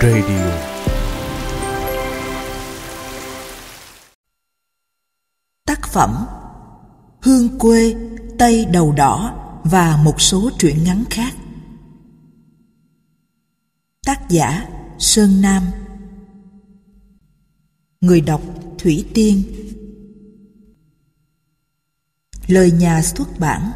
Radio. Tác phẩm Hương quê, Tây đầu đỏ và một số truyện ngắn khác. Tác giả Sơn Nam. Người đọc Thủy Tiên. Lời nhà xuất bản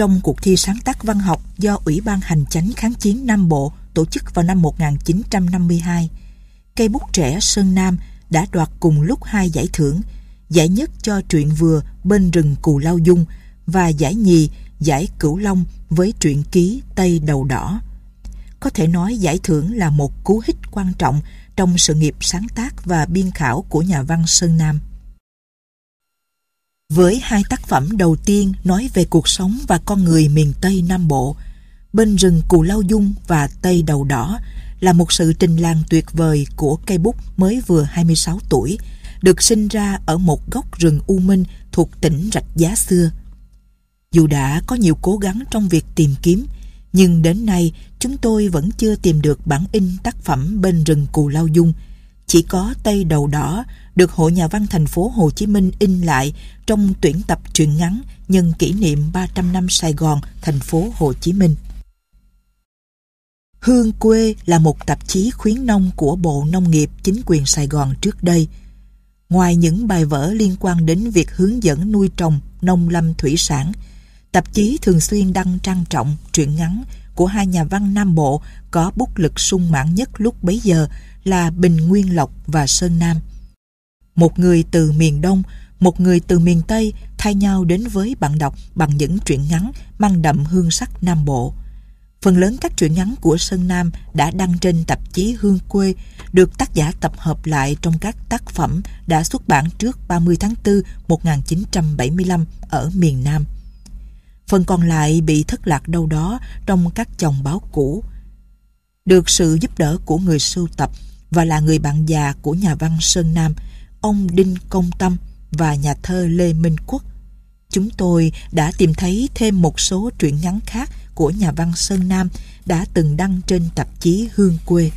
trong cuộc thi sáng tác văn học do Ủy ban Hành chánh kháng chiến Nam Bộ tổ chức vào năm 1952. Cây bút trẻ Sơn Nam đã đoạt cùng lúc hai giải thưởng, giải nhất cho truyện vừa Bên rừng Cù Lao Dung và giải nhì giải Cửu Long với truyện ký Tây Đầu Đỏ. Có thể nói giải thưởng là một cú hích quan trọng trong sự nghiệp sáng tác và biên khảo của nhà văn Sơn Nam với hai tác phẩm đầu tiên nói về cuộc sống và con người miền Tây Nam Bộ, Bên rừng Cù Lao Dung và Tây Đầu Đỏ là một sự trình làng tuyệt vời của cây bút mới vừa 26 tuổi, được sinh ra ở một góc rừng U Minh thuộc tỉnh Rạch Giá xưa. Dù đã có nhiều cố gắng trong việc tìm kiếm, nhưng đến nay chúng tôi vẫn chưa tìm được bản in tác phẩm Bên rừng Cù Lao Dung. Chỉ có Tây Đầu Đỏ được Hội Nhà văn thành phố Hồ Chí Minh in lại trong tuyển tập truyện ngắn nhân kỷ niệm 300 năm Sài Gòn, thành phố Hồ Chí Minh. Hương quê là một tạp chí khuyến nông của Bộ Nông nghiệp chính quyền Sài Gòn trước đây. Ngoài những bài vở liên quan đến việc hướng dẫn nuôi trồng, nông lâm thủy sản, tạp chí thường xuyên đăng trang trọng truyện ngắn của hai nhà văn Nam Bộ có bút lực sung mãn nhất lúc bấy giờ là Bình Nguyên Lộc và Sơn Nam – một người từ miền Đông, một người từ miền Tây thay nhau đến với bạn đọc bằng những truyện ngắn mang đậm hương sắc Nam Bộ. Phần lớn các truyện ngắn của Sơn Nam đã đăng trên tạp chí Hương Quê, được tác giả tập hợp lại trong các tác phẩm đã xuất bản trước 30 tháng 4 1975 ở miền Nam. Phần còn lại bị thất lạc đâu đó trong các chồng báo cũ. Được sự giúp đỡ của người sưu tập và là người bạn già của nhà văn Sơn Nam – ông Đinh Công Tâm và nhà thơ Lê Minh Quốc. Chúng tôi đã tìm thấy thêm một số truyện ngắn khác của nhà văn Sơn Nam đã từng đăng trên tạp chí Hương Quê.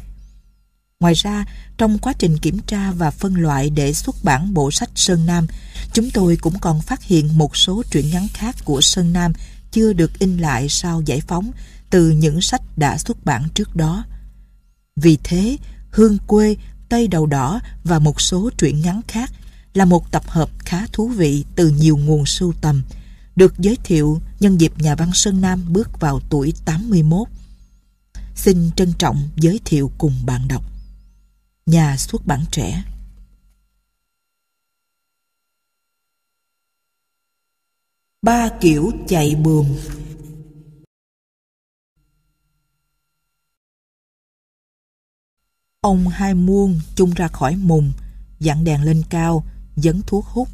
Ngoài ra, trong quá trình kiểm tra và phân loại để xuất bản bộ sách Sơn Nam, chúng tôi cũng còn phát hiện một số truyện ngắn khác của Sơn Nam chưa được in lại sau giải phóng từ những sách đã xuất bản trước đó. Vì thế, Hương Quê Tây Đầu Đỏ và một số truyện ngắn khác là một tập hợp khá thú vị từ nhiều nguồn sưu tầm, được giới thiệu nhân dịp nhà văn Sơn Nam bước vào tuổi 81. Xin trân trọng giới thiệu cùng bạn đọc. Nhà xuất bản trẻ Ba kiểu chạy buồm Ông hai muôn chung ra khỏi mùng, dặn đèn lên cao, dấn thuốc hút.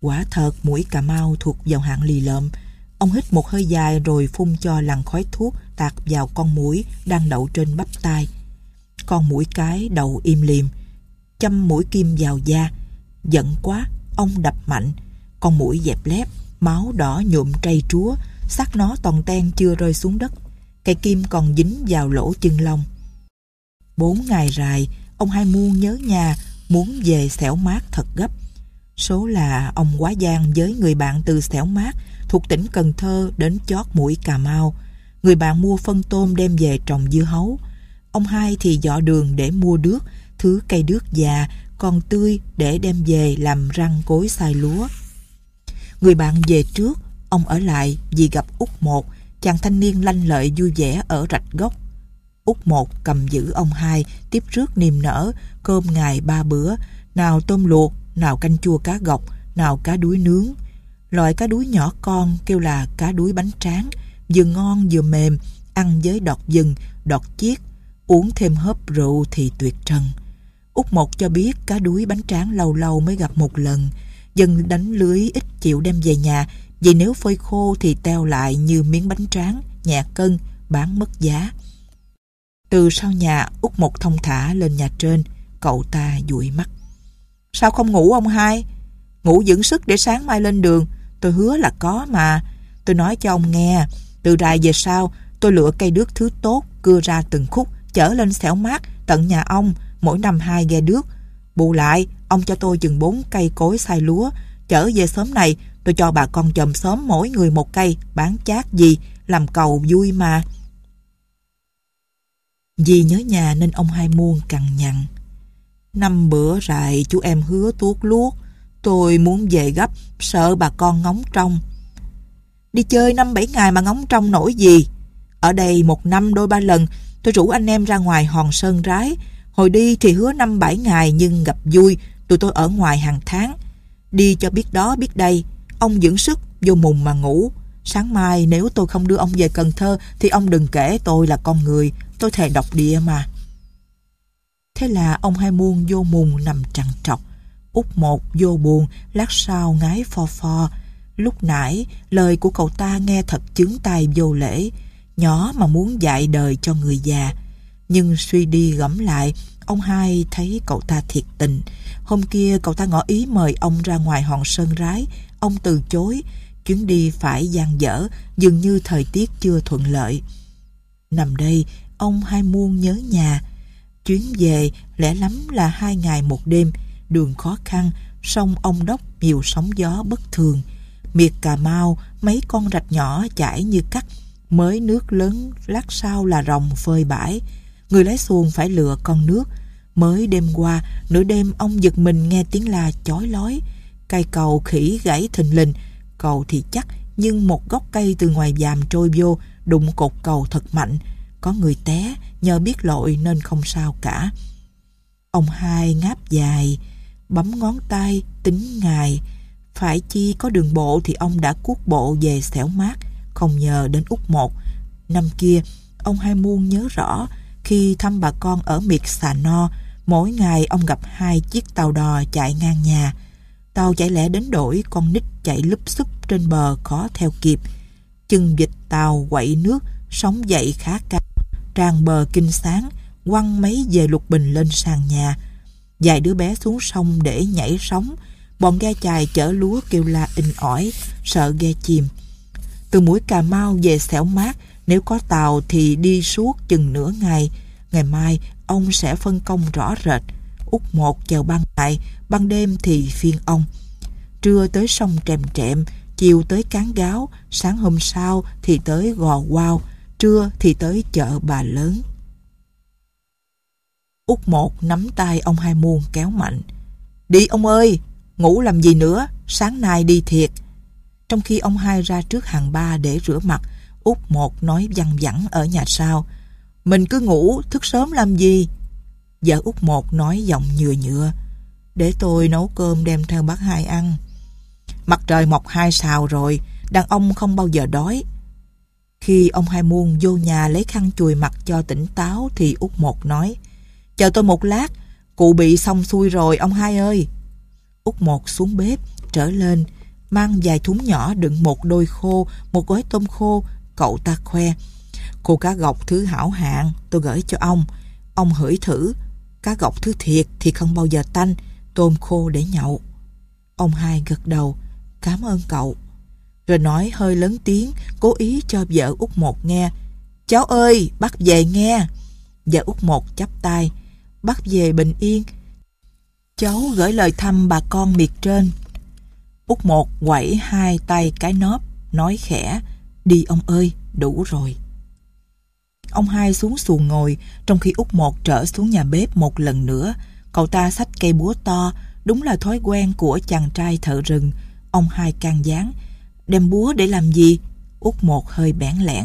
Quả thật mũi Cà Mau thuộc vào hạng lì lợm. Ông hít một hơi dài rồi phun cho làn khói thuốc tạt vào con mũi đang đậu trên bắp tay. Con mũi cái đầu im lìm châm mũi kim vào da. Giận quá, ông đập mạnh. Con mũi dẹp lép, máu đỏ nhuộm trây chúa, xác nó toàn ten chưa rơi xuống đất. Cây kim còn dính vào lỗ chân lông. Bốn ngày rài, ông hai muôn nhớ nhà, muốn về xẻo mát thật gấp. Số là ông quá giang với người bạn từ xẻo mát thuộc tỉnh Cần Thơ đến chót mũi Cà Mau. Người bạn mua phân tôm đem về trồng dưa hấu. Ông hai thì dọ đường để mua đước, thứ cây đước già, còn tươi để đem về làm răng cối xài lúa. Người bạn về trước, ông ở lại vì gặp út một, chàng thanh niên lanh lợi vui vẻ ở rạch gốc Út một cầm giữ ông hai, tiếp rước niềm nở, cơm ngày ba bữa, nào tôm luộc, nào canh chua cá gọc, nào cá đuối nướng. Loại cá đuối nhỏ con kêu là cá đuối bánh tráng, vừa ngon vừa mềm, ăn với đọt dừng, đọt chiết, uống thêm hớp rượu thì tuyệt trần. Úc Một cho biết cá đuối bánh tráng lâu lâu mới gặp một lần, dần đánh lưới ít chịu đem về nhà, vì nếu phơi khô thì teo lại như miếng bánh tráng, nhà cân, bán mất giá. Từ sau nhà út một thông thả lên nhà trên Cậu ta dụi mắt Sao không ngủ ông hai Ngủ dưỡng sức để sáng mai lên đường Tôi hứa là có mà Tôi nói cho ông nghe Từ rài về sau tôi lựa cây đước thứ tốt Cưa ra từng khúc Chở lên xẻo mát tận nhà ông Mỗi năm hai ghe đước Bù lại ông cho tôi chừng bốn cây cối sai lúa Chở về sớm này tôi cho bà con chồng sớm mỗi người một cây Bán chát gì Làm cầu vui mà vì nhớ nhà nên ông hai muôn cằn nhằn. Năm bữa rày chú em hứa tuốt luốt, tôi muốn về gấp, sợ bà con ngóng trong. Đi chơi năm bảy ngày mà ngóng trong nổi gì. Ở đây một năm đôi ba lần, tôi rủ anh em ra ngoài hòn sơn rái. Hồi đi thì hứa năm bảy ngày nhưng gặp vui, tụi tôi ở ngoài hàng tháng. Đi cho biết đó biết đây, ông dưỡng sức, vô mùng mà ngủ. Sáng mai nếu tôi không đưa ông về Cần Thơ thì ông đừng kể tôi là con người, tôi thề độc địa mà. Thế là ông hai muôn vô mùng nằm trằn trọc. Út một vô buồn, lát sau ngái phò phò Lúc nãy, lời của cậu ta nghe thật chứng tai vô lễ. Nhỏ mà muốn dạy đời cho người già. Nhưng suy đi gẫm lại, ông hai thấy cậu ta thiệt tình. Hôm kia cậu ta ngỏ ý mời ông ra ngoài hòn sơn rái. Ông từ chối, chuyến đi phải gian dở, dường như thời tiết chưa thuận lợi. Nằm đây, ông hai muôn nhớ nhà. Chuyến về lẽ lắm là hai ngày một đêm, đường khó khăn, sông ông đốc nhiều sóng gió bất thường. Miệt Cà Mau, mấy con rạch nhỏ chảy như cắt, mới nước lớn lát sau là rồng phơi bãi. Người lái xuồng phải lựa con nước. Mới đêm qua, nửa đêm ông giật mình nghe tiếng la chói lói. Cây cầu khỉ gãy thình lình, cầu thì chắc nhưng một gốc cây từ ngoài vàm trôi vô, đụng cột cầu thật mạnh. Có người té, nhờ biết lỗi nên không sao cả. Ông hai ngáp dài, bấm ngón tay, tính ngày. Phải chi có đường bộ thì ông đã cuốc bộ về xẻo mát, không nhờ đến út một. Năm kia, ông hai muôn nhớ rõ, khi thăm bà con ở miệt xà no, mỗi ngày ông gặp hai chiếc tàu đò chạy ngang nhà. Tàu chạy lẻ đến đổi con nít chạy lúp xúp trên bờ khó theo kịp. Chân vịt tàu quậy nước, sóng dậy khá cao tràn bờ kinh sáng, quăng mấy về lục bình lên sàn nhà. Vài đứa bé xuống sông để nhảy sóng, bọn ghe chài chở lúa kêu la in ỏi, sợ ghe chìm. Từ mũi Cà Mau về xẻo mát, nếu có tàu thì đi suốt chừng nửa ngày. Ngày mai, ông sẽ phân công rõ rệt. út một chèo ban ngày, ban đêm thì phiên ông. Trưa tới sông Trèm Trẹm, chiều tới Cán Gáo, sáng hôm sau thì tới Gò Quao. Wow trưa thì tới chợ bà lớn. Út một nắm tay ông hai muôn kéo mạnh. Đi ông ơi, ngủ làm gì nữa, sáng nay đi thiệt. Trong khi ông hai ra trước hàng ba để rửa mặt, Út một nói văng vẳng ở nhà sau. Mình cứ ngủ, thức sớm làm gì? Vợ Út một nói giọng nhựa nhựa. Để tôi nấu cơm đem theo bác hai ăn. Mặt trời mọc hai sào rồi, đàn ông không bao giờ đói. Khi ông Hai Muôn vô nhà lấy khăn chùi mặt cho tỉnh táo thì út Một nói Chờ tôi một lát, cụ bị xong xuôi rồi ông Hai ơi. út Một xuống bếp, trở lên, mang vài thúng nhỏ đựng một đôi khô, một gói tôm khô, cậu ta khoe. Cô cá gọc thứ hảo hạng, tôi gửi cho ông. Ông hửi thử, cá gọc thứ thiệt thì không bao giờ tanh, tôm khô để nhậu. Ông Hai gật đầu, cảm ơn cậu rồi nói hơi lớn tiếng, cố ý cho vợ út một nghe. Cháu ơi, bắt về nghe. Vợ út một chắp tay, bắt về bình yên. Cháu gửi lời thăm bà con miệt trên. Út một quẩy hai tay cái nóp, nói khẽ, đi ông ơi, đủ rồi. Ông hai xuống xuồng ngồi, trong khi Út một trở xuống nhà bếp một lần nữa. Cậu ta xách cây búa to, đúng là thói quen của chàng trai thợ rừng. Ông hai can gián, đem búa để làm gì? Út một hơi bẽn lẽn.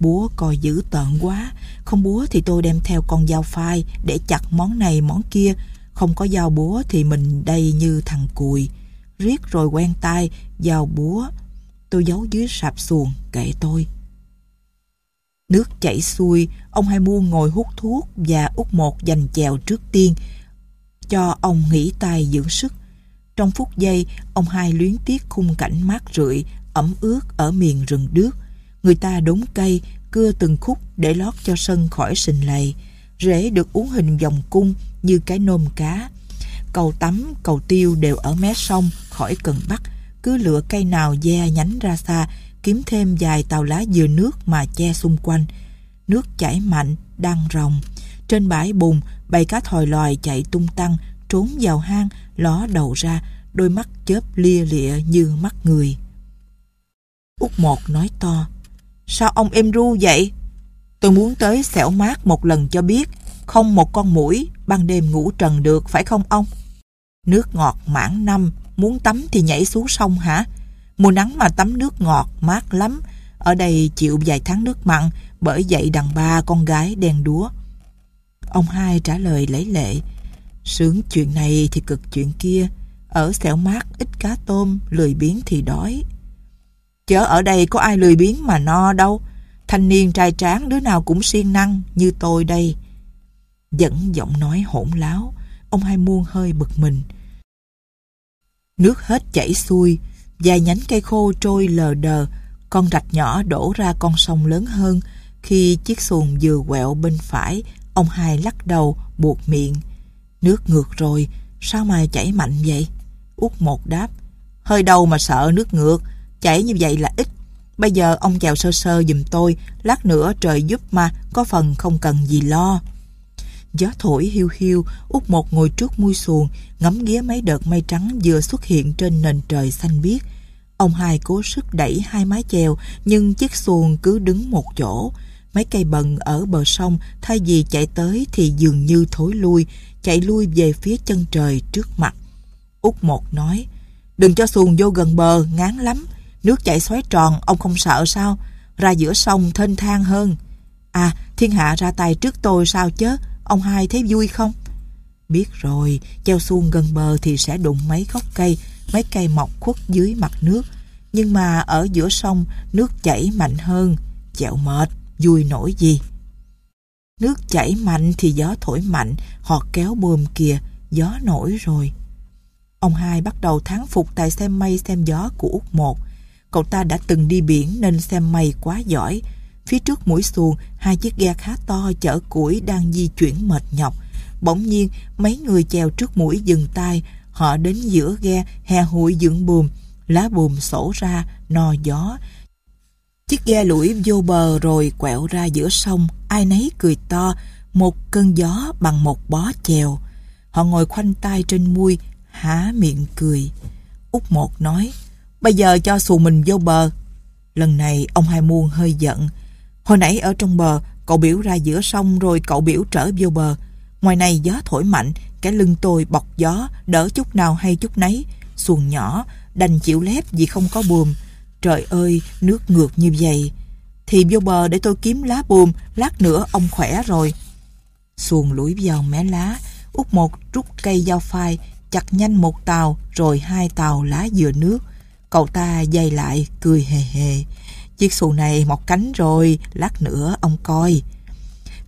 Búa coi dữ tợn quá, không búa thì tôi đem theo con dao phai để chặt món này món kia, không có dao búa thì mình đây như thằng cùi. Riết rồi quen tay, dao búa, tôi giấu dưới sạp xuồng, kệ tôi. Nước chảy xuôi, ông Hai Mua ngồi hút thuốc và út một dành chèo trước tiên, cho ông nghỉ tay dưỡng sức. Trong phút giây, ông hai luyến tiếc khung cảnh mát rượi, ẩm ướt ở miền rừng đước. Người ta đốn cây, cưa từng khúc để lót cho sân khỏi sình lầy. Rễ được uống hình vòng cung như cái nôm cá. Cầu tắm, cầu tiêu đều ở mé sông, khỏi cần bắt. Cứ lựa cây nào de nhánh ra xa, kiếm thêm vài tàu lá dừa nước mà che xung quanh. Nước chảy mạnh, đang rồng. Trên bãi bùn, bầy cá thòi lòi chạy tung tăng, trốn vào hang, ló đầu ra, đôi mắt chớp lia lịa như mắt người. Út một nói to, sao ông em ru vậy? Tôi muốn tới xẻo mát một lần cho biết, không một con mũi, ban đêm ngủ trần được phải không ông? Nước ngọt mãn năm, muốn tắm thì nhảy xuống sông hả? Mùa nắng mà tắm nước ngọt mát lắm, ở đây chịu vài tháng nước mặn, bởi vậy đàn ba con gái đen đúa. Ông hai trả lời lấy lệ, Sướng chuyện này thì cực chuyện kia, ở xẻo mát ít cá tôm, lười biếng thì đói. Chớ ở đây có ai lười biếng mà no đâu, thanh niên trai tráng đứa nào cũng siêng năng như tôi đây. Dẫn giọng nói hỗn láo, ông hai muôn hơi bực mình. Nước hết chảy xuôi, vài nhánh cây khô trôi lờ đờ, con rạch nhỏ đổ ra con sông lớn hơn. Khi chiếc xuồng vừa quẹo bên phải, ông hai lắc đầu, buộc miệng. Nước ngược rồi, sao mà chảy mạnh vậy? Út một đáp, hơi đâu mà sợ nước ngược, chảy như vậy là ít. Bây giờ ông chèo sơ sơ giùm tôi, lát nữa trời giúp mà, có phần không cần gì lo. Gió thổi hiu hiu, Út một ngồi trước mui xuồng, ngắm nghía mấy đợt mây trắng vừa xuất hiện trên nền trời xanh biếc. Ông hai cố sức đẩy hai mái chèo, nhưng chiếc xuồng cứ đứng một chỗ. Mấy cây bần ở bờ sông thay vì chạy tới thì dường như thối lui, chạy lui về phía chân trời trước mặt. út một nói, đừng cho xuồng vô gần bờ, ngán lắm. Nước chảy xoáy tròn, ông không sợ sao? Ra giữa sông thênh thang hơn. À, thiên hạ ra tay trước tôi sao chứ? Ông hai thấy vui không? Biết rồi, treo xuồng gần bờ thì sẽ đụng mấy gốc cây, mấy cây mọc khuất dưới mặt nước. Nhưng mà ở giữa sông, nước chảy mạnh hơn, chẹo mệt vui nổi gì. Nước chảy mạnh thì gió thổi mạnh, họ kéo bơm kìa, gió nổi rồi. Ông hai bắt đầu thán phục tại xem mây xem gió của út một. Cậu ta đã từng đi biển nên xem mây quá giỏi. Phía trước mũi xuồng, hai chiếc ghe khá to chở củi đang di chuyển mệt nhọc. Bỗng nhiên, mấy người chèo trước mũi dừng tay, họ đến giữa ghe hè hụi dựng buồm. Lá buồm sổ ra, no gió, Chiếc ghe lủi vô bờ rồi quẹo ra giữa sông, ai nấy cười to, một cơn gió bằng một bó chèo. Họ ngồi khoanh tay trên muôi, há miệng cười. út một nói, bây giờ cho xù mình vô bờ. Lần này ông hai muôn hơi giận. Hồi nãy ở trong bờ, cậu biểu ra giữa sông rồi cậu biểu trở vô bờ. Ngoài này gió thổi mạnh, cái lưng tôi bọc gió, đỡ chút nào hay chút nấy. Xuồng nhỏ, đành chịu lép vì không có buồm. Trời ơi, nước ngược như vậy. Thì vô bờ để tôi kiếm lá buồm, lát nữa ông khỏe rồi. Xuồng lũi vào mé lá, út một rút cây dao phai, chặt nhanh một tàu rồi hai tàu lá dừa nước. Cậu ta dây lại, cười hề hề. Chiếc xuồng này mọc cánh rồi, lát nữa ông coi.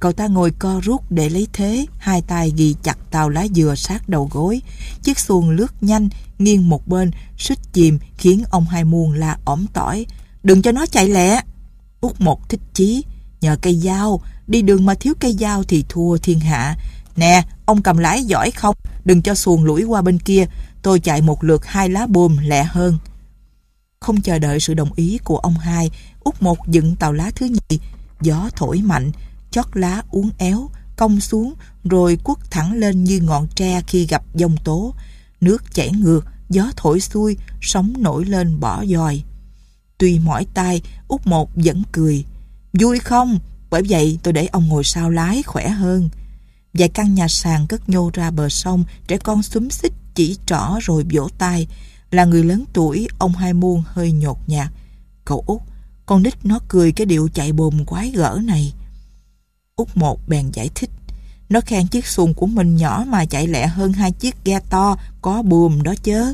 Cậu ta ngồi co rút để lấy thế, hai tay ghi chặt tàu lá dừa sát đầu gối. Chiếc xuồng lướt nhanh, nghiêng một bên, suýt chìm khiến ông hai muôn la ỏm tỏi. Đừng cho nó chạy lẹ. Út một thích chí, nhờ cây dao, đi đường mà thiếu cây dao thì thua thiên hạ. Nè, ông cầm lái giỏi không? Đừng cho xuồng lũi qua bên kia, tôi chạy một lượt hai lá bùm lẹ hơn. Không chờ đợi sự đồng ý của ông hai, Út một dựng tàu lá thứ nhì, gió thổi mạnh, chót lá uốn éo, cong xuống rồi quất thẳng lên như ngọn tre khi gặp dông tố nước chảy ngược, gió thổi xuôi, sóng nổi lên bỏ dòi. Tuy mỏi tai, út một vẫn cười. Vui không? Bởi vậy tôi để ông ngồi sau lái khỏe hơn. Vài căn nhà sàn cất nhô ra bờ sông, trẻ con xúm xích chỉ trỏ rồi vỗ tay. Là người lớn tuổi, ông hai muôn hơi nhột nhạt. Cậu út, con nít nó cười cái điệu chạy bồm quái gở này. Út một bèn giải thích. Nó khen chiếc xuồng của mình nhỏ mà chạy lẹ hơn hai chiếc ghe to có buồm đó chớ.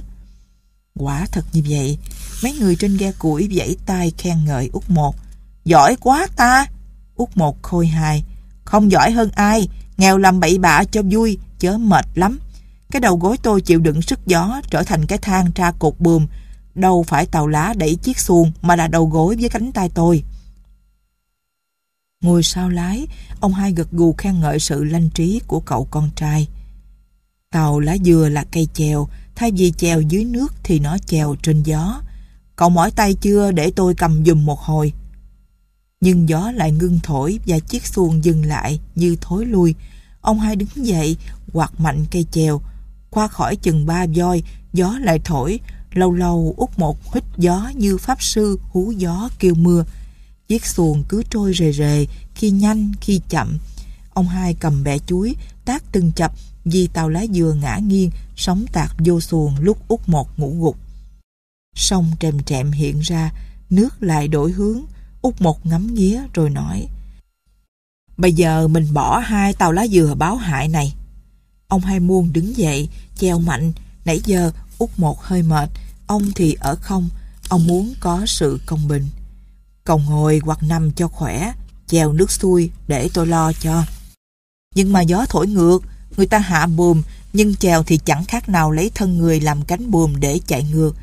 Quả thật như vậy, mấy người trên ghe củi vẫy tay khen ngợi út một. Giỏi quá ta! út một khôi hài. Không giỏi hơn ai, nghèo làm bậy bạ cho vui, chớ mệt lắm. Cái đầu gối tôi chịu đựng sức gió trở thành cái thang tra cột buồm. Đâu phải tàu lá đẩy chiếc xuồng mà là đầu gối với cánh tay tôi. Ngồi sau lái, ông hai gật gù khen ngợi sự lanh trí của cậu con trai. Tàu lá dừa là cây chèo, thay vì chèo dưới nước thì nó chèo trên gió. Cậu mỏi tay chưa để tôi cầm dùm một hồi. Nhưng gió lại ngưng thổi và chiếc xuồng dừng lại như thối lui. Ông hai đứng dậy, quạt mạnh cây chèo. Qua khỏi chừng ba voi, gió lại thổi. Lâu lâu út một hít gió như pháp sư hú gió kêu mưa. Chiếc xuồng cứ trôi rề rề, khi nhanh, khi chậm. Ông hai cầm bẻ chuối, tác từng chập vì tàu lá dừa ngã nghiêng, sóng tạt vô xuồng lúc út một ngủ gục. Sông trèm trèm hiện ra, nước lại đổi hướng, út một ngắm nghía rồi nói. Bây giờ mình bỏ hai tàu lá dừa báo hại này. Ông hai muôn đứng dậy, treo mạnh, nãy giờ út một hơi mệt, ông thì ở không, ông muốn có sự công bình cầu ngồi hoặc nằm cho khỏe, chèo nước xuôi để tôi lo cho. Nhưng mà gió thổi ngược, người ta hạ buồm, nhưng chèo thì chẳng khác nào lấy thân người làm cánh buồm để chạy ngược.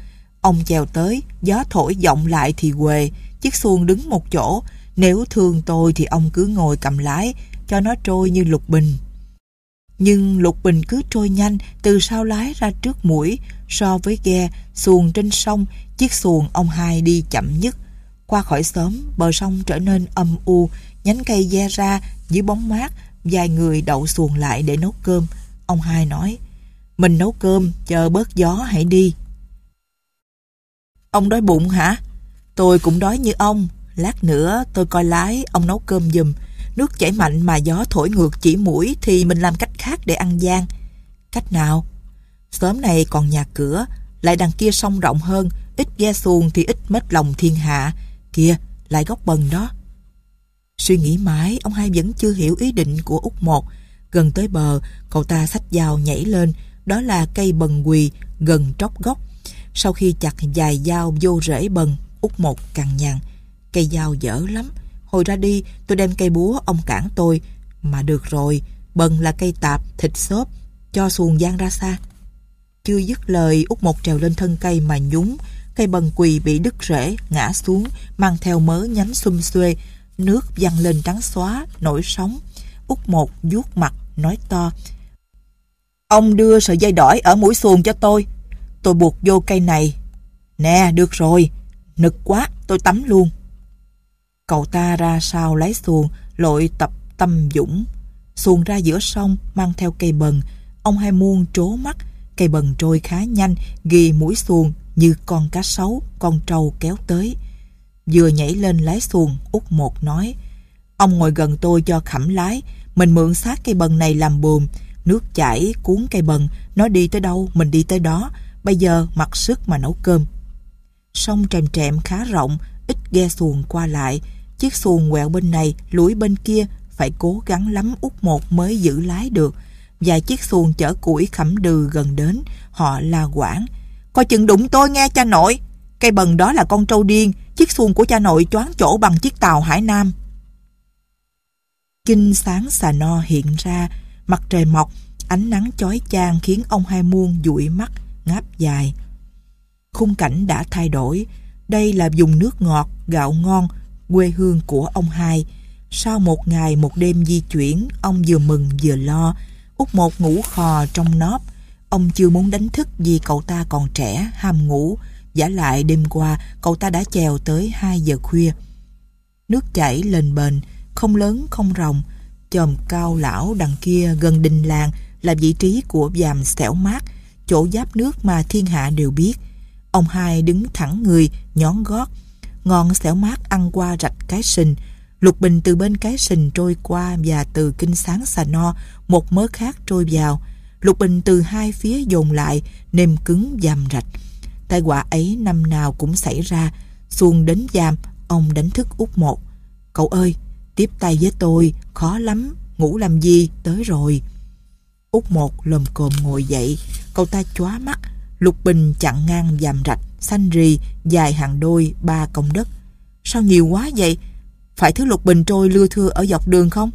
Ông chèo tới, gió thổi vọng lại thì quề, chiếc xuồng đứng một chỗ, nếu thương tôi thì ông cứ ngồi cầm lái, cho nó trôi như lục bình. Nhưng lục bình cứ trôi nhanh từ sau lái ra trước mũi, so với ghe, xuồng trên sông, chiếc xuồng ông hai đi chậm nhất, qua khỏi xóm, bờ sông trở nên âm u, nhánh cây da ra dưới bóng mát, vài người đậu xuồng lại để nấu cơm. Ông hai nói, mình nấu cơm, chờ bớt gió hãy đi. Ông đói bụng hả? Tôi cũng đói như ông. Lát nữa tôi coi lái, ông nấu cơm giùm. Nước chảy mạnh mà gió thổi ngược chỉ mũi thì mình làm cách khác để ăn gian. Cách nào? Sớm này còn nhà cửa, lại đằng kia sông rộng hơn, ít ghe xuồng thì ít mất lòng thiên hạ kia lại góc bần đó. Suy nghĩ mãi, ông hai vẫn chưa hiểu ý định của út Một. Gần tới bờ, cậu ta xách dao nhảy lên, đó là cây bần quỳ gần tróc gốc Sau khi chặt dài dao vô rễ bần, út Một cằn nhằn. Cây dao dở lắm, hồi ra đi tôi đem cây búa ông cản tôi. Mà được rồi, bần là cây tạp, thịt xốp, cho xuồng giang ra xa. Chưa dứt lời, út Một trèo lên thân cây mà nhúng, cây bần quỳ bị đứt rễ, ngã xuống, mang theo mớ nhánh xum xuê, nước văng lên trắng xóa, nổi sóng. út một vuốt mặt, nói to. Ông đưa sợi dây đỏi ở mũi xuồng cho tôi. Tôi buộc vô cây này. Nè, được rồi. Nực quá, tôi tắm luôn. Cậu ta ra sau lái xuồng, lội tập tâm dũng. Xuồng ra giữa sông, mang theo cây bần. Ông hai muôn trố mắt, cây bần trôi khá nhanh, ghi mũi xuồng như con cá sấu, con trâu kéo tới. Vừa nhảy lên lái xuồng, út một nói, ông ngồi gần tôi cho khẩm lái, mình mượn xác cây bần này làm buồm, nước chảy cuốn cây bần, nó đi tới đâu mình đi tới đó, bây giờ mặc sức mà nấu cơm. Sông trèm trèm khá rộng, ít ghe xuồng qua lại, chiếc xuồng quẹo bên này, lũi bên kia, phải cố gắng lắm út một mới giữ lái được. Vài chiếc xuồng chở củi khẩm đừ gần đến, họ la quảng, Coi chừng đụng tôi nghe cha nội. Cây bần đó là con trâu điên, chiếc xuồng của cha nội choán chỗ bằng chiếc tàu Hải Nam. Kinh sáng xà no hiện ra, mặt trời mọc, ánh nắng chói chang khiến ông hai muôn dụi mắt, ngáp dài. Khung cảnh đã thay đổi, đây là vùng nước ngọt, gạo ngon, quê hương của ông hai. Sau một ngày một đêm di chuyển, ông vừa mừng vừa lo, út một ngủ khò trong nóp, Ông chưa muốn đánh thức vì cậu ta còn trẻ, ham ngủ. Giả lại đêm qua, cậu ta đã chèo tới 2 giờ khuya. Nước chảy lên bền, không lớn không rồng. Chòm cao lão đằng kia gần đình làng là vị trí của dàm xẻo mát, chỗ giáp nước mà thiên hạ đều biết. Ông hai đứng thẳng người, nhón gót. Ngọn xẻo mát ăn qua rạch cái sình, lục bình từ bên cái sình trôi qua và từ kinh sáng xà no một mớ khác trôi vào lục bình từ hai phía dồn lại, nêm cứng giam rạch. Tai họa ấy năm nào cũng xảy ra, xuồng đến giam, ông đánh thức út một. Cậu ơi, tiếp tay với tôi, khó lắm, ngủ làm gì, tới rồi. Út một lồm cồm ngồi dậy, cậu ta chóa mắt, lục bình chặn ngang giam rạch, xanh rì, dài hàng đôi, ba công đất. Sao nhiều quá vậy? Phải thứ lục bình trôi lưa thưa ở dọc đường không?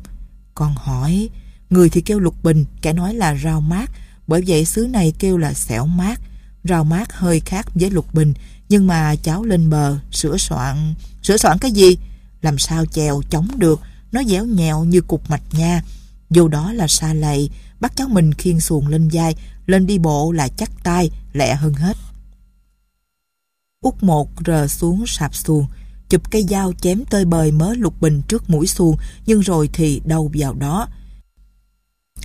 Còn hỏi, Người thì kêu lục bình, kẻ nói là rau mát, bởi vậy xứ này kêu là xẻo mát. Rau mát hơi khác với lục bình, nhưng mà cháu lên bờ, sửa soạn... Sửa soạn cái gì? Làm sao chèo chống được, nó dẻo nhẹo như cục mạch nha. dù đó là xa lầy, bắt cháu mình khiêng xuồng lên vai, lên đi bộ là chắc tay, lẹ hơn hết. Út một rờ xuống sạp xuồng, chụp cây dao chém tơi bời mớ lục bình trước mũi xuồng, nhưng rồi thì đầu vào đó.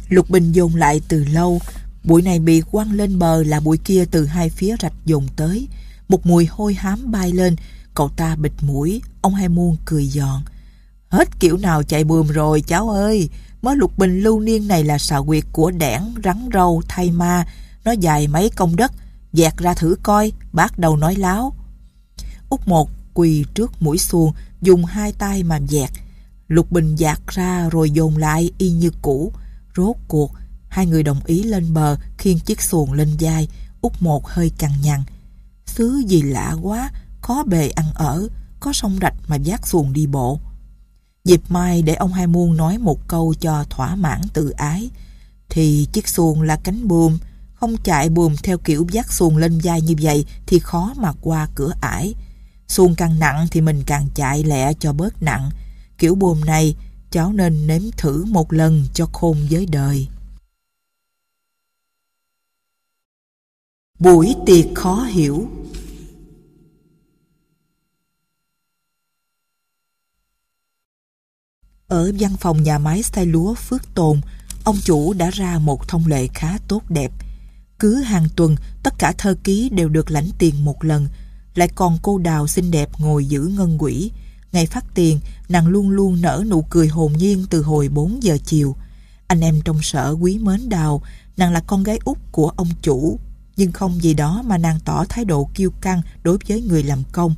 Lục Bình dồn lại từ lâu, bụi này bị quăng lên bờ là bụi kia từ hai phía rạch dồn tới. Một mùi hôi hám bay lên, cậu ta bịt mũi, ông hai muôn cười giòn. Hết kiểu nào chạy bườm rồi cháu ơi, mớ lục bình lưu niên này là xào quyệt của đẻn, rắn râu, thay ma, nó dài mấy công đất, dẹt ra thử coi, Bắt đầu nói láo. Úc một quỳ trước mũi xuồng, dùng hai tay mà dẹt. Lục bình dạt ra rồi dồn lại y như cũ. Rốt cuộc, hai người đồng ý lên bờ khiêng chiếc xuồng lên vai, út một hơi cằn nhằn. Xứ gì lạ quá, khó bề ăn ở, có sông rạch mà vác xuồng đi bộ. Dịp mai để ông Hai Muôn nói một câu cho thỏa mãn tự ái, thì chiếc xuồng là cánh buồm, không chạy buồm theo kiểu vác xuồng lên vai như vậy thì khó mà qua cửa ải. Xuồng càng nặng thì mình càng chạy lẹ cho bớt nặng. Kiểu buồm này cháu nên nếm thử một lần cho khôn với đời. Buổi tiệc khó hiểu Ở văn phòng nhà máy xay lúa Phước Tồn, ông chủ đã ra một thông lệ khá tốt đẹp. Cứ hàng tuần, tất cả thơ ký đều được lãnh tiền một lần, lại còn cô đào xinh đẹp ngồi giữ ngân quỹ, Ngày phát tiền, nàng luôn luôn nở nụ cười hồn nhiên từ hồi 4 giờ chiều. Anh em trong sở quý mến đào, nàng là con gái út của ông chủ. Nhưng không gì đó mà nàng tỏ thái độ kiêu căng đối với người làm công.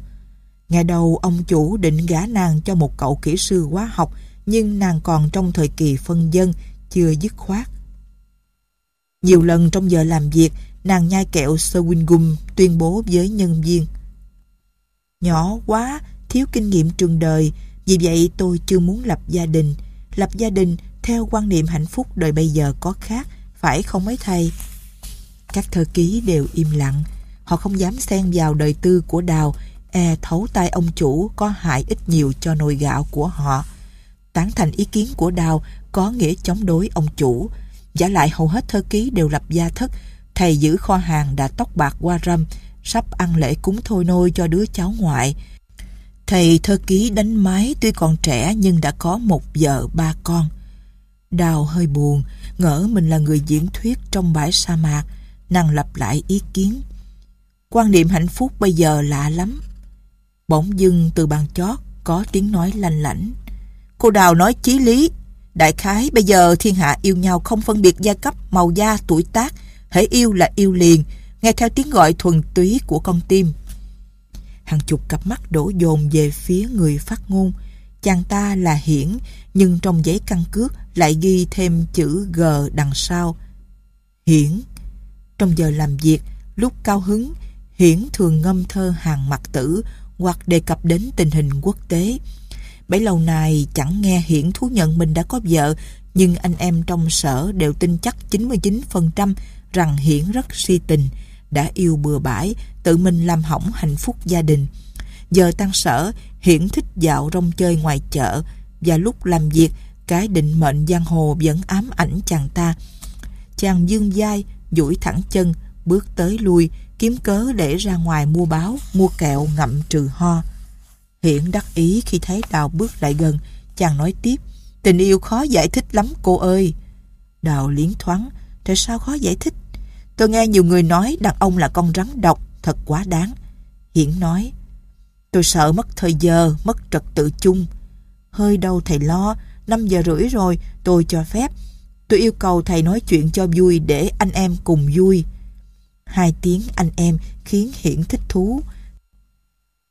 Ngày đầu ông chủ định gả nàng cho một cậu kỹ sư hóa học nhưng nàng còn trong thời kỳ phân dân, chưa dứt khoát. Nhiều lần trong giờ làm việc, nàng nhai kẹo Sewingum tuyên bố với nhân viên. Nhỏ quá, thiếu kinh nghiệm trường đời, vì vậy tôi chưa muốn lập gia đình. Lập gia đình theo quan niệm hạnh phúc đời bây giờ có khác, phải không mấy thầy? Các thơ ký đều im lặng, họ không dám xen vào đời tư của Đào, e thấu tay ông chủ có hại ít nhiều cho nồi gạo của họ. Tán thành ý kiến của Đào có nghĩa chống đối ông chủ. Giả lại hầu hết thơ ký đều lập gia thất, thầy giữ kho hàng đã tóc bạc qua râm, sắp ăn lễ cúng thôi nôi cho đứa cháu ngoại, Thầy thơ ký đánh máy tuy còn trẻ nhưng đã có một vợ ba con. Đào hơi buồn, ngỡ mình là người diễn thuyết trong bãi sa mạc, nàng lặp lại ý kiến. Quan niệm hạnh phúc bây giờ lạ lắm. Bỗng dưng từ bàn chót có tiếng nói lanh lảnh. Cô Đào nói chí lý. Đại khái bây giờ thiên hạ yêu nhau không phân biệt giai cấp, màu da, tuổi tác. Hãy yêu là yêu liền, nghe theo tiếng gọi thuần túy của con tim hàng chục cặp mắt đổ dồn về phía người phát ngôn. Chàng ta là Hiển, nhưng trong giấy căn cước lại ghi thêm chữ G đằng sau. Hiển Trong giờ làm việc, lúc cao hứng, Hiển thường ngâm thơ hàng mặt tử hoặc đề cập đến tình hình quốc tế. Bấy lâu nay chẳng nghe Hiển thú nhận mình đã có vợ, nhưng anh em trong sở đều tin chắc 99% rằng Hiển rất si tình đã yêu bừa bãi, tự mình làm hỏng hạnh phúc gia đình. Giờ tăng sở, hiển thích dạo rong chơi ngoài chợ và lúc làm việc, cái định mệnh giang hồ vẫn ám ảnh chàng ta. Chàng dương dai, duỗi thẳng chân, bước tới lui, kiếm cớ để ra ngoài mua báo, mua kẹo ngậm trừ ho. Hiển đắc ý khi thấy Đào bước lại gần, chàng nói tiếp, tình yêu khó giải thích lắm cô ơi. Đào liến thoáng, tại sao khó giải thích? Tôi nghe nhiều người nói đàn ông là con rắn độc, thật quá đáng. Hiển nói, tôi sợ mất thời giờ, mất trật tự chung. Hơi đâu thầy lo, 5 giờ rưỡi rồi, tôi cho phép. Tôi yêu cầu thầy nói chuyện cho vui để anh em cùng vui. Hai tiếng anh em khiến Hiển thích thú.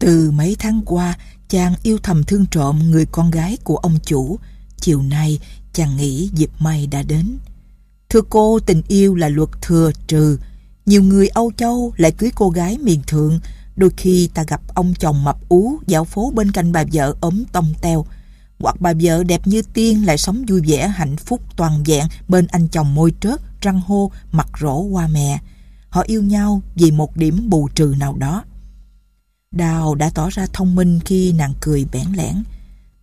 Từ mấy tháng qua, chàng yêu thầm thương trộm người con gái của ông chủ. Chiều nay, chàng nghĩ dịp may đã đến. Thưa cô, tình yêu là luật thừa trừ. Nhiều người Âu Châu lại cưới cô gái miền thượng. Đôi khi ta gặp ông chồng mập ú dạo phố bên cạnh bà vợ ốm tông teo. Hoặc bà vợ đẹp như tiên lại sống vui vẻ hạnh phúc toàn vẹn bên anh chồng môi trớt, răng hô, mặt rỗ qua mè. Họ yêu nhau vì một điểm bù trừ nào đó. Đào đã tỏ ra thông minh khi nàng cười bẽn lẽn.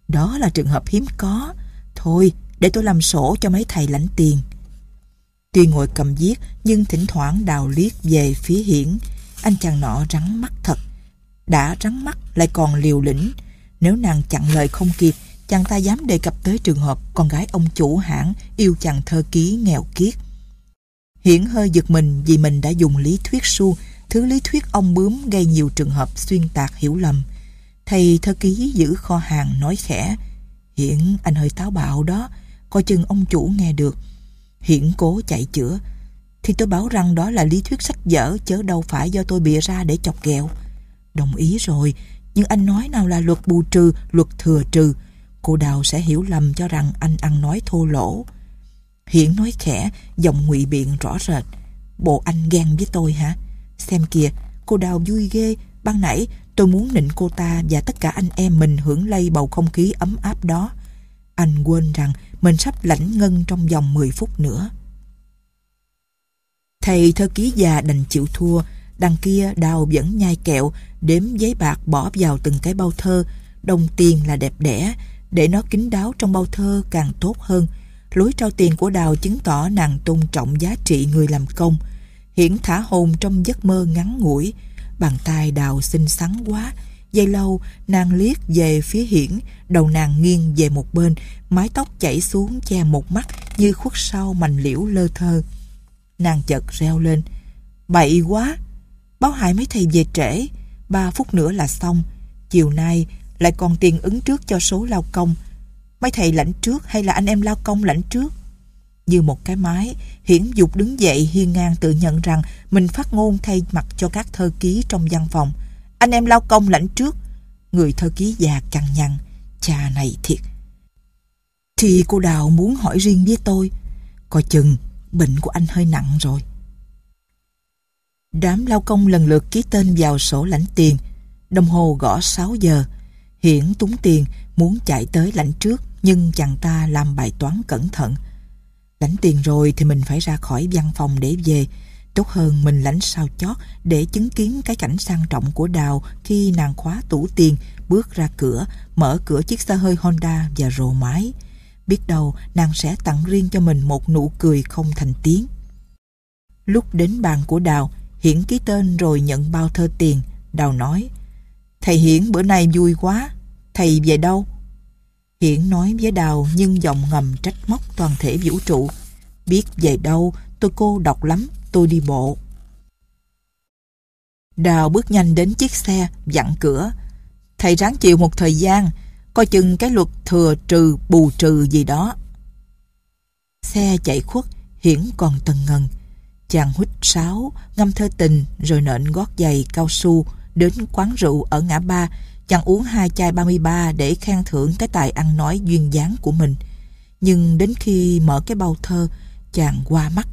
Đó là trường hợp hiếm có. Thôi, để tôi làm sổ cho mấy thầy lãnh tiền. Tuy ngồi cầm viết nhưng thỉnh thoảng đào liếc về phía hiển. Anh chàng nọ rắn mắt thật. Đã rắn mắt lại còn liều lĩnh. Nếu nàng chặn lời không kịp, chàng ta dám đề cập tới trường hợp con gái ông chủ hãng yêu chàng thơ ký nghèo kiết. Hiển hơi giật mình vì mình đã dùng lý thuyết su, thứ lý thuyết ông bướm gây nhiều trường hợp xuyên tạc hiểu lầm. Thầy thơ ký giữ kho hàng nói khẽ, Hiển anh hơi táo bạo đó, coi chừng ông chủ nghe được, hiển cố chạy chữa thì tôi bảo rằng đó là lý thuyết sách vở chớ đâu phải do tôi bịa ra để chọc ghẹo đồng ý rồi nhưng anh nói nào là luật bù trừ luật thừa trừ cô đào sẽ hiểu lầm cho rằng anh ăn nói thô lỗ hiển nói khẽ giọng ngụy biện rõ rệt bộ anh ghen với tôi hả xem kìa cô đào vui ghê ban nãy tôi muốn nịnh cô ta và tất cả anh em mình hưởng lây bầu không khí ấm áp đó anh quên rằng mình sắp lãnh ngân trong vòng 10 phút nữa. Thầy thơ ký già đành chịu thua, đằng kia đào vẫn nhai kẹo, đếm giấy bạc bỏ vào từng cái bao thơ, đồng tiền là đẹp đẽ, để nó kín đáo trong bao thơ càng tốt hơn. Lối trao tiền của đào chứng tỏ nàng tôn trọng giá trị người làm công. Hiển thả hồn trong giấc mơ ngắn ngủi, bàn tay đào xinh xắn quá, Dây lâu, nàng liếc về phía hiển, đầu nàng nghiêng về một bên, mái tóc chảy xuống che một mắt như khuất sau mành liễu lơ thơ. Nàng chợt reo lên. Bậy quá! Báo hại mấy thầy về trễ, ba phút nữa là xong. Chiều nay lại còn tiền ứng trước cho số lao công. Mấy thầy lãnh trước hay là anh em lao công lãnh trước? Như một cái mái Hiển Dục đứng dậy hiên ngang tự nhận rằng mình phát ngôn thay mặt cho các thơ ký trong văn phòng anh em lao công lãnh trước. Người thơ ký già cằn nhằn, cha này thiệt. Thì cô Đào muốn hỏi riêng với tôi, coi chừng bệnh của anh hơi nặng rồi. Đám lao công lần lượt ký tên vào sổ lãnh tiền. Đồng hồ gõ 6 giờ. Hiển túng tiền muốn chạy tới lãnh trước nhưng chàng ta làm bài toán cẩn thận. Lãnh tiền rồi thì mình phải ra khỏi văn phòng để về Tốt hơn mình lánh sao chót để chứng kiến cái cảnh sang trọng của Đào khi nàng khóa tủ tiền, bước ra cửa, mở cửa chiếc xe hơi Honda và rồ mái. Biết đâu nàng sẽ tặng riêng cho mình một nụ cười không thành tiếng. Lúc đến bàn của Đào, Hiển ký tên rồi nhận bao thơ tiền. Đào nói, Thầy Hiển bữa nay vui quá, thầy về đâu? Hiển nói với Đào nhưng giọng ngầm trách móc toàn thể vũ trụ. Biết về đâu, tôi cô độc lắm, tôi đi bộ. Đào bước nhanh đến chiếc xe, dặn cửa. Thầy ráng chịu một thời gian, coi chừng cái luật thừa trừ bù trừ gì đó. Xe chạy khuất, hiển còn tần ngần. Chàng hít sáo, ngâm thơ tình, rồi nện gót giày cao su, đến quán rượu ở ngã ba, chàng uống hai chai 33 để khen thưởng cái tài ăn nói duyên dáng của mình. Nhưng đến khi mở cái bao thơ, chàng qua mắt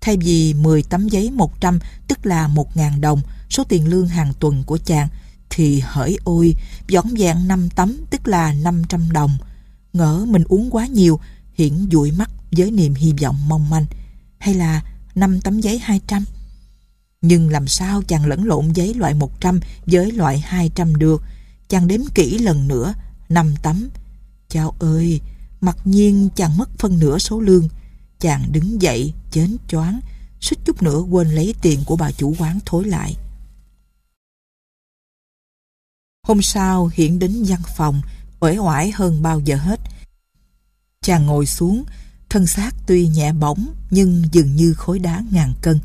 thay vì 10 tấm giấy 100 tức là 1.000 đồng, số tiền lương hàng tuần của chàng, thì hỡi ôi, dõn dạng 5 tấm tức là 500 đồng. Ngỡ mình uống quá nhiều, hiển dụi mắt với niềm hy vọng mong manh. Hay là 5 tấm giấy 200? Nhưng làm sao chàng lẫn lộn giấy loại 100 với loại 200 được? Chàng đếm kỹ lần nữa, 5 tấm. Chào ơi, mặc nhiên chàng mất phân nửa số lương. Chàng đứng dậy, chến choáng, suýt chút nữa quên lấy tiền của bà chủ quán thối lại. Hôm sau Hiển đến văn phòng, uể oải hơn bao giờ hết. Chàng ngồi xuống, thân xác tuy nhẹ bỏng nhưng dường như khối đá ngàn cân.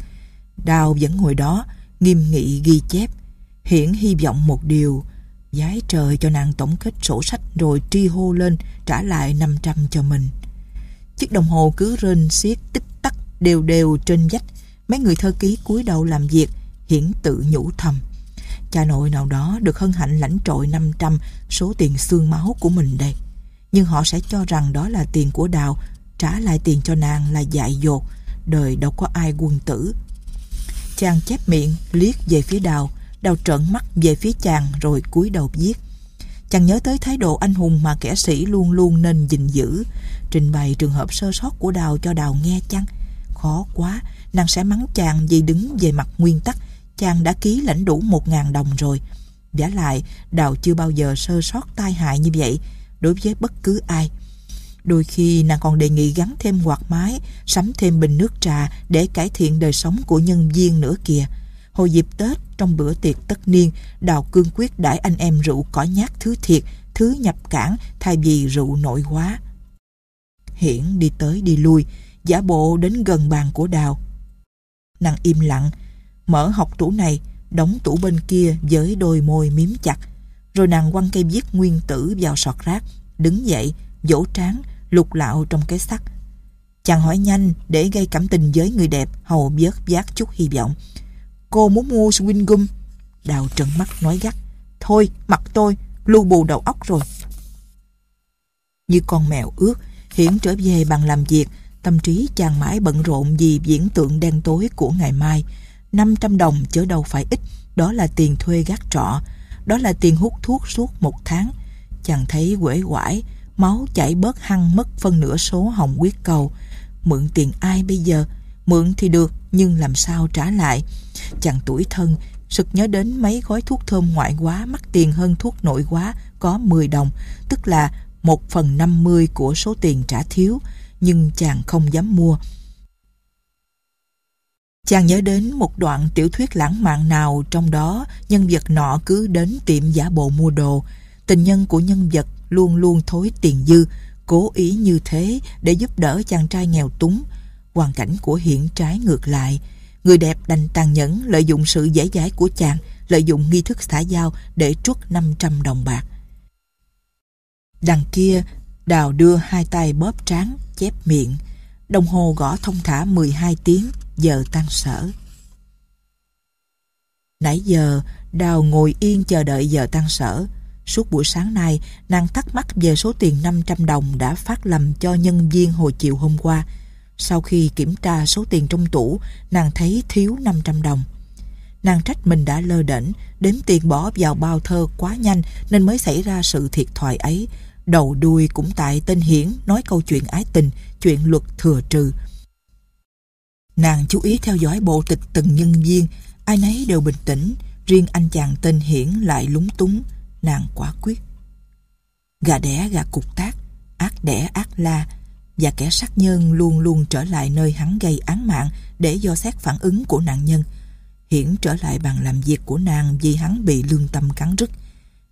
Đào vẫn ngồi đó, nghiêm nghị ghi chép. Hiển hy vọng một điều, giái trời cho nàng tổng kết sổ sách rồi tri hô lên trả lại năm trăm cho mình. Chiếc đồng hồ cứ rên xiết tích tắc đều đều trên vách. Mấy người thơ ký cúi đầu làm việc, hiển tự nhủ thầm. Cha nội nào đó được hân hạnh lãnh trội 500 số tiền xương máu của mình đây. Nhưng họ sẽ cho rằng đó là tiền của đào, trả lại tiền cho nàng là dại dột, đời đâu có ai quân tử. Chàng chép miệng, liếc về phía đào, đào trợn mắt về phía chàng rồi cúi đầu viết. Chàng nhớ tới thái độ anh hùng mà kẻ sĩ luôn luôn nên gìn giữ. Trình bày trường hợp sơ sót của Đào cho Đào nghe chăng? Khó quá, nàng sẽ mắng chàng vì đứng về mặt nguyên tắc. Chàng đã ký lãnh đủ một ngàn đồng rồi. Giả lại, Đào chưa bao giờ sơ sót tai hại như vậy đối với bất cứ ai. Đôi khi nàng còn đề nghị gắn thêm quạt mái, sắm thêm bình nước trà để cải thiện đời sống của nhân viên nữa kìa. Hồi dịp Tết, trong bữa tiệc tất niên, Đào cương quyết đãi anh em rượu cỏ nhát thứ thiệt, thứ nhập cản thay vì rượu nội hóa Hiển đi tới đi lui, giả bộ đến gần bàn của Đào. Nàng im lặng, mở học tủ này, đóng tủ bên kia với đôi môi miếm chặt. Rồi nàng quăng cây viết nguyên tử vào sọt rác, đứng dậy, vỗ tráng lục lạo trong cái sắt. Chàng hỏi nhanh để gây cảm tình với người đẹp hầu bớt giác chút hy vọng cô muốn mua swing gum. Đào trợn mắt nói gắt. Thôi, mặt tôi, lu bù đầu óc rồi. Như con mèo ướt, Hiển trở về bằng làm việc, tâm trí chàng mãi bận rộn vì diễn tượng đen tối của ngày mai. 500 đồng chớ đâu phải ít, đó là tiền thuê gác trọ, đó là tiền hút thuốc suốt một tháng. Chàng thấy quể quải, máu chảy bớt hăng mất phân nửa số hồng quyết cầu. Mượn tiền ai bây giờ? mượn thì được nhưng làm sao trả lại chàng tuổi thân sực nhớ đến mấy gói thuốc thơm ngoại quá mắc tiền hơn thuốc nội quá có 10 đồng tức là một phần 50 của số tiền trả thiếu nhưng chàng không dám mua Chàng nhớ đến một đoạn tiểu thuyết lãng mạn nào trong đó nhân vật nọ cứ đến tiệm giả bộ mua đồ. Tình nhân của nhân vật luôn luôn thối tiền dư, cố ý như thế để giúp đỡ chàng trai nghèo túng hoàn cảnh của hiện trái ngược lại người đẹp đành tàn nhẫn lợi dụng sự dễ dãi của chàng lợi dụng nghi thức xã giao để trút 500 đồng bạc đằng kia đào đưa hai tay bóp trán chép miệng đồng hồ gõ thông thả 12 tiếng giờ tan sở nãy giờ đào ngồi yên chờ đợi giờ tan sở Suốt buổi sáng nay, nàng thắc mắc về số tiền 500 đồng đã phát lầm cho nhân viên hồi chiều hôm qua. Sau khi kiểm tra số tiền trong tủ, nàng thấy thiếu 500 đồng. Nàng trách mình đã lơ đễnh, đếm tiền bỏ vào bao thơ quá nhanh nên mới xảy ra sự thiệt thòi ấy. Đầu đuôi cũng tại tên Hiển nói câu chuyện ái tình, chuyện luật thừa trừ. Nàng chú ý theo dõi bộ tịch từng nhân viên, ai nấy đều bình tĩnh, riêng anh chàng tên Hiển lại lúng túng, nàng quả quyết. Gà đẻ gà cục tác, ác đẻ ác la, và kẻ sát nhân luôn luôn trở lại nơi hắn gây án mạng để do xét phản ứng của nạn nhân. Hiển trở lại bàn làm việc của nàng vì hắn bị lương tâm cắn rứt.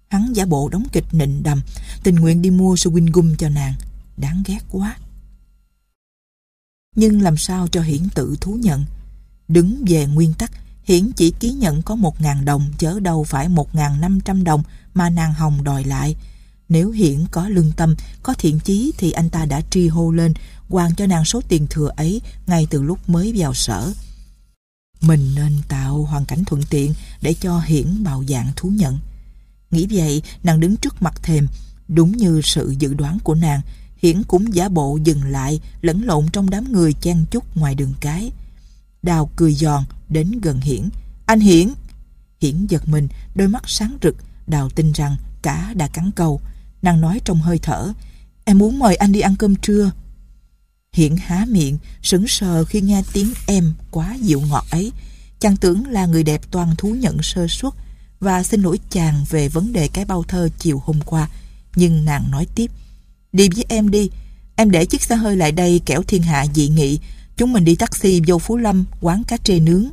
Hắn giả bộ đóng kịch nịnh đầm, tình nguyện đi mua Swin Gum cho nàng. Đáng ghét quá. Nhưng làm sao cho Hiển tự thú nhận? Đứng về nguyên tắc, Hiển chỉ ký nhận có 1.000 đồng chớ đâu phải 1.500 đồng mà nàng Hồng đòi lại – nếu Hiển có lương tâm, có thiện chí thì anh ta đã tri hô lên, hoàn cho nàng số tiền thừa ấy ngay từ lúc mới vào sở. Mình nên tạo hoàn cảnh thuận tiện để cho Hiển bào dạng thú nhận. Nghĩ vậy, nàng đứng trước mặt thềm, đúng như sự dự đoán của nàng, Hiển cũng giả bộ dừng lại, lẫn lộn trong đám người chen chúc ngoài đường cái. Đào cười giòn, đến gần Hiển. Anh Hiển! Hiển giật mình, đôi mắt sáng rực, Đào tin rằng cả đã cắn câu. Nàng nói trong hơi thở Em muốn mời anh đi ăn cơm trưa Hiển há miệng Sững sờ khi nghe tiếng em Quá dịu ngọt ấy Chàng tưởng là người đẹp toàn thú nhận sơ suất Và xin lỗi chàng về vấn đề cái bao thơ chiều hôm qua Nhưng nàng nói tiếp Đi với em đi Em để chiếc xe hơi lại đây kẻo thiên hạ dị nghị Chúng mình đi taxi vô Phú Lâm Quán cá trê nướng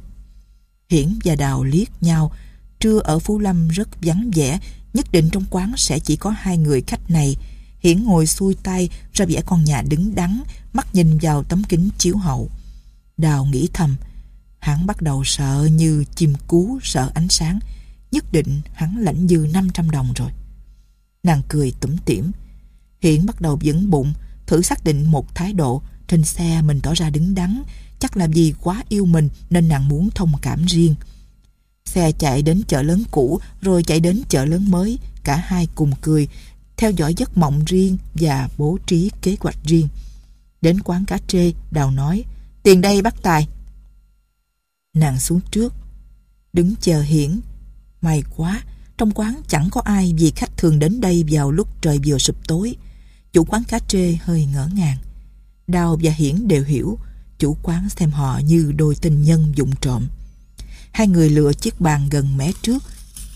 Hiển và Đào liếc nhau Trưa ở Phú Lâm rất vắng vẻ nhất định trong quán sẽ chỉ có hai người khách này. Hiển ngồi xuôi tay ra vẻ con nhà đứng đắn, mắt nhìn vào tấm kính chiếu hậu. Đào nghĩ thầm, hắn bắt đầu sợ như chim cú sợ ánh sáng, nhất định hắn lãnh dư 500 đồng rồi. Nàng cười tủm tỉm, Hiển bắt đầu vững bụng, thử xác định một thái độ, trên xe mình tỏ ra đứng đắn, chắc là vì quá yêu mình nên nàng muốn thông cảm riêng. Xe chạy đến chợ lớn cũ rồi chạy đến chợ lớn mới, cả hai cùng cười, theo dõi giấc mộng riêng và bố trí kế hoạch riêng. Đến quán cá trê, Đào nói, tiền đây bắt tài. Nàng xuống trước, đứng chờ hiển. May quá, trong quán chẳng có ai vì khách thường đến đây vào lúc trời vừa sụp tối. Chủ quán cá trê hơi ngỡ ngàng. Đào và Hiển đều hiểu, chủ quán xem họ như đôi tình nhân dụng trộm. Hai người lựa chiếc bàn gần mé trước.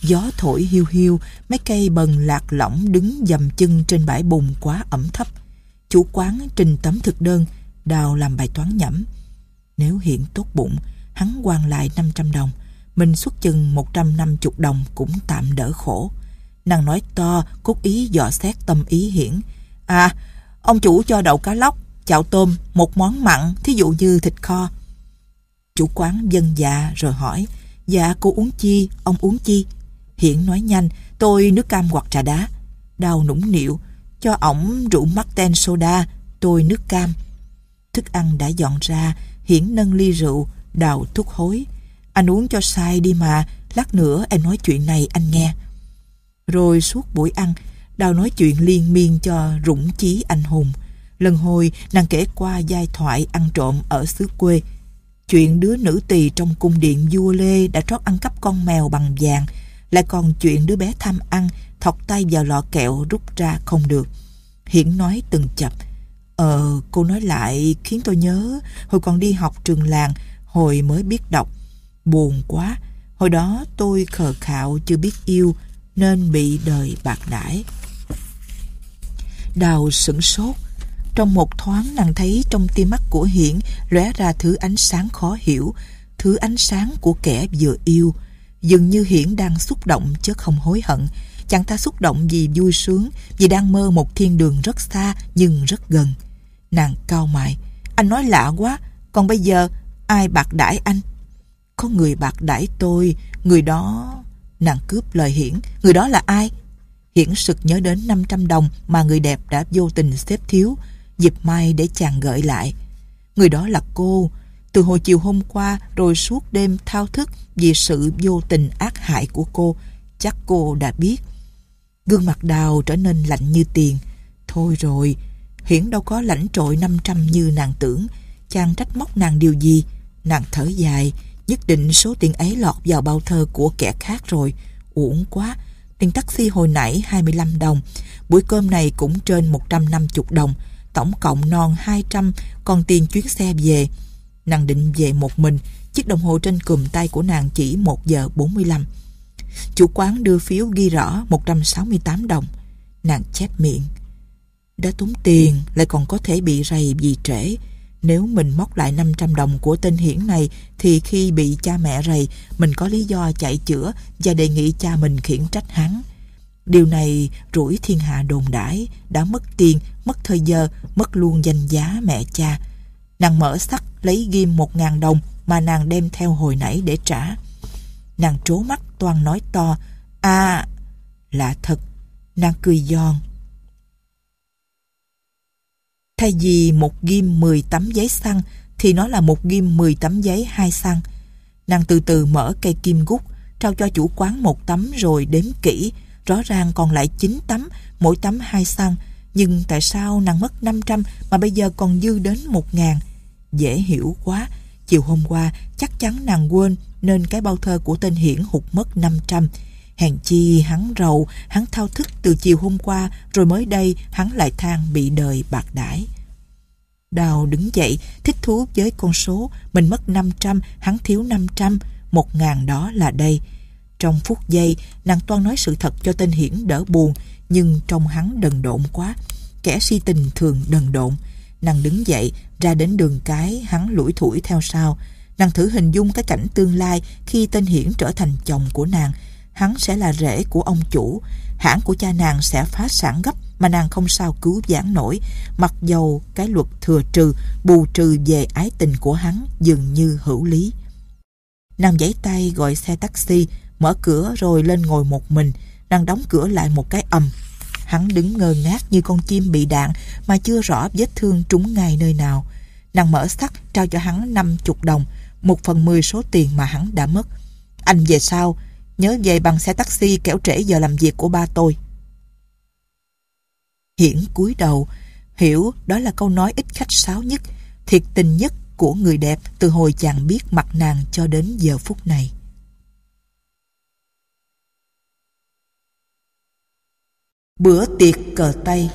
Gió thổi hiu hiu, mấy cây bần lạc lỏng đứng dầm chân trên bãi bùn quá ẩm thấp. Chủ quán trình tấm thực đơn, đào làm bài toán nhẩm. Nếu hiện tốt bụng, hắn quan lại 500 đồng. Mình xuất chừng 150 đồng cũng tạm đỡ khổ. Nàng nói to, cốt ý dò xét tâm ý hiển. À, ông chủ cho đậu cá lóc, chạo tôm, một món mặn, thí dụ như thịt kho. Chủ quán dân dạ rồi hỏi Dạ cô uống chi, ông uống chi Hiển nói nhanh Tôi nước cam hoặc trà đá Đào nũng nịu Cho ổng rượu Martin soda Tôi nước cam Thức ăn đã dọn ra Hiển nâng ly rượu Đào thúc hối Anh uống cho sai đi mà Lát nữa em nói chuyện này anh nghe Rồi suốt buổi ăn Đào nói chuyện liên miên cho rủng chí anh hùng Lần hồi nàng kể qua giai thoại ăn trộm ở xứ quê chuyện đứa nữ tỳ trong cung điện vua Lê đã trót ăn cắp con mèo bằng vàng, lại còn chuyện đứa bé tham ăn, thọc tay vào lọ kẹo rút ra không được. Hiển nói từng chập, Ờ, cô nói lại khiến tôi nhớ, hồi còn đi học trường làng, hồi mới biết đọc. Buồn quá, hồi đó tôi khờ khạo chưa biết yêu, nên bị đời bạc đãi. Đào sửng sốt, trong một thoáng nàng thấy trong tia mắt của Hiển lóe ra thứ ánh sáng khó hiểu, thứ ánh sáng của kẻ vừa yêu. Dường như Hiển đang xúc động chứ không hối hận. Chàng ta xúc động vì vui sướng, vì đang mơ một thiên đường rất xa nhưng rất gần. Nàng cao mại, anh nói lạ quá, còn bây giờ ai bạc đãi anh? Có người bạc đãi tôi, người đó... Nàng cướp lời Hiển, người đó là ai? Hiển sực nhớ đến 500 đồng mà người đẹp đã vô tình xếp thiếu, dịp mai để chàng gợi lại. Người đó là cô, từ hồi chiều hôm qua rồi suốt đêm thao thức vì sự vô tình ác hại của cô, chắc cô đã biết. Gương mặt đào trở nên lạnh như tiền. Thôi rồi, Hiển đâu có lãnh trội 500 như nàng tưởng, chàng trách móc nàng điều gì. Nàng thở dài, nhất định số tiền ấy lọt vào bao thơ của kẻ khác rồi. Uổng quá, tiền taxi hồi nãy 25 đồng, buổi cơm này cũng trên 150 đồng tổng cộng non 200 còn tiền chuyến xe về. Nàng định về một mình, chiếc đồng hồ trên cùm tay của nàng chỉ 1 giờ 45. Chủ quán đưa phiếu ghi rõ 168 đồng. Nàng chép miệng. Đã tốn tiền, lại còn có thể bị rầy vì trễ. Nếu mình móc lại 500 đồng của tên hiển này thì khi bị cha mẹ rầy, mình có lý do chạy chữa và đề nghị cha mình khiển trách hắn. Điều này rủi thiên hạ đồn đãi Đã mất tiền, mất thời giờ Mất luôn danh giá mẹ cha Nàng mở sắt lấy ghim một ngàn đồng Mà nàng đem theo hồi nãy để trả Nàng trố mắt toàn nói to À Lạ thật Nàng cười giòn Thay vì một ghim mười tấm giấy xăng Thì nó là một ghim mười tấm giấy hai xăng Nàng từ từ mở cây kim gút Trao cho chủ quán một tấm rồi đếm kỹ rõ ràng còn lại 9 tấm, mỗi tấm 2 xăng. Nhưng tại sao nàng mất 500 mà bây giờ còn dư đến 1 ngàn? Dễ hiểu quá. Chiều hôm qua chắc chắn nàng quên nên cái bao thơ của tên Hiển hụt mất 500. Hèn chi hắn rầu, hắn thao thức từ chiều hôm qua rồi mới đây hắn lại than bị đời bạc đãi. Đào đứng dậy, thích thú với con số, mình mất 500, hắn thiếu 500, 1 ngàn đó là đây. Trong phút giây, nàng toan nói sự thật cho tên Hiển đỡ buồn, nhưng trong hắn đần độn quá. Kẻ si tình thường đần độn. Nàng đứng dậy, ra đến đường cái, hắn lủi thủi theo sau. Nàng thử hình dung cái cảnh tương lai khi tên Hiển trở thành chồng của nàng. Hắn sẽ là rể của ông chủ. Hãng của cha nàng sẽ phá sản gấp mà nàng không sao cứu vãn nổi. Mặc dầu cái luật thừa trừ, bù trừ về ái tình của hắn dường như hữu lý. Nàng giãy tay gọi xe taxi, mở cửa rồi lên ngồi một mình, đang đóng cửa lại một cái ầm. Hắn đứng ngơ ngác như con chim bị đạn mà chưa rõ vết thương trúng ngay nơi nào. Nàng mở sắt trao cho hắn năm chục đồng, một phần mười số tiền mà hắn đã mất. Anh về sau, nhớ về bằng xe taxi kẻo trễ giờ làm việc của ba tôi. Hiển cúi đầu, hiểu đó là câu nói ít khách sáo nhất, thiệt tình nhất của người đẹp từ hồi chàng biết mặt nàng cho đến giờ phút này. Bữa tiệc cờ tay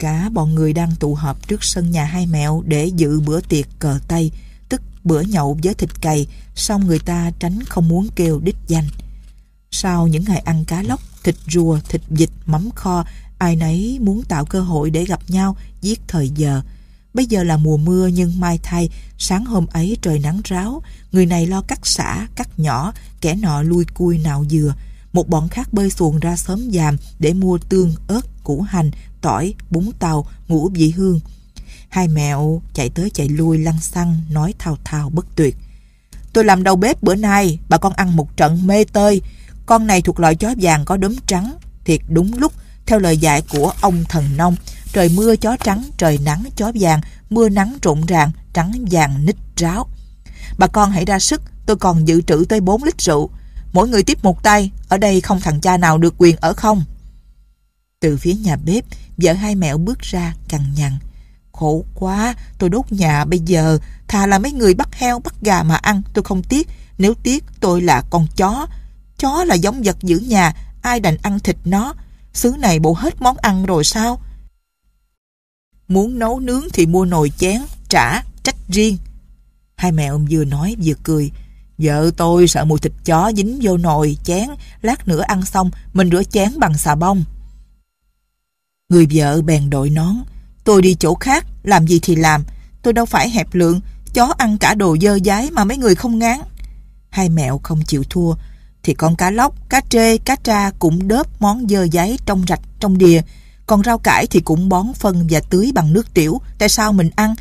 Cả bọn người đang tụ họp trước sân nhà hai mẹo để dự bữa tiệc cờ tay tức bữa nhậu với thịt cày, xong người ta tránh không muốn kêu đích danh. Sau những ngày ăn cá lóc, thịt rùa, thịt vịt, mắm kho, ai nấy muốn tạo cơ hội để gặp nhau, giết thời giờ. Bây giờ là mùa mưa nhưng mai thay, sáng hôm ấy trời nắng ráo, người này lo cắt xả, cắt nhỏ, kẻ nọ lui cui nạo dừa. Một bọn khác bơi xuồng ra xóm giàm để mua tương, ớt, củ hành, tỏi, bún tàu, ngũ vị hương. Hai mẹo chạy tới chạy lui lăn xăng, nói thào thào bất tuyệt. Tôi làm đầu bếp bữa nay, bà con ăn một trận mê tơi. Con này thuộc loại chó vàng có đốm trắng, thiệt đúng lúc, theo lời dạy của ông thần nông trời mưa chó trắng, trời nắng chó vàng, mưa nắng rộn ràng, trắng vàng nít ráo. Bà con hãy ra sức, tôi còn dự trữ tới 4 lít rượu. Mỗi người tiếp một tay, ở đây không thằng cha nào được quyền ở không. Từ phía nhà bếp, vợ hai mẹo bước ra cằn nhằn. Khổ quá, tôi đốt nhà bây giờ, thà là mấy người bắt heo bắt gà mà ăn, tôi không tiếc. Nếu tiếc, tôi là con chó. Chó là giống vật giữ nhà, ai đành ăn thịt nó. Xứ này bộ hết món ăn rồi sao? muốn nấu nướng thì mua nồi chén, trả, trách riêng. Hai mẹ ông vừa nói vừa cười. Vợ tôi sợ mùi thịt chó dính vô nồi, chén, lát nữa ăn xong mình rửa chén bằng xà bông. Người vợ bèn đội nón. Tôi đi chỗ khác, làm gì thì làm. Tôi đâu phải hẹp lượng, chó ăn cả đồ dơ dái mà mấy người không ngán. Hai mẹo không chịu thua, thì con cá lóc, cá trê, cá tra cũng đớp món dơ giấy trong rạch, trong đìa, còn rau cải thì cũng bón phân và tưới bằng nước tiểu. Tại sao mình ăn?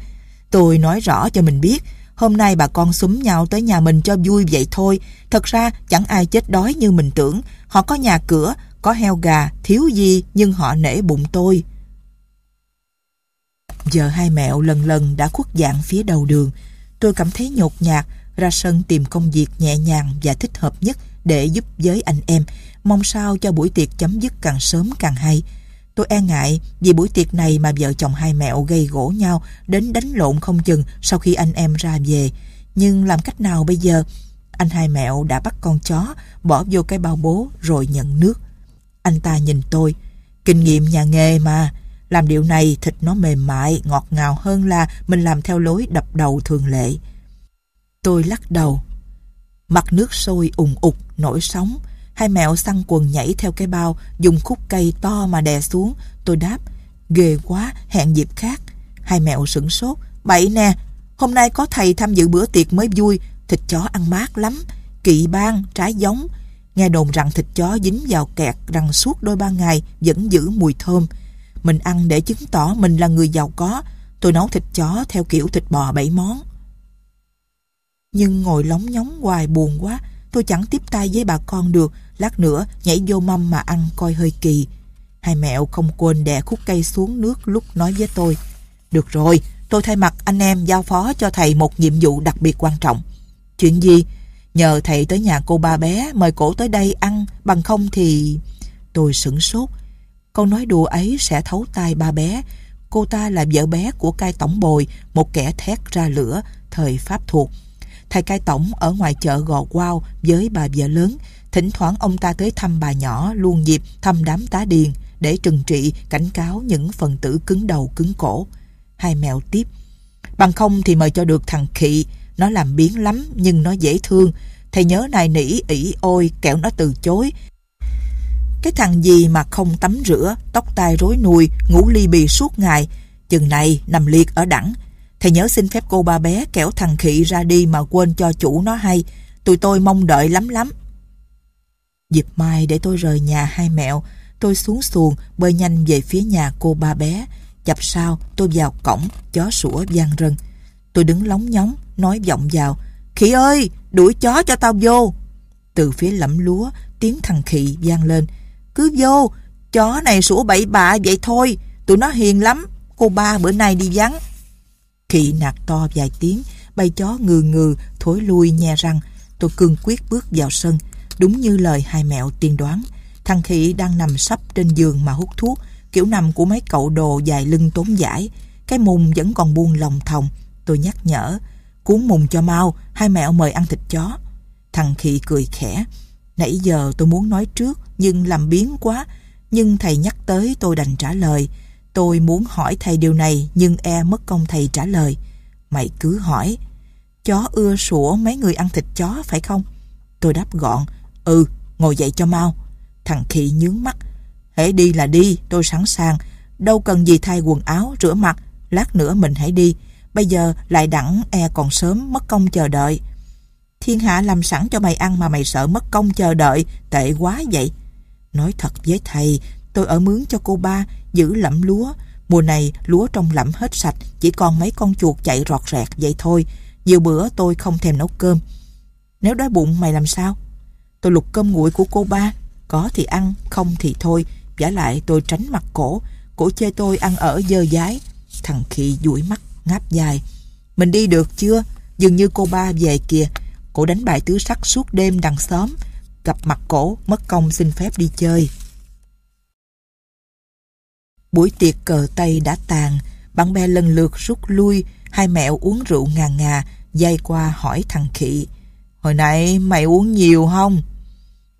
Tôi nói rõ cho mình biết. Hôm nay bà con súng nhau tới nhà mình cho vui vậy thôi. Thật ra chẳng ai chết đói như mình tưởng. Họ có nhà cửa, có heo gà, thiếu gì nhưng họ nể bụng tôi. Giờ hai mẹo lần lần đã khuất dạng phía đầu đường. Tôi cảm thấy nhột nhạt, ra sân tìm công việc nhẹ nhàng và thích hợp nhất để giúp với anh em. Mong sao cho buổi tiệc chấm dứt càng sớm càng hay. Tôi e ngại vì buổi tiệc này mà vợ chồng hai mẹo gây gỗ nhau đến đánh lộn không chừng sau khi anh em ra về. Nhưng làm cách nào bây giờ? Anh hai mẹo đã bắt con chó, bỏ vô cái bao bố rồi nhận nước. Anh ta nhìn tôi. Kinh nghiệm nhà nghề mà. Làm điều này thịt nó mềm mại, ngọt ngào hơn là mình làm theo lối đập đầu thường lệ. Tôi lắc đầu. Mặt nước sôi ùng ục, nổi sóng. Hai mẹo săn quần nhảy theo cái bao, dùng khúc cây to mà đè xuống. Tôi đáp, ghê quá, hẹn dịp khác. Hai mẹo sửng sốt, bậy nè, hôm nay có thầy tham dự bữa tiệc mới vui, thịt chó ăn mát lắm, kỵ ban, trái giống. Nghe đồn rằng thịt chó dính vào kẹt rằng suốt đôi ba ngày vẫn giữ mùi thơm. Mình ăn để chứng tỏ mình là người giàu có. Tôi nấu thịt chó theo kiểu thịt bò bảy món. Nhưng ngồi lóng nhóng hoài buồn quá, tôi chẳng tiếp tay với bà con được lát nữa nhảy vô mâm mà ăn coi hơi kỳ. Hai mẹo không quên đè khúc cây xuống nước lúc nói với tôi. Được rồi, tôi thay mặt anh em giao phó cho thầy một nhiệm vụ đặc biệt quan trọng. Chuyện gì? Nhờ thầy tới nhà cô ba bé mời cổ tới đây ăn, bằng không thì... Tôi sửng sốt. Câu nói đùa ấy sẽ thấu tai ba bé. Cô ta là vợ bé của cai tổng bồi, một kẻ thét ra lửa, thời Pháp thuộc. Thầy cai tổng ở ngoài chợ Gò Quao với bà vợ lớn, Thỉnh thoảng ông ta tới thăm bà nhỏ luôn dịp thăm đám tá điền để trừng trị cảnh cáo những phần tử cứng đầu cứng cổ. Hai mẹo tiếp. Bằng không thì mời cho được thằng Khị, nó làm biến lắm nhưng nó dễ thương. Thầy nhớ nài nỉ ỉ ôi kẻo nó từ chối. Cái thằng gì mà không tắm rửa, tóc tai rối nùi, ngủ ly bì suốt ngày, chừng này nằm liệt ở đẳng. Thầy nhớ xin phép cô ba bé kẻo thằng Khị ra đi mà quên cho chủ nó hay. Tụi tôi mong đợi lắm lắm. Dịp mai để tôi rời nhà hai mẹo, tôi xuống xuồng bơi nhanh về phía nhà cô ba bé. Chập sau, tôi vào cổng, chó sủa vang rần. Tôi đứng lóng nhóng, nói vọng vào, Khỉ ơi, đuổi chó cho tao vô. Từ phía lẫm lúa, tiếng thằng Khỉ vang lên, Cứ vô, chó này sủa bậy bạ vậy thôi, tụi nó hiền lắm, cô ba bữa nay đi vắng. Khỉ nạt to vài tiếng, bay chó ngừ ngừ, thối lui nhe răng. Tôi cương quyết bước vào sân. Đúng như lời hai mẹo tiên đoán, thằng Khỉ đang nằm sắp trên giường mà hút thuốc, kiểu nằm của mấy cậu đồ dài lưng tốn giải. Cái mùng vẫn còn buông lòng thòng. Tôi nhắc nhở, cuốn mùng cho mau, hai mẹo mời ăn thịt chó. Thằng Khỉ cười khẽ. Nãy giờ tôi muốn nói trước, nhưng làm biến quá. Nhưng thầy nhắc tới tôi đành trả lời. Tôi muốn hỏi thầy điều này, nhưng e mất công thầy trả lời. Mày cứ hỏi, chó ưa sủa mấy người ăn thịt chó phải không? Tôi đáp gọn, Ừ, ngồi dậy cho mau. Thằng Khỉ nhướng mắt. Hễ đi là đi, tôi sẵn sàng. Đâu cần gì thay quần áo, rửa mặt. Lát nữa mình hãy đi. Bây giờ lại đẳng e còn sớm mất công chờ đợi. Thiên hạ làm sẵn cho mày ăn mà mày sợ mất công chờ đợi. Tệ quá vậy. Nói thật với thầy, tôi ở mướn cho cô ba, giữ lẫm lúa. Mùa này lúa trong lẫm hết sạch, chỉ còn mấy con chuột chạy rọt rẹt vậy thôi. Nhiều bữa tôi không thèm nấu cơm. Nếu đói bụng mày làm sao? Tôi lục cơm nguội của cô ba. Có thì ăn, không thì thôi. Giả lại tôi tránh mặt cổ. Cổ chê tôi ăn ở dơ dái. Thằng Khi dụi mắt, ngáp dài. Mình đi được chưa? Dường như cô ba về kìa. Cổ đánh bài tứ sắc suốt đêm đằng xóm. Gặp mặt cổ, mất công xin phép đi chơi. Buổi tiệc cờ Tây đã tàn. Bạn bè lần lượt rút lui. Hai mẹo uống rượu ngà ngà. Dây qua hỏi thằng Khị Hồi nãy mày uống nhiều không?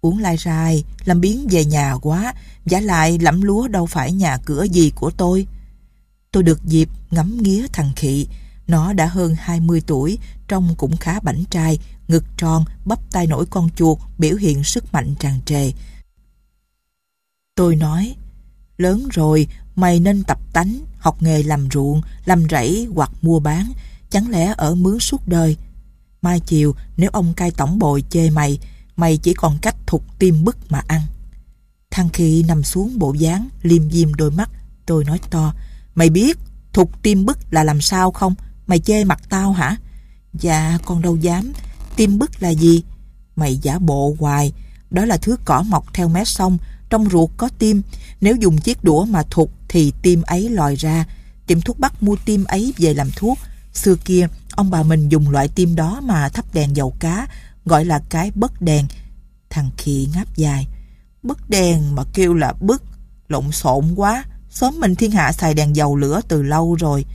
Uống lai rai, làm biến về nhà quá, giả lại lẫm lúa đâu phải nhà cửa gì của tôi. Tôi được dịp ngắm nghía thằng Khị, nó đã hơn 20 tuổi, trông cũng khá bảnh trai, ngực tròn, bắp tay nổi con chuột, biểu hiện sức mạnh tràn trề. Tôi nói, lớn rồi, mày nên tập tánh, học nghề làm ruộng, làm rẫy hoặc mua bán, chẳng lẽ ở mướn suốt đời mai chiều nếu ông cai tổng bồi chê mày, mày chỉ còn cách thục tim bức mà ăn. Thằng khi nằm xuống bộ dáng, liêm diêm đôi mắt, tôi nói to, mày biết thục tim bức là làm sao không? Mày chê mặt tao hả? Dạ, con đâu dám. Tim bức là gì? Mày giả bộ hoài, đó là thứ cỏ mọc theo mé sông, trong ruột có tim, nếu dùng chiếc đũa mà thục thì tim ấy lòi ra. Tiệm thuốc bắc mua tim ấy về làm thuốc, xưa kia ông bà mình dùng loại tim đó mà thắp đèn dầu cá, gọi là cái bất đèn. Thằng khi ngáp dài. Bất đèn mà kêu là bức, lộn xộn quá. sớm mình thiên hạ xài đèn dầu lửa từ lâu rồi.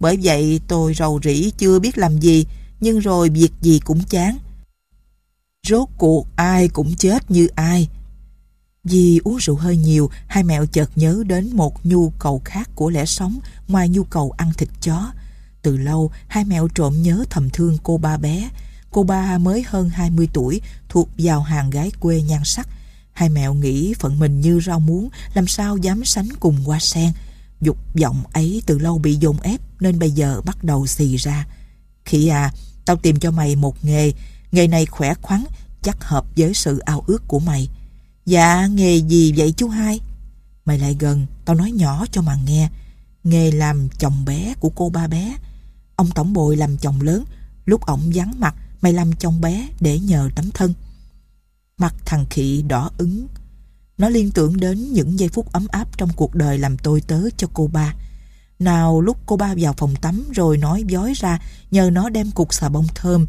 Bởi vậy tôi rầu rĩ chưa biết làm gì, nhưng rồi việc gì cũng chán. Rốt cuộc ai cũng chết như ai. Vì uống rượu hơi nhiều, hai mẹo chợt nhớ đến một nhu cầu khác của lẽ sống ngoài nhu cầu ăn thịt chó từ lâu, hai mẹo trộm nhớ thầm thương cô ba bé. Cô ba mới hơn 20 tuổi, thuộc vào hàng gái quê nhan sắc. Hai mẹo nghĩ phận mình như rau muống, làm sao dám sánh cùng hoa sen. Dục vọng ấy từ lâu bị dồn ép nên bây giờ bắt đầu xì ra. Khỉ à, tao tìm cho mày một nghề, nghề này khỏe khoắn, chắc hợp với sự ao ước của mày. Dạ, nghề gì vậy chú hai? Mày lại gần, tao nói nhỏ cho mà nghe. Nghề làm chồng bé của cô ba bé. Ông Tổng Bồi làm chồng lớn, lúc ổng vắng mặt, mày làm chồng bé để nhờ tấm thân. Mặt thằng Khị đỏ ứng. Nó liên tưởng đến những giây phút ấm áp trong cuộc đời làm tôi tớ cho cô ba. Nào lúc cô ba vào phòng tắm rồi nói vói ra nhờ nó đem cục xà bông thơm.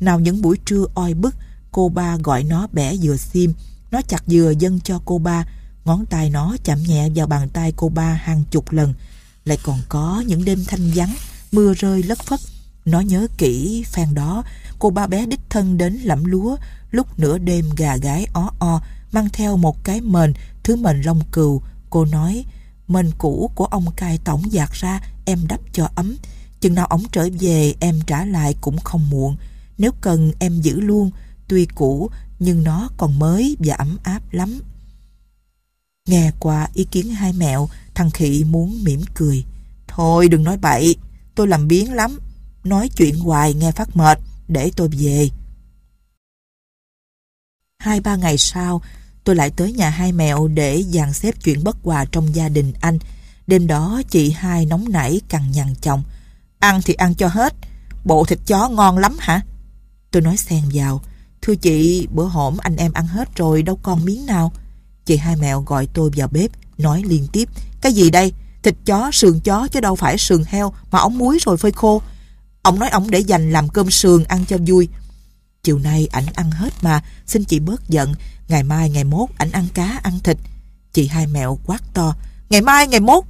Nào những buổi trưa oi bức, cô ba gọi nó bẻ dừa xiêm, Nó chặt dừa dâng cho cô ba, ngón tay nó chạm nhẹ vào bàn tay cô ba hàng chục lần. Lại còn có những đêm thanh vắng, mưa rơi lất phất. Nó nhớ kỹ phen đó, cô ba bé đích thân đến lẫm lúa, lúc nửa đêm gà gái ó o, mang theo một cái mền, thứ mền lông cừu. Cô nói, mền cũ của ông cai tổng giạt ra, em đắp cho ấm. Chừng nào ổng trở về em trả lại cũng không muộn. Nếu cần em giữ luôn, tuy cũ nhưng nó còn mới và ấm áp lắm. Nghe qua ý kiến hai mẹo, thằng Khị muốn mỉm cười. Thôi đừng nói bậy, tôi làm biến lắm. Nói chuyện hoài nghe phát mệt, để tôi về. Hai ba ngày sau, tôi lại tới nhà hai mẹo để dàn xếp chuyện bất hòa trong gia đình anh. Đêm đó chị hai nóng nảy cằn nhằn chồng. Ăn thì ăn cho hết, bộ thịt chó ngon lắm hả? Tôi nói xen vào. Thưa chị, bữa hổm anh em ăn hết rồi, đâu còn miếng nào. Chị hai mẹo gọi tôi vào bếp, nói liên tiếp. Cái gì đây? thịt chó, sườn chó chứ đâu phải sườn heo mà ống muối rồi phơi khô. Ông nói ông để dành làm cơm sườn ăn cho vui. Chiều nay ảnh ăn hết mà, xin chị bớt giận. Ngày mai ngày mốt ảnh ăn cá ăn thịt. Chị hai mẹo quát to. Ngày mai ngày mốt,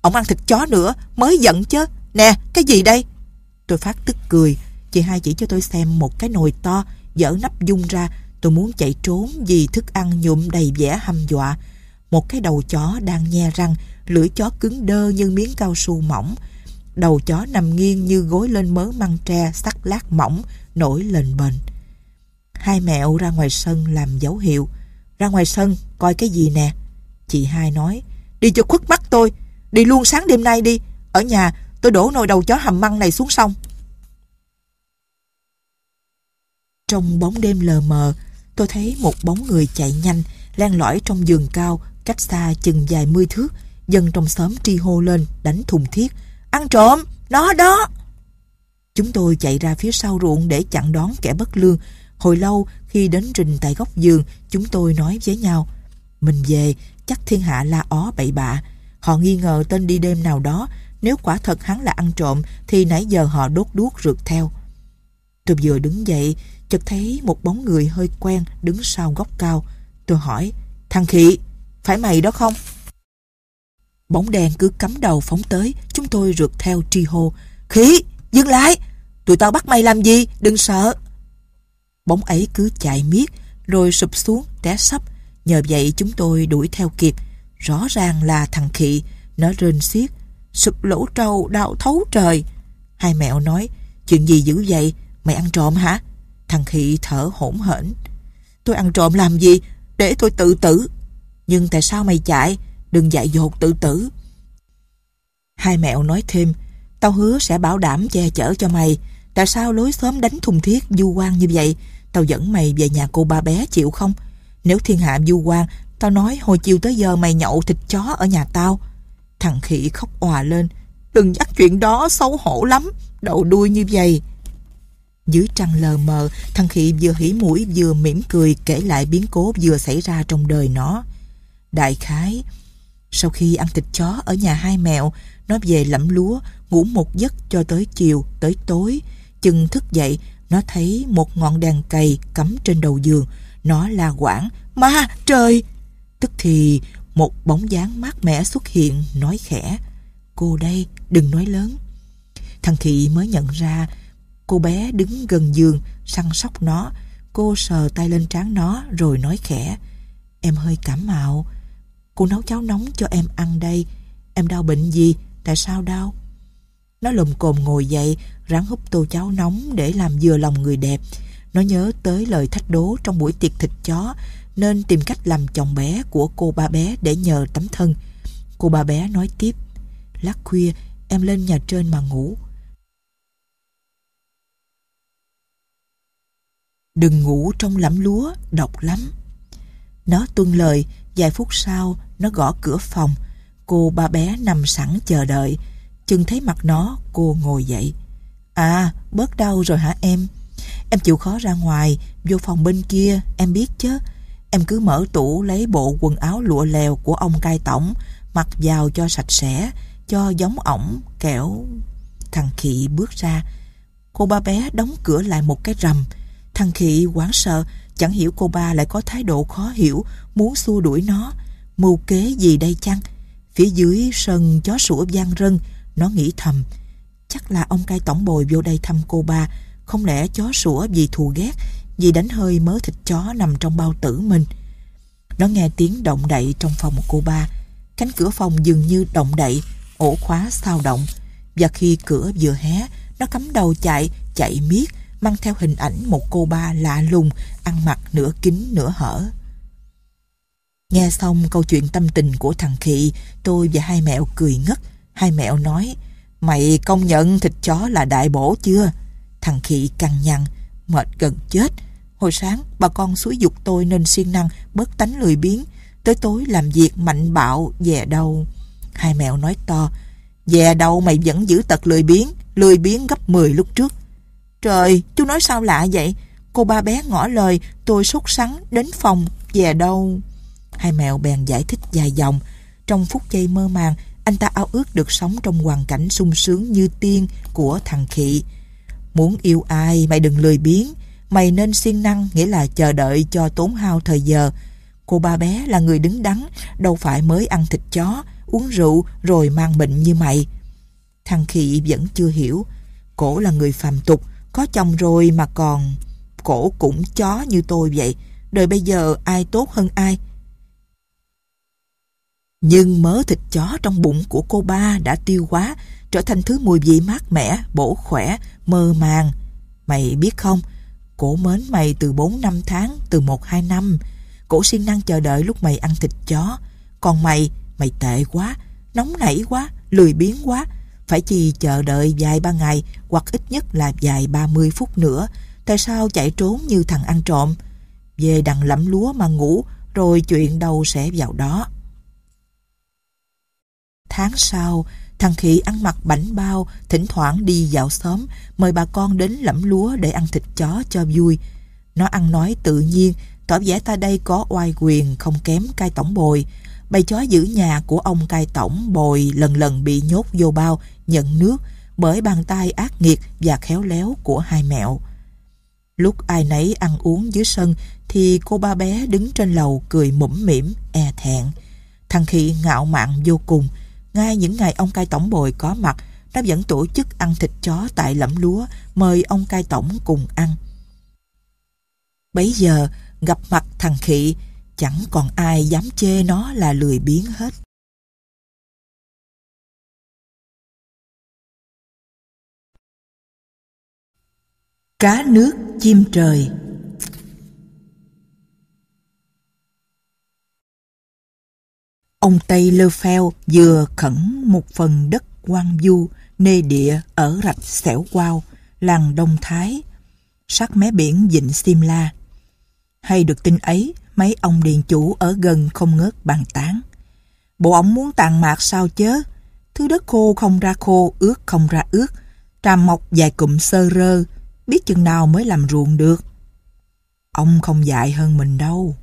ông ăn thịt chó nữa, mới giận chứ. Nè, cái gì đây? Tôi phát tức cười. Chị hai chỉ cho tôi xem một cái nồi to, dở nắp dung ra. Tôi muốn chạy trốn vì thức ăn nhụm đầy vẻ hăm dọa một cái đầu chó đang nhe răng, lưỡi chó cứng đơ như miếng cao su mỏng. Đầu chó nằm nghiêng như gối lên mớ măng tre sắc lát mỏng, nổi lên bền. Hai mẹo ra ngoài sân làm dấu hiệu. Ra ngoài sân, coi cái gì nè. Chị hai nói, đi cho khuất mắt tôi, đi luôn sáng đêm nay đi. Ở nhà, tôi đổ nồi đầu chó hầm măng này xuống sông. Trong bóng đêm lờ mờ, tôi thấy một bóng người chạy nhanh, len lỏi trong giường cao Cách xa chừng dài mươi thước, dân trong xóm tri hô lên, đánh thùng thiết. Ăn trộm, nó đó! Chúng tôi chạy ra phía sau ruộng để chặn đón kẻ bất lương. Hồi lâu, khi đến rình tại góc giường, chúng tôi nói với nhau. Mình về, chắc thiên hạ la ó bậy bạ. Họ nghi ngờ tên đi đêm nào đó, nếu quả thật hắn là ăn trộm thì nãy giờ họ đốt đuốc rượt theo. Tôi vừa đứng dậy, chợt thấy một bóng người hơi quen đứng sau góc cao. Tôi hỏi, thằng Khị, phải mày đó không? Bóng đèn cứ cắm đầu phóng tới, chúng tôi rượt theo tri hô. Khí, dừng lại! Tụi tao bắt mày làm gì? Đừng sợ! Bóng ấy cứ chạy miết, rồi sụp xuống, té sấp. Nhờ vậy chúng tôi đuổi theo kịp. Rõ ràng là thằng Khị, nó rên xiết, sụp lỗ trâu đau thấu trời. Hai mẹo nói, chuyện gì dữ vậy? Mày ăn trộm hả? Thằng Khị thở hổn hển. Tôi ăn trộm làm gì? Để tôi tự tử. Nhưng tại sao mày chạy? Đừng dại dột tự tử. Hai mẹo nói thêm, tao hứa sẽ bảo đảm che chở cho mày. Tại sao lối xóm đánh thùng thiết du quan như vậy? Tao dẫn mày về nhà cô ba bé chịu không? Nếu thiên hạ du quan, tao nói hồi chiều tới giờ mày nhậu thịt chó ở nhà tao. Thằng khỉ khóc òa lên. Đừng nhắc chuyện đó, xấu hổ lắm. Đầu đuôi như vậy. Dưới trăng lờ mờ, thằng Khị vừa hỉ mũi vừa mỉm cười kể lại biến cố vừa xảy ra trong đời nó. Đại khái, sau khi ăn thịt chó ở nhà hai mẹo, nó về lẫm lúa, ngủ một giấc cho tới chiều, tới tối. Chừng thức dậy, nó thấy một ngọn đèn cầy cắm trên đầu giường. Nó la quảng, ma trời! Tức thì một bóng dáng mát mẻ xuất hiện, nói khẽ. Cô đây, đừng nói lớn. Thằng Khị mới nhận ra, cô bé đứng gần giường, săn sóc nó. Cô sờ tay lên trán nó rồi nói khẽ. Em hơi cảm mạo. Cô nấu cháo nóng cho em ăn đây Em đau bệnh gì? Tại sao đau? Nó lồm cồm ngồi dậy Ráng húp tô cháo nóng để làm vừa lòng người đẹp Nó nhớ tới lời thách đố trong buổi tiệc thịt chó Nên tìm cách làm chồng bé của cô ba bé để nhờ tấm thân Cô ba bé nói tiếp Lát khuya em lên nhà trên mà ngủ Đừng ngủ trong lẫm lúa, độc lắm Nó tuân lời Vài phút sau, nó gõ cửa phòng. Cô ba bé nằm sẵn chờ đợi. Chừng thấy mặt nó, cô ngồi dậy. À, bớt đau rồi hả em? Em chịu khó ra ngoài, vô phòng bên kia, em biết chứ. Em cứ mở tủ lấy bộ quần áo lụa lèo của ông cai tổng, mặc vào cho sạch sẽ, cho giống ổng, kẻo... Thằng Khị bước ra. Cô ba bé đóng cửa lại một cái rầm. Thằng Khị hoảng sợ, Chẳng hiểu cô ba lại có thái độ khó hiểu, muốn xua đuổi nó. Mưu kế gì đây chăng? Phía dưới sân chó sủa gian rân, nó nghĩ thầm. Chắc là ông cai tổng bồi vô đây thăm cô ba, không lẽ chó sủa vì thù ghét, vì đánh hơi mớ thịt chó nằm trong bao tử mình. Nó nghe tiếng động đậy trong phòng cô ba. Cánh cửa phòng dường như động đậy, ổ khóa sao động. Và khi cửa vừa hé, nó cắm đầu chạy, chạy miết, mang theo hình ảnh một cô ba lạ lùng, ăn mặc nửa kín nửa hở. Nghe xong câu chuyện tâm tình của thằng Khị, tôi và hai mẹo cười ngất. Hai mẹo nói, mày công nhận thịt chó là đại bổ chưa? Thằng Khị căng nhằn, mệt gần chết. Hồi sáng, bà con xúi dục tôi nên siêng năng, bớt tánh lười biếng. Tới tối làm việc mạnh bạo, dè đầu. Hai mẹo nói to, dè đầu mày vẫn giữ tật lười biếng, lười biếng gấp 10 lúc trước. Trời, chú nói sao lạ vậy? Cô ba bé ngỏ lời, tôi sốt sắng đến phòng, về đâu? Hai mèo bèn giải thích dài dòng. Trong phút giây mơ màng, anh ta ao ước được sống trong hoàn cảnh sung sướng như tiên của thằng Khị. Muốn yêu ai, mày đừng lười biếng. Mày nên siêng năng, nghĩa là chờ đợi cho tốn hao thời giờ. Cô ba bé là người đứng đắn, đâu phải mới ăn thịt chó, uống rượu rồi mang bệnh như mày. Thằng Khị vẫn chưa hiểu. Cổ là người phàm tục, có chồng rồi mà còn cổ cũng chó như tôi vậy. Đời bây giờ ai tốt hơn ai? Nhưng mớ thịt chó trong bụng của cô ba đã tiêu hóa, trở thành thứ mùi vị mát mẻ, bổ khỏe, mơ màng. Mày biết không, cổ mến mày từ bốn năm tháng, từ một hai năm. Cổ siêng năng chờ đợi lúc mày ăn thịt chó. Còn mày, mày tệ quá, nóng nảy quá, lười biếng quá, phải chi chờ đợi vài ba ngày hoặc ít nhất là vài ba mươi phút nữa. Tại sao chạy trốn như thằng ăn trộm? Về đằng lẫm lúa mà ngủ rồi chuyện đâu sẽ vào đó. Tháng sau, thằng Khỉ ăn mặc bảnh bao, thỉnh thoảng đi dạo xóm, mời bà con đến lẫm lúa để ăn thịt chó cho vui. Nó ăn nói tự nhiên, tỏ vẻ ta đây có oai quyền không kém cai tổng bồi. Bầy chó giữ nhà của ông cai tổng bồi lần lần bị nhốt vô bao nhận nước bởi bàn tay ác nghiệt và khéo léo của hai mẹo. Lúc ai nấy ăn uống dưới sân thì cô ba bé đứng trên lầu cười mũm mỉm, e thẹn. Thằng Khị ngạo mạn vô cùng, ngay những ngày ông cai tổng bồi có mặt, nó vẫn tổ chức ăn thịt chó tại lẫm lúa, mời ông cai tổng cùng ăn. Bấy giờ, gặp mặt thằng Khị, chẳng còn ai dám chê nó là lười biếng hết. cá nước chim trời ông tây lơ pheo vừa khẩn một phần đất quang du nê địa ở rạch xẻo quao làng đông thái sát mé biển vịnh simla hay được tin ấy mấy ông điền chủ ở gần không ngớt bàn tán bộ ông muốn tàn mạc sao chớ thứ đất khô không ra khô ướt không ra ướt trà mọc dài cụm sơ rơ biết chừng nào mới làm ruộng được. Ông không dạy hơn mình đâu.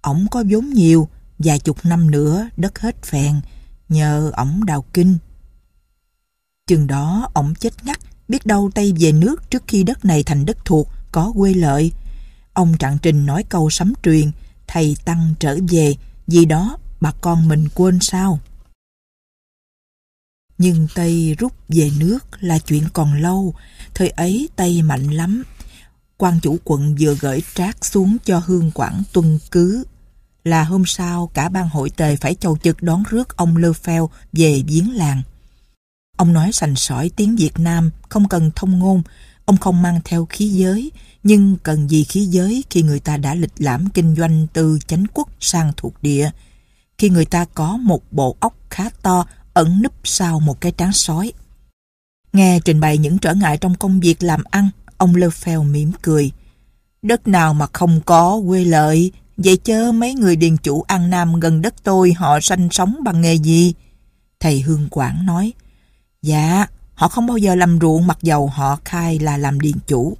Ông có vốn nhiều, vài chục năm nữa đất hết phèn, nhờ ông đào kinh. Chừng đó ông chết ngắt, biết đâu tay về nước trước khi đất này thành đất thuộc, có quê lợi. Ông Trạng Trình nói câu sấm truyền, thầy Tăng trở về, vì đó bà con mình quên sao? Nhưng Tây rút về nước là chuyện còn lâu, thời ấy tay mạnh lắm. quan chủ quận vừa gửi trác xuống cho hương quảng tuần cứ. Là hôm sau cả ban hội tề phải chầu trực đón rước ông Lơ Phèo về viếng làng. Ông nói sành sỏi tiếng Việt Nam, không cần thông ngôn, ông không mang theo khí giới, nhưng cần gì khí giới khi người ta đã lịch lãm kinh doanh từ chánh quốc sang thuộc địa, khi người ta có một bộ óc khá to ẩn núp sau một cái tráng sói. Nghe trình bày những trở ngại trong công việc làm ăn, ông Lefel mỉm cười. Đất nào mà không có quê lợi, vậy chớ mấy người điền chủ An Nam gần đất tôi họ sanh sống bằng nghề gì? Thầy Hương Quảng nói, Dạ, họ không bao giờ làm ruộng mặc dầu họ khai là làm điền chủ.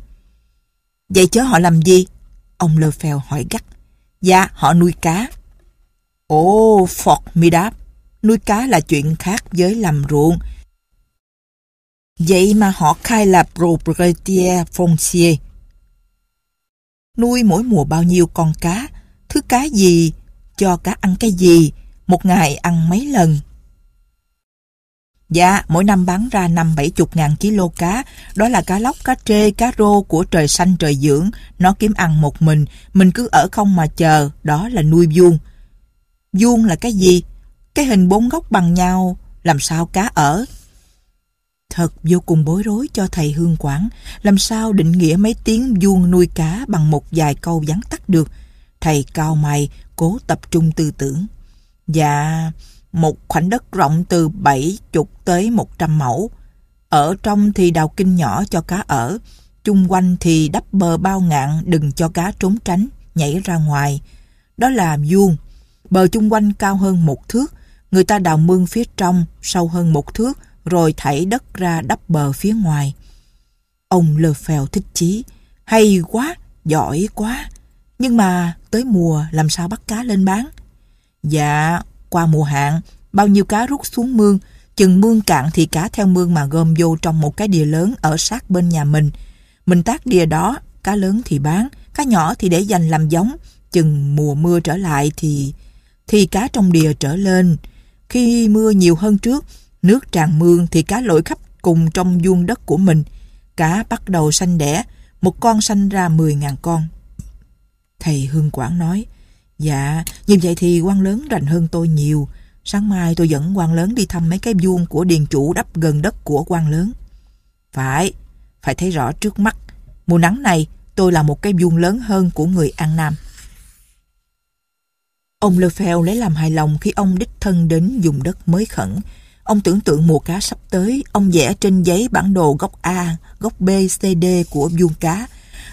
Vậy chớ họ làm gì? Ông Lefel hỏi gắt. Dạ, họ nuôi cá. Ồ, Phọt mi đáp, nuôi cá là chuyện khác với làm ruộng. Vậy mà họ khai là Proprietaire Foncier. Nuôi mỗi mùa bao nhiêu con cá, thứ cá gì, cho cá ăn cái gì, một ngày ăn mấy lần. Dạ, mỗi năm bán ra năm bảy chục ngàn kilo cá, đó là cá lóc, cá trê, cá rô của trời xanh trời dưỡng, nó kiếm ăn một mình, mình cứ ở không mà chờ, đó là nuôi vuông. Vuông là cái gì? Cái hình bốn góc bằng nhau, làm sao cá ở? Thật vô cùng bối rối cho thầy Hương Quảng, làm sao định nghĩa mấy tiếng vuông nuôi cá bằng một vài câu vắn tắt được. Thầy cao mày, cố tập trung tư tưởng. Dạ, một khoảnh đất rộng từ bảy chục tới một trăm mẫu. Ở trong thì đào kinh nhỏ cho cá ở, chung quanh thì đắp bờ bao ngạn đừng cho cá trốn tránh, nhảy ra ngoài. Đó là vuông. Bờ chung quanh cao hơn một thước, người ta đào mương phía trong sâu hơn một thước, rồi thảy đất ra đắp bờ phía ngoài. Ông lờ Phèo thích chí, hay quá, giỏi quá. Nhưng mà tới mùa làm sao bắt cá lên bán? Dạ, qua mùa hạn, bao nhiêu cá rút xuống mương, chừng mương cạn thì cá theo mương mà gom vô trong một cái đìa lớn ở sát bên nhà mình. Mình tác đìa đó, cá lớn thì bán, cá nhỏ thì để dành làm giống, chừng mùa mưa trở lại thì thì cá trong đìa trở lên. Khi mưa nhiều hơn trước Nước tràn mương thì cá lội khắp cùng trong vuông đất của mình. Cá bắt đầu sanh đẻ, một con sanh ra 10.000 con. Thầy Hương Quảng nói, Dạ, như vậy thì quan lớn rành hơn tôi nhiều. Sáng mai tôi dẫn quan lớn đi thăm mấy cái vuông của điền chủ đắp gần đất của quan lớn. Phải, phải thấy rõ trước mắt. Mùa nắng này, tôi là một cái vuông lớn hơn của người An Nam. Ông Lefebvre lấy làm hài lòng khi ông đích thân đến dùng đất mới khẩn, Ông tưởng tượng mùa cá sắp tới, ông vẽ trên giấy bản đồ góc A, góc B, c d của vuông cá.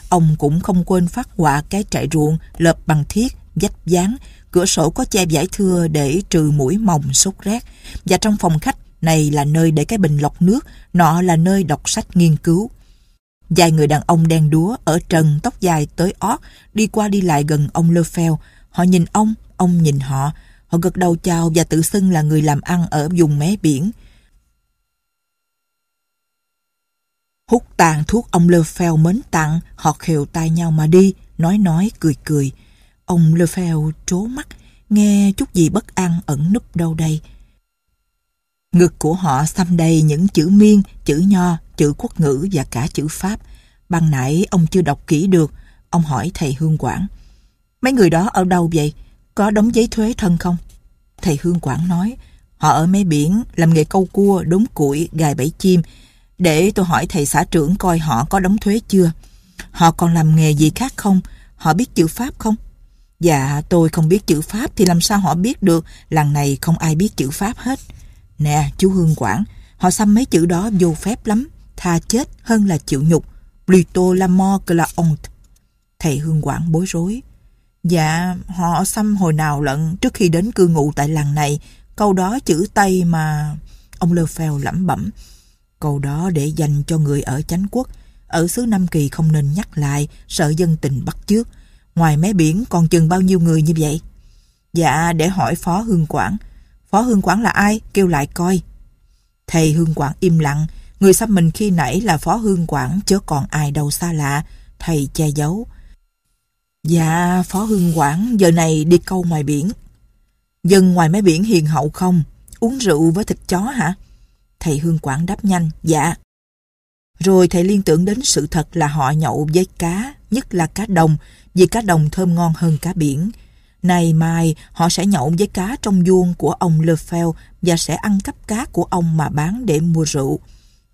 Ông cũng không quên phát họa cái trại ruộng lợp bằng thiết, dách dán, cửa sổ có che vải thưa để trừ mũi mồng sốt rét. Và trong phòng khách này là nơi để cái bình lọc nước, nọ là nơi đọc sách nghiên cứu. Vài người đàn ông đen đúa ở trần tóc dài tới ót đi qua đi lại gần ông Lefebvre. Họ nhìn ông, ông nhìn họ, Họ gật đầu chào và tự xưng là người làm ăn ở vùng mé biển. Hút tàn thuốc ông Lefel mến tặng, họ khều tay nhau mà đi, nói nói cười cười. Ông Lefel trố mắt, nghe chút gì bất an ẩn núp đâu đây. Ngực của họ xăm đầy những chữ miên, chữ nho, chữ quốc ngữ và cả chữ Pháp. Ban nãy ông chưa đọc kỹ được, ông hỏi thầy Hương Quảng. Mấy người đó ở đâu vậy? có đóng giấy thuế thân không? Thầy Hương Quảng nói, họ ở mấy biển, làm nghề câu cua, đốn củi, gài bẫy chim. Để tôi hỏi thầy xã trưởng coi họ có đóng thuế chưa? Họ còn làm nghề gì khác không? Họ biết chữ Pháp không? Dạ, tôi không biết chữ Pháp thì làm sao họ biết được, làng này không ai biết chữ Pháp hết. Nè, chú Hương Quảng, họ xăm mấy chữ đó vô phép lắm, tha chết hơn là chịu nhục. Pluto la mort que la honte. Thầy Hương Quảng bối rối. Dạ, họ xăm hồi nào lận trước khi đến cư ngụ tại làng này. Câu đó chữ Tây mà... Ông Lơ Phèo lẩm bẩm. Câu đó để dành cho người ở chánh quốc. Ở xứ Nam Kỳ không nên nhắc lại, sợ dân tình bắt trước Ngoài mé biển còn chừng bao nhiêu người như vậy? Dạ, để hỏi Phó Hương Quảng. Phó Hương Quảng là ai? Kêu lại coi. Thầy Hương Quảng im lặng. Người xăm mình khi nãy là Phó Hương Quảng chứ còn ai đâu xa lạ. Thầy che giấu. Dạ, Phó Hương Quảng giờ này đi câu ngoài biển. Dân ngoài mé biển hiền hậu không? Uống rượu với thịt chó hả? Thầy Hương Quảng đáp nhanh, dạ. Rồi thầy liên tưởng đến sự thật là họ nhậu với cá, nhất là cá đồng, vì cá đồng thơm ngon hơn cá biển. Này mai, họ sẽ nhậu với cá trong vuông của ông Lefel và sẽ ăn cắp cá của ông mà bán để mua rượu.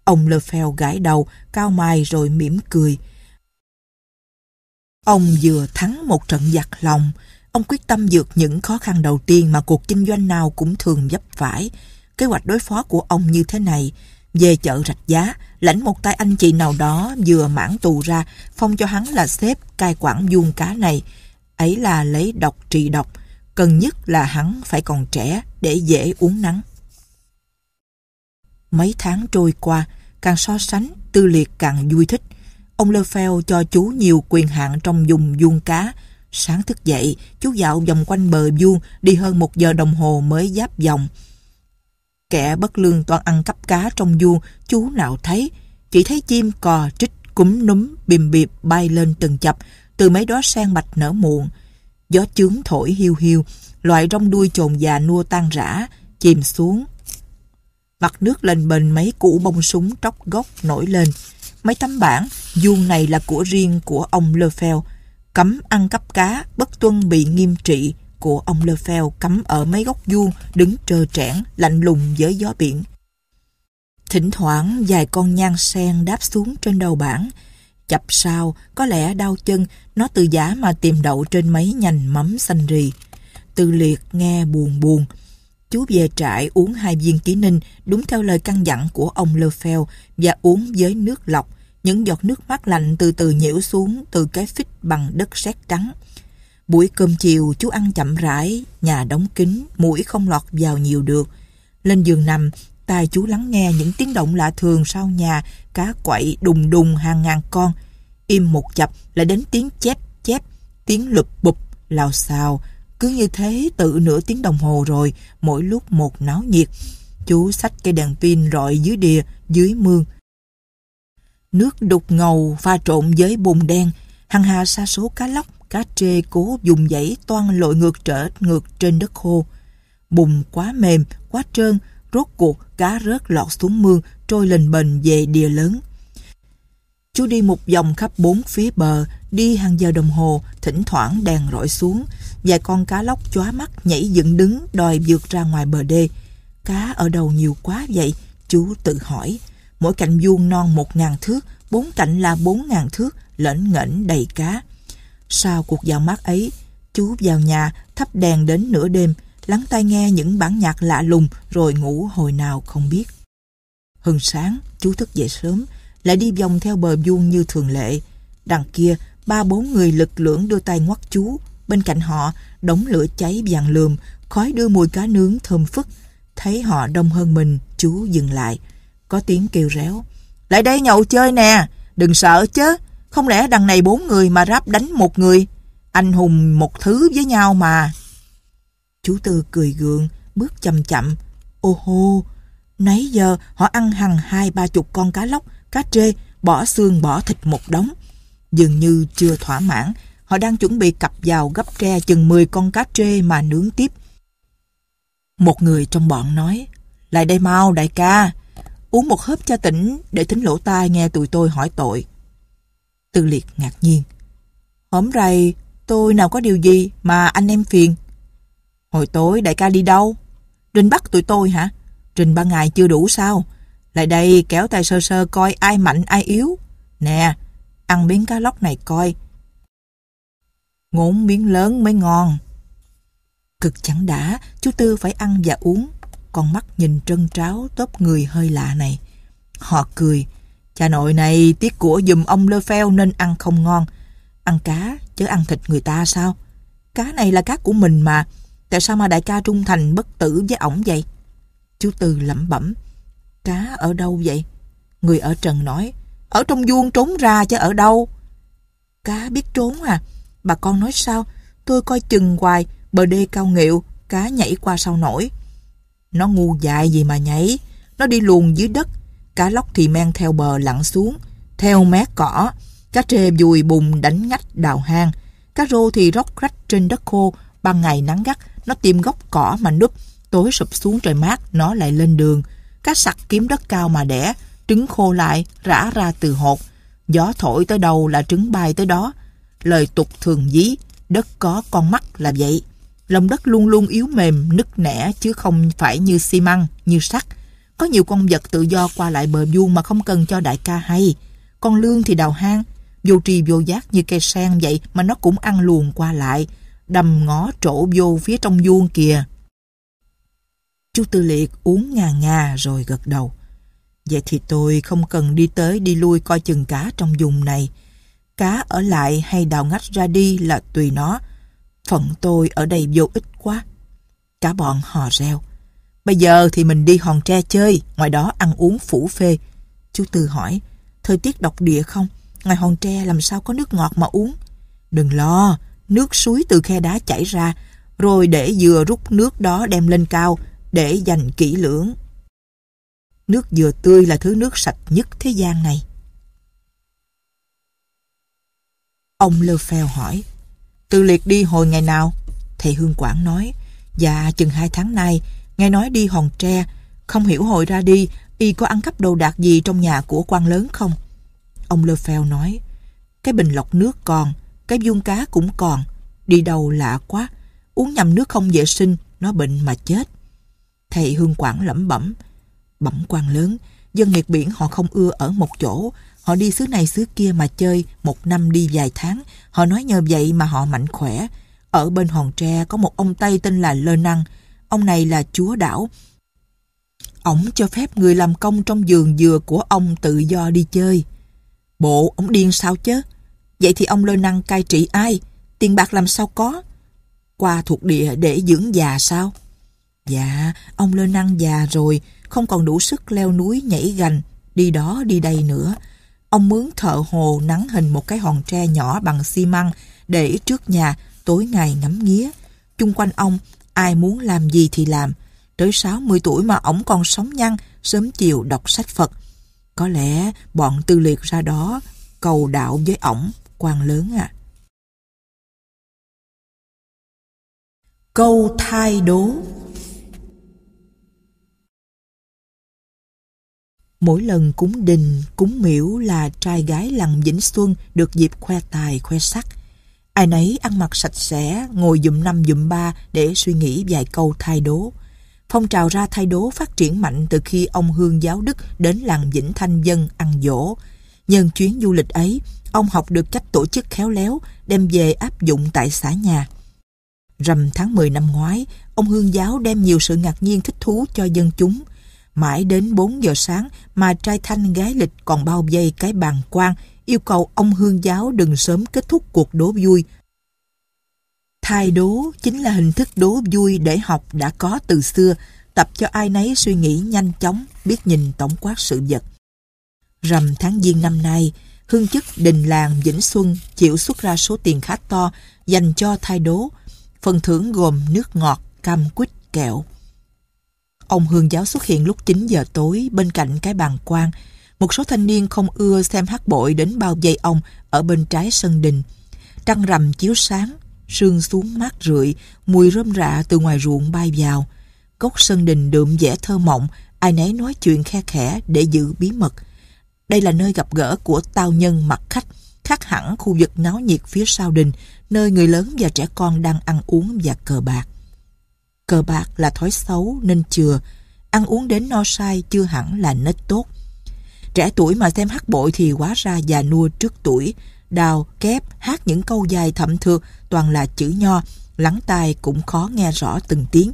Ông Lefel gãi đầu, cao mày rồi mỉm cười. Ông vừa thắng một trận giặc lòng, ông quyết tâm vượt những khó khăn đầu tiên mà cuộc kinh doanh nào cũng thường vấp phải. Kế hoạch đối phó của ông như thế này, về chợ rạch giá, lãnh một tay anh chị nào đó vừa mãn tù ra, phong cho hắn là xếp cai quản vuông cá này. Ấy là lấy độc trị độc, cần nhất là hắn phải còn trẻ để dễ uống nắng. Mấy tháng trôi qua, càng so sánh, tư liệt càng vui thích. Ông Lefebvre cho chú nhiều quyền hạn trong dùng vuông cá. Sáng thức dậy, chú dạo vòng quanh bờ vuông đi hơn một giờ đồng hồ mới giáp vòng. Kẻ bất lương toàn ăn cắp cá trong vuông, chú nào thấy. Chỉ thấy chim cò trích cúm núm bìm bịp bay lên từng chập, từ mấy đó sen bạch nở muộn. Gió chướng thổi hiu hiu, loại rong đuôi trồn già nua tan rã, chìm xuống. Mặt nước lên bền mấy củ bông súng tróc gốc nổi lên mấy tấm bảng, vuông này là của riêng của ông Lefebvre, cấm ăn cắp cá, bất tuân bị nghiêm trị của ông Lefebvre cấm ở mấy góc vuông, đứng trơ trẽn, lạnh lùng với gió biển. Thỉnh thoảng vài con nhang sen đáp xuống trên đầu bảng, chập sao, có lẽ đau chân, nó từ giả mà tìm đậu trên mấy nhành mắm xanh rì. Tư liệt nghe buồn buồn, chú về trại uống hai viên ký ninh đúng theo lời căn dặn của ông Lơ Phèo và uống với nước lọc. Những giọt nước mát lạnh từ từ nhiễu xuống từ cái phích bằng đất sét trắng. Buổi cơm chiều chú ăn chậm rãi, nhà đóng kín, mũi không lọt vào nhiều được. Lên giường nằm, tai chú lắng nghe những tiếng động lạ thường sau nhà, cá quậy đùng đùng hàng ngàn con. Im một chập lại đến tiếng chép chép, tiếng lụp bụp, lào xào, cứ như thế tự nửa tiếng đồng hồ rồi, mỗi lúc một náo nhiệt. Chú xách cây đèn pin rọi dưới đìa, dưới mương. Nước đục ngầu pha trộn với bùn đen, hàng hà sa số cá lóc, cá trê cố dùng dãy toan lội ngược trở ngược trên đất khô. Bùn quá mềm, quá trơn, rốt cuộc cá rớt lọt xuống mương trôi lên bền về đìa lớn. Chú đi một vòng khắp bốn phía bờ, đi hàng giờ đồng hồ, thỉnh thoảng đèn rọi xuống. Vài con cá lóc chóa mắt nhảy dựng đứng đòi vượt ra ngoài bờ đê. Cá ở đầu nhiều quá vậy, chú tự hỏi. Mỗi cạnh vuông non một ngàn thước, bốn cạnh là bốn ngàn thước, lễn ngẩn đầy cá. Sau cuộc vào mắt ấy, chú vào nhà thắp đèn đến nửa đêm, lắng tai nghe những bản nhạc lạ lùng rồi ngủ hồi nào không biết. Hừng sáng, chú thức dậy sớm, lại đi vòng theo bờ vuông như thường lệ. Đằng kia, ba bốn người lực lưỡng đưa tay ngoắt chú. Bên cạnh họ, đống lửa cháy vàng lườm, khói đưa mùi cá nướng thơm phức. Thấy họ đông hơn mình, chú dừng lại. Có tiếng kêu réo. Lại đây nhậu chơi nè, đừng sợ chứ. Không lẽ đằng này bốn người mà ráp đánh một người? Anh hùng một thứ với nhau mà. Chú Tư cười gượng, bước chậm chậm. Ô hô, nãy giờ họ ăn hằng hai ba chục con cá lóc, cá trê, bỏ xương bỏ thịt một đống. Dường như chưa thỏa mãn, họ đang chuẩn bị cặp vào gấp tre chừng 10 con cá trê mà nướng tiếp. Một người trong bọn nói, lại đây mau đại ca, uống một hớp cho tỉnh để tính lỗ tai nghe tụi tôi hỏi tội. Tư liệt ngạc nhiên, hóm rày tôi nào có điều gì mà anh em phiền. Hồi tối đại ca đi đâu? Rình bắt tụi tôi hả? Rình ba ngày chưa đủ sao? Lại đây kéo tay sơ sơ coi ai mạnh ai yếu. Nè, ăn miếng cá lóc này coi. Ngốn miếng lớn mới ngon. Cực chẳng đã, chú Tư phải ăn và uống. Con mắt nhìn trân tráo tốt người hơi lạ này. Họ cười. Cha nội này tiếc của dùm ông Lơ Pheo nên ăn không ngon. Ăn cá chứ ăn thịt người ta sao? Cá này là cá của mình mà. Tại sao mà đại ca trung thành bất tử với ổng vậy? Chú Tư lẩm bẩm. Cá ở đâu vậy? Người ở trần nói. Ở trong vuông trốn ra chứ ở đâu? Cá biết trốn à? Bà con nói sao? Tôi coi chừng hoài, bờ đê cao nghịu, cá nhảy qua sao nổi. Nó ngu dại gì mà nhảy, nó đi luồn dưới đất, cá lóc thì men theo bờ lặn xuống, theo mé cỏ, cá trê vùi bùn đánh ngách đào hang, cá rô thì róc rách trên đất khô, ban ngày nắng gắt, nó tìm gốc cỏ mà núp, tối sụp xuống trời mát, nó lại lên đường, cá sặc kiếm đất cao mà đẻ, trứng khô lại, rã ra từ hột. Gió thổi tới đâu là trứng bay tới đó. Lời tục thường dí, đất có con mắt là vậy. Lòng đất luôn luôn yếu mềm, nứt nẻ chứ không phải như xi măng, như sắt. Có nhiều con vật tự do qua lại bờ vuông mà không cần cho đại ca hay. Con lương thì đào hang, vô trì vô giác như cây sen vậy mà nó cũng ăn luồn qua lại, đầm ngó trổ vô phía trong vuông kìa. Chú Tư Liệt uống ngà ngà rồi gật đầu. Vậy thì tôi không cần đi tới đi lui coi chừng cá trong vùng này. Cá ở lại hay đào ngách ra đi là tùy nó. Phận tôi ở đây vô ích quá. Cả bọn hò reo. Bây giờ thì mình đi hòn tre chơi, ngoài đó ăn uống phủ phê. Chú Tư hỏi, thời tiết độc địa không? Ngoài hòn tre làm sao có nước ngọt mà uống? Đừng lo, nước suối từ khe đá chảy ra, rồi để dừa rút nước đó đem lên cao, để dành kỹ lưỡng. Nước dừa tươi là thứ nước sạch nhất thế gian này. Ông Lơ Phèo hỏi, Tư Liệt đi hồi ngày nào? Thầy Hương Quảng nói, Dạ chừng hai tháng nay, nghe nói đi hòn tre, không hiểu hồi ra đi, y có ăn cắp đồ đạc gì trong nhà của quan lớn không? Ông Lơ Phèo nói, cái bình lọc nước còn, cái vuông cá cũng còn, đi đâu lạ quá, uống nhầm nước không vệ sinh, nó bệnh mà chết. Thầy Hương Quảng lẩm bẩm, bẩm quan lớn dân miệt biển họ không ưa ở một chỗ họ đi xứ này xứ kia mà chơi một năm đi vài tháng họ nói nhờ vậy mà họ mạnh khỏe ở bên hòn tre có một ông tây tên là lơ năng ông này là chúa đảo ổng cho phép người làm công trong giường dừa của ông tự do đi chơi bộ ổng điên sao chứ vậy thì ông lơ năng cai trị ai tiền bạc làm sao có qua thuộc địa để dưỡng già sao dạ ông lơ năng già rồi không còn đủ sức leo núi nhảy gành, đi đó đi đây nữa. Ông mướn thợ hồ nắng hình một cái hòn tre nhỏ bằng xi măng để trước nhà tối ngày ngắm nghía. Chung quanh ông, ai muốn làm gì thì làm. Tới 60 tuổi mà ổng còn sống nhăn, sớm chiều đọc sách Phật. Có lẽ bọn tư liệt ra đó cầu đạo với ổng, quan lớn à. Câu thai đố Mỗi lần cúng đình, cúng miễu là trai gái lằng Vĩnh Xuân được dịp khoe tài, khoe sắc. Ai nấy ăn mặc sạch sẽ, ngồi dùm năm dùm ba để suy nghĩ vài câu thay đố. Phong trào ra thay đố phát triển mạnh từ khi ông Hương Giáo Đức đến làng Vĩnh Thanh Dân ăn dỗ. Nhân chuyến du lịch ấy, ông học được cách tổ chức khéo léo, đem về áp dụng tại xã nhà. Rằm tháng 10 năm ngoái, ông Hương Giáo đem nhiều sự ngạc nhiên thích thú cho dân chúng – Mãi đến 4 giờ sáng mà trai thanh gái lịch còn bao vây cái bàn quan yêu cầu ông hương giáo đừng sớm kết thúc cuộc đố vui. Thai đố chính là hình thức đố vui để học đã có từ xưa, tập cho ai nấy suy nghĩ nhanh chóng, biết nhìn tổng quát sự vật. Rằm tháng Giêng năm nay, hương chức đình làng Vĩnh Xuân chịu xuất ra số tiền khá to dành cho thai đố. Phần thưởng gồm nước ngọt, cam quýt, kẹo, ông hương giáo xuất hiện lúc 9 giờ tối bên cạnh cái bàn quan. Một số thanh niên không ưa xem hát bội đến bao dây ông ở bên trái sân đình. Trăng rằm chiếu sáng, sương xuống mát rượi, mùi rơm rạ từ ngoài ruộng bay vào. Gốc sân đình đượm vẻ thơ mộng, ai nấy nói chuyện khe khẽ để giữ bí mật. Đây là nơi gặp gỡ của tao nhân mặt khách, khác hẳn khu vực náo nhiệt phía sau đình, nơi người lớn và trẻ con đang ăn uống và cờ bạc. Cờ bạc là thói xấu nên chừa, ăn uống đến no sai chưa hẳn là nết tốt. Trẻ tuổi mà xem hát bội thì quá ra già nua trước tuổi, đào, kép, hát những câu dài thậm thược toàn là chữ nho, lắng tai cũng khó nghe rõ từng tiếng.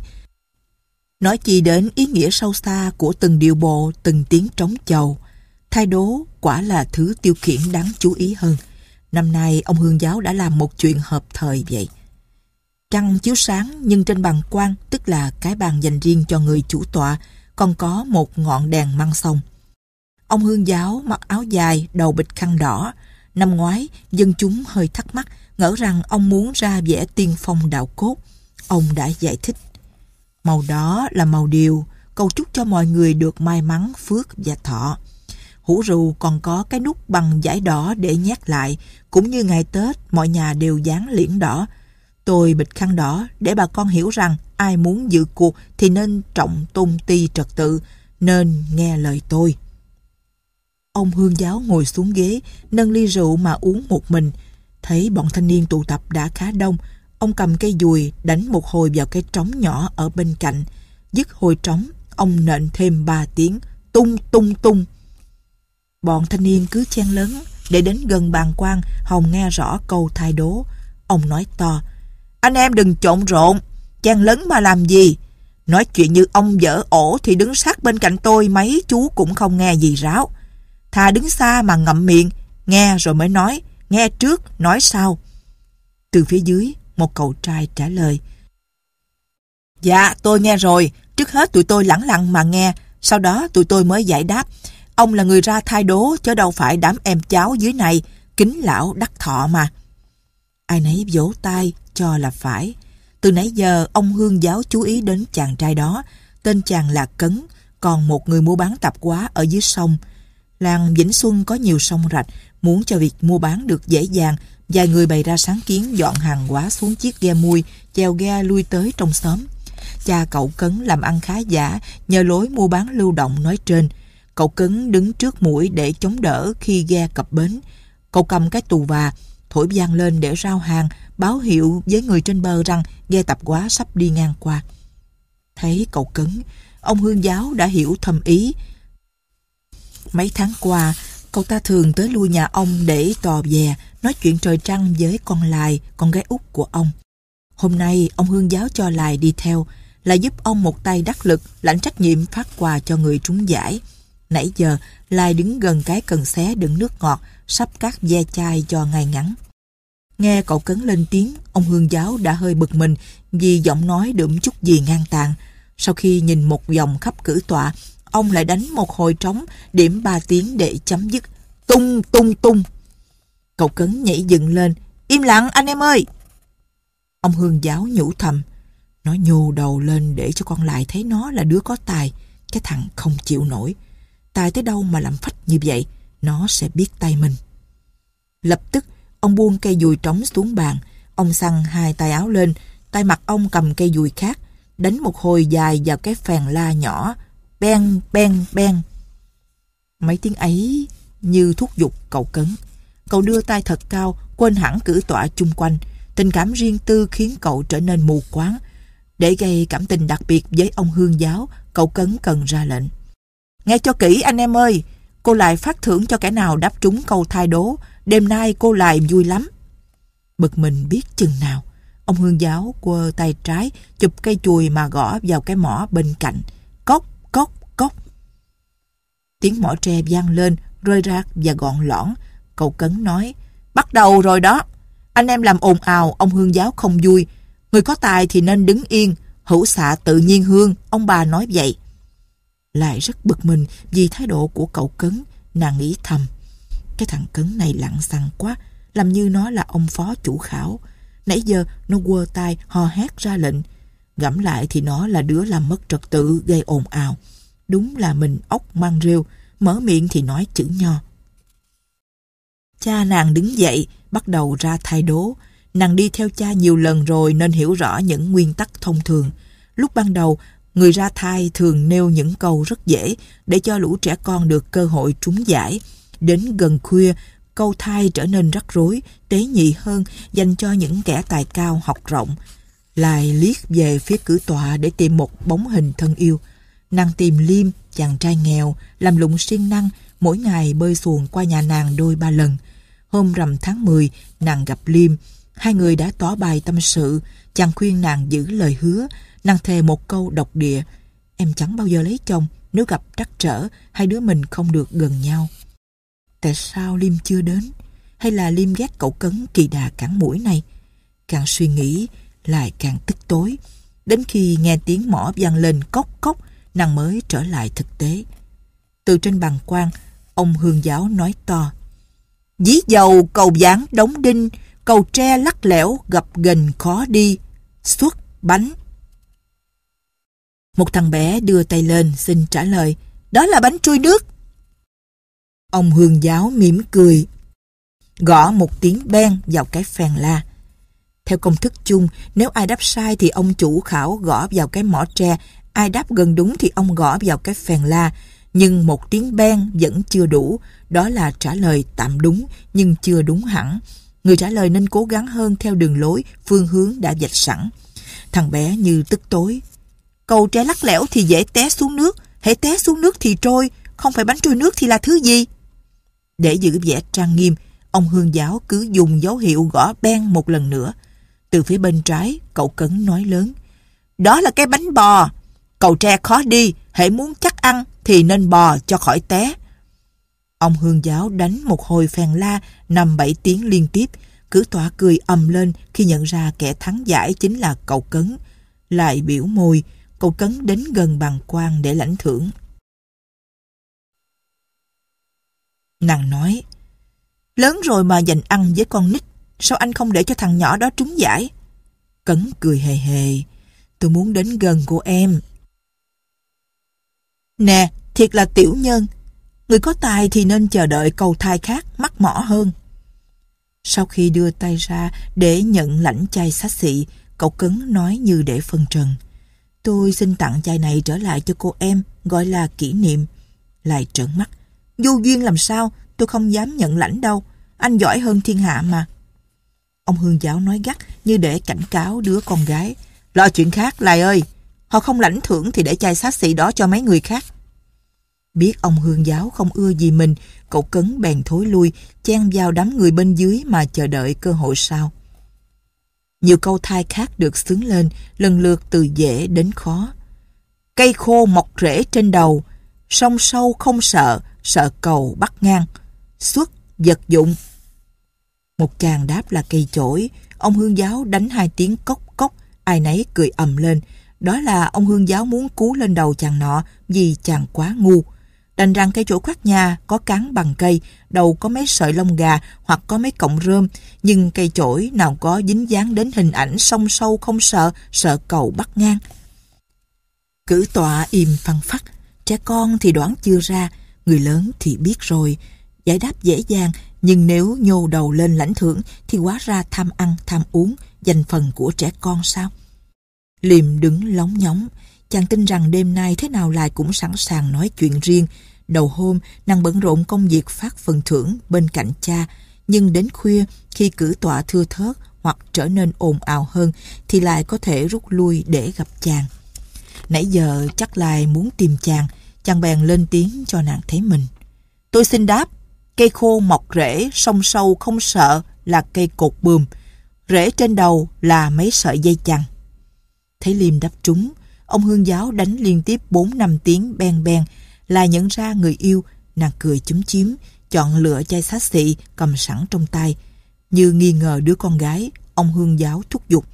Nói chi đến ý nghĩa sâu xa của từng điệu bộ, từng tiếng trống chầu. Thay đố quả là thứ tiêu khiển đáng chú ý hơn. Năm nay ông Hương Giáo đã làm một chuyện hợp thời vậy. Trăng chiếu sáng nhưng trên bàn quan, tức là cái bàn dành riêng cho người chủ tọa, còn có một ngọn đèn măng sông. Ông hương giáo mặc áo dài, đầu bịch khăn đỏ. Năm ngoái, dân chúng hơi thắc mắc, ngỡ rằng ông muốn ra vẽ tiên phong đạo cốt. Ông đã giải thích. Màu đó là màu điều, cầu chúc cho mọi người được may mắn, phước và thọ. Hũ rù còn có cái nút bằng giải đỏ để nhét lại, cũng như ngày Tết mọi nhà đều dán liễn đỏ, Tôi bịch khăn đỏ để bà con hiểu rằng ai muốn dự cuộc thì nên trọng tôn ti trật tự, nên nghe lời tôi. Ông hương giáo ngồi xuống ghế, nâng ly rượu mà uống một mình. Thấy bọn thanh niên tụ tập đã khá đông, ông cầm cây dùi đánh một hồi vào cái trống nhỏ ở bên cạnh. Dứt hồi trống, ông nện thêm ba tiếng, tung tung tung. Bọn thanh niên cứ chen lớn, để đến gần bàn quan, Hồng nghe rõ câu thai đố. Ông nói to, anh em đừng trộn rộn, chàng lớn mà làm gì. Nói chuyện như ông dở ổ thì đứng sát bên cạnh tôi mấy chú cũng không nghe gì ráo. Thà đứng xa mà ngậm miệng, nghe rồi mới nói, nghe trước, nói sau. Từ phía dưới, một cậu trai trả lời. Dạ, tôi nghe rồi. Trước hết tụi tôi lẳng lặng mà nghe, sau đó tụi tôi mới giải đáp. Ông là người ra thai đố, chứ đâu phải đám em cháu dưới này, kính lão đắc thọ mà. Ai nấy vỗ tay, cho là phải. Từ nãy giờ, ông Hương giáo chú ý đến chàng trai đó. Tên chàng là Cấn, còn một người mua bán tạp hóa ở dưới sông. Làng Vĩnh Xuân có nhiều sông rạch, muốn cho việc mua bán được dễ dàng, vài người bày ra sáng kiến dọn hàng hóa xuống chiếc ghe mui, chèo ghe lui tới trong xóm. Cha cậu Cấn làm ăn khá giả nhờ lối mua bán lưu động nói trên. Cậu Cấn đứng trước mũi để chống đỡ khi ghe cập bến. Cậu cầm cái tù và, thổi vang lên để rao hàng, báo hiệu với người trên bờ rằng ghe tập quá sắp đi ngang qua. Thấy cậu cứng, ông hương giáo đã hiểu thầm ý. Mấy tháng qua, cậu ta thường tới lui nhà ông để tò về, nói chuyện trời trăng với con Lài, con gái út của ông. Hôm nay, ông hương giáo cho Lài đi theo, là giúp ông một tay đắc lực, lãnh trách nhiệm phát quà cho người trúng giải. Nãy giờ, Lai đứng gần cái cần xé đựng nước ngọt, sắp cắt ve chai cho ngày ngắn. Nghe cậu cấn lên tiếng, ông hương giáo đã hơi bực mình vì giọng nói đượm chút gì ngang tàn. Sau khi nhìn một vòng khắp cử tọa, ông lại đánh một hồi trống, điểm ba tiếng để chấm dứt. Tung tung tung! Cậu cấn nhảy dựng lên. Im lặng anh em ơi! Ông hương giáo nhủ thầm. Nó nhô đầu lên để cho con lại thấy nó là đứa có tài. Cái thằng không chịu nổi. Tài tới đâu mà làm phách như vậy? nó sẽ biết tay mình. Lập tức, ông buông cây dùi trống xuống bàn, ông săn hai tay áo lên, tay mặt ông cầm cây dùi khác, đánh một hồi dài vào cái phèn la nhỏ, beng beng beng. Mấy tiếng ấy như thúc giục cậu cấn. Cậu đưa tay thật cao, quên hẳn cử tọa chung quanh. Tình cảm riêng tư khiến cậu trở nên mù quáng. Để gây cảm tình đặc biệt với ông hương giáo, cậu cấn cần ra lệnh. Nghe cho kỹ anh em ơi, cô lại phát thưởng cho kẻ nào đáp trúng câu thai đố. Đêm nay cô lại vui lắm. Bực mình biết chừng nào. Ông hương giáo quơ tay trái, chụp cây chùi mà gõ vào cái mỏ bên cạnh. Cốc, cốc, cốc. Tiếng mỏ tre vang lên, rơi rạc và gọn lõn. Cậu cấn nói, bắt đầu rồi đó. Anh em làm ồn ào, ông hương giáo không vui. Người có tài thì nên đứng yên, hữu xạ tự nhiên hương, ông bà nói vậy lại rất bực mình vì thái độ của cậu cấn nàng nghĩ thầm cái thằng cấn này lặng xăng quá làm như nó là ông phó chủ khảo nãy giờ nó quơ tay hò hét ra lệnh ngẫm lại thì nó là đứa làm mất trật tự gây ồn ào đúng là mình ốc mang rêu mở miệng thì nói chữ nho cha nàng đứng dậy bắt đầu ra thay đố nàng đi theo cha nhiều lần rồi nên hiểu rõ những nguyên tắc thông thường lúc ban đầu Người ra thai thường nêu những câu rất dễ để cho lũ trẻ con được cơ hội trúng giải. Đến gần khuya, câu thai trở nên rắc rối, tế nhị hơn dành cho những kẻ tài cao học rộng. Lại liếc về phía cử tọa để tìm một bóng hình thân yêu. Nàng tìm Liêm, chàng trai nghèo, làm lụng siêng năng, mỗi ngày bơi xuồng qua nhà nàng đôi ba lần. Hôm rằm tháng 10, nàng gặp Liêm. Hai người đã tỏ bài tâm sự, chàng khuyên nàng giữ lời hứa, Nàng thề một câu độc địa, em chẳng bao giờ lấy chồng nếu gặp trắc trở hai đứa mình không được gần nhau. Tại sao Liêm chưa đến? Hay là Liêm ghét cậu cấn kỳ đà cản mũi này? Càng suy nghĩ, lại càng tức tối. Đến khi nghe tiếng mỏ vang lên cốc cốc, nàng mới trở lại thực tế. Từ trên bàn quan, ông hương giáo nói to. Dí dầu cầu dáng đóng đinh, cầu tre lắc lẻo gặp gần khó đi, xuất bánh một thằng bé đưa tay lên xin trả lời. Đó là bánh trôi nước. Ông hương giáo mỉm cười. Gõ một tiếng ben vào cái phèn la. Theo công thức chung, nếu ai đáp sai thì ông chủ khảo gõ vào cái mỏ tre, ai đáp gần đúng thì ông gõ vào cái phèn la. Nhưng một tiếng ben vẫn chưa đủ, đó là trả lời tạm đúng nhưng chưa đúng hẳn. Người trả lời nên cố gắng hơn theo đường lối, phương hướng đã dạch sẵn. Thằng bé như tức tối, Cầu tre lắc lẻo thì dễ té xuống nước, hãy té xuống nước thì trôi, không phải bánh trôi nước thì là thứ gì? Để giữ vẻ trang nghiêm, ông hương giáo cứ dùng dấu hiệu gõ ben một lần nữa. Từ phía bên trái, cậu cấn nói lớn. Đó là cái bánh bò. Cầu tre khó đi, hãy muốn chắc ăn thì nên bò cho khỏi té. Ông hương giáo đánh một hồi phèn la năm bảy tiếng liên tiếp, cứ tỏa cười ầm lên khi nhận ra kẻ thắng giải chính là cậu cấn. Lại biểu môi, Cậu cấn đến gần bàn quan để lãnh thưởng. Nàng nói, lớn rồi mà dành ăn với con nít, sao anh không để cho thằng nhỏ đó trúng giải? Cấn cười hề hề, tôi muốn đến gần của em. Nè, thiệt là tiểu nhân, người có tài thì nên chờ đợi cầu thai khác mắc mỏ hơn. Sau khi đưa tay ra để nhận lãnh chai xá xị, cậu cấn nói như để phân trần. Tôi xin tặng chai này trở lại cho cô em, gọi là kỷ niệm. Lại trợn mắt. Vô duyên làm sao, tôi không dám nhận lãnh đâu. Anh giỏi hơn thiên hạ mà. Ông Hương giáo nói gắt như để cảnh cáo đứa con gái. Lo chuyện khác, lại ơi. Họ không lãnh thưởng thì để chai sát xị đó cho mấy người khác. Biết ông Hương giáo không ưa gì mình, cậu cấn bèn thối lui, chen vào đám người bên dưới mà chờ đợi cơ hội sau. Nhiều câu thai khác được sướng lên, lần lượt từ dễ đến khó. Cây khô mọc rễ trên đầu, sông sâu không sợ, sợ cầu bắt ngang. Xuất, vật dụng. Một chàng đáp là cây chổi, ông hương giáo đánh hai tiếng cốc cốc, ai nấy cười ầm lên. Đó là ông hương giáo muốn cú lên đầu chàng nọ vì chàng quá ngu đành rằng cây chỗ khoác nhà có cán bằng cây, đầu có mấy sợi lông gà hoặc có mấy cọng rơm, nhưng cây chổi nào có dính dáng đến hình ảnh sông sâu không sợ, sợ cầu bắt ngang. Cử tọa im phăng phắc, trẻ con thì đoán chưa ra, người lớn thì biết rồi. Giải đáp dễ dàng, nhưng nếu nhô đầu lên lãnh thưởng thì quá ra tham ăn, tham uống, dành phần của trẻ con sao? Liềm đứng lóng nhóng, Chàng tin rằng đêm nay thế nào lại cũng sẵn sàng nói chuyện riêng. Đầu hôm, nàng bận rộn công việc phát phần thưởng bên cạnh cha. Nhưng đến khuya, khi cử tọa thưa thớt hoặc trở nên ồn ào hơn, thì lại có thể rút lui để gặp chàng. Nãy giờ chắc lại muốn tìm chàng, chàng bèn lên tiếng cho nàng thấy mình. Tôi xin đáp, cây khô mọc rễ, sông sâu không sợ là cây cột bườm. Rễ trên đầu là mấy sợi dây chằng. Thấy Liêm đáp trúng, Ông hương giáo đánh liên tiếp 4 năm tiếng beng beng, là nhận ra người yêu, nàng cười chúm chím, chọn lựa chai xá xị cầm sẵn trong tay. Như nghi ngờ đứa con gái, ông hương giáo thúc giục.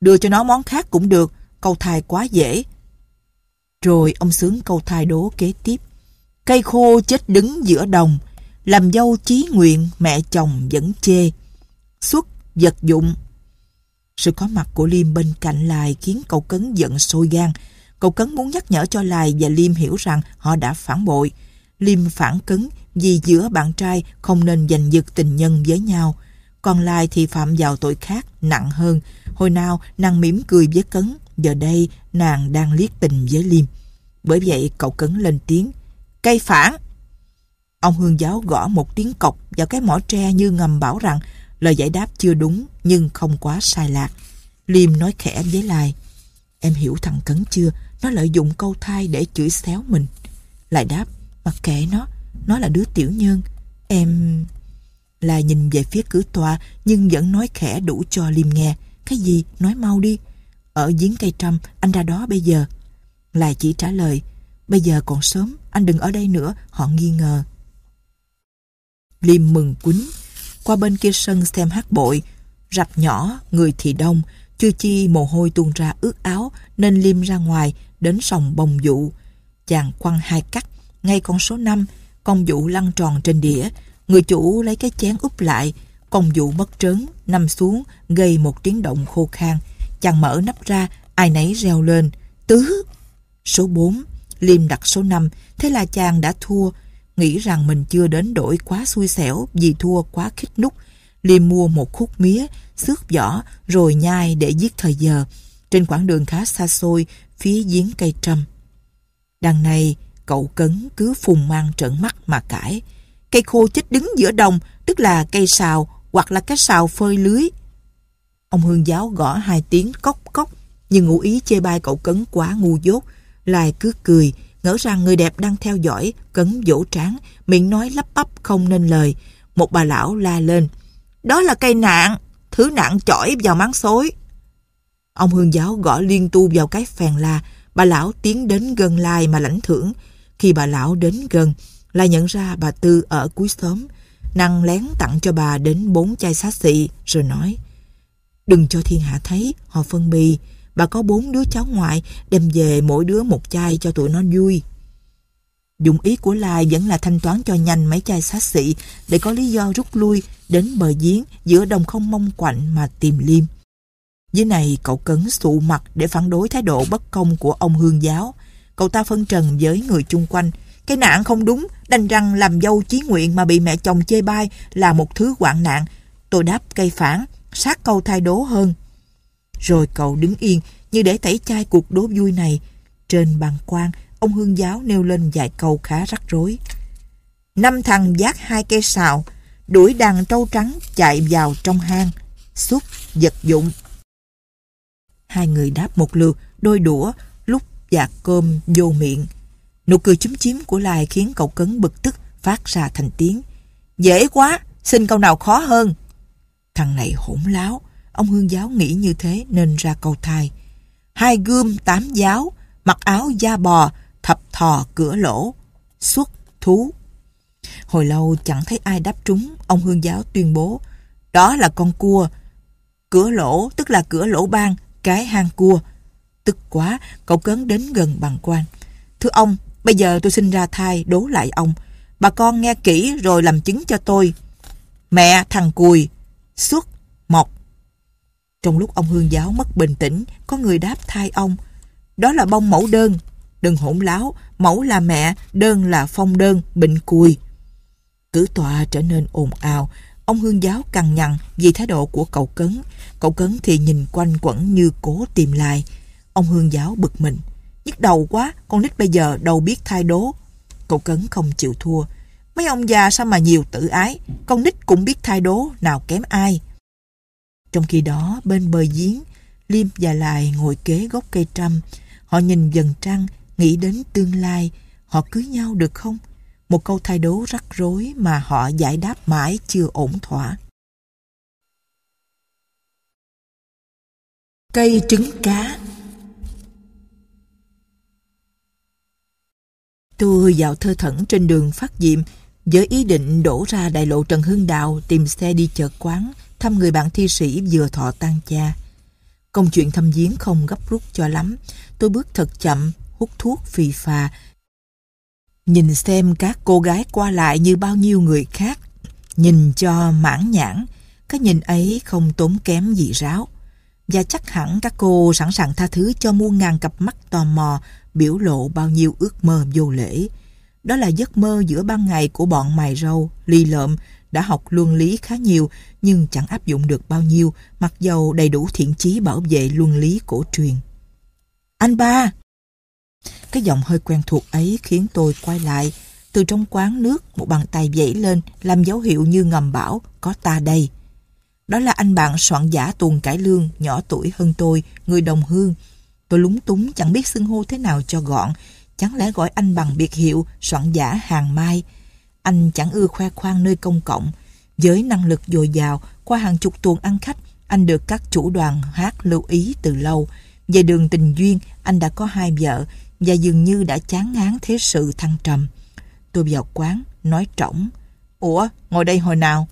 Đưa cho nó món khác cũng được, câu thai quá dễ. Rồi ông sướng câu thai đố kế tiếp. Cây khô chết đứng giữa đồng, làm dâu chí nguyện mẹ chồng vẫn chê. Xuất vật dụng sự có mặt của Liêm bên cạnh lai khiến cậu Cấn giận sôi gan. Cậu Cấn muốn nhắc nhở cho lai và Liêm hiểu rằng họ đã phản bội. Liêm phản Cấn vì giữa bạn trai không nên giành giật tình nhân với nhau. Còn Lai thì phạm vào tội khác, nặng hơn. Hồi nào nàng mỉm cười với Cấn, giờ đây nàng đang liếc tình với Liêm. Bởi vậy cậu Cấn lên tiếng, cây phản. Ông hương giáo gõ một tiếng cọc vào cái mỏ tre như ngầm bảo rằng Lời giải đáp chưa đúng nhưng không quá sai lạc. Liêm nói khẽ với Lai. Em hiểu thằng Cấn chưa? Nó lợi dụng câu thai để chửi xéo mình. Lai đáp. Mặc kệ nó. Nó là đứa tiểu nhân. Em... Lai nhìn về phía cửa tòa nhưng vẫn nói khẽ đủ cho Liêm nghe. Cái gì? Nói mau đi. Ở giếng cây trăm, anh ra đó bây giờ. Lai chỉ trả lời. Bây giờ còn sớm, anh đừng ở đây nữa, họ nghi ngờ. Liêm mừng quýnh, qua bên kia sân xem hát bội. Rạp nhỏ, người thì đông, chưa chi mồ hôi tuôn ra ướt áo nên liêm ra ngoài, đến sòng bồng dụ. Chàng quăng hai cắt, ngay con số năm con dụ lăn tròn trên đĩa. Người chủ lấy cái chén úp lại, con dụ mất trớn, nằm xuống, gây một tiếng động khô khan Chàng mở nắp ra, ai nấy reo lên. Tứ! Số bốn Liêm đặt số năm thế là chàng đã thua, nghĩ rằng mình chưa đến đổi quá xui xẻo vì thua quá khích nút. Liêm mua một khúc mía, xước vỏ rồi nhai để giết thời giờ trên quãng đường khá xa xôi phía giếng cây trâm. Đằng này, cậu cấn cứ phùng mang trợn mắt mà cãi. Cây khô chết đứng giữa đồng, tức là cây sào hoặc là cái sào phơi lưới. Ông hương giáo gõ hai tiếng cốc cốc, nhưng ngụ ý chê bai cậu cấn quá ngu dốt, lại cứ cười, ngỡ rằng người đẹp đang theo dõi, cấn vỗ tráng miệng nói lắp bắp không nên lời. Một bà lão la lên, đó là cây nạn, thứ nạn chỏi vào máng xối. Ông hương giáo gõ liên tu vào cái phèn la, bà lão tiến đến gần lai mà lãnh thưởng. Khi bà lão đến gần, là nhận ra bà Tư ở cuối xóm, năng lén tặng cho bà đến bốn chai xá xị rồi nói, đừng cho thiên hạ thấy, họ phân bì, bà có bốn đứa cháu ngoại đem về mỗi đứa một chai cho tụi nó vui. Dụng ý của Lai vẫn là thanh toán cho nhanh mấy chai xá xị để có lý do rút lui đến bờ giếng giữa đồng không mong quạnh mà tìm liêm. Dưới này cậu cấn sụ mặt để phản đối thái độ bất công của ông hương giáo. Cậu ta phân trần với người chung quanh. Cái nạn không đúng, đành răng làm dâu chí nguyện mà bị mẹ chồng chê bai là một thứ hoạn nạn. Tôi đáp cây phản, sát câu thay đố hơn. Rồi cậu đứng yên như để tẩy chai cuộc đố vui này. Trên bàn quan, ông hương giáo nêu lên vài câu khá rắc rối. Năm thằng vác hai cây sào, đuổi đàn trâu trắng chạy vào trong hang, xuất vật dụng. Hai người đáp một lượt, đôi đũa, lúc và cơm vô miệng. Nụ cười chúm chím của Lai khiến cậu cấn bực tức phát ra thành tiếng. Dễ quá, xin câu nào khó hơn. Thằng này hỗn láo, Ông hương giáo nghĩ như thế nên ra cầu thai. Hai gươm tám giáo, mặc áo da bò, thập thò cửa lỗ, xuất thú. Hồi lâu chẳng thấy ai đáp trúng, ông hương giáo tuyên bố, đó là con cua. Cửa lỗ tức là cửa lỗ ban, cái hang cua. Tức quá, cậu cấn đến gần bằng quan. Thưa ông, bây giờ tôi xin ra thai đố lại ông. Bà con nghe kỹ rồi làm chứng cho tôi. Mẹ thằng cùi, xuất trong lúc ông hương giáo mất bình tĩnh, có người đáp thay ông. Đó là bông mẫu đơn. Đừng hỗn láo, mẫu là mẹ, đơn là phong đơn, bệnh cùi. Cử tòa trở nên ồn ào, ông hương giáo cằn nhằn vì thái độ của cậu cấn. Cậu cấn thì nhìn quanh quẩn như cố tìm lại. Ông hương giáo bực mình. Nhức đầu quá, con nít bây giờ đâu biết thai đố. Cậu cấn không chịu thua. Mấy ông già sao mà nhiều tự ái, con nít cũng biết thai đố, nào kém ai. Trong khi đó, bên bờ giếng, Liêm và Lại ngồi kế gốc cây trăm. Họ nhìn dần trăng, nghĩ đến tương lai. Họ cưới nhau được không? Một câu thay đố rắc rối mà họ giải đáp mãi chưa ổn thỏa. Cây trứng cá Tôi dạo thơ thẩn trên đường phát diệm với ý định đổ ra đại lộ Trần Hưng Đạo tìm xe đi chợ quán thăm người bạn thi sĩ vừa thọ tan cha. Công chuyện thăm viếng không gấp rút cho lắm, tôi bước thật chậm, hút thuốc phì phà, nhìn xem các cô gái qua lại như bao nhiêu người khác, nhìn cho mãn nhãn, cái nhìn ấy không tốn kém gì ráo. Và chắc hẳn các cô sẵn sàng tha thứ cho muôn ngàn cặp mắt tò mò biểu lộ bao nhiêu ước mơ vô lễ. Đó là giấc mơ giữa ban ngày của bọn mày râu, ly lợm đã học luân lý khá nhiều nhưng chẳng áp dụng được bao nhiêu mặc dầu đầy đủ thiện chí bảo vệ luân lý cổ truyền. Anh ba! Cái giọng hơi quen thuộc ấy khiến tôi quay lại. Từ trong quán nước, một bàn tay dãy lên làm dấu hiệu như ngầm bảo có ta đây. Đó là anh bạn soạn giả Tuần Cải Lương, nhỏ tuổi hơn tôi, người đồng hương. Tôi lúng túng chẳng biết xưng hô thế nào cho gọn. Chẳng lẽ gọi anh bằng biệt hiệu soạn giả Hàng Mai, anh chẳng ưa khoe khoang nơi công cộng. Với năng lực dồi dào, qua hàng chục tuần ăn khách, anh được các chủ đoàn hát lưu ý từ lâu. Về đường tình duyên, anh đã có hai vợ và dường như đã chán ngán thế sự thăng trầm. Tôi vào quán, nói trỏng. Ủa, ngồi đây hồi nào?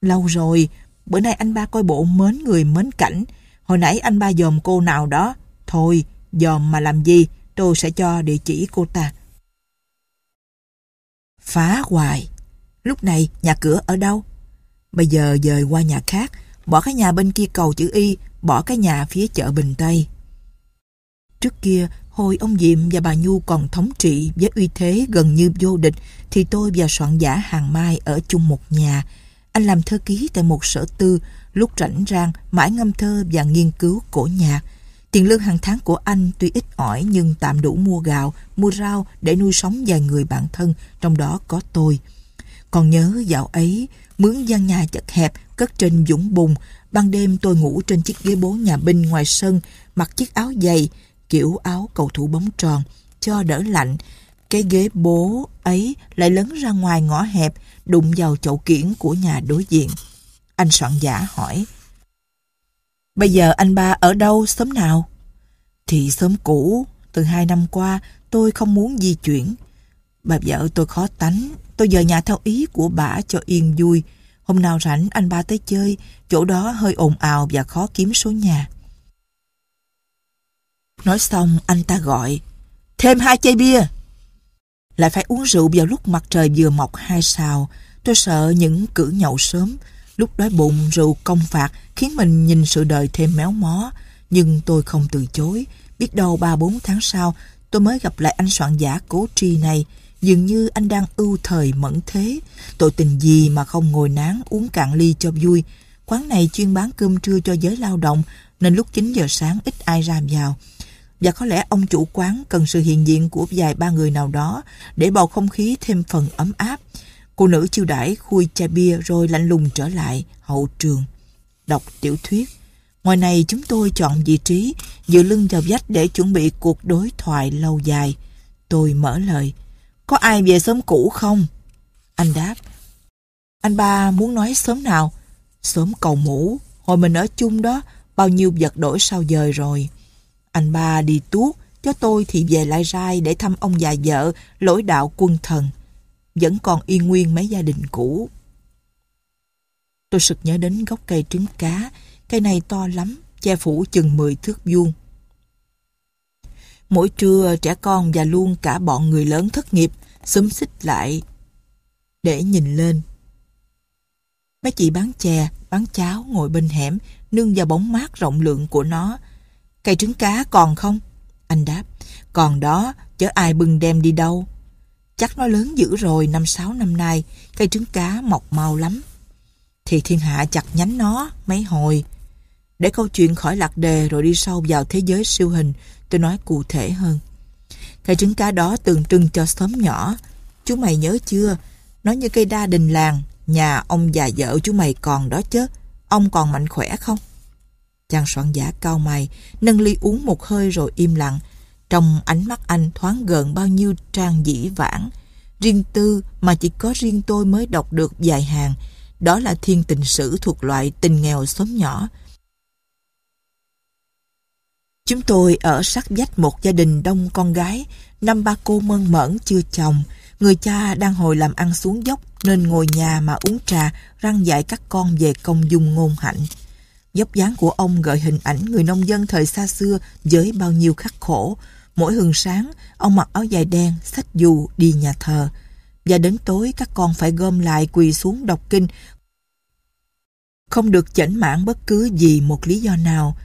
Lâu rồi, bữa nay anh ba coi bộ mến người mến cảnh. Hồi nãy anh ba dòm cô nào đó. Thôi, dòm mà làm gì, tôi sẽ cho địa chỉ cô ta. Phá hoài. Lúc này nhà cửa ở đâu? Bây giờ dời qua nhà khác, bỏ cái nhà bên kia cầu chữ Y, bỏ cái nhà phía chợ Bình Tây. Trước kia, hồi ông Diệm và bà Nhu còn thống trị với uy thế gần như vô địch, thì tôi và soạn giả hàng mai ở chung một nhà. Anh làm thơ ký tại một sở tư, lúc rảnh rang mãi ngâm thơ và nghiên cứu cổ nhạc. Tiền lương hàng tháng của anh tuy ít ỏi nhưng tạm đủ mua gạo, mua rau để nuôi sống vài người bạn thân, trong đó có tôi. Còn nhớ dạo ấy, mướn gian nhà chật hẹp, cất trên dũng bùng. Ban đêm tôi ngủ trên chiếc ghế bố nhà binh ngoài sân, mặc chiếc áo dày, kiểu áo cầu thủ bóng tròn, cho đỡ lạnh. Cái ghế bố ấy lại lấn ra ngoài ngõ hẹp, đụng vào chậu kiển của nhà đối diện. Anh soạn giả hỏi, Bây giờ anh ba ở đâu, sớm nào? Thì sớm cũ, từ hai năm qua tôi không muốn di chuyển. Bà vợ tôi khó tánh, tôi dời nhà theo ý của bà cho yên vui. Hôm nào rảnh anh ba tới chơi, chỗ đó hơi ồn ào và khó kiếm số nhà. Nói xong anh ta gọi, thêm hai chai bia. Lại phải uống rượu vào lúc mặt trời vừa mọc hai sao, tôi sợ những cử nhậu sớm, Lúc đói bụng rượu công phạt khiến mình nhìn sự đời thêm méo mó. Nhưng tôi không từ chối. Biết đâu ba bốn tháng sau tôi mới gặp lại anh soạn giả cố tri này. Dường như anh đang ưu thời mẫn thế. Tội tình gì mà không ngồi nán uống cạn ly cho vui. Quán này chuyên bán cơm trưa cho giới lao động nên lúc 9 giờ sáng ít ai ra vào. Và có lẽ ông chủ quán cần sự hiện diện của vài ba người nào đó để bầu không khí thêm phần ấm áp. Cô nữ chiêu đãi khui chai bia rồi lạnh lùng trở lại hậu trường. Đọc tiểu thuyết. Ngoài này chúng tôi chọn vị trí dựa lưng vào vách để chuẩn bị cuộc đối thoại lâu dài. Tôi mở lời. Có ai về sớm cũ không? Anh đáp. Anh ba muốn nói sớm nào? Sớm cầu mũ. Hồi mình ở chung đó, bao nhiêu vật đổi sao dời rồi. Anh ba đi tuốt, cho tôi thì về lại rai để thăm ông già vợ, lỗi đạo quân thần vẫn còn y nguyên mấy gia đình cũ. Tôi sực nhớ đến gốc cây trứng cá, cây này to lắm, che phủ chừng 10 thước vuông. Mỗi trưa trẻ con và luôn cả bọn người lớn thất nghiệp xúm xích lại để nhìn lên. Mấy chị bán chè, bán cháo ngồi bên hẻm, nương vào bóng mát rộng lượng của nó. Cây trứng cá còn không? Anh đáp, còn đó, chớ ai bưng đem đi đâu. Chắc nó lớn dữ rồi năm sáu năm nay, cây trứng cá mọc mau lắm. Thì thiên hạ chặt nhánh nó mấy hồi. Để câu chuyện khỏi lạc đề rồi đi sâu vào thế giới siêu hình, tôi nói cụ thể hơn. Cây trứng cá đó tượng trưng cho xóm nhỏ. Chú mày nhớ chưa? Nó như cây đa đình làng, nhà ông già vợ chú mày còn đó chứ. Ông còn mạnh khỏe không? Chàng soạn giả cao mày, nâng ly uống một hơi rồi im lặng. Trong ánh mắt anh thoáng gần bao nhiêu trang dĩ vãng, riêng tư mà chỉ có riêng tôi mới đọc được vài hàng, đó là thiên tình sử thuộc loại tình nghèo xóm nhỏ. Chúng tôi ở sát vách một gia đình đông con gái, năm ba cô mơn mởn chưa chồng, người cha đang hồi làm ăn xuống dốc nên ngồi nhà mà uống trà, răng dạy các con về công dung ngôn hạnh. Dốc dáng của ông gợi hình ảnh người nông dân thời xa xưa với bao nhiêu khắc khổ, Mỗi hừng sáng, ông mặc áo dài đen, sách dù đi nhà thờ. Và đến tối các con phải gom lại quỳ xuống đọc kinh. Không được chảnh mãn bất cứ gì một lý do nào.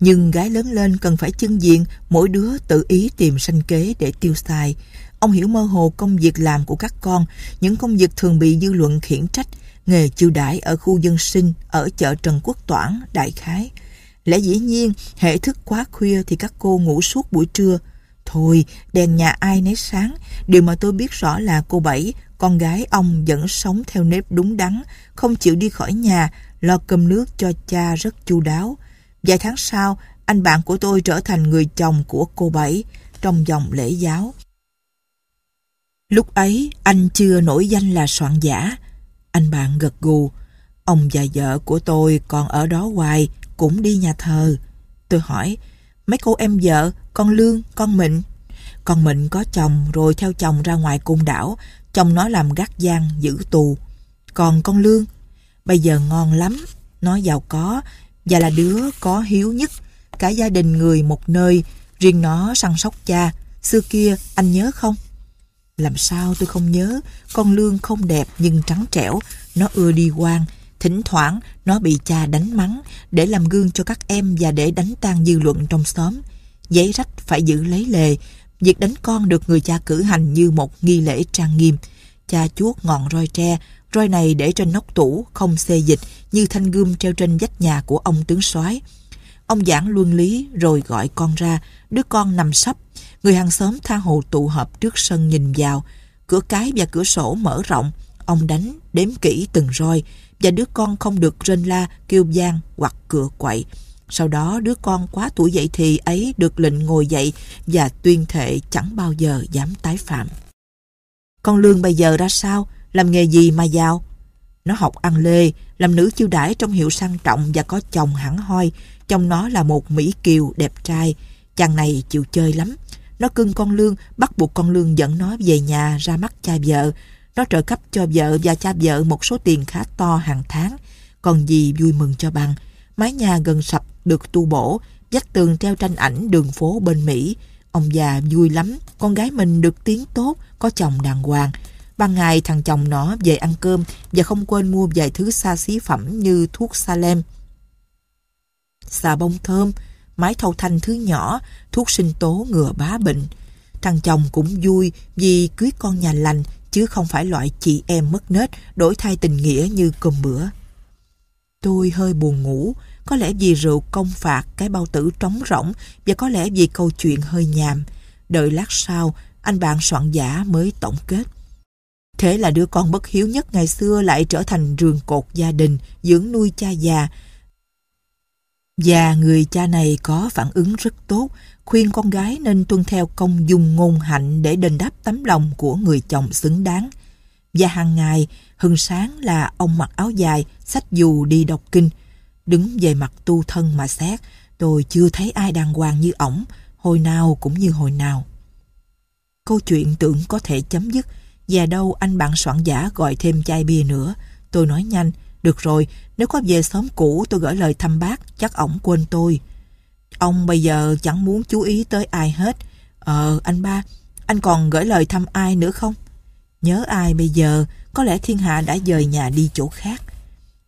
Nhưng gái lớn lên cần phải chân diện, mỗi đứa tự ý tìm sanh kế để tiêu xài. Ông hiểu mơ hồ công việc làm của các con, những công việc thường bị dư luận khiển trách, nghề chiêu đãi ở khu dân sinh, ở chợ Trần Quốc Toản, Đại Khái – Lẽ dĩ nhiên, hệ thức quá khuya thì các cô ngủ suốt buổi trưa. Thôi, đèn nhà ai nấy sáng, điều mà tôi biết rõ là cô Bảy, con gái ông vẫn sống theo nếp đúng đắn, không chịu đi khỏi nhà, lo cơm nước cho cha rất chu đáo. Vài tháng sau, anh bạn của tôi trở thành người chồng của cô Bảy trong dòng lễ giáo. Lúc ấy, anh chưa nổi danh là soạn giả. Anh bạn gật gù. Ông và vợ của tôi còn ở đó hoài, cũng đi nhà thờ. Tôi hỏi, mấy cô em vợ, con Lương, con Mịnh. Con Mịnh có chồng rồi theo chồng ra ngoài cung đảo, chồng nó làm gác gian giữ tù. Còn con Lương, bây giờ ngon lắm, nó giàu có và là đứa có hiếu nhất. Cả gia đình người một nơi, riêng nó săn sóc cha. Xưa kia anh nhớ không? Làm sao tôi không nhớ Con lương không đẹp nhưng trắng trẻo Nó ưa đi quan Thỉnh thoảng nó bị cha đánh mắng để làm gương cho các em và để đánh tan dư luận trong xóm. Giấy rách phải giữ lấy lề. Việc đánh con được người cha cử hành như một nghi lễ trang nghiêm. Cha chuốt ngọn roi tre, roi này để trên nóc tủ, không xê dịch như thanh gươm treo trên vách nhà của ông tướng soái. Ông giảng luân lý rồi gọi con ra, đứa con nằm sấp. Người hàng xóm tha hồ tụ họp trước sân nhìn vào, cửa cái và cửa sổ mở rộng, Ông đánh, đếm kỹ từng roi và đứa con không được rên la, kêu gian hoặc cựa quậy. Sau đó đứa con quá tuổi dậy thì ấy được lệnh ngồi dậy và tuyên thệ chẳng bao giờ dám tái phạm. Con Lương bây giờ ra sao? Làm nghề gì mà giàu? Nó học ăn lê, làm nữ chiêu đãi trong hiệu sang trọng và có chồng hẳn hoi. Chồng nó là một Mỹ Kiều đẹp trai. Chàng này chịu chơi lắm. Nó cưng con Lương, bắt buộc con Lương dẫn nó về nhà ra mắt cha vợ. Nó trợ cấp cho vợ và cha vợ một số tiền khá to hàng tháng. Còn gì vui mừng cho bằng. Mái nhà gần sập được tu bổ, vách tường treo tranh ảnh đường phố bên Mỹ. Ông già vui lắm, con gái mình được tiếng tốt, có chồng đàng hoàng. Ban ngày thằng chồng nó về ăn cơm và không quên mua vài thứ xa xí phẩm như thuốc salem. Xà bông thơm, mái thâu thanh thứ nhỏ, thuốc sinh tố ngừa bá bệnh. Thằng chồng cũng vui vì cưới con nhà lành chứ không phải loại chị em mất nết, đổi thay tình nghĩa như cơm bữa. Tôi hơi buồn ngủ, có lẽ vì rượu công phạt cái bao tử trống rỗng và có lẽ vì câu chuyện hơi nhàm. Đợi lát sau, anh bạn soạn giả mới tổng kết. Thế là đứa con bất hiếu nhất ngày xưa lại trở thành rường cột gia đình, dưỡng nuôi cha già. Và người cha này có phản ứng rất tốt, khuyên con gái nên tuân theo công dung ngôn hạnh để đền đáp tấm lòng của người chồng xứng đáng. Và hàng ngày, hừng sáng là ông mặc áo dài, sách dù đi đọc kinh. Đứng về mặt tu thân mà xét, tôi chưa thấy ai đàng hoàng như ổng, hồi nào cũng như hồi nào. Câu chuyện tưởng có thể chấm dứt, và đâu anh bạn soạn giả gọi thêm chai bia nữa. Tôi nói nhanh, được rồi, nếu có về xóm cũ tôi gửi lời thăm bác, chắc ổng quên tôi. Ông bây giờ chẳng muốn chú ý tới ai hết. Ờ, anh ba, anh còn gửi lời thăm ai nữa không? Nhớ ai bây giờ, có lẽ thiên hạ đã dời nhà đi chỗ khác.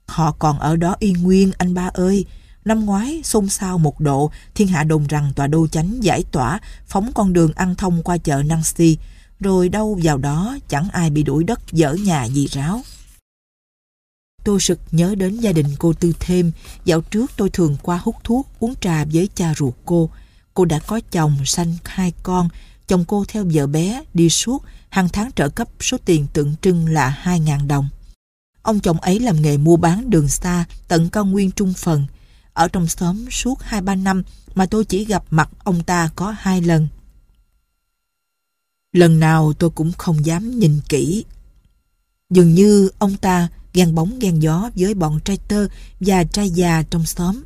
Họ còn ở đó y nguyên, anh ba ơi. Năm ngoái, xôn xao một độ, thiên hạ đồn rằng tòa đô chánh giải tỏa, phóng con đường ăn thông qua chợ Nancy. Rồi đâu vào đó, chẳng ai bị đuổi đất dở nhà gì ráo. Tôi sực nhớ đến gia đình cô Tư Thêm. Dạo trước tôi thường qua hút thuốc, uống trà với cha ruột cô. Cô đã có chồng, sanh hai con. Chồng cô theo vợ bé, đi suốt, hàng tháng trợ cấp số tiền tượng trưng là hai ngàn đồng. Ông chồng ấy làm nghề mua bán đường xa, tận cao nguyên trung phần. Ở trong xóm suốt hai ba năm mà tôi chỉ gặp mặt ông ta có hai lần. Lần nào tôi cũng không dám nhìn kỹ. Dường như ông ta ghen bóng ghen gió với bọn trai tơ và trai già trong xóm.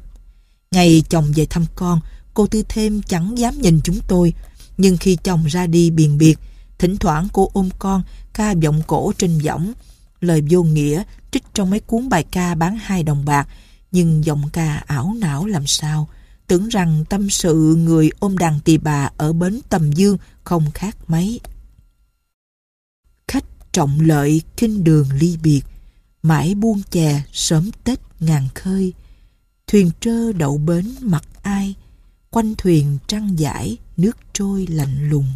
Ngày chồng về thăm con, cô Tư Thêm chẳng dám nhìn chúng tôi, nhưng khi chồng ra đi biền biệt, thỉnh thoảng cô ôm con, ca giọng cổ trên giọng lời vô nghĩa trích trong mấy cuốn bài ca bán hai đồng bạc, nhưng giọng ca ảo não làm sao, tưởng rằng tâm sự người ôm đàn tỳ bà ở bến Tầm Dương không khác mấy. Khách trọng lợi kinh đường ly biệt mãi buông chè sớm Tết ngàn khơi. Thuyền trơ đậu bến mặt ai, quanh thuyền trăng giải, nước trôi lạnh lùng.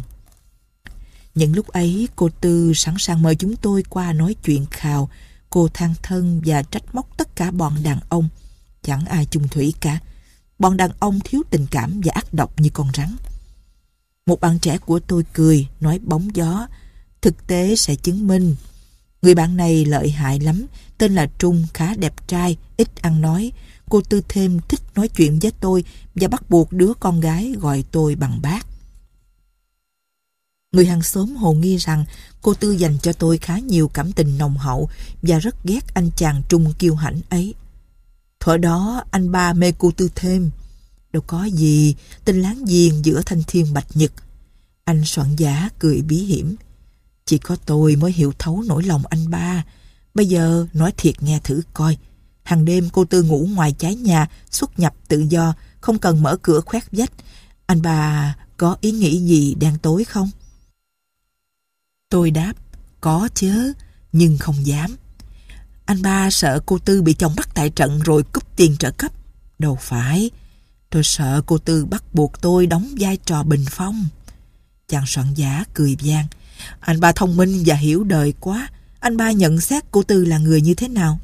Những lúc ấy, cô Tư sẵn sàng mời chúng tôi qua nói chuyện khào. Cô than thân và trách móc tất cả bọn đàn ông. Chẳng ai chung thủy cả. Bọn đàn ông thiếu tình cảm và ác độc như con rắn. Một bạn trẻ của tôi cười, nói bóng gió. Thực tế sẽ chứng minh Người bạn này lợi hại lắm, tên là Trung khá đẹp trai, ít ăn nói. Cô Tư Thêm thích nói chuyện với tôi và bắt buộc đứa con gái gọi tôi bằng bác. Người hàng xóm hồ nghi rằng cô Tư dành cho tôi khá nhiều cảm tình nồng hậu và rất ghét anh chàng Trung kiêu hãnh ấy. Thuở đó anh ba mê cô Tư Thêm. Đâu có gì, tình láng giềng giữa thanh thiên bạch nhật. Anh soạn giả cười bí hiểm. Chỉ có tôi mới hiểu thấu nỗi lòng anh ba. Bây giờ nói thiệt nghe thử coi. Hàng đêm cô Tư ngủ ngoài trái nhà, xuất nhập tự do, không cần mở cửa khoét vách. Anh bà có ý nghĩ gì đang tối không? Tôi đáp, có chứ, nhưng không dám. Anh ba sợ cô Tư bị chồng bắt tại trận rồi cúp tiền trợ cấp. Đâu phải, tôi sợ cô Tư bắt buộc tôi đóng vai trò bình phong. Chàng soạn giả cười vang, anh ba thông minh và hiểu đời quá. Anh ba nhận xét cô Tư là người như thế nào?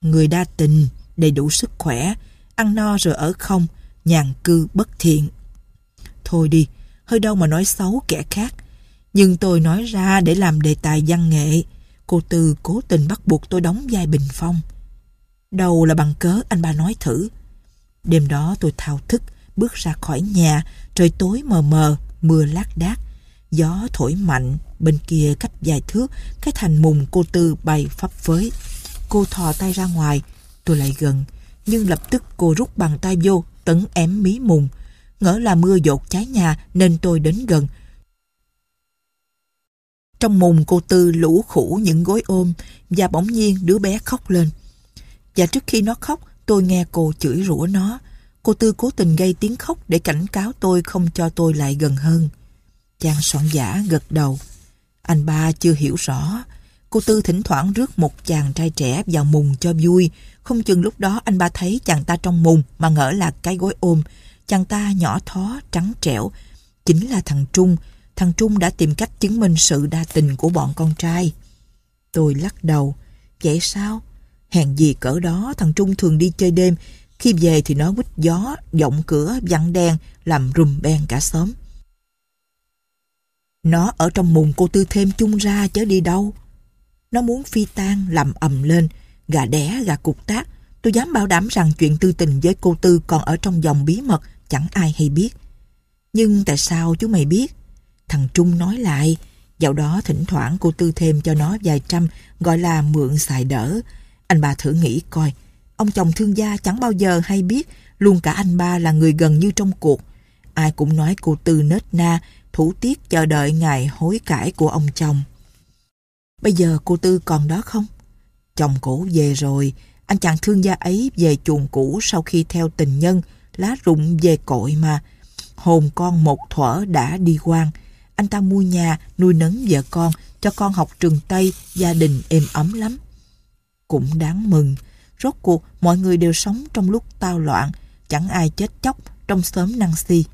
Người đa tình, đầy đủ sức khỏe, ăn no rồi ở không, nhàn cư bất thiện. Thôi đi, hơi đâu mà nói xấu kẻ khác. Nhưng tôi nói ra để làm đề tài văn nghệ. Cô Tư cố tình bắt buộc tôi đóng vai bình phong. Đầu là bằng cớ anh ba nói thử. Đêm đó tôi thao thức, bước ra khỏi nhà, trời tối mờ mờ, mưa lác đác gió thổi mạnh, bên kia cách vài thước, cái thành mùng cô Tư bay phấp phới. Cô thò tay ra ngoài, tôi lại gần, nhưng lập tức cô rút bàn tay vô, tấn ém mí mùng. Ngỡ là mưa dột cháy nhà nên tôi đến gần. Trong mùng cô Tư lũ khủ những gối ôm và bỗng nhiên đứa bé khóc lên. Và trước khi nó khóc, tôi nghe cô chửi rủa nó. Cô Tư cố tình gây tiếng khóc để cảnh cáo tôi không cho tôi lại gần hơn. Chàng soạn giả gật đầu. Anh ba chưa hiểu rõ. Cô Tư thỉnh thoảng rước một chàng trai trẻ vào mùng cho vui. Không chừng lúc đó anh ba thấy chàng ta trong mùng mà ngỡ là cái gối ôm. Chàng ta nhỏ thó, trắng trẻo. Chính là thằng Trung. Thằng Trung đã tìm cách chứng minh sự đa tình của bọn con trai. Tôi lắc đầu. Vậy sao? Hèn gì cỡ đó thằng Trung thường đi chơi đêm. Khi về thì nó quýt gió, giọng cửa, vặn đen, làm rùm beng cả xóm. Nó ở trong mùng cô Tư thêm chung ra chớ đi đâu. Nó muốn phi tan làm ầm lên, gà đẻ, gà cục tác. Tôi dám bảo đảm rằng chuyện tư tình với cô Tư còn ở trong dòng bí mật, chẳng ai hay biết. Nhưng tại sao chú mày biết? Thằng Trung nói lại, dạo đó thỉnh thoảng cô Tư thêm cho nó vài trăm, gọi là mượn xài đỡ. Anh bà thử nghĩ coi, ông chồng thương gia chẳng bao giờ hay biết, luôn cả anh ba là người gần như trong cuộc. Ai cũng nói cô Tư nết na, thủ tiết chờ đợi ngày hối cải của ông chồng. Bây giờ cô Tư còn đó không? Chồng cũ về rồi, anh chàng thương gia ấy về chuồng cũ sau khi theo tình nhân, lá rụng về cội mà. Hồn con một thuở đã đi quan. Anh ta mua nhà, nuôi nấng vợ con, cho con học trường Tây, gia đình êm ấm lắm. Cũng đáng mừng, rốt cuộc mọi người đều sống trong lúc tao loạn, chẳng ai chết chóc trong xóm năng si.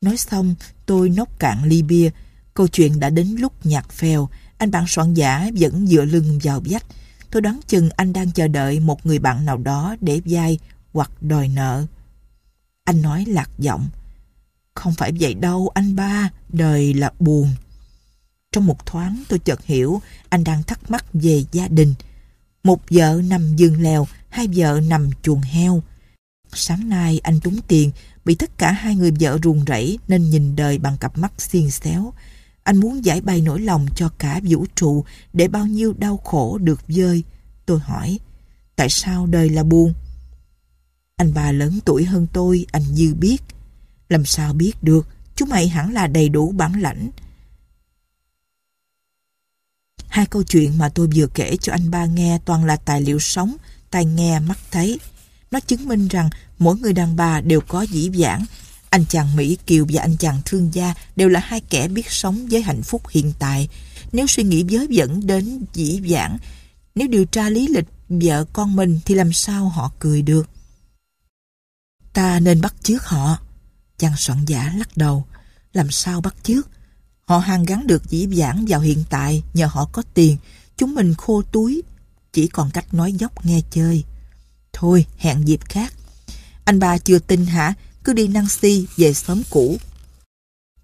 Nói xong, tôi nốc cạn ly bia. Câu chuyện đã đến lúc nhạt phèo. Anh bạn soạn giả vẫn dựa lưng vào vách. Tôi đoán chừng anh đang chờ đợi một người bạn nào đó để vai hoặc đòi nợ. Anh nói lạc giọng. Không phải vậy đâu anh ba, đời là buồn. Trong một thoáng tôi chợt hiểu anh đang thắc mắc về gia đình. Một vợ nằm giường lèo, hai vợ nằm chuồng heo. Sáng nay anh trúng tiền, bị tất cả hai người vợ ruồng rẫy nên nhìn đời bằng cặp mắt xiên xéo. Anh muốn giải bày nỗi lòng cho cả vũ trụ để bao nhiêu đau khổ được vơi Tôi hỏi, tại sao đời là buồn? Anh bà lớn tuổi hơn tôi, anh Dư biết. Làm sao biết được, chú mày hẳn là đầy đủ bản lãnh. Hai câu chuyện mà tôi vừa kể cho anh ba nghe toàn là tài liệu sống, tai nghe mắt thấy. Nó chứng minh rằng mỗi người đàn bà đều có dĩ vãng. Anh chàng Mỹ Kiều và anh chàng thương gia đều là hai kẻ biết sống với hạnh phúc hiện tại. Nếu suy nghĩ giới dẫn đến dĩ vãng, nếu điều tra lý lịch vợ con mình thì làm sao họ cười được. Ta nên bắt chước họ. Chàng soạn giả lắc đầu. Làm sao bắt chước? Họ hàng gắn được dĩ vãng vào hiện tại nhờ họ có tiền. Chúng mình khô túi, chỉ còn cách nói dốc nghe chơi. Thôi hẹn dịp khác. Anh ba chưa tin hả? Cứ đi năng si về xóm cũ.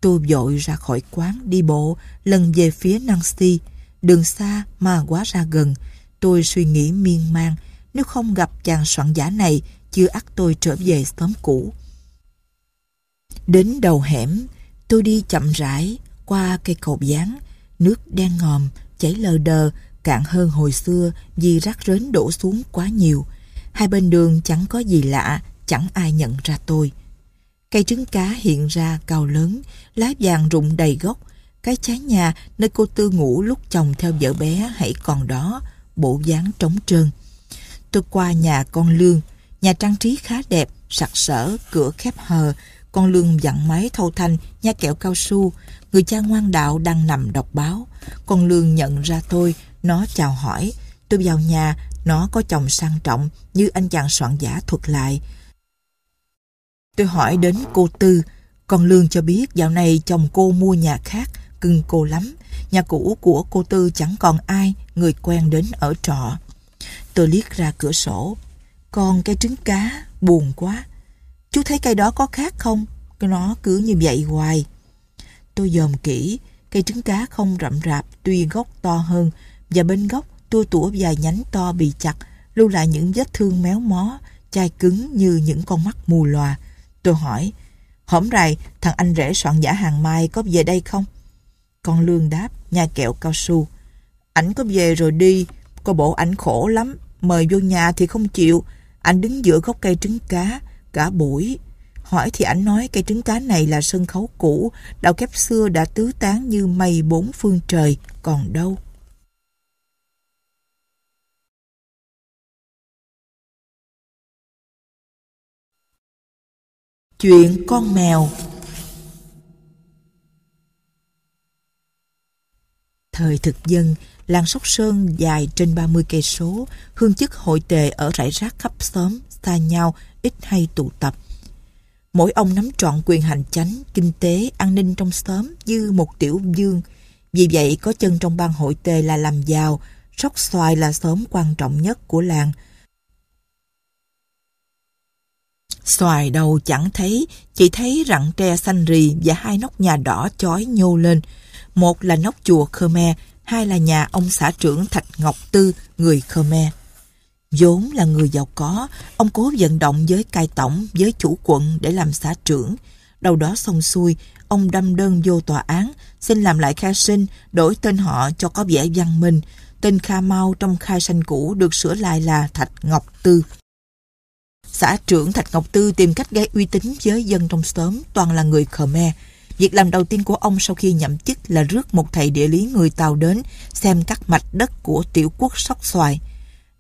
Tôi vội ra khỏi quán đi bộ, lần về phía năng si. Đường xa mà quá ra gần. Tôi suy nghĩ miên man nếu không gặp chàng soạn giả này chưa ắt tôi trở về xóm cũ. Đến đầu hẻm, tôi đi chậm rãi qua cây cầu gián, nước đen ngòm chảy lờ đờ, cạn hơn hồi xưa vì rác rến đổ xuống quá nhiều. Hai bên đường chẳng có gì lạ, chẳng ai nhận ra tôi. Cây trứng cá hiện ra cao lớn, lá vàng rụng đầy gốc. Cái trái nhà nơi cô Tư ngủ lúc chồng theo vợ bé hãy còn đó, bộ dáng trống trơn. Tôi qua nhà con Lương, nhà trang trí khá đẹp, sặc sỡ, cửa khép hờ. Con Lương dặn máy thâu thanh, nha kẹo cao su. Người cha ngoan đạo đang nằm đọc báo. Con Lương nhận ra tôi, nó chào hỏi. Tôi vào nhà, nó có chồng sang trọng như anh chàng soạn giả thuật lại. Tôi hỏi đến cô Tư, con Lương cho biết dạo này chồng cô mua nhà khác, cưng cô lắm. Nhà cũ của cô Tư chẳng còn ai, người quen đến ở trọ. Tôi liếc ra cửa sổ. Con cái trứng cá, buồn quá. Chú thấy cây đó có khác không? Nó cứ như vậy hoài. Tôi dòm kỹ, cây trứng cá không rậm rạp, tuy gốc to hơn và bên gốc tua tủa vài nhánh to bị chặt, lưu lại những vết thương méo mó, chai cứng như những con mắt mù lòa. Tôi hỏi, hổm rày, thằng anh rể soạn giả hàng mai có về đây không? Con Lương đáp, nhà kẹo cao su. Ảnh có về rồi đi, có bộ ảnh khổ lắm, mời vô nhà thì không chịu. Ảnh đứng giữa gốc cây trứng cá, cả buổi. Hỏi thì ảnh nói cây trứng cá này là sân khấu cũ, đạo kép xưa đã tứ tán như mây bốn phương trời, còn đâu. Chuyện con mèo Thời thực dân, làng Sóc Sơn dài trên 30 cây số, hương chức hội tề ở rải rác khắp xóm, xa nhau, ít hay tụ tập. Mỗi ông nắm trọn quyền hành chánh, kinh tế, an ninh trong xóm như một tiểu dương. Vì vậy có chân trong ban hội tề là làm giàu, Sóc Xoài là xóm quan trọng nhất của làng, Xoài đầu chẳng thấy, chỉ thấy rặng tre xanh rì và hai nóc nhà đỏ chói nhô lên. Một là nóc chùa Khmer, hai là nhà ông xã trưởng Thạch Ngọc Tư, người Khmer. vốn là người giàu có, ông cố vận động với cai tổng, với chủ quận để làm xã trưởng. Đầu đó xong xuôi, ông đâm đơn vô tòa án, xin làm lại khai sinh, đổi tên họ cho có vẻ văn minh. Tên Kha Mau trong khai sanh cũ được sửa lại là Thạch Ngọc Tư xã trưởng Thạch Ngọc Tư tìm cách gây uy tín với dân trong xóm toàn là người Khmer. Việc làm đầu tiên của ông sau khi nhậm chức là rước một thầy địa lý người Tàu đến xem các mạch đất của tiểu quốc Sóc Xoài.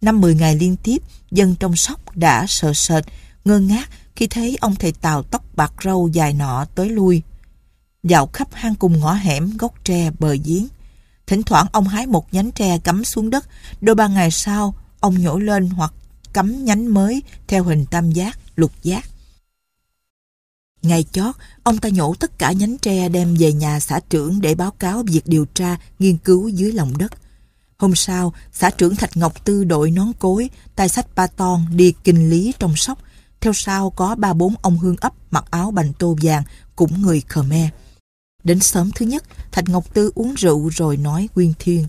Năm mười ngày liên tiếp, dân trong Sóc đã sợ sệt, ngơ ngác khi thấy ông thầy Tàu tóc bạc râu dài nọ tới lui. Dạo khắp hang cùng ngõ hẻm, gốc tre, bờ giếng. Thỉnh thoảng ông hái một nhánh tre cắm xuống đất, đôi ba ngày sau, ông nhổ lên hoặc cắm nhánh mới theo hình tam giác, lục giác. Ngày chót, ông ta nhổ tất cả nhánh tre đem về nhà xã trưởng để báo cáo việc điều tra, nghiên cứu dưới lòng đất. Hôm sau, xã trưởng Thạch Ngọc Tư đội nón cối, tay sách ba ton đi kinh lý trong sóc. Theo sau có ba bốn ông hương ấp mặc áo bành tô vàng, cũng người Khmer. Đến sớm thứ nhất, Thạch Ngọc Tư uống rượu rồi nói quyên thiên.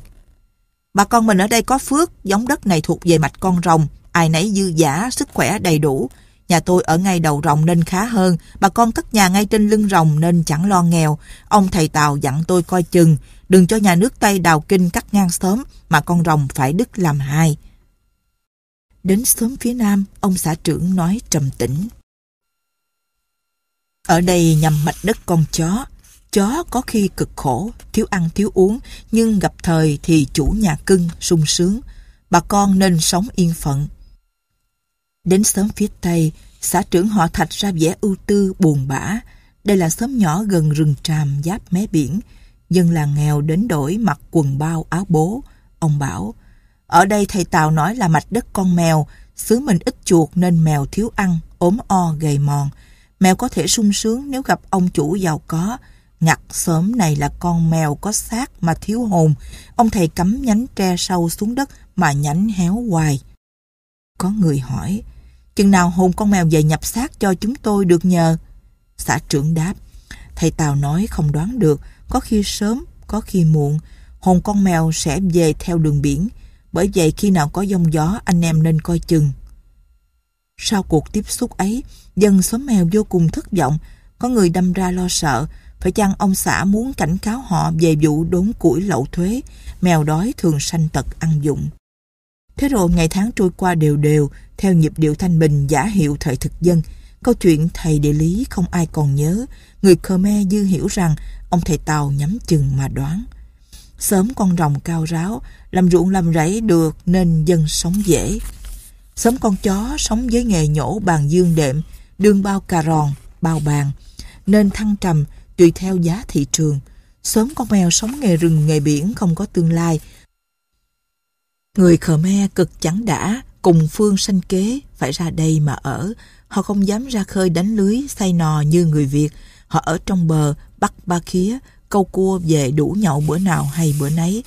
Bà con mình ở đây có phước, giống đất này thuộc về mạch con rồng ai nấy dư giả, sức khỏe đầy đủ. Nhà tôi ở ngay đầu rồng nên khá hơn, bà con cất nhà ngay trên lưng rồng nên chẳng lo nghèo. Ông thầy Tàu dặn tôi coi chừng, đừng cho nhà nước Tây đào kinh cắt ngang sớm mà con rồng phải đứt làm hai. Đến sớm phía nam, ông xã trưởng nói trầm tĩnh. Ở đây nhằm mạch đất con chó, chó có khi cực khổ, thiếu ăn thiếu uống, nhưng gặp thời thì chủ nhà cưng, sung sướng. Bà con nên sống yên phận, Đến xóm phía Tây, xã trưởng họ Thạch ra vẻ ưu tư, buồn bã. Đây là xóm nhỏ gần rừng tràm giáp mé biển. Dân làng nghèo đến đổi mặc quần bao áo bố. Ông bảo, ở đây thầy Tào nói là mạch đất con mèo, xứ mình ít chuột nên mèo thiếu ăn, ốm o, gầy mòn. Mèo có thể sung sướng nếu gặp ông chủ giàu có. Ngặt xóm này là con mèo có xác mà thiếu hồn. Ông thầy cắm nhánh tre sâu xuống đất mà nhánh héo hoài. Có người hỏi, Chừng nào hồn con mèo về nhập xác cho chúng tôi được nhờ? Xã trưởng đáp. Thầy Tào nói không đoán được, có khi sớm, có khi muộn. Hồn con mèo sẽ về theo đường biển. Bởi vậy khi nào có giông gió anh em nên coi chừng. Sau cuộc tiếp xúc ấy, dân xóm mèo vô cùng thất vọng. Có người đâm ra lo sợ, phải chăng ông xã muốn cảnh cáo họ về vụ đốn củi lậu thuế, mèo đói thường sanh tật ăn dụng. Thế rồi ngày tháng trôi qua đều đều, theo nhịp điệu thanh bình giả hiệu thời thực dân. Câu chuyện thầy địa lý không ai còn nhớ, người Khmer dư hiểu rằng ông thầy Tàu nhắm chừng mà đoán. Sớm con rồng cao ráo, làm ruộng làm rẫy được nên dân sống dễ. Sớm con chó sống với nghề nhổ bàn dương đệm, đương bao cà ròn, bao bàn, nên thăng trầm tùy theo giá thị trường. Sớm con mèo sống nghề rừng nghề biển không có tương lai, Người Khmer cực chẳng đã, cùng phương sanh kế, phải ra đây mà ở. Họ không dám ra khơi đánh lưới, say nò như người Việt. Họ ở trong bờ, bắt ba khía, câu cua về đủ nhậu bữa nào hay bữa nấy.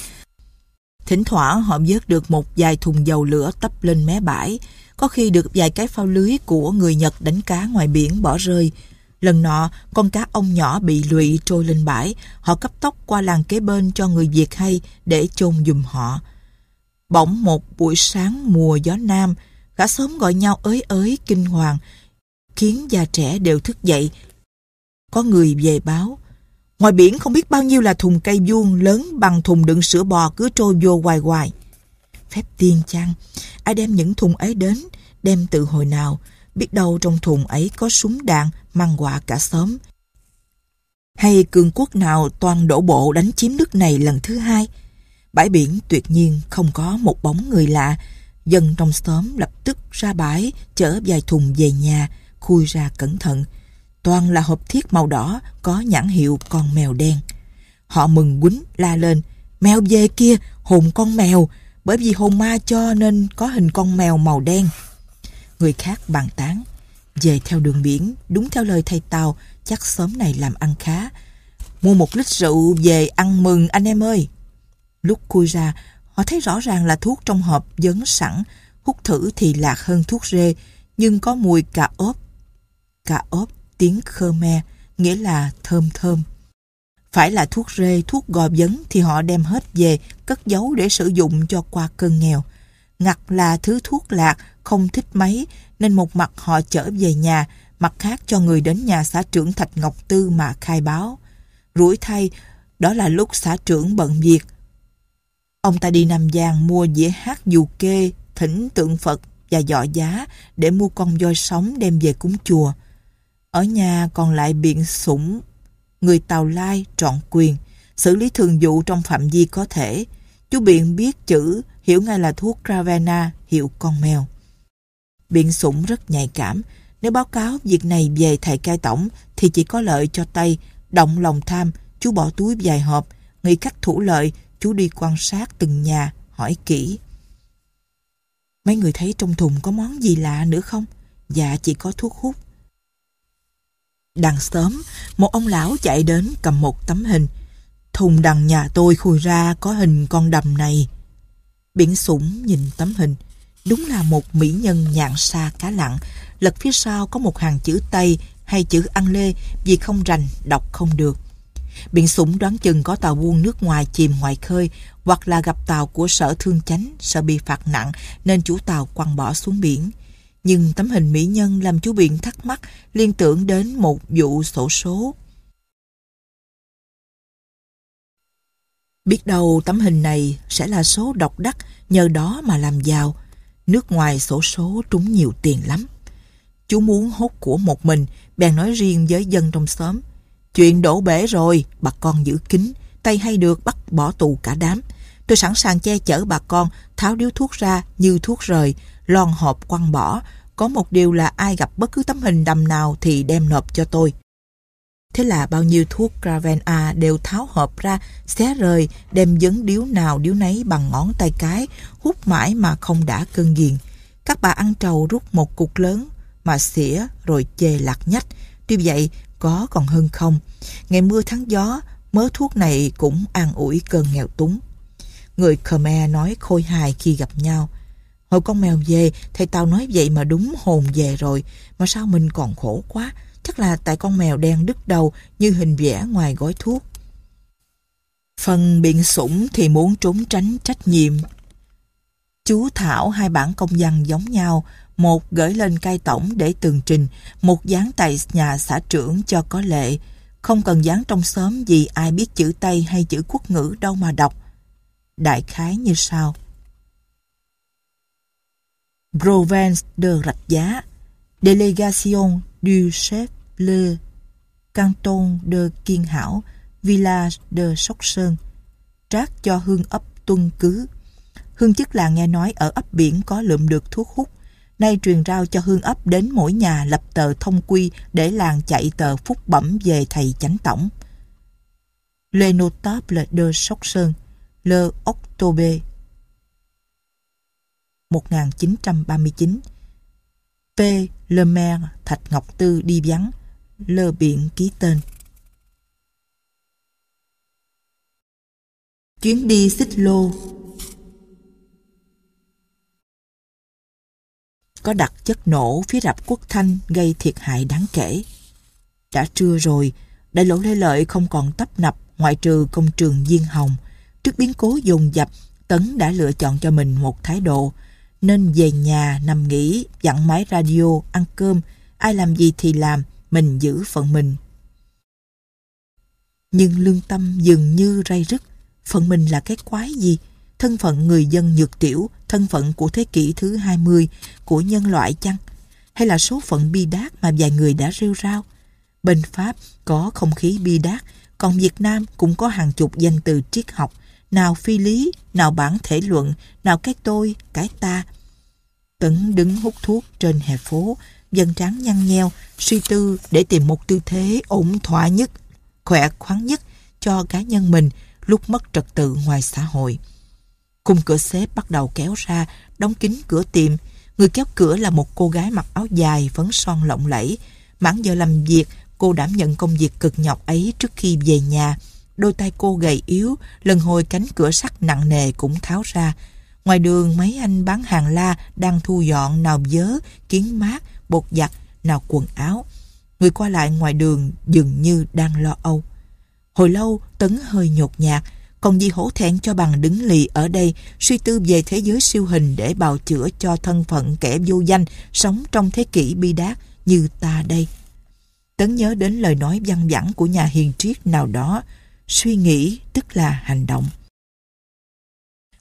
Thỉnh thoảng họ vớt được một vài thùng dầu lửa tấp lên mé bãi, có khi được vài cái phao lưới của người Nhật đánh cá ngoài biển bỏ rơi. Lần nọ, con cá ông nhỏ bị lụy trôi lên bãi, họ cấp tốc qua làng kế bên cho người Việt hay để chôn dùm họ. Bỗng một buổi sáng mùa gió nam, cả xóm gọi nhau ới ới kinh hoàng, khiến già trẻ đều thức dậy. Có người về báo, ngoài biển không biết bao nhiêu là thùng cây vuông lớn bằng thùng đựng sữa bò cứ trôi vô hoài hoài. Phép tiên chăng, ai đem những thùng ấy đến, đem từ hồi nào, biết đâu trong thùng ấy có súng đạn mang quả cả xóm. Hay cường quốc nào toàn đổ bộ đánh chiếm nước này lần thứ hai, Bãi biển tuyệt nhiên không có một bóng người lạ. Dân trong xóm lập tức ra bãi, chở vài thùng về nhà, khui ra cẩn thận. Toàn là hộp thiết màu đỏ có nhãn hiệu con mèo đen. Họ mừng quýnh la lên, mèo về kia, hồn con mèo, bởi vì hồn ma cho nên có hình con mèo màu đen. Người khác bàn tán, về theo đường biển, đúng theo lời thầy Tàu, chắc xóm này làm ăn khá. Mua một lít rượu về ăn mừng anh em ơi. Lúc cui ra, họ thấy rõ ràng là thuốc trong hộp dấn sẵn, hút thử thì lạc hơn thuốc rê, nhưng có mùi cà ốp. Cà ốp tiếng Khmer, nghĩa là thơm thơm. Phải là thuốc rê, thuốc gò dấn thì họ đem hết về, cất giấu để sử dụng cho qua cơn nghèo. Ngặt là thứ thuốc lạc, không thích mấy, nên một mặt họ chở về nhà, mặt khác cho người đến nhà xã trưởng Thạch Ngọc Tư mà khai báo. Rủi thay, đó là lúc xã trưởng bận việc, Ông ta đi Nam Giang mua dĩa hát dù kê, thỉnh tượng Phật và dọ giá để mua con voi sống đem về cúng chùa. Ở nhà còn lại biện sủng, người Tàu Lai trọn quyền, xử lý thường vụ trong phạm vi có thể. Chú Biện biết chữ, hiểu ngay là thuốc Cravena, hiệu con mèo. Biện sủng rất nhạy cảm, nếu báo cáo việc này về thầy cai tổng thì chỉ có lợi cho tay, động lòng tham, chú bỏ túi vài hộp, nghĩ cách thủ lợi chú đi quan sát từng nhà, hỏi kỹ. Mấy người thấy trong thùng có món gì lạ nữa không? Dạ chỉ có thuốc hút. Đằng sớm, một ông lão chạy đến cầm một tấm hình. Thùng đằng nhà tôi khui ra có hình con đầm này. Biển sủng nhìn tấm hình. Đúng là một mỹ nhân nhạn xa cá lặng. Lật phía sau có một hàng chữ Tây hay chữ ăn lê vì không rành, đọc không được. Biển súng đoán chừng có tàu buôn nước ngoài chìm ngoài khơi hoặc là gặp tàu của sở thương chánh sợ bị phạt nặng nên chủ tàu quăng bỏ xuống biển. Nhưng tấm hình mỹ nhân làm chú biển thắc mắc liên tưởng đến một vụ sổ số. Biết đâu tấm hình này sẽ là số độc đắc nhờ đó mà làm giàu. Nước ngoài sổ số trúng nhiều tiền lắm. Chú muốn hốt của một mình, bèn nói riêng với dân trong xóm. Chuyện đổ bể rồi, bà con giữ kín, tay hay được bắt bỏ tù cả đám. Tôi sẵn sàng che chở bà con, tháo điếu thuốc ra như thuốc rời, lon hộp quăng bỏ. Có một điều là ai gặp bất cứ tấm hình đầm nào thì đem nộp cho tôi. Thế là bao nhiêu thuốc Graven A đều tháo hộp ra, xé rời, đem dấn điếu nào điếu nấy bằng ngón tay cái, hút mãi mà không đã cơn ghiền. Các bà ăn trầu rút một cục lớn, mà xỉa rồi chê lạc nhách. Tuy vậy, có còn hơn không. Ngày mưa tháng gió, mớ thuốc này cũng an ủi cơn nghèo túng. Người Khmer nói khôi hài khi gặp nhau. Hồi con mèo về, thầy tao nói vậy mà đúng hồn về rồi. Mà sao mình còn khổ quá? Chắc là tại con mèo đen đứt đầu như hình vẽ ngoài gói thuốc. Phần biện sủng thì muốn trốn tránh trách nhiệm. Chú Thảo hai bản công văn giống nhau, một gửi lên cai tổng để tường trình, một dán tại nhà xã trưởng cho có lệ. Không cần dán trong xóm vì ai biết chữ Tây hay chữ quốc ngữ đâu mà đọc. Đại khái như sau. Provence de Rạch Giá Délégation du chef le Canton de Kiên Hảo Village de Sóc Sơn Trác cho hương ấp tuân cứ Hương chức là nghe nói ở ấp biển có lượm được thuốc hút nay truyền rao cho hương ấp đến mỗi nhà lập tờ thông quy để làng chạy tờ phúc bẩm về thầy chánh tổng. Le notable de Sóc Sơn, Le October 1939 P. Le Maire Thạch Ngọc Tư đi vắng, lơ biện ký tên. Chuyến đi xích lô có đặt chất nổ phía rạp quốc thanh gây thiệt hại đáng kể. Đã trưa rồi, đại lộ Lê Lợi không còn tấp nập ngoại trừ công trường Diên Hồng. Trước biến cố dồn dập, Tấn đã lựa chọn cho mình một thái độ, nên về nhà nằm nghỉ, dặn máy radio, ăn cơm, ai làm gì thì làm, mình giữ phận mình. Nhưng lương tâm dường như ray rứt, phận mình là cái quái gì? thân phận người dân nhược tiểu, thân phận của thế kỷ thứ 20 của nhân loại chăng? Hay là số phận bi đát mà vài người đã rêu rao? Bên Pháp có không khí bi đát, còn Việt Nam cũng có hàng chục danh từ triết học, nào phi lý, nào bản thể luận, nào cái tôi, cái ta. Tấn đứng hút thuốc trên hè phố, dân trán nhăn nheo, suy tư để tìm một tư thế ổn thỏa nhất, khỏe khoắn nhất cho cá nhân mình lúc mất trật tự ngoài xã hội. Khung cửa xếp bắt đầu kéo ra, đóng kín cửa tiệm. Người kéo cửa là một cô gái mặc áo dài, phấn son lộng lẫy. Mãn giờ làm việc, cô đảm nhận công việc cực nhọc ấy trước khi về nhà. Đôi tay cô gầy yếu, lần hồi cánh cửa sắt nặng nề cũng tháo ra. Ngoài đường mấy anh bán hàng la đang thu dọn nào vớ, kiến mát, bột giặt, nào quần áo. Người qua lại ngoài đường dường như đang lo âu. Hồi lâu Tấn hơi nhột nhạt, còn dì hổ thẹn cho bằng đứng lì ở đây suy tư về thế giới siêu hình để bào chữa cho thân phận kẻ vô danh sống trong thế kỷ bi đát như ta đây. Tấn nhớ đến lời nói văn vẳng của nhà hiền triết nào đó, suy nghĩ tức là hành động.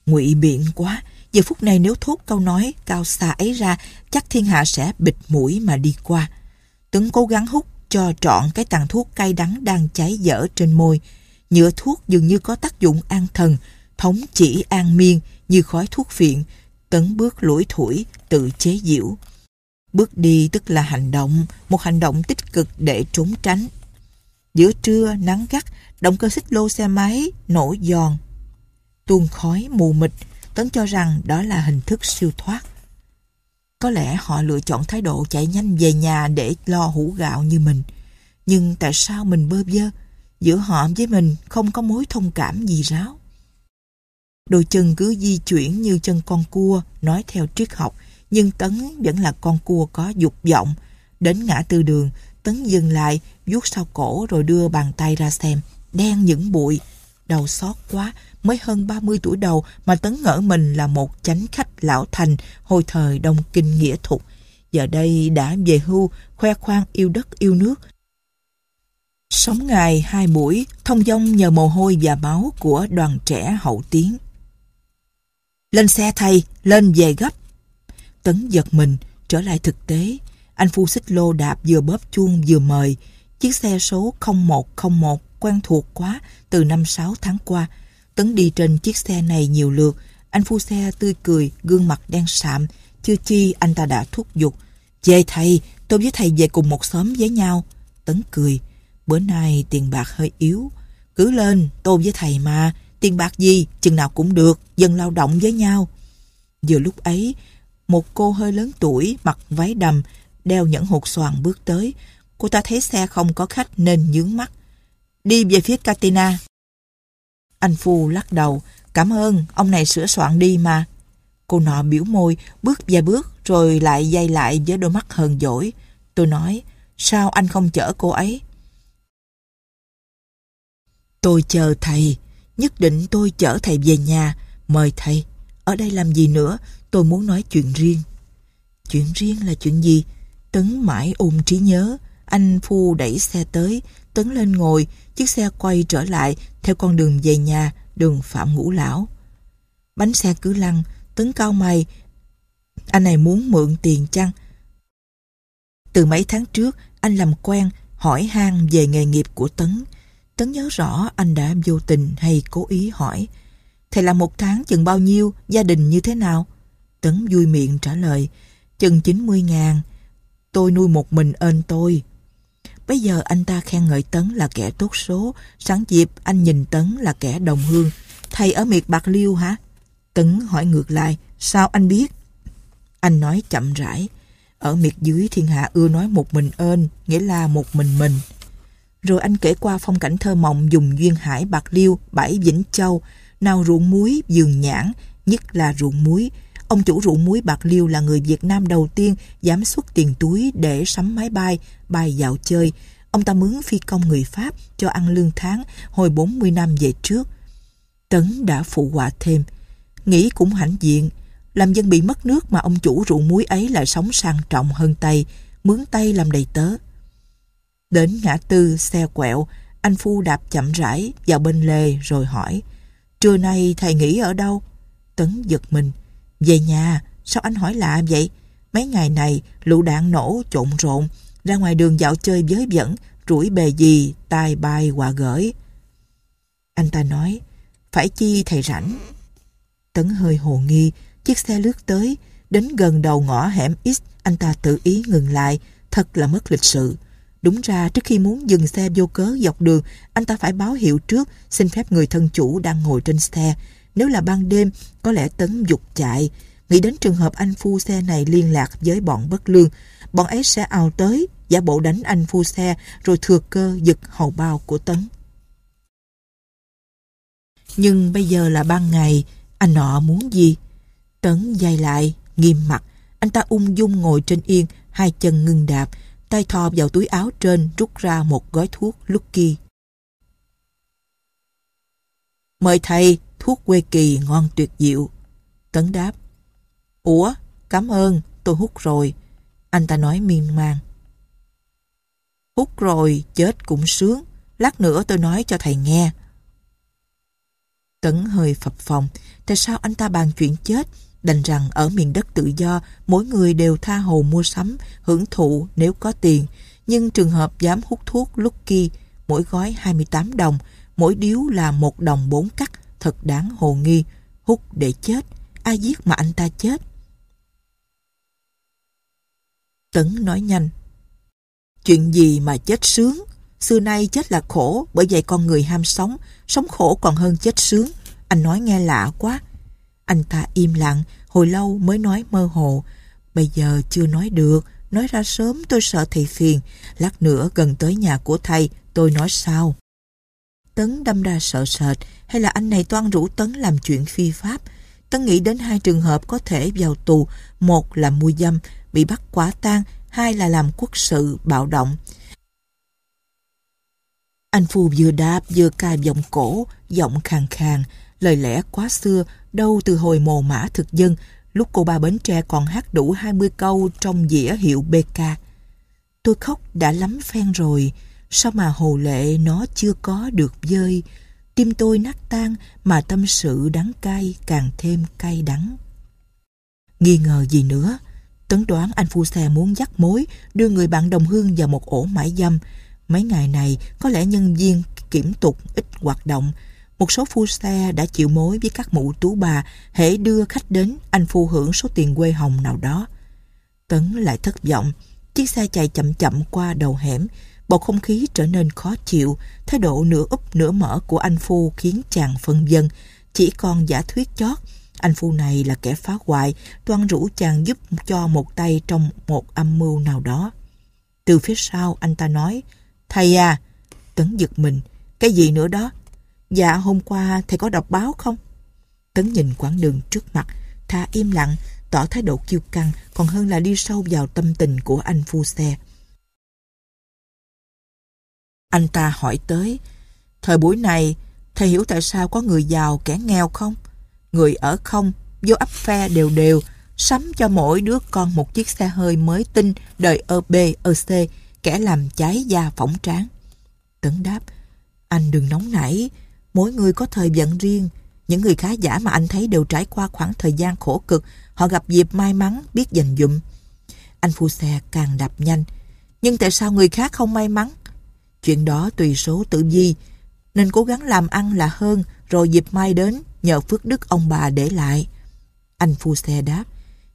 Ngụy biện quá, giờ phút này nếu thốt câu nói cao xa ấy ra, chắc thiên hạ sẽ bịt mũi mà đi qua. Tấn cố gắng hút cho trọn cái tàn thuốc cay đắng đang cháy dở trên môi, nhựa thuốc dường như có tác dụng an thần, thống chỉ an miên như khói thuốc phiện, tấn bước lủi thủi, tự chế diễu. Bước đi tức là hành động, một hành động tích cực để trốn tránh. Giữa trưa, nắng gắt, động cơ xích lô xe máy nổ giòn. Tuôn khói mù mịt, Tấn cho rằng đó là hình thức siêu thoát. Có lẽ họ lựa chọn thái độ chạy nhanh về nhà để lo hũ gạo như mình. Nhưng tại sao mình bơ vơ? giữa họ với mình không có mối thông cảm gì ráo. Đôi chân cứ di chuyển như chân con cua, nói theo triết học, nhưng Tấn vẫn là con cua có dục vọng. Đến ngã tư đường, Tấn dừng lại, vuốt sau cổ rồi đưa bàn tay ra xem, đen những bụi. Đầu xót quá, mới hơn 30 tuổi đầu mà Tấn ngỡ mình là một chánh khách lão thành hồi thời Đông Kinh Nghĩa thuật Giờ đây đã về hưu, khoe khoang yêu đất yêu nước, Sống ngày hai buổi, thông dong nhờ mồ hôi và máu của đoàn trẻ hậu tiến. Lên xe thầy, lên về gấp. Tấn giật mình, trở lại thực tế. Anh Phu Xích Lô đạp vừa bóp chuông vừa mời. Chiếc xe số 0101 quen thuộc quá từ năm sáu tháng qua. Tấn đi trên chiếc xe này nhiều lượt. Anh Phu xe tươi cười, gương mặt đen sạm. Chưa chi anh ta đã thúc giục. Về thầy, tôi với thầy về cùng một xóm với nhau. Tấn cười. Bữa nay tiền bạc hơi yếu. Cứ lên, tôn với thầy mà. Tiền bạc gì, chừng nào cũng được, dân lao động với nhau. Vừa lúc ấy, một cô hơi lớn tuổi, mặc váy đầm, đeo nhẫn hột xoàn bước tới. Cô ta thấy xe không có khách nên nhướng mắt. Đi về phía Katina. Anh Phu lắc đầu. Cảm ơn, ông này sửa soạn đi mà. Cô nọ biểu môi, bước vài bước rồi lại dây lại với đôi mắt hờn dỗi. Tôi nói, sao anh không chở cô ấy? Tôi chờ thầy, nhất định tôi chở thầy về nhà, mời thầy. Ở đây làm gì nữa, tôi muốn nói chuyện riêng. Chuyện riêng là chuyện gì? Tấn mãi ôm trí nhớ, anh Phu đẩy xe tới, Tấn lên ngồi, chiếc xe quay trở lại theo con đường về nhà, đường Phạm Ngũ Lão. Bánh xe cứ lăn, Tấn cao mày, anh này muốn mượn tiền chăng? Từ mấy tháng trước, anh làm quen, hỏi han về nghề nghiệp của Tấn. Tấn nhớ rõ anh đã vô tình hay cố ý hỏi Thầy làm một tháng chừng bao nhiêu, gia đình như thế nào? Tấn vui miệng trả lời Chừng 90 ngàn Tôi nuôi một mình ơn tôi Bây giờ anh ta khen ngợi Tấn là kẻ tốt số Sáng dịp anh nhìn Tấn là kẻ đồng hương Thầy ở miệt Bạc Liêu hả? Tấn hỏi ngược lại Sao anh biết? Anh nói chậm rãi Ở miệt dưới thiên hạ ưa nói một mình ơn Nghĩa là một mình mình rồi anh kể qua phong cảnh thơ mộng dùng Duyên Hải, Bạc Liêu, Bãi Vĩnh Châu, nào ruộng muối, vườn nhãn, nhất là ruộng muối. Ông chủ ruộng muối Bạc Liêu là người Việt Nam đầu tiên dám xuất tiền túi để sắm máy bay, bay dạo chơi. Ông ta mướn phi công người Pháp cho ăn lương tháng hồi 40 năm về trước. Tấn đã phụ họa thêm. Nghĩ cũng hãnh diện, làm dân bị mất nước mà ông chủ ruộng muối ấy lại sống sang trọng hơn Tây, mướn tay làm đầy tớ. Đến ngã tư xe quẹo, anh Phu đạp chậm rãi vào bên lề rồi hỏi Trưa nay thầy nghỉ ở đâu? Tấn giật mình Về nhà, sao anh hỏi lạ vậy? Mấy ngày này lũ đạn nổ trộn rộn Ra ngoài đường dạo chơi với dẫn Rủi bề gì, tai bay quả gửi. Anh ta nói Phải chi thầy rảnh Tấn hơi hồ nghi Chiếc xe lướt tới Đến gần đầu ngõ hẻm X Anh ta tự ý ngừng lại Thật là mất lịch sự Đúng ra trước khi muốn dừng xe vô cớ dọc đường, anh ta phải báo hiệu trước, xin phép người thân chủ đang ngồi trên xe. Nếu là ban đêm, có lẽ Tấn dục chạy. Nghĩ đến trường hợp anh phu xe này liên lạc với bọn bất lương, bọn ấy sẽ ào tới, giả bộ đánh anh phu xe rồi thừa cơ giật hầu bao của Tấn. Nhưng bây giờ là ban ngày, anh nọ muốn gì? Tấn dây lại, nghiêm mặt, anh ta ung dung ngồi trên yên, hai chân ngưng đạp, tay thò vào túi áo trên rút ra một gói thuốc Lucky. Mời thầy, thuốc quê kỳ ngon tuyệt diệu. Tấn đáp. Ủa, cảm ơn, tôi hút rồi. Anh ta nói miên man. Hút rồi, chết cũng sướng. Lát nữa tôi nói cho thầy nghe. Tấn hơi phập phòng. Tại sao anh ta bàn chuyện chết Đành rằng ở miền đất tự do, mỗi người đều tha hồ mua sắm, hưởng thụ nếu có tiền. Nhưng trường hợp dám hút thuốc lúc kia mỗi gói 28 đồng, mỗi điếu là một đồng bốn cắt, thật đáng hồ nghi. Hút để chết, ai giết mà anh ta chết. Tấn nói nhanh. Chuyện gì mà chết sướng? Xưa nay chết là khổ, bởi vậy con người ham sống, sống khổ còn hơn chết sướng. Anh nói nghe lạ quá, anh ta im lặng, hồi lâu mới nói mơ hồ. Bây giờ chưa nói được, nói ra sớm tôi sợ thầy phiền. Lát nữa gần tới nhà của thầy, tôi nói sao? Tấn đâm ra sợ sệt, hay là anh này toan rủ Tấn làm chuyện phi pháp. Tấn nghĩ đến hai trường hợp có thể vào tù, một là mua dâm, bị bắt quả tang, hai là làm quốc sự bạo động. Anh Phu vừa đáp vừa cài giọng cổ, giọng khàn khàn, lời lẽ quá xưa đâu từ hồi mồ mã thực dân, lúc cô ba Bến Tre còn hát đủ 20 câu trong dĩa hiệu BK. Tôi khóc đã lắm phen rồi, sao mà hồ lệ nó chưa có được dơi, tim tôi nát tan mà tâm sự đắng cay càng thêm cay đắng. Nghi ngờ gì nữa, Tấn đoán anh phu xe muốn dắt mối đưa người bạn đồng hương vào một ổ mãi dâm. Mấy ngày này có lẽ nhân viên kiểm tục ít hoạt động một số phu xe đã chịu mối với các mụ tú bà hễ đưa khách đến anh phu hưởng số tiền quê hồng nào đó tấn lại thất vọng chiếc xe chạy chậm chậm qua đầu hẻm bầu không khí trở nên khó chịu thái độ nửa úp nửa mở của anh phu khiến chàng phân vân chỉ còn giả thuyết chót anh phu này là kẻ phá hoại toan rủ chàng giúp cho một tay trong một âm mưu nào đó từ phía sau anh ta nói thầy à tấn giật mình cái gì nữa đó Dạ hôm qua thầy có đọc báo không? Tấn nhìn quãng đường trước mặt, tha im lặng, tỏ thái độ kiêu căng còn hơn là đi sâu vào tâm tình của anh phu xe. Anh ta hỏi tới, thời buổi này, thầy hiểu tại sao có người giàu kẻ nghèo không? Người ở không, vô ấp phe đều đều, sắm cho mỗi đứa con một chiếc xe hơi mới tinh đời ơ B, ơ C, kẻ làm cháy da phỏng tráng. Tấn đáp, anh đừng nóng nảy, Mỗi người có thời vận riêng. Những người khá giả mà anh thấy đều trải qua khoảng thời gian khổ cực. Họ gặp dịp may mắn, biết dành dụm. Anh phu xe càng đạp nhanh. Nhưng tại sao người khác không may mắn? Chuyện đó tùy số tự di. Nên cố gắng làm ăn là hơn, rồi dịp mai đến, nhờ phước đức ông bà để lại. Anh phu xe đáp.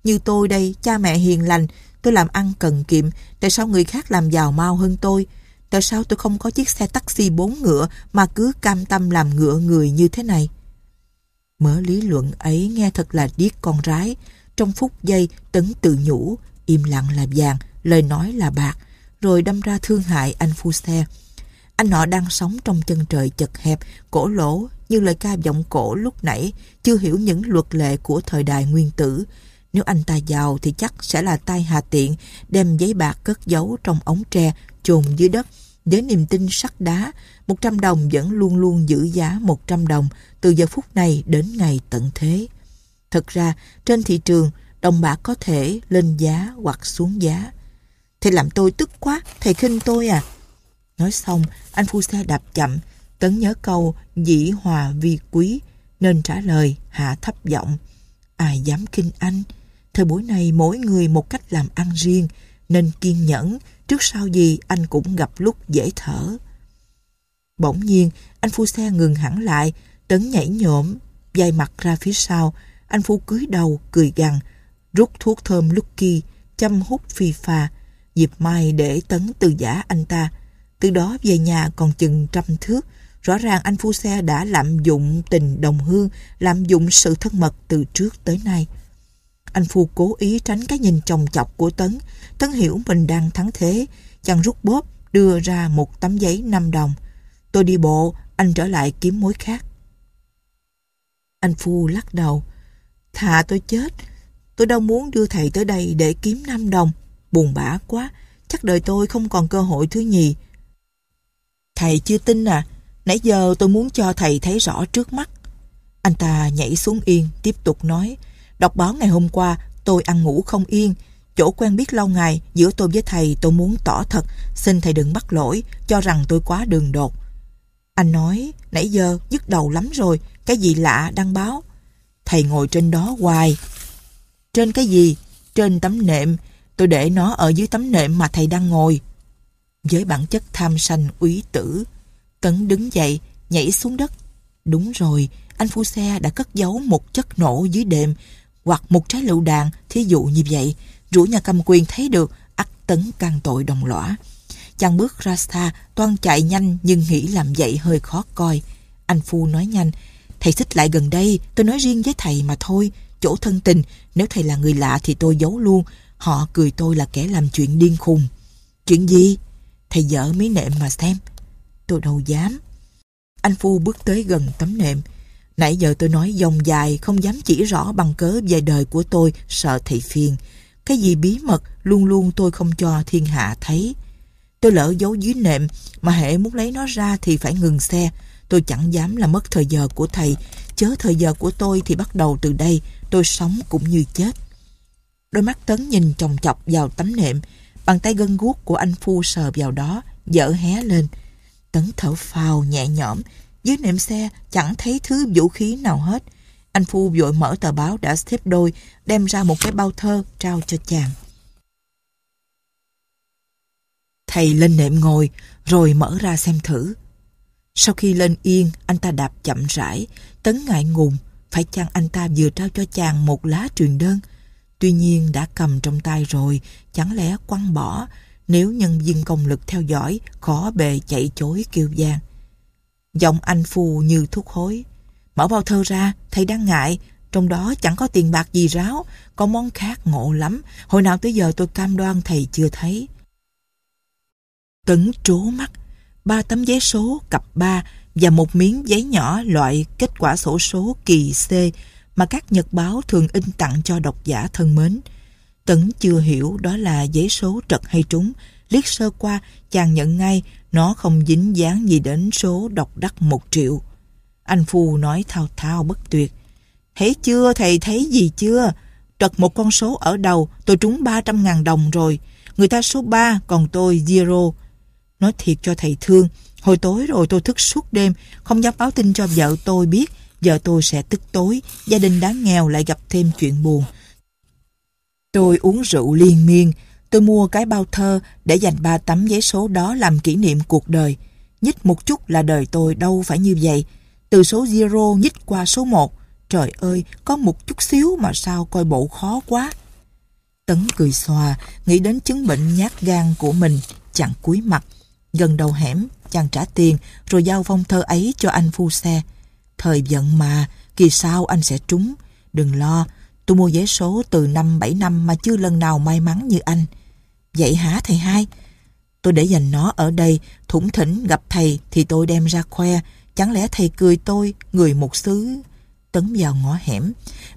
Như tôi đây, cha mẹ hiền lành, tôi làm ăn cần kiệm, tại sao người khác làm giàu mau hơn tôi? tại sao tôi không có chiếc xe taxi bốn ngựa mà cứ cam tâm làm ngựa người như thế này? mở lý luận ấy nghe thật là điếc con rái. Trong phút giây, Tấn tự nhủ, im lặng là vàng, lời nói là bạc, rồi đâm ra thương hại anh phu xe. Anh họ đang sống trong chân trời chật hẹp, cổ lỗ như lời ca giọng cổ lúc nãy, chưa hiểu những luật lệ của thời đại nguyên tử. Nếu anh ta giàu thì chắc sẽ là tay hà tiện, đem giấy bạc cất giấu trong ống tre, chôn dưới đất với niềm tin sắt đá, 100 đồng vẫn luôn luôn giữ giá 100 đồng từ giờ phút này đến ngày tận thế. Thật ra, trên thị trường, đồng bạc có thể lên giá hoặc xuống giá. Thầy làm tôi tức quá, thầy khinh tôi à. Nói xong, anh phu xe đạp chậm, tấn nhớ câu dĩ hòa vi quý, nên trả lời hạ thấp giọng. Ai dám khinh anh? Thời buổi này mỗi người một cách làm ăn riêng, nên kiên nhẫn, trước sau gì anh cũng gặp lúc dễ thở. Bỗng nhiên, anh phu xe ngừng hẳn lại, tấn nhảy nhổm dài mặt ra phía sau. Anh phu cúi đầu, cười gằn, rút thuốc thơm kỳ chăm hút phi phà, dịp mai để tấn từ giả anh ta. Từ đó về nhà còn chừng trăm thước, rõ ràng anh phu xe đã lạm dụng tình đồng hương, lạm dụng sự thân mật từ trước tới nay. Anh Phu cố ý tránh cái nhìn chồng chọc của Tấn. Tấn hiểu mình đang thắng thế. Chàng rút bóp, đưa ra một tấm giấy 5 đồng. Tôi đi bộ, anh trở lại kiếm mối khác. Anh Phu lắc đầu. Thà tôi chết, tôi đâu muốn đưa thầy tới đây để kiếm 5 đồng. Buồn bã quá, chắc đời tôi không còn cơ hội thứ nhì. Thầy chưa tin à, nãy giờ tôi muốn cho thầy thấy rõ trước mắt. Anh ta nhảy xuống yên, tiếp tục nói. Đọc báo ngày hôm qua, tôi ăn ngủ không yên. Chỗ quen biết lâu ngày, giữa tôi với thầy tôi muốn tỏ thật. Xin thầy đừng bắt lỗi, cho rằng tôi quá đường đột. Anh nói, nãy giờ nhức đầu lắm rồi, cái gì lạ đăng báo. Thầy ngồi trên đó hoài. Trên cái gì? Trên tấm nệm. Tôi để nó ở dưới tấm nệm mà thầy đang ngồi. Với bản chất tham sanh úy tử, Tấn đứng dậy, nhảy xuống đất. Đúng rồi, anh phu xe đã cất giấu một chất nổ dưới đệm hoặc một trái lựu đạn, thí dụ như vậy, rủ nhà cầm quyền thấy được, ắt tấn can tội đồng lõa. Chàng bước Rasta, toan chạy nhanh nhưng nghĩ làm vậy hơi khó coi. Anh Phu nói nhanh, thầy xích lại gần đây, tôi nói riêng với thầy mà thôi, chỗ thân tình, nếu thầy là người lạ thì tôi giấu luôn, họ cười tôi là kẻ làm chuyện điên khùng. Chuyện gì? Thầy dở mấy nệm mà xem. Tôi đâu dám. Anh Phu bước tới gần tấm nệm, Nãy giờ tôi nói dòng dài không dám chỉ rõ bằng cớ về đời của tôi sợ thầy phiền. Cái gì bí mật luôn luôn tôi không cho thiên hạ thấy. Tôi lỡ giấu dưới nệm mà hệ muốn lấy nó ra thì phải ngừng xe. Tôi chẳng dám là mất thời giờ của thầy. Chớ thời giờ của tôi thì bắt đầu từ đây tôi sống cũng như chết. Đôi mắt Tấn nhìn chồng chọc vào tấm nệm. Bàn tay gân guốc của anh Phu sờ vào đó, dở hé lên. Tấn thở phào nhẹ nhõm dưới nệm xe chẳng thấy thứ vũ khí nào hết. Anh Phu vội mở tờ báo đã xếp đôi, đem ra một cái bao thơ trao cho chàng. Thầy lên nệm ngồi, rồi mở ra xem thử. Sau khi lên yên, anh ta đạp chậm rãi, tấn ngại ngùng, phải chăng anh ta vừa trao cho chàng một lá truyền đơn. Tuy nhiên đã cầm trong tay rồi, chẳng lẽ quăng bỏ, nếu nhân viên công lực theo dõi, khó bề chạy chối kêu gian. Giọng anh phù như thuốc hối. Mở bao thơ ra, thầy đáng ngại, trong đó chẳng có tiền bạc gì ráo, có món khác ngộ lắm, hồi nào tới giờ tôi cam đoan thầy chưa thấy. Tấn trố mắt, ba tấm giấy số cặp ba và một miếng giấy nhỏ loại kết quả sổ số kỳ C mà các nhật báo thường in tặng cho độc giả thân mến. Tấn chưa hiểu đó là giấy số trật hay trúng, liếc sơ qua chàng nhận ngay nó không dính dáng gì đến số độc đắc một triệu. Anh Phu nói thao thao bất tuyệt. Thấy chưa, thầy thấy gì chưa? Trật một con số ở đầu, tôi trúng 300 ngàn đồng rồi. Người ta số 3, còn tôi zero. Nói thiệt cho thầy thương, hồi tối rồi tôi thức suốt đêm, không dám báo tin cho vợ tôi biết. Vợ tôi sẽ tức tối, gia đình đáng nghèo lại gặp thêm chuyện buồn. Tôi uống rượu liên miên, Tôi mua cái bao thơ để dành ba tấm giấy số đó làm kỷ niệm cuộc đời. Nhích một chút là đời tôi đâu phải như vậy. Từ số 0 nhích qua số 1. Trời ơi, có một chút xíu mà sao coi bộ khó quá. Tấn cười xòa, nghĩ đến chứng bệnh nhát gan của mình, chặn cúi mặt. Gần đầu hẻm, chàng trả tiền, rồi giao phong thơ ấy cho anh phu xe. Thời giận mà, kỳ sau anh sẽ trúng. Đừng lo, Tôi mua vé số từ năm 7 năm mà chưa lần nào may mắn như anh. Vậy hả thầy hai? Tôi để dành nó ở đây, thủng thỉnh gặp thầy thì tôi đem ra khoe. Chẳng lẽ thầy cười tôi, người một xứ? Tấn vào ngõ hẻm,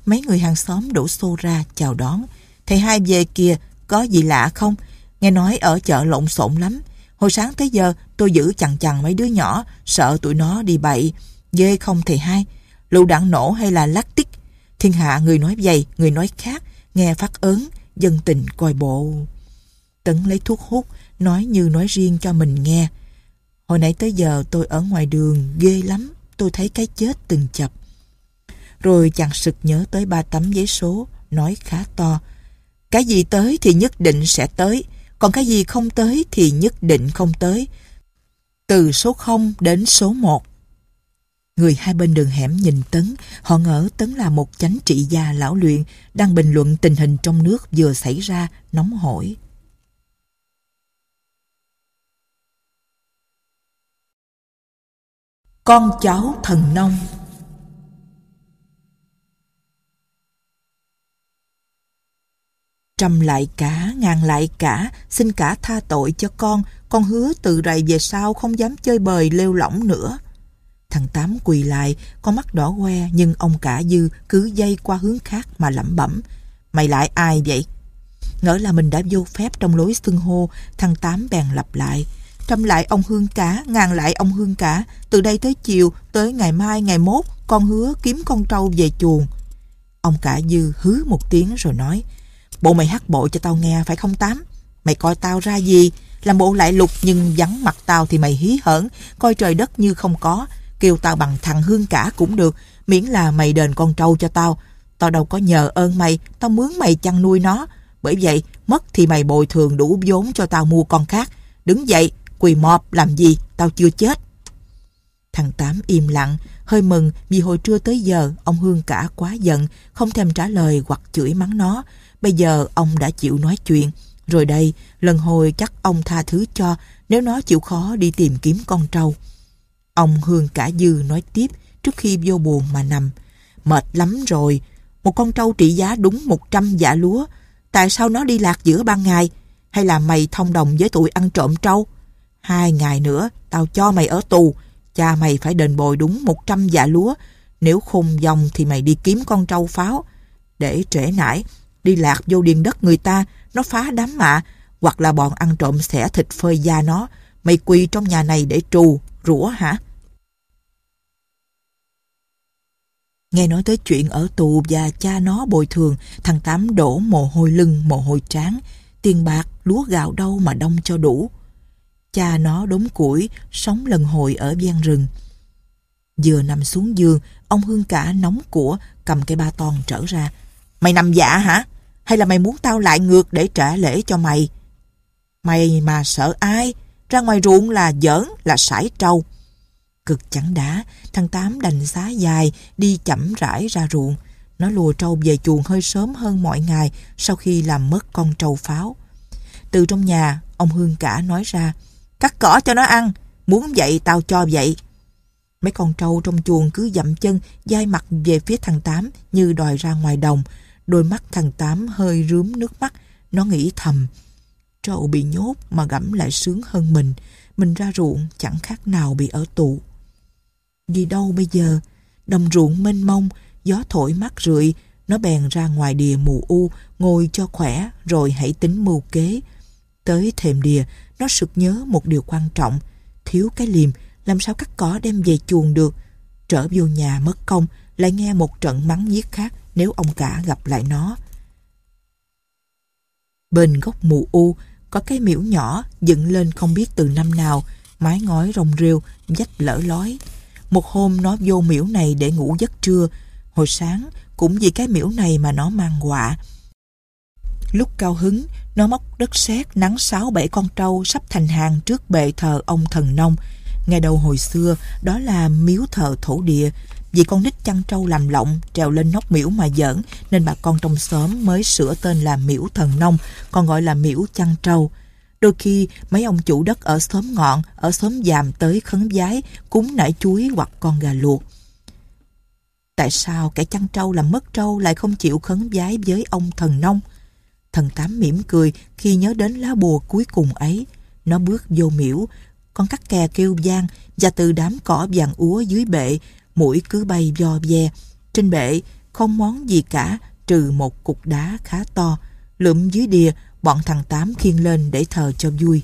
mấy người hàng xóm đổ xô ra chào đón. Thầy hai về kìa, có gì lạ không? Nghe nói ở chợ lộn xộn lắm. Hồi sáng tới giờ tôi giữ chằn chằn mấy đứa nhỏ, sợ tụi nó đi bậy. Ghê không thầy hai? Lựu đạn nổ hay là lắc tích? Thiên hạ người nói vậy, người nói khác, nghe phát ớn, dân tình coi bộ. Tấn lấy thuốc hút, nói như nói riêng cho mình nghe. Hồi nãy tới giờ tôi ở ngoài đường, ghê lắm, tôi thấy cái chết từng chập. Rồi chàng sực nhớ tới ba tấm giấy số, nói khá to. Cái gì tới thì nhất định sẽ tới, còn cái gì không tới thì nhất định không tới. Từ số 0 đến số 1, Người hai bên đường hẻm nhìn Tấn, họ ngỡ Tấn là một chánh trị gia lão luyện đang bình luận tình hình trong nước vừa xảy ra nóng hổi. Con cháu thần nông trầm lại cả, ngàn lại cả, xin cả tha tội cho con, con hứa từ rày về sau không dám chơi bời lêu lỏng nữa. Thằng Tám quỳ lại, con mắt đỏ hoe nhưng ông cả dư cứ dây qua hướng khác mà lẩm bẩm. Mày lại ai vậy? Ngỡ là mình đã vô phép trong lối xưng hô, thằng Tám bèn lặp lại. Trăm lại ông Hương cả, ngàn lại ông Hương cả, từ đây tới chiều, tới ngày mai, ngày mốt, con hứa kiếm con trâu về chuồng. Ông cả dư hứ một tiếng rồi nói, bộ mày hát bộ cho tao nghe phải không Tám? Mày coi tao ra gì? Làm bộ lại lục nhưng vắng mặt tao thì mày hí hởn, coi trời đất như không có kêu tao bằng thằng Hương cả cũng được, miễn là mày đền con trâu cho tao. Tao đâu có nhờ ơn mày, tao mướn mày chăn nuôi nó. Bởi vậy, mất thì mày bồi thường đủ vốn cho tao mua con khác. Đứng dậy, quỳ mọp làm gì, tao chưa chết. Thằng Tám im lặng, hơi mừng vì hồi trưa tới giờ ông Hương cả quá giận, không thèm trả lời hoặc chửi mắng nó. Bây giờ ông đã chịu nói chuyện. Rồi đây, lần hồi chắc ông tha thứ cho nếu nó chịu khó đi tìm kiếm con trâu. Ông Hương Cả Dư nói tiếp trước khi vô buồn mà nằm. Mệt lắm rồi, một con trâu trị giá đúng 100 dạ lúa. Tại sao nó đi lạc giữa ban ngày? Hay là mày thông đồng với tụi ăn trộm trâu? Hai ngày nữa, tao cho mày ở tù. Cha mày phải đền bồi đúng 100 dạ lúa. Nếu không dòng thì mày đi kiếm con trâu pháo. Để trễ nải, đi lạc vô điền đất người ta, nó phá đám mạ. Hoặc là bọn ăn trộm xẻ thịt phơi da nó. Mày quỳ trong nhà này để trù, rủa hả? Nghe nói tới chuyện ở tù và cha nó bồi thường, thằng Tám đổ mồ hôi lưng, mồ hôi trán. Tiền bạc, lúa gạo đâu mà đông cho đủ. Cha nó đống củi, sống lần hồi ở gian rừng. Vừa nằm xuống giường, ông Hương Cả nóng của cầm cây ba toàn trở ra. Mày nằm giả dạ hả? Hay là mày muốn tao lại ngược để trả lễ cho mày? Mày mà sợ ai? Ra ngoài ruộng là giỡn, là sải trâu cực chẳng đã, thằng Tám đành xá dài, đi chậm rãi ra ruộng. Nó lùa trâu về chuồng hơi sớm hơn mọi ngày sau khi làm mất con trâu pháo. Từ trong nhà, ông Hương cả nói ra, cắt cỏ cho nó ăn, muốn vậy tao cho vậy. Mấy con trâu trong chuồng cứ dậm chân, dai mặt về phía thằng Tám như đòi ra ngoài đồng. Đôi mắt thằng Tám hơi rướm nước mắt, nó nghĩ thầm. Trâu bị nhốt mà gẫm lại sướng hơn mình, mình ra ruộng chẳng khác nào bị ở tù gì đâu bây giờ. Đồng ruộng mênh mông, gió thổi mắt rượi, nó bèn ra ngoài đìa mù u, ngồi cho khỏe rồi hãy tính mưu kế. Tới thềm đìa, nó sực nhớ một điều quan trọng. Thiếu cái liềm, làm sao cắt cỏ đem về chuồng được. Trở vô nhà mất công, lại nghe một trận mắng nhiếc khác nếu ông cả gặp lại nó. Bên gốc mù u, có cái miễu nhỏ dựng lên không biết từ năm nào, mái ngói rồng rêu, dách lở lói. Một hôm nó vô miễu này để ngủ giấc trưa, hồi sáng cũng vì cái miễu này mà nó mang quả. Lúc cao hứng, nó móc đất sét nắng sáu bảy con trâu sắp thành hàng trước bệ thờ ông thần nông. Ngày đầu hồi xưa, đó là miếu thờ thổ địa. Vì con nít chăn trâu làm lộng, trèo lên nóc miễu mà giỡn, nên bà con trong xóm mới sửa tên là miễu thần nông, còn gọi là miễu chăn trâu. Đôi khi mấy ông chủ đất ở xóm ngọn, ở xóm giàm tới khấn giái, cúng nải chuối hoặc con gà luộc. Tại sao kẻ chăn trâu làm mất trâu lại không chịu khấn giái với ông thần nông? Thần tám mỉm cười khi nhớ đến lá bùa cuối cùng ấy. Nó bước vô miễu, con cắt kè kêu gian và từ đám cỏ vàng úa dưới bệ, mũi cứ bay do ve. Trên bệ, không món gì cả trừ một cục đá khá to. Lượm dưới đìa bọn thằng Tám khiêng lên để thờ cho vui.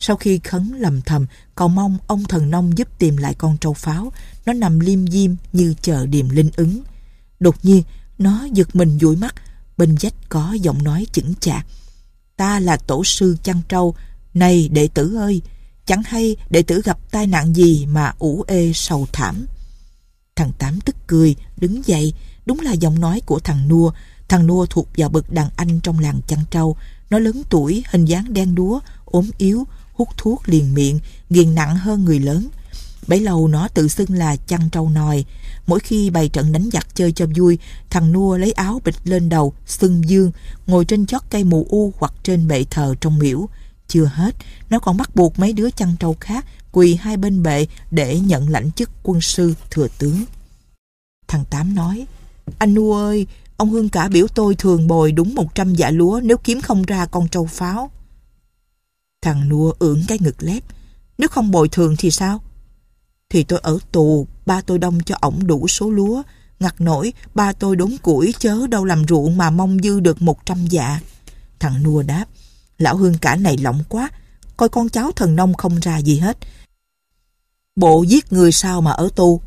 Sau khi khấn lầm thầm, cầu mong ông thần nông giúp tìm lại con trâu pháo. Nó nằm liêm diêm như chờ điềm linh ứng. Đột nhiên, nó giật mình dụi mắt. Bên dách có giọng nói chững chạc. Ta là tổ sư chăn trâu. Này đệ tử ơi, chẳng hay đệ tử gặp tai nạn gì mà ủ ê sầu thảm. Thằng Tám tức cười, đứng dậy. Đúng là giọng nói của thằng Nua. Thằng Nua thuộc vào bậc đàn anh trong làng chăn trâu. Nó lớn tuổi, hình dáng đen đúa, ốm yếu, hút thuốc liền miệng, nghiền nặng hơn người lớn. Bấy lâu nó tự xưng là chăn trâu nòi. Mỗi khi bày trận đánh giặc chơi cho vui, thằng Nua lấy áo bịch lên đầu, xưng dương, ngồi trên chót cây mù u hoặc trên bệ thờ trong miễu. Chưa hết, nó còn bắt buộc mấy đứa chăn trâu khác quỳ hai bên bệ để nhận lãnh chức quân sư thừa tướng. Thằng Tám nói, anh Nua ơi, Ông Hương cả biểu tôi thường bồi đúng 100 dạ lúa nếu kiếm không ra con trâu pháo. Thằng nua ưỡn cái ngực lép. Nếu không bồi thường thì sao? Thì tôi ở tù, ba tôi đông cho ổng đủ số lúa. Ngặt nổi, ba tôi đốn củi chớ đâu làm ruộng mà mong dư được 100 dạ. Thằng nua đáp. Lão Hương cả này lỏng quá, coi con cháu thần nông không ra gì hết. Bộ giết người sao mà ở tù?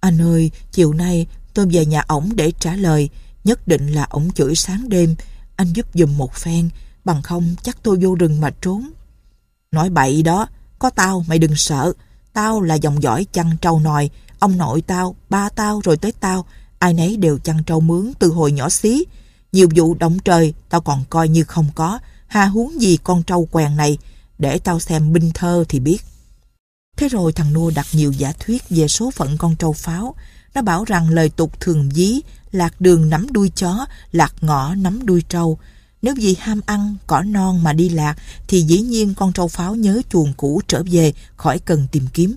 Anh ơi, chiều nay tôi về nhà ổng để trả lời. Nhất định là ổng chửi sáng đêm, anh giúp giùm một phen, bằng không chắc tôi vô rừng mà trốn. Nói bậy đó, có tao mày đừng sợ, tao là dòng dõi chăn trâu nòi, ông nội tao, ba tao rồi tới tao, ai nấy đều chăn trâu mướn từ hồi nhỏ xí. Nhiều vụ động trời tao còn coi như không có, hà huống gì con trâu quèn này, để tao xem binh thơ thì biết. Thế rồi thằng Nua đặt nhiều giả thuyết về số phận con trâu pháo. Nó bảo rằng lời tục thường dí lạc đường nắm đuôi chó, lạc ngõ nắm đuôi trâu. Nếu vì ham ăn, cỏ non mà đi lạc thì dĩ nhiên con trâu pháo nhớ chuồng cũ trở về khỏi cần tìm kiếm.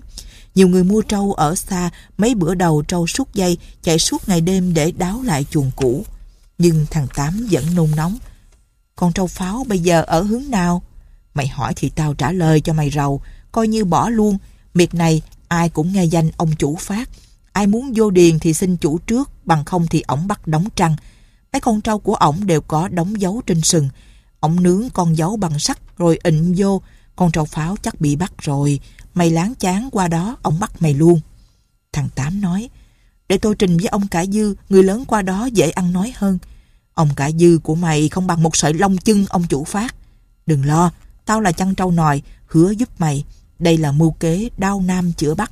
Nhiều người mua trâu ở xa, mấy bữa đầu trâu suốt dây, chạy suốt ngày đêm để đáo lại chuồng cũ. Nhưng thằng Tám vẫn nôn nóng. Con trâu pháo bây giờ ở hướng nào? Mày hỏi thì tao trả lời cho mày rầu, coi như bỏ luôn. Miệt này ai cũng nghe danh ông chủ phát, Ai muốn vô điền thì xin chủ trước, bằng không thì ổng bắt đóng trăng. Mấy con trâu của ổng đều có đóng dấu trên sừng. Ổng nướng con dấu bằng sắt rồi ịnh vô. Con trâu pháo chắc bị bắt rồi. Mày láng chán qua đó, ổng bắt mày luôn. Thằng Tám nói, để tôi trình với ông Cả Dư, người lớn qua đó dễ ăn nói hơn. Ông Cả Dư của mày không bằng một sợi lông chân ông chủ phát. Đừng lo, tao là chăn trâu nòi, hứa giúp mày. Đây là mưu kế đao nam chữa bắc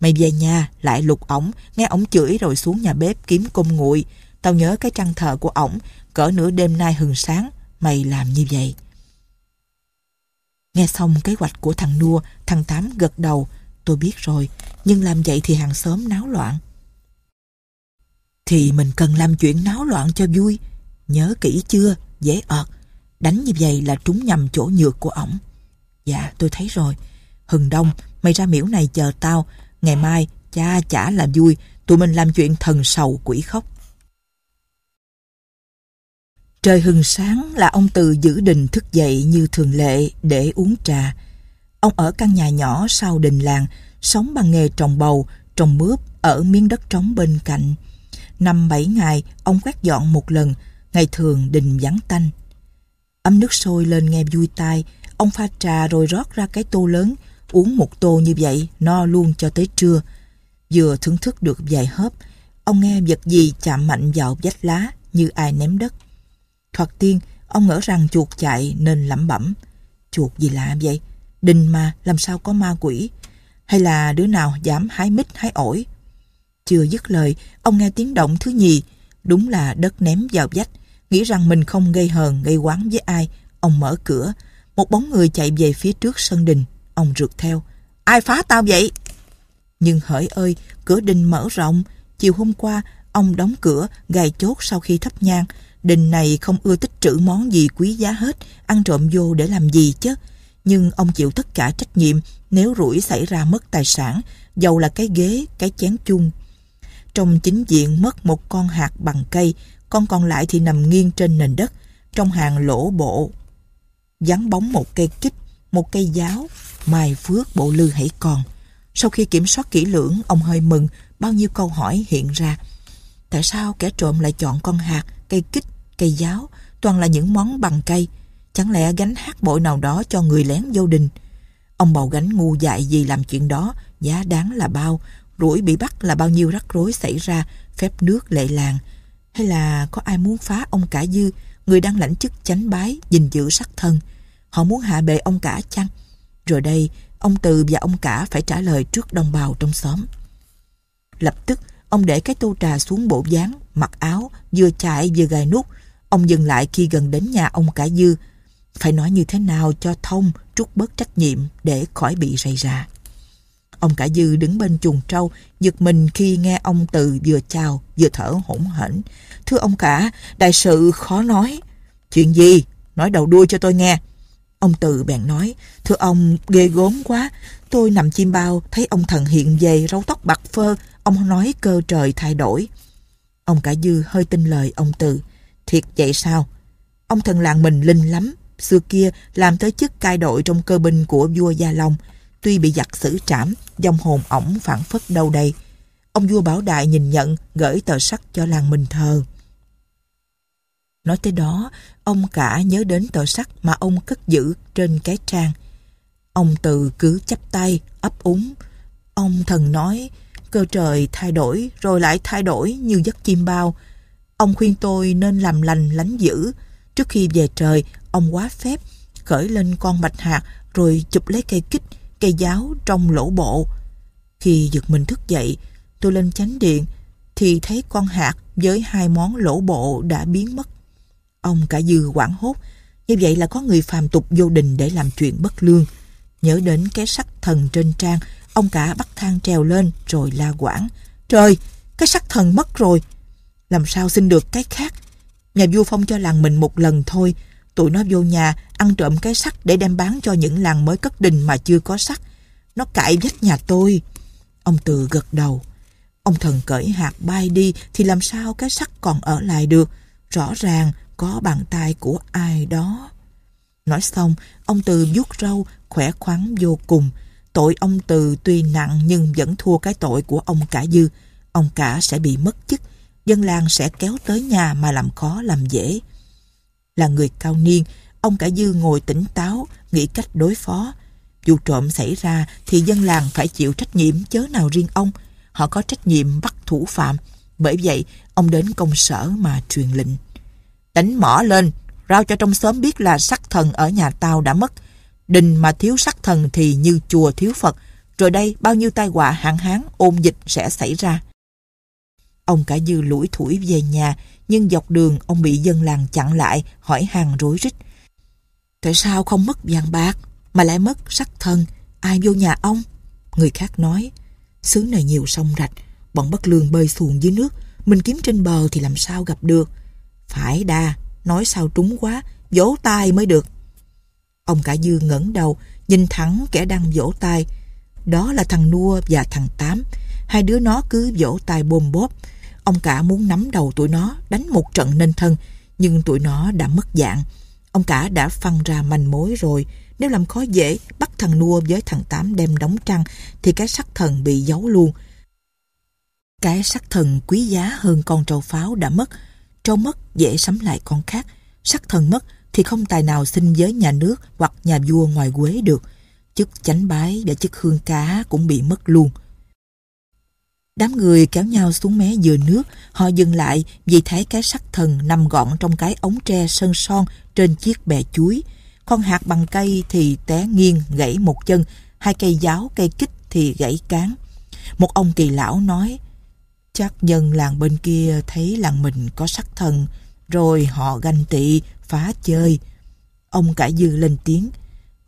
Mày về nhà, lại lục ổng, nghe ổng chửi rồi xuống nhà bếp kiếm cơm nguội. Tao nhớ cái trăng thờ của ổng, cỡ nửa đêm nay hừng sáng, mày làm như vậy. Nghe xong kế hoạch của thằng Nua, thằng Tám gật đầu. Tôi biết rồi, nhưng làm vậy thì hàng xóm náo loạn. Thì mình cần làm chuyện náo loạn cho vui. Nhớ kỹ chưa, dễ ợt Đánh như vậy là trúng nhầm chỗ nhược của ổng. Dạ, tôi thấy rồi. Hừng đông, mày ra miễu này chờ tao. Ngày mai, cha chả làm vui, tụi mình làm chuyện thần sầu quỷ khóc. Trời hừng sáng là ông Từ giữ đình thức dậy như thường lệ để uống trà. Ông ở căn nhà nhỏ sau đình làng, sống bằng nghề trồng bầu, trồng mướp ở miếng đất trống bên cạnh. Năm bảy ngày, ông quét dọn một lần, ngày thường đình vắng tanh. Ấm nước sôi lên nghe vui tai, ông pha trà rồi rót ra cái tô lớn, Uống một tô như vậy, no luôn cho tới trưa. Vừa thưởng thức được vài hớp, ông nghe vật gì chạm mạnh vào vách lá như ai ném đất. Thoạt tiên, ông ngỡ rằng chuột chạy nên lẩm bẩm. Chuột gì lạ vậy? Đình mà, làm sao có ma quỷ? Hay là đứa nào dám hái mít hái ổi? Chưa dứt lời, ông nghe tiếng động thứ nhì. Đúng là đất ném vào vách. Nghĩ rằng mình không gây hờn, gây quán với ai. Ông mở cửa. Một bóng người chạy về phía trước sân đình. Ông rượt theo. Ai phá tao vậy? Nhưng hỡi ơi, cửa đình mở rộng. Chiều hôm qua, ông đóng cửa, gài chốt sau khi thắp nhang. Đình này không ưa tích trữ món gì quý giá hết, ăn trộm vô để làm gì chứ. Nhưng ông chịu tất cả trách nhiệm nếu rủi xảy ra mất tài sản, dầu là cái ghế, cái chén chung. Trong chính diện mất một con hạt bằng cây, con còn lại thì nằm nghiêng trên nền đất, trong hàng lỗ bộ. Dán bóng một cây kích, một cây giáo, mài phước bộ lư hãy còn. Sau khi kiểm soát kỹ lưỡng, ông hơi mừng, bao nhiêu câu hỏi hiện ra. Tại sao kẻ trộm lại chọn con hạt, cây kích, cây giáo, toàn là những món bằng cây? Chẳng lẽ gánh hát bội nào đó cho người lén vô đình? Ông bầu gánh ngu dại gì làm chuyện đó, giá đáng là bao, rủi bị bắt là bao nhiêu rắc rối xảy ra, phép nước lệ làng. Hay là có ai muốn phá ông cả dư, người đang lãnh chức chánh bái, gìn giữ sắc thân? Họ muốn hạ bệ ông cả chăng? Rồi đây, ông Từ và ông cả phải trả lời trước đồng bào trong xóm. Lập tức, ông để cái tô trà xuống bộ dáng, mặc áo, vừa chạy vừa gài nút. Ông dừng lại khi gần đến nhà ông cả dư. Phải nói như thế nào cho thông, trút bớt trách nhiệm để khỏi bị rầy ra. Ông cả dư đứng bên chuồng trâu, giật mình khi nghe ông Từ vừa chào vừa thở hổn hển. Thưa ông cả, đại sự khó nói. Chuyện gì? Nói đầu đuôi cho tôi nghe. Ông từ bèn nói, thưa ông, ghê gốm quá. Tôi nằm chim bao, thấy ông thần hiện về, râu tóc bạc phơ. Ông nói cơ trời thay đổi. Ông cả dư hơi tin lời ông từ. Thiệt vậy sao? Ông thần làng mình linh lắm. Xưa kia làm tới chức cai đội trong cơ binh của vua Gia Long. Tuy bị giặc xử trảm, dòng hồn ổng phản phất đâu đây. Ông vua Bảo Đại nhìn nhận, gửi tờ sắc cho làng mình thờ. Nói tới đó, ông cả nhớ đến tờ sắt mà ông cất giữ trên cái trang. Ông Từ cứ chắp tay, ấp úng. Ông thần nói, cơ trời thay đổi rồi lại thay đổi như giấc chim bao. Ông khuyên tôi nên làm lành lánh dữ. Trước khi về trời, ông quá phép, khởi lên con bạch hạt rồi chụp lấy cây kích, cây giáo trong lỗ bộ. Khi giật mình thức dậy, tôi lên chánh điện thì thấy con hạt với hai món lỗ bộ đã biến mất. Ông cả dư quảng hốt, như vậy là có người phàm tục vô đình để làm chuyện bất lương. Nhớ đến cái sắc thần trên trang, ông cả bắt thang trèo lên rồi la quảng. Trời, cái sắc thần mất rồi, làm sao xin được cái khác. Nhà vua phong cho làng mình một lần thôi, tụi nó vô nhà ăn trộm cái sắt để đem bán cho những làng mới cất đình mà chưa có sắt. Nó cãi vách nhà tôi. Ông Từ gật đầu. Ông thần cởi hạt bay đi thì làm sao cái sắt còn ở lại được. Rõ ràng có bàn tay của ai đó. Nói xong, ông Từ vuốt râu, khỏe khoắn vô cùng. Tội ông Từ tuy nặng nhưng vẫn thua cái tội của ông cả dư. Ông cả sẽ bị mất chức, dân làng sẽ kéo tới nhà mà làm khó làm dễ. Là người cao niên, ông cả dư ngồi tỉnh táo, nghĩ cách đối phó. Dù trộm xảy ra thì dân làng phải chịu trách nhiệm chớ nào riêng ông. Họ có trách nhiệm bắt thủ phạm. Bởi vậy, ông đến công sở mà truyền lệnh đánh mỏ lên, rao cho trong xóm biết là sắc thần ở nhà tao đã mất. Đình mà thiếu sắc thần thì như chùa thiếu Phật, rồi đây bao nhiêu tai họa hạn hán ôn dịch sẽ xảy ra. Ông cả dư lủi thủi về nhà, nhưng dọc đường ông bị dân làng chặn lại, hỏi hàng rối rít. Tại sao không mất vàng bạc, mà lại mất sắc thần, ai vô nhà ông? Người khác nói, xứ này nhiều sông rạch, bọn bất lương bơi xuồng dưới nước, mình kiếm trên bờ thì làm sao gặp được. Phải đa nói sao trúng quá, vỗ tay mới được. Ông cả dư ngẩng đầu, nhìn thẳng kẻ đang vỗ tay. Đó là thằng Nua và thằng Tám. Hai đứa nó cứ vỗ tay bôm bóp. Ông cả muốn nắm đầu tụi nó, đánh một trận nên thân. Nhưng tụi nó đã mất dạng. Ông cả đã phân ra manh mối rồi. Nếu làm khó dễ, bắt thằng Nua với thằng Tám đem đóng trăng, thì cái sắc thần bị giấu luôn. Cái sắc thần quý giá hơn con trâu pháo đã mất, trâu mất dễ sắm lại con khác, sắc thần mất thì không tài nào xin với nhà nước hoặc nhà vua ngoài Quế được. Chức chánh bái và chức hương cá cũng bị mất luôn. Đám người kéo nhau xuống mé dừa nước, họ dừng lại vì thấy cái sắc thần nằm gọn trong cái ống tre sơn son trên chiếc bè chuối. Con hạt bằng cây thì té nghiêng gãy một chân, hai cây giáo cây kích thì gãy cán. Một ông kỳ lão nói, Chắc dân làng bên kia thấy làng mình có sắc thần, rồi họ ganh tị, phá chơi. Ông cả dư lên tiếng,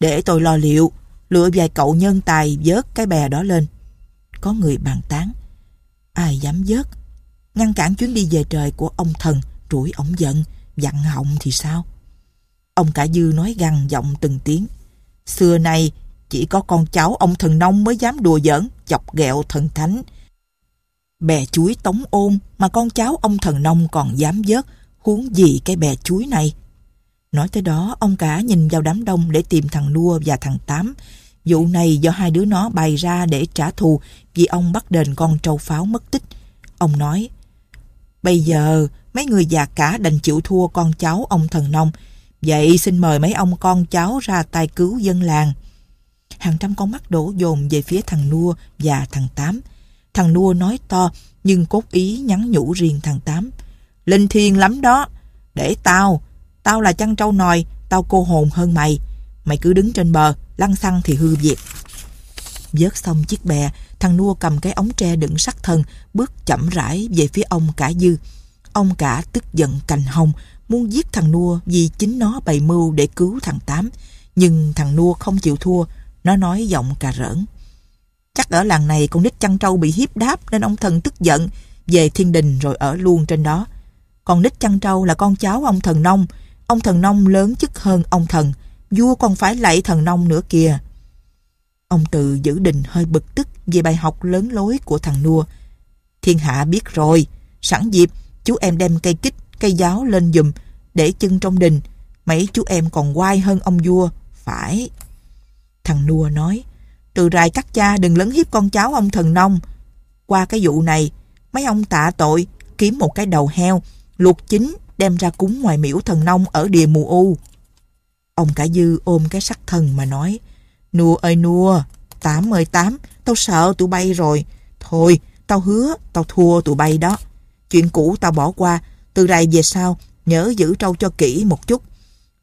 để tôi lo liệu, lựa vài cậu nhân tài vớt cái bè đó lên. Có người bàn tán, ai dám vớt, ngăn cản chuyến đi về trời của ông thần, rủi ông giận, dặn họng thì sao? Ông cả dư nói gằn giọng từng tiếng, xưa nay chỉ có con cháu ông thần nông mới dám đùa giỡn, chọc ghẹo thần thánh, bè chuối tống ôn mà con cháu ông thần nông còn dám dớt huống gì cái bè chuối này. Nói tới đó, ông cả nhìn vào đám đông để tìm thằng đua và thằng Tám. Vụ này do hai đứa nó bày ra để trả thù vì ông bắt đền con trâu pháo mất tích. Ông nói, Bây giờ, mấy người già cả đành chịu thua con cháu ông thần nông. Vậy xin mời mấy ông con cháu ra tay cứu dân làng. Hàng trăm con mắt đổ dồn về phía thằng Nua và thằng Tám. Thằng Nua nói to nhưng cốt ý nhắn nhủ riêng thằng Tám. Linh thiêng lắm đó. Để tao, tao là chăn trâu nòi, tao cô hồn hơn mày. Mày cứ đứng trên bờ, lăn xăng thì hư việc. Vớt xong chiếc bè, thằng Nua cầm cái ống tre đựng sắt thần bước chậm rãi về phía ông cả dư. Ông cả tức giận cành hồng, muốn giết thằng Nua vì chính nó bày mưu để cứu thằng Tám. Nhưng thằng Nua không chịu thua, nó nói giọng cà rỡn. Chắc ở làng này con nít chăn trâu bị hiếp đáp nên ông thần tức giận, về thiên đình rồi ở luôn trên đó. Con nít chăn trâu là con cháu ông thần nông, ông thần nông lớn chức hơn ông thần, vua còn phải lạy thần nông nữa kìa. Ông tự giữ đình hơi bực tức về bài học lớn lối của thằng Nua. Thiên hạ biết rồi, sẵn dịp, chú em đem cây kích, cây giáo lên dùm, để chân trong đình. Mấy chú em còn quai hơn ông vua, phải. Thằng Nua nói, từ rài các cha đừng lấn hiếp con cháu ông thần nông. Qua cái vụ này, mấy ông tạ tội kiếm một cái đầu heo, luộc chín đem ra cúng ngoài miễu thần nông ở địa mù u. Ông cả dư ôm cái sắc thần mà nói, Nua ơi nua, tám ơi tám, tao sợ tụi bay rồi. Thôi, tao hứa, tao thua tụi bay đó. Chuyện cũ tao bỏ qua, từ rày về sau, nhớ giữ trâu cho kỹ một chút.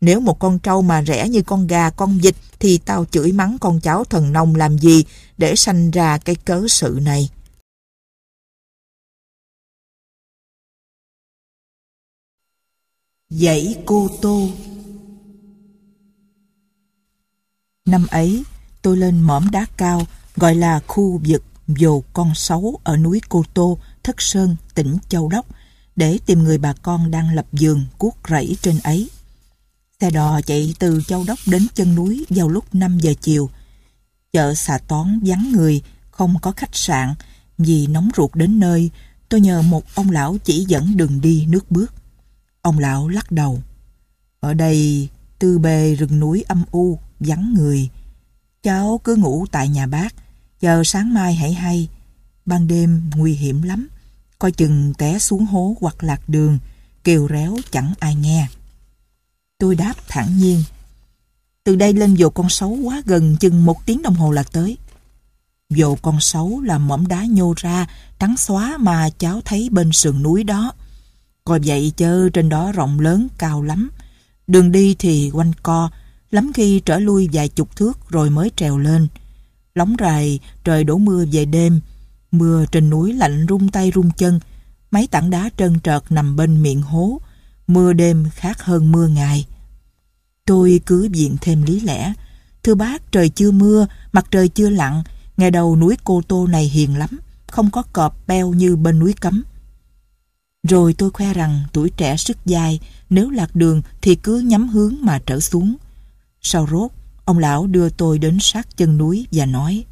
Nếu một con trâu mà rẻ như con gà, con vịt thì tao chửi mắng con cháu thần nông làm gì để sanh ra cái cớ sự này. Dãy Cô Tô Năm ấy, tôi lên mỏm đá cao gọi là khu vực dồ con sấu ở núi Cô Tô, Thất Sơn, tỉnh Châu Đốc để tìm người bà con đang lập giường cuốc rẫy trên ấy. Xe đò chạy từ Châu Đốc đến chân núi vào lúc 5 giờ chiều. Chợ xà toán vắng người, không có khách sạn. Vì nóng ruột đến nơi, tôi nhờ một ông lão chỉ dẫn đường đi nước bước. Ông lão lắc đầu. Ở đây, tư bề rừng núi âm u, vắng người. Cháu cứ ngủ tại nhà bác, chờ sáng mai hãy hay. Ban đêm nguy hiểm lắm, coi chừng té xuống hố hoặc lạc đường, kêu réo chẳng ai nghe. Tôi đáp thẳng nhiên. Từ đây lên vồ con sấu quá gần chừng một tiếng đồng hồ là tới. Vồ con sấu là mỏm đá nhô ra, trắng xóa mà cháu thấy bên sườn núi đó. Coi vậy chớ trên đó rộng lớn, cao lắm. Đường đi thì quanh co, lắm khi trở lui vài chục thước rồi mới trèo lên. Lóng rài, trời đổ mưa về đêm. Mưa trên núi lạnh rung tay rung chân. Mấy tảng đá trơn trợt nằm bên miệng hố, mưa đêm khác hơn mưa ngày. Tôi cứ viện thêm lý lẽ. Thưa bác, trời chưa mưa, mặt trời chưa lặn, ngày đầu núi Cô Tô này hiền lắm, không có cọp beo như bên núi Cấm. Rồi tôi khoe rằng tuổi trẻ sức dài, nếu lạc đường thì cứ nhắm hướng mà trở xuống. Sau rốt, ông lão đưa tôi đến sát chân núi và nói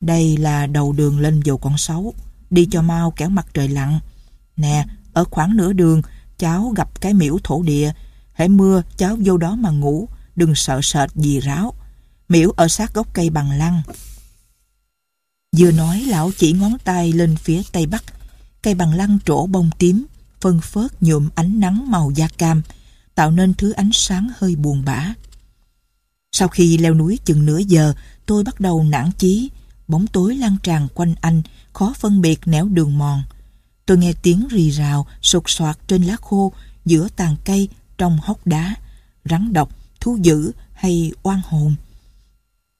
Đây là đầu đường lên dầu con sáu, đi cho mau kẻo mặt trời lặn. Nè, ở khoảng nửa đường, cháu gặp cái miễu thổ địa, hễ mưa cháu vô đó mà ngủ, đừng sợ sệt gì ráo. Miễu ở sát gốc cây bằng lăng. Vừa nói lão chỉ ngón tay lên phía tây bắc, cây bằng lăng trổ bông tím, phân phớt nhuộm ánh nắng màu da cam, tạo nên thứ ánh sáng hơi buồn bã. Sau khi leo núi chừng nửa giờ, tôi bắt đầu nản chí, bóng tối lan tràn quanh anh, khó phân biệt nẻo đường mòn tôi nghe tiếng rì rào sột soạt trên lá khô giữa tàn cây trong hốc đá rắn độc thú dữ hay oan hồn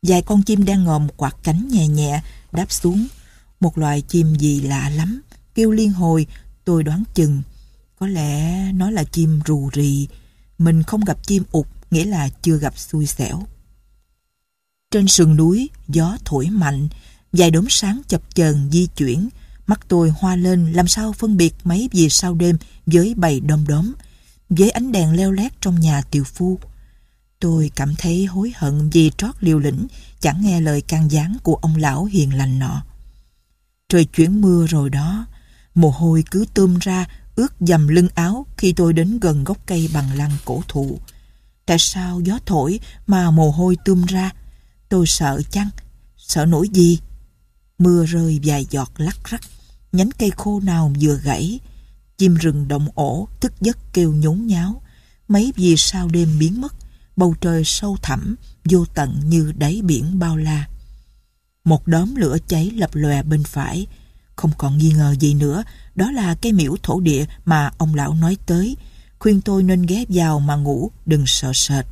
vài con chim đang ngòm quạt cánh nhẹ nhẹ đáp xuống một loài chim gì lạ lắm kêu liên hồi tôi đoán chừng có lẽ nó là chim rù rì mình không gặp chim ụt nghĩa là chưa gặp xui xẻo trên sườn núi gió thổi mạnh vài đốm sáng chập chờn di chuyển Mắt tôi hoa lên làm sao phân biệt mấy vì sao đêm với bầy đom đóm, với ánh đèn leo lét trong nhà tiều phu. Tôi cảm thấy hối hận vì trót liều lĩnh, chẳng nghe lời can gián của ông lão hiền lành nọ. Trời chuyển mưa rồi đó, mồ hôi cứ tươm ra ướt dầm lưng áo khi tôi đến gần gốc cây bằng lăng cổ thụ. Tại sao gió thổi mà mồ hôi tươm ra? Tôi sợ chăng? Sợ nỗi gì? Mưa rơi vài giọt lắc rắc nhánh cây khô nào vừa gãy. Chim rừng động ổ, thức giấc kêu nhốn nháo. Mấy vì sao đêm biến mất, bầu trời sâu thẳm, vô tận như đáy biển bao la. Một đốm lửa cháy lập lòe bên phải. Không còn nghi ngờ gì nữa, đó là cái miễu thổ địa mà ông lão nói tới. Khuyên tôi nên ghé vào mà ngủ, đừng sợ sệt.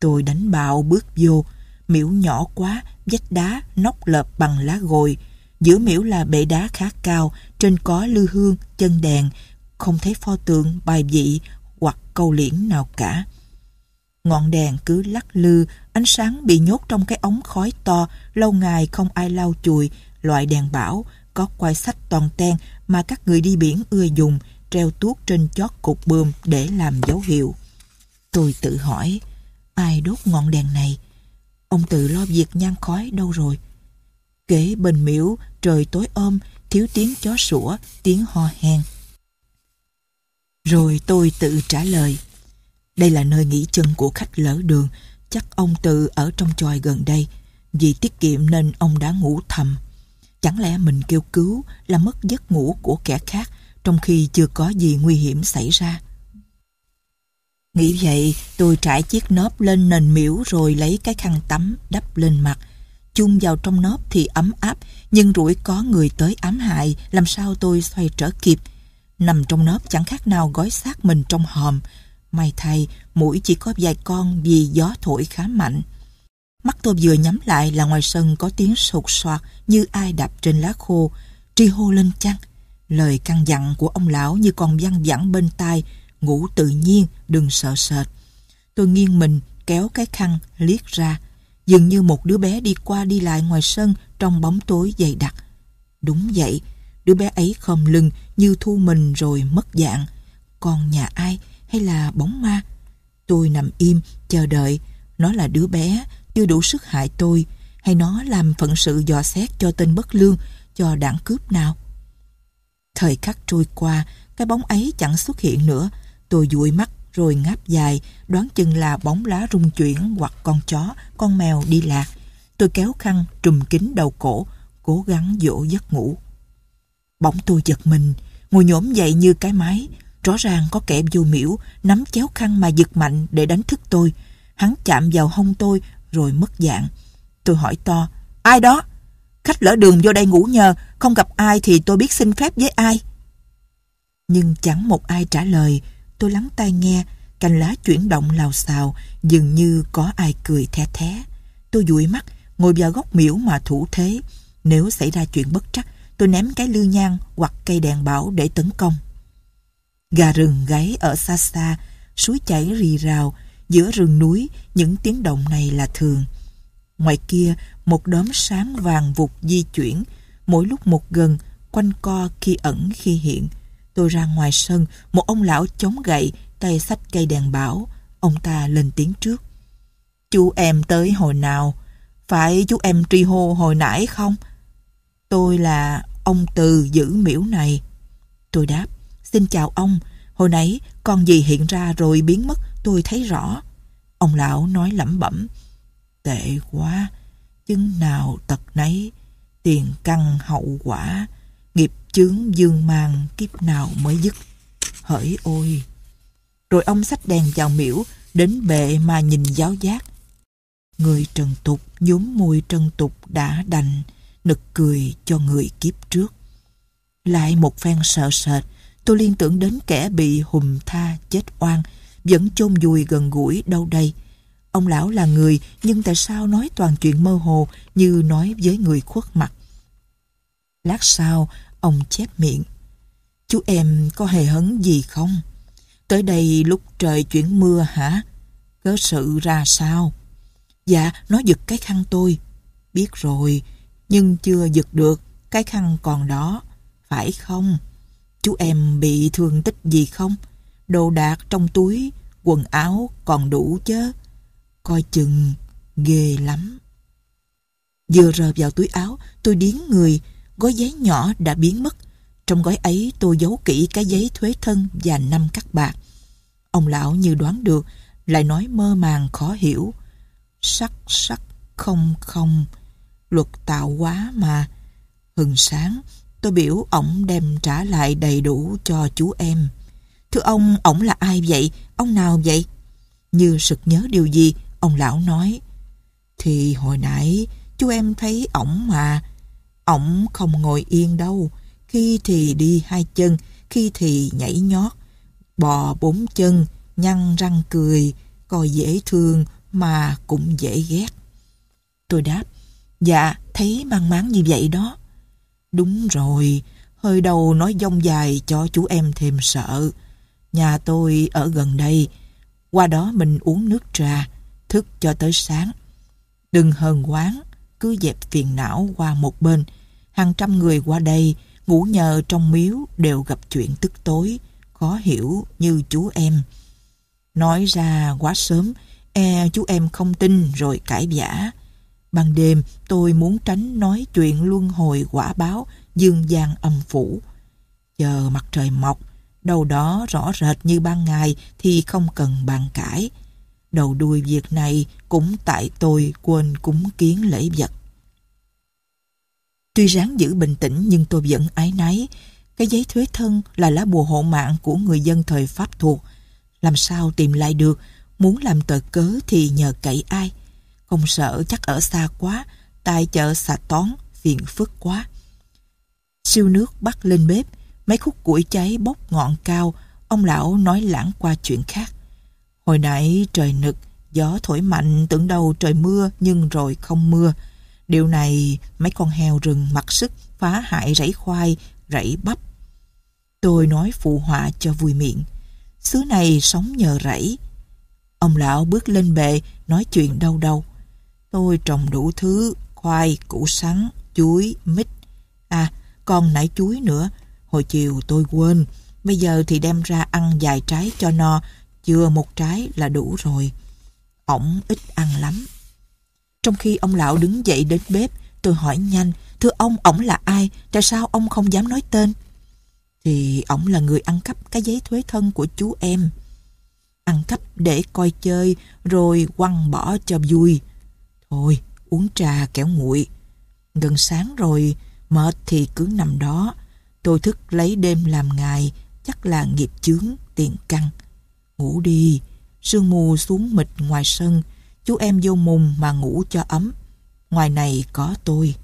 Tôi đánh bạo bước vô, miễu nhỏ quá, vách đá, nóc lợp bằng lá gồi, Giữa miễu là bệ đá khá cao, trên có lư hương, chân đèn, không thấy pho tượng, bài vị hoặc câu liễn nào cả. Ngọn đèn cứ lắc lư, ánh sáng bị nhốt trong cái ống khói to, lâu ngày không ai lau chùi, loại đèn bảo, có quai sách toàn ten mà các người đi biển ưa dùng, treo tuốt trên chót cục bơm để làm dấu hiệu. Tôi tự hỏi, ai đốt ngọn đèn này? Ông tự lo việc nhang khói đâu rồi? Kế bên miếu trời tối om, thiếu tiếng chó sủa, tiếng ho hen. Rồi tôi tự trả lời. Đây là nơi nghỉ chân của khách lỡ đường, chắc ông tự ở trong chòi gần đây. Vì tiết kiệm nên ông đã ngủ thầm. Chẳng lẽ mình kêu cứu là mất giấc ngủ của kẻ khác trong khi chưa có gì nguy hiểm xảy ra. Nghĩ vậy, tôi trải chiếc nóp lên nền miễu rồi lấy cái khăn tắm đắp lên mặt chung vào trong nóp thì ấm áp, nhưng rủi có người tới ám hại, làm sao tôi xoay trở kịp. Nằm trong nóp chẳng khác nào gói xác mình trong hòm. May thay, mũi chỉ có vài con vì gió thổi khá mạnh. Mắt tôi vừa nhắm lại là ngoài sân có tiếng sột soạt như ai đạp trên lá khô. Tri hô lên chăng? Lời căn dặn của ông lão như còn văng vẳng bên tai, ngủ tự nhiên, đừng sợ sệt. Tôi nghiêng mình, kéo cái khăn, liếc ra dường như một đứa bé đi qua đi lại ngoài sân trong bóng tối dày đặc. Đúng vậy, đứa bé ấy khom lưng như thu mình rồi mất dạng. Còn nhà ai hay là bóng ma? Tôi nằm im, chờ đợi. Nó là đứa bé, chưa đủ sức hại tôi. Hay nó làm phận sự dò xét cho tên bất lương, cho đảng cướp nào? Thời khắc trôi qua, cái bóng ấy chẳng xuất hiện nữa. Tôi dụi mắt rồi ngáp dài, đoán chừng là bóng lá rung chuyển hoặc con chó, con mèo đi lạc. Tôi kéo khăn trùm kín đầu cổ, cố gắng dỗ giấc ngủ. Bỗng tôi giật mình, ngồi nhổm dậy như cái máy. Rõ ràng có kẻ vô miễu, nắm chéo khăn mà giật mạnh để đánh thức tôi. Hắn chạm vào hông tôi rồi mất dạng. Tôi hỏi to, ai đó? Khách lỡ đường vô đây ngủ nhờ, không gặp ai thì tôi biết xin phép với ai. Nhưng chẳng một ai trả lời, tôi lắng tai nghe, cành lá chuyển động lào xào, dường như có ai cười the thé. Tôi dụi mắt, ngồi vào góc miễu mà thủ thế. Nếu xảy ra chuyện bất trắc, tôi ném cái lư nhang hoặc cây đèn bảo để tấn công. Gà rừng gáy ở xa xa, suối chảy rì rào, giữa rừng núi những tiếng động này là thường. Ngoài kia, một đốm sáng vàng vụt di chuyển, mỗi lúc một gần, quanh co khi ẩn khi hiện – Tôi ra ngoài sân, một ông lão chống gậy, tay sách cây đèn bảo. Ông ta lên tiếng trước. Chú em tới hồi nào? Phải chú em tri hô hồi nãy không? Tôi là ông Từ giữ miễu này. Tôi đáp, xin chào ông. Hồi nãy con gì hiện ra rồi biến mất, tôi thấy rõ. Ông lão nói lẩm bẩm. Tệ quá, chừng nào tật nấy, tiền căn hậu quả chướng dương màng kiếp nào mới dứt. Hỡi ôi! Rồi ông sách đèn vào miễu, đến bệ mà nhìn giáo giác. Người trần tục, nhúm mùi trần tục đã đành, nực cười cho người kiếp trước. Lại một phen sợ sệt, tôi liên tưởng đến kẻ bị hùm tha chết oan, vẫn chôn vùi gần gũi đâu đây. Ông lão là người, nhưng tại sao nói toàn chuyện mơ hồ như nói với người khuất mặt? Lát sau, Ông chép miệng. Chú em có hề hấn gì không? Tới đây lúc trời chuyển mưa hả? Cớ sự ra sao? Dạ, nó giật cái khăn tôi. Biết rồi, nhưng chưa giật được. Cái khăn còn đó. Phải không? Chú em bị thương tích gì không? Đồ đạc trong túi, quần áo còn đủ chứ. Coi chừng, ghê lắm. Vừa rờ vào túi áo, tôi điến người, gói giấy nhỏ đã biến mất. Trong gói ấy tôi giấu kỹ cái giấy thuế thân và năm cắt bạc. Ông lão như đoán được, lại nói mơ màng khó hiểu. Sắc sắc không không, luật tạo quá mà. Hừng sáng, tôi biểu ổng đem trả lại đầy đủ cho chú em. Thưa ông, ổng là ai vậy? Ông nào vậy? Như sực nhớ điều gì, ông lão nói. Thì hồi nãy, chú em thấy ổng mà Ổng không ngồi yên đâu, khi thì đi hai chân, khi thì nhảy nhót, bò bốn chân, nhăn răng cười, coi dễ thương mà cũng dễ ghét. Tôi đáp, dạ, thấy mang máng như vậy đó. Đúng rồi, hơi đầu nói dông dài cho chú em thêm sợ. Nhà tôi ở gần đây, qua đó mình uống nước trà, thức cho tới sáng. Đừng hờn quán, cứ dẹp phiền não qua một bên, hàng trăm người qua đây ngủ nhờ trong miếu đều gặp chuyện tức tối, khó hiểu như chú em. Nói ra quá sớm, e chú em không tin rồi cãi giả. Ban đêm tôi muốn tránh nói chuyện luân hồi quả báo dương gian âm phủ. Chờ mặt trời mọc, đâu đó rõ rệt như ban ngày thì không cần bàn cãi. Đầu đuôi việc này cũng tại tôi quên cúng kiến lễ vật. Tuy ráng giữ bình tĩnh nhưng tôi vẫn ái náy. Cái giấy thuế thân là lá bùa hộ mạng của người dân thời Pháp thuộc. Làm sao tìm lại được, muốn làm tờ cớ thì nhờ cậy ai. Không sợ chắc ở xa quá, tại chợ xà tón, phiền phức quá. Siêu nước bắt lên bếp, mấy khúc củi cháy bốc ngọn cao, ông lão nói lãng qua chuyện khác. Hồi nãy trời nực, gió thổi mạnh tưởng đầu trời mưa nhưng rồi không mưa. Điều này mấy con heo rừng mặc sức phá hại rẫy khoai, rẫy bắp. Tôi nói phụ họa cho vui miệng. Xứ này sống nhờ rẫy. Ông lão bước lên bệ nói chuyện đâu đâu. Tôi trồng đủ thứ, khoai, củ sắn, chuối, mít. À, còn nãy chuối nữa. Hồi chiều tôi quên. Bây giờ thì đem ra ăn vài trái cho no. Chưa một trái là đủ rồi. Ổng ít ăn lắm. Trong khi ông lão đứng dậy đến bếp, tôi hỏi nhanh, thưa ông, ổng là ai? Tại sao ông không dám nói tên? Thì ổng là người ăn cắp cái giấy thuế thân của chú em. Ăn cắp để coi chơi, rồi quăng bỏ cho vui. Thôi, uống trà kẻo nguội. Gần sáng rồi, mệt thì cứ nằm đó. Tôi thức lấy đêm làm ngày, chắc là nghiệp chướng, tiền căng. Ngủ đi, sương mù xuống mịt ngoài sân, chú em vô mùng mà ngủ cho ấm. Ngoài này có tôi.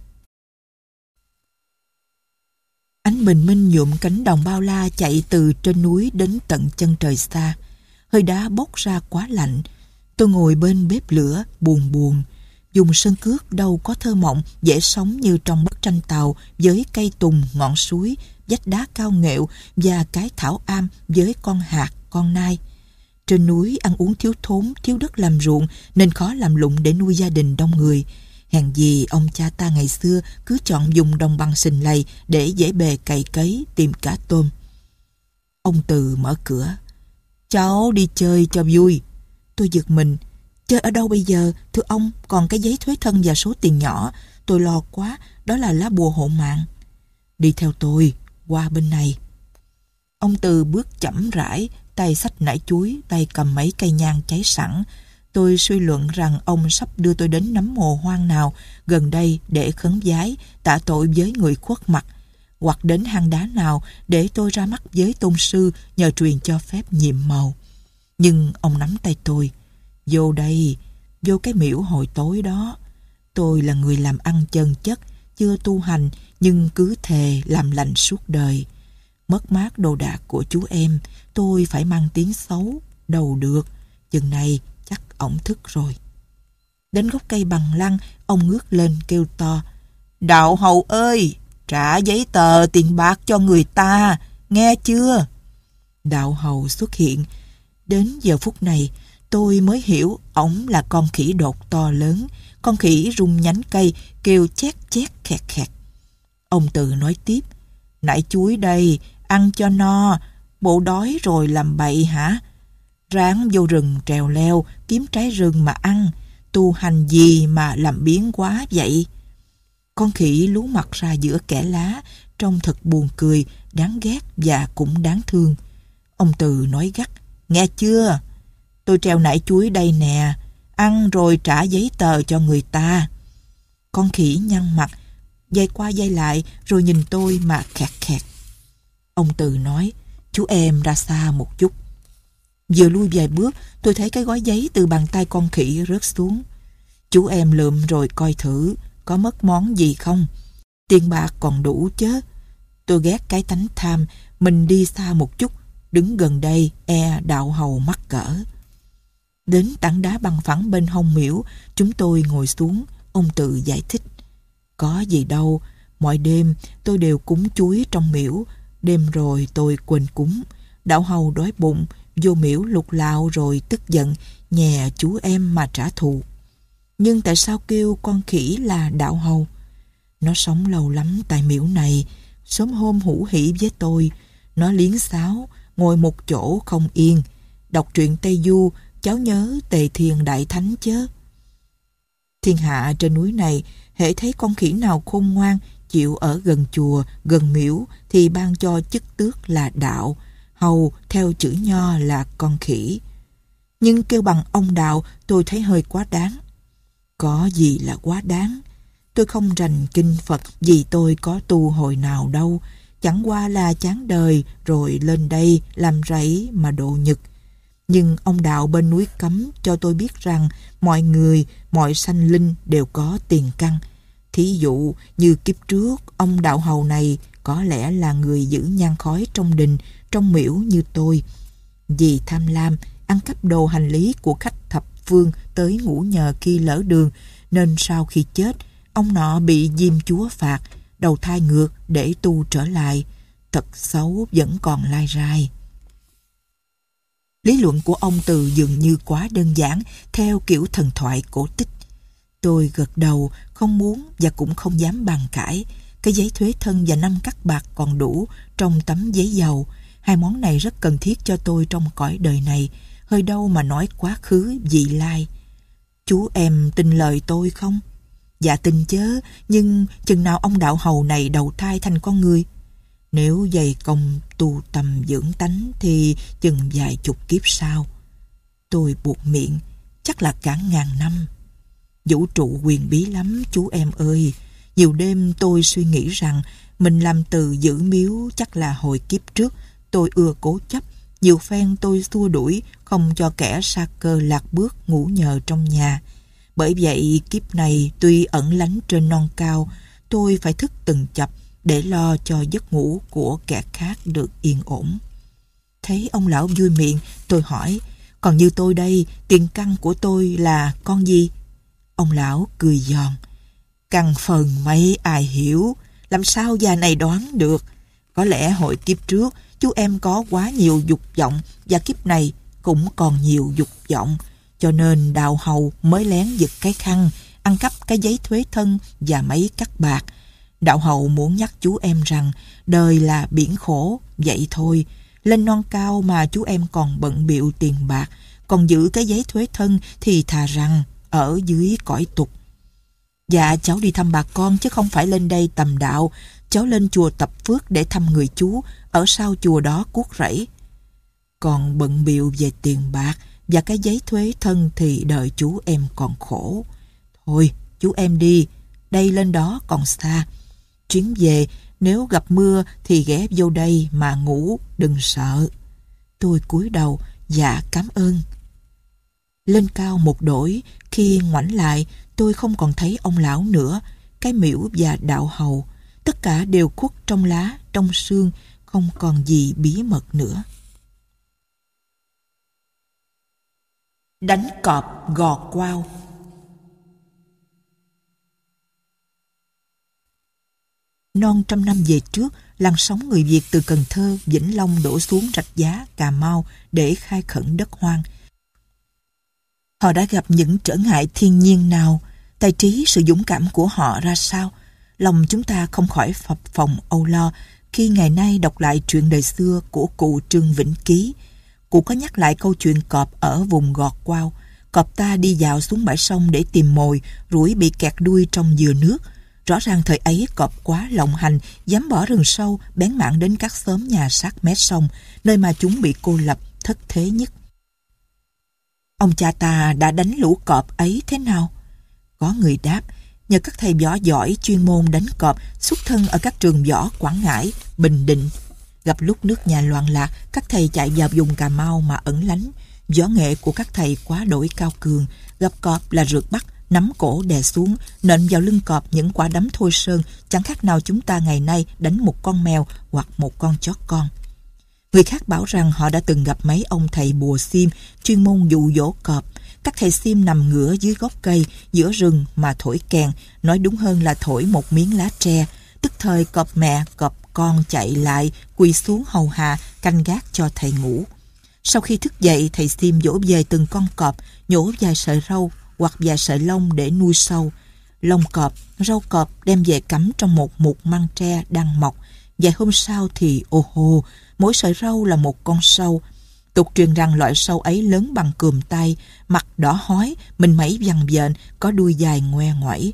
Ánh bình minh nhuộm cánh đồng bao la chạy từ trên núi đến tận chân trời xa. Hơi đá bốc ra quá lạnh. Tôi ngồi bên bếp lửa, buồn buồn. Dùng sơn cước đâu có thơ mộng, dễ sống như trong bức tranh tàu với cây tùng, ngọn suối, vách đá cao nghệu và cái thảo am với con hạt, con nai. Trên núi ăn uống thiếu thốn, thiếu đất làm ruộng nên khó làm lụng để nuôi gia đình đông người. Hèn gì ông cha ta ngày xưa cứ chọn dùng đồng bằng sình lầy để dễ bề cày cấy tìm cá tôm. Ông Từ mở cửa. Cháu đi chơi cho vui. Tôi giật mình. Chơi ở đâu bây giờ? Thưa ông, còn cái giấy thuế thân và số tiền nhỏ. Tôi lo quá, đó là lá bùa hộ mạng. Đi theo tôi, qua bên này. Ông Từ bước chậm rãi, tay sách nải chuối, tay cầm mấy cây nhang cháy sẵn. Tôi suy luận rằng ông sắp đưa tôi đến nấm mồ hoang nào gần đây để khấn giái, tạ tội với người khuất mặt, hoặc đến hang đá nào để tôi ra mắt với tôn sư nhờ truyền cho phép nhiệm màu. Nhưng ông nắm tay tôi. Vô đây, vô cái miễu hồi tối đó. Tôi là người làm ăn chân chất, chưa tu hành nhưng cứ thề làm lành suốt đời. Mất mát đồ đạc của chú em, tôi phải mang tiếng xấu, đầu được. Chừng này chắc ổng thức rồi. Đến gốc cây bằng lăng, ông ngước lên kêu to. Đạo hầu ơi, trả giấy tờ tiền bạc cho người ta, nghe chưa? Đạo hầu xuất hiện. Đến giờ phút này, tôi mới hiểu ổng là con khỉ đột to lớn. Con khỉ rung nhánh cây, kêu chét chét khẹt khẹt. Ông Từ nói tiếp. Nãy chuối đây, ăn cho no, bộ đói rồi làm bậy hả? Ráng vô rừng trèo leo, kiếm trái rừng mà ăn, tu hành gì mà làm biến quá vậy? Con khỉ lú mặt ra giữa kẻ lá, trông thật buồn cười, đáng ghét và cũng đáng thương. Ông Từ nói gắt, nghe chưa? Tôi treo nải chuối đây nè, ăn rồi trả giấy tờ cho người ta. Con khỉ nhăn mặt, dây qua dây lại rồi nhìn tôi mà khẹt khẹt. Ông Từ nói, chú em ra xa một chút. Vừa lui vài bước, tôi thấy cái gói giấy từ bàn tay con khỉ rớt xuống. Chú em lượm rồi coi thử, có mất món gì không? Tiền bạc còn đủ chứ. Tôi ghét cái tánh tham, mình đi xa một chút, đứng gần đây e đạo hầu mắc cỡ. Đến tảng đá bằng phẳng bên hông miễu, chúng tôi ngồi xuống, ông từ giải thích. Có gì đâu, mọi đêm tôi đều cúng chuối trong miễu, Đêm rồi tôi quên cúng, đạo hầu đói bụng, vô miễu lục lạo rồi tức giận, nhè chú em mà trả thù. Nhưng tại sao kêu con khỉ là đạo hầu? Nó sống lâu lắm tại miễu này, sớm hôm hủ hỉ với tôi. Nó liến sáo, ngồi một chỗ không yên. Đọc truyện Tây Du, cháu nhớ Tề Thiền Đại Thánh chớ. Thiên hạ trên núi này, hễ thấy con khỉ nào khôn ngoan chịu ở gần chùa, gần miễu thì ban cho chức tước là đạo, hầu theo chữ nho là con khỉ. Nhưng kêu bằng ông đạo tôi thấy hơi quá đáng. Có gì là quá đáng? Tôi không rành kinh Phật vì tôi có tu hồi nào đâu. Chẳng qua là chán đời rồi lên đây làm rẫy mà độ nhật. Nhưng ông đạo bên núi cấm cho tôi biết rằng mọi người, mọi sanh linh đều có tiền căn Thí dụ như kiếp trước, ông đạo hầu này có lẽ là người giữ nhang khói trong đình, trong miễu như tôi. Vì tham lam, ăn cắp đồ hành lý của khách thập phương tới ngủ nhờ khi lỡ đường, nên sau khi chết, ông nọ bị diêm chúa phạt, đầu thai ngược để tu trở lại. Thật xấu vẫn còn lai rai. Lý luận của ông Từ dường như quá đơn giản theo kiểu thần thoại cổ tích. Tôi gật đầu, không muốn và cũng không dám bàn cãi. Cái giấy thuế thân và năm cắt bạc còn đủ trong tấm giấy dầu. Hai món này rất cần thiết cho tôi trong cõi đời này. Hơi đâu mà nói quá khứ, dị lai. Chú em tin lời tôi không? Dạ tin chớ, nhưng chừng nào ông đạo hầu này đầu thai thành con người? Nếu dày công tu tầm dưỡng tánh thì chừng vài chục kiếp sau. Tôi buộc miệng, chắc là cả ngàn năm vũ trụ quyền bí lắm chú em ơi. Nhiều đêm tôi suy nghĩ rằng mình làm từ giữ miếu chắc là hồi kiếp trước tôi ưa cố chấp. Nhiều phen tôi xua đuổi không cho kẻ sa cơ lạc bước ngủ nhờ trong nhà. Bởi vậy kiếp này tuy ẩn lánh trên non cao, tôi phải thức từng chập để lo cho giấc ngủ của kẻ khác được yên ổn. Thấy ông lão vui miệng, tôi hỏi, còn như tôi đây, tiền căn của tôi là con gì? Ông lão cười giòn. Căn phần mấy ai hiểu, làm sao già này đoán được. Có lẽ hội kiếp trước, chú em có quá nhiều dục vọng và kiếp này cũng còn nhiều dục vọng. Cho nên đào hầu mới lén giật cái khăn, ăn cắp cái giấy thuế thân và mấy cắt bạc. Đạo hậu muốn nhắc chú em rằng đời là biển khổ, vậy thôi. Lên non cao mà chú em còn bận biệu tiền bạc, còn giữ cái giấy thuế thân thì thà rằng ở dưới cõi tục. Dạ cháu đi thăm bà con chứ không phải lên đây tầm đạo. Cháu lên chùa Tập Phước để thăm người chú, ở sau chùa đó cuốc rẫy. Còn bận biệu về tiền bạc và cái giấy thuế thân thì đợi chú em còn khổ. Thôi, chú em đi, đây lên đó còn xa. Chuyến về, nếu gặp mưa thì ghé vô đây mà ngủ, đừng sợ. Tôi cúi đầu, dạ cảm ơn. Lên cao một đổi, khi ngoảnh lại, tôi không còn thấy ông lão nữa, cái miễu và đạo hầu. Tất cả đều khuất trong lá, trong xương, không còn gì bí mật nữa. Đánh cọp gò quao Non trăm năm về trước, làn sóng người Việt từ Cần Thơ, Vĩnh Long đổ xuống Rạch Giá, Cà Mau để khai khẩn đất hoang – họ đã gặp những trở ngại thiên nhiên nào, tài trí sự dũng cảm của họ ra sao. Lòng chúng ta không khỏi phập phòng âu lo khi ngày nay đọc lại chuyện đời xưa của cụ Trương Vĩnh Ký. Cụ có nhắc lại câu chuyện cọp ở vùng Gọt Quao. Cọp ta đi dạo xuống bãi sông để tìm mồi, rủi bị kẹt đuôi trong dừa nước. Rõ ràng thời ấy cọp quá lòng hành, dám bỏ rừng sâu, bén mảng đến các xóm nhà sát mé sông, nơi mà chúng bị cô lập, thất thế nhất. Ông cha ta đã đánh lũ cọp ấy thế nào? Có người đáp, nhờ các thầy võ giỏi chuyên môn đánh cọp xuất thân ở các trường võ Quảng Ngãi, Bình Định. Gặp lúc nước nhà loạn lạc, các thầy chạy vào dùng Cà Mau mà ẩn lánh. Võ nghệ của các thầy quá đổi cao cường, gặp cọp là rượt bắt, nắm cổ đè xuống, nện vào lưng cọp những quả đấm thôi sơn, chẳng khác nào chúng ta ngày nay đánh một con mèo hoặc một con chó con. Người khác bảo rằng họ đã từng gặp mấy ông thầy bùa sim chuyên môn dụ dỗ cọp. Các thầy sim nằm ngửa dưới gốc cây, giữa rừng mà thổi kèn, nói đúng hơn là thổi một miếng lá tre. Tức thời cọp mẹ, cọp con chạy lại, quỳ xuống hầu hạ, canh gác cho thầy ngủ. Sau khi thức dậy, thầy sim dỗ về từng con cọp, nhổ vài sợi râu hoặc vài sợi lông để nuôi sâu. Lông cọp, râu cọp đem về cắm trong một mục măng tre đang mọc. Vài hôm sau thì ô hô, mỗi sợi râu là một con sâu. Tục truyền rằng loại sâu ấy lớn bằng cườm tay, mặt đỏ hói, mình mẩy vằn vện, có đuôi dài ngoe ngoẩy.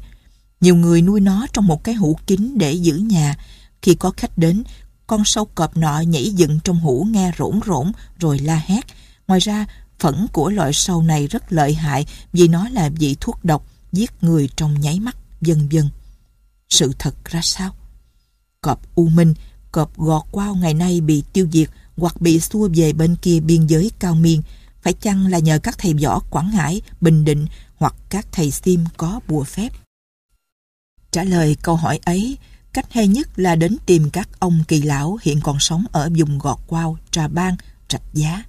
Nhiều người nuôi nó trong một cái hũ kín để giữ nhà. Khi có khách đến, con sâu cọp nọ nhảy dựng trong hũ nghe rỗn rỗn rồi la hét. Ngoài ra, phẫn của loại sâu này rất lợi hại vì nó là vị thuốc độc, giết người trong nháy mắt, vân vân. Sự thật ra sao? Cọp U Minh cọp gọt quao ngày nay bị tiêu diệt hoặc bị xua về bên kia biên giới cao miên phải chăng là nhờ các thầy võ Quảng hải Bình Định hoặc các thầy sim có bùa phép? Trả lời câu hỏi ấy, cách hay nhất là đến tìm các ông kỳ lão hiện còn sống ở vùng Gọt Quao, Trà Bang, Trạch Giá.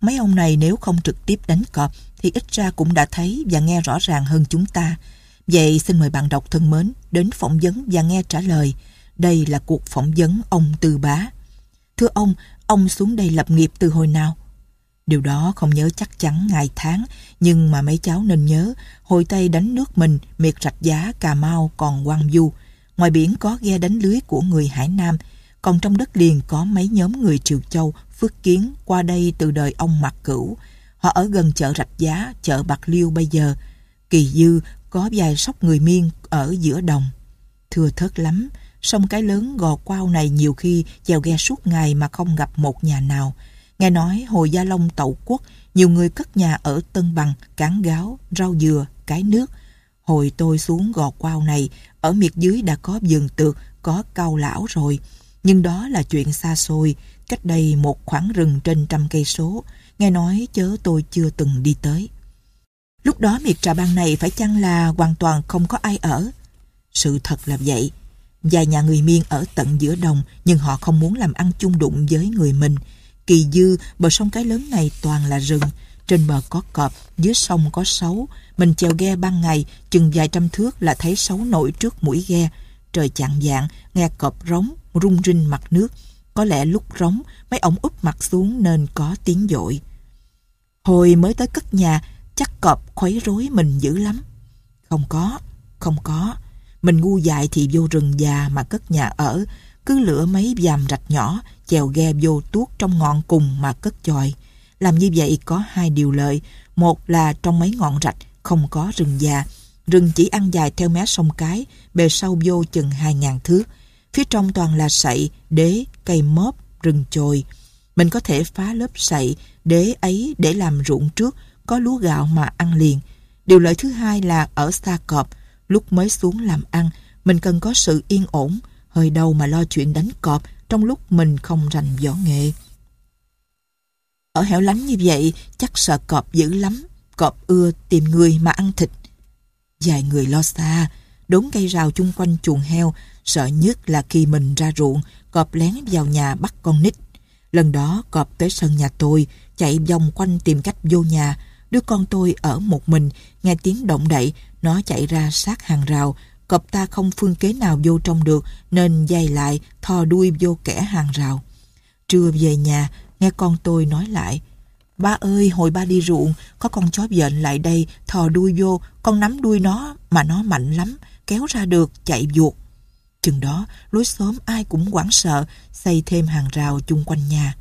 Mấy ông này nếu không trực tiếp đánh cọp thì ít ra cũng đã thấy và nghe rõ ràng hơn chúng ta. Vậy xin mời bạn đọc thân mến đến phỏng vấn và nghe trả lời đây là cuộc phỏng vấn ông Tư Bá. Thưa ông, ông xuống đây lập nghiệp từ hồi nào? Điều đó không nhớ chắc chắn ngày tháng, nhưng mà mấy cháu nên nhớ, hồi Tây đánh nước mình, miệt rạch giá Cà Mau còn Quang Du. Ngoài biển có ghe đánh lưới của người Hải Nam, còn trong đất liền có mấy nhóm người Triều Châu, Phước Kiến qua đây từ đời ông Mạc Cửu. Họ ở gần chợ Rạch Giá, chợ Bạc Liêu bây giờ. Kỳ Dư có vài sóc người miên ở giữa đồng. Thưa thớt lắm, sông cái lớn gò quao này nhiều khi chèo ghe suốt ngày mà không gặp một nhà nào. Nghe nói hồi Gia Long tậu quốc, nhiều người cất nhà ở Tân Bằng, cán gáo, rau dừa, cái nước. Hồi tôi xuống gò quao này, ở miệt dưới đã có vườn tược, có cao lão rồi. Nhưng đó là chuyện xa xôi, cách đây một khoảng rừng trên trăm cây số. Nghe nói chớ tôi chưa từng đi tới. Lúc đó miệt trà bang này phải chăng là hoàn toàn không có ai ở? Sự thật là vậy. Vài nhà người Miên ở tận giữa đồng nhưng họ không muốn làm ăn chung đụng với người mình. Kỳ dư bờ sông cái lớn này toàn là rừng. Trên bờ có cọp, dưới sông có sấu. Mình chèo ghe ban ngày, chừng vài trăm thước là thấy sấu nổi trước mũi ghe. Trời chạng dạng, nghe cọp rống, rung rinh mặt nước. Có lẽ lúc rống, mấy ổng úp mặt xuống nên có tiếng dội. Hồi mới tới cất nhà, chắc cọp khuấy rối mình dữ lắm. Không có, không có. Mình ngu dại thì vô rừng già mà cất nhà ở, cứ lửa mấy dàm rạch nhỏ, chèo ghe vô tuốt trong ngọn cùng mà cất chòi. Làm như vậy có hai điều lợi. Một là trong mấy ngọn rạch không có rừng già. Rừng chỉ ăn dài theo mé sông cái, bề sau vô chừng hai ngàn thước. Phía trong toàn là sậy, đế, cây móp, rừng chồi. Mình có thể phá lớp sậy, đế ấy để làm ruộng trước, có lúa gạo mà ăn liền. Điều lợi thứ hai là ở xa cọp, Lúc mới xuống làm ăn, mình cần có sự yên ổn, hơi đâu mà lo chuyện đánh cọp trong lúc mình không rành võ nghệ. Ở hẻo lánh như vậy, chắc sợ cọp dữ lắm, cọp ưa tìm người mà ăn thịt. Vài người lo xa, đốn cây rào chung quanh chuồng heo, sợ nhất là khi mình ra ruộng, cọp lén vào nhà bắt con nít. Lần đó cọp tới sân nhà tôi, chạy vòng quanh tìm cách vô nhà, đứa con tôi ở một mình, nghe tiếng động đậy nó chạy ra sát hàng rào, cọp ta không phương kế nào vô trong được nên dày lại thò đuôi vô kẻ hàng rào. Trưa về nhà, nghe con tôi nói lại. Ba ơi, hồi ba đi ruộng, có con chó bệnh lại đây, thò đuôi vô, con nắm đuôi nó mà nó mạnh lắm, kéo ra được, chạy vuột. Chừng đó, lối xóm ai cũng hoảng sợ, xây thêm hàng rào chung quanh nhà.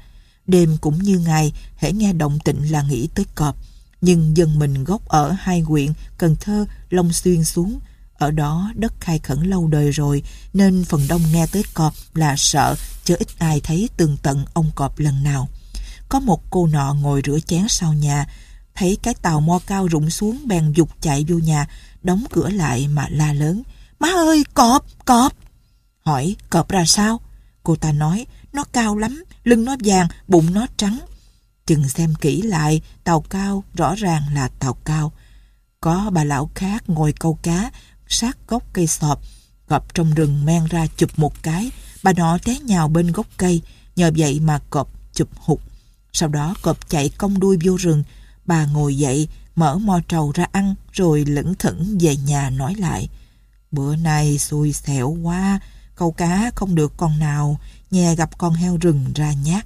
Đêm cũng như ngày, hễ nghe động tịnh là nghĩ tới cọp nhưng dân mình gốc ở hai huyện Cần Thơ, Long Xuyên xuống. Ở đó đất khai khẩn lâu đời rồi, nên phần đông nghe tới cọp là sợ, chứ ít ai thấy tường tận ông cọp lần nào. Có một cô nọ ngồi rửa chén sau nhà, thấy cái tàu mo cao rụng xuống bèn dục chạy vô nhà, đóng cửa lại mà la lớn. Má ơi, cọp, cọp! Hỏi, cọp ra sao? Cô ta nói, nó cao lắm, lưng nó vàng, bụng nó trắng, chừng xem kỹ lại, tàu cao rõ ràng là tàu cao. Có bà lão khác ngồi câu cá, sát gốc cây sọp, cọp trong rừng men ra chụp một cái, bà nọ té nhào bên gốc cây, nhờ vậy mà cọp chụp hụt. Sau đó cọp chạy cong đuôi vô rừng, bà ngồi dậy, mở mò trầu ra ăn, rồi lững thững về nhà nói lại. Bữa nay xui xẻo quá, câu cá không được con nào, nhà gặp con heo rừng ra nhát.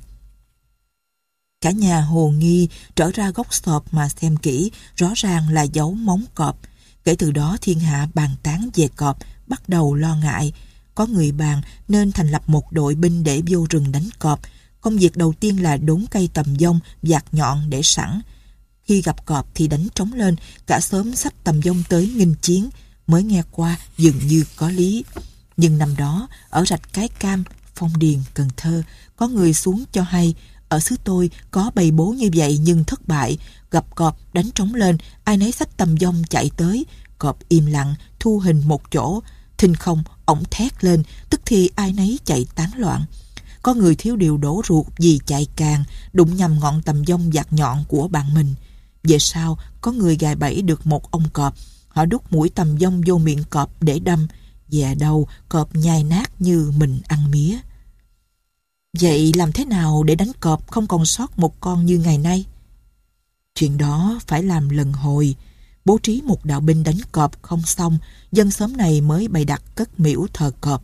Cả nhà hồ nghi trở ra góc sọp mà xem kỹ, rõ ràng là dấu móng cọp. Kể từ đó thiên hạ bàn tán về cọp, bắt đầu lo ngại. Có người bàn nên thành lập một đội binh để vô rừng đánh cọp. Công việc đầu tiên là đốn cây tầm dông, dạt nhọn để sẵn. Khi gặp cọp thì đánh trống lên, cả xóm sách tầm dông tới nghinh chiến. Mới nghe qua dường như có lý. Nhưng năm đó, ở rạch Cái Cam, Phong Điền, Cần Thơ, có người xuống cho hay ở xứ tôi có bày bố như vậy nhưng thất bại, gặp cọp đánh trống lên, ai nấy sách tầm dông chạy tới, cọp im lặng, thu hình một chỗ, thình không, ổng thét lên, tức thì ai nấy chạy tán loạn. Có người thiếu điều đổ ruột vì chạy càng, đụng nhầm ngọn tầm dông giặt nhọn của bạn mình. Về sau, có người gài bẫy được một ông cọp, họ đút mũi tầm dông vô miệng cọp để đâm, về đầu cọp nhai nát như mình ăn mía. Vậy làm thế nào để đánh cọp không còn sót một con như ngày nay? Chuyện đó phải làm lần hồi, bố trí một đạo binh đánh cọp không xong, dân xóm này mới bày đặt cất miễu thờ cọp.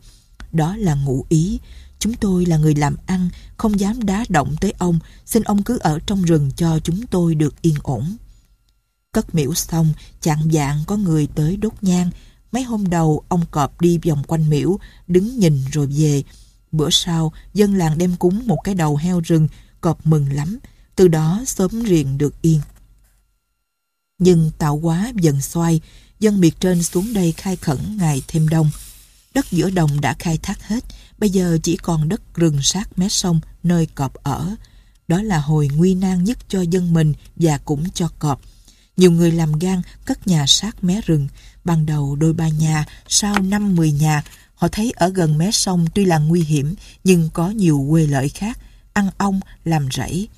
Đó là ngụ ý, chúng tôi là người làm ăn, không dám đá động tới ông, xin ông cứ ở trong rừng cho chúng tôi được yên ổn. Cất miễu xong, chạng dạng có người tới đốt nhang, mấy hôm đầu ông cọp đi vòng quanh miễu, đứng nhìn rồi về, Bữa sau, dân làng đem cúng một cái đầu heo rừng, cọp mừng lắm, từ đó sớm riền được yên. Nhưng tạo quá dần xoay, dân miệt trên xuống đây khai khẩn ngày thêm đông. Đất giữa đồng đã khai thác hết, bây giờ chỉ còn đất rừng sát mé sông nơi cọp ở. Đó là hồi nguy nan nhất cho dân mình và cũng cho cọp. Nhiều người làm gan cất nhà sát mé rừng, ban đầu đôi ba nhà, sau năm mười nhà, Họ thấy ở gần mé sông tuy là nguy hiểm nhưng có nhiều quê lợi khác, ăn ong, làm rẫy.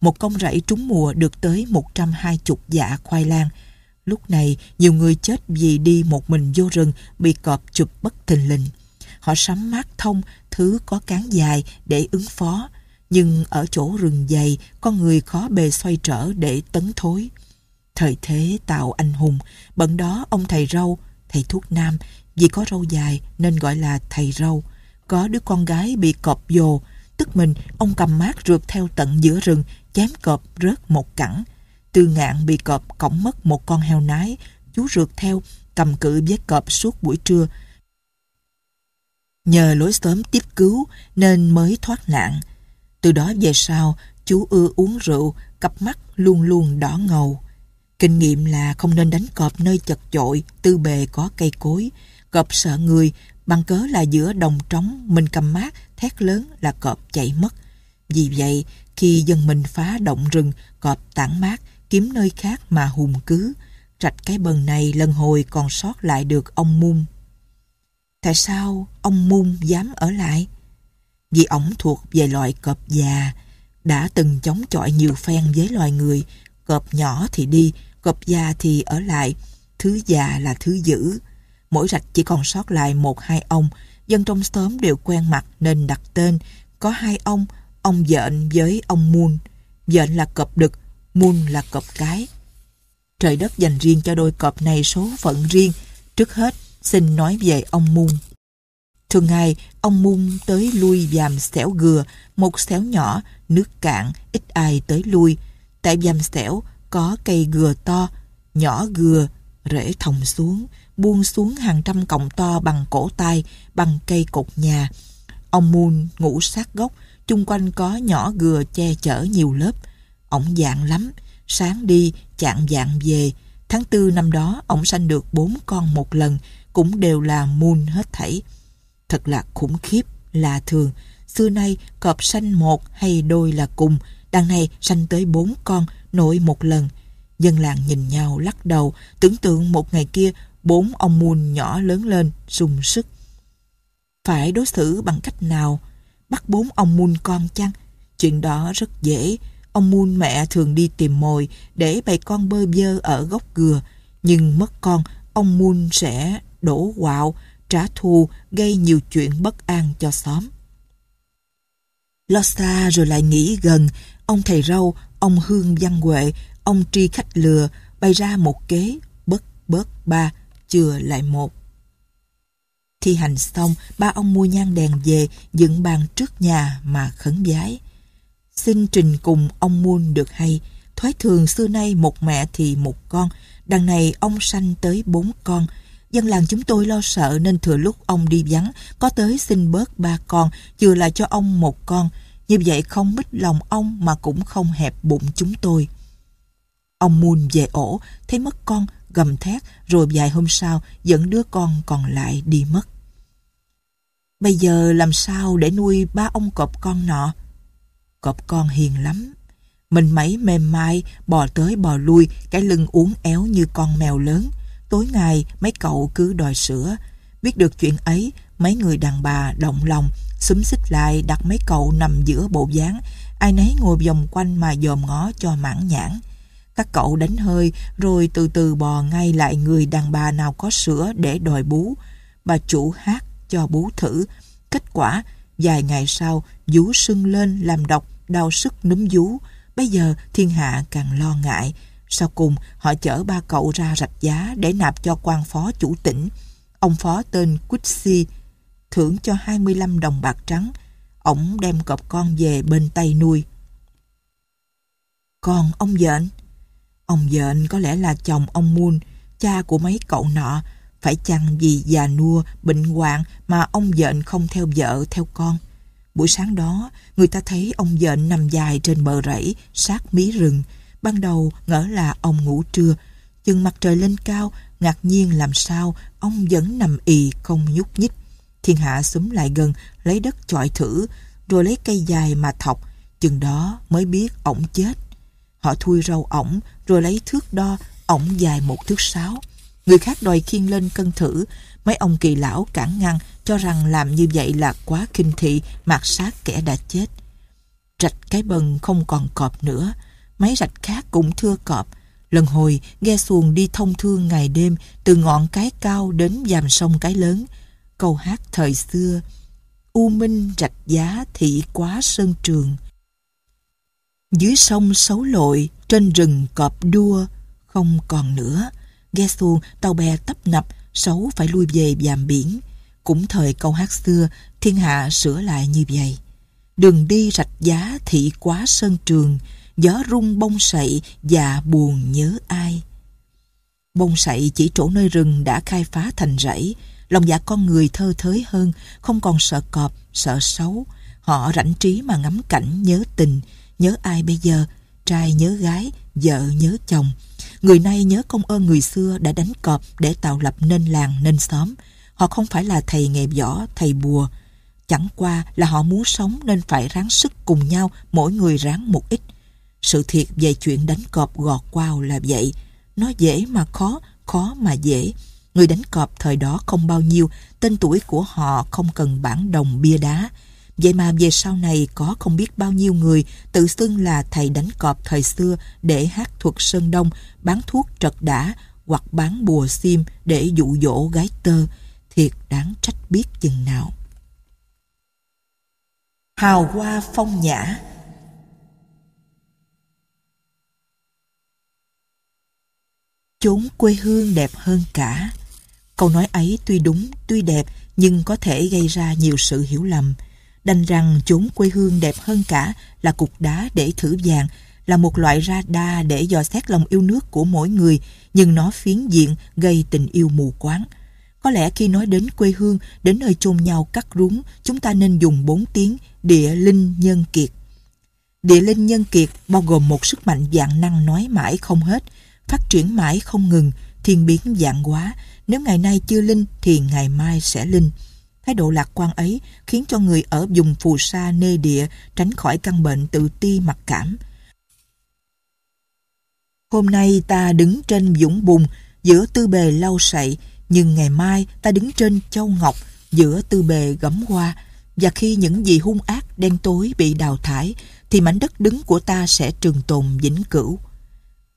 Một công rẫy trúng mùa được tới 120 dạ khoai lang. Lúc này, nhiều người chết vì đi một mình vô rừng bị cọp chụp bất thình lình. Họ sắm mát thông, thứ có cán dài để ứng phó. Nhưng ở chỗ rừng dày, con người khó bề xoay trở để tấn thối. Thời thế tạo anh hùng, bận đó ông thầy râu, thầy thuốc nam vì có râu dài nên gọi là thầy râu. Có đứa con gái bị cọp dồ, tức mình ông cầm mát rượt theo tận giữa rừng, chém cọp rớt một cẳng. Từ ngạn bị cọp cõng mất một con heo nái, chú rượt theo, cầm cự với cọp suốt buổi trưa. Nhờ lối sớm tiếp cứu nên mới thoát nạn. Từ đó về sau, chú ưa uống rượu, cặp mắt luôn luôn đỏ ngầu. Kinh nghiệm là không nên đánh cọp nơi chật chội, tư bề có cây cối, Cọp sợ người, bằng cớ là giữa đồng trống mình cầm mát, thét lớn là cọp chạy mất. Vì vậy, khi dân mình phá động rừng, cọp tản mát, kiếm nơi khác mà hùng cứ. Rạch cái bần này lần hồi còn sót lại được ông Mung. Tại sao ông Mung dám ở lại? Vì ổng thuộc về loại cọp già, đã từng chống chọi nhiều phen với loài người, cọp nhỏ thì đi, cọp già thì ở lại, thứ già là thứ dữ mỗi rạch chỉ còn sót lại một hai ông. Dân trong xóm đều quen mặt nên đặt tên. Có hai ông, ông Dện với ông muôn Dện là cọp đực, muôn là cọp cái. Trời đất dành riêng cho đôi cọp này số phận riêng. Trước hết, xin nói về ông muôn Thường ngày, ông muôn tới lui dàm xẻo gừa, một xẻo nhỏ, nước cạn, ít ai tới lui. Tại dàm xẻo có cây gừa to, nhỏ gừa, rễ thòng xuống buông xuống hàng trăm cọng to bằng cổ tay, bằng cây cột nhà. Ông Moon ngủ sát gốc, chung quanh có nhỏ gừa che chở nhiều lớp. Ổng dạng lắm, sáng đi, chạng dạng về. Tháng tư năm đó, ổng sanh được bốn con một lần, cũng đều là Moon hết thảy. Thật là khủng khiếp, là thường. Xưa nay, cọp sanh một hay đôi là cùng, đằng này sanh tới bốn con, nội một lần. Dân làng nhìn nhau lắc đầu, tưởng tượng một ngày kia bốn ông muôn nhỏ lớn lên, dùng sức. Phải đối xử bằng cách nào? Bắt bốn ông muôn con chăng? Chuyện đó rất dễ. Ông muôn mẹ thường đi tìm mồi để bày con bơ vơ ở góc gừa. Nhưng mất con, ông muôn sẽ đổ quạo, trả thù, gây nhiều chuyện bất an cho xóm. Lo xa rồi lại nghĩ gần, ông thầy râu, ông Hương Văn Huệ, ông Tri Khách Lừa bày ra một kế bất bớt ba chừa lại một. Thi hành xong, ba ông mua nhang đèn về, dựng bàn trước nhà mà khấn giái. Xin trình cùng ông muôn được hay, thoái thường xưa nay một mẹ thì một con, đằng này ông sanh tới bốn con. Dân làng chúng tôi lo sợ nên thừa lúc ông đi vắng, có tới xin bớt ba con, chừa lại cho ông một con. Như vậy không mít lòng ông mà cũng không hẹp bụng chúng tôi. Ông muôn về ổ, thấy mất con, gầm thét rồi vài hôm sau dẫn đứa con còn lại đi mất. Bây giờ làm sao để nuôi ba ông cọp con nọ? Cọp con hiền lắm. Mình mấy mềm mai, bò tới bò lui, cái lưng uốn éo như con mèo lớn. Tối ngày mấy cậu cứ đòi sữa. Biết được chuyện ấy, mấy người đàn bà động lòng, xúm xích lại đặt mấy cậu nằm giữa bộ dáng ai nấy ngồi vòng quanh mà dòm ngó cho mãn nhãn các cậu đánh hơi rồi từ từ bò ngay lại người đàn bà nào có sữa để đòi bú. Bà chủ hát cho bú thử. Kết quả, vài ngày sau, vú sưng lên làm độc, đau sức núm vú. Bây giờ thiên hạ càng lo ngại. Sau cùng, họ chở ba cậu ra rạch giá để nạp cho quan phó chủ tỉnh. Ông phó tên Quixi thưởng cho 25 đồng bạc trắng. Ông đem cọp con về bên tay nuôi. Còn ông dện, Ông dện có lẽ là chồng ông Moon, cha của mấy cậu nọ, phải chăng vì già nua, bệnh hoạn mà ông dện không theo vợ, theo con. Buổi sáng đó, người ta thấy ông dện nằm dài trên bờ rẫy, sát mí rừng. Ban đầu ngỡ là ông ngủ trưa, chừng mặt trời lên cao, ngạc nhiên làm sao ông vẫn nằm ì không nhúc nhích. Thiên hạ súng lại gần, lấy đất chọi thử, rồi lấy cây dài mà thọc, chừng đó mới biết ổng chết. Họ thui râu ổng, rồi lấy thước đo, ổng dài một thước sáu. Người khác đòi khiêng lên cân thử. Mấy ông kỳ lão cản ngăn, cho rằng làm như vậy là quá kinh thị, mạt sát kẻ đã chết. Rạch cái bần không còn cọp nữa. Mấy rạch khác cũng thưa cọp. Lần hồi, ghe xuồng đi thông thương ngày đêm, từ ngọn cái cao đến dàm sông cái lớn. Câu hát thời xưa, U Minh rạch giá thị quá sơn trường dưới sông xấu lội, trên rừng cọp đua, không còn nữa. Ghe xuồng, tàu bè tấp nập, xấu phải lui về dàm biển. Cũng thời câu hát xưa, thiên hạ sửa lại như vậy. Đường đi rạch giá thị quá sơn trường, gió rung bông sậy và buồn nhớ ai. Bông sậy chỉ chỗ nơi rừng đã khai phá thành rẫy, lòng dạ con người thơ thới hơn, không còn sợ cọp, sợ xấu. Họ rảnh trí mà ngắm cảnh nhớ tình, nhớ ai bây giờ, trai nhớ gái, vợ nhớ chồng. Người nay nhớ công ơn người xưa đã đánh cọp để tạo lập nên làng nên xóm. Họ không phải là thầy nghề võ, thầy bùa. Chẳng qua là họ muốn sống nên phải ráng sức cùng nhau, mỗi người ráng một ít. Sự thiệt về chuyện đánh cọp gọt quao là vậy. Nó dễ mà khó, khó mà dễ. Người đánh cọp thời đó không bao nhiêu, tên tuổi của họ không cần bản đồng bia đá. Vậy mà về sau này có không biết bao nhiêu người tự xưng là thầy đánh cọp thời xưa để hát thuật Sơn Đông, bán thuốc trật đã hoặc bán bùa sim để dụ dỗ gái tơ. Thiệt đáng trách biết chừng nào. Hào hoa phong nhã Chốn quê hương đẹp hơn cả. Câu nói ấy tuy đúng, tuy đẹp nhưng có thể gây ra nhiều sự hiểu lầm đành rằng chốn quê hương đẹp hơn cả là cục đá để thử vàng, là một loại radar để dò xét lòng yêu nước của mỗi người, nhưng nó phiến diện gây tình yêu mù quáng. Có lẽ khi nói đến quê hương, đến nơi chôn nhau cắt rúng, chúng ta nên dùng bốn tiếng địa linh nhân kiệt. Địa linh nhân kiệt bao gồm một sức mạnh dạng năng nói mãi không hết, phát triển mãi không ngừng, thiên biến dạng hóa. Nếu ngày nay chưa linh thì ngày mai sẽ linh. Thái độ lạc quan ấy khiến cho người ở vùng phù sa nê địa tránh khỏi căn bệnh tự ti mặc cảm. Hôm nay ta đứng trên dũng bùn giữa tư bề lau sậy, nhưng ngày mai ta đứng trên châu ngọc giữa tư bề gấm hoa. Và khi những gì hung ác đen tối bị đào thải, thì mảnh đất đứng của ta sẽ trường tồn vĩnh cửu.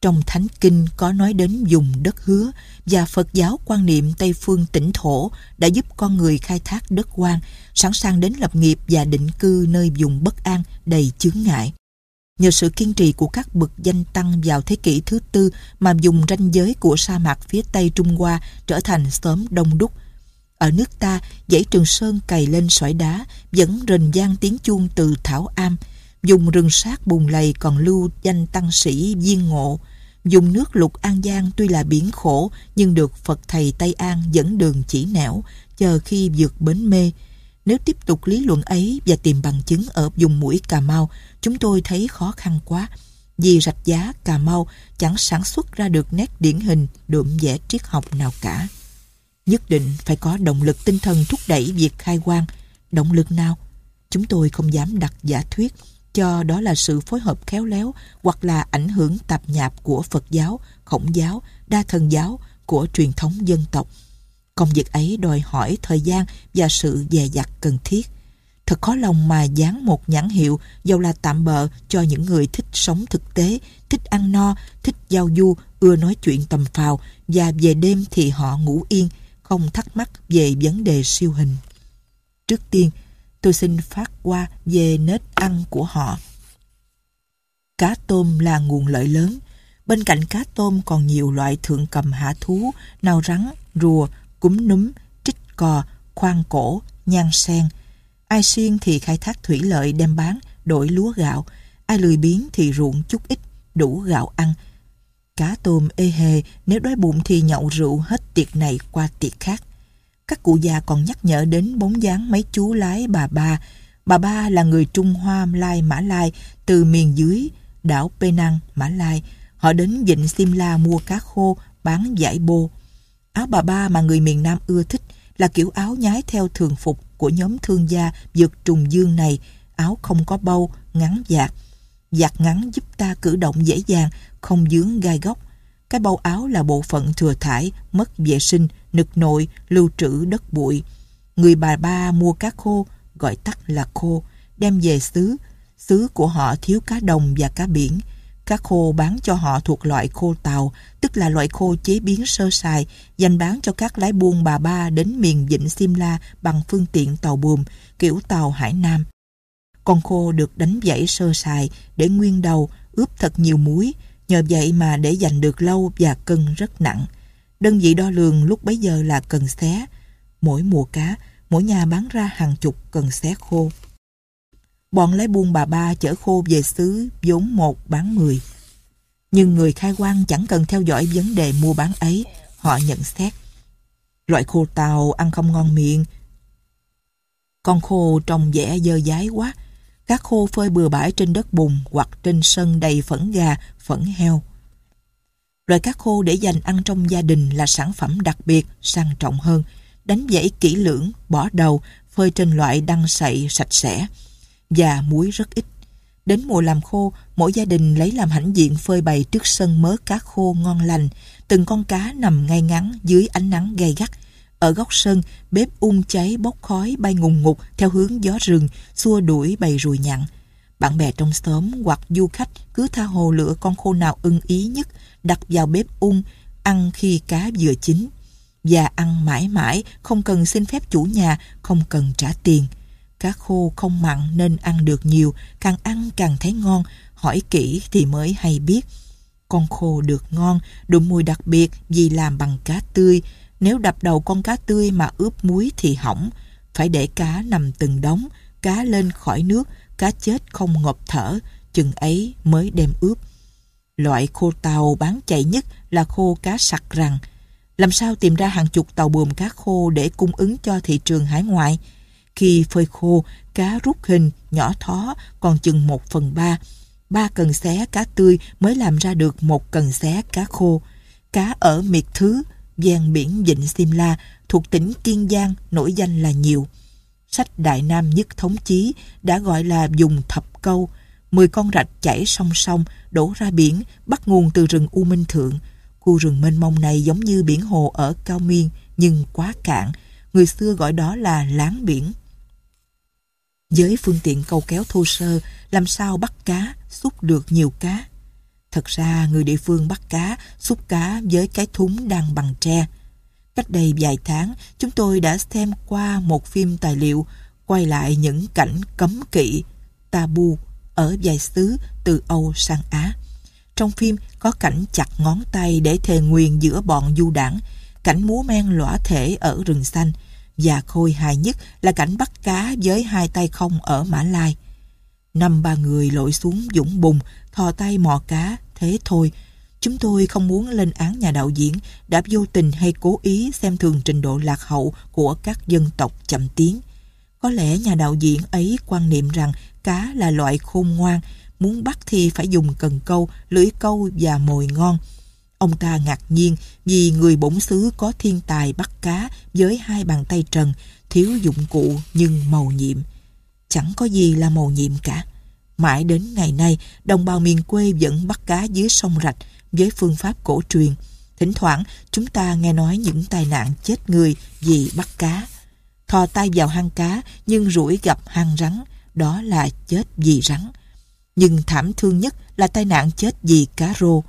Trong Thánh Kinh có nói đến dùng đất hứa và Phật giáo quan niệm Tây phương tỉnh thổ đã giúp con người khai thác đất quan, sẵn sàng đến lập nghiệp và định cư nơi vùng bất an đầy chướng ngại. Nhờ sự kiên trì của các bậc danh tăng vào thế kỷ thứ tư mà dùng ranh giới của sa mạc phía Tây Trung Hoa trở thành xóm đông đúc. Ở nước ta, dãy Trường Sơn cày lên sỏi đá, vẫn rền vang tiếng chuông từ Thảo Am, dùng rừng sát bùn lầy còn lưu danh tăng sĩ viên ngộ Dùng nước lục An Giang tuy là biển khổ nhưng được Phật thầy Tây An dẫn đường chỉ nẻo chờ khi vượt bến mê. Nếu tiếp tục lý luận ấy và tìm bằng chứng ở vùng mũi Cà Mau, chúng tôi thấy khó khăn quá. Vì rạch giá Cà Mau chẳng sản xuất ra được nét điển hình đượm vẽ triết học nào cả. Nhất định phải có động lực tinh thần thúc đẩy việc khai quang. Động lực nào? Chúng tôi không dám đặt giả thuyết cho đó là sự phối hợp khéo léo hoặc là ảnh hưởng tạp nhạp của Phật giáo, Khổng giáo, Đa thần giáo của truyền thống dân tộc. Công việc ấy đòi hỏi thời gian và sự dè dặt cần thiết. Thật khó lòng mà dán một nhãn hiệu dầu là tạm bợ cho những người thích sống thực tế, thích ăn no, thích giao du, ưa nói chuyện tầm phào và về đêm thì họ ngủ yên, không thắc mắc về vấn đề siêu hình. Trước tiên, tôi xin phát qua về nết ăn của họ. Cá tôm là nguồn lợi lớn. Bên cạnh cá tôm còn nhiều loại thượng cầm hạ thú, nào rắn, rùa, cúm núm, trích cò, khoang cổ, nhang sen. Ai siêng thì khai thác thủy lợi đem bán, đổi lúa gạo. Ai lười biến thì ruộng chút ít, đủ gạo ăn. Cá tôm ê hề, nếu đói bụng thì nhậu rượu hết tiệc này qua tiệc khác. Các cụ già còn nhắc nhở đến bóng dáng mấy chú lái bà ba. Bà ba là người Trung Hoa Lai Mã Lai từ miền dưới đảo Penang Mã Lai. Họ đến vịnh Simla mua cá khô bán giải bô. Áo bà ba mà người miền Nam ưa thích là kiểu áo nhái theo thường phục của nhóm thương gia vượt trùng dương này, áo không có bâu, ngắn dạt. Dạt ngắn giúp ta cử động dễ dàng, không dướng gai góc. Cái bâu áo là bộ phận thừa thải, mất vệ sinh, nực nội lưu trữ đất bụi. Người bà ba mua cá khô, gọi tắt là khô, đem về xứ. Xứ của họ thiếu cá đồng và cá biển. Cá khô bán cho họ thuộc loại khô tàu, tức là loại khô chế biến sơ sài, dành bán cho các lái buôn bà ba đến miền Vịnh Simla bằng phương tiện tàu buồm, kiểu tàu Hải Nam. Con khô được đánh dãy sơ sài để nguyên đầu, ướp thật nhiều muối, nhờ vậy mà để dành được lâu và cân rất nặng. Đơn vị đo lường lúc bấy giờ là cần xé. Mỗi mùa cá, mỗi nhà bán ra hàng chục cần xé khô. Bọn lái buôn bà ba chở khô về xứ vốn một bán mười. Nhưng người khai quan chẳng cần theo dõi vấn đề mua bán ấy, họ nhận xét. Loại khô tàu ăn không ngon miệng. Con khô trông vẻ dơ dái quá. Các khô phơi bừa bãi trên đất bùn hoặc trên sân đầy phẫn gà, phẫn heo. Loại cá khô để dành ăn trong gia đình là sản phẩm đặc biệt, sang trọng hơn. Đánh dãy kỹ lưỡng, bỏ đầu, phơi trên loại đăng sậy sạch sẽ. Và muối rất ít. Đến mùa làm khô, mỗi gia đình lấy làm hãnh diện phơi bày trước sân mớ cá khô ngon lành. Từng con cá nằm ngay ngắn dưới ánh nắng gay gắt. Ở góc sân, bếp ung um cháy bốc khói bay ngùng ngục theo hướng gió rừng, xua đuổi bầy ruồi nhặn. Bạn bè trong xóm hoặc du khách cứ tha hồ lựa con khô nào ưng ý nhất – đặt vào bếp ung, ăn khi cá vừa chín. Và ăn mãi mãi, không cần xin phép chủ nhà, không cần trả tiền. Cá khô không mặn nên ăn được nhiều, càng ăn càng thấy ngon, hỏi kỹ thì mới hay biết. Con khô được ngon, đủ mùi đặc biệt vì làm bằng cá tươi. Nếu đập đầu con cá tươi mà ướp muối thì hỏng. Phải để cá nằm từng đống, cá lên khỏi nước, cá chết không ngộp thở, chừng ấy mới đem ướp. Loại khô tàu bán chạy nhất là khô cá sặc rằng. Làm sao tìm ra hàng chục tàu buồm cá khô để cung ứng cho thị trường hải ngoại? Khi phơi khô, cá rút hình, nhỏ thó, còn chừng một phần ba. Ba cần xé cá tươi mới làm ra được một cần xé cá khô. Cá ở miệt thứ, ven biển Vịnh Simla, thuộc tỉnh Kiên Giang, nổi danh là nhiều. Sách Đại Nam Nhất Thống Chí đã gọi là dùng thập câu – 10 con rạch chảy song song, đổ ra biển, bắt nguồn từ rừng U Minh Thượng. Khu rừng mênh mông này giống như biển hồ ở Cao Miên, nhưng quá cạn. Người xưa gọi đó là láng biển. Với phương tiện câu kéo thô sơ, làm sao bắt cá, xúc được nhiều cá. Thật ra người địa phương bắt cá, xúc cá với cái thúng đang bằng tre. Cách đây vài tháng, chúng tôi đã xem qua một phim tài liệu quay lại những cảnh cấm kỵ, tabu ở vài xứ từ Âu sang Á. Trong phim có cảnh chặt ngón tay để thề nguyền giữa bọn du đảng, cảnh múa men lõa thể ở rừng xanh và khôi hài nhất là cảnh bắt cá với hai tay không ở Mã Lai. Năm ba người lội xuống dũng bùng, thò tay mò cá, thế thôi. Chúng tôi không muốn lên án nhà đạo diễn đã vô tình hay cố ý xem thường trình độ lạc hậu của các dân tộc chậm tiến Có lẽ nhà đạo diễn ấy quan niệm rằng Cá là loại khôn ngoan, muốn bắt thì phải dùng cần câu, lưỡi câu và mồi ngon. Ông ta ngạc nhiên vì người bổng xứ có thiên tài bắt cá với hai bàn tay trần, thiếu dụng cụ nhưng màu nhiệm. Chẳng có gì là màu nhiệm cả. Mãi đến ngày nay, đồng bào miền quê vẫn bắt cá dưới sông rạch với phương pháp cổ truyền. Thỉnh thoảng, chúng ta nghe nói những tai nạn chết người vì bắt cá. Thò tay vào hang cá nhưng rủi gặp hang rắn đó là chết vì rắn. Nhưng thảm thương nhất là tai nạn chết vì cá rô.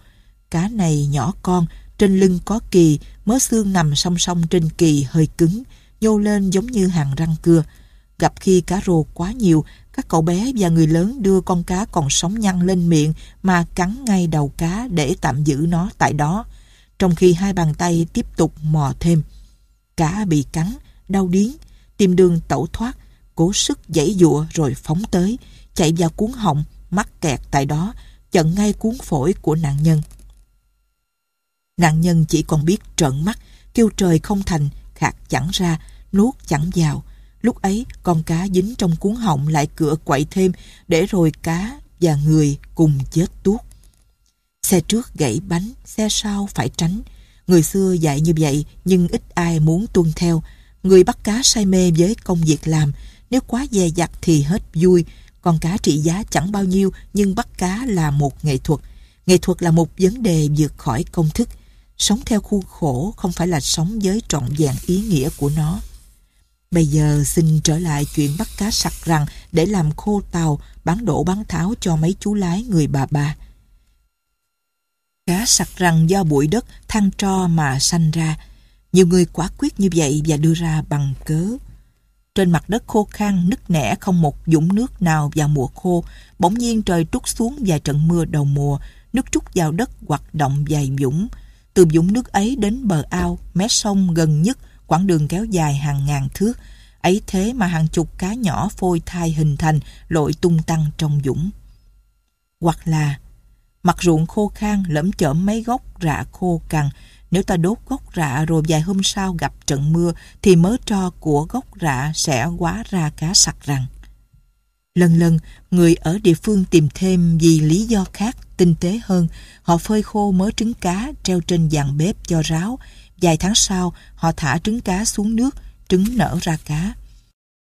Cá này nhỏ con, trên lưng có kỳ, mớ xương nằm song song trên kỳ hơi cứng, nhô lên giống như hàng răng cưa. Gặp khi cá rô quá nhiều, các cậu bé và người lớn đưa con cá còn sống nhăn lên miệng mà cắn ngay đầu cá để tạm giữ nó tại đó, trong khi hai bàn tay tiếp tục mò thêm. Cá bị cắn, đau điến, tìm đường tẩu thoát cố sức giãy dụa rồi phóng tới, chạy vào cuốn họng, mắc kẹt tại đó, chận ngay cuốn phổi của nạn nhân. Nạn nhân chỉ còn biết trợn mắt, kêu trời không thành, khạc chẳng ra, nuốt chẳng vào. Lúc ấy, con cá dính trong cuốn họng lại cửa quậy thêm, để rồi cá và người cùng chết tuốt. Xe trước gãy bánh, xe sau phải tránh. Người xưa dạy như vậy nhưng ít ai muốn tuân theo. Người bắt cá say mê với công việc làm nếu quá dè dặt thì hết vui. Con cá trị giá chẳng bao nhiêu nhưng bắt cá là một nghệ thuật. Nghệ thuật là một vấn đề vượt khỏi công thức. Sống theo khuôn khổ không phải là sống với trọn vẹn ý nghĩa của nó. Bây giờ xin trở lại chuyện bắt cá sặc rằng để làm khô tàu, bán đổ bán tháo cho mấy chú lái người bà bà. Cá sặc rằng do bụi đất, thăng tro mà sanh ra. Nhiều người quả quyết như vậy và đưa ra bằng cớ. Trên mặt đất khô khan nứt nẻ không một dũng nước nào vào mùa khô, bỗng nhiên trời trút xuống vài trận mưa đầu mùa, nước trút vào đất hoạt động dài dũng. Từ dũng nước ấy đến bờ ao, mé sông gần nhất, quãng đường kéo dài hàng ngàn thước. Ấy thế mà hàng chục cá nhỏ phôi thai hình thành, lội tung tăng trong dũng. Hoặc là mặt ruộng khô khan lẫm chởm mấy gốc rạ khô cằn nếu ta đốt gốc rạ rồi vài hôm sau gặp trận mưa thì mớ tro của gốc rạ sẽ quá ra cá sặc rằng. Lần lần, người ở địa phương tìm thêm vì lý do khác, tinh tế hơn. Họ phơi khô mớ trứng cá treo trên dàn bếp cho ráo. Vài tháng sau, họ thả trứng cá xuống nước, trứng nở ra cá.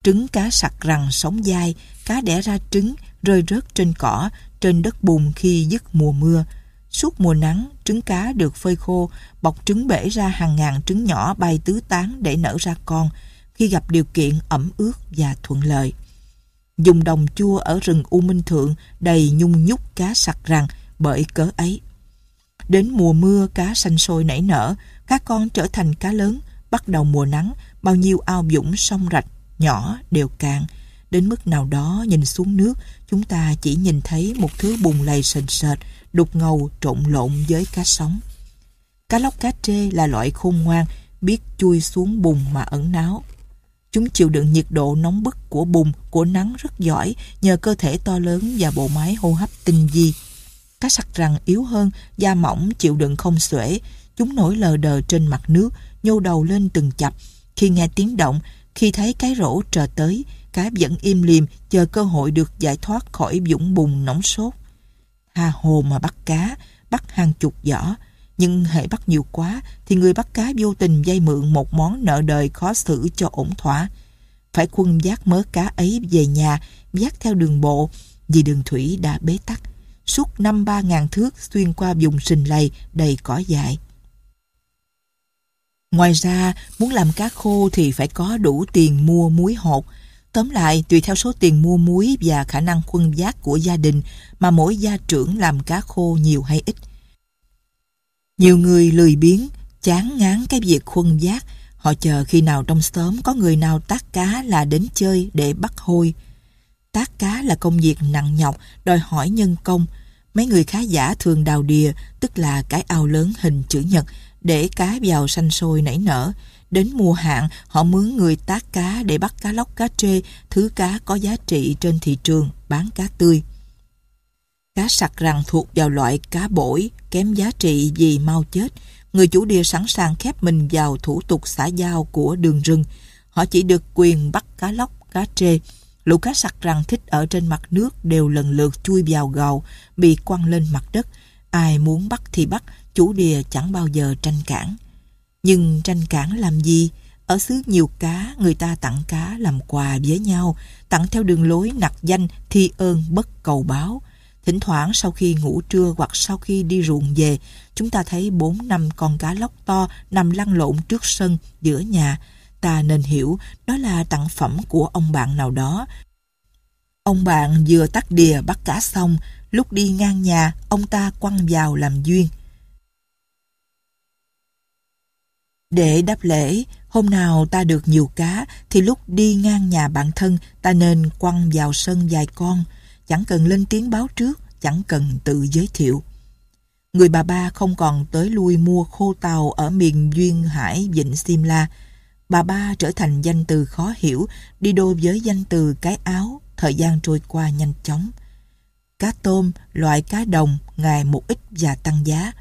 Trứng cá sặc rằng sống dai, cá đẻ ra trứng, rơi rớt trên cỏ, trên đất bùn khi dứt mùa mưa. Suốt mùa nắng, trứng cá được phơi khô, bọc trứng bể ra hàng ngàn trứng nhỏ bay tứ tán để nở ra con khi gặp điều kiện ẩm ướt và thuận lợi. Dùng đồng chua ở rừng U Minh Thượng đầy nhung nhúc cá sặc rằng bởi cớ ấy. Đến mùa mưa cá xanh sôi nảy nở, cá con trở thành cá lớn, bắt đầu mùa nắng, bao nhiêu ao dũng sông rạch, nhỏ đều cạn. Đến mức nào đó nhìn xuống nước, chúng ta chỉ nhìn thấy một thứ bùng lầy sền sệt, đục ngầu trộn lộn với cá sống. Cá lóc cá trê là loại khôn ngoan, biết chui xuống bùn mà ẩn náu. Chúng chịu đựng nhiệt độ nóng bức của bùn, của nắng rất giỏi nhờ cơ thể to lớn và bộ máy hô hấp tinh vi. Cá sặc răng yếu hơn, da mỏng chịu đựng không xuể. Chúng nổi lờ đờ trên mặt nước, nhô đầu lên từng chập. Khi nghe tiếng động, khi thấy cái rổ trờ tới, cá vẫn im liềm chờ cơ hội được giải thoát khỏi dũng bùn nóng sốt. Hà hồ mà bắt cá, bắt hàng chục giỏ. Nhưng hệ bắt nhiều quá thì người bắt cá vô tình dây mượn một món nợ đời khó xử cho ổn thỏa. Phải quân giác mớ cá ấy về nhà, giác theo đường bộ, vì đường thủy đã bế tắc. Suốt năm ba ngàn thước xuyên qua vùng sình lầy đầy cỏ dại. Ngoài ra, muốn làm cá khô thì phải có đủ tiền mua muối hột, Tóm lại, tùy theo số tiền mua muối và khả năng khuân giác của gia đình mà mỗi gia trưởng làm cá khô nhiều hay ít. Nhiều người lười biếng, chán ngán cái việc khuân giác, họ chờ khi nào trong xóm có người nào tác cá là đến chơi để bắt hôi. Tác cá là công việc nặng nhọc, đòi hỏi nhân công. Mấy người khá giả thường đào đìa, tức là cái ao lớn hình chữ nhật, để cá vào xanh sôi nảy nở, Đến mùa hạn, họ mướn người tác cá để bắt cá lóc cá trê, thứ cá có giá trị trên thị trường, bán cá tươi. Cá sặc rằng thuộc vào loại cá bổi, kém giá trị vì mau chết. Người chủ đìa sẵn sàng khép mình vào thủ tục xã giao của đường rừng. Họ chỉ được quyền bắt cá lóc, cá trê. Lũ cá sặc rằng thích ở trên mặt nước đều lần lượt chui vào gầu, bị quăng lên mặt đất. Ai muốn bắt thì bắt, chủ đìa chẳng bao giờ tranh cản. Nhưng tranh cản làm gì? Ở xứ nhiều cá, người ta tặng cá làm quà với nhau, tặng theo đường lối nặc danh, thi ơn bất cầu báo. Thỉnh thoảng sau khi ngủ trưa hoặc sau khi đi ruộng về, chúng ta thấy bốn năm con cá lóc to nằm lăn lộn trước sân, giữa nhà. Ta nên hiểu đó là tặng phẩm của ông bạn nào đó. Ông bạn vừa tắt đìa bắt cá xong, lúc đi ngang nhà, ông ta quăng vào làm duyên. Để đáp lễ, hôm nào ta được nhiều cá thì lúc đi ngang nhà bạn thân ta nên quăng vào sân vài con, chẳng cần lên tiếng báo trước, chẳng cần tự giới thiệu. Người bà ba không còn tới lui mua khô tàu ở miền Duyên Hải, Vịnh Simla. Bà ba trở thành danh từ khó hiểu, đi đôi với danh từ cái áo, thời gian trôi qua nhanh chóng. Cá tôm, loại cá đồng, ngày một ít và tăng giá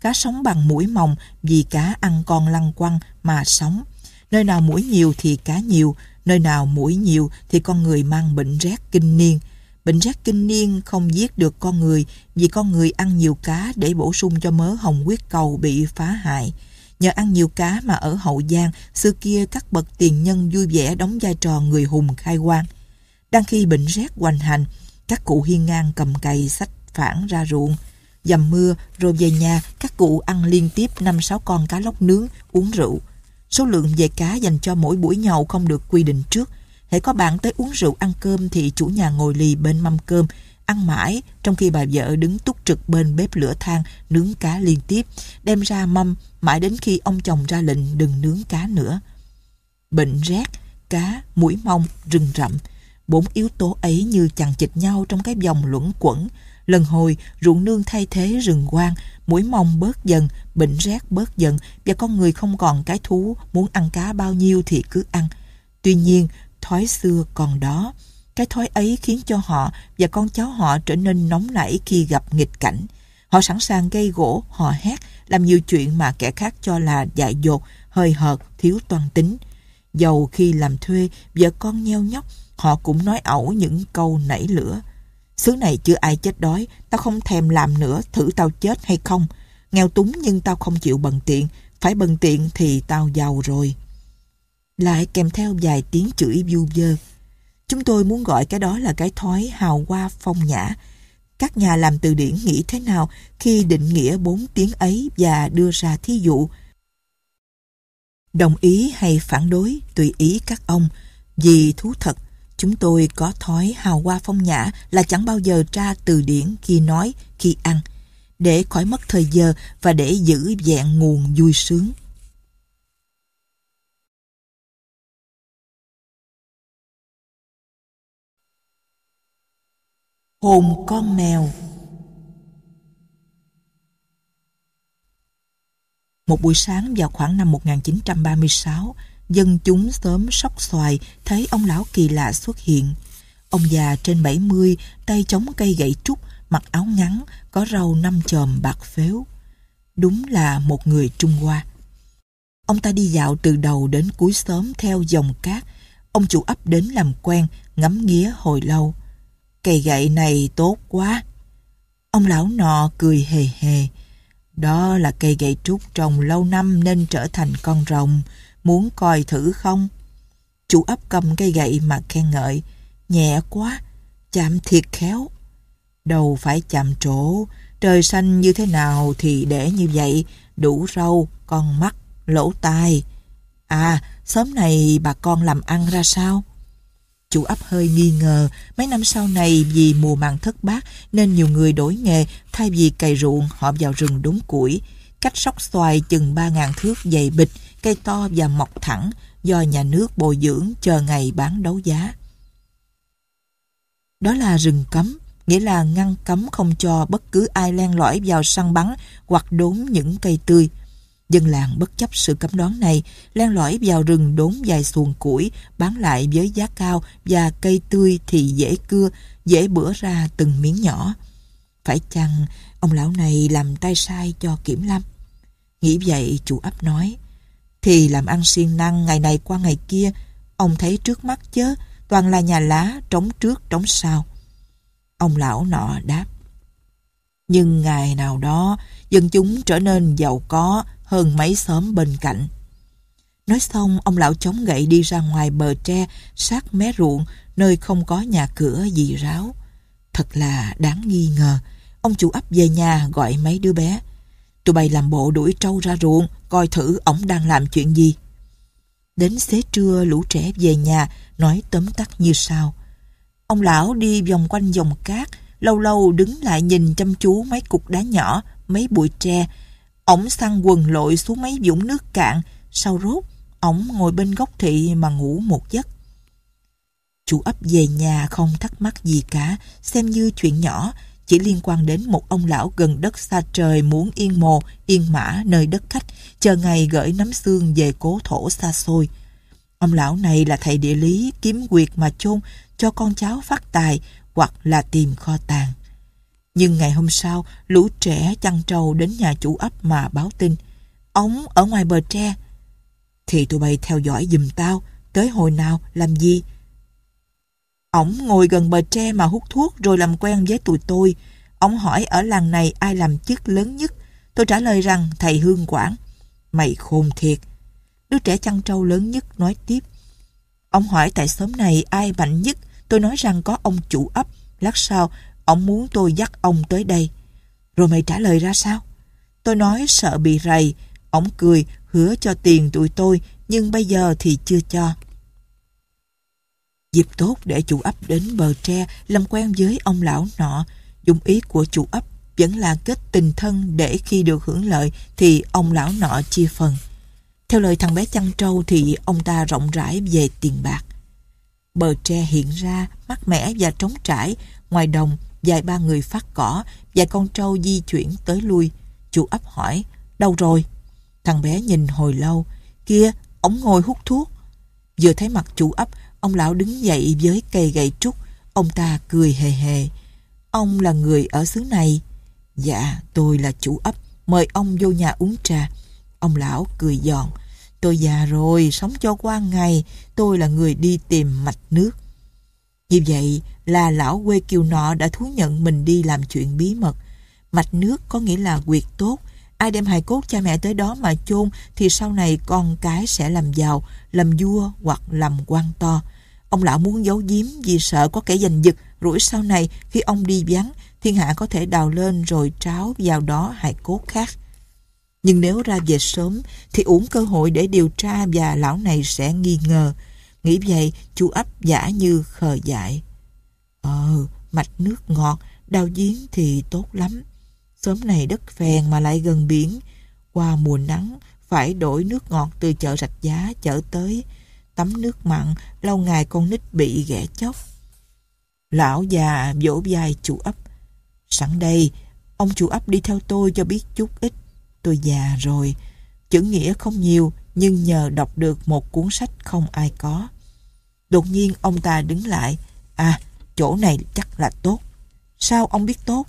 cá sống bằng mũi mồng vì cá ăn con lăng quăng mà sống. Nơi nào mũi nhiều thì cá nhiều, nơi nào mũi nhiều thì con người mang bệnh rét kinh niên. Bệnh rét kinh niên không giết được con người vì con người ăn nhiều cá để bổ sung cho mớ hồng huyết cầu bị phá hại. Nhờ ăn nhiều cá mà ở Hậu Giang, xưa kia các bậc tiền nhân vui vẻ đóng vai trò người hùng khai quang. Đang khi bệnh rét hoành hành, các cụ hiên ngang cầm cày sách phản ra ruộng, dầm mưa rồi về nhà các cụ ăn liên tiếp năm sáu con cá lóc nướng, uống rượu. Số lượng về cá dành cho mỗi buổi nhậu không được quy định trước. Hễ có bạn tới uống rượu ăn cơm thì chủ nhà ngồi lì bên mâm cơm, ăn mãi trong khi bà vợ đứng túc trực bên bếp lửa than nướng cá liên tiếp, đem ra mâm mãi đến khi ông chồng ra lệnh đừng nướng cá nữa. Bệnh rét, cá, mũi mông, rừng rậm, bốn yếu tố ấy như chằng chịch nhau trong cái vòng luẩn quẩn, Lần hồi, ruộng nương thay thế rừng quang, mũi mông bớt dần, bệnh rét bớt dần và con người không còn cái thú muốn ăn cá bao nhiêu thì cứ ăn. Tuy nhiên, thói xưa còn đó. Cái thói ấy khiến cho họ và con cháu họ trở nên nóng nảy khi gặp nghịch cảnh. Họ sẵn sàng gây gỗ, họ hét, làm nhiều chuyện mà kẻ khác cho là dại dột, hơi hợt, thiếu toan tính. Dầu khi làm thuê, vợ con nheo nhóc, họ cũng nói ẩu những câu nảy lửa xứ này chưa ai chết đói, tao không thèm làm nữa, thử tao chết hay không. Nghèo túng nhưng tao không chịu bần tiện, phải bần tiện thì tao giàu rồi. Lại kèm theo vài tiếng chửi du dơ. Chúng tôi muốn gọi cái đó là cái thói hào hoa phong nhã. Các nhà làm từ điển nghĩ thế nào khi định nghĩa bốn tiếng ấy và đưa ra thí dụ. Đồng ý hay phản đối tùy ý các ông, vì thú thật, Chúng tôi có thói hào hoa phong nhã là chẳng bao giờ tra từ điển khi nói, khi ăn, để khỏi mất thời giờ và để giữ vẹn nguồn vui sướng. Hồn con mèo Một buổi sáng vào khoảng năm 1936, dân chúng sớm sóc xoài thấy ông lão kỳ lạ xuất hiện. Ông già trên 70, tay chống cây gậy trúc, mặc áo ngắn, có râu năm chòm bạc phếu. Đúng là một người Trung Hoa. Ông ta đi dạo từ đầu đến cuối xóm theo dòng cát. Ông chủ ấp đến làm quen, ngắm nghía hồi lâu. Cây gậy này tốt quá. Ông lão nọ cười hề hề. Đó là cây gậy trúc trồng lâu năm nên trở thành con rồng muốn coi thử không? Chủ ấp cầm cây gậy mà khen ngợi, nhẹ quá, chạm thiệt khéo. Đầu phải chạm trổ, trời xanh như thế nào thì để như vậy, đủ râu, con mắt, lỗ tai. À, sớm này bà con làm ăn ra sao? Chủ ấp hơi nghi ngờ, mấy năm sau này vì mùa màng thất bát nên nhiều người đổi nghề, thay vì cày ruộng họ vào rừng đốn củi. Cách sóc xoài chừng 3.000 thước dày bịch, cây to và mọc thẳng do nhà nước bồi dưỡng chờ ngày bán đấu giá. Đó là rừng cấm, nghĩa là ngăn cấm không cho bất cứ ai len lỏi vào săn bắn hoặc đốn những cây tươi. Dân làng bất chấp sự cấm đoán này, len lỏi vào rừng đốn vài xuồng củi, bán lại với giá cao và cây tươi thì dễ cưa, dễ bữa ra từng miếng nhỏ. Phải chăng ông lão này làm tay sai cho Kiểm Lâm? Nghĩ vậy chủ ấp nói, thì làm ăn siêng năng ngày này qua ngày kia ông thấy trước mắt chớ toàn là nhà lá trống trước trống sau ông lão nọ đáp nhưng ngày nào đó dân chúng trở nên giàu có hơn mấy xóm bên cạnh nói xong ông lão chống gậy đi ra ngoài bờ tre sát mé ruộng nơi không có nhà cửa gì ráo thật là đáng nghi ngờ ông chủ ấp về nhà gọi mấy đứa bé tụi bay làm bộ đuổi trâu ra ruộng coi thử ổng đang làm chuyện gì. Đến xế trưa lũ trẻ về nhà nói tóm tắt như sau. Ông lão đi vòng quanh vòng cát, lâu lâu đứng lại nhìn chăm chú mấy cục đá nhỏ, mấy bụi tre. Ổng săn quần lội xuống mấy vũng nước cạn, sau rốt, ổng ngồi bên góc thị mà ngủ một giấc. Chủ ấp về nhà không thắc mắc gì cả, xem như chuyện nhỏ, chỉ liên quan đến một ông lão gần đất xa trời muốn yên mồ, yên mã nơi đất khách, chờ ngày gửi nắm xương về cố thổ xa xôi. Ông lão này là thầy địa lý kiếm quyệt mà chôn cho con cháu phát tài hoặc là tìm kho tàng. Nhưng ngày hôm sau, lũ trẻ chăn trâu đến nhà chủ ấp mà báo tin. Ông ở ngoài bờ tre. Thì tụi bay theo dõi giùm tao, tới hồi nào, làm gì? Ông ngồi gần bờ tre mà hút thuốc rồi làm quen với tụi tôi. Ông hỏi ở làng này ai làm chức lớn nhất. Tôi trả lời rằng thầy Hương Quảng mày khôn thiệt. Đứa trẻ chăn trâu lớn nhất nói tiếp. Ông hỏi tại xóm này ai mạnh nhất, tôi nói rằng có ông chủ ấp, lát sau ông muốn tôi dắt ông tới đây. Rồi mày trả lời ra sao? Tôi nói sợ bị rầy, ông cười, hứa cho tiền tụi tôi, nhưng bây giờ thì chưa cho. Dịp tốt để chủ ấp đến bờ tre làm quen với ông lão nọ, dụng ý của chủ ấp vẫn là kết tình thân để khi được hưởng lợi thì ông lão nọ chia phần. Theo lời thằng bé chăn trâu thì ông ta rộng rãi về tiền bạc. Bờ tre hiện ra, mát mẻ và trống trải, ngoài đồng vài ba người phát cỏ, vài con trâu di chuyển tới lui. Chủ ấp hỏi, đâu rồi? Thằng bé nhìn hồi lâu, kia, ông ngồi hút thuốc. Vừa thấy mặt chủ ấp, ông lão đứng dậy với cây gậy trúc, ông ta cười hề hề. Ông là người ở xứ này, Dạ, tôi là chủ ấp, mời ông vô nhà uống trà. Ông lão cười giòn. Tôi già rồi, sống cho qua ngày, tôi là người đi tìm mạch nước. Như vậy là lão quê kiều nọ đã thú nhận mình đi làm chuyện bí mật. Mạch nước có nghĩa là quyệt tốt. Ai đem hài cốt cha mẹ tới đó mà chôn thì sau này con cái sẽ làm giàu, làm vua hoặc làm quan to. Ông lão muốn giấu giếm vì sợ có kẻ giành giật, rủi sau này khi ông đi vắng thiên hạ có thể đào lên rồi tráo vào đó hài cốt khác. Nhưng nếu ra về sớm thì uổng cơ hội để điều tra và lão này sẽ nghi ngờ. Nghĩ vậy, chú ấp giả như khờ dại. Ờ, mạch nước ngọt, đào giếng thì tốt lắm. Sớm này đất phèn mà lại gần biển. Qua mùa nắng, phải đổi nước ngọt từ chợ rạch giá chở tới. Tắm nước mặn, lâu ngày con nít bị ghẻ chóc. Lão già vỗ vai chủ ấp Sẵn đây, ông chủ ấp đi theo tôi cho biết chút ít. Tôi già rồi, chữ nghĩa không nhiều nhưng nhờ đọc được một cuốn sách không ai có. Đột nhiên ông ta đứng lại. À, chỗ này chắc là tốt. Sao ông biết tốt?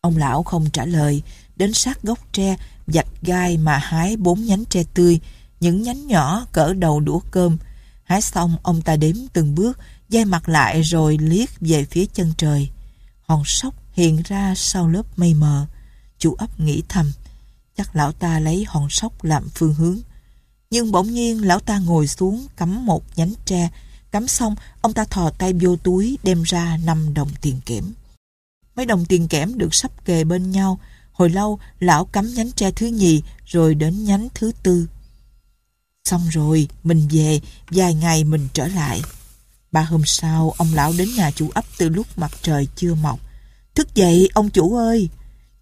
Ông lão không trả lời, đến sát gốc tre, dạch gai mà hái bốn nhánh tre tươi, những nhánh nhỏ cỡ đầu đũa cơm. Hái xong ông ta đếm từng bước, dây mặt lại rồi liếc về phía chân trời. Hòn sóc hiện ra sau lớp mây mờ. Chủ ấp nghĩ thầm, chắc lão ta lấy hòn sóc làm phương hướng. Nhưng bỗng nhiên lão ta ngồi xuống cắm một nhánh tre, cắm xong ông ta thò tay vô túi đem ra 5 đồng tiền kẽm. Mấy đồng tiền kẽm được sắp kề bên nhau, hồi lâu lão cắm nhánh tre thứ nhì rồi đến nhánh thứ tư. Xong rồi, mình về, vài ngày mình trở lại. Ba hôm sau, ông lão đến nhà chủ ấp từ lúc mặt trời chưa mọc. Thức dậy ông chủ ơi!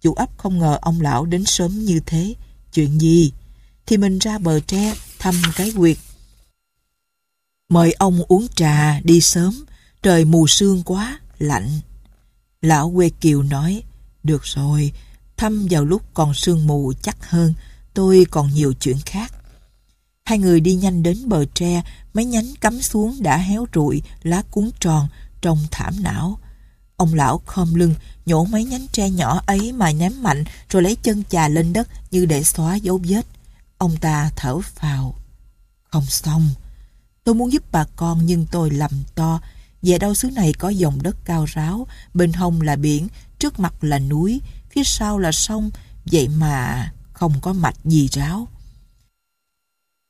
Chủ ấp không ngờ ông lão đến sớm như thế. Chuyện gì? Thì mình ra bờ tre thăm cái quyệt. Mời ông uống trà đi sớm. Trời mù sương quá, lạnh. Lão quê kiều nói, được rồi, thăm vào lúc còn sương mù chắc hơn, tôi còn nhiều chuyện khác. Hai người đi nhanh đến bờ tre, mấy nhánh cắm xuống đã héo rụi, lá cuốn tròn, trông thảm não. Ông lão khom lưng, nhổ mấy nhánh tre nhỏ ấy mà ném mạnh rồi lấy chân chà lên đất như để xóa dấu vết. Ông ta thở phào. Không xong. Tôi muốn giúp bà con nhưng tôi lầm to. Về đâu xứ này có dòng đất cao ráo, bên hông là biển, trước mặt là núi, phía sau là sông, vậy mà không có mạch gì ráo.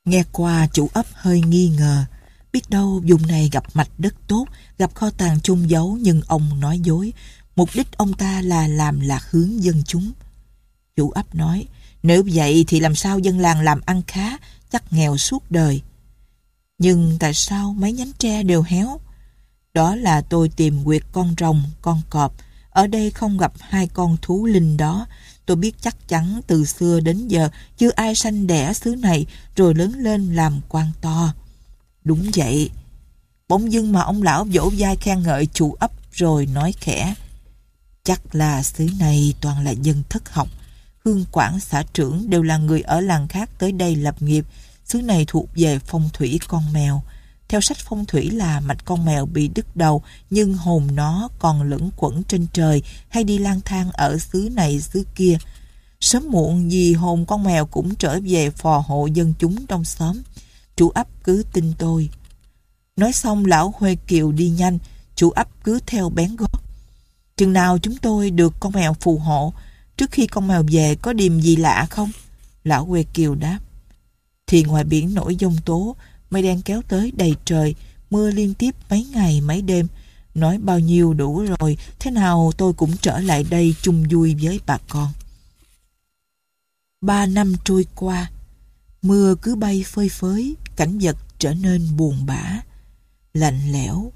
Nghe qua chủ ấp hơi nghi ngờ, Biết đâu vùng này gặp mạch đất tốt, gặp kho tàng chung giấu nhưng ông nói dối. Mục đích ông ta là làm lạc hướng dân chúng. Chủ ấp nói, nếu vậy thì làm sao dân làng làm ăn khá, chắc nghèo suốt đời. Nhưng tại sao mấy nhánh tre đều héo? Đó là tôi tìm quyệt con rồng, con cọp. Ở đây không gặp hai con thú linh đó. Tôi biết chắc chắn từ xưa đến giờ chưa ai sanh đẻ xứ này rồi lớn lên làm quan to. Đúng vậy. Bỗng dưng mà ông lão vỗ vai khen ngợi chủ ấp rồi nói khẽ. Chắc là xứ này toàn là dân thất học. Hương quản xã trưởng đều là người ở làng khác tới đây lập nghiệp. Xứ này thuộc về phong thủy con mèo. Theo sách phong thủy là mạch con mèo bị đứt đầu nhưng hồn nó còn lẫn quẩn trên trời hay đi lang thang ở xứ này xứ kia. Sớm muộn gì hồn con mèo cũng trở về phò hộ dân chúng trong xóm chú ấp cứ tin tôi. Nói xong lão Huê Kiều đi nhanh, chú ấp cứ theo bén gót. Chừng nào chúng tôi được con mèo phù hộ, trước khi con mèo về có điềm gì lạ không? Lão Huê Kiều đáp. Thì ngoài biển nổi dông tố, mây đen kéo tới đầy trời, mưa liên tiếp mấy ngày mấy đêm. Nói bao nhiêu đủ rồi, thế nào tôi cũng trở lại đây chung vui với bà con. Ba năm trôi qua, mưa cứ bay phơi phới, cảnh vật trở nên buồn bã, lạnh lẽo.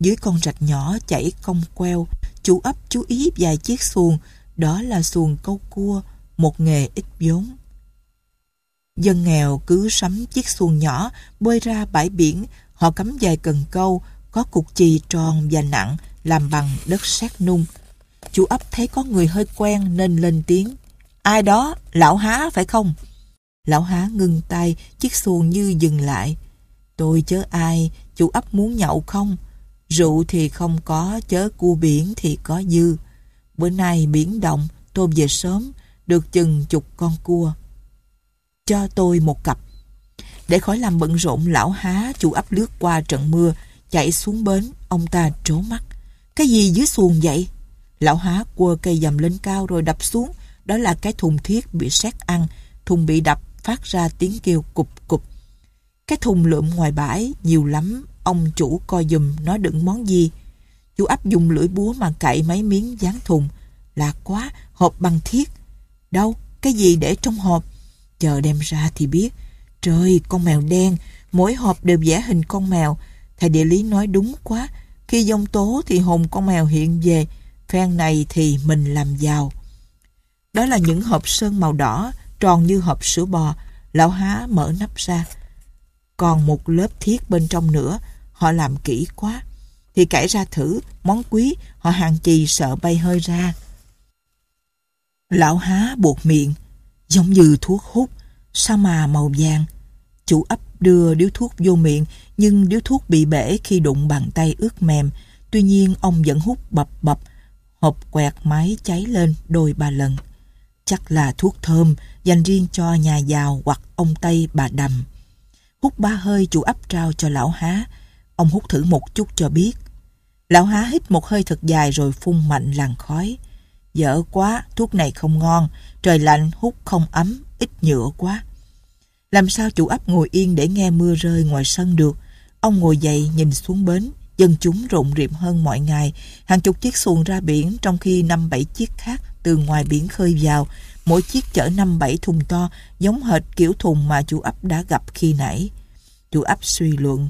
Dưới con rạch nhỏ chảy cong queo, chú ấp chú ý vài chiếc xuồng, đó là xuồng câu cua, một nghề ít vốn. Dân nghèo cứ sắm chiếc xuồng nhỏ, bơi ra bãi biển, họ cắm vài cần câu, có cục chì tròn và nặng, làm bằng đất sét nung. chú ấp thấy có người hơi quen nên lên tiếng. Ai đó, lão há phải không? Lão há ngưng tay, chiếc xuồng như dừng lại. Tôi chớ ai, chủ ấp muốn nhậu không? Rượu thì không có, chớ cua biển thì có dư. Bữa nay biển động, tôi về sớm, được chừng chục con cua. Cho tôi một cặp. Để khỏi làm bận rộn lão há, chủ ấp lướt qua trận mưa, chạy xuống bến, ông ta trố mắt. Cái gì dưới xuồng vậy? Lão há quơ cây dầm lên cao rồi đập xuống, đó là cái thùng thiết bị sét ăn, thùng bị đập phát ra tiếng kêu cục cục. Cái thùng lượm ngoài bãi nhiều lắm, ông chủ coi dùm nó đựng món gì. Chú ấp dùng lưỡi búa mà cạy mấy miếng dán thùng. Lạ quá, hộp bằng thiết. Đâu, cái gì để trong hộp? Chờ đem ra thì biết. Trời, con mèo đen, mỗi hộp đều vẽ hình con mèo. Thầy địa lý nói đúng quá, khi giông tố thì hồn con mèo hiện về, phen này thì mình làm giàu. Đó là những hộp sơn màu đỏ, tròn như hộp sữa bò, lão há mở nắp ra. Còn một lớp thiết bên trong nữa, họ làm kỹ quá. Thì cãi ra thử, món quý, họ hàng chì sợ bay hơi ra. Lão há buộc miệng, giống như thuốc hút, sao mà màu vàng. Chủ ấp đưa điếu thuốc vô miệng, nhưng điếu thuốc bị bể khi đụng bàn tay ướt mềm. Tuy nhiên ông vẫn hút bập bập, hộp quẹt máy cháy lên đôi ba lần. Chắc là thuốc thơm, dành riêng cho nhà giàu hoặc ông Tây bà Đầm. Hút ba hơi chủ ấp trao cho lão há. Ông hút thử một chút cho biết. Lão há hít một hơi thật dài rồi phun mạnh làn khói. Dở quá, thuốc này không ngon, trời lạnh hút không ấm, ít nhựa quá. Làm sao chủ ấp ngồi yên để nghe mưa rơi ngoài sân được. Ông ngồi dậy nhìn xuống bến, dân chúng rộn rịp hơn mọi ngày. Hàng chục chiếc xuồng ra biển trong khi năm bảy chiếc khác từ ngoài biển khơi vào mỗi chiếc chở 5-7 thùng to, giống hệt kiểu thùng mà chủ ấp đã gặp khi nãy. Chủ ấp suy luận,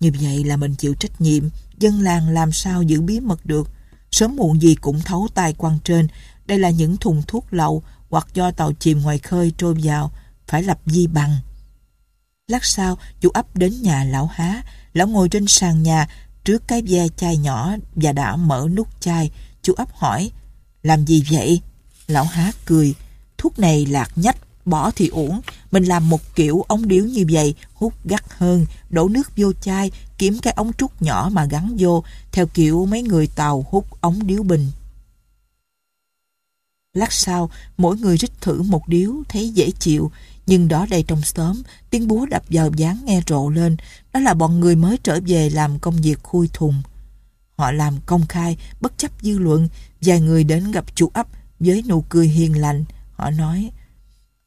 như vậy là mình chịu trách nhiệm, dân làng làm sao giữ bí mật được. Sớm muộn gì cũng thấu tai quan trên, đây là những thùng thuốc lậu hoặc do tàu chìm ngoài khơi trôi vào, phải lập di bằng. Lát sau, chủ ấp đến nhà lão há, lão ngồi trên sàn nhà trước cái ve chai nhỏ và đã mở nút chai. Chú ấp hỏi, làm gì vậy? Lão há cười, thuốc này lạc nhách, bỏ thì uổng. Mình làm một kiểu ống điếu như vậy, hút gắt hơn, đổ nước vô chai, kiếm cái ống trúc nhỏ mà gắn vô, theo kiểu mấy người tàu hút ống điếu bình. Lát sau, mỗi người rít thử một điếu, thấy dễ chịu, nhưng đó đây trong xóm, tiếng búa đập vào dáng nghe rộ lên, đó là bọn người mới trở về làm công việc khui thùng. Họ làm công khai, bất chấp dư luận, vài người đến gặp chủ ấp với nụ cười hiền lành. Họ nói,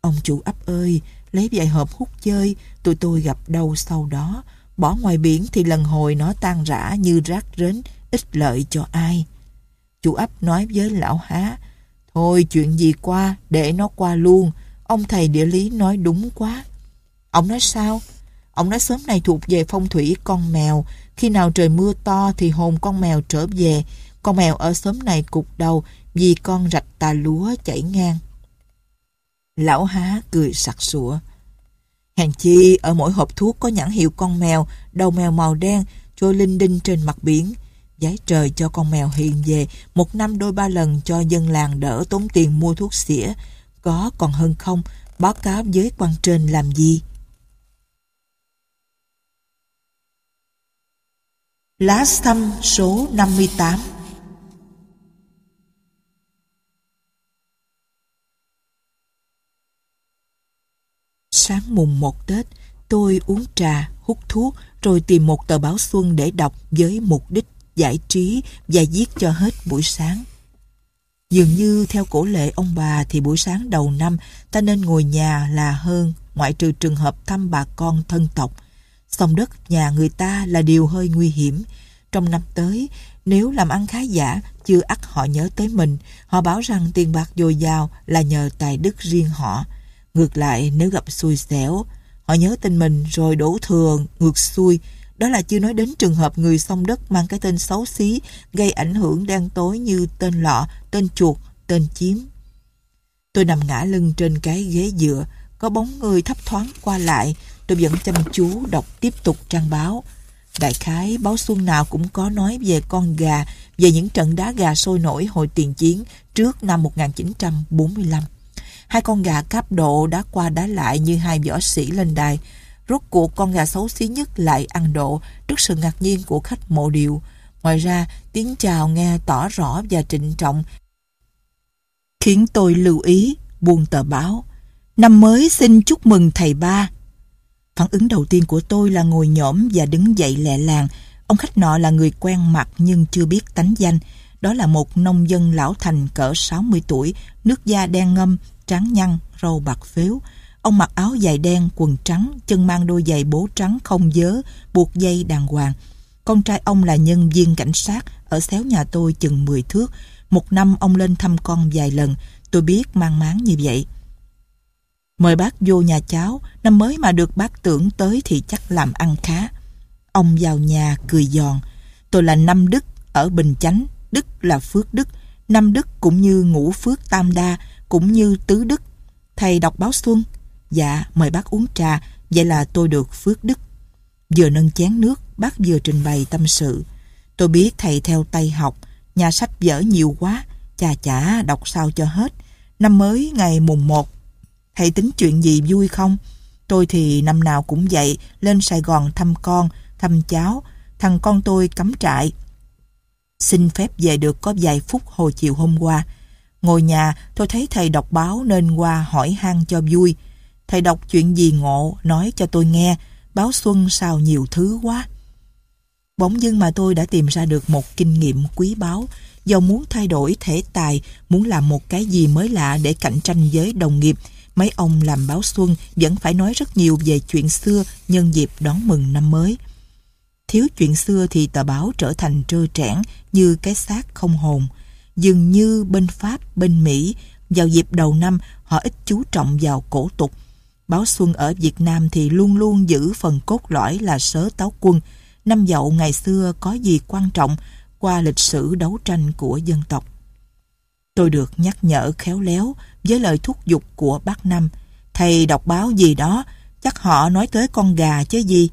ông chủ ấp ơi, lấy vài hộp hút chơi, tụi tôi gặp đâu sau đó. Bỏ ngoài biển thì lần hồi nó tan rã như rác rến, ít lợi cho ai. Chủ ấp nói với lão há, thôi chuyện gì qua, để nó qua luôn. Ông thầy địa lý nói đúng quá. Ông nói sao? Ông nói sớm nay thuộc về phong thủy con mèo. Khi nào trời mưa to thì hồn con mèo trở về. Con mèo ở sớm này cục đầu vì con rạch tà lúa chảy ngang. Lão há cười sặc sủa. Hèn chi ở mỗi hộp thuốc có nhãn hiệu con mèo, đầu mèo màu đen, trôi linh đinh trên mặt biển. Giái trời cho con mèo hiền về, một năm đôi ba lần cho dân làng đỡ tốn tiền mua thuốc xỉa. Có còn hơn không, báo cáo với quan trên làm gì? Lá xăm số 58 Sáng mùng một Tết, tôi uống trà, hút thuốc rồi tìm một tờ báo xuân để đọc với mục đích giải trí và viết cho hết buổi sáng. Dường như theo cổ lệ ông bà thì buổi sáng đầu năm ta nên ngồi nhà là hơn ngoại trừ trường hợp thăm bà con thân tộc. Sông đất nhà người ta là điều hơi nguy hiểm. Trong năm tới, nếu làm ăn khá giả, chưa ắt họ nhớ tới mình, họ bảo rằng tiền bạc dồi dào là nhờ tài đức riêng họ. Ngược lại nếu gặp xui xẻo, họ nhớ tên mình rồi đổ thừa, ngược xuôi. Đó là chưa nói đến trường hợp người sông đất mang cái tên xấu xí, gây ảnh hưởng đen tối như tên lọ, tên chuột, tên chiếm. Tôi nằm ngã lưng trên cái ghế dựa, có bóng người thấp thoáng qua lại, tôi vẫn chăm chú đọc tiếp tục trang báo. Đại khái báo xuân nào cũng có nói về con gà, về những trận đá gà sôi nổi hồi tiền chiến trước năm 1945. Hai con gà cáp độ đã qua đá lại như hai võ sĩ lên đài. Rốt cuộc con gà xấu xí nhất lại ăn độ trước sự ngạc nhiên của khách mộ điều. Ngoài ra, tiếng chào nghe tỏ rõ và trịnh trọng khiến tôi lưu ý buồn tờ báo. Năm mới xin chúc mừng thầy ba. Phản ứng đầu tiên của tôi là ngồi nhổm và đứng dậy lẹ làng. Ông khách nọ là người quen mặt nhưng chưa biết tánh danh. Đó là một nông dân lão thành cỡ 60 tuổi, nước da đen ngâm, tráng nhăn, râu bạc phếu. Ông mặc áo dài đen, quần trắng, chân mang đôi giày bố trắng không dớ, buộc dây đàng hoàng. Con trai ông là nhân viên cảnh sát ở xéo nhà tôi chừng 10 thước. Một năm ông lên thăm con vài lần, tôi biết mang máng như vậy. Mời bác vô nhà cháu, năm mới mà được bác tưởng tới thì chắc làm ăn khá. Ông vào nhà cười giòn, tôi là Năm Đức ở Bình Chánh, Đức là Phước Đức. Năm Đức cũng như Ngũ Phước Tam Đa cũng như tứ đức. Thầy đọc báo xuân. Dạ, mời bác uống trà, vậy là tôi được phước đức. Vừa nâng chén nước, bác vừa trình bày tâm sự. Tôi biết thầy theo tay học, nhà sách vở nhiều quá, chà chả đọc sao cho hết. Năm mới ngày mùng 1, thầy tính chuyện gì vui không? Tôi thì năm nào cũng vậy, lên Sài Gòn thăm con, thăm cháu, thằng con tôi cắm trại. Xin phép về được có vài phút hồi chiều hôm qua, Ngồi nhà, tôi thấy thầy đọc báo nên qua hỏi han cho vui. Thầy đọc chuyện gì ngộ, nói cho tôi nghe, báo xuân sao nhiều thứ quá. Bỗng dưng mà tôi đã tìm ra được một kinh nghiệm quý báu, do muốn thay đổi thể tài, muốn làm một cái gì mới lạ để cạnh tranh với đồng nghiệp. Mấy ông làm báo xuân vẫn phải nói rất nhiều về chuyện xưa nhân dịp đón mừng năm mới. Thiếu chuyện xưa thì tờ báo trở thành trơ trẽn như cái xác không hồn. Dường như bên Pháp, bên Mỹ, vào dịp đầu năm họ ít chú trọng vào cổ tục. Báo Xuân ở Việt Nam thì luôn luôn giữ phần cốt lõi là sớ táo quân. Năm dậu ngày xưa có gì quan trọng qua lịch sử đấu tranh của dân tộc. Tôi được nhắc nhở khéo léo với lời thúc giục của bác Năm. Thầy đọc báo gì đó, chắc họ nói tới con gà chứ gì.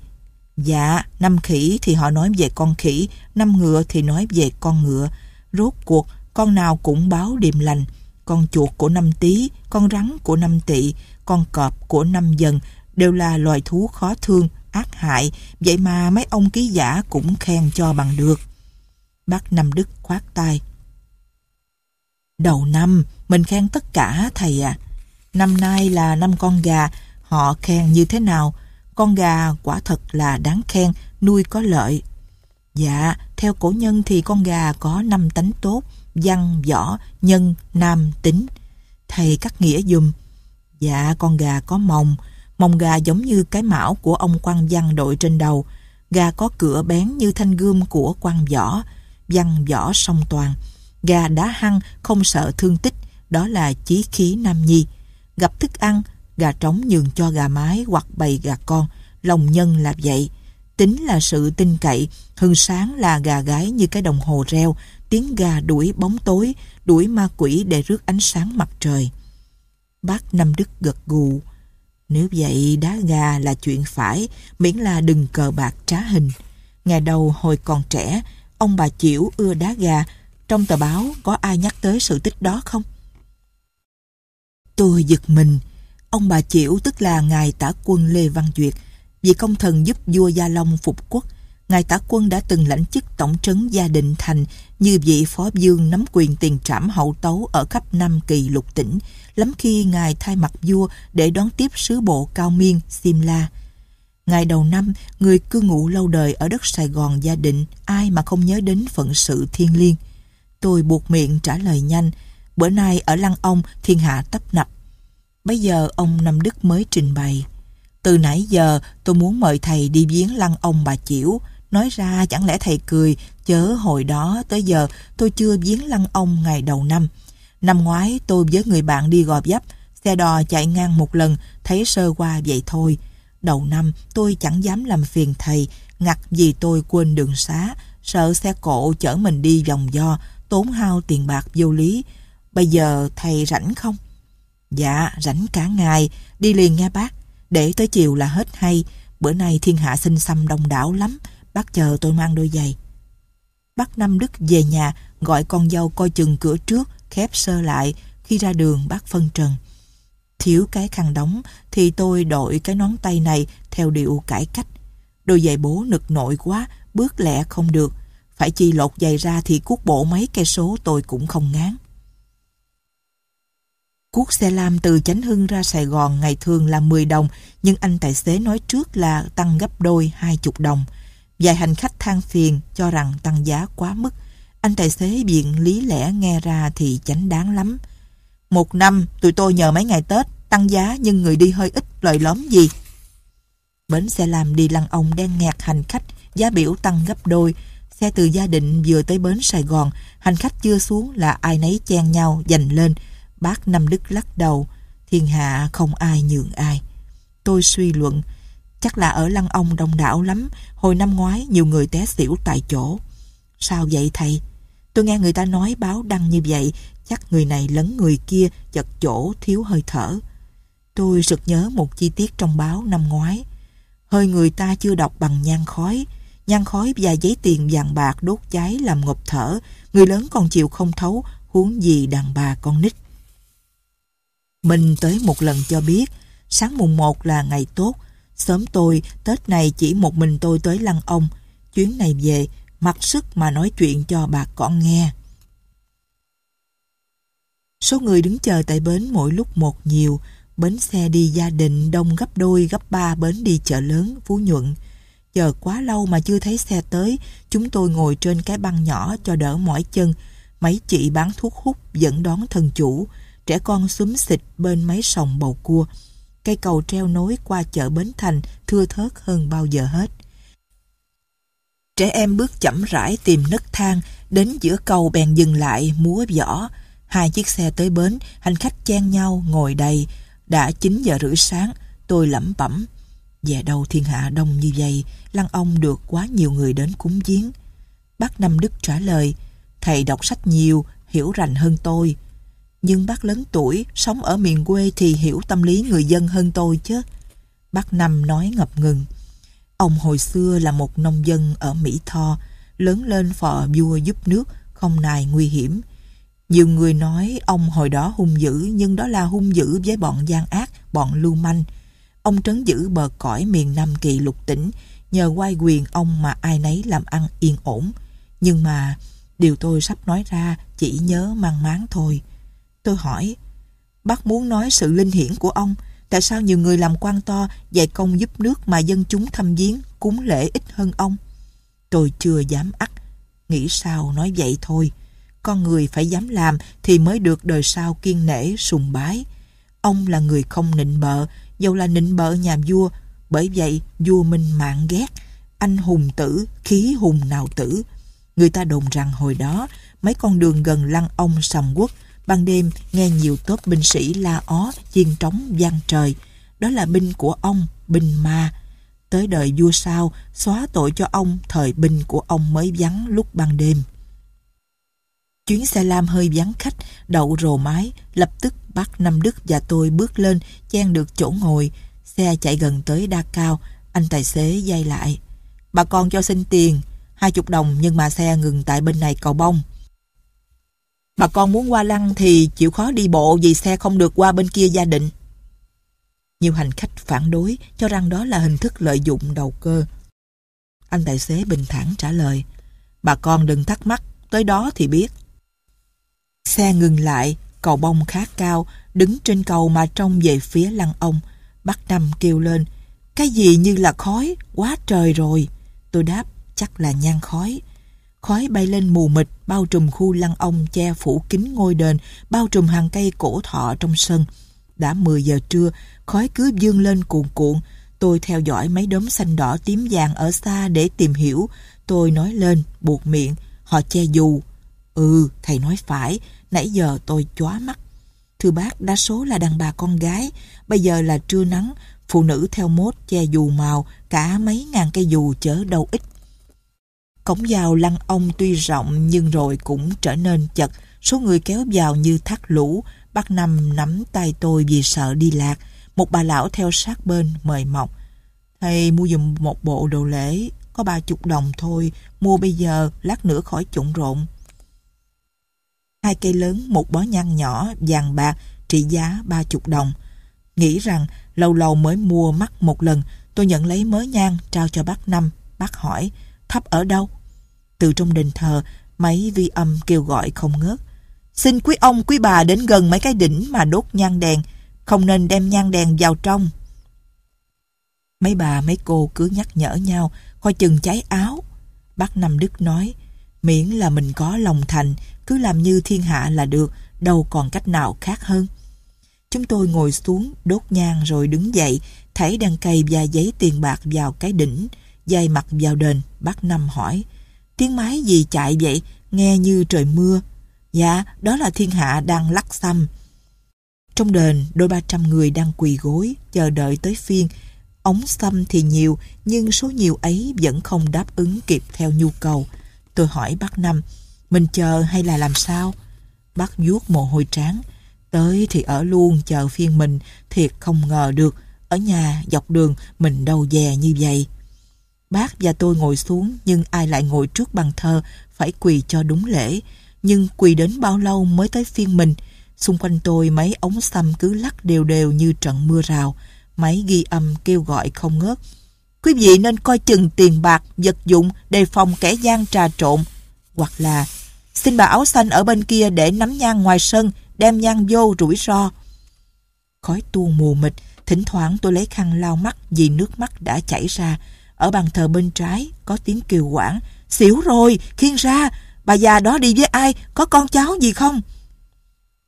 Dạ, năm khỉ thì họ nói về con khỉ, năm ngựa thì nói về con ngựa. Rốt cuộc con nào cũng báo điềm lành, con chuột của năm tý, con rắn của năm tỵ, con cọp của năm dần đều là loài thú khó thương, ác hại, vậy mà mấy ông ký giả cũng khen cho bằng được. Bác Năm Đức khoát tay. Đầu năm, mình khen tất cả thầy à. Năm nay là năm con gà, họ khen như thế nào? Con gà quả thật là đáng khen, nuôi có lợi. Dạ, theo cổ nhân thì con gà có năm tánh tốt, văn, võ, nhân, nam, tính. Thầy cắt nghĩa dùm. Dạ con gà có mồng, mồng gà giống như cái mão của ông quan văn đội trên đầu. Gà có cửa bén như thanh gươm của quan võ, văn võ song toàn. Gà đá hăng không sợ thương tích, đó là chí khí nam nhi. Gặp thức ăn, gà trống nhường cho gà mái hoặc bầy gà con, lòng nhân là vậy. Tính là sự tin cậy, hương sáng là gà gái như cái đồng hồ reo, tiếng gà đuổi bóng tối, đuổi ma quỷ để rước ánh sáng mặt trời. Bác Năm Đức gật gù. Nếu vậy đá gà là chuyện phải, miễn là đừng cờ bạc trá hình. Ngày đầu hồi còn trẻ, ông bà Chiểu ưa đá gà. Trong tờ báo có ai nhắc tới sự tích đó không? Tôi giật mình. Ông bà Chiểu tức là ngài tả quân Lê Văn Duyệt, vì công thần giúp vua Gia Long phục quốc ngài tả quân đã từng lãnh chức tổng trấn gia định thành như vị phó dương nắm quyền tiền trảm hậu tấu ở khắp năm kỳ lục tỉnh lắm khi ngài thay mặt vua để đón tiếp sứ bộ cao miên simla ngày đầu năm người cư ngụ lâu đời ở đất sài gòn gia định ai mà không nhớ đến phận sự thiên liêng tôi buộc miệng trả lời nhanh bữa nay ở lăng ông thiên hạ tấp nập Bây giờ ông nam đức mới trình bày từ nãy giờ tôi muốn mời thầy đi viếng lăng ông bà Chiểu Nói ra chẳng lẽ thầy cười, chớ hồi đó tới giờ tôi chưa viếng lăng ông ngày đầu năm. Năm ngoái tôi với người bạn đi gò dấp, xe đò chạy ngang một lần, thấy sơ qua vậy thôi. Đầu năm tôi chẳng dám làm phiền thầy, ngặt vì tôi quên đường xá, sợ xe cộ chở mình đi vòng do, tốn hao tiền bạc vô lý. Bây giờ thầy rảnh không? Dạ, rảnh cả ngày, đi liền nghe bác, để tới chiều là hết hay. Bữa nay thiên hạ sinh xăm đông đảo lắm, Bác chờ tôi mang đôi giày. Bác Năm Đức về nhà, gọi con dâu coi chừng cửa trước, khép sơ lại. Khi ra đường, bác phân trần. Thiếu cái khăn đóng, thì tôi đội cái nón tay này theo điệu cải cách. Đôi giày bố nực nội quá, bước lẹ không được. Phải chi lột giày ra thì cuốc bộ mấy cây số tôi cũng không ngán. Cuốc xe lam từ Chánh Hưng ra Sài Gòn ngày thường là 10 đồng, nhưng anh tài xế nói trước là tăng gấp đôi 20 đồng. Vài hành khách than phiền cho rằng tăng giá quá mức. Anh tài xế biện lý lẽ nghe ra thì chánh đáng lắm. Một năm tụi tôi nhờ mấy ngày Tết tăng giá nhưng người đi hơi ít lời lóm gì. Bến xe làm đi lăn ông đen nghẹt hành khách, giá biểu tăng gấp đôi. Xe từ gia định vừa tới bến Sài Gòn, hành khách chưa xuống là ai nấy chen nhau giành lên. Bác Nam Đức lắc đầu, thiên hạ không ai nhường ai. Tôi suy luận, Chắc là ở Lăng Ông đông đảo lắm, hồi năm ngoái nhiều người té xỉu tại chỗ. Sao vậy thầy? Tôi nghe người ta nói báo đăng như vậy, chắc người này lấn người kia, chật chỗ, thiếu hơi thở. Tôi sực nhớ một chi tiết trong báo năm ngoái. Hơi người ta chưa đọc bằng nhang khói, nhang khói và giấy tiền vàng bạc đốt cháy làm ngộp thở, người lớn còn chịu không thấu, huống gì đàn bà con nít. Mình tới một lần cho biết, sáng mùng một là ngày tốt, Sớm tôi, Tết này chỉ một mình tôi tới lăng ông. Chuyến này về, mặc sức mà nói chuyện cho bà con nghe. Số người đứng chờ tại bến mỗi lúc một nhiều, bến xe đi gia đình đông gấp đôi gấp ba bến đi chợ lớn Phú Nhuận. Chờ quá lâu mà chưa thấy xe tới, chúng tôi ngồi trên cái băng nhỏ cho đỡ mỏi chân. Mấy chị bán thuốc hút dẫn đón thân chủ, trẻ con xúm xịt bên mấy sòng bầu cua cây cầu treo nối qua chợ Bến Thành thưa thớt hơn bao giờ hết. Trẻ em bước chậm rãi tìm nấc thang, đến giữa cầu bèn dừng lại, múa giỏ. Hai chiếc xe tới bến, hành khách chen nhau, ngồi đầy. Đã 9 giờ rưỡi sáng, tôi lẩm bẩm. Về đâu thiên hạ đông như vậy, lăng ông được quá nhiều người đến cúng giếng. Bác Năm Đức trả lời, thầy đọc sách nhiều, hiểu rành hơn tôi nhưng bác lớn tuổi, sống ở miền quê thì hiểu tâm lý người dân hơn tôi chứ. Bác Năm nói ngập ngừng. Ông hồi xưa là một nông dân ở Mỹ Tho, lớn lên phò vua giúp nước, không nài nguy hiểm. Nhiều người nói ông hồi đó hung dữ nhưng đó là hung dữ với bọn gian ác, bọn lưu manh. Ông trấn giữ bờ cõi miền Nam Kỳ lục tỉnh, nhờ quay quyền ông mà ai nấy làm ăn yên ổn. Nhưng mà điều tôi sắp nói ra chỉ nhớ mang máng thôi. Tôi hỏi, bác muốn nói sự linh hiển của ông, tại sao nhiều người làm quan to dạy công giúp nước mà dân chúng thăm viếng, cúng lễ ít hơn ông? Tôi chưa dám ắt, nghĩ sao nói vậy thôi. Con người phải dám làm thì mới được đời sau kiên nể, sùng bái. Ông là người không nịnh bợ, dầu là nịnh bợ nhà vua, bởi vậy vua Minh mạng ghét. Anh hùng tử, khí hùng nào tử. Người ta đồn rằng hồi đó, mấy con đường gần lăng ông sầm quốc Ban đêm nghe nhiều tốp binh sĩ la ó, chiên trống vang trời. Đó là binh của ông, binh ma. Tới đời vua sao, xóa tội cho ông thời binh của ông mới vắng lúc ban đêm. Chuyến xe lam hơi vắng khách, đậu rồ mái, lập tức bác Năm Đức và tôi bước lên, chen được chỗ ngồi. Xe chạy gần tới đa cao, anh tài xế dây lại. Bà con cho xin tiền, hai chục đồng nhưng mà xe ngừng tại bên này cầu bông. Bà con muốn qua lăng thì chịu khó đi bộ vì xe không được qua bên kia gia đình Nhiều hành khách phản đối cho rằng đó là hình thức lợi dụng đầu cơ. Anh tài xế bình thản trả lời Bà con đừng thắc mắc, tới đó thì biết. Xe ngừng lại, cầu bông khá cao, đứng trên cầu mà trông về phía lăng ông. bắt Năm kêu lên, cái gì như là khói, quá trời rồi. Tôi đáp, chắc là nhan khói. Khói bay lên mù mịt, bao trùm khu lăng ông che phủ kín ngôi đền, bao trùm hàng cây cổ thọ trong sân. Đã 10 giờ trưa, khói cứ dương lên cuồn cuộn. Tôi theo dõi mấy đốm xanh đỏ tím vàng ở xa để tìm hiểu. Tôi nói lên, buộc miệng, họ che dù. Ừ, thầy nói phải, nãy giờ tôi chóa mắt. Thưa bác, đa số là đàn bà con gái, bây giờ là trưa nắng, phụ nữ theo mốt che dù màu, cả mấy ngàn cây dù chở đâu ít Cổng vào lăng ông tuy rộng nhưng rồi cũng trở nên chật. Số người kéo vào như thác lũ. Bác Năm nắm tay tôi vì sợ đi lạc. Một bà lão theo sát bên mời mọc. Thầy mua dùm một bộ đồ lễ. Có ba chục đồng thôi. Mua bây giờ lát nữa khỏi chụng rộn. Hai cây lớn một bó nhăn nhỏ vàng bạc trị giá ba chục đồng. Nghĩ rằng lâu lâu mới mua mắt một lần. Tôi nhận lấy mớ nhang trao cho bác Năm. Bác hỏi thấp ở đâu? Từ trong đền thờ, máy vi âm kêu gọi không ngớt. Xin quý ông, quý bà đến gần mấy cái đỉnh mà đốt nhang đèn, không nên đem nhang đèn vào trong. Mấy bà mấy cô cứ nhắc nhở nhau, coi chừng cháy áo. Bác Năm Đức nói, miễn là mình có lòng thành, cứ làm như thiên hạ là được, đâu còn cách nào khác hơn. Chúng tôi ngồi xuống, đốt nhang rồi đứng dậy, thấy đăng cây và giấy tiền bạc vào cái đỉnh, dày mặt vào đền, bác Năm hỏi. Tiếng máy gì chạy vậy, nghe như trời mưa. Dạ, đó là thiên hạ đang lắc xăm. Trong đền, đôi ba trăm người đang quỳ gối, chờ đợi tới phiên. Ống xăm thì nhiều, nhưng số nhiều ấy vẫn không đáp ứng kịp theo nhu cầu. Tôi hỏi bác Năm, mình chờ hay là làm sao? Bác vuốt mồ hôi tráng. Tới thì ở luôn chờ phiên mình, thiệt không ngờ được. Ở nhà, dọc đường, mình đâu dè như vậy. Bác và tôi ngồi xuống nhưng ai lại ngồi trước bàn thờ phải quỳ cho đúng lễ. Nhưng quỳ đến bao lâu mới tới phiên mình. Xung quanh tôi mấy ống xăm cứ lắc đều đều như trận mưa rào. Máy ghi âm kêu gọi không ngớt. Quý vị nên coi chừng tiền bạc, vật dụng, đề phòng kẻ gian trà trộn. Hoặc là xin bà áo xanh ở bên kia để nắm nhang ngoài sân, đem nhang vô rủi ro. Khói tuôn mù mịt, thỉnh thoảng tôi lấy khăn lau mắt vì nước mắt đã chảy ra. Ở bàn thờ bên trái có tiếng kêu quảng Xỉu rồi, khiên ra, bà già đó đi với ai, có con cháu gì không?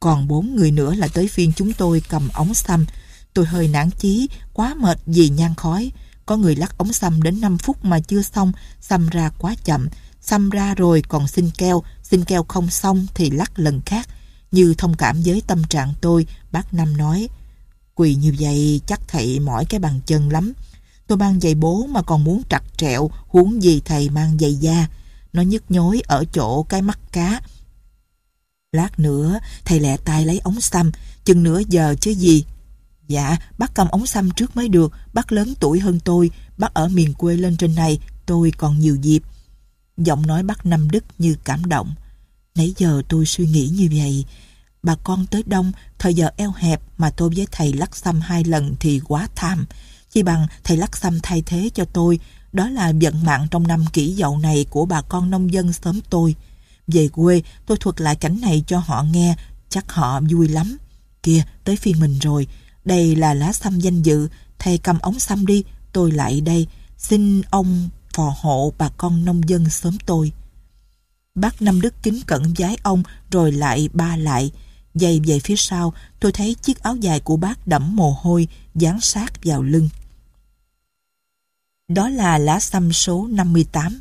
Còn bốn người nữa là tới phiên chúng tôi cầm ống xăm. Tôi hơi nản chí, quá mệt vì nhang khói. Có người lắc ống xăm đến 5 phút mà chưa xong, xăm ra quá chậm. Xăm ra rồi còn xin keo, xin keo không xong thì lắc lần khác. Như thông cảm với tâm trạng tôi, bác Năm nói. Quỳ như vậy chắc thầy mỏi cái bàn chân lắm. Tôi mang giày bố mà còn muốn trặc trẹo, huống gì thầy mang giày da. Nó nhức nhối ở chỗ cái mắt cá. Lát nữa, thầy lẹ tay lấy ống xăm, chừng nửa giờ chứ gì. Dạ, bác cầm ống xăm trước mới được, bác lớn tuổi hơn tôi, bác ở miền quê lên trên này, tôi còn nhiều dịp. Giọng nói bác năm Đức như cảm động. Nãy giờ tôi suy nghĩ như vậy, bà con tới đông, thời giờ eo hẹp mà tôi với thầy lắc xăm hai lần thì quá tham chỉ bằng thầy Lắc Xăm thay thế cho tôi. Đó là vận mạng trong năm kỷ dậu này của bà con nông dân xóm tôi. Về quê, tôi thuật lại cảnh này cho họ nghe, chắc họ vui lắm. Kìa, tới phiên mình rồi. Đây là lá xăm danh dự, thầy cầm ống xăm đi, tôi lại đây. Xin ông phò hộ bà con nông dân xóm tôi. Bác Năm Đức kính cẩn giái ông rồi lại ba lại. Dày về phía sau, tôi thấy chiếc áo dài của bác đẫm mồ hôi, dán sát vào lưng. Đó là lá xăm số 58.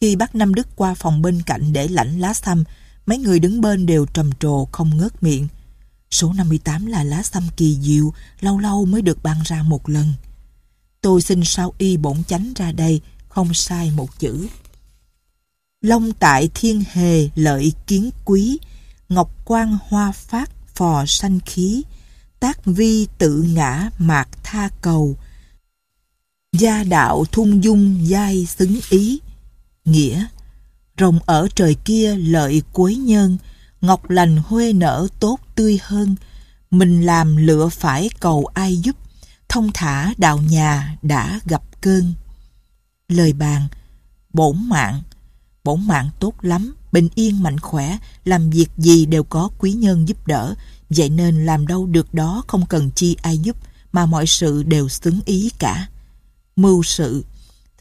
Khi bác Năm Đức qua phòng bên cạnh để lãnh lá xăm, mấy người đứng bên đều trầm trồ không ngớt miệng. Số 58 là lá xăm kỳ diệu, lâu lâu mới được ban ra một lần. Tôi xin sao y bổn chánh ra đây, không sai một chữ. Long tại thiên hề lợi kiến quý, ngọc quang hoa phát phò sanh khí, tác vi tự ngã mạc tha cầu, gia đạo thung dung giai xứng ý. Nghĩa, rồng ở trời kia lợi quấy nhân, ngọc lành huê nở tốt tươi hơn, mình làm lựa phải cầu ai giúp, thông thả đào nhà đã gặp cơn. Lời bàn, bổn mạng, bổn mạng tốt lắm, bình yên mạnh khỏe, làm việc gì đều có quý nhân giúp đỡ, vậy nên làm đâu được đó không cần chi ai giúp, mà mọi sự đều xứng ý cả. Mưu sự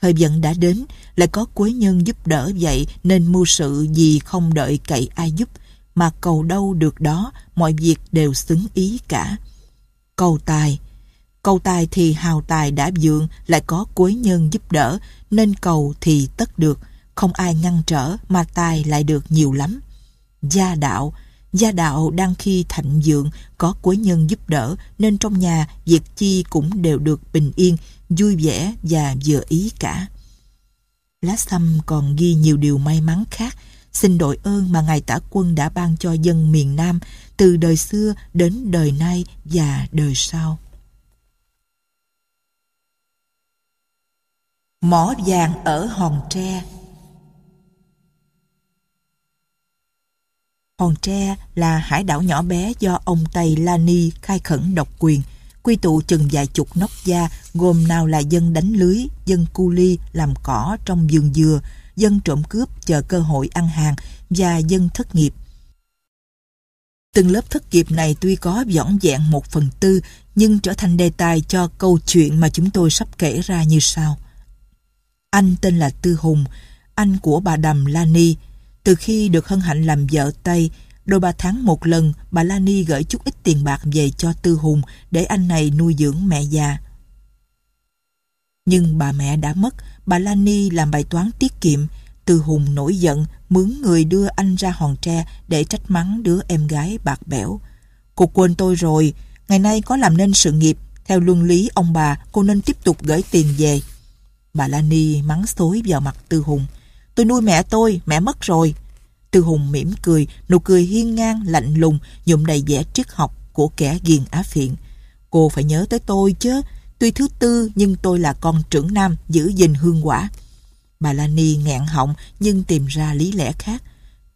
Thời vận đã đến, lại có quý nhân giúp đỡ vậy nên mưu sự gì không đợi cậy ai giúp, mà cầu đâu được đó, mọi việc đều xứng ý cả. Cầu tài Cầu tài thì hào tài đã dượng, lại có quý nhân giúp đỡ, nên cầu thì tất được, không ai ngăn trở mà tài lại được nhiều lắm. Gia đạo, gia đạo đang khi thạnh dượng, có quý nhân giúp đỡ nên trong nhà việc chi cũng đều được bình yên, vui vẻ và vừa ý cả. Lá xăm còn ghi nhiều điều may mắn khác, xin đội ơn mà Ngài Tả Quân đã ban cho dân miền Nam từ đời xưa đến đời nay và đời sau. Mỏ vàng ở Hòn Tre Hòn Tre là hải đảo nhỏ bé do ông Tây Lani khai khẩn độc quyền, quy tụ chừng vài chục nóc gia gồm nào là dân đánh lưới, dân cu ly làm cỏ trong vườn dừa, dân trộm cướp chờ cơ hội ăn hàng và dân thất nghiệp. Từng lớp thất nghiệp này tuy có dõn dẹn một phần tư nhưng trở thành đề tài cho câu chuyện mà chúng tôi sắp kể ra như sau. Anh tên là Tư Hùng, anh của bà Đầm Lani, từ khi được hân hạnh làm vợ Tây, đôi ba tháng một lần bà Lani gửi chút ít tiền bạc về cho Tư Hùng để anh này nuôi dưỡng mẹ già. Nhưng bà mẹ đã mất, bà Lani làm bài toán tiết kiệm. Tư Hùng nổi giận, mướn người đưa anh ra hòn tre để trách mắng đứa em gái bạc bẽo. Cô quên tôi rồi, ngày nay có làm nên sự nghiệp, theo luân lý ông bà cô nên tiếp tục gửi tiền về. Bà Lani mắng xối vào mặt Tư Hùng. Tôi nuôi mẹ tôi, mẹ mất rồi. Tư Hùng mỉm cười, nụ cười hiên ngang, lạnh lùng, nhụm đầy vẻ triết học của kẻ ghiền á phiện. Cô phải nhớ tới tôi chứ. Tuy thứ tư nhưng tôi là con trưởng nam, giữ gìn hương quả. Bà Lani nghẹn họng nhưng tìm ra lý lẽ khác.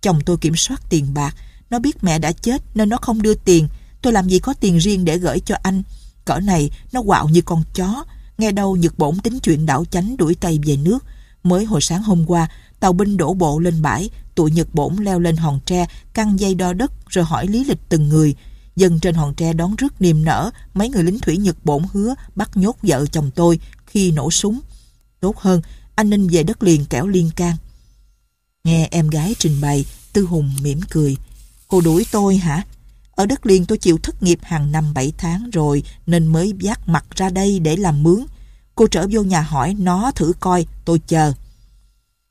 Chồng tôi kiểm soát tiền bạc. Nó biết mẹ đã chết nên nó không đưa tiền. Tôi làm gì có tiền riêng để gửi cho anh. Cỡ này nó quạo như con chó. Nghe đâu nhược bổn tính chuyện đảo chánh đuổi tay về nước. Mới hồi sáng hôm qua, tàu binh đổ bộ lên bãi, tụi Nhật Bổn leo lên hòn tre, căng dây đo đất rồi hỏi lý lịch từng người. Dân trên hòn tre đón rước niềm nở, mấy người lính thủy Nhật Bổn hứa bắt nhốt vợ chồng tôi khi nổ súng. Tốt hơn, anh Ninh về đất liền kẻo liên can. Nghe em gái trình bày, Tư Hùng mỉm cười. Cô đuổi tôi hả? Ở đất liền tôi chịu thất nghiệp hàng năm bảy tháng rồi nên mới vác mặt ra đây để làm mướn. Cô trở vô nhà hỏi nó thử coi, tôi chờ.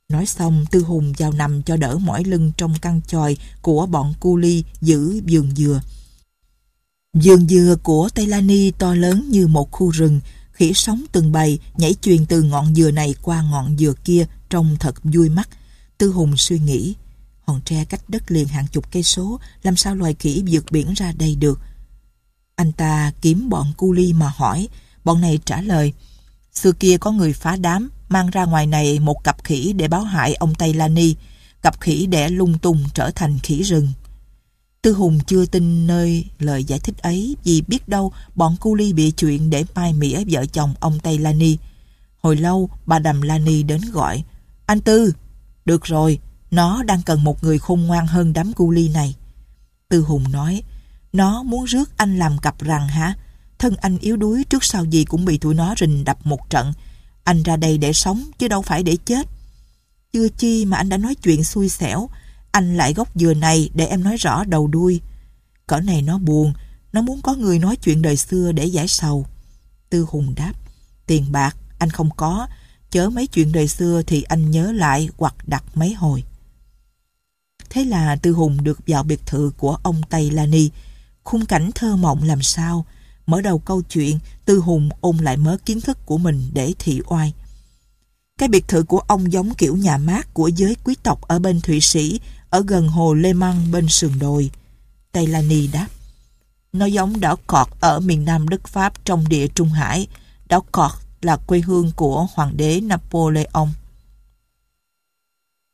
Nói xong, Tư Hùng vào nằm cho đỡ mỏi lưng trong căn chòi của bọn cu ly giữ vườn dừa. Vườn dừa của Tây La Ni to lớn như một khu rừng, khỉ sóng từng bầy nhảy chuyền từ ngọn dừa này qua ngọn dừa kia trông thật vui mắt. Tư Hùng suy nghĩ, hòn tre cách đất liền hàng chục cây số, làm sao loài khỉ vượt biển ra đây được? Anh ta kiếm bọn cu ly mà hỏi, bọn này trả lời, Xưa kia có người phá đám, mang ra ngoài này một cặp khỉ để báo hại ông Tây Lani. Cặp khỉ đẻ lung tung trở thành khỉ rừng. Tư Hùng chưa tin nơi lời giải thích ấy vì biết đâu bọn cu ly bị chuyện để mai mỉa vợ chồng ông Tây Lani. Hồi lâu bà đầm Lani đến gọi Anh Tư, được rồi, nó đang cần một người khôn ngoan hơn đám cu ly này. Tư Hùng nói Nó muốn rước anh làm cặp rằng hả? thân anh yếu đuối trước sau gì cũng bị tụi nó rình đập một trận. Anh ra đây để sống chứ đâu phải để chết. Chưa chi mà anh đã nói chuyện xui xẻo, anh lại góc dừa này để em nói rõ đầu đuôi. Cỡ này nó buồn, nó muốn có người nói chuyện đời xưa để giải sầu. Tư Hùng đáp, tiền bạc anh không có, chớ mấy chuyện đời xưa thì anh nhớ lại hoặc đặt mấy hồi. Thế là Tư Hùng được vào biệt thự của ông Tây ni khung cảnh thơ mộng làm sao, Mở đầu câu chuyện, Tư Hùng ôn lại mớ kiến thức của mình để thị oai. Cái biệt thự của ông giống kiểu nhà mát của giới quý tộc ở bên Thụy Sĩ, ở gần hồ Lê Măng bên sườn đồi. Tây La Ni đáp. Nó giống đảo Cọt ở miền nam Đức Pháp trong địa Trung Hải. Đảo Cọt là quê hương của hoàng đế Napoleon.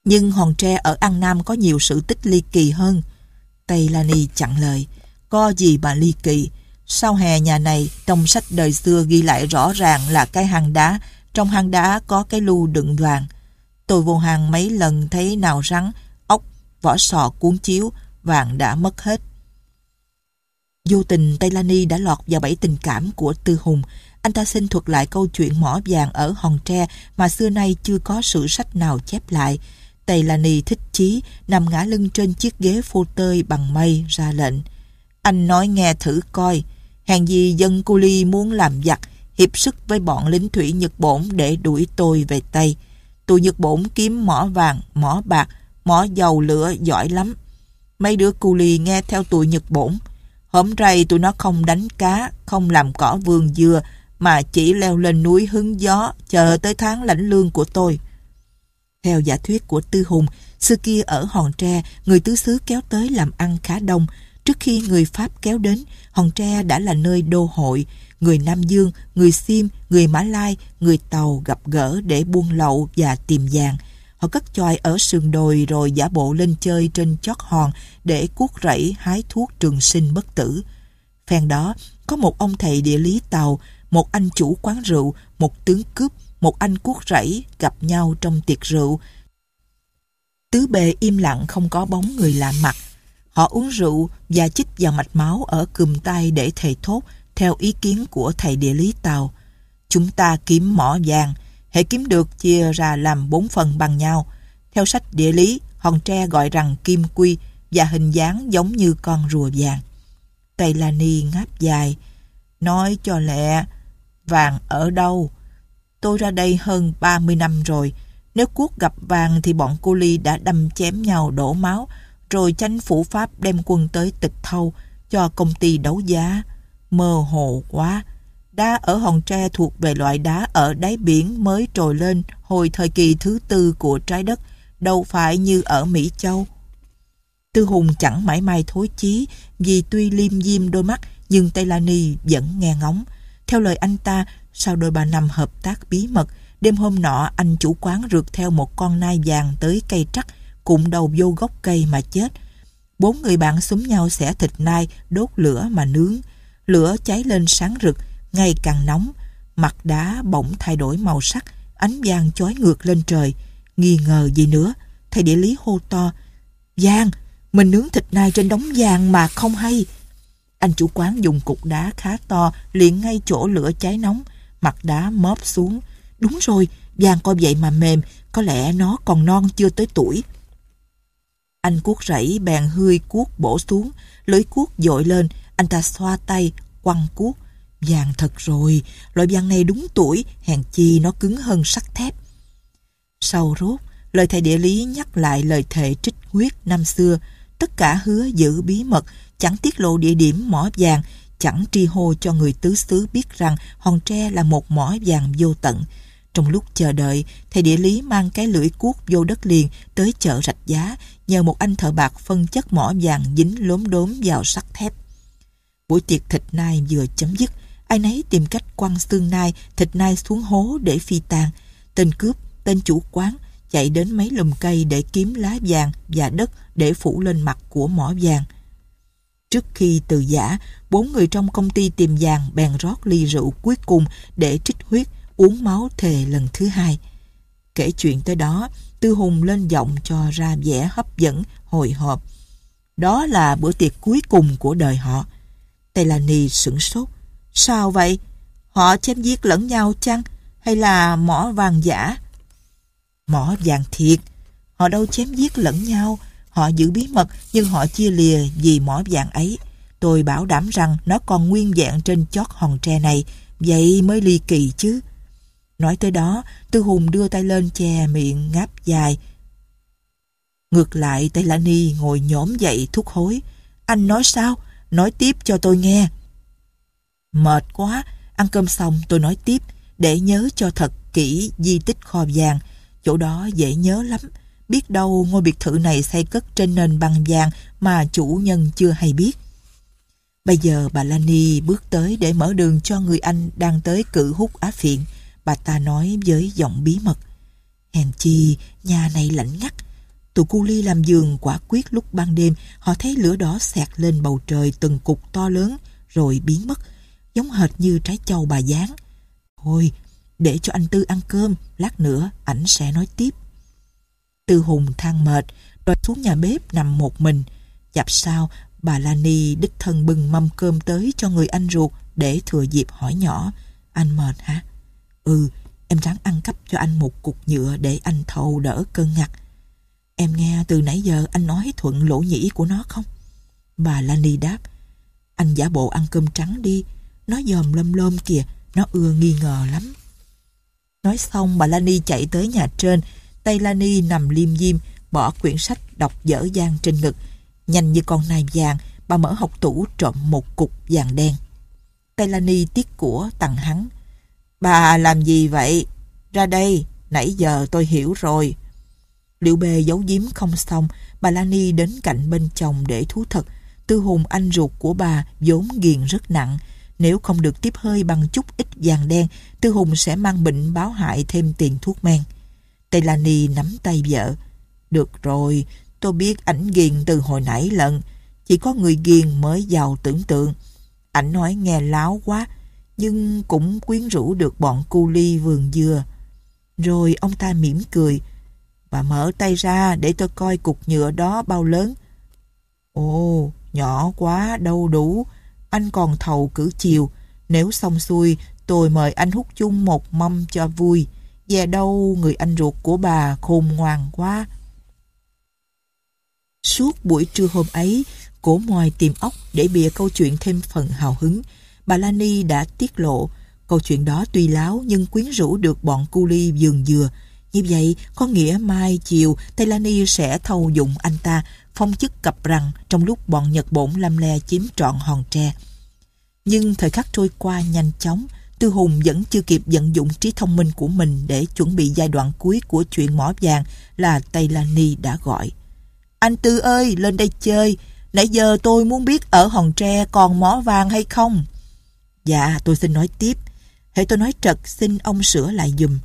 Nhưng hòn tre ở An Nam có nhiều sự tích ly kỳ hơn. Tây La Ni chặn lời. Có gì bà ly kỳ? Sau hè nhà này, trong sách đời xưa ghi lại rõ ràng là cái hang đá, trong hang đá có cái lu đựng đoàn. Tôi vô hàng mấy lần thấy nào rắn, ốc, vỏ sò cuốn chiếu, vàng đã mất hết. Vô tình Tây ni đã lọt vào bẫy tình cảm của Tư Hùng. Anh ta xin thuật lại câu chuyện mỏ vàng ở Hòn Tre mà xưa nay chưa có sử sách nào chép lại. Tây ni thích chí, nằm ngã lưng trên chiếc ghế phô tơi bằng mây ra lệnh. Anh nói nghe thử coi, Hàng gì dân cu ly muốn làm giặc, hiệp sức với bọn lính thủy Nhật Bổn để đuổi tôi về Tây. Tụi Nhật Bổn kiếm mỏ vàng, mỏ bạc, mỏ dầu lửa giỏi lắm. Mấy đứa cu ly nghe theo tụi Nhật Bổn. hôm nay tụi nó không đánh cá, không làm cỏ vườn dừa, mà chỉ leo lên núi hứng gió, chờ tới tháng lãnh lương của tôi. Theo giả thuyết của Tư Hùng, xưa kia ở Hòn Tre, người tứ xứ kéo tới làm ăn khá đông, Trước khi người Pháp kéo đến, Hòn Tre đã là nơi đô hội, người Nam Dương, người Sim, người Mã Lai, người Tàu gặp gỡ để buôn lậu và tìm vàng. Họ cất chòi ở sườn đồi rồi giả bộ lên chơi trên chót hòn để cuốc rẫy hái thuốc trường sinh bất tử. Phen đó, có một ông thầy địa lý Tàu, một anh chủ quán rượu, một tướng cướp, một anh cuốc rẫy gặp nhau trong tiệc rượu. Tứ bề im lặng không có bóng người lạ mặt, Họ uống rượu và chích vào mạch máu ở cùm tay để thầy thốt theo ý kiến của thầy địa lý Tàu. Chúng ta kiếm mỏ vàng, hệ kiếm được chia ra làm bốn phần bằng nhau. Theo sách địa lý, hòn tre gọi rằng kim quy và hình dáng giống như con rùa vàng. Tây La Ni ngáp dài, nói cho lẹ, vàng ở đâu? Tôi ra đây hơn 30 năm rồi, nếu cuốc gặp vàng thì bọn cô ly đã đâm chém nhau đổ máu, rồi chánh phủ Pháp đem quân tới tịch thâu cho công ty đấu giá. Mơ hồ quá! Đá ở Hòn Tre thuộc về loại đá ở đáy biển mới trồi lên hồi thời kỳ thứ tư của trái đất, đâu phải như ở Mỹ Châu. Tư Hùng chẳng mãi may thối chí vì tuy liêm diêm đôi mắt nhưng Tây La Ni vẫn nghe ngóng. Theo lời anh ta, sau đôi ba năm hợp tác bí mật, đêm hôm nọ anh chủ quán rượt theo một con nai vàng tới cây trắc cụm đầu vô gốc cây mà chết. Bốn người bạn súng nhau xẻ thịt nai, đốt lửa mà nướng. Lửa cháy lên sáng rực, ngày càng nóng. Mặt đá bỗng thay đổi màu sắc, ánh vàng chói ngược lên trời. Nghi ngờ gì nữa, thầy địa lý hô to. Giang, mình nướng thịt nai trên đống vàng mà không hay. Anh chủ quán dùng cục đá khá to, liền ngay chỗ lửa cháy nóng. Mặt đá móp xuống. Đúng rồi, vàng coi vậy mà mềm, có lẽ nó còn non chưa tới tuổi. Anh cuốc rẫy bèn hơi cuốc bổ xuống, lưỡi cuốc dội lên, anh ta xoa tay, quăng cuốc. Vàng thật rồi, loại vàng này đúng tuổi, hèn chi nó cứng hơn sắt thép. Sau rốt, lời thầy địa lý nhắc lại lời thề trích huyết năm xưa, tất cả hứa giữ bí mật, chẳng tiết lộ địa điểm mỏ vàng, chẳng tri hô cho người tứ xứ biết rằng hòn tre là một mỏ vàng vô tận. Trong lúc chờ đợi, thầy địa lý mang cái lưỡi cuốc vô đất liền tới chợ rạch giá, nhờ một anh thợ bạc phân chất mỏ vàng dính lốm đốm vào sắt thép. Buổi tiệc thịt nai vừa chấm dứt, ai nấy tìm cách quăng xương nai, thịt nai xuống hố để phi tàn. Tên cướp, tên chủ quán chạy đến mấy lùm cây để kiếm lá vàng và đất để phủ lên mặt của mỏ vàng. Trước khi từ giả, bốn người trong công ty tìm vàng bèn rót ly rượu cuối cùng để trích huyết, uống máu thề lần thứ hai. Kể chuyện tới đó, Tư Hùng lên giọng cho ra vẻ hấp dẫn, hồi hộp. Đó là bữa tiệc cuối cùng của đời họ. Tây La Ni sửng sốt. Sao vậy? Họ chém giết lẫn nhau chăng? Hay là mỏ vàng giả? Mỏ vàng thiệt. Họ đâu chém giết lẫn nhau. Họ giữ bí mật nhưng họ chia lìa vì mỏ vàng ấy. Tôi bảo đảm rằng nó còn nguyên vẹn trên chót hòn tre này. Vậy mới ly kỳ chứ. Nói tới đó, Tư Hùng đưa tay lên che miệng ngáp dài. Ngược lại, Tây Lã Ni ngồi nhổm dậy thúc hối. Anh nói sao? Nói tiếp cho tôi nghe. Mệt quá, ăn cơm xong tôi nói tiếp để nhớ cho thật kỹ di tích kho vàng. Chỗ đó dễ nhớ lắm. Biết đâu ngôi biệt thự này xây cất trên nền bằng vàng mà chủ nhân chưa hay biết. Bây giờ bà Lani bước tới để mở đường cho người anh đang tới cự hút á phiện bà ta nói với giọng bí mật. Hèn chi, nhà này lạnh ngắt. Tụi cu ly làm giường quả quyết lúc ban đêm, họ thấy lửa đỏ xẹt lên bầu trời từng cục to lớn rồi biến mất, giống hệt như trái châu bà dán. Thôi, để cho anh Tư ăn cơm, lát nữa ảnh sẽ nói tiếp. Tư Hùng than mệt, rồi xuống nhà bếp nằm một mình. Dạp sau, bà Lani đích thân bưng mâm cơm tới cho người anh ruột để thừa dịp hỏi nhỏ. Anh mệt hả? Ừ, em ráng ăn cắp cho anh một cục nhựa để anh thầu đỡ cơn ngặt. Em nghe từ nãy giờ anh nói thuận lỗ nhĩ của nó không? Bà Lani đáp, anh giả bộ ăn cơm trắng đi, nó dòm lơm lơm kìa, nó ưa nghi ngờ lắm. Nói xong bà Lani chạy tới nhà trên, tay Lani nằm liêm diêm, bỏ quyển sách đọc dở dang trên ngực. Nhanh như con nai vàng, bà mở học tủ trộm một cục vàng đen. Tay Lani tiếc của tặng hắn, Bà làm gì vậy? Ra đây, nãy giờ tôi hiểu rồi. Liệu bề giấu giếm không xong, bà Lani đến cạnh bên chồng để thú thật. Tư hùng anh ruột của bà vốn ghiền rất nặng. Nếu không được tiếp hơi bằng chút ít vàng đen, Tư Hùng sẽ mang bệnh báo hại thêm tiền thuốc men. Tây Lani nắm tay vợ. Được rồi, tôi biết ảnh ghiền từ hồi nãy lận. Chỉ có người ghiền mới giàu tưởng tượng. Ảnh nói nghe láo quá, nhưng cũng quyến rũ được bọn cu ly vườn dừa. Rồi ông ta mỉm cười và mở tay ra để tôi coi cục nhựa đó bao lớn. Ồ, nhỏ quá, đâu đủ. Anh còn thầu cử chiều. Nếu xong xuôi, tôi mời anh hút chung một mâm cho vui. Về đâu người anh ruột của bà khôn ngoan quá. Suốt buổi trưa hôm ấy, cổ mòi tìm ốc để bịa câu chuyện thêm phần hào hứng bà Lani đã tiết lộ câu chuyện đó tuy láo nhưng quyến rũ được bọn cu ly dường dừa. Như vậy, có nghĩa mai chiều Tây Lani sẽ thâu dụng anh ta, phong chức cặp rằng trong lúc bọn Nhật Bổn lam le chiếm trọn hòn tre. Nhưng thời khắc trôi qua nhanh chóng, Tư Hùng vẫn chưa kịp vận dụng trí thông minh của mình để chuẩn bị giai đoạn cuối của chuyện mỏ vàng là Tây Lani đã gọi. Anh Tư ơi, lên đây chơi, nãy giờ tôi muốn biết ở hòn tre còn mỏ vàng hay không? Dạ, tôi xin nói tiếp. hãy tôi nói trật, xin ông sửa lại dùm.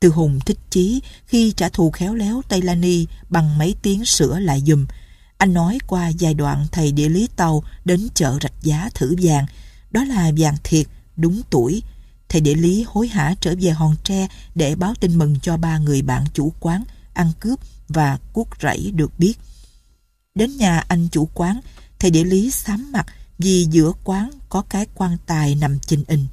Từ Hùng thích chí khi trả thù khéo léo Tây La Ni bằng mấy tiếng sửa lại dùm. Anh nói qua giai đoạn thầy địa lý tàu đến chợ rạch giá thử vàng. Đó là vàng thiệt, đúng tuổi. Thầy địa lý hối hả trở về hòn tre để báo tin mừng cho ba người bạn chủ quán, ăn cướp và cuốc rẫy được biết. Đến nhà anh chủ quán, thầy địa lý sám mặt vì giữa quán có cái quan tài nằm chình in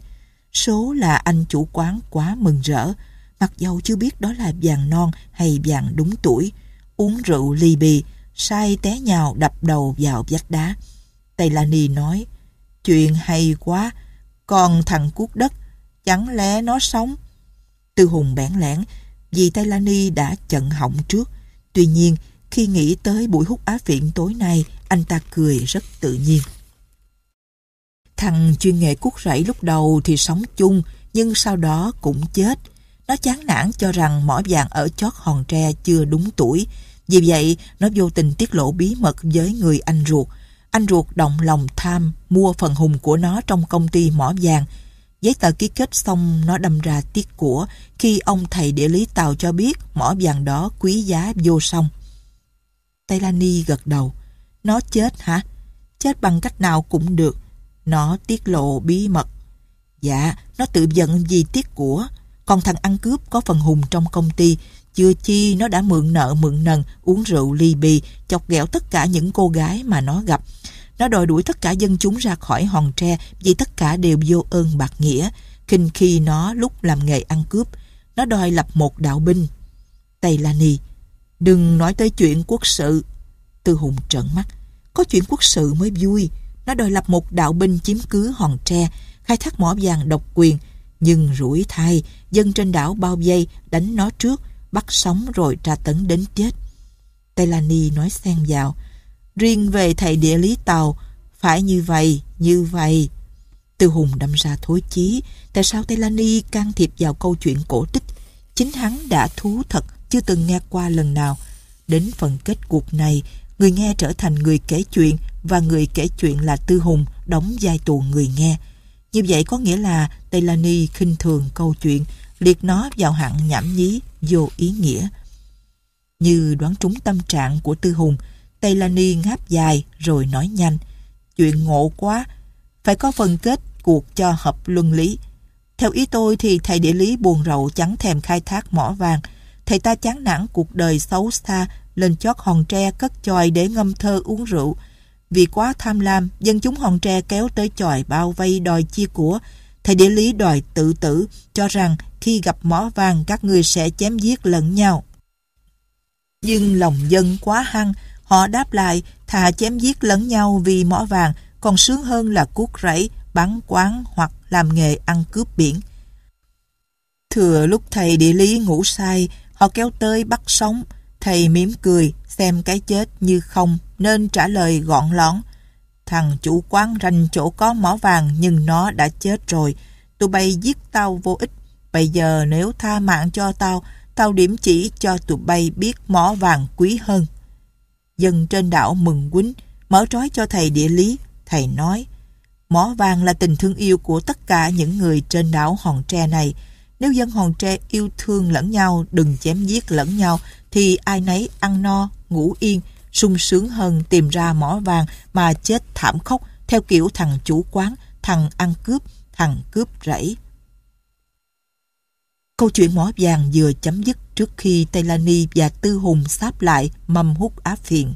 Số là anh chủ quán quá mừng rỡ, mặc dầu chưa biết đó là vàng non hay vàng đúng tuổi. Uống rượu ly bì, sai té nhào đập đầu vào vách đá. Tây La Ni nói, chuyện hay quá, còn thằng cuốc đất, chẳng lẽ nó sống? Tư Hùng bẽn lẽn, vì Tây La Ni đã chận họng trước. Tuy nhiên, khi nghĩ tới buổi hút á phiện tối nay, anh ta cười rất tự nhiên. Thằng chuyên nghề cuốc rẫy lúc đầu thì sống chung, nhưng sau đó cũng chết. Nó chán nản cho rằng mỏ vàng ở chót hòn tre chưa đúng tuổi. Vì vậy, nó vô tình tiết lộ bí mật với người anh ruột. Anh ruột động lòng tham, mua phần hùng của nó trong công ty mỏ vàng. Giấy tờ ký kết xong, nó đâm ra tiếc của khi ông thầy địa lý tàu cho biết mỏ vàng đó quý giá vô song. Tây Lani gật đầu. Nó chết hả? Chết bằng cách nào cũng được nó tiết lộ bí mật. Dạ, nó tự giận vì tiếc của. Còn thằng ăn cướp có phần hùng trong công ty. Chưa chi nó đã mượn nợ mượn nần, uống rượu ly bì, chọc ghẹo tất cả những cô gái mà nó gặp. Nó đòi đuổi tất cả dân chúng ra khỏi hòn tre vì tất cả đều vô ơn bạc nghĩa. khinh khi nó lúc làm nghề ăn cướp, nó đòi lập một đạo binh. Tây La Ni, đừng nói tới chuyện quốc sự. Tư Hùng trợn mắt, có chuyện quốc sự mới vui. Nó đòi lập một đạo binh chiếm cứ hòn tre, khai thác mỏ vàng độc quyền. Nhưng rủi thay, dân trên đảo bao vây đánh nó trước, bắt sống rồi tra tấn đến chết. Tây nói xen vào, riêng về thầy địa lý tàu, phải như vậy, như vậy. Tư Hùng đâm ra thối chí, tại sao Tây can thiệp vào câu chuyện cổ tích? Chính hắn đã thú thật, chưa từng nghe qua lần nào. Đến phần kết cuộc này, người nghe trở thành người kể chuyện và người kể chuyện là Tư Hùng đóng vai tù người nghe. Như vậy có nghĩa là Tây La Ni khinh thường câu chuyện, liệt nó vào hạng nhảm nhí, vô ý nghĩa. Như đoán trúng tâm trạng của Tư Hùng, Tây La Ni ngáp dài rồi nói nhanh. Chuyện ngộ quá, phải có phần kết cuộc cho hợp luân lý. Theo ý tôi thì thầy địa lý buồn rầu chẳng thèm khai thác mỏ vàng. Thầy ta chán nản cuộc đời xấu xa lên chót hòn tre cất chòi để ngâm thơ uống rượu. Vì quá tham lam, dân chúng hòn tre kéo tới chòi bao vây đòi chia của. Thầy địa lý đòi tự tử, cho rằng khi gặp mỏ vàng các người sẽ chém giết lẫn nhau. Nhưng lòng dân quá hăng, họ đáp lại thà chém giết lẫn nhau vì mỏ vàng còn sướng hơn là cuốc rẫy, bắn quán hoặc làm nghề ăn cướp biển. Thừa lúc thầy địa lý ngủ say, họ kéo tới bắt sống, Thầy mỉm cười, xem cái chết như không, nên trả lời gọn lõn Thằng chủ quán ranh chỗ có mỏ vàng nhưng nó đã chết rồi. Tụi bay giết tao vô ích. Bây giờ nếu tha mạng cho tao, tao điểm chỉ cho tụi bay biết mỏ vàng quý hơn. Dân trên đảo mừng quýnh, mở trói cho thầy địa lý. Thầy nói, mỏ vàng là tình thương yêu của tất cả những người trên đảo Hòn Tre này. Nếu dân Hòn Tre yêu thương lẫn nhau, đừng chém giết lẫn nhau, thì ai nấy ăn no, ngủ yên, sung sướng hơn tìm ra mỏ vàng mà chết thảm khốc theo kiểu thằng chủ quán, thằng ăn cướp, thằng cướp rẫy. Câu chuyện mỏ vàng vừa chấm dứt trước khi Tây Lani và Tư Hùng sáp lại mâm hút á phiền.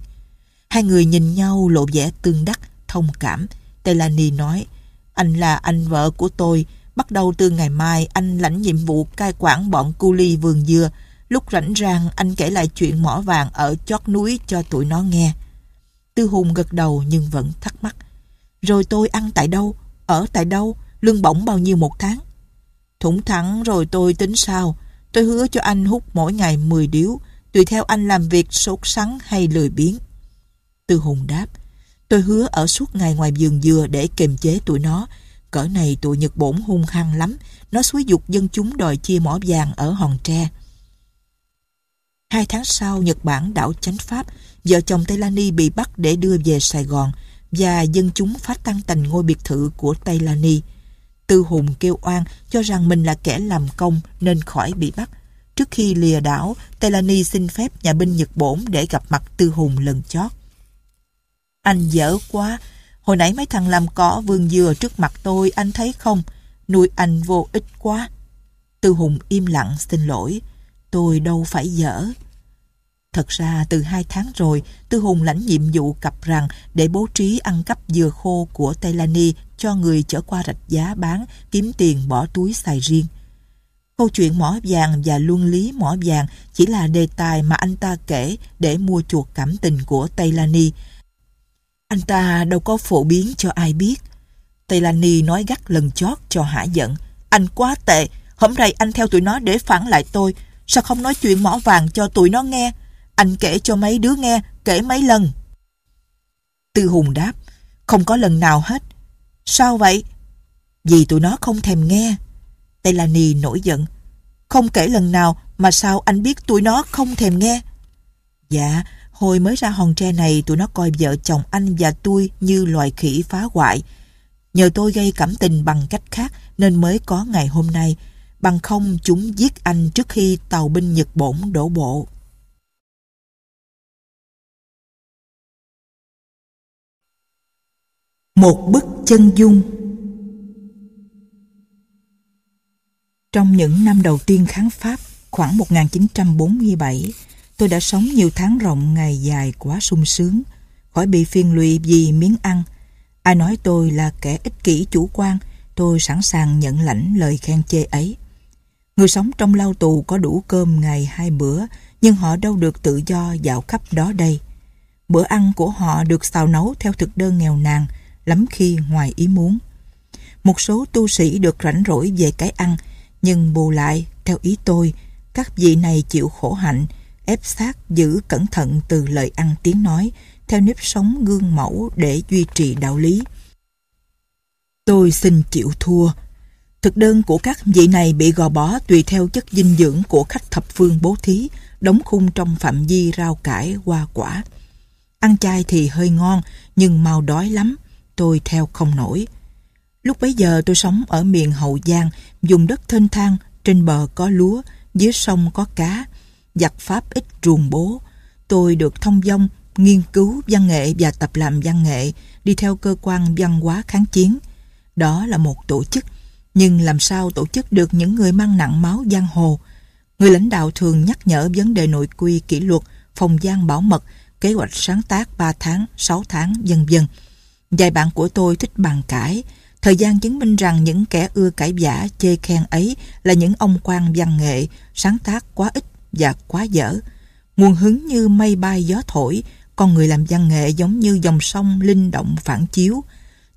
Hai người nhìn nhau lộ vẻ tương đắc, thông cảm. Tây Lani nói, anh là anh vợ của tôi, bắt đầu từ ngày mai anh lãnh nhiệm vụ cai quản bọn cu ly vườn dừa, Lúc rảnh rang anh kể lại chuyện mỏ vàng ở chót núi cho tụi nó nghe. Tư Hùng gật đầu nhưng vẫn thắc mắc. Rồi tôi ăn tại đâu? Ở tại đâu? Lương bổng bao nhiêu một tháng? Thủng thẳng rồi tôi tính sao? Tôi hứa cho anh hút mỗi ngày 10 điếu, tùy theo anh làm việc sốt sắng hay lười biếng. Tư Hùng đáp, tôi hứa ở suốt ngày ngoài vườn dừa để kiềm chế tụi nó. Cỡ này tụi Nhật Bổn hung hăng lắm, nó xúi dục dân chúng đòi chia mỏ vàng ở Hòn Tre. Hai tháng sau, Nhật Bản đảo chánh Pháp, vợ chồng Tây Taylani bị bắt để đưa về Sài Gòn và dân chúng phá tan tành ngôi biệt thự của Tây Taylani. Tư Hùng kêu oan cho rằng mình là kẻ làm công nên khỏi bị bắt. Trước khi lìa đảo, Tây Taylani xin phép nhà binh Nhật Bổn để gặp mặt Tư Hùng lần chót. Anh dở quá, hồi nãy mấy thằng làm cỏ vườn dừa trước mặt tôi, anh thấy không? Nuôi anh vô ích quá. Tư Hùng im lặng xin lỗi tôi đâu phải dở. Thật ra từ hai tháng rồi, Tư Hùng lãnh nhiệm vụ cặp rằng để bố trí ăn cắp dừa khô của Tây Lani cho người chở qua rạch giá bán, kiếm tiền bỏ túi xài riêng. Câu chuyện mỏ vàng và luân lý mỏ vàng chỉ là đề tài mà anh ta kể để mua chuộc cảm tình của Tây Lani. Anh ta đâu có phổ biến cho ai biết. Tây Lani nói gắt lần chót cho hả giận. Anh quá tệ, hôm nay anh theo tụi nó để phản lại tôi, Sao không nói chuyện mỏ vàng cho tụi nó nghe? Anh kể cho mấy đứa nghe, kể mấy lần. Tư Hùng đáp, không có lần nào hết. Sao vậy? Vì tụi nó không thèm nghe. Tây La Ni nổi giận. Không kể lần nào mà sao anh biết tụi nó không thèm nghe? Dạ, hồi mới ra hòn tre này tụi nó coi vợ chồng anh và tôi như loài khỉ phá hoại. Nhờ tôi gây cảm tình bằng cách khác nên mới có ngày hôm nay bằng không chúng giết anh trước khi tàu binh Nhật Bổn đổ bộ. Một bức chân dung Trong những năm đầu tiên kháng Pháp, khoảng 1947, tôi đã sống nhiều tháng rộng ngày dài quá sung sướng, khỏi bị phiền lụy vì miếng ăn. Ai nói tôi là kẻ ích kỷ chủ quan, tôi sẵn sàng nhận lãnh lời khen chê ấy. Người sống trong lao tù có đủ cơm ngày hai bữa, nhưng họ đâu được tự do dạo khắp đó đây. Bữa ăn của họ được xào nấu theo thực đơn nghèo nàn, lắm khi ngoài ý muốn. Một số tu sĩ được rảnh rỗi về cái ăn, nhưng bù lại, theo ý tôi, các vị này chịu khổ hạnh, ép sát giữ cẩn thận từ lời ăn tiếng nói, theo nếp sống gương mẫu để duy trì đạo lý. Tôi xin chịu thua, Thực đơn của các vị này bị gò bó tùy theo chất dinh dưỡng của khách thập phương bố thí, đóng khung trong phạm vi rau cải hoa quả. Ăn chay thì hơi ngon, nhưng mau đói lắm, tôi theo không nổi. Lúc bấy giờ tôi sống ở miền Hậu Giang, dùng đất thênh thang, trên bờ có lúa, dưới sông có cá, giặc Pháp ít ruồng bố. Tôi được thông dong, nghiên cứu văn nghệ và tập làm văn nghệ, đi theo cơ quan văn hóa kháng chiến. Đó là một tổ chức nhưng làm sao tổ chức được những người mang nặng máu giang hồ. Người lãnh đạo thường nhắc nhở vấn đề nội quy, kỷ luật, phòng gian bảo mật, kế hoạch sáng tác 3 tháng, 6 tháng, dần dần. Dài bạn của tôi thích bàn cãi, thời gian chứng minh rằng những kẻ ưa cãi giả, chê khen ấy là những ông quan văn nghệ, sáng tác quá ít và quá dở. Nguồn hứng như mây bay gió thổi, con người làm văn nghệ giống như dòng sông linh động phản chiếu,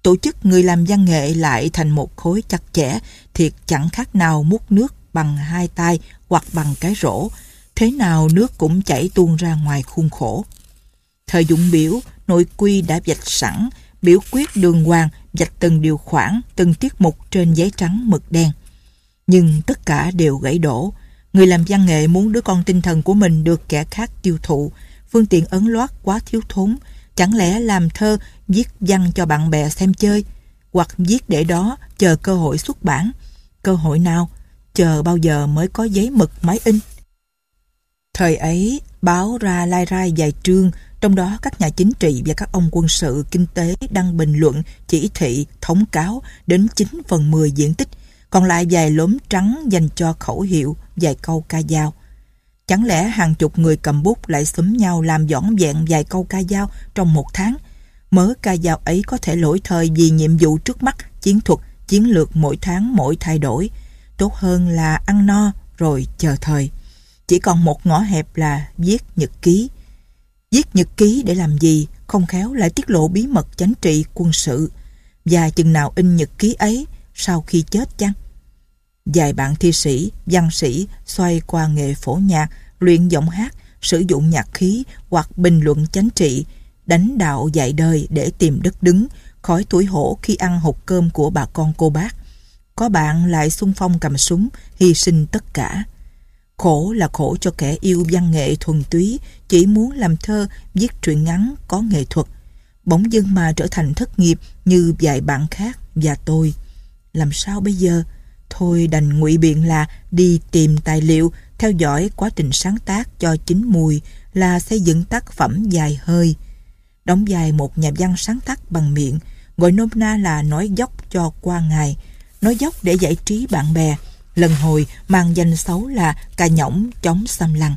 tổ chức người làm văn nghệ lại thành một khối chặt chẽ, thiệt chẳng khác nào múc nước bằng hai tay hoặc bằng cái rổ. Thế nào nước cũng chảy tuôn ra ngoài khuôn khổ. Thời dụng biểu, nội quy đã dạch sẵn, biểu quyết đường hoàng dạch từng điều khoản, từng tiết mục trên giấy trắng mực đen. Nhưng tất cả đều gãy đổ. Người làm văn nghệ muốn đứa con tinh thần của mình được kẻ khác tiêu thụ, phương tiện ấn loát quá thiếu thốn, Chẳng lẽ làm thơ viết văn cho bạn bè xem chơi hoặc viết để đó chờ cơ hội xuất bản. Cơ hội nào? Chờ bao giờ mới có giấy mực máy in? Thời ấy, báo ra lai rai vài trương, trong đó các nhà chính trị và các ông quân sự kinh tế đăng bình luận, chỉ thị, thống cáo đến 9 phần 10 diện tích, còn lại vài lốm trắng dành cho khẩu hiệu, vài câu ca dao. Chẳng lẽ hàng chục người cầm bút lại xúm nhau làm dõn dẹn vài câu ca dao trong một tháng? Mớ ca dao ấy có thể lỗi thời vì nhiệm vụ trước mắt, chiến thuật, chiến lược mỗi tháng mỗi thay đổi. Tốt hơn là ăn no rồi chờ thời. Chỉ còn một ngõ hẹp là viết nhật ký. Viết nhật ký để làm gì? Không khéo lại tiết lộ bí mật chánh trị quân sự. Và chừng nào in nhật ký ấy sau khi chết chăng? Vài bạn thi sĩ, văn sĩ xoay qua nghề phổ nhạc, luyện giọng hát, sử dụng nhạc khí hoặc bình luận chánh trị, đánh đạo dạy đời để tìm đất đứng, khỏi tuổi hổ khi ăn hột cơm của bà con cô bác. Có bạn lại xung phong cầm súng, hy sinh tất cả. Khổ là khổ cho kẻ yêu văn nghệ thuần túy, chỉ muốn làm thơ, viết truyện ngắn có nghệ thuật. Bỗng dưng mà trở thành thất nghiệp như vài bạn khác và tôi. Làm sao bây giờ? Thôi đành ngụy biện là đi tìm tài liệu, theo dõi quá trình sáng tác cho chính mùi là xây dựng tác phẩm dài hơi. Đóng dài một nhà văn sáng tác bằng miệng, gọi nôm na là nói dốc cho qua ngày, nói dốc để giải trí bạn bè, lần hồi mang danh xấu là cà nhõng chống xâm lăng.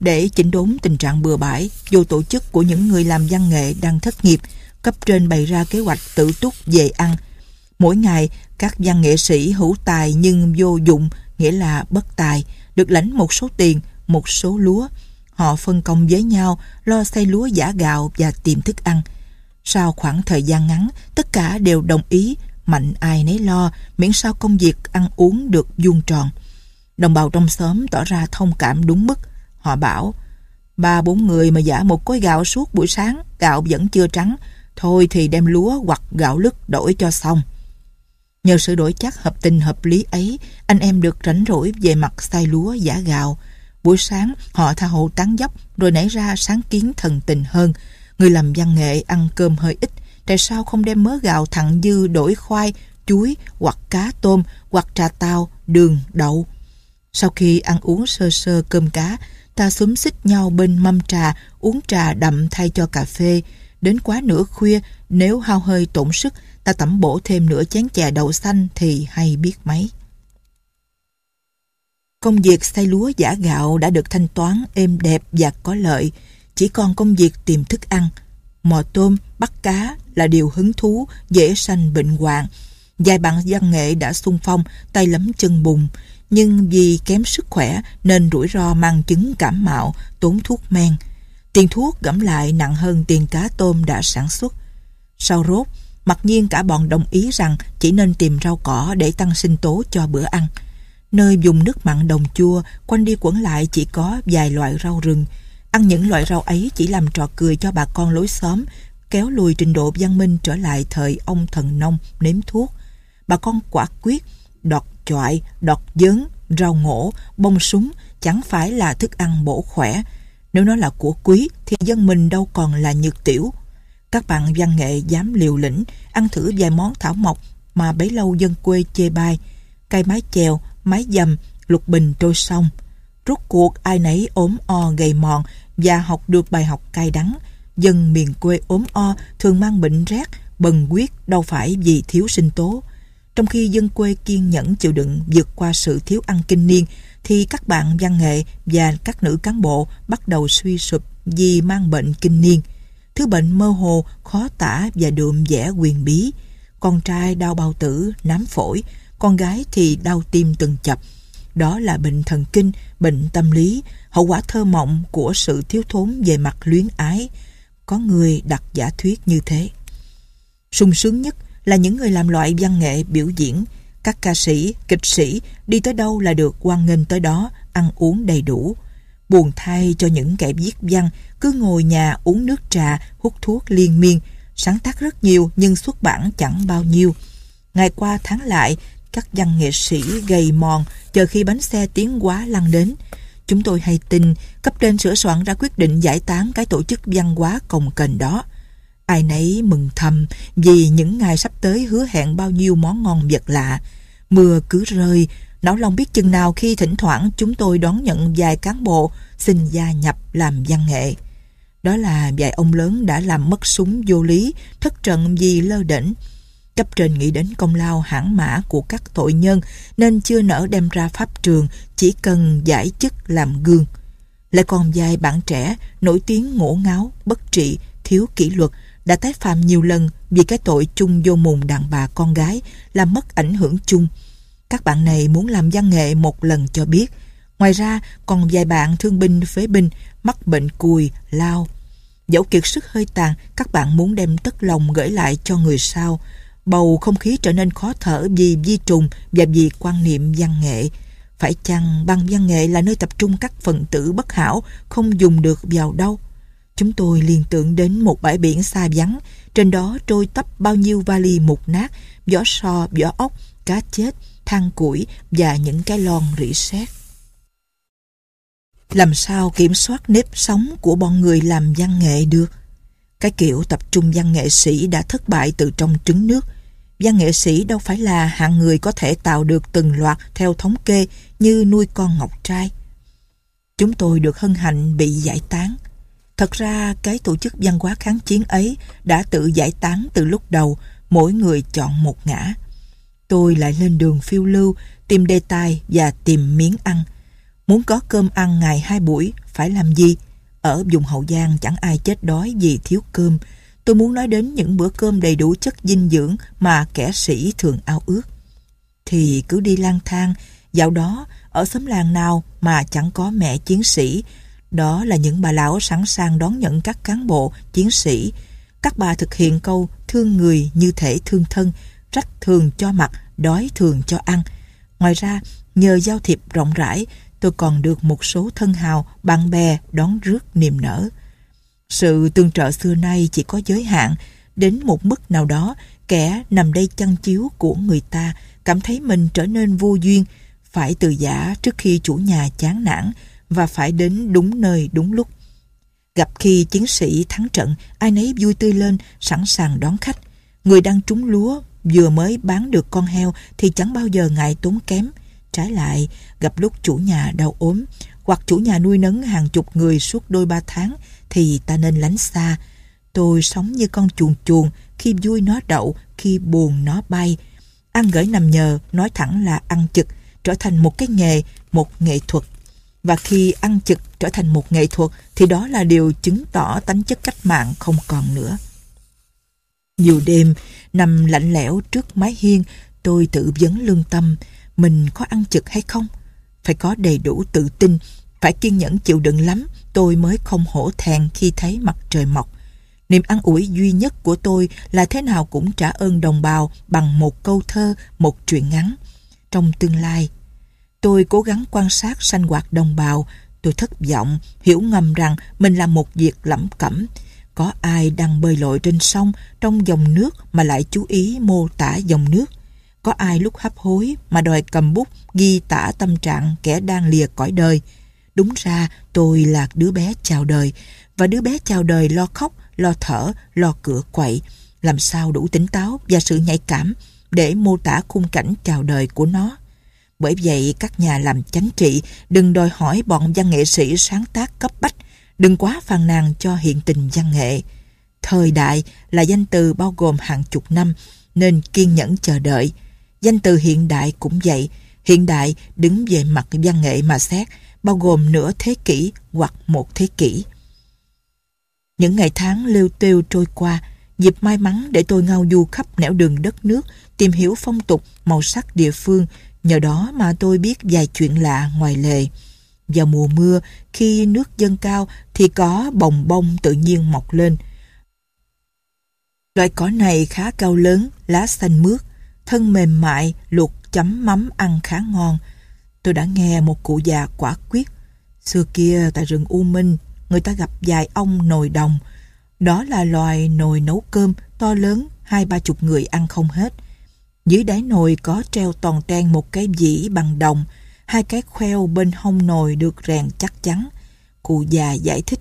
Để chỉnh đốn tình trạng bừa bãi, vô tổ chức của những người làm văn nghệ đang thất nghiệp, cấp trên bày ra kế hoạch tự túc về ăn. Mỗi ngày các văn nghệ sĩ hữu tài nhưng vô dụng, nghĩa là bất tài, được lãnh một số tiền, một số lúa. Họ phân công với nhau, lo xây lúa giả gạo và tìm thức ăn. Sau khoảng thời gian ngắn, tất cả đều đồng ý, mạnh ai nấy lo, miễn sao công việc ăn uống được vuông tròn. Đồng bào trong xóm tỏ ra thông cảm đúng mức. Họ bảo, ba bốn người mà giả một cối gạo suốt buổi sáng, gạo vẫn chưa trắng, thôi thì đem lúa hoặc gạo lứt đổi cho xong. Nhờ sự đổi chắc hợp tình hợp lý ấy, anh em được rảnh rỗi về mặt sai lúa giả gạo. Buổi sáng họ tha hồ tán dốc rồi nảy ra sáng kiến thần tình hơn. Người làm văn nghệ ăn cơm hơi ít, tại sao không đem mớ gạo thặng dư đổi khoai, chuối hoặc cá tôm hoặc trà tao, đường, đậu. Sau khi ăn uống sơ sơ cơm cá, ta xúm xích nhau bên mâm trà, uống trà đậm thay cho cà phê. Đến quá nửa khuya, nếu hao hơi tổn sức, ta tẩm bổ thêm nửa chén chè đậu xanh thì hay biết mấy. Công việc xay lúa giả gạo đã được thanh toán êm đẹp và có lợi, chỉ còn công việc tìm thức ăn. Mò tôm, bắt cá là điều hứng thú, dễ sanh bệnh hoạn. Vài bạn văn nghệ đã xung phong, tay lấm chân bùn, nhưng vì kém sức khỏe nên rủi ro mang chứng cảm mạo, tốn thuốc men. Tiền thuốc gẫm lại nặng hơn tiền cá tôm đã sản xuất. Sau rốt, Mặc nhiên cả bọn đồng ý rằng chỉ nên tìm rau cỏ để tăng sinh tố cho bữa ăn. Nơi dùng nước mặn đồng chua, quanh đi quẩn lại chỉ có vài loại rau rừng. Ăn những loại rau ấy chỉ làm trò cười cho bà con lối xóm, kéo lùi trình độ văn minh trở lại thời ông thần nông nếm thuốc. Bà con quả quyết, đọt choại, đọt dớn, rau ngổ, bông súng chẳng phải là thức ăn bổ khỏe. Nếu nó là của quý thì dân mình đâu còn là nhược tiểu các bạn văn nghệ dám liều lĩnh ăn thử vài món thảo mộc mà bấy lâu dân quê chê bai cây mái chèo, mái dầm, lục bình trôi sông rốt cuộc ai nấy ốm o gầy mòn và học được bài học cay đắng dân miền quê ốm o thường mang bệnh rét bần quyết đâu phải vì thiếu sinh tố trong khi dân quê kiên nhẫn chịu đựng vượt qua sự thiếu ăn kinh niên thì các bạn văn nghệ và các nữ cán bộ bắt đầu suy sụp vì mang bệnh kinh niên thứ bệnh mơ hồ, khó tả và đượm vẻ quyền bí. Con trai đau bao tử, nám phổi, con gái thì đau tim từng chập. Đó là bệnh thần kinh, bệnh tâm lý, hậu quả thơ mộng của sự thiếu thốn về mặt luyến ái. Có người đặt giả thuyết như thế. sung sướng nhất là những người làm loại văn nghệ biểu diễn. Các ca sĩ, kịch sĩ đi tới đâu là được quan nghênh tới đó, ăn uống đầy đủ buồn thay cho những kẻ viết văn cứ ngồi nhà uống nước trà hút thuốc liên miên sáng tác rất nhiều nhưng xuất bản chẳng bao nhiêu ngày qua tháng lại các văn nghệ sĩ gầy mòn chờ khi bánh xe tiến quá lăn đến chúng tôi hay tin cấp trên sửa soạn ra quyết định giải tán cái tổ chức văn hóa cồng kềnh đó ai nấy mừng thầm vì những ngày sắp tới hứa hẹn bao nhiêu món ngon vật lạ mưa cứ rơi Não lòng biết chừng nào khi thỉnh thoảng chúng tôi đón nhận vài cán bộ xin gia nhập làm văn nghệ. Đó là vài ông lớn đã làm mất súng vô lý, thất trận vì lơ đỉnh. Cấp trên nghĩ đến công lao hãng mã của các tội nhân nên chưa nỡ đem ra pháp trường, chỉ cần giải chức làm gương. Lại còn vài bạn trẻ, nổi tiếng ngổ ngáo, bất trị, thiếu kỷ luật, đã tái phạm nhiều lần vì cái tội chung vô mùng đàn bà con gái làm mất ảnh hưởng chung các bạn này muốn làm văn nghệ một lần cho biết. Ngoài ra, còn vài bạn thương binh, phế binh, mắc bệnh cùi, lao. Dẫu kiệt sức hơi tàn, các bạn muốn đem tất lòng gửi lại cho người sau. Bầu không khí trở nên khó thở vì di trùng và vì quan niệm văn nghệ. Phải chăng băng văn nghệ là nơi tập trung các phần tử bất hảo không dùng được vào đâu? Chúng tôi liên tưởng đến một bãi biển xa vắng, trên đó trôi tấp bao nhiêu vali mục nát, vỏ sò, vỏ ốc, cá chết, than củi và những cái lon rỉ sét. Làm sao kiểm soát nếp sống của bọn người làm văn nghệ được? Cái kiểu tập trung văn nghệ sĩ đã thất bại từ trong trứng nước. Văn nghệ sĩ đâu phải là hạng người có thể tạo được từng loạt theo thống kê như nuôi con ngọc trai. Chúng tôi được hân hạnh bị giải tán. Thật ra cái tổ chức văn hóa kháng chiến ấy đã tự giải tán từ lúc đầu mỗi người chọn một ngã tôi lại lên đường phiêu lưu, tìm đề tài và tìm miếng ăn. Muốn có cơm ăn ngày hai buổi, phải làm gì? Ở vùng Hậu Giang chẳng ai chết đói vì thiếu cơm. Tôi muốn nói đến những bữa cơm đầy đủ chất dinh dưỡng mà kẻ sĩ thường ao ước. Thì cứ đi lang thang, dạo đó ở xóm làng nào mà chẳng có mẹ chiến sĩ. Đó là những bà lão sẵn sàng đón nhận các cán bộ, chiến sĩ. Các bà thực hiện câu thương người như thể thương thân, trách thường cho mặc, đói thường cho ăn. Ngoài ra, nhờ giao thiệp rộng rãi, tôi còn được một số thân hào, bạn bè đón rước niềm nở. Sự tương trợ xưa nay chỉ có giới hạn, đến một mức nào đó, kẻ nằm đây chăn chiếu của người ta cảm thấy mình trở nên vô duyên, phải từ giả trước khi chủ nhà chán nản và phải đến đúng nơi đúng lúc. Gặp khi chiến sĩ thắng trận, ai nấy vui tươi lên, sẵn sàng đón khách. Người đang trúng lúa vừa mới bán được con heo thì chẳng bao giờ ngại tốn kém. Trái lại, gặp lúc chủ nhà đau ốm hoặc chủ nhà nuôi nấng hàng chục người suốt đôi ba tháng thì ta nên lánh xa. Tôi sống như con chuồn chuồn, khi vui nó đậu, khi buồn nó bay. Ăn gởi nằm nhờ, nói thẳng là ăn chực, trở thành một cái nghề, một nghệ thuật. Và khi ăn chực trở thành một nghệ thuật thì đó là điều chứng tỏ tính chất cách mạng không còn nữa. Nhiều đêm, nằm lạnh lẽo trước mái hiên, tôi tự vấn lương tâm, mình có ăn chực hay không? Phải có đầy đủ tự tin, phải kiên nhẫn chịu đựng lắm, tôi mới không hổ thẹn khi thấy mặt trời mọc. Niềm ăn ủi duy nhất của tôi là thế nào cũng trả ơn đồng bào bằng một câu thơ, một truyện ngắn. Trong tương lai, tôi cố gắng quan sát sanh hoạt đồng bào, tôi thất vọng, hiểu ngầm rằng mình là một việc lẩm cẩm, có ai đang bơi lội trên sông trong dòng nước mà lại chú ý mô tả dòng nước? Có ai lúc hấp hối mà đòi cầm bút ghi tả tâm trạng kẻ đang lìa cõi đời? Đúng ra tôi là đứa bé chào đời và đứa bé chào đời lo khóc, lo thở, lo cửa quậy. Làm sao đủ tỉnh táo và sự nhạy cảm để mô tả khung cảnh chào đời của nó? Bởi vậy các nhà làm chánh trị đừng đòi hỏi bọn văn nghệ sĩ sáng tác cấp bách đừng quá phàn nàn cho hiện tình văn nghệ. Thời đại là danh từ bao gồm hàng chục năm, nên kiên nhẫn chờ đợi. Danh từ hiện đại cũng vậy, hiện đại đứng về mặt văn nghệ mà xét, bao gồm nửa thế kỷ hoặc một thế kỷ. Những ngày tháng lưu tiêu trôi qua, dịp may mắn để tôi ngao du khắp nẻo đường đất nước, tìm hiểu phong tục, màu sắc địa phương, nhờ đó mà tôi biết vài chuyện lạ ngoài lề. Vào mùa mưa, khi nước dâng cao thì có bồng bông tự nhiên mọc lên. Loại cỏ này khá cao lớn, lá xanh mướt, thân mềm mại, luộc chấm mắm ăn khá ngon. Tôi đã nghe một cụ già quả quyết. Xưa kia tại rừng U Minh, người ta gặp vài ông nồi đồng. Đó là loài nồi nấu cơm to lớn, hai ba chục người ăn không hết. Dưới đáy nồi có treo toàn trang một cái dĩ bằng đồng, hai cái khoeo bên hông nồi được rèn chắc chắn. Cụ già giải thích,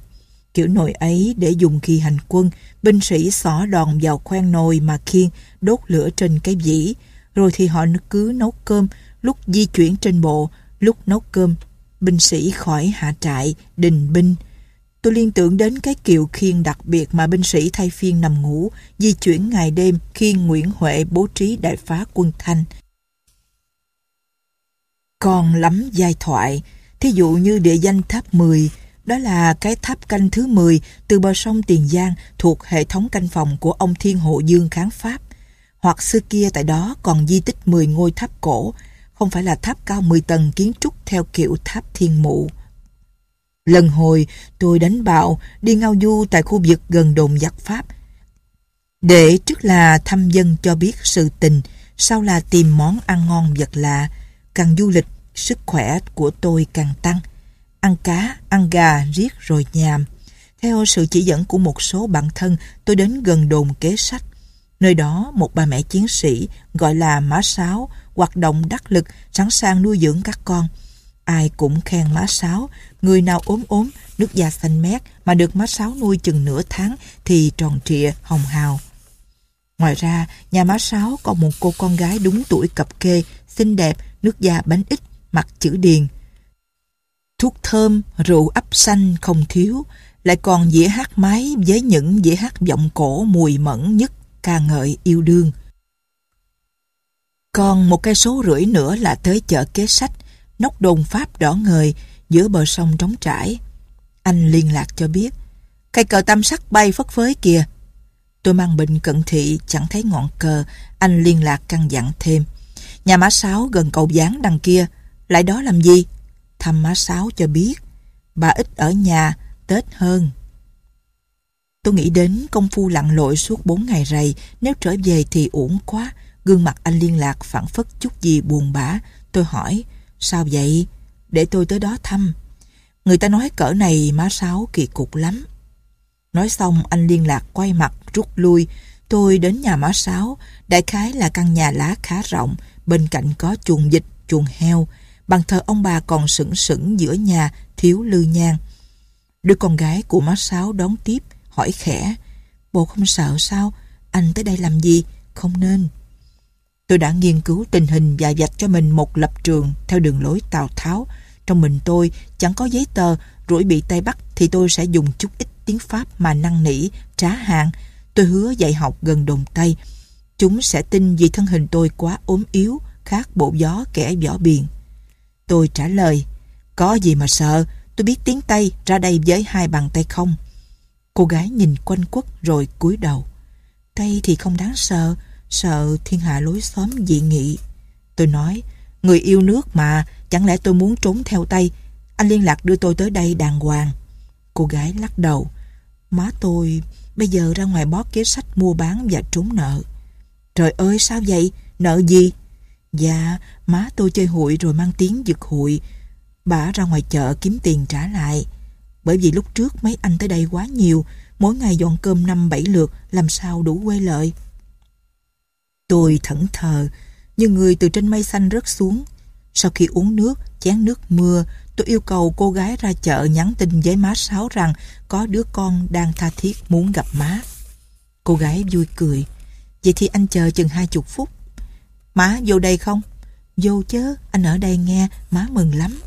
kiểu nồi ấy để dùng khi hành quân, binh sĩ xỏ đòn vào khoen nồi mà khiên, đốt lửa trên cái dĩ. Rồi thì họ cứ nấu cơm, lúc di chuyển trên bộ, lúc nấu cơm, binh sĩ khỏi hạ trại, đình binh. Tôi liên tưởng đến cái kiệu khiên đặc biệt mà binh sĩ thay phiên nằm ngủ, di chuyển ngày đêm khi Nguyễn Huệ bố trí đại phá quân Thanh còn lắm giai thoại. Thí dụ như địa danh tháp 10, đó là cái tháp canh thứ 10 từ bờ sông Tiền Giang thuộc hệ thống canh phòng của ông Thiên Hộ Dương Kháng Pháp. Hoặc xưa kia tại đó còn di tích 10 ngôi tháp cổ, không phải là tháp cao 10 tầng kiến trúc theo kiểu tháp thiên mụ. Lần hồi tôi đánh bạo đi ngao du tại khu vực gần đồn giặc Pháp. Để trước là thăm dân cho biết sự tình, sau là tìm món ăn ngon vật lạ, Càng du lịch, sức khỏe của tôi càng tăng. Ăn cá, ăn gà, riết rồi nhàm. Theo sự chỉ dẫn của một số bạn thân, tôi đến gần đồn kế sách. Nơi đó, một bà mẹ chiến sĩ gọi là Má Sáo, hoạt động đắc lực, sẵn sàng nuôi dưỡng các con. Ai cũng khen má sáo, người nào ốm ốm, nước da xanh mét mà được má sáo nuôi chừng nửa tháng thì tròn trịa, hồng hào. Ngoài ra, nhà má sáo còn một cô con gái đúng tuổi cập kê, xinh đẹp, nước da bánh ít, mặt chữ điền. Thuốc thơm, rượu ấp xanh không thiếu, lại còn dĩa hát máy với những dĩa hát giọng cổ mùi mẫn nhất ca ngợi yêu đương. Còn một cây số rưỡi nữa là tới chợ kế sách, nóc đồn Pháp đỏ ngời giữa bờ sông trống trải. Anh liên lạc cho biết, cây cờ tam sắc bay phất phới kìa. Tôi mang bệnh cận thị chẳng thấy ngọn cờ, anh liên lạc căn dặn thêm. Nhà má Sáu gần cầu gián đằng kia, lại đó làm gì? Thăm má Sáu cho biết, bà ít ở nhà, Tết hơn. Tôi nghĩ đến công phu lặn lội suốt bốn ngày rày, nếu trở về thì uổng quá. Gương mặt anh liên lạc phản phất chút gì buồn bã. Tôi hỏi, sao vậy? Để tôi tới đó thăm. Người ta nói cỡ này má Sáu kỳ cục lắm. Nói xong anh liên lạc quay mặt rút lui. Tôi đến nhà má Sáu, đại khái là căn nhà lá khá rộng, bên cạnh có chuồng dịch chuồng heo, bàn thờ ông bà còn sững sững giữa nhà thiếu lư nhang. Đứa con gái của má Sáu đón tiếp, hỏi khẽ, bố không sợ sao, anh tới đây làm gì, không nên. Tôi đã nghiên cứu tình hình và dạch cho mình một lập trường theo đường lối Tào Tháo. Trong mình tôi chẳng có giấy tờ, rủi bị tay bắt thì tôi sẽ dùng chút ít tiếng Pháp mà năng nỉ, trá hàng Tôi hứa dạy học gần đồng Tây, Chúng sẽ tin vì thân hình tôi quá ốm yếu, khác bộ gió kẻ vỏ biển Tôi trả lời, có gì mà sợ, tôi biết tiếng Tây ra đây với hai bàn tay không. Cô gái nhìn quanh quất rồi cúi đầu. Tây thì không đáng sợ, sợ thiên hạ lối xóm dị nghị. Tôi nói, người yêu nước mà, chẳng lẽ tôi muốn trốn theo Tây, anh liên lạc đưa tôi tới đây đàng hoàng. Cô gái lắc đầu, má tôi bây giờ ra ngoài bóp kế sách mua bán và trốn nợ. Trời ơi sao vậy? Nợ gì? Dạ, má tôi chơi hụi rồi mang tiếng giật hụi. Bà ra ngoài chợ kiếm tiền trả lại. Bởi vì lúc trước mấy anh tới đây quá nhiều, mỗi ngày dọn cơm năm bảy lượt làm sao đủ quê lợi. Tôi thẫn thờ, như người từ trên mây xanh rớt xuống. Sau khi uống nước, chén nước mưa, tôi yêu cầu cô gái ra chợ nhắn tin với má Sáu rằng có đứa con đang tha thiết muốn gặp má. Cô gái vui cười. Vậy thì anh chờ chừng hai chục phút. Má vô đây không? Vô chứ, anh ở đây nghe, má mừng lắm.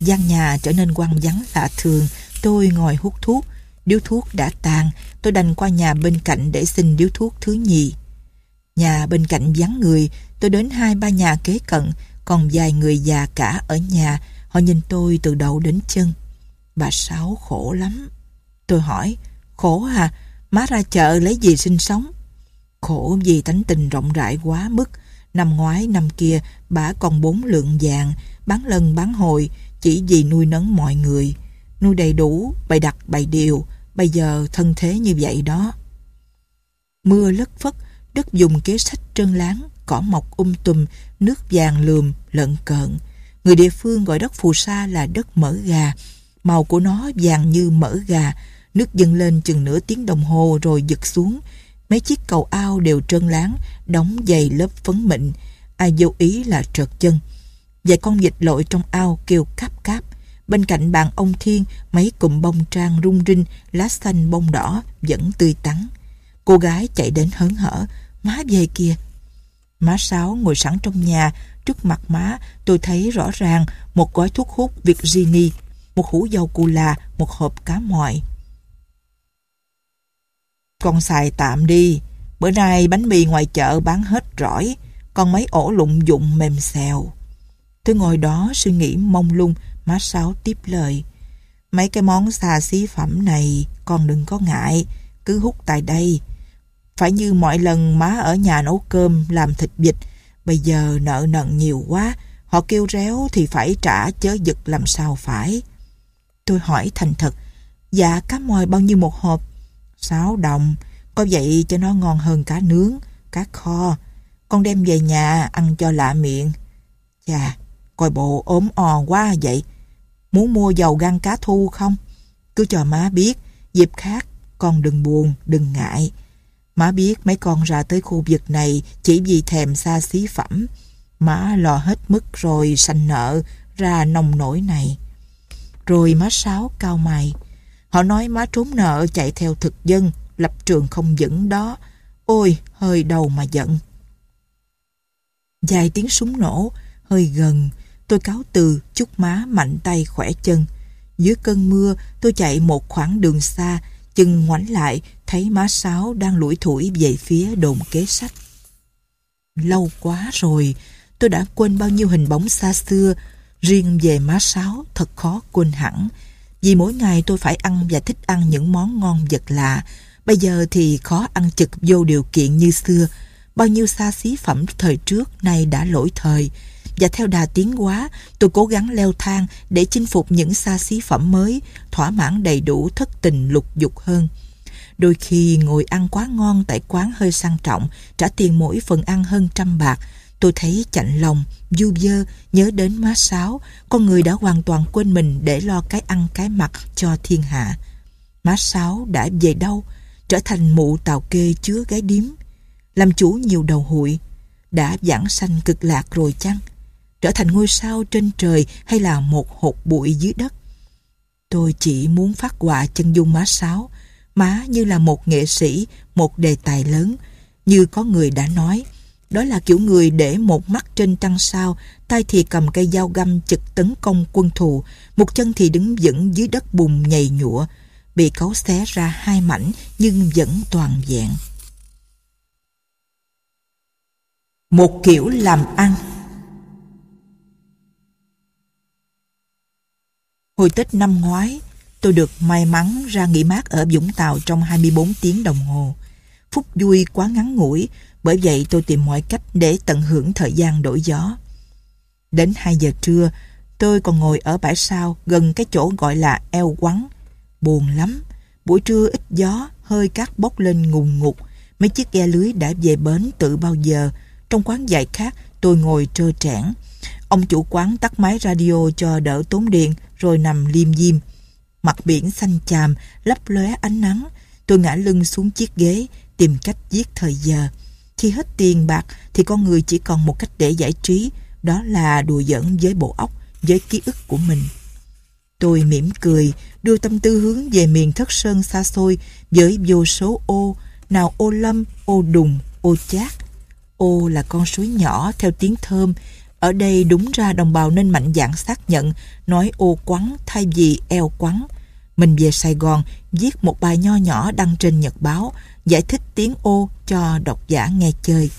gian nhà trở nên quăng vắng lạ thường, tôi ngồi hút thuốc. Điếu thuốc đã tàn, tôi đành qua nhà bên cạnh để xin điếu thuốc thứ nhì. Nhà bên cạnh vắng người, tôi đến hai ba nhà kế cận, còn vài người già cả ở nhà, họ nhìn tôi từ đầu đến chân. Bà Sáu khổ lắm. Tôi hỏi, khổ à, má ra chợ lấy gì sinh sống? khổ vì tánh tình rộng rãi quá mức. Năm ngoái năm kia bà còn bốn lượng vàng, bán lần bán hồi chỉ vì nuôi nấng mọi người. Nuôi đầy đủ, bày đặt bày điều, bây giờ thân thế như vậy đó. Mưa lất phất, đất dùng kế sách trơn láng, cỏ mọc um tùm, nước vàng lườm, lợn cợn. Người địa phương gọi đất phù sa là đất mỡ gà, màu của nó vàng như mỡ gà, nước dâng lên chừng nửa tiếng đồng hồ rồi giật xuống, Mấy chiếc cầu ao đều trơn láng, đóng dày lớp phấn mịn. Ai vô ý là trượt chân. Vài con vịt lội trong ao kêu cáp cáp. Bên cạnh bàn ông Thiên, mấy cụm bông trang rung rinh, lá xanh bông đỏ vẫn tươi tắn. Cô gái chạy đến hớn hở, má về kìa. Má Sáu ngồi sẵn trong nhà, trước mặt má tôi thấy rõ ràng một gói thuốc hút Virginie, một hũ dầu cù là, một hộp cá mòi. Con xài tạm đi. Bữa nay bánh mì ngoài chợ bán hết rỏi. Còn mấy ổ lụng dụng mềm xèo. Tôi ngồi đó suy nghĩ mông lung. Má Sáu tiếp lời. Mấy cái món xa xí phẩm này con đừng có ngại. Cứ hút tại đây. Phải như mọi lần má ở nhà nấu cơm làm thịt vịt. Bây giờ nợ nần nhiều quá. Họ kêu réo thì phải trả chớ giật làm sao phải. Tôi hỏi thành thật. Dạ cá mòi bao nhiêu một hộp? sáu đồng. Có vậy cho nó ngon hơn cá nướng, cá kho. Con đem về nhà ăn cho lạ miệng. Chà, coi bộ ốm o quá vậy. Muốn mua dầu gan cá thu không? Cứ cho má biết, dịp khác con đừng buồn, đừng ngại. Má biết mấy con ra tới khu vực này chỉ vì thèm xa xí phẩm. Má lo hết mức rồi sanh nợ ra nông nổi này. Rồi má Sáu cao mày. Họ nói má trốn nợ chạy theo thực dân, lập trường không vững đó. Ôi, hơi đầu mà giận. Dài tiếng súng nổ, hơi gần, tôi cáo từ, chúc má mạnh tay khỏe chân. Dưới cơn mưa, tôi chạy một khoảng đường xa, chân ngoảnh lại, thấy má Sáu đang lủi thủi về phía đồn kế sách. Lâu quá rồi, tôi đã quên bao nhiêu hình bóng xa xưa, riêng về má Sáu thật khó quên hẳn vì mỗi ngày tôi phải ăn và thích ăn những món ngon vật lạ. Bây giờ thì khó ăn trực vô điều kiện như xưa. Bao nhiêu xa xí phẩm thời trước nay đã lỗi thời. Và theo đà tiến hóa, tôi cố gắng leo thang để chinh phục những xa xí phẩm mới, thỏa mãn đầy đủ thất tình lục dục hơn. Đôi khi ngồi ăn quá ngon tại quán hơi sang trọng, trả tiền mỗi phần ăn hơn trăm bạc, Tôi thấy chạnh lòng, du dơ, nhớ đến má sáo, con người đã hoàn toàn quên mình để lo cái ăn cái mặc cho thiên hạ. Má sáo đã về đâu, trở thành mụ tàu kê chứa gái điếm, làm chủ nhiều đầu hội, đã giảng sanh cực lạc rồi chăng? Trở thành ngôi sao trên trời hay là một hột bụi dưới đất? Tôi chỉ muốn phát họa chân dung má sáo, má như là một nghệ sĩ, một đề tài lớn, như có người đã nói – đó là kiểu người để một mắt trên trăng sao, tay thì cầm cây dao găm trực tấn công quân thù, một chân thì đứng vững dưới đất bùn nhầy nhụa, bị cấu xé ra hai mảnh nhưng vẫn toàn vẹn. Một kiểu làm ăn Hồi Tết năm ngoái, tôi được may mắn ra nghỉ mát ở Vũng Tàu trong 24 tiếng đồng hồ. Phút vui quá ngắn ngủi, bởi vậy tôi tìm mọi cách để tận hưởng thời gian đổi gió. Đến 2 giờ trưa, tôi còn ngồi ở bãi sau gần cái chỗ gọi là eo quắn. Buồn lắm, buổi trưa ít gió, hơi cát bốc lên ngùng ngục. Mấy chiếc ghe lưới đã về bến từ bao giờ. Trong quán dạy khác, tôi ngồi trơ trẽn. Ông chủ quán tắt máy radio cho đỡ tốn điện rồi nằm liêm diêm. Mặt biển xanh chàm, lấp lóe ánh nắng. Tôi ngã lưng xuống chiếc ghế, tìm cách giết thời giờ. Khi hết tiền bạc thì con người chỉ còn một cách để giải trí, đó là đùa giỡn với bộ óc, với ký ức của mình. Tôi mỉm cười, đưa tâm tư hướng về miền thất sơn xa xôi với vô số ô, nào ô lâm, ô đùng, ô chát. Ô là con suối nhỏ theo tiếng thơm, ở đây đúng ra đồng bào nên mạnh dạn xác nhận nói ô quắn thay vì eo quắn. Mình về Sài Gòn viết một bài nho nhỏ đăng trên nhật báo giải thích tiếng ô cho độc giả nghe chơi.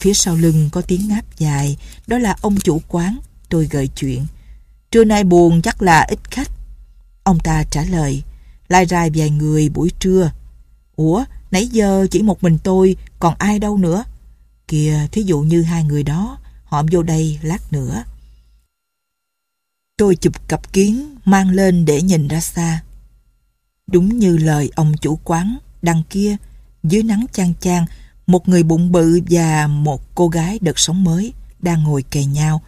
Phía sau lưng có tiếng ngáp dài, đó là ông chủ quán, tôi gợi chuyện. Trưa nay buồn chắc là ít khách. Ông ta trả lời, lai rai vài người buổi trưa. Ủa, nãy giờ chỉ một mình tôi, còn ai đâu nữa? Kìa, thí dụ như hai người đó, họ vô đây lát nữa. Tôi chụp cặp kiến, mang lên để nhìn ra xa. Đúng như lời ông chủ quán, Đằng kia, dưới nắng chang chang, một người bụng bự và một cô gái đợt sống mới đang ngồi kề nhau.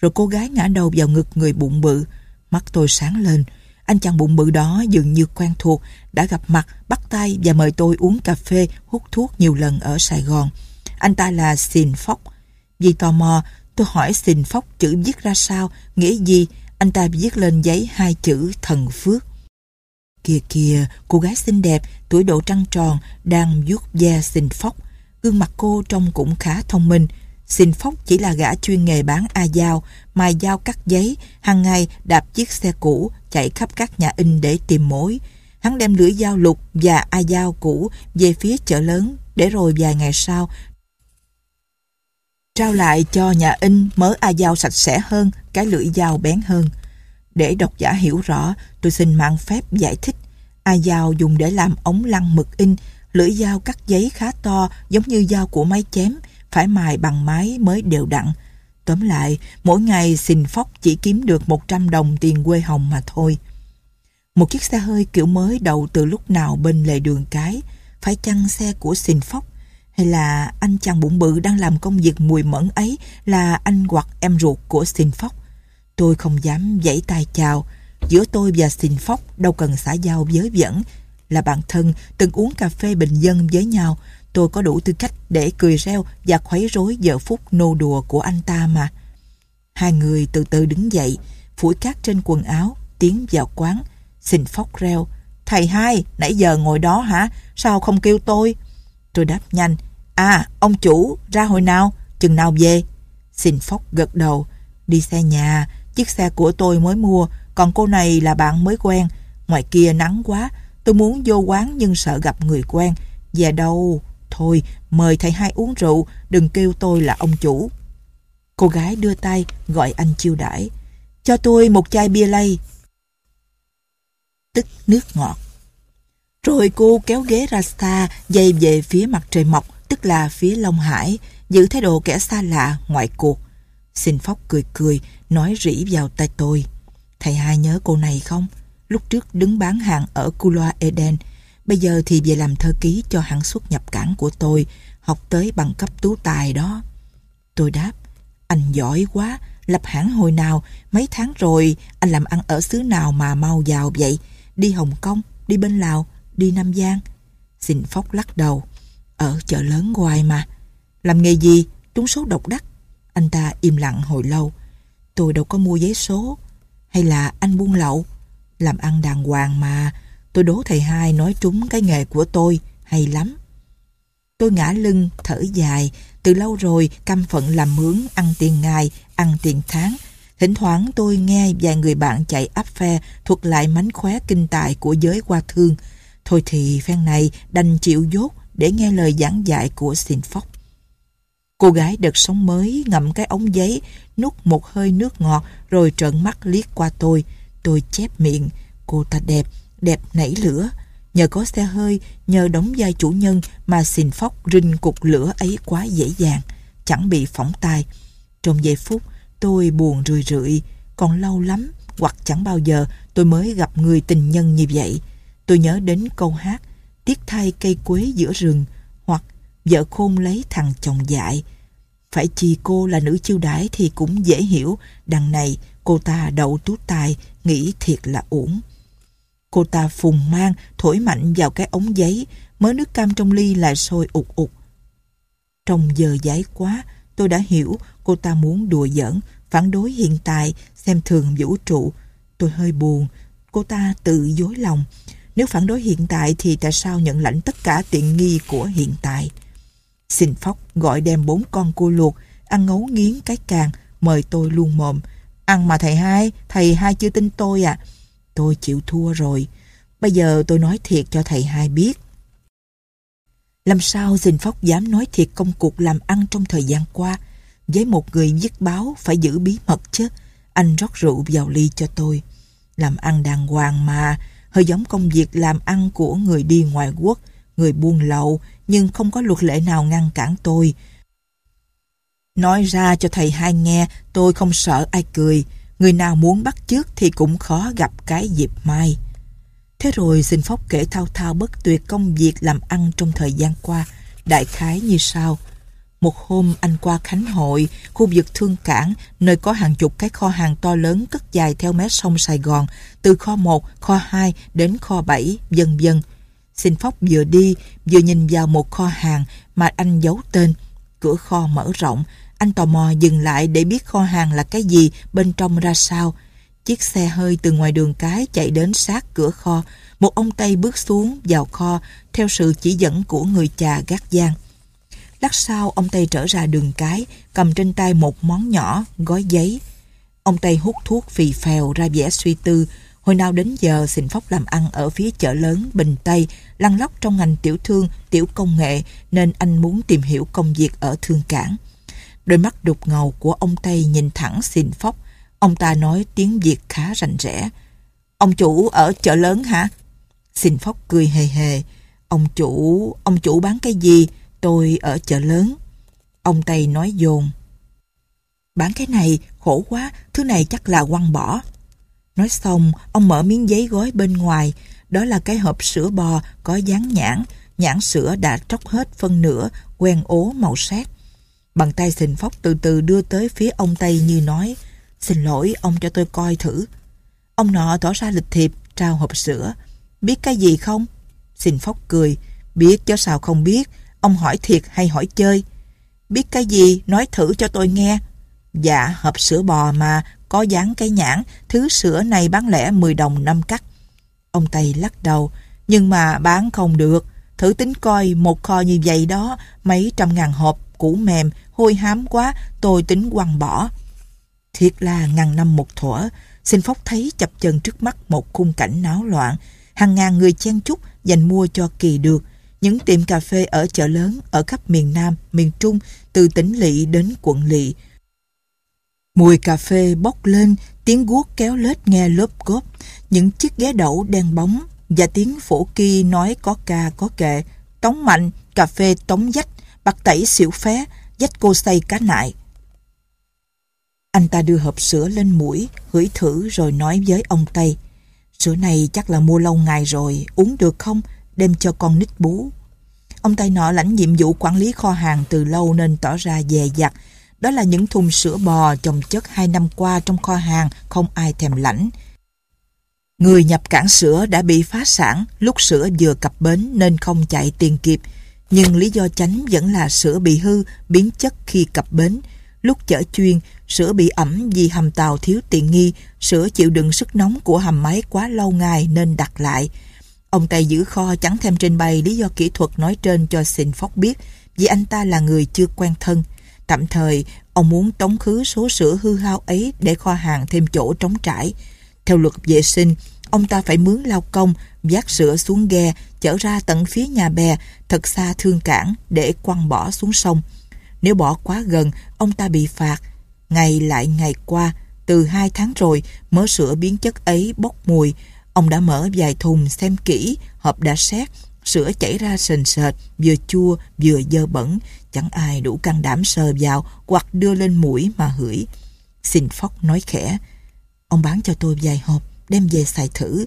Rồi cô gái ngã đầu vào ngực người bụng bự. Mắt tôi sáng lên. Anh chàng bụng bự đó dường như quen thuộc, đã gặp mặt, bắt tay và mời tôi uống cà phê, hút thuốc nhiều lần ở Sài Gòn. Anh ta là Sin Phóc Vì tò mò, tôi hỏi Sin Phóc chữ viết ra sao, nghĩa gì, anh ta viết lên giấy hai chữ thần phước. Kìa kìa, cô gái xinh đẹp, tuổi độ trăng tròn, đang vuốt da xinh phóc. Gương mặt cô trông cũng khá thông minh. xinh phóc chỉ là gã chuyên nghề bán a dao, mài dao cắt giấy, hàng ngày đạp chiếc xe cũ, chạy khắp các nhà in để tìm mối. Hắn đem lưỡi dao lục và a dao cũ về phía chợ lớn, để rồi vài ngày sau trao lại cho nhà in mớ a dao sạch sẽ hơn, cái lưỡi dao bén hơn. Để độc giả hiểu rõ, tôi xin mang phép giải thích. A dao dùng để làm ống lăn mực in, lưỡi dao cắt giấy khá to giống như dao của máy chém, phải mài bằng máy mới đều đặn. Tóm lại, mỗi ngày xin phóc chỉ kiếm được 100 đồng tiền quê hồng mà thôi. Một chiếc xe hơi kiểu mới đầu từ lúc nào bên lề đường cái, phải chăng xe của xin phóc? Hay là anh chàng bụng bự đang làm công việc mùi mẫn ấy là anh hoặc em ruột của xin phóc? Tôi không dám giãy tay chào. Giữa tôi và Phóc đâu cần xã giao với dẫn. Là bạn thân, từng uống cà phê bình dân với nhau. Tôi có đủ tư cách để cười reo và khuấy rối giờ phút nô đùa của anh ta mà. Hai người từ từ đứng dậy, phủi cát trên quần áo, tiến vào quán. Phóc reo. Thầy hai, nãy giờ ngồi đó hả? Sao không kêu tôi? Tôi đáp nhanh. À, ông chủ, ra hồi nào? Chừng nào về? Phóc gật đầu. Đi xe nhà, Chiếc xe của tôi mới mua, còn cô này là bạn mới quen. Ngoài kia nắng quá, tôi muốn vô quán nhưng sợ gặp người quen. Về đâu? Thôi, mời thầy hai uống rượu, đừng kêu tôi là ông chủ. Cô gái đưa tay gọi anh chiêu đãi Cho tôi một chai bia lây. Tức nước ngọt. Rồi cô kéo ghế ra xa dây về phía mặt trời mọc, tức là phía Long Hải, giữ thái độ kẻ xa lạ, ngoại cuộc. Xin Phóc cười cười, nói rỉ vào tay tôi. Thầy hai nhớ cô này không? Lúc trước đứng bán hàng ở Kuloa Eden, bây giờ thì về làm thư ký cho hãng xuất nhập cảng của tôi, học tới bằng cấp tú tài đó. Tôi đáp, anh giỏi quá, lập hãng hồi nào, mấy tháng rồi, anh làm ăn ở xứ nào mà mau giàu vậy? Đi Hồng Kông, đi bên Lào, đi Nam Giang. Xin Phóc lắc đầu, ở chợ lớn hoài mà. Làm nghề gì? Trúng số độc đắc. Anh ta im lặng hồi lâu, tôi đâu có mua giấy số. Hay là anh buôn lậu. Làm ăn đàng hoàng mà, tôi đố thầy hai nói trúng cái nghề của tôi, hay lắm. Tôi ngã lưng, thở dài, từ lâu rồi căm phận làm mướn, ăn tiền ngày, ăn tiền tháng. Thỉnh thoảng tôi nghe vài người bạn chạy áp phe thuật lại mánh khóe kinh tài của giới qua thương. Thôi thì phen này đành chịu dốt để nghe lời giảng dạy của xin Sinfox. Cô gái đợt sống mới ngậm cái ống giấy nút một hơi nước ngọt rồi trợn mắt liếc qua tôi. Tôi chép miệng, cô ta đẹp, đẹp nảy lửa. Nhờ có xe hơi, nhờ đóng vai chủ nhân mà xình phóc rinh cục lửa ấy quá dễ dàng, chẳng bị phỏng tai. Trong giây phút, tôi buồn rười rượi, còn lâu lắm hoặc chẳng bao giờ tôi mới gặp người tình nhân như vậy. Tôi nhớ đến câu hát Tiếc thay cây quế giữa rừng hoặc Vợ khôn lấy thằng chồng dại phải chi cô là nữ chiêu đãi thì cũng dễ hiểu, đằng này cô ta đậu tú tài, nghĩ thiệt là uổng. Cô ta phùng mang, thổi mạnh vào cái ống giấy, mớ nước cam trong ly lại sôi ụt ụt. Trong giờ giải quá, tôi đã hiểu cô ta muốn đùa giỡn, phản đối hiện tại, xem thường vũ trụ. Tôi hơi buồn, cô ta tự dối lòng. Nếu phản đối hiện tại thì tại sao nhận lãnh tất cả tiện nghi của hiện tại? Xin Phóc gọi đem bốn con cua luộc, ăn ngấu nghiến cái càng, mời tôi luôn mồm. Ăn mà thầy hai, thầy hai chưa tin tôi à. Tôi chịu thua rồi. Bây giờ tôi nói thiệt cho thầy hai biết. Làm sao xin Phóc dám nói thiệt công cuộc làm ăn trong thời gian qua? Với một người viết báo phải giữ bí mật chứ. Anh rót rượu vào ly cho tôi. Làm ăn đàng hoàng mà, hơi giống công việc làm ăn của người đi ngoài quốc, người buôn lậu, nhưng không có luật lệ nào ngăn cản tôi. Nói ra cho thầy hai nghe, tôi không sợ ai cười. Người nào muốn bắt trước thì cũng khó gặp cái dịp mai. Thế rồi xin Phóc kể thao thao bất tuyệt công việc làm ăn trong thời gian qua, đại khái như sau. Một hôm anh qua Khánh Hội, khu vực Thương Cảng, nơi có hàng chục cái kho hàng to lớn cất dài theo mé sông Sài Gòn, từ kho 1, kho 2 đến kho 7, dần dần Xin Phóc vừa đi, vừa nhìn vào một kho hàng mà anh giấu tên. Cửa kho mở rộng, anh tò mò dừng lại để biết kho hàng là cái gì, bên trong ra sao. Chiếc xe hơi từ ngoài đường cái chạy đến sát cửa kho. Một ông Tây bước xuống vào kho theo sự chỉ dẫn của người cha gác giang. Lát sau, ông Tây trở ra đường cái, cầm trên tay một món nhỏ, gói giấy. Ông Tây hút thuốc phì phèo ra vẻ suy tư, Hồi nào đến giờ Sình Phóc làm ăn ở phía chợ lớn Bình Tây, lăn lóc trong ngành tiểu thương, tiểu công nghệ nên anh muốn tìm hiểu công việc ở thương cảng. Đôi mắt đục ngầu của ông Tây nhìn thẳng Sình Phóc. Ông ta nói tiếng Việt khá rành rẽ. Ông chủ ở chợ lớn hả? Sình Phóc cười hề hề. Ông chủ, ông chủ bán cái gì? Tôi ở chợ lớn. Ông Tây nói dồn. Bán cái này, khổ quá, thứ này chắc là quăng bỏ. Nói xong, ông mở miếng giấy gói bên ngoài. Đó là cái hộp sữa bò có dán nhãn. Nhãn sữa đã tróc hết phân nửa, quen ố màu sát. Bàn tay xình phóc từ từ đưa tới phía ông Tây như nói Xin lỗi, ông cho tôi coi thử. Ông nọ tỏ ra lịch thiệp, trao hộp sữa. Biết cái gì không? Xình phóc cười. Biết chứ sao không biết. Ông hỏi thiệt hay hỏi chơi? Biết cái gì? Nói thử cho tôi nghe. Dạ, hộp sữa bò mà, có dán cái nhãn, thứ sữa này bán lẻ 10 đồng năm cắt. Ông Tây lắc đầu, nhưng mà bán không được. Thử tính coi một kho như vậy đó, mấy trăm ngàn hộp, củ mềm, hôi hám quá, tôi tính quăng bỏ. Thiệt là ngàn năm một thuở, xin phóc thấy chập chân trước mắt một khung cảnh náo loạn. Hàng ngàn người chen chúc dành mua cho kỳ được. Những tiệm cà phê ở chợ lớn, ở khắp miền Nam, miền Trung, từ tỉnh lỵ đến quận lỵ Mùi cà phê bốc lên, tiếng guốc kéo lết nghe lốp cốp, những chiếc ghế đậu đen bóng và tiếng phổ kỳ nói có ca có kệ, tống mạnh, cà phê tống dách, bạc tẩy xỉu phé, dách cô say cá nại. Anh ta đưa hộp sữa lên mũi, hửi thử rồi nói với ông Tây. Sữa này chắc là mua lâu ngày rồi, uống được không? Đem cho con nít bú. Ông Tây nọ lãnh nhiệm vụ quản lý kho hàng từ lâu nên tỏ ra dè dặt, đó là những thùng sữa bò chồng chất hai năm qua trong kho hàng không ai thèm lãnh. Người nhập cảng sữa đã bị phá sản lúc sữa vừa cập bến nên không chạy tiền kịp. Nhưng lý do chánh vẫn là sữa bị hư, biến chất khi cập bến. Lúc chở chuyên, sữa bị ẩm vì hầm tàu thiếu tiện nghi, sữa chịu đựng sức nóng của hầm máy quá lâu ngày nên đặt lại. Ông Tây giữ kho chẳng thêm trình bày lý do kỹ thuật nói trên cho phóc biết vì anh ta là người chưa quen thân. Tạm thời, ông muốn tống khứ số sữa hư hao ấy để kho hàng thêm chỗ trống trải. Theo luật vệ sinh, ông ta phải mướn lao công, vác sữa xuống ghe, chở ra tận phía nhà bè, thật xa thương cảng để quăng bỏ xuống sông. Nếu bỏ quá gần, ông ta bị phạt. Ngày lại ngày qua, từ hai tháng rồi, mớ sữa biến chất ấy bốc mùi. Ông đã mở vài thùng xem kỹ, hộp đã xét, sữa chảy ra sền sệt, vừa chua vừa dơ bẩn, chẳng ai đủ can đảm sờ vào hoặc đưa lên mũi mà hửi. Xin Phóc nói khẽ, ông bán cho tôi vài hộp, đem về xài thử.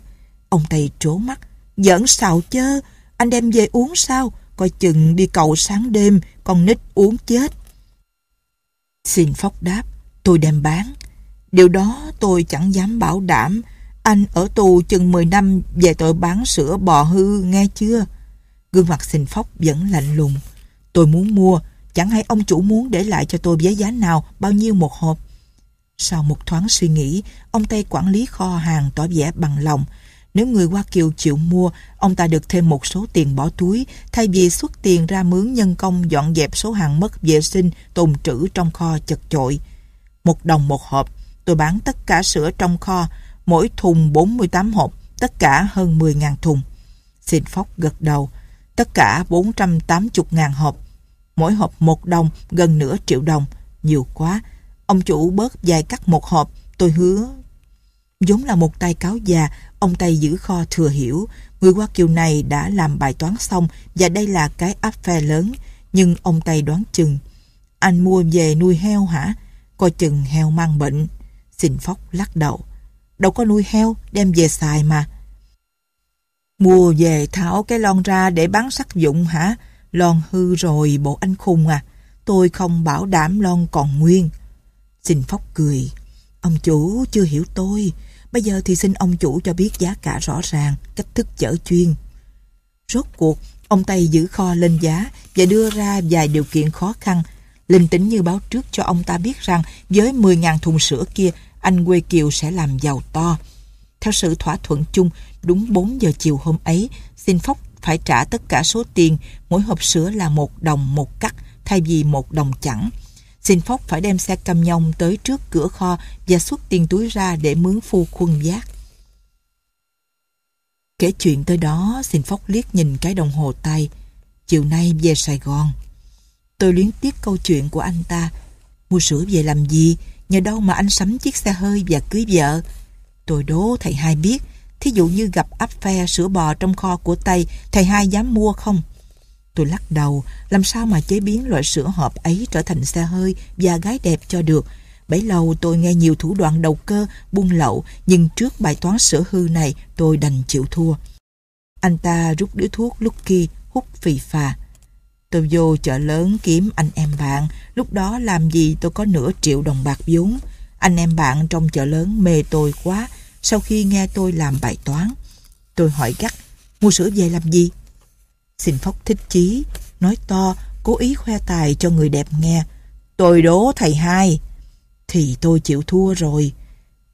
Ông Tây trố mắt, giỡn xào chớ, anh đem về uống sao, coi chừng đi cầu sáng đêm, con nít uống chết. Xin Phóc đáp, tôi đem bán. Điều đó tôi chẳng dám bảo đảm, anh ở tù chừng 10 năm về tội bán sữa bò hư nghe chưa? Gương mặt xình phóc vẫn lạnh lùng. Tôi muốn mua, chẳng hay ông chủ muốn để lại cho tôi giá giá nào, bao nhiêu một hộp. Sau một thoáng suy nghĩ, ông Tây quản lý kho hàng tỏ vẻ bằng lòng. Nếu người Hoa Kiều chịu mua, ông ta được thêm một số tiền bỏ túi, thay vì xuất tiền ra mướn nhân công dọn dẹp số hàng mất vệ sinh tồn trữ trong kho chật chội. Một đồng một hộp, tôi bán tất cả sữa trong kho, mỗi thùng 48 hộp, tất cả hơn 10.000 thùng. Xin Phóc gật đầu, tất cả 480.000 hộp, mỗi hộp 1 đồng, gần nửa triệu đồng, nhiều quá. Ông chủ bớt dài cắt một hộp, tôi hứa. Vốn là một tay cáo già, ông tay giữ kho thừa hiểu, người qua Kiều này đã làm bài toán xong và đây là cái áp phe lớn, nhưng ông tay đoán chừng. Anh mua về nuôi heo hả? Coi chừng heo mang bệnh. Xin Phóc lắc đầu đâu có nuôi heo đem về xài mà. Mua về tháo cái lon ra để bán sắc dụng hả? Lon hư rồi bộ anh khùng à. Tôi không bảo đảm lon còn nguyên. Xin Phóc cười. Ông chủ chưa hiểu tôi. Bây giờ thì xin ông chủ cho biết giá cả rõ ràng, cách thức chở chuyên. Rốt cuộc, ông Tây giữ kho lên giá và đưa ra vài điều kiện khó khăn. Linh tính như báo trước cho ông ta biết rằng với 10.000 thùng sữa kia, anh Quê Kiều sẽ làm giàu to. Theo sự thỏa thuận chung, đúng 4 giờ chiều hôm ấy, xin Phóc phải trả tất cả số tiền, mỗi hộp sữa là một đồng một cắt thay vì một đồng chẳng. Xin Phóc phải đem xe cam nhông tới trước cửa kho và xuất tiền túi ra để mướn phu khuân giác. Kể chuyện tới đó, xin Phóc liếc nhìn cái đồng hồ tay. Chiều nay về Sài Gòn. Tôi luyến tiếc câu chuyện của anh ta. Mua sữa về làm gì? nhờ đâu mà anh sắm chiếc xe hơi và cưới vợ. Tôi đố thầy hai biết, thí dụ như gặp áp phe sữa bò trong kho của Tây, thầy hai dám mua không? Tôi lắc đầu, làm sao mà chế biến loại sữa hộp ấy trở thành xe hơi và gái đẹp cho được. Bấy lâu tôi nghe nhiều thủ đoạn đầu cơ, buôn lậu, nhưng trước bài toán sữa hư này tôi đành chịu thua. Anh ta rút điếu thuốc Lucky hút phì phà. Tôi vô chợ lớn kiếm anh em bạn, lúc đó làm gì tôi có nửa triệu đồng bạc vốn. Anh em bạn trong chợ lớn mê tôi quá sau khi nghe tôi làm bài toán. Tôi hỏi gắt, mua sữa về làm gì? Xin Phóc thích chí, nói to, cố ý khoe tài cho người đẹp nghe. Tôi đố thầy hai. Thì tôi chịu thua rồi.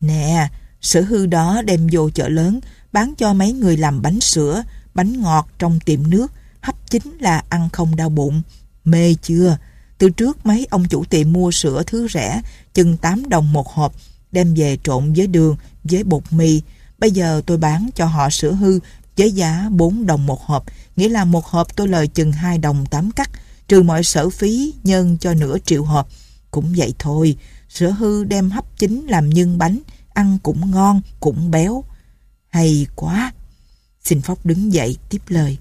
Nè, sở hư đó đem vô chợ lớn, bán cho mấy người làm bánh sữa, bánh ngọt trong tiệm nước, hấp chính là ăn không đau bụng. Mê chưa? Từ trước mấy ông chủ tiệm mua sữa thứ rẻ, chừng 8 đồng một hộp, đem về trộn với đường, với bột mì. Bây giờ tôi bán cho họ sữa hư với giá 4 đồng một hộp, nghĩa là một hộp tôi lời chừng 2 đồng 8 cắt, trừ mọi sở phí nhân cho nửa triệu hộp. Cũng vậy thôi, sữa hư đem hấp chính làm nhân bánh, ăn cũng ngon, cũng béo. Hay quá! Xin Phóc đứng dậy tiếp lời.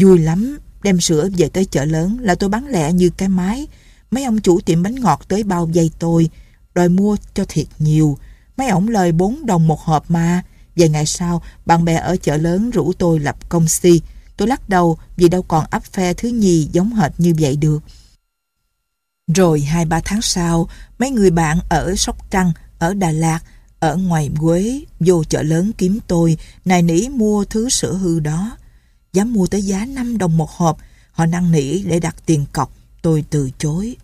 Vui lắm, đem sữa về tới chợ lớn là tôi bán lẻ như cái máy. Mấy ông chủ tiệm bánh ngọt tới bao dây tôi, đòi mua cho thiệt nhiều. Mấy ổng lời 4 đồng một hộp mà. Vài ngày sau, bạn bè ở chợ lớn rủ tôi lập công si. Tôi lắc đầu vì đâu còn áp phe thứ nhì giống hệt như vậy được. Rồi 2-3 tháng sau, mấy người bạn ở Sóc Trăng, ở Đà Lạt, ở ngoài Quế vô chợ lớn kiếm tôi, nài nỉ mua thứ sữa hư đó dám mua tới giá 5 đồng một hộp. Họ năn nỉ để đặt tiền cọc, tôi từ chối.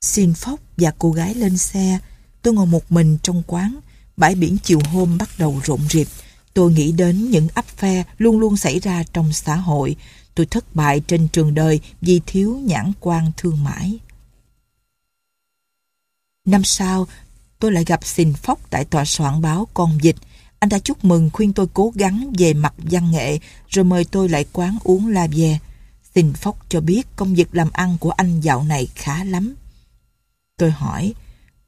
Xin Phóc và cô gái lên xe, tôi ngồi một mình trong quán. Bãi biển chiều hôm bắt đầu rộn rịp. Tôi nghĩ đến những ấp phe luôn luôn xảy ra trong xã hội. Tôi thất bại trên trường đời vì thiếu nhãn quan thương mại. Năm sau, tôi lại gặp Xin Phóc tại tòa soạn báo Con Dịch. Anh ta chúc mừng khuyên tôi cố gắng về mặt văn nghệ rồi mời tôi lại quán uống la về. Xin Phóc cho biết công việc làm ăn của anh dạo này khá lắm. Tôi hỏi,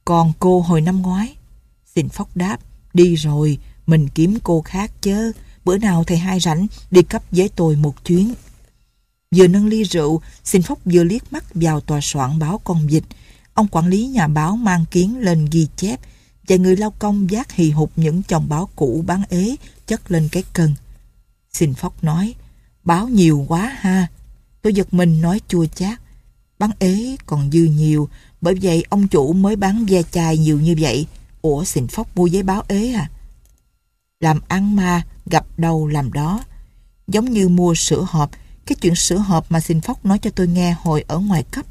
còn cô hồi năm ngoái? Xin Phóc đáp, đi rồi, mình kiếm cô khác chứ. Bữa nào thầy hai rảnh, đi cấp với tôi một chuyến. Vừa nâng ly rượu, Xin Phóc vừa liếc mắt vào tòa soạn báo con dịch Ông quản lý nhà báo mang kiến lên ghi chép, và người lao công giác hì hục những chồng báo cũ bán ế chất lên cái cân. Xin Phóc nói, báo nhiều quá ha. Tôi giật mình nói chua chát, bán ế còn dư nhiều, bởi vậy ông chủ mới bán ve chai nhiều như vậy. Ủa xin Phóc mua giấy báo ế à? Làm ăn mà, gặp đâu làm đó. Giống như mua sữa hộp, cái chuyện sữa hộp mà xin Phóc nói cho tôi nghe hồi ở ngoài cấp.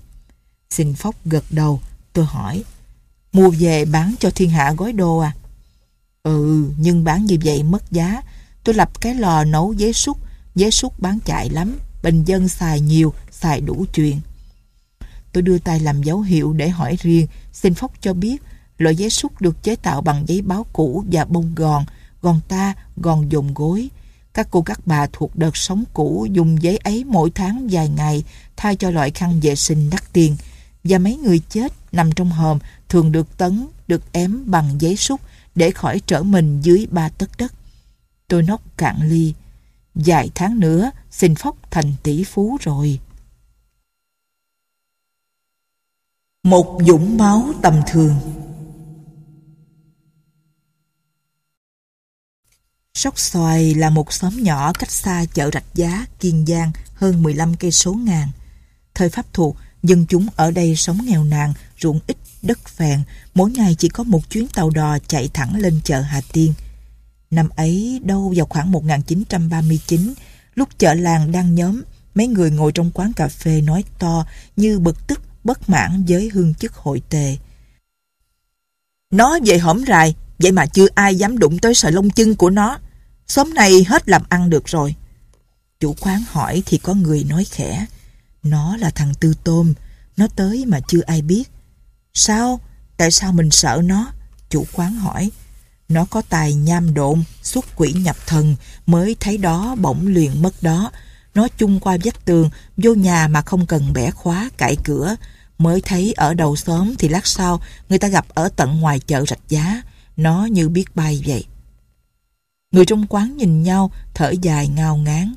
Xin Phóc gật đầu, tôi hỏi, mua về bán cho thiên hạ gói đồ à? Ừ, nhưng bán như vậy mất giá. Tôi lập cái lò nấu giấy súc, giấy súc bán chạy lắm, bình dân xài nhiều, xài đủ chuyện. Tôi đưa tay làm dấu hiệu để hỏi riêng, xin Phóc cho biết loại giấy súc được chế tạo bằng giấy báo cũ và bông gòn, gòn ta, gòn dùng gối. Các cô các bà thuộc đợt sống cũ dùng giấy ấy mỗi tháng vài ngày thay cho loại khăn vệ sinh đắt tiền. Và mấy người chết nằm trong hòm thường được tấn, được ém bằng giấy súc để khỏi trở mình dưới ba tấc đất. Tôi nóc cạn ly. dài tháng nữa, xin phóc thành tỷ phú rồi. Một dũng máu tầm thường Sóc Xoài là một xóm nhỏ cách xa chợ Rạch Giá, Kiên Giang hơn 15 cây số ngàn. Thời Pháp thuộc, Dân chúng ở đây sống nghèo nàn, ruộng ít, đất phèn, mỗi ngày chỉ có một chuyến tàu đò chạy thẳng lên chợ Hà Tiên. Năm ấy đâu vào khoảng 1939, lúc chợ làng đang nhóm, mấy người ngồi trong quán cà phê nói to như bực tức, bất mãn với hương chức hội tề. Nó về hổm rài, vậy mà chưa ai dám đụng tới sợi lông chân của nó. Xóm này hết làm ăn được rồi. Chủ quán hỏi thì có người nói khẽ. Nó là thằng Tư Tôm, nó tới mà chưa ai biết. Sao? Tại sao mình sợ nó? Chủ quán hỏi. Nó có tài nham độn, xuất quỷ nhập thần, mới thấy đó bỗng liền mất đó. Nó chung qua vách tường, vô nhà mà không cần bẻ khóa, cãi cửa. Mới thấy ở đầu xóm thì lát sau người ta gặp ở tận ngoài chợ rạch giá. Nó như biết bay vậy. Người trong quán nhìn nhau, thở dài ngao ngán.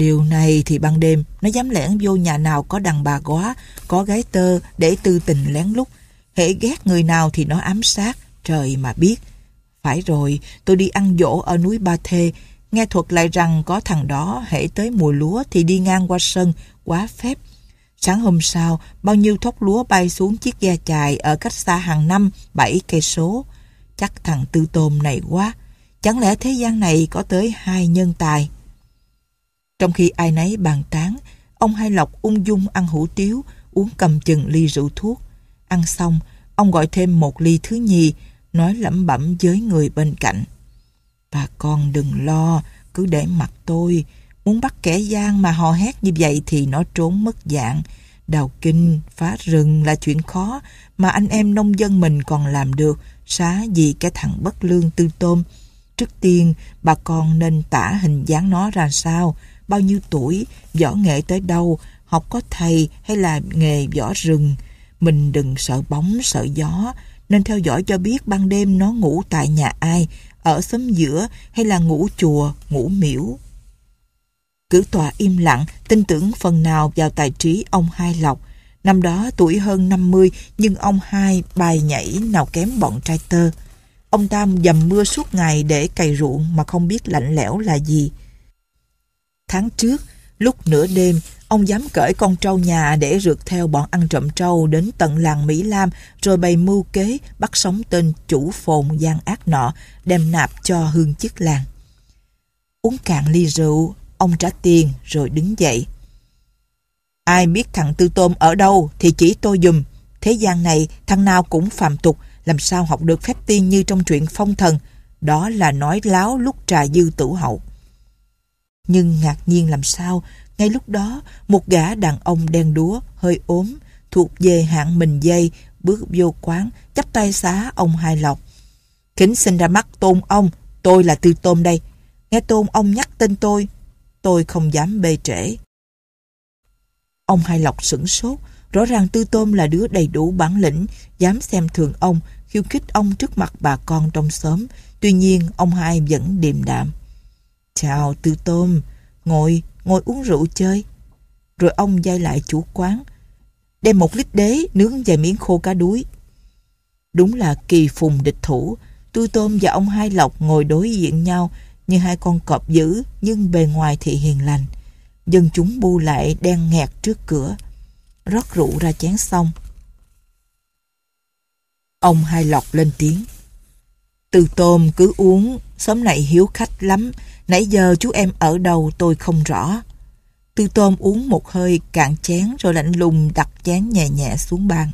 Điều này thì ban đêm nó dám lẻn vô nhà nào có đàn bà quá, có gái tơ để tư tình lén lút. Hễ ghét người nào thì nó ám sát, trời mà biết. Phải rồi, tôi đi ăn dỗ ở núi Ba Thê, nghe thuật lại rằng có thằng đó hễ tới mùa lúa thì đi ngang qua sân, quá phép. Sáng hôm sau, bao nhiêu thóc lúa bay xuống chiếc ghe chài ở cách xa hàng năm, bảy cây số. Chắc thằng Tư Tôm này quá, chẳng lẽ thế gian này có tới hai nhân tài. Trong khi ai nấy bàn tán, ông Hai Lộc ung dung ăn hủ tiếu, uống cầm chừng ly rượu thuốc. Ăn xong, ông gọi thêm một ly thứ nhì, nói lẩm bẩm với người bên cạnh. Bà con đừng lo, cứ để mặt tôi. Muốn bắt kẻ gian mà hò hét như vậy thì nó trốn mất dạng. Đào kinh, phá rừng là chuyện khó mà anh em nông dân mình còn làm được, xá gì cái thằng bất lương tư tôm. Trước tiên, bà con nên tả hình dáng nó ra sao, bao nhiêu tuổi, võ nghệ tới đâu, học có thầy hay là nghề võ rừng. Mình đừng sợ bóng, sợ gió, nên theo dõi cho biết ban đêm nó ngủ tại nhà ai, ở xóm giữa hay là ngủ chùa, ngủ miễu. Cử tòa im lặng, tin tưởng phần nào vào tài trí ông Hai Lộc. Năm đó tuổi hơn 50 nhưng ông Hai bài nhảy nào kém bọn trai tơ. Ông Tam dầm mưa suốt ngày để cày ruộng mà không biết lạnh lẽo là gì. Tháng trước, lúc nửa đêm, ông dám cởi con trâu nhà để rượt theo bọn ăn trộm trâu đến tận làng Mỹ Lam rồi bày mưu kế bắt sống tên chủ phồn gian ác nọ, đem nạp cho hương chức làng. Uống cạn ly rượu, ông trả tiền rồi đứng dậy. Ai biết thằng Tư Tôm ở đâu thì chỉ tôi dùm. Thế gian này thằng nào cũng phạm tục, làm sao học được phép tiên như trong truyện phong thần. Đó là nói láo lúc trà dư tử hậu. Nhưng ngạc nhiên làm sao, ngay lúc đó, một gã đàn ông đen đúa, hơi ốm, thuộc về hạng mình dây, bước vô quán, chắp tay xá ông Hai Lộc. Kính xin ra mắt tôn ông, tôi là Tư tôn đây. Nghe tôn ông nhắc tên tôi, tôi không dám bê trễ. Ông Hai Lộc sửng sốt, rõ ràng Tư tôn là đứa đầy đủ bản lĩnh, dám xem thường ông, khiêu khích ông trước mặt bà con trong xóm. Tuy nhiên, ông Hai vẫn điềm đạm. Chào tư tôm, ngồi, ngồi uống rượu chơi. Rồi ông dai lại chủ quán, đem một lít đế nướng vài miếng khô cá đuối. Đúng là kỳ phùng địch thủ, tư tôm và ông hai lộc ngồi đối diện nhau như hai con cọp dữ nhưng bề ngoài thì hiền lành. Dân chúng bu lại đen nghẹt trước cửa, rót rượu ra chén xong. Ông hai lộc lên tiếng. Từ tôm cứ uống, sớm này hiếu khách lắm, Nãy giờ chú em ở đâu tôi không rõ. Tư tôm uống một hơi cạn chén rồi lạnh lùng đặt chén nhẹ nhẹ xuống bàn.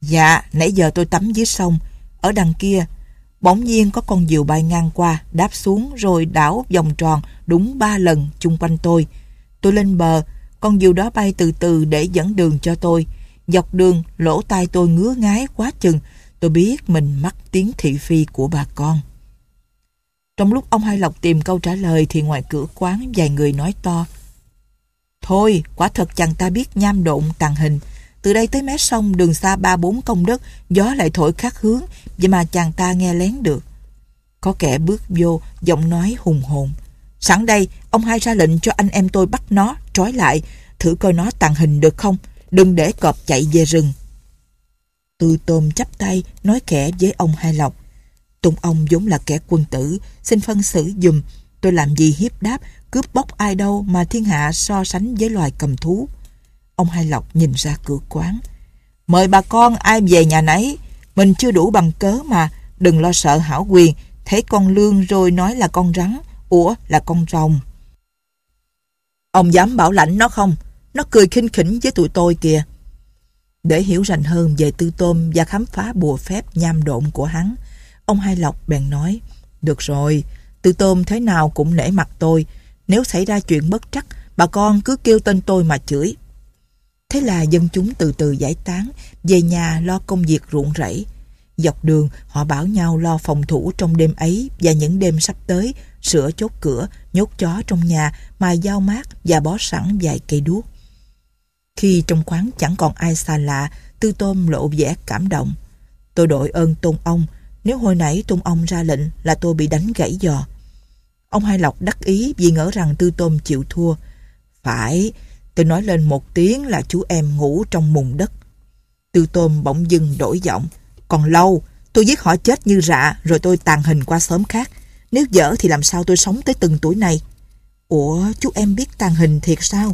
Dạ, nãy giờ tôi tắm dưới sông, ở đằng kia. Bỗng nhiên có con diều bay ngang qua, đáp xuống rồi đảo vòng tròn đúng ba lần chung quanh tôi. Tôi lên bờ, con diều đó bay từ từ để dẫn đường cho tôi. Dọc đường, lỗ tai tôi ngứa ngái quá chừng. Tôi biết mình mắc tiếng thị phi của bà con. Trong lúc ông Hai Lộc tìm câu trả lời thì ngoài cửa quán vài người nói to. Thôi, quả thật chàng ta biết nham độn tàn hình. Từ đây tới mé sông đường xa ba bốn công đất, gió lại thổi khác hướng, vậy mà chàng ta nghe lén được. Có kẻ bước vô, giọng nói hùng hồn. Sẵn đây, ông Hai ra lệnh cho anh em tôi bắt nó, trói lại, thử coi nó tàn hình được không, đừng để cọp chạy về rừng. Tư tôm chắp tay, nói kẻ với ông Hai Lộc. Tùng ông vốn là kẻ quân tử, xin phân xử dùm. Tôi làm gì hiếp đáp, cướp bóc ai đâu mà thiên hạ so sánh với loài cầm thú. Ông Hai Lộc nhìn ra cửa quán. Mời bà con ai về nhà nấy, mình chưa đủ bằng cớ mà, đừng lo sợ hảo quyền, thấy con lương rồi nói là con rắn, ủa là con rồng. Ông dám bảo lãnh nó không? Nó cười khinh khỉnh với tụi tôi kìa. Để hiểu rành hơn về tư tôm và khám phá bùa phép nham độn của hắn, Ông Hai Lộc bèn nói, được rồi, từ Tôm thế nào cũng nể mặt tôi. Nếu xảy ra chuyện bất trắc, bà con cứ kêu tên tôi mà chửi. Thế là dân chúng từ từ giải tán, về nhà lo công việc ruộng rẫy. Dọc đường, họ bảo nhau lo phòng thủ trong đêm ấy và những đêm sắp tới, sửa chốt cửa, nhốt chó trong nhà, mài dao mát và bó sẵn vài cây đuốc. Khi trong quán chẳng còn ai xa lạ, Tư Tôm lộ vẻ cảm động. Tôi đội ơn tôn ông, nếu hồi nãy Tôn Ông ra lệnh là tôi bị đánh gãy giò. Ông Hai Lộc đắc ý vì ngỡ rằng Tư Tôm chịu thua. Phải, tôi nói lên một tiếng là chú em ngủ trong mùng đất. Tư Tôm bỗng dưng đổi giọng. Còn lâu, tôi giết họ chết như rạ rồi tôi tàn hình qua xóm khác. Nếu dở thì làm sao tôi sống tới từng tuổi này? Ủa, chú em biết tàn hình thiệt sao?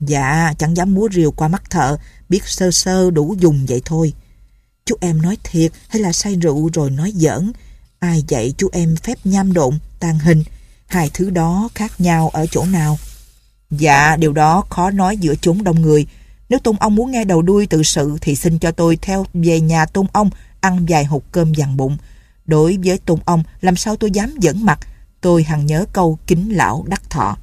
Dạ, chẳng dám múa rìu qua mắt thợ, biết sơ sơ đủ dùng vậy thôi chú em nói thiệt hay là say rượu rồi nói giỡn. Ai dạy chú em phép nham độn, tàn hình. Hai thứ đó khác nhau ở chỗ nào? Dạ, điều đó khó nói giữa chúng đông người. Nếu Tôn Ông muốn nghe đầu đuôi tự sự thì xin cho tôi theo về nhà Tôn Ông ăn vài hộp cơm vàng bụng. Đối với Tôn Ông, làm sao tôi dám dẫn mặt? Tôi hằng nhớ câu kính lão đắc thọ.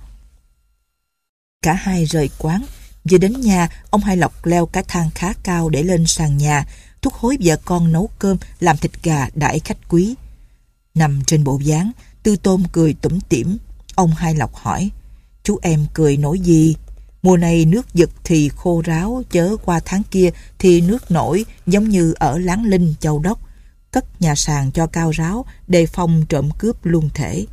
Cả hai rời quán. Về đến nhà, ông hai lộc leo cái thang khá cao để lên sàn nhà thúc hối vợ con nấu cơm, làm thịt gà đãi khách quý. Nằm trên bộ dáng, Tư Tôn cười tủm tỉm. Ông Hai Lộc hỏi, chú em cười nổi gì? Mùa này nước giật thì khô ráo, chớ qua tháng kia thì nước nổi giống như ở Láng Linh, Châu Đốc. Cất nhà sàn cho cao ráo, đề phòng trộm cướp luôn thể.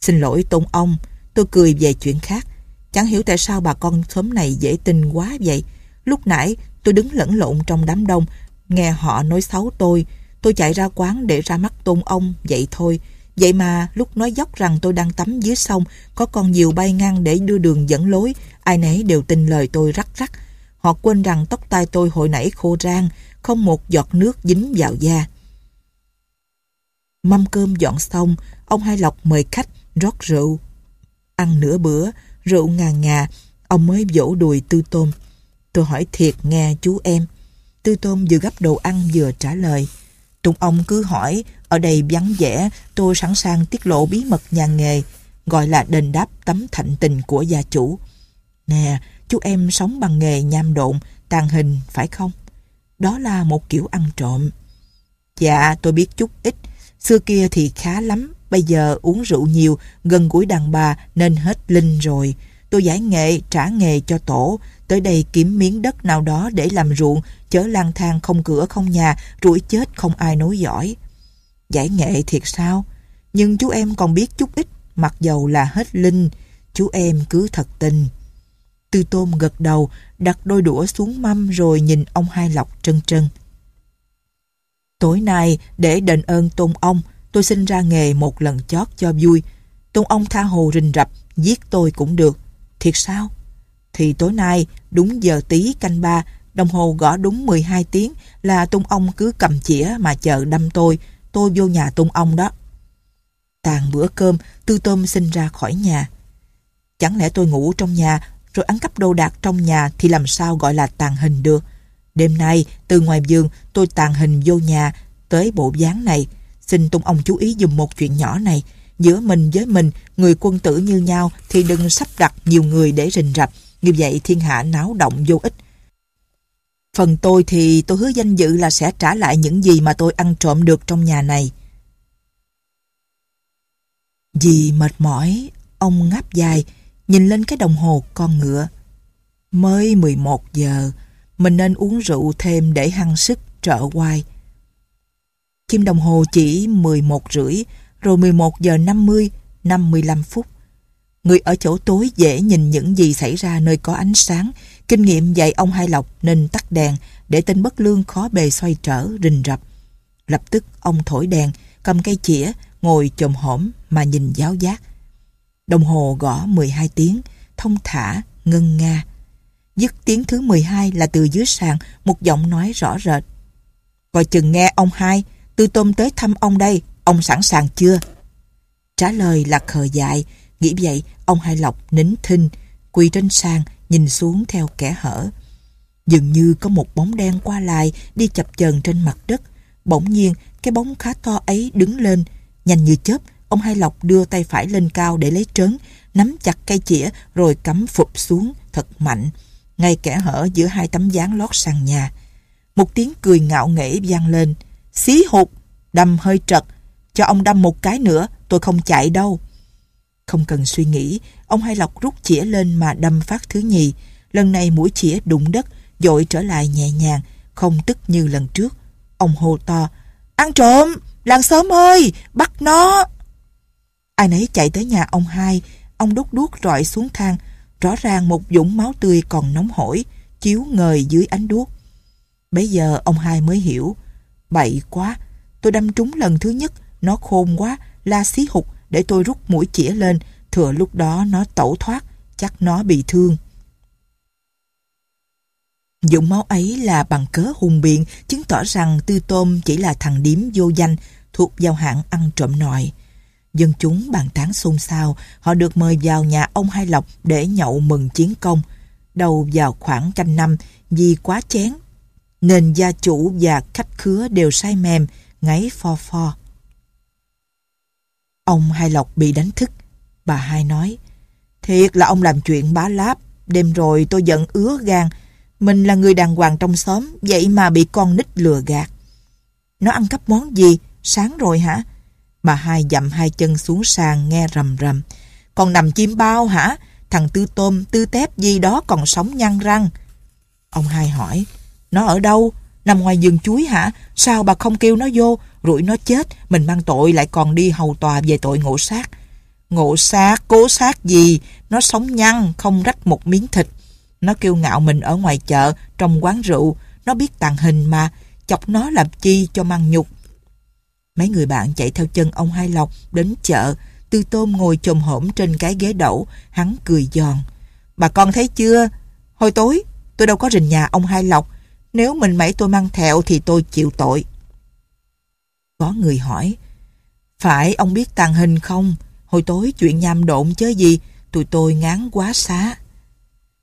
Xin lỗi Tôn ông, tôi cười về chuyện khác. Chẳng hiểu tại sao bà con xóm này dễ tin quá vậy. Lúc nãy tôi đứng lẫn lộn trong đám đông Nghe họ nói xấu tôi, tôi chạy ra quán để ra mắt tôn ông, vậy thôi. Vậy mà lúc nói dốc rằng tôi đang tắm dưới sông, có con diều bay ngang để đưa đường dẫn lối, ai nấy đều tin lời tôi rắc rắc. Họ quên rằng tóc tai tôi hồi nãy khô rang, không một giọt nước dính vào da. Mâm cơm dọn xong, ông Hai Lộc mời khách rót rượu. Ăn nửa bữa, rượu ngà ngà, ông mới vỗ đùi tư tôm. Tôi hỏi thiệt nghe chú em, Tư Tôm vừa gấp đồ ăn vừa trả lời. Trung ông cứ hỏi, ở đây vắng vẻ, tôi sẵn sàng tiết lộ bí mật nhà nghề, gọi là đền đáp tấm thạnh tình của gia chủ. Nè, chú em sống bằng nghề nham độn, tàn hình, phải không? Đó là một kiểu ăn trộm. Dạ, tôi biết chút ít. Xưa kia thì khá lắm, bây giờ uống rượu nhiều, gần gũi đàn bà nên hết linh rồi tôi giải nghệ trả nghề cho tổ, tới đây kiếm miếng đất nào đó để làm ruộng, chớ lang thang không cửa không nhà, rủi chết không ai nối giỏi Giải nghệ thiệt sao? Nhưng chú em còn biết chút ít, mặc dầu là hết linh, chú em cứ thật tình. Tư tôm gật đầu, đặt đôi đũa xuống mâm rồi nhìn ông hai lọc trân trân. Tối nay, để đền ơn tôn ông, tôi xin ra nghề một lần chót cho vui. Tôn ông tha hồ rình rập, giết tôi cũng được. Thiệt sao? Thì tối nay, đúng giờ tí canh ba, đồng hồ gõ đúng 12 tiếng là Tung Ông cứ cầm chĩa mà chờ đâm tôi. Tôi vô nhà Tung Ông đó. Tàn bữa cơm, Tư Tôm sinh ra khỏi nhà. Chẳng lẽ tôi ngủ trong nhà rồi ăn cắp đồ đạc trong nhà thì làm sao gọi là tàn hình được? Đêm nay, từ ngoài giường, tôi tàn hình vô nhà, tới bộ dáng này. Xin Tung Ông chú ý dùm một chuyện nhỏ này giữa mình với mình, người quân tử như nhau thì đừng sắp đặt nhiều người để rình rập, như vậy thiên hạ náo động vô ích. Phần tôi thì tôi hứa danh dự là sẽ trả lại những gì mà tôi ăn trộm được trong nhà này. Vì mệt mỏi, ông ngáp dài, nhìn lên cái đồng hồ con ngựa. Mới 11 giờ, mình nên uống rượu thêm để hăng sức trở quay Kim đồng hồ chỉ 11 rưỡi, rồi 11 giờ 50, 55 phút. Người ở chỗ tối dễ nhìn những gì xảy ra nơi có ánh sáng. Kinh nghiệm dạy ông Hai Lộc nên tắt đèn để tên bất lương khó bề xoay trở, rình rập. Lập tức ông thổi đèn, cầm cây chĩa, ngồi chồm hổm mà nhìn giáo giác. Đồng hồ gõ 12 tiếng, thông thả, ngân nga. Dứt tiếng thứ 12 là từ dưới sàn một giọng nói rõ rệt. Coi chừng nghe ông hai, tư tôm tới thăm ông đây. Ông sẵn sàng chưa? Trả lời là khờ dại, nghĩ vậy ông Hai Lộc nín thinh, quỳ trên sàn nhìn xuống theo kẻ hở. Dường như có một bóng đen qua lại đi chập chờn trên mặt đất. Bỗng nhiên cái bóng khá to ấy đứng lên, nhanh như chớp ông Hai Lộc đưa tay phải lên cao để lấy trớn, nắm chặt cây chĩa rồi cắm phục xuống thật mạnh, ngay kẻ hở giữa hai tấm dáng lót sàn nhà. Một tiếng cười ngạo nghễ vang lên, xí hụt, đâm hơi trật, cho ông đâm một cái nữa, tôi không chạy đâu. Không cần suy nghĩ, ông Hai Lộc rút chĩa lên mà đâm phát thứ nhì. Lần này mũi chĩa đụng đất, dội trở lại nhẹ nhàng, không tức như lần trước. Ông hô to, ăn trộm, làng sớm ơi, bắt nó. Ai nấy chạy tới nhà ông hai, ông đút đuốc rọi xuống thang, rõ ràng một dũng máu tươi còn nóng hổi, chiếu ngời dưới ánh đuốc. Bây giờ ông hai mới hiểu, bậy quá, tôi đâm trúng lần thứ nhất, nó khôn quá, la xí hụt để tôi rút mũi chĩa lên. Thừa lúc đó nó tẩu thoát, chắc nó bị thương. Dụng máu ấy là bằng cớ hùng biện, chứng tỏ rằng Tư Tôm chỉ là thằng điếm vô danh, thuộc giao hạng ăn trộm nòi Dân chúng bàn tán xôn xao, họ được mời vào nhà ông Hai Lộc để nhậu mừng chiến công. Đầu vào khoảng canh năm, vì quá chén, nên gia chủ và khách khứa đều say mềm, ngáy pho pho. Ông Hai Lộc bị đánh thức. Bà Hai nói, thiệt là ông làm chuyện bá láp. Đêm rồi tôi giận ứa gan. Mình là người đàng hoàng trong xóm, vậy mà bị con nít lừa gạt. Nó ăn cắp món gì? Sáng rồi hả? Bà Hai dậm hai chân xuống sàn nghe rầm rầm. Còn nằm chim bao hả? Thằng Tư Tôm, Tư Tép gì đó còn sống nhăn răng. Ông Hai hỏi, nó ở đâu? Nằm ngoài giường chuối hả? Sao bà không kêu nó vô? Rủi nó chết, mình mang tội lại còn đi hầu tòa về tội ngộ sát. Ngộ sát, cố sát gì? Nó sống nhăn, không rách một miếng thịt. Nó kêu ngạo mình ở ngoài chợ, trong quán rượu. Nó biết tàn hình mà, chọc nó làm chi cho mang nhục. Mấy người bạn chạy theo chân ông Hai Lộc đến chợ. Tư Tôm ngồi chồm hổm trên cái ghế đẩu, hắn cười giòn. Bà con thấy chưa? Hồi tối, tôi đâu có rình nhà ông Hai Lộc, nếu mình mẩy tôi mang thẹo thì tôi chịu tội. Có người hỏi, phải ông biết tàn hình không? Hồi tối chuyện nham độn chứ gì, tụi tôi ngán quá xá.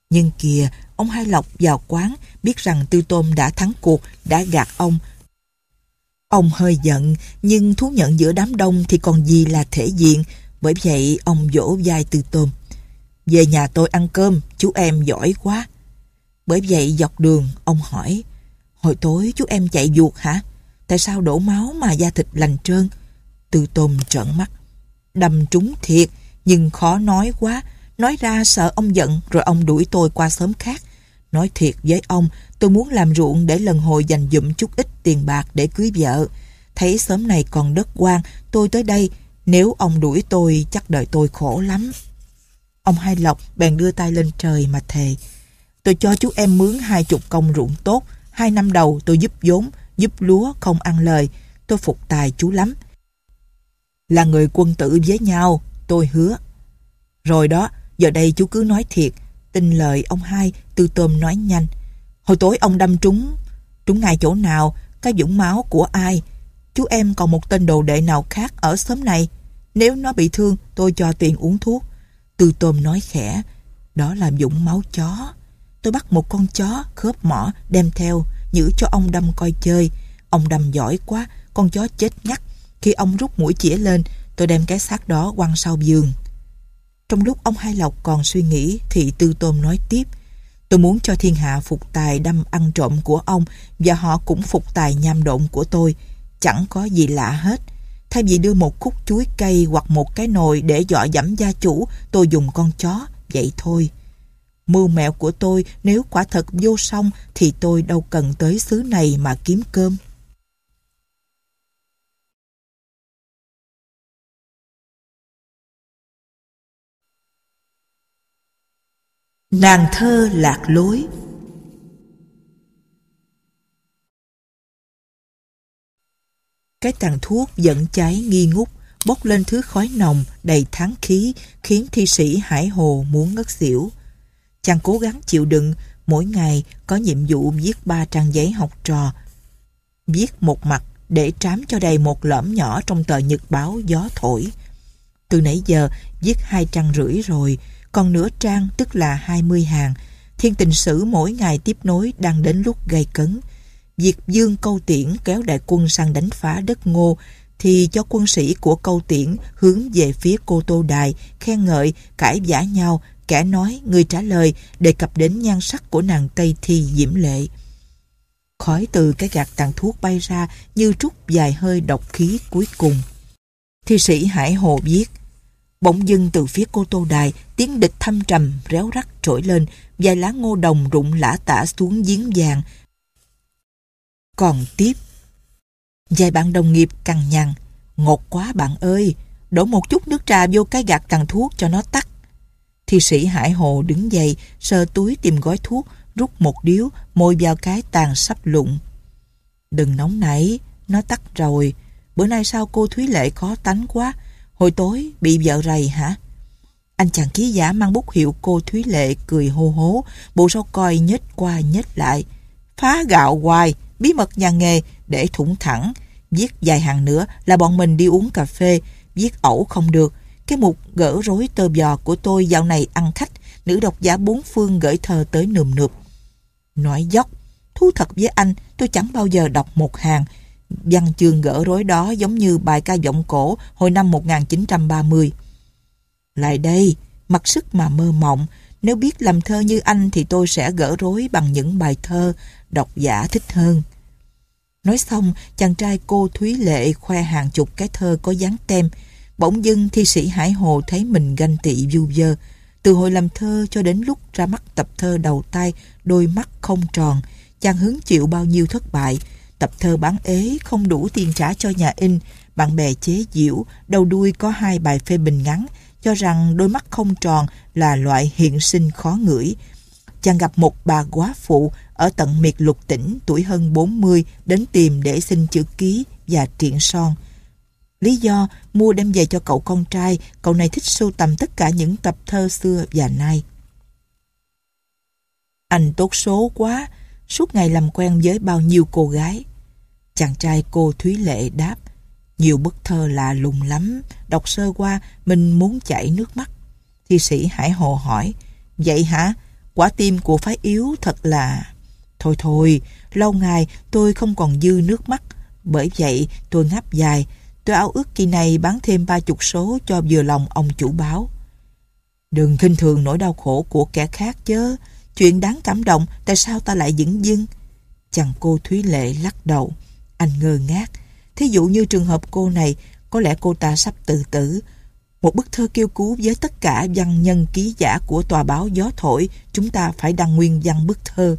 Nhưng kìa, ông Hai Lộc vào quán, biết rằng Tư Tôm đã thắng cuộc, đã gạt ông. Ông hơi giận, nhưng thú nhận giữa đám đông thì còn gì là thể diện, bởi vậy ông vỗ vai Tư Tôm. Về nhà tôi ăn cơm, chú em giỏi quá, bởi vậy dọc đường ông hỏi Hồi tối chú em chạy ruột hả? Tại sao đổ máu mà da thịt lành trơn? Từ tôm trợn mắt Đâm trúng thiệt Nhưng khó nói quá Nói ra sợ ông giận rồi ông đuổi tôi qua xóm khác Nói thiệt với ông Tôi muốn làm ruộng để lần hồi dành dụm chút ít tiền bạc để cưới vợ Thấy xóm này còn đất quan Tôi tới đây Nếu ông đuổi tôi chắc đợi tôi khổ lắm Ông Hai Lộc bèn đưa tay lên trời mà thề Tôi cho chú em mướn hai chục công ruộng tốt. Hai năm đầu tôi giúp vốn, giúp lúa không ăn lời. Tôi phục tài chú lắm. Là người quân tử với nhau, tôi hứa. Rồi đó, giờ đây chú cứ nói thiệt. Tin lời ông hai, tư tôm nói nhanh. Hồi tối ông đâm trúng. Trúng ngay chỗ nào, cái dũng máu của ai. Chú em còn một tên đồ đệ nào khác ở xóm này. Nếu nó bị thương, tôi cho tiền uống thuốc. Tư tôm nói khẽ, đó là dũng máu chó tôi bắt một con chó khớp mỏ đem theo, giữ cho ông đâm coi chơi. Ông đâm giỏi quá, con chó chết ngắt. Khi ông rút mũi chĩa lên, tôi đem cái xác đó quăng sau giường. Trong lúc ông Hai Lộc còn suy nghĩ thì Tư Tôm nói tiếp. Tôi muốn cho thiên hạ phục tài đâm ăn trộm của ông và họ cũng phục tài nham độn của tôi. Chẳng có gì lạ hết. Thay vì đưa một khúc chuối cây hoặc một cái nồi để dọa dẫm gia chủ, tôi dùng con chó, vậy thôi mưu mẹo của tôi nếu quả thật vô song thì tôi đâu cần tới xứ này mà kiếm cơm. Nàng thơ lạc lối Cái tàn thuốc dẫn cháy nghi ngút bốc lên thứ khói nồng đầy tháng khí khiến thi sĩ hải hồ muốn ngất xỉu Chàng cố gắng chịu đựng, mỗi ngày có nhiệm vụ viết ba trang giấy học trò. Viết một mặt để trám cho đầy một lõm nhỏ trong tờ nhật báo gió thổi. Từ nãy giờ viết hai trang rưỡi rồi, còn nửa trang tức là hai mươi hàng. Thiên tình sử mỗi ngày tiếp nối đang đến lúc gây cấn. Việc dương câu tiễn kéo đại quân sang đánh phá đất ngô thì cho quân sĩ của câu tiễn hướng về phía cô Tô Đài khen ngợi, cãi giả nhau kẻ nói người trả lời đề cập đến nhan sắc của nàng Tây Thi diễm lệ. Khói từ cái gạt tàn thuốc bay ra như trút dài hơi độc khí cuối cùng. Thi sĩ Hải Hồ viết Bỗng dưng từ phía cô Tô Đài, tiếng địch thâm trầm, réo rắt trỗi lên, vài lá ngô đồng rụng lã tả xuống giếng vàng. Còn tiếp, vài bạn đồng nghiệp cằn nhằn, ngột quá bạn ơi, đổ một chút nước trà vô cái gạt tàn thuốc cho nó tắt. Thi sĩ Hải Hồ đứng dậy, sờ túi tìm gói thuốc, rút một điếu, môi vào cái tàn sắp lụng. Đừng nóng nảy, nó tắt rồi. Bữa nay sao cô Thúy Lệ khó tánh quá? Hồi tối bị vợ rầy hả? Anh chàng ký giả mang bút hiệu cô Thúy Lệ cười hô hố, bộ sau coi nhếch qua nhếch lại. Phá gạo hoài, bí mật nhà nghề, để thủng thẳng. Viết dài hàng nữa là bọn mình đi uống cà phê, viết ẩu không được, cái mục gỡ rối tơ bò của tôi dạo này ăn khách, nữ độc giả bốn phương gửi thơ tới nườm nượp. Nói dốc, thú thật với anh, tôi chẳng bao giờ đọc một hàng. Văn chương gỡ rối đó giống như bài ca giọng cổ hồi năm 1930. Lại đây, mặc sức mà mơ mộng, nếu biết làm thơ như anh thì tôi sẽ gỡ rối bằng những bài thơ độc giả thích hơn. Nói xong, chàng trai cô Thúy Lệ khoe hàng chục cái thơ có dán tem, Bỗng dưng thi sĩ Hải Hồ thấy mình ganh tị du dơ. Từ hồi làm thơ cho đến lúc ra mắt tập thơ đầu tay, đôi mắt không tròn, chàng hứng chịu bao nhiêu thất bại. Tập thơ bán ế không đủ tiền trả cho nhà in, bạn bè chế giễu, đầu đuôi có hai bài phê bình ngắn, cho rằng đôi mắt không tròn là loại hiện sinh khó ngửi. Chàng gặp một bà quá phụ ở tận miệt lục tỉnh tuổi hơn 40 đến tìm để xin chữ ký và triện son. Lý do mua đem về cho cậu con trai, cậu này thích sưu tầm tất cả những tập thơ xưa và nay. Anh tốt số quá, suốt ngày làm quen với bao nhiêu cô gái. Chàng trai cô Thúy Lệ đáp, nhiều bức thơ lạ lùng lắm, đọc sơ qua mình muốn chảy nước mắt. Thi sĩ Hải Hồ hỏi, vậy hả, quả tim của phái yếu thật là... Thôi thôi, lâu ngày tôi không còn dư nước mắt, bởi vậy tôi ngáp dài, Tôi ao ước kỳ này bán thêm ba chục số cho vừa lòng ông chủ báo. Đừng khinh thường nỗi đau khổ của kẻ khác chứ. Chuyện đáng cảm động, tại sao ta lại dững dưng? Chàng cô Thúy Lệ lắc đầu. Anh ngơ ngác. Thí dụ như trường hợp cô này, có lẽ cô ta sắp tự tử. Một bức thơ kêu cứu với tất cả văn nhân ký giả của tòa báo Gió Thổi, chúng ta phải đăng nguyên văn bức thơ.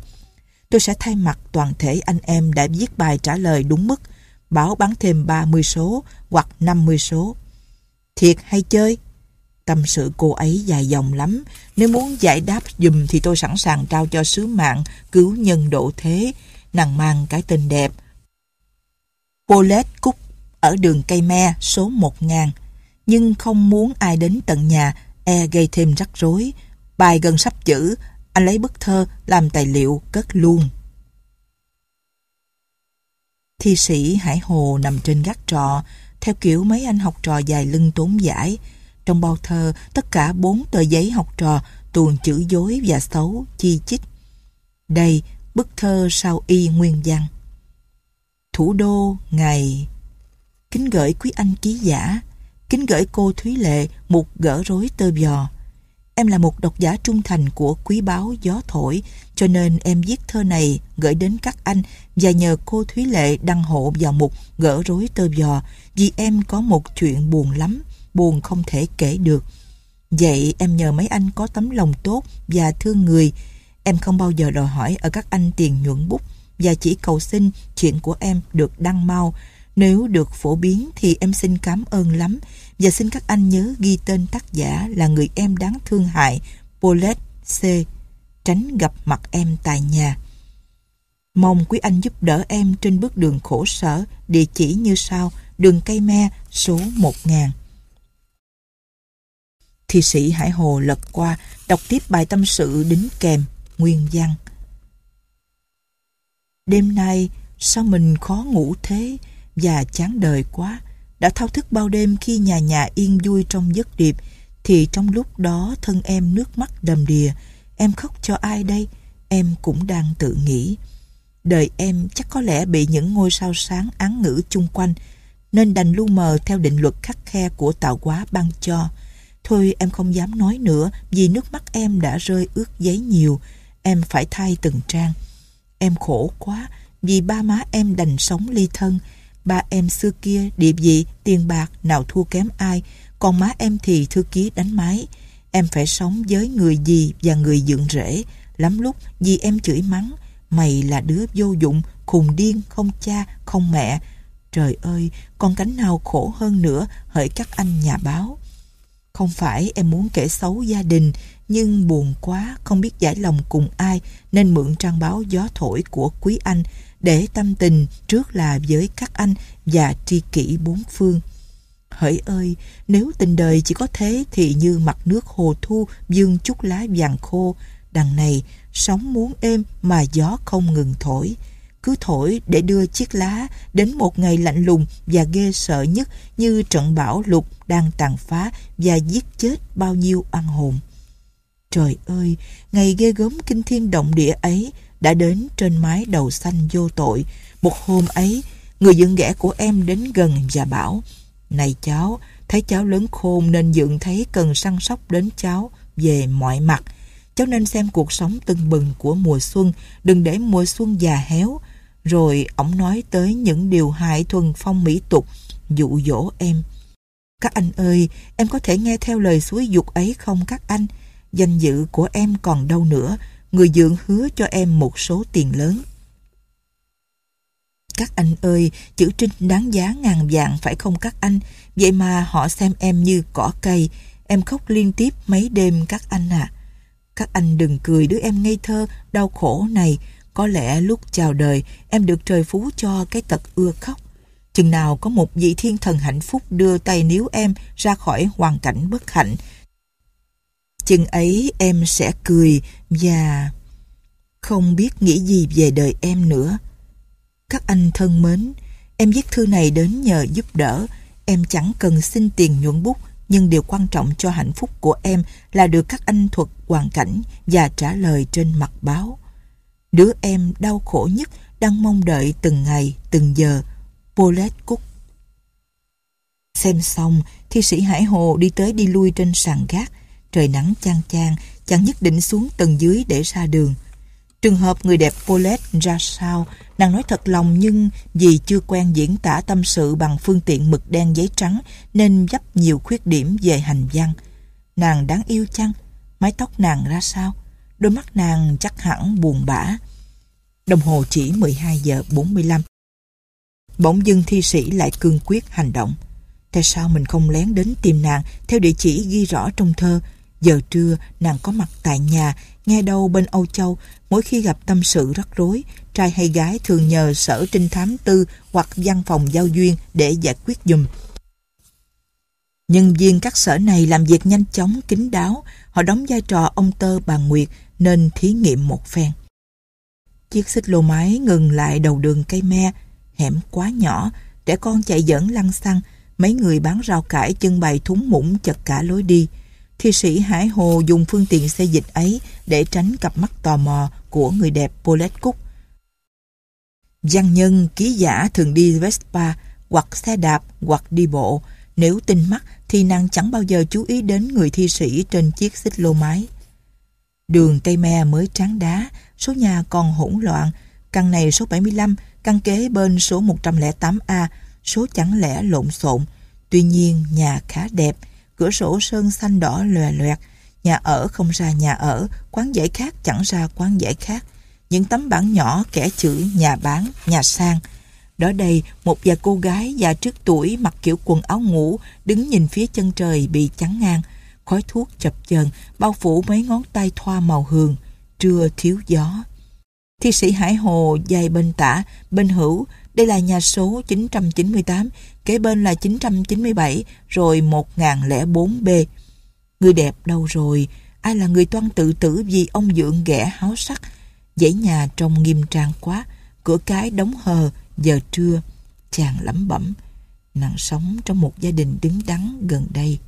Tôi sẽ thay mặt toàn thể anh em đã viết bài trả lời đúng mức bảo bán thêm 30 số hoặc 50 số. Thiệt hay chơi? Tâm sự cô ấy dài dòng lắm, nếu muốn giải đáp dùm thì tôi sẵn sàng trao cho sứ mạng cứu nhân độ thế, nàng mang cái tên đẹp. Polet Cúc ở đường Cây Me số 1000, nhưng không muốn ai đến tận nhà e gây thêm rắc rối. Bài gần sắp chữ, anh lấy bức thơ làm tài liệu cất luôn thi sĩ Hải Hồ nằm trên gác trò theo kiểu mấy anh học trò dài lưng tốn giải. Trong bao thơ, tất cả bốn tờ giấy học trò tuồn chữ dối và xấu, chi chít. Đây, bức thơ sau y nguyên văn. Thủ đô, ngày... Kính gửi quý anh ký giả, kính gửi cô Thúy Lệ một gỡ rối tơ bò Em là một độc giả trung thành của quý báo Gió Thổi, cho nên em viết thơ này gửi đến các anh và nhờ cô Thúy Lệ đăng hộ vào mục gỡ rối tơ giò vì em có một chuyện buồn lắm, buồn không thể kể được. Vậy em nhờ mấy anh có tấm lòng tốt và thương người. Em không bao giờ đòi hỏi ở các anh tiền nhuận bút và chỉ cầu xin chuyện của em được đăng mau. Nếu được phổ biến thì em xin cảm ơn lắm và xin các anh nhớ ghi tên tác giả là người em đáng thương hại Paulette C. Tránh gặp mặt em tại nhà. Mong quý anh giúp đỡ em trên bước đường khổ sở, địa chỉ như sau, đường cây me số 1000. Thi sĩ Hải Hồ lật qua, đọc tiếp bài tâm sự đính kèm, nguyên văn. Đêm nay, sao mình khó ngủ thế và chán đời quá, đã thao thức bao đêm khi nhà nhà yên vui trong giấc điệp thì trong lúc đó thân em nước mắt đầm đìa em khóc cho ai đây em cũng đang tự nghĩ đời em chắc có lẽ bị những ngôi sao sáng án ngữ chung quanh nên đành lu mờ theo định luật khắc khe của tạo hóa ban cho thôi em không dám nói nữa vì nước mắt em đã rơi ướt giấy nhiều em phải thay từng trang em khổ quá vì ba má em đành sống ly thân ba em xưa kia địa vị tiền bạc nào thua kém ai còn má em thì thư ký đánh máy em phải sống với người gì và người dựng rễ lắm lúc vì em chửi mắng mày là đứa vô dụng khùng điên không cha không mẹ trời ơi con cánh nào khổ hơn nữa hỡi các anh nhà báo không phải em muốn kể xấu gia đình nhưng buồn quá không biết giải lòng cùng ai nên mượn trang báo gió thổi của quý anh để tâm tình trước là với các anh và tri kỷ bốn phương. Hỡi ơi, nếu tình đời chỉ có thế thì như mặt nước hồ thu dương chút lá vàng khô, đằng này sóng muốn êm mà gió không ngừng thổi. Cứ thổi để đưa chiếc lá đến một ngày lạnh lùng và ghê sợ nhất như trận bão lục đang tàn phá và giết chết bao nhiêu oan hồn. Trời ơi, ngày ghê gớm kinh thiên động địa ấy đã đến trên mái đầu xanh vô tội. Một hôm ấy, người dưỡng ghẻ của em đến gần và bảo, Này cháu, thấy cháu lớn khôn nên dưỡng thấy cần săn sóc đến cháu về mọi mặt. Cháu nên xem cuộc sống tưng bừng của mùa xuân, đừng để mùa xuân già héo. Rồi ổng nói tới những điều hại thuần phong mỹ tục, dụ dỗ em. Các anh ơi, em có thể nghe theo lời suối dục ấy không các anh? Danh dự của em còn đâu nữa, người dưỡng hứa cho em một số tiền lớn. Các anh ơi, chữ trinh đáng giá ngàn vàng phải không các anh? Vậy mà họ xem em như cỏ cây. Em khóc liên tiếp mấy đêm các anh ạ. À. Các anh đừng cười đứa em ngây thơ, đau khổ này. Có lẽ lúc chào đời em được trời phú cho cái tật ưa khóc. Chừng nào có một vị thiên thần hạnh phúc đưa tay níu em ra khỏi hoàn cảnh bất hạnh Chừng ấy em sẽ cười và không biết nghĩ gì về đời em nữa. Các anh thân mến, em viết thư này đến nhờ giúp đỡ. Em chẳng cần xin tiền nhuận bút, nhưng điều quan trọng cho hạnh phúc của em là được các anh thuật hoàn cảnh và trả lời trên mặt báo. Đứa em đau khổ nhất đang mong đợi từng ngày, từng giờ. Paulette Cook Xem xong, thi sĩ Hải Hồ đi tới đi lui trên sàn gác, trời nắng chang chang, chẳng nhất định xuống tầng dưới để ra đường. Trường hợp người đẹp Paulette ra sao, nàng nói thật lòng nhưng vì chưa quen diễn tả tâm sự bằng phương tiện mực đen giấy trắng nên dấp nhiều khuyết điểm về hành văn. Nàng đáng yêu chăng? Mái tóc nàng ra sao? Đôi mắt nàng chắc hẳn buồn bã. Đồng hồ chỉ 12 giờ 45. Bỗng dưng thi sĩ lại cương quyết hành động. Tại sao mình không lén đến tìm nàng theo địa chỉ ghi rõ trong thơ, Giờ trưa, nàng có mặt tại nhà, nghe đâu bên Âu Châu, mỗi khi gặp tâm sự rắc rối, trai hay gái thường nhờ sở trinh thám tư hoặc văn phòng giao duyên để giải quyết dùm. Nhân viên các sở này làm việc nhanh chóng, kín đáo, họ đóng vai trò ông tơ bà Nguyệt nên thí nghiệm một phen. Chiếc xích lô máy ngừng lại đầu đường cây me, hẻm quá nhỏ, trẻ con chạy dẫn lăng xăng, mấy người bán rau cải chân bày thúng mũng chật cả lối đi thi sĩ Hải Hồ dùng phương tiện xe dịch ấy để tránh cặp mắt tò mò của người đẹp Paulette Cook. Văn nhân, ký giả thường đi Vespa hoặc xe đạp hoặc đi bộ. Nếu tinh mắt thì nàng chẳng bao giờ chú ý đến người thi sĩ trên chiếc xích lô máy. Đường cây Me mới tráng đá, số nhà còn hỗn loạn. Căn này số 75, căn kế bên số 108A, số chẳng lẽ lộn xộn. Tuy nhiên nhà khá đẹp, cửa sổ sơn xanh đỏ lòe loẹt, nhà ở không ra nhà ở, quán giải khác chẳng ra quán giải khác. Những tấm bảng nhỏ kẻ chữ nhà bán, nhà sang. Đó đây, một và cô gái già trước tuổi mặc kiểu quần áo ngủ, đứng nhìn phía chân trời bị chắn ngang. Khói thuốc chập chờn bao phủ mấy ngón tay thoa màu hường, trưa thiếu gió. Thi sĩ Hải Hồ dài bên tả, bên hữu, đây là nhà số 998, kế bên là 997, rồi 1004B. Người đẹp đâu rồi? Ai là người toan tự tử vì ông dưỡng ghẻ háo sắc? Dãy nhà trông nghiêm trang quá, cửa cái đóng hờ, giờ trưa. Chàng lẩm bẩm, nàng sống trong một gia đình đứng đắn gần đây.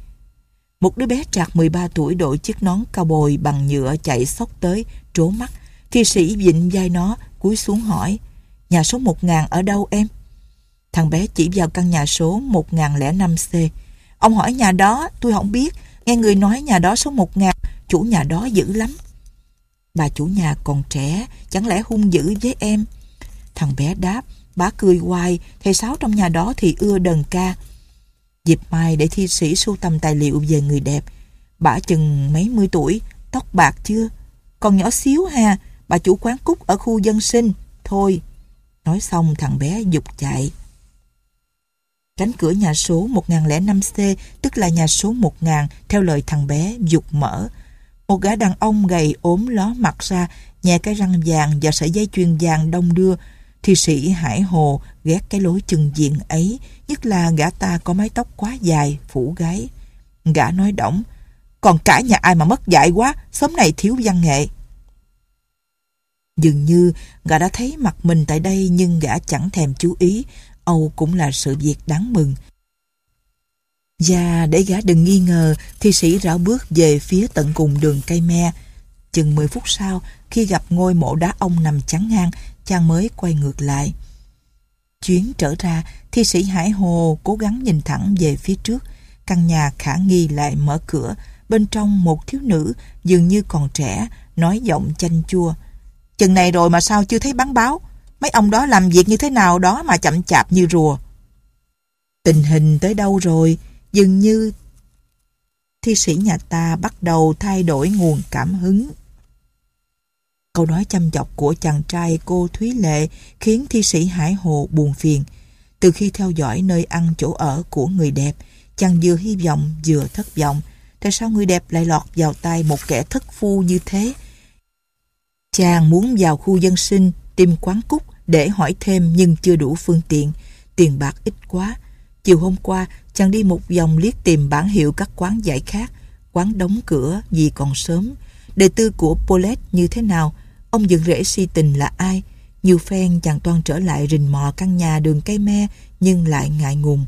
Một đứa bé trạc 13 tuổi đội chiếc nón cao bồi bằng nhựa chạy sóc tới, trố mắt. Thi sĩ vịnh vai nó, cúi xuống hỏi – Nhà số 1000 ở đâu em? Thằng bé chỉ vào căn nhà số 1005C. Ông hỏi nhà đó, tôi không biết. Nghe người nói nhà đó số 1000, chủ nhà đó dữ lắm. Bà chủ nhà còn trẻ, chẳng lẽ hung dữ với em? Thằng bé đáp, bá cười hoài, thầy Sáu trong nhà đó thì ưa đờn ca. Dịp mai để thi sĩ sưu tầm tài liệu về người đẹp. Bà chừng mấy mươi tuổi, tóc bạc chưa? Còn nhỏ xíu ha, bà chủ quán cúc ở khu dân sinh. Thôi, Nói xong thằng bé dục chạy. Cánh cửa nhà số 1005C, tức là nhà số 1000, theo lời thằng bé dục mở. Một gã đàn ông gầy ốm ló mặt ra, nhè cái răng vàng và sợi dây chuyền vàng đông đưa. thì sĩ Hải Hồ ghét cái lối chừng diện ấy, nhất là gã ta có mái tóc quá dài, phủ gái. Gã nói đỏng, còn cả nhà ai mà mất dạy quá, sớm này thiếu văn nghệ. Dường như gã đã thấy mặt mình tại đây nhưng gã chẳng thèm chú ý, Âu cũng là sự việc đáng mừng. Và để gã đừng nghi ngờ, thi sĩ rảo bước về phía tận cùng đường cây me. Chừng 10 phút sau, khi gặp ngôi mộ đá ông nằm chắn ngang, chàng mới quay ngược lại. Chuyến trở ra, thi sĩ Hải Hồ cố gắng nhìn thẳng về phía trước. Căn nhà khả nghi lại mở cửa, bên trong một thiếu nữ dường như còn trẻ, nói giọng chanh chua. Chừng này rồi mà sao chưa thấy bán báo? Mấy ông đó làm việc như thế nào đó mà chậm chạp như rùa. Tình hình tới đâu rồi? Dường như thi sĩ nhà ta bắt đầu thay đổi nguồn cảm hứng. Câu nói chăm chọc của chàng trai cô Thúy Lệ khiến thi sĩ Hải Hồ buồn phiền. Từ khi theo dõi nơi ăn chỗ ở của người đẹp, chàng vừa hy vọng vừa thất vọng. Tại sao người đẹp lại lọt vào tay một kẻ thất phu như thế? Chàng muốn vào khu dân sinh tìm quán cúc để hỏi thêm nhưng chưa đủ phương tiện. Tiền bạc ít quá. Chiều hôm qua, chàng đi một vòng liếc tìm bản hiệu các quán giải khác. Quán đóng cửa vì còn sớm. Đề tư của Paulette như thế nào? Ông dựng rễ si tình là ai? Nhiều phen chàng toan trở lại rình mò căn nhà đường cây me nhưng lại ngại ngùng.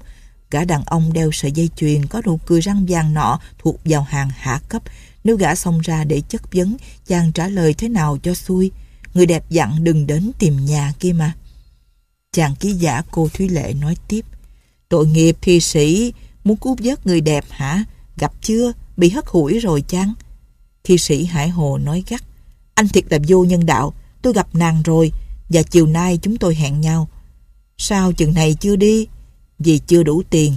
Cả đàn ông đeo sợi dây chuyền có nụ cười răng vàng nọ thuộc vào hàng hạ cấp nếu gã xông ra để chất vấn, chàng trả lời thế nào cho xuôi. Người đẹp dặn đừng đến tìm nhà kia mà. Chàng ký giả cô Thúy Lệ nói tiếp. Tội nghiệp thi sĩ, muốn cứu vớt người đẹp hả? Gặp chưa? Bị hất hủi rồi chăng? Thi sĩ Hải Hồ nói gắt. Anh thiệt là vô nhân đạo, tôi gặp nàng rồi và chiều nay chúng tôi hẹn nhau. Sao chừng này chưa đi? Vì chưa đủ tiền.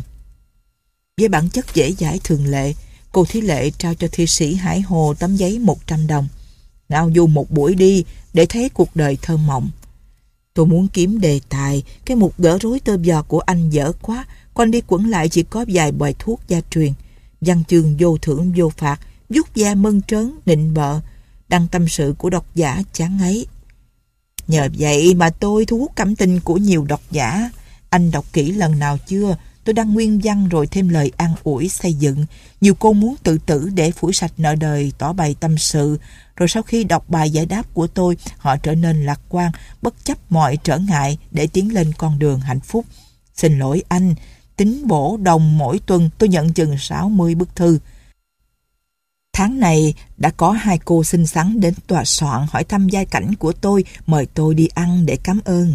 Với bản chất dễ dãi thường lệ, cô Thí Lệ trao cho thi sĩ Hải Hồ tấm giấy 100 đồng. Ngao du một buổi đi để thấy cuộc đời thơ mộng. Tôi muốn kiếm đề tài, cái mục gỡ rối tơ giò của anh dở quá, con đi quẩn lại chỉ có vài bài thuốc gia truyền. Văn chương vô thưởng vô phạt, giúp da mân trớn, nịnh bợ, đăng tâm sự của độc giả chán ấy. Nhờ vậy mà tôi thu hút cảm tình của nhiều độc giả. Anh đọc kỹ lần nào chưa? tôi đăng nguyên văn rồi thêm lời an ủi xây dựng. Nhiều cô muốn tự tử để phủi sạch nợ đời, tỏ bày tâm sự. Rồi sau khi đọc bài giải đáp của tôi, họ trở nên lạc quan, bất chấp mọi trở ngại để tiến lên con đường hạnh phúc. Xin lỗi anh, tính bổ đồng mỗi tuần tôi nhận chừng 60 bức thư. Tháng này đã có hai cô xinh xắn đến tòa soạn hỏi thăm gia cảnh của tôi, mời tôi đi ăn để cảm ơn.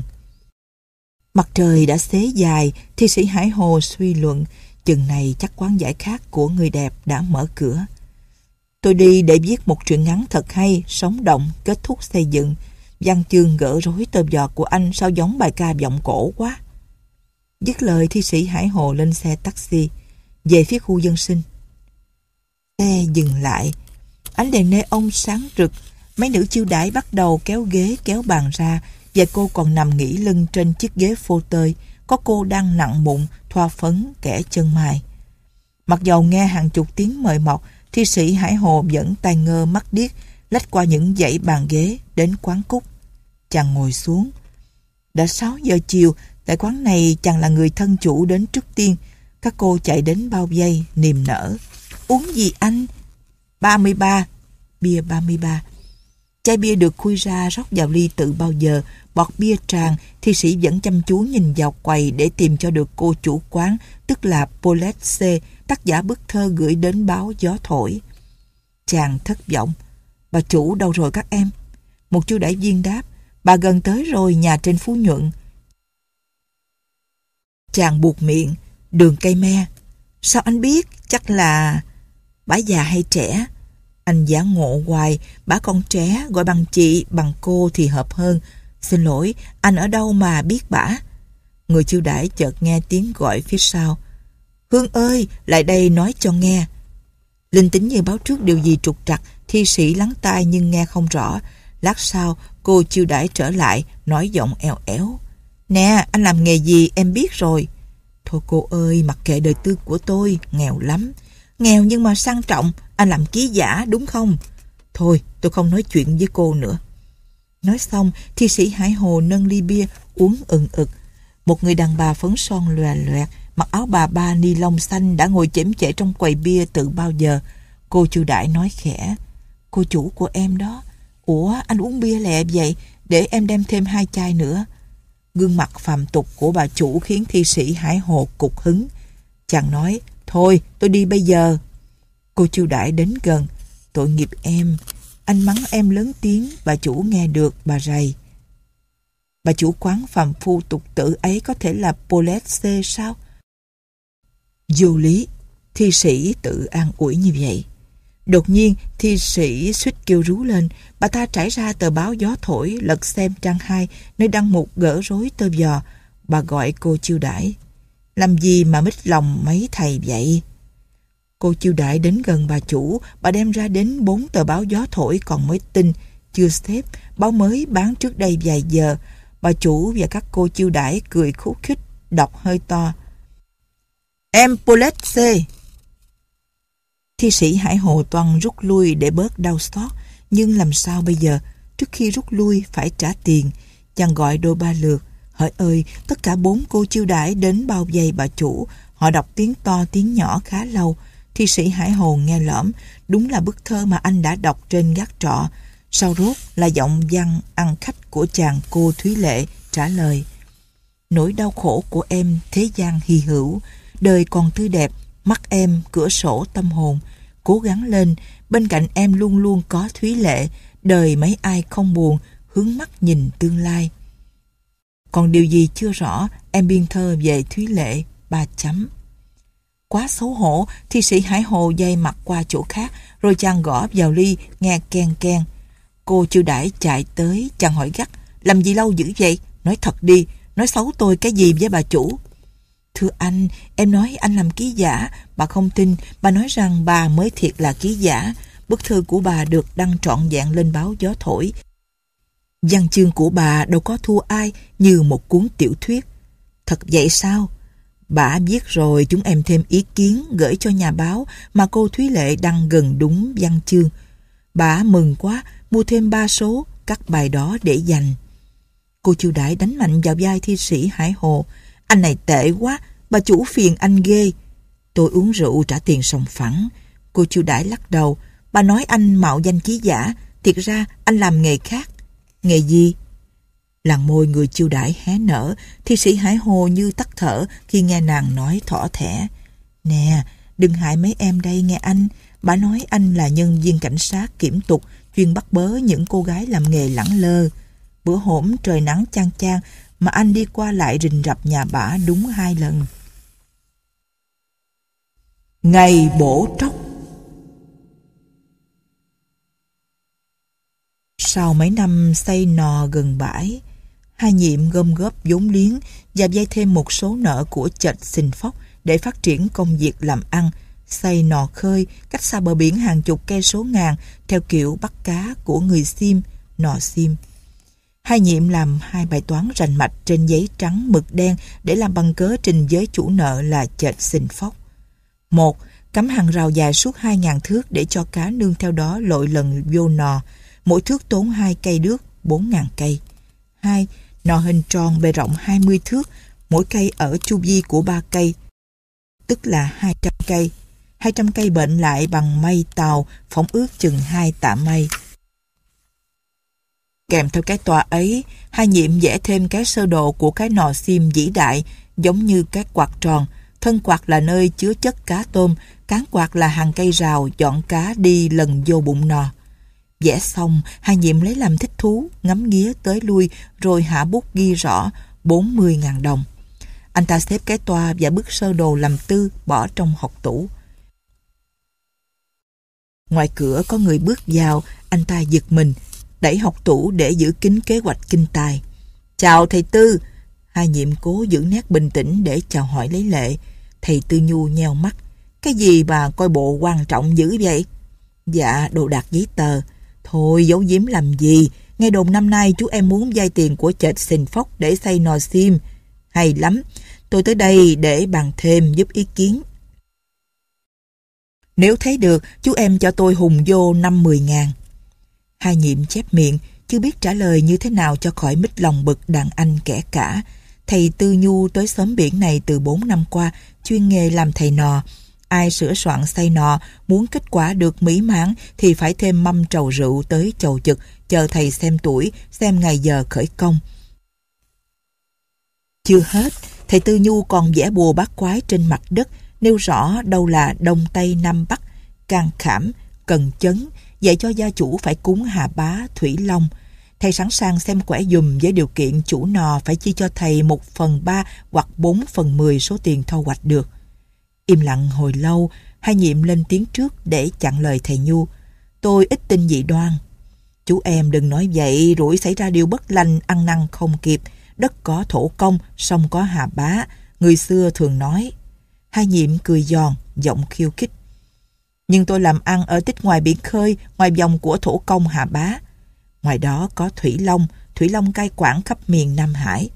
Mặt trời đã xế dài, thi sĩ Hải Hồ suy luận, chừng này chắc quán giải khác của người đẹp đã mở cửa. Tôi đi để viết một truyện ngắn thật hay, sống động, kết thúc xây dựng. Văn chương gỡ rối tôm giọt của anh sao giống bài ca giọng cổ quá. Dứt lời thi sĩ Hải Hồ lên xe taxi, về phía khu dân sinh. Xe dừng lại, ánh đèn nê ông sáng rực, mấy nữ chiêu đãi bắt đầu kéo ghế kéo bàn ra, và cô còn nằm nghỉ lưng trên chiếc ghế phô tơi, có cô đang nặng mụn, thoa phấn, kẻ chân mài. Mặc dầu nghe hàng chục tiếng mời mọc, thi sĩ Hải Hồ vẫn tai ngơ mắt điếc, lách qua những dãy bàn ghế đến quán cúc. Chàng ngồi xuống. Đã 6 giờ chiều, tại quán này chàng là người thân chủ đến trước tiên. Các cô chạy đến bao giây, niềm nở. Uống gì anh? 33, bia 33. Chai bia được khui ra rót vào ly tự bao giờ, bọt bia tràn, thi sĩ vẫn chăm chú nhìn vào quầy để tìm cho được cô chủ quán, tức là Paulette tác giả bức thơ gửi đến báo Gió Thổi. Chàng thất vọng. Bà chủ đâu rồi các em? Một chú đại viên đáp, bà gần tới rồi nhà trên Phú Nhuận. Chàng buộc miệng, đường cây me. Sao anh biết? Chắc là... Bà già hay trẻ? Anh giả ngộ hoài, bả con trẻ gọi bằng chị, bằng cô thì hợp hơn. Xin lỗi, anh ở đâu mà biết bả? Người chiêu đãi chợt nghe tiếng gọi phía sau. Hương ơi, lại đây nói cho nghe. Linh tính như báo trước điều gì trục trặc, thi sĩ lắng tai nhưng nghe không rõ. Lát sau, cô chiêu đãi trở lại, nói giọng eo éo. Nè, anh làm nghề gì em biết rồi. Thôi cô ơi, mặc kệ đời tư của tôi, nghèo lắm. Nghèo nhưng mà sang trọng, anh làm ký giả đúng không? Thôi, tôi không nói chuyện với cô nữa. Nói xong, thi sĩ Hải Hồ nâng ly bia, uống ừng ực. Một người đàn bà phấn son loè loẹt, mặc áo bà ba ni lông xanh đã ngồi chém chệ trong quầy bia từ bao giờ. Cô chủ đại nói khẽ, cô chủ của em đó. Ủa, anh uống bia lẹ vậy, để em đem thêm hai chai nữa. Gương mặt phàm tục của bà chủ khiến thi sĩ Hải Hồ cục hứng. Chàng nói, thôi, tôi đi bây giờ. Cô chiêu đãi đến gần. Tội nghiệp em. Anh mắng em lớn tiếng, bà chủ nghe được, bà rầy. Bà chủ quán phàm phu tục tử ấy có thể là Paulette sao? Vô lý, thi sĩ tự an ủi như vậy. Đột nhiên, thi sĩ suýt kêu rú lên, bà ta trải ra tờ báo gió thổi, lật xem trang 2, nơi đăng một gỡ rối tơ giò. Bà gọi cô chiêu đãi. Làm gì mà mít lòng mấy thầy vậy? Cô chiêu đãi đến gần bà chủ, bà đem ra đến bốn tờ báo gió thổi còn mới tin, chưa xếp, báo mới bán trước đây vài giờ. Bà chủ và các cô chiêu đãi cười khúc khích, đọc hơi to. Em Poletse! Thi sĩ Hải Hồ Toàn rút lui để bớt đau xót, nhưng làm sao bây giờ? Trước khi rút lui phải trả tiền, chàng gọi đôi ba lượt. Hỡi ơi, tất cả bốn cô chiêu đãi đến bao giày bà chủ, họ đọc tiếng to tiếng nhỏ khá lâu, Thi sĩ Hải hồ nghe lõm, đúng là bức thơ mà anh đã đọc trên gác trọ. Sau rốt là giọng văn ăn khách của chàng cô Thúy Lệ trả lời. Nỗi đau khổ của em thế gian hy hữu, đời còn tươi đẹp, mắt em cửa sổ tâm hồn. Cố gắng lên, bên cạnh em luôn luôn có Thúy Lệ, đời mấy ai không buồn, hướng mắt nhìn tương lai. Còn điều gì chưa rõ, em biên thơ về Thúy Lệ, ba chấm quá xấu hổ, thi sĩ Hải Hồ dây mặt qua chỗ khác, rồi chàng gõ vào ly, nghe ken ken. Cô chưa đãi chạy tới, chàng hỏi gắt, làm gì lâu dữ vậy? Nói thật đi, nói xấu tôi cái gì với bà chủ? Thưa anh, em nói anh làm ký giả, bà không tin, bà nói rằng bà mới thiệt là ký giả. Bức thư của bà được đăng trọn vẹn lên báo Gió Thổi. Văn chương của bà đâu có thua ai như một cuốn tiểu thuyết. Thật vậy sao? Bà viết rồi chúng em thêm ý kiến gửi cho nhà báo mà cô Thúy Lệ đăng gần đúng văn chương. Bà mừng quá, mua thêm ba số, các bài đó để dành. Cô Chu Đại đánh mạnh vào vai thi sĩ Hải Hồ. Anh này tệ quá, bà chủ phiền anh ghê. Tôi uống rượu trả tiền sòng phẳng. Cô Chu Đại lắc đầu. Bà nói anh mạo danh ký giả, thiệt ra anh làm nghề khác. Nghề gì? Làn môi người chiêu đãi hé nở, thi sĩ hái hồ như tắt thở khi nghe nàng nói thỏ thẻ. Nè, đừng hại mấy em đây nghe anh. Bà nói anh là nhân viên cảnh sát kiểm tục, chuyên bắt bớ những cô gái làm nghề lẳng lơ. Bữa hổm trời nắng chang chang mà anh đi qua lại rình rập nhà bả đúng hai lần. Ngày bổ tróc Sau mấy năm xây nò gần bãi, hai nhiệm gom góp vốn liếng và vay thêm một số nợ của chợt Sình Phóc để phát triển công việc làm ăn, xây nò khơi cách xa bờ biển hàng chục cây số ngàn theo kiểu bắt cá của người Sim, nò Sim. Hai nhiệm làm hai bài toán rành mạch trên giấy trắng mực đen để làm bằng cớ trình với chủ nợ là chợt Sình Phóc. Một, cắm hàng rào dài suốt 2.000 thước để cho cá nương theo đó lội lần vô nò, mỗi thước tốn hai cây đước, 4.000 cây. 2 nò hình tròn bề rộng 20 thước, mỗi cây ở chu vi của ba cây, tức là 200 cây. 200 cây bệnh lại bằng mây tàu, phóng ước chừng hai tạ mây. Kèm theo cái tòa ấy, hai nhiệm vẽ thêm cái sơ đồ của cái nò sim vĩ đại, giống như cái quạt tròn. Thân quạt là nơi chứa chất cá tôm, cán quạt là hàng cây rào dọn cá đi lần vô bụng nò. Vẽ xong, hai Nhiệm lấy làm thích thú, ngắm nghía tới lui, rồi hạ bút ghi rõ 40.000 đồng. Anh ta xếp cái toa và bức sơ đồ làm tư bỏ trong học tủ. Ngoài cửa có người bước vào, anh ta giật mình, đẩy học tủ để giữ kín kế hoạch kinh tài. Chào thầy Tư! hai nhiệm cố giữ nét bình tĩnh để chào hỏi lấy lệ. Thầy Tư Nhu nheo mắt. Cái gì mà coi bộ quan trọng dữ vậy? Dạ, đồ đạc giấy tờ. Thôi giấu giếm làm gì, nghe đồn năm nay chú em muốn vay tiền của chợt xình phóc để xây nò sim. Hay lắm, tôi tới đây để bàn thêm giúp ý kiến. Nếu thấy được, chú em cho tôi hùng vô năm mười ngàn. Hai nhiệm chép miệng, chưa biết trả lời như thế nào cho khỏi mít lòng bực đàn anh kẻ cả. Thầy Tư Nhu tới xóm biển này từ bốn năm qua, chuyên nghề làm thầy nò ai sửa soạn say nọ, muốn kết quả được mỹ mãn thì phải thêm mâm trầu rượu tới chầu trực chờ thầy xem tuổi, xem ngày giờ khởi công. Chưa hết, thầy Tư Nhu còn vẽ bùa bát quái trên mặt đất, nêu rõ đâu là Đông Tây Nam Bắc, Can Khảm, Cần Chấn, dạy cho gia chủ phải cúng Hà Bá, Thủy Long. Thầy sẵn sàng xem quẻ dùm với điều kiện chủ nò phải chi cho thầy một phần ba hoặc bốn phần mười số tiền thu hoạch được. Im lặng hồi lâu, hai nhiệm lên tiếng trước để chặn lời thầy Nhu. Tôi ít tin dị đoan. Chú em đừng nói vậy, rủi xảy ra điều bất lành, ăn năn không kịp. Đất có thổ công, sông có hà bá. Người xưa thường nói. Hai nhiệm cười giòn, giọng khiêu khích. Nhưng tôi làm ăn ở tích ngoài biển khơi, ngoài vòng của thổ công hà bá. Ngoài đó có Thủy Long, Thủy Long cai quản khắp miền Nam Hải.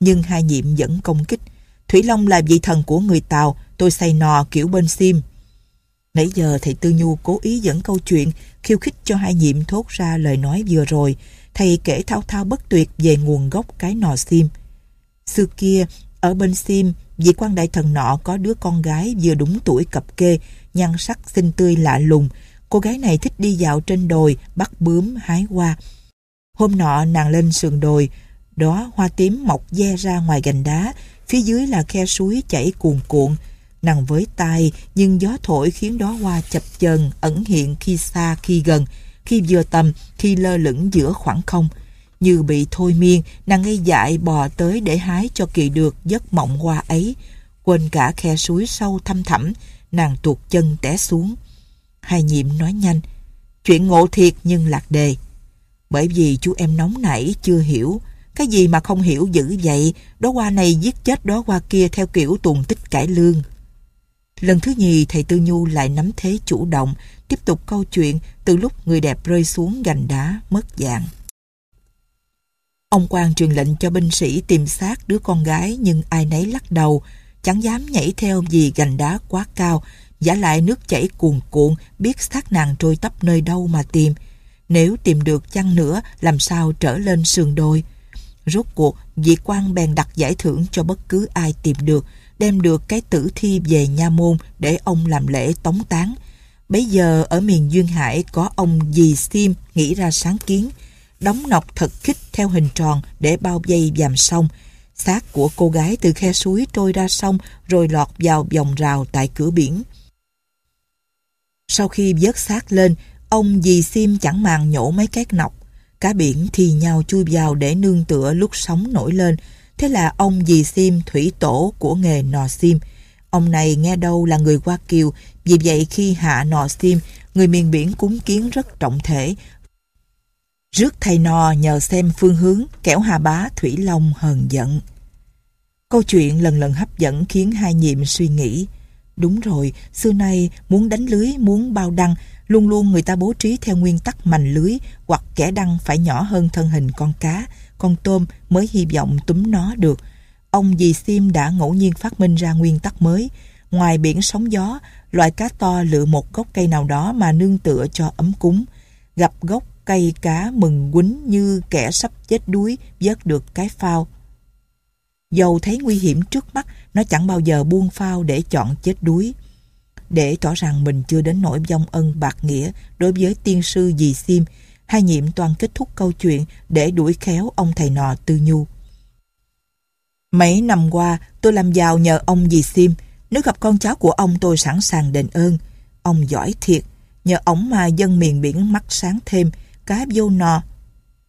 Nhưng hai nhiệm vẫn công kích. Thủy Long là vị thần của người Tàu, tôi say nò kiểu bên sim. Nãy giờ thầy Tư Nhu cố ý dẫn câu chuyện khiêu khích cho hai nhiệm thốt ra lời nói vừa rồi. Thầy kể thao thao bất tuyệt về nguồn gốc cái nò sim. Xưa kia, ở bên sim, vị quan đại thần nọ có đứa con gái vừa đúng tuổi cập kê, nhan sắc xinh tươi lạ lùng. Cô gái này thích đi dạo trên đồi, bắt bướm, hái hoa. Hôm nọ nàng lên sườn đồi, đó hoa tím mọc de ra ngoài gành đá, phía dưới là khe suối chảy cuồn cuộn nàng với tay nhưng gió thổi khiến đó hoa chập chờn ẩn hiện khi xa khi gần khi vừa tầm khi lơ lửng giữa khoảng không như bị thôi miên nàng ngây dại bò tới để hái cho kỳ được giấc mộng hoa ấy quên cả khe suối sâu thăm thẳm nàng tuột chân té xuống hai nhiệm nói nhanh chuyện ngộ thiệt nhưng lạc đề bởi vì chú em nóng nảy chưa hiểu cái gì mà không hiểu dữ vậy đó hoa này giết chết đó hoa kia theo kiểu tuồng tích cải lương Lần thứ nhì, thầy Tư Nhu lại nắm thế chủ động, tiếp tục câu chuyện từ lúc người đẹp rơi xuống gành đá, mất dạng. Ông quan truyền lệnh cho binh sĩ tìm xác đứa con gái nhưng ai nấy lắc đầu, chẳng dám nhảy theo vì gành đá quá cao, giả lại nước chảy cuồn cuộn, biết xác nàng trôi tấp nơi đâu mà tìm. Nếu tìm được chăng nữa, làm sao trở lên sườn đồi? Rốt cuộc, vị quan bèn đặt giải thưởng cho bất cứ ai tìm được, đem được cái tử thi về Nha Môn để ông làm lễ tống tán. Bấy giờ ở miền Duyên Hải có ông dì Sim nghĩ ra sáng kiến, đóng nọc thật khích theo hình tròn để bao dây dàm sông. Xác của cô gái từ khe suối trôi ra sông rồi lọt vào vòng rào tại cửa biển. Sau khi vớt xác lên, ông dì Sim chẳng màng nhổ mấy cái nọc. Cá biển thì nhào chui vào để nương tựa lúc sóng nổi lên, Thế là ông dì Sim thủy tổ của nghề nò Sim. Ông này nghe đâu là người Hoa Kiều, vì vậy khi hạ nò Sim, người miền biển cúng kiến rất trọng thể. Rước thầy nò nhờ xem phương hướng, kẻo hà bá Thủy Long hờn giận. Câu chuyện lần lần hấp dẫn khiến hai nhiệm suy nghĩ. Đúng rồi, xưa nay muốn đánh lưới, muốn bao đăng, luôn luôn người ta bố trí theo nguyên tắc mành lưới hoặc kẻ đăng phải nhỏ hơn thân hình con cá, con tôm mới hy vọng túm nó được. Ông dì Sim đã ngẫu nhiên phát minh ra nguyên tắc mới. Ngoài biển sóng gió, loài cá to lựa một gốc cây nào đó mà nương tựa cho ấm cúng. Gặp gốc cây cá mừng quýnh như kẻ sắp chết đuối vớt được cái phao. Dầu thấy nguy hiểm trước mắt, nó chẳng bao giờ buông phao để chọn chết đuối. Để tỏ rằng mình chưa đến nỗi vong ân bạc nghĩa đối với tiên sư dì Sim, hai nhiệm toàn kết thúc câu chuyện để đuổi khéo ông thầy nọ tư nhu. Mấy năm qua, tôi làm giàu nhờ ông dì Sim. Nếu gặp con cháu của ông tôi sẵn sàng đền ơn. Ông giỏi thiệt, nhờ ông mà dân miền biển mắt sáng thêm, cá vô nò.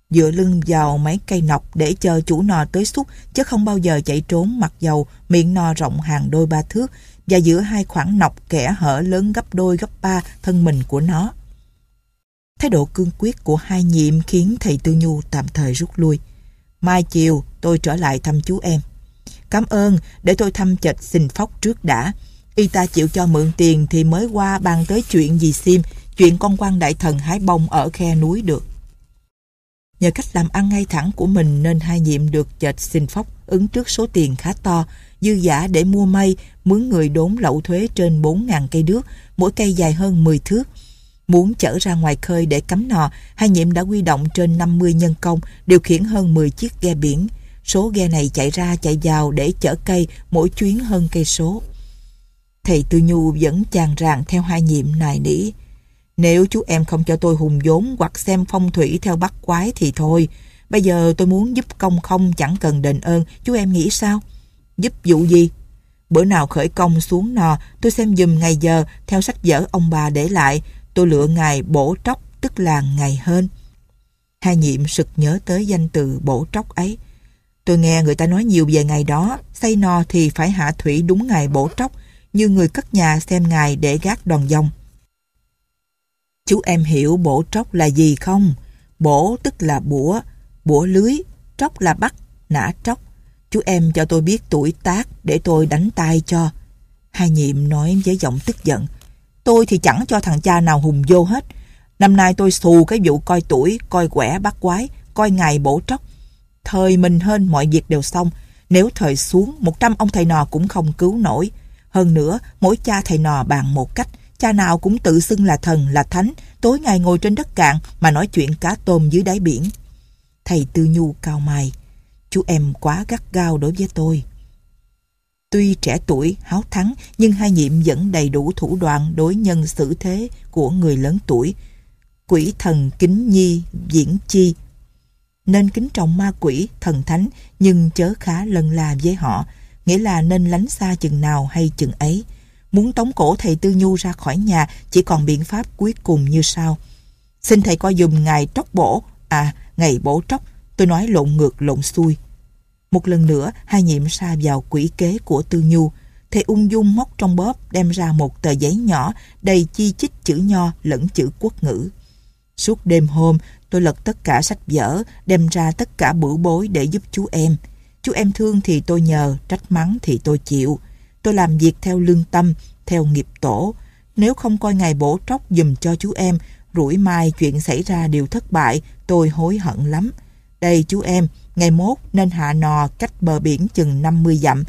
Dựa lưng vào mấy cây nọc để chờ chủ nò tới xúc, chứ không bao giờ chạy trốn mặc dầu, miệng nò rộng hàng đôi ba thước, và giữa hai khoảng nọc kẻ hở lớn gấp đôi gấp ba thân mình của nó. Thái độ cương quyết của hai nhiệm khiến thầy Tư Nhu tạm thời rút lui. Mai chiều tôi trở lại thăm chú em. Cảm ơn, để tôi thăm chệch xin phóc trước đã. Y ta chịu cho mượn tiền thì mới qua bàn tới chuyện gì sim, chuyện con quan đại thần hái bông ở khe núi được. Nhờ cách làm ăn ngay thẳng của mình nên hai nhiệm được chệch xin phóc ứng trước số tiền khá to, dư giả để mua mây, mướn người đốn lậu thuế trên 4.000 cây đước, mỗi cây dài hơn 10 thước, Muốn chở ra ngoài khơi để cắm nò, hai nhiệm đã quy động trên 50 nhân công, điều khiển hơn 10 chiếc ghe biển. Số ghe này chạy ra chạy vào để chở cây, mỗi chuyến hơn cây số. Thầy Tư Nhu vẫn chàng ràng theo hai nhiệm nài nỉ. Nếu chú em không cho tôi hùng vốn hoặc xem phong thủy theo bắt quái thì thôi. Bây giờ tôi muốn giúp công không chẳng cần đền ơn, chú em nghĩ sao? Giúp vụ gì? Bữa nào khởi công xuống nò, tôi xem dùm ngày giờ theo sách vở ông bà để lại, tôi lựa ngày bổ tróc tức là ngày hên. Hai nhiệm sực nhớ tới danh từ bổ tróc ấy. Tôi nghe người ta nói nhiều về ngày đó, xây no thì phải hạ thủy đúng ngày bổ tróc, như người cất nhà xem ngày để gác đòn dòng Chú em hiểu bổ tróc là gì không? Bổ tức là bủa, bủa lưới, tróc là bắt, nã tróc. Chú em cho tôi biết tuổi tác để tôi đánh tay cho. Hai nhiệm nói với giọng tức giận. Tôi thì chẳng cho thằng cha nào hùng vô hết. Năm nay tôi xù cái vụ coi tuổi, coi quẻ bắt quái, coi ngày bổ tróc. Thời mình hơn mọi việc đều xong. Nếu thời xuống, 100 ông thầy nò cũng không cứu nổi. Hơn nữa, mỗi cha thầy nò bàn một cách. Cha nào cũng tự xưng là thần, là thánh, tối ngày ngồi trên đất cạn mà nói chuyện cá tôm dưới đáy biển. Thầy Tư Nhu cao mày. Chú em quá gắt gao đối với tôi. Tuy trẻ tuổi, háo thắng, nhưng hai nhiệm vẫn đầy đủ thủ đoạn đối nhân xử thế của người lớn tuổi. Quỷ thần kính nhi, diễn chi. Nên kính trọng ma quỷ, thần thánh, nhưng chớ khá lân la với họ, nghĩa là nên lánh xa chừng nào hay chừng ấy. Muốn tống cổ thầy Tư Nhu ra khỏi nhà chỉ còn biện pháp cuối cùng như sau. Xin thầy coi dùm ngày tróc bổ, à, ngày bổ tróc, tôi nói lộn ngược lộn xuôi. Một lần nữa, hai nhiệm sa vào quỷ kế của Tư Nhu. Thầy ung dung móc trong bóp đem ra một tờ giấy nhỏ đầy chi chít chữ nho lẫn chữ quốc ngữ. Suốt đêm hôm, tôi lật tất cả sách vở, đem ra tất cả bữa bối để giúp chú em. Chú em thương thì tôi nhờ, trách mắng thì tôi chịu. Tôi làm việc theo lương tâm, theo nghiệp tổ. Nếu không coi ngày bổ tróc dùm cho chú em, rủi mai chuyện xảy ra đều thất bại, tôi hối hận lắm. Đây chú em, Ngày mốt nên hạ nò cách bờ biển chừng 50 dặm.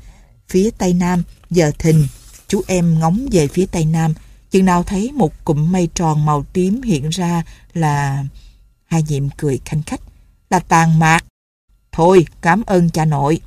Phía Tây Nam, giờ thình chú em ngóng về phía Tây Nam. Chừng nào thấy một cụm mây tròn màu tím hiện ra là... Hai nhiệm cười khanh khách. Là tàn mạc. Thôi, cảm ơn cha nội.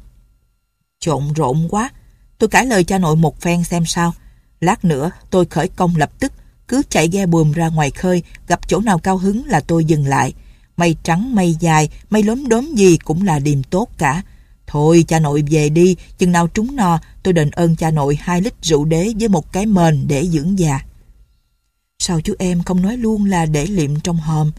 Trộn rộn quá. Tôi cãi lời cha nội một phen xem sao. Lát nữa tôi khởi công lập tức. Cứ chạy ghe buồm ra ngoài khơi, gặp chỗ nào cao hứng là tôi dừng lại mây trắng mây dài, mây lốm đốm gì cũng là điềm tốt cả. Thôi cha nội về đi, chừng nào trúng no, tôi đền ơn cha nội hai lít rượu đế với một cái mền để dưỡng già. Sao chú em không nói luôn là để liệm trong hòm?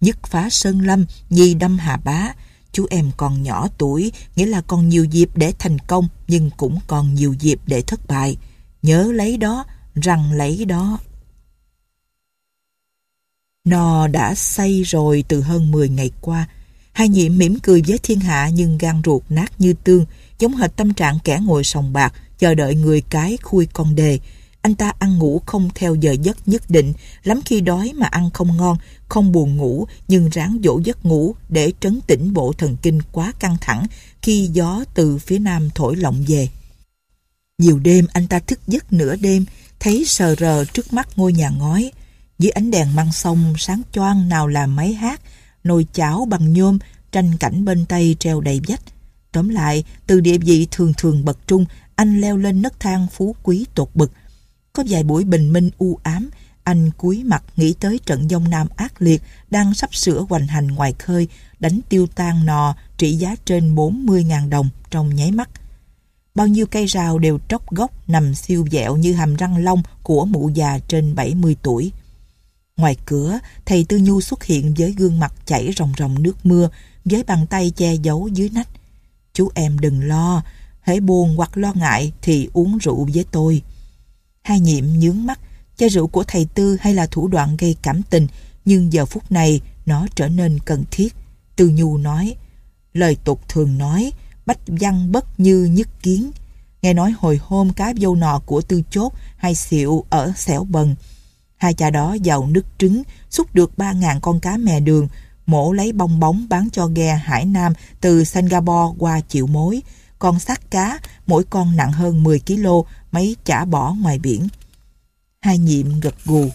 Nhất phá sơn lâm, nhi đâm hà bá. Chú em còn nhỏ tuổi, nghĩa là còn nhiều dịp để thành công, nhưng cũng còn nhiều dịp để thất bại. Nhớ lấy đó, rằng lấy đó. Nó đã say rồi từ hơn 10 ngày qua. Hai nhiệm mỉm cười với thiên hạ nhưng gan ruột nát như tương, giống hệt tâm trạng kẻ ngồi sòng bạc, chờ đợi người cái khui con đề. Anh ta ăn ngủ không theo giờ giấc nhất định, lắm khi đói mà ăn không ngon, không buồn ngủ nhưng ráng dỗ giấc ngủ để trấn tĩnh bộ thần kinh quá căng thẳng khi gió từ phía nam thổi lộng về. Nhiều đêm anh ta thức giấc nửa đêm, thấy sờ rờ trước mắt ngôi nhà ngói, dưới ánh đèn măng sông sáng choang nào là máy hát, nồi chảo bằng nhôm, tranh cảnh bên tây treo đầy vách. Tóm lại, từ địa vị thường thường bậc trung, anh leo lên nấc thang phú quý tột bực. Có vài buổi bình minh u ám, anh cúi mặt nghĩ tới trận dông nam ác liệt đang sắp sửa hoành hành ngoài khơi, đánh tiêu tan nò trị giá trên 40.000 đồng trong nháy mắt. Bao nhiêu cây rào đều tróc gốc nằm siêu dẹo như hàm răng long của mụ già trên 70 tuổi. Ngoài cửa, thầy Tư Nhu xuất hiện với gương mặt chảy ròng ròng nước mưa, với bàn tay che giấu dưới nách. Chú em đừng lo, hãy buồn hoặc lo ngại thì uống rượu với tôi. Hai nhiệm nhướng mắt, chai rượu của thầy Tư hay là thủ đoạn gây cảm tình, nhưng giờ phút này nó trở nên cần thiết. Tư Nhu nói, lời tục thường nói, bách văn bất như nhất kiến. Nghe nói hồi hôm cá dâu nọ của Tư Chốt hay xịu ở Xẻo Bần, Hai cha đó giàu nứt trứng, xúc được 3.000 con cá mè đường, mổ lấy bong bóng bán cho ghe Hải Nam từ Singapore qua triệu mối. Con sát cá, mỗi con nặng hơn 10 kg, mấy chả bỏ ngoài biển. Hai nhiệm gật gù.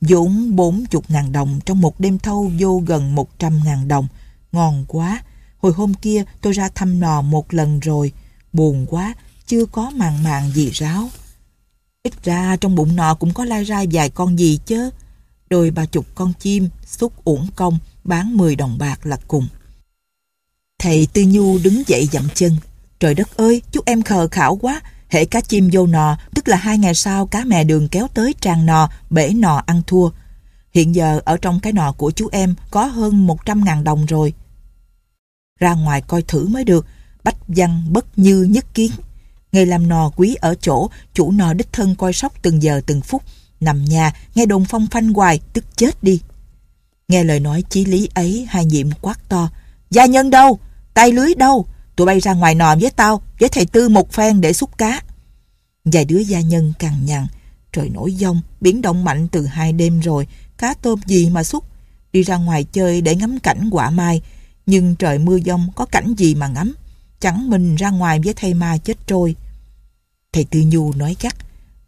Dũng 40.000 đồng trong một đêm thâu vô gần 100.000 đồng. Ngon quá! Hồi hôm kia tôi ra thăm nò một lần rồi. Buồn quá, chưa có màng màng gì ráo. Ít ra trong bụng nọ cũng có lai rai vài con gì chứ. Đôi ba chục con chim, xúc uổng công, bán 10 đồng bạc là cùng. Thầy Tư Nhu đứng dậy dậm chân. Trời đất ơi, chú em khờ khảo quá. Hệ cá chim vô nò, tức là hai ngày sau cá mè đường kéo tới tràn nò, bể nò ăn thua. Hiện giờ ở trong cái nò của chú em có hơn 100.000 đồng rồi. Ra ngoài coi thử mới được, bách văn bất như nhất kiến nghề làm nò quý ở chỗ chủ nò đích thân coi sóc từng giờ từng phút nằm nhà nghe đồn phong phanh hoài tức chết đi nghe lời nói chí lý ấy hai nhiệm quát to gia nhân đâu tay lưới đâu tụi bay ra ngoài nò với tao với thầy tư một phen để xúc cá vài đứa gia nhân cằn nhằn trời nổi giông biến động mạnh từ hai đêm rồi cá tôm gì mà xúc đi ra ngoài chơi để ngắm cảnh quả mai nhưng trời mưa giông có cảnh gì mà ngắm chẳng mình ra ngoài với thầy ma chết trôi. Thầy Tư Nhu nói gắt,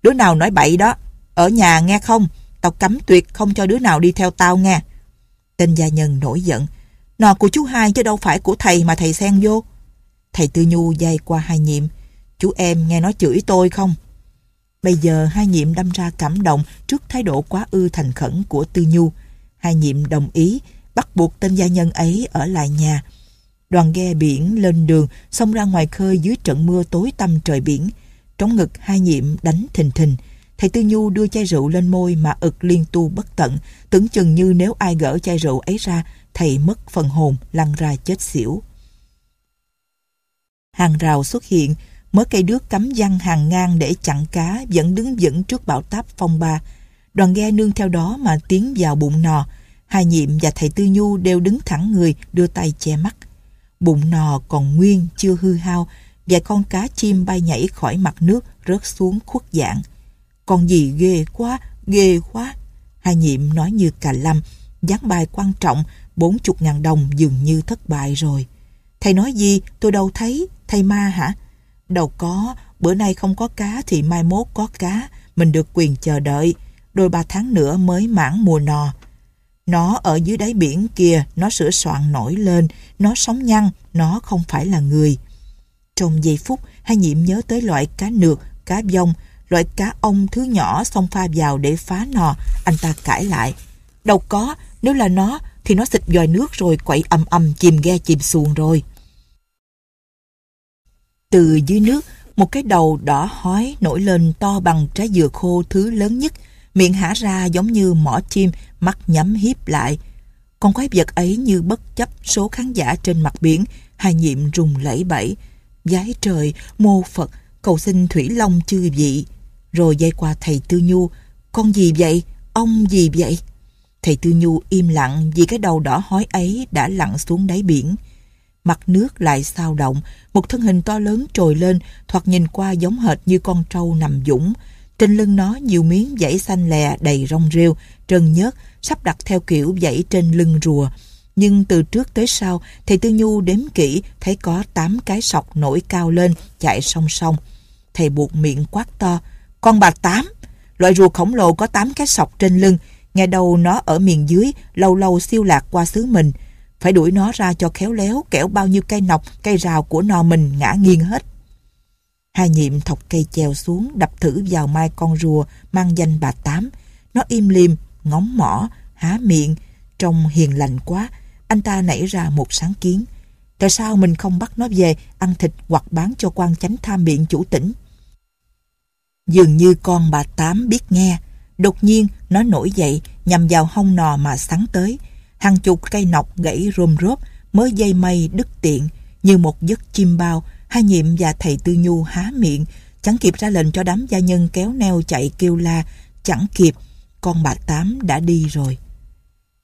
đứa nào nói bậy đó, ở nhà nghe không, tao cấm tuyệt không cho đứa nào đi theo tao nghe. Tên gia nhân nổi giận, nò của chú hai chứ đâu phải của thầy mà thầy xen vô. Thầy Tư Nhu dây qua hai nhiệm, chú em nghe nói chửi tôi không? Bây giờ hai nhiệm đâm ra cảm động trước thái độ quá ư thành khẩn của Tư Nhu. Hai nhiệm đồng ý, bắt buộc tên gia nhân ấy ở lại nhà, Đoàn ghe biển lên đường, xông ra ngoài khơi dưới trận mưa tối tăm trời biển. Trống ngực hai nhiệm đánh thình thình. Thầy Tư Nhu đưa chai rượu lên môi mà ực liên tu bất tận, tưởng chừng như nếu ai gỡ chai rượu ấy ra, thầy mất phần hồn, lăn ra chết xỉu. Hàng rào xuất hiện, mớ cây đước cắm răng hàng ngang để chặn cá vẫn đứng vững trước bão táp phong ba. Đoàn ghe nương theo đó mà tiến vào bụng nò. Hai nhiệm và thầy Tư Nhu đều đứng thẳng người, đưa tay che mắt bụng nò còn nguyên chưa hư hao, vài con cá chim bay nhảy khỏi mặt nước rớt xuống khuất dạng. Con gì ghê quá, ghê quá. Hai nhiệm nói như cà lâm, dán bài quan trọng, bốn chục ngàn đồng dường như thất bại rồi. Thầy nói gì, tôi đâu thấy, thầy ma hả? Đâu có, bữa nay không có cá thì mai mốt có cá, mình được quyền chờ đợi. Đôi ba tháng nữa mới mãn mùa nò. Nó ở dưới đáy biển kia, nó sửa soạn nổi lên, nó sống nhăn, nó không phải là người. Trong giây phút, hai nhiệm nhớ tới loại cá nược cá dông, loại cá ông thứ nhỏ xông pha vào để phá nò, anh ta cãi lại. Đâu có, nếu là nó thì nó xịt dòi nước rồi quậy âm âm chìm ghe chìm xuồng rồi. Từ dưới nước, một cái đầu đỏ hói nổi lên to bằng trái dừa khô thứ lớn nhất miệng hả ra giống như mỏ chim, mắt nhắm hiếp lại. Con quái vật ấy như bất chấp số khán giả trên mặt biển, hai nhiệm rùng lẫy bẫy. Giái trời, mô Phật, cầu xin Thủy Long chư vị. Rồi dây qua thầy Tư Nhu, con gì vậy, ông gì vậy? Thầy Tư Nhu im lặng vì cái đầu đỏ hói ấy đã lặn xuống đáy biển. Mặt nước lại sao động, một thân hình to lớn trồi lên, thoạt nhìn qua giống hệt như con trâu nằm dũng. Trên lưng nó nhiều miếng dãy xanh lè đầy rong rêu, trơn nhớt, sắp đặt theo kiểu dãy trên lưng rùa. Nhưng từ trước tới sau, thầy Tư Nhu đếm kỹ thấy có tám cái sọc nổi cao lên, chạy song song. Thầy buộc miệng quát to, con bà tám, loại rùa khổng lồ có tám cái sọc trên lưng, nghe đầu nó ở miền dưới, lâu lâu siêu lạc qua xứ mình. Phải đuổi nó ra cho khéo léo, kẻo bao nhiêu cây nọc, cây rào của nò mình ngã nghiêng hết. Hai nhiệm thọc cây chèo xuống đập thử vào mai con rùa mang danh bà Tám. Nó im liêm, ngóng mỏ, há miệng, trông hiền lành quá. Anh ta nảy ra một sáng kiến. Tại sao mình không bắt nó về ăn thịt hoặc bán cho quan chánh tham biện chủ tỉnh? Dường như con bà Tám biết nghe. Đột nhiên nó nổi dậy nhằm vào hông nò mà sắn tới. Hàng chục cây nọc gãy rôm rốp mới dây mây đứt tiện như một giấc chim bao Hai nhiệm và thầy Tư Nhu há miệng, chẳng kịp ra lệnh cho đám gia nhân kéo neo chạy kêu la, chẳng kịp, con bà Tám đã đi rồi.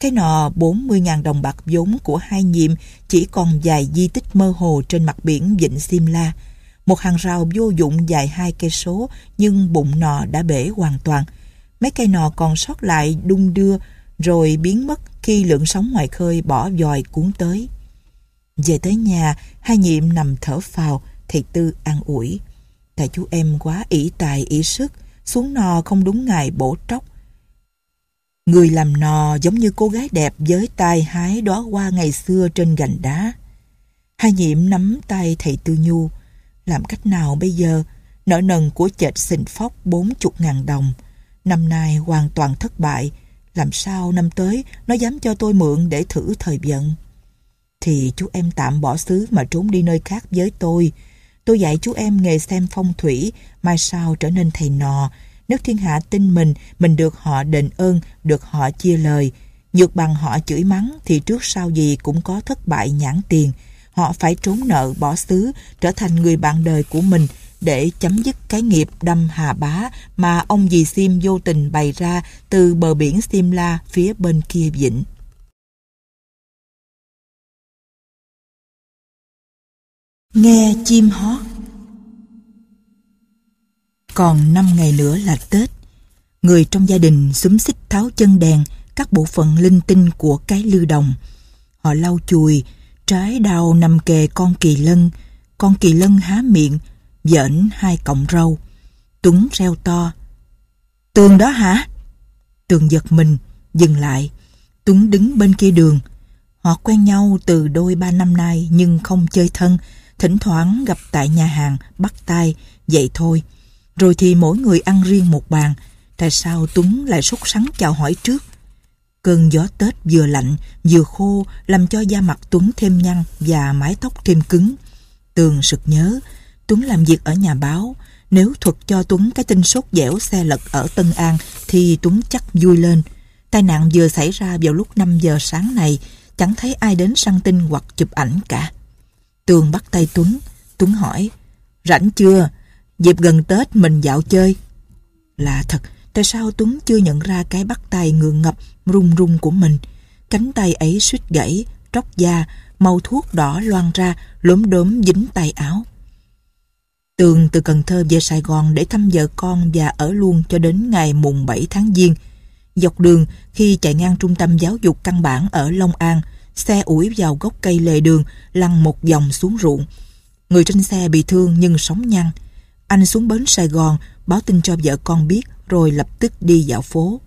Cái nọ 40.000 đồng bạc vốn của hai nhiệm chỉ còn vài di tích mơ hồ trên mặt biển Vịnh Simla. Một hàng rào vô dụng dài hai cây số nhưng bụng nọ đã bể hoàn toàn. Mấy cây nọ còn sót lại đung đưa rồi biến mất khi lượng sóng ngoài khơi bỏ dòi cuốn tới. Về tới nhà, hai nhiệm nằm thở phào, thầy Tư an ủi. Tại chú em quá ỷ tài ỷ sức, xuống nò không đúng ngày bổ tróc. Người làm nò giống như cô gái đẹp với tai hái đóa hoa ngày xưa trên gành đá. Hai nhiệm nắm tay thầy Tư Nhu. Làm cách nào bây giờ? Nợ nần của chệch xình phóc bốn chục ngàn đồng. Năm nay hoàn toàn thất bại. Làm sao năm tới nó dám cho tôi mượn để thử thời vận? thì chú em tạm bỏ xứ mà trốn đi nơi khác với tôi. Tôi dạy chú em nghề xem phong thủy, mai sau trở nên thầy nò. Nếu thiên hạ tin mình, mình được họ đền ơn, được họ chia lời. Nhược bằng họ chửi mắng thì trước sau gì cũng có thất bại nhãn tiền. Họ phải trốn nợ, bỏ xứ, trở thành người bạn đời của mình để chấm dứt cái nghiệp đâm hà bá mà ông dì Sim vô tình bày ra từ bờ biển Simla phía bên kia vịnh. Nghe chim hót Còn 5 ngày nữa là Tết Người trong gia đình xúm xích tháo chân đèn Các bộ phận linh tinh của cái lưu đồng Họ lau chùi Trái đào nằm kề con kỳ lân Con kỳ lân há miệng dẫn hai cọng râu Tuấn reo to Tường đó hả? Tường giật mình Dừng lại Tuấn đứng bên kia đường Họ quen nhau từ đôi ba năm nay Nhưng không chơi thân thỉnh thoảng gặp tại nhà hàng bắt tay vậy thôi rồi thì mỗi người ăn riêng một bàn tại sao Tuấn lại sốt sắng chào hỏi trước cơn gió Tết vừa lạnh vừa khô làm cho da mặt Tuấn thêm nhăn và mái tóc thêm cứng Tường sực nhớ Tuấn làm việc ở nhà báo nếu thuật cho Tuấn cái tin sốt dẻo xe lật ở Tân An thì Tuấn chắc vui lên tai nạn vừa xảy ra vào lúc năm giờ sáng này chẳng thấy ai đến săn tin hoặc chụp ảnh cả Tường bắt tay Tuấn. Tuấn hỏi, rảnh chưa? Dịp gần Tết mình dạo chơi. Lạ thật, tại sao Tuấn chưa nhận ra cái bắt tay ngượng ngập, run run của mình? Cánh tay ấy suýt gãy, tróc da, màu thuốc đỏ loang ra, lốm đốm dính tay áo. Tường từ Cần Thơ về Sài Gòn để thăm vợ con và ở luôn cho đến ngày mùng 7 tháng Giêng. Dọc đường, khi chạy ngang trung tâm giáo dục căn bản ở Long An, xe ủi vào gốc cây lề đường, lăn một dòng xuống ruộng. Người trên xe bị thương nhưng sống nhăn. Anh xuống bến Sài Gòn, báo tin cho vợ con biết rồi lập tức đi dạo phố.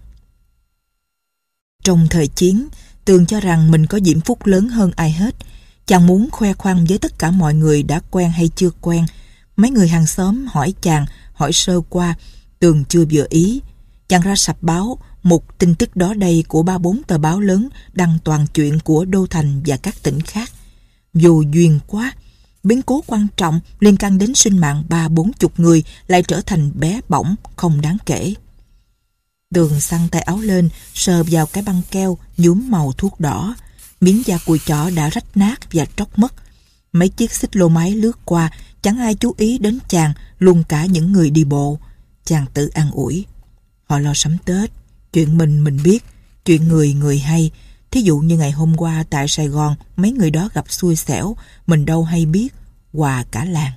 Trong thời chiến, Tường cho rằng mình có diễm phúc lớn hơn ai hết. Chàng muốn khoe khoang với tất cả mọi người đã quen hay chưa quen. Mấy người hàng xóm hỏi chàng, hỏi sơ qua, Tường chưa vừa ý. Chàng ra sập báo, một tin tức đó đây của ba bốn tờ báo lớn đăng toàn chuyện của Đô Thành và các tỉnh khác. dù duyên quá, biến cố quan trọng liên can đến sinh mạng ba bốn chục người lại trở thành bé bỏng không đáng kể. Tường săn tay áo lên, sờ vào cái băng keo nhuốm màu thuốc đỏ. Miếng da cùi chỏ đã rách nát và tróc mất. Mấy chiếc xích lô máy lướt qua, chẳng ai chú ý đến chàng, luôn cả những người đi bộ. Chàng tự an ủi. Họ lo sắm Tết, Chuyện mình mình biết, chuyện người người hay. Thí dụ như ngày hôm qua tại Sài Gòn, mấy người đó gặp xui xẻo, mình đâu hay biết, hòa cả làng.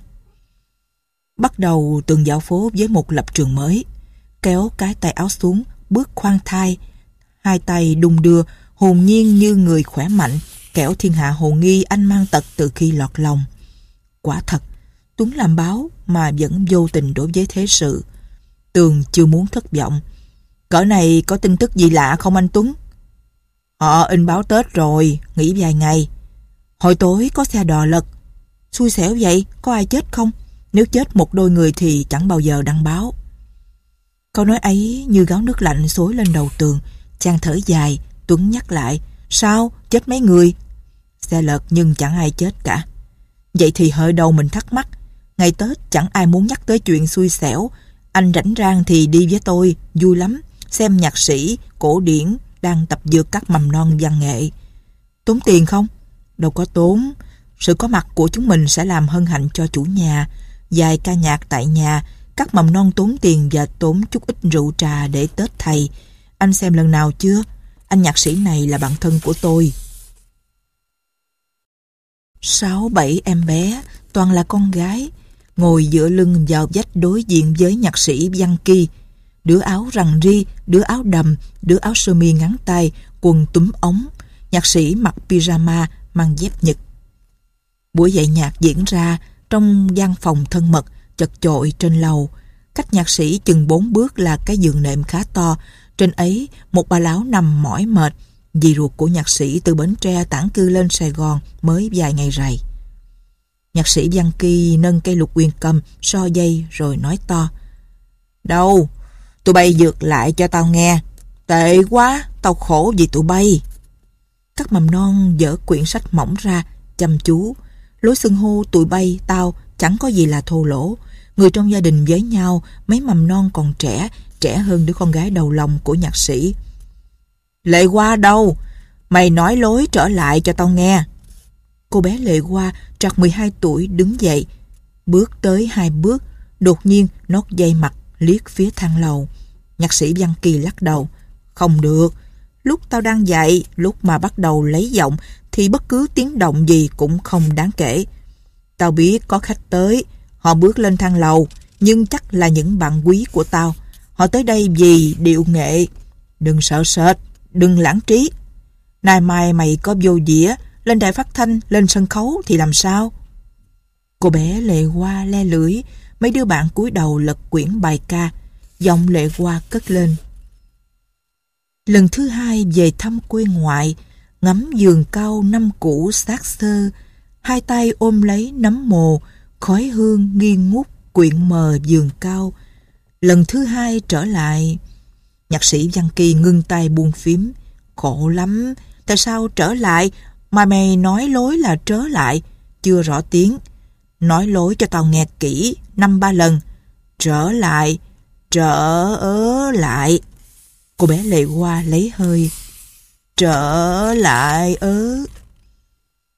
Bắt đầu từng dạo phố với một lập trường mới. Kéo cái tay áo xuống, bước khoan thai, hai tay đung đưa, hồn nhiên như người khỏe mạnh, kẻo thiên hạ hồ nghi anh mang tật từ khi lọt lòng. Quả thật, Tuấn làm báo mà vẫn vô tình đối với thế sự. Tường chưa muốn thất vọng, Cỡ này có tin tức gì lạ không anh Tuấn? Họ ờ, in báo Tết rồi, nghỉ vài ngày. Hồi tối có xe đò lật. Xui xẻo vậy, có ai chết không? Nếu chết một đôi người thì chẳng bao giờ đăng báo. Câu nói ấy như gáo nước lạnh xối lên đầu tường. Chàng thở dài, Tuấn nhắc lại. Sao? Chết mấy người? Xe lật nhưng chẳng ai chết cả. Vậy thì hơi đầu mình thắc mắc. Ngày Tết chẳng ai muốn nhắc tới chuyện xui xẻo. Anh rảnh rang thì đi với tôi, vui lắm xem nhạc sĩ, cổ điển đang tập dược các mầm non văn nghệ. Tốn tiền không? Đâu có tốn. Sự có mặt của chúng mình sẽ làm hân hạnh cho chủ nhà. Dài ca nhạc tại nhà, các mầm non tốn tiền và tốn chút ít rượu trà để Tết thầy. Anh xem lần nào chưa? Anh nhạc sĩ này là bạn thân của tôi. Sáu bảy em bé, toàn là con gái, ngồi giữa lưng vào vách đối diện với nhạc sĩ Văn Kỳ đứa áo rằng ri, đứa áo đầm, đứa áo sơ mi ngắn tay, quần túm ống. Nhạc sĩ mặc pyjama, mang dép nhật. Buổi dạy nhạc diễn ra trong gian phòng thân mật, chật chội trên lầu. Cách nhạc sĩ chừng bốn bước là cái giường nệm khá to. Trên ấy, một bà lão nằm mỏi mệt. Dì ruột của nhạc sĩ từ Bến Tre tản cư lên Sài Gòn mới vài ngày rày. Nhạc sĩ Văn Kỳ nâng cây lục quyền cầm, so dây rồi nói to. Đâu, Tụi bay dược lại cho tao nghe. Tệ quá, tao khổ vì tụi bay. Các mầm non dở quyển sách mỏng ra, chăm chú. Lối xưng hô tụi bay, tao chẳng có gì là thô lỗ. Người trong gia đình với nhau, mấy mầm non còn trẻ, trẻ hơn đứa con gái đầu lòng của nhạc sĩ. Lệ qua đâu? Mày nói lối trở lại cho tao nghe. Cô bé Lệ qua trạc 12 tuổi đứng dậy. Bước tới hai bước, đột nhiên nót dây mặt liếc phía thang lầu. Nhạc sĩ Văn Kỳ lắc đầu. Không được. Lúc tao đang dạy, lúc mà bắt đầu lấy giọng thì bất cứ tiếng động gì cũng không đáng kể. Tao biết có khách tới, họ bước lên thang lầu, nhưng chắc là những bạn quý của tao. Họ tới đây vì điệu nghệ. Đừng sợ sệt, đừng lãng trí. Nay mai mày có vô dĩa, lên đài phát thanh, lên sân khấu thì làm sao? Cô bé lệ qua le lưỡi, mấy đứa bạn cúi đầu lật quyển bài ca, giọng lệ qua cất lên. Lần thứ hai về thăm quê ngoại, ngắm giường cao năm cũ xác xơ, hai tay ôm lấy nấm mồ, khói hương nghi ngút quyện mờ giường cao. Lần thứ hai trở lại, nhạc sĩ Văn Kỳ ngưng tay buông phím. Khổ lắm, tại sao trở lại mà mày nói lối là trở lại, chưa rõ tiếng nói lối cho tao nghe kỹ năm ba lần. Trở lại, trở ớ lại. Cô bé lệ qua lấy hơi. Trở lại ớ.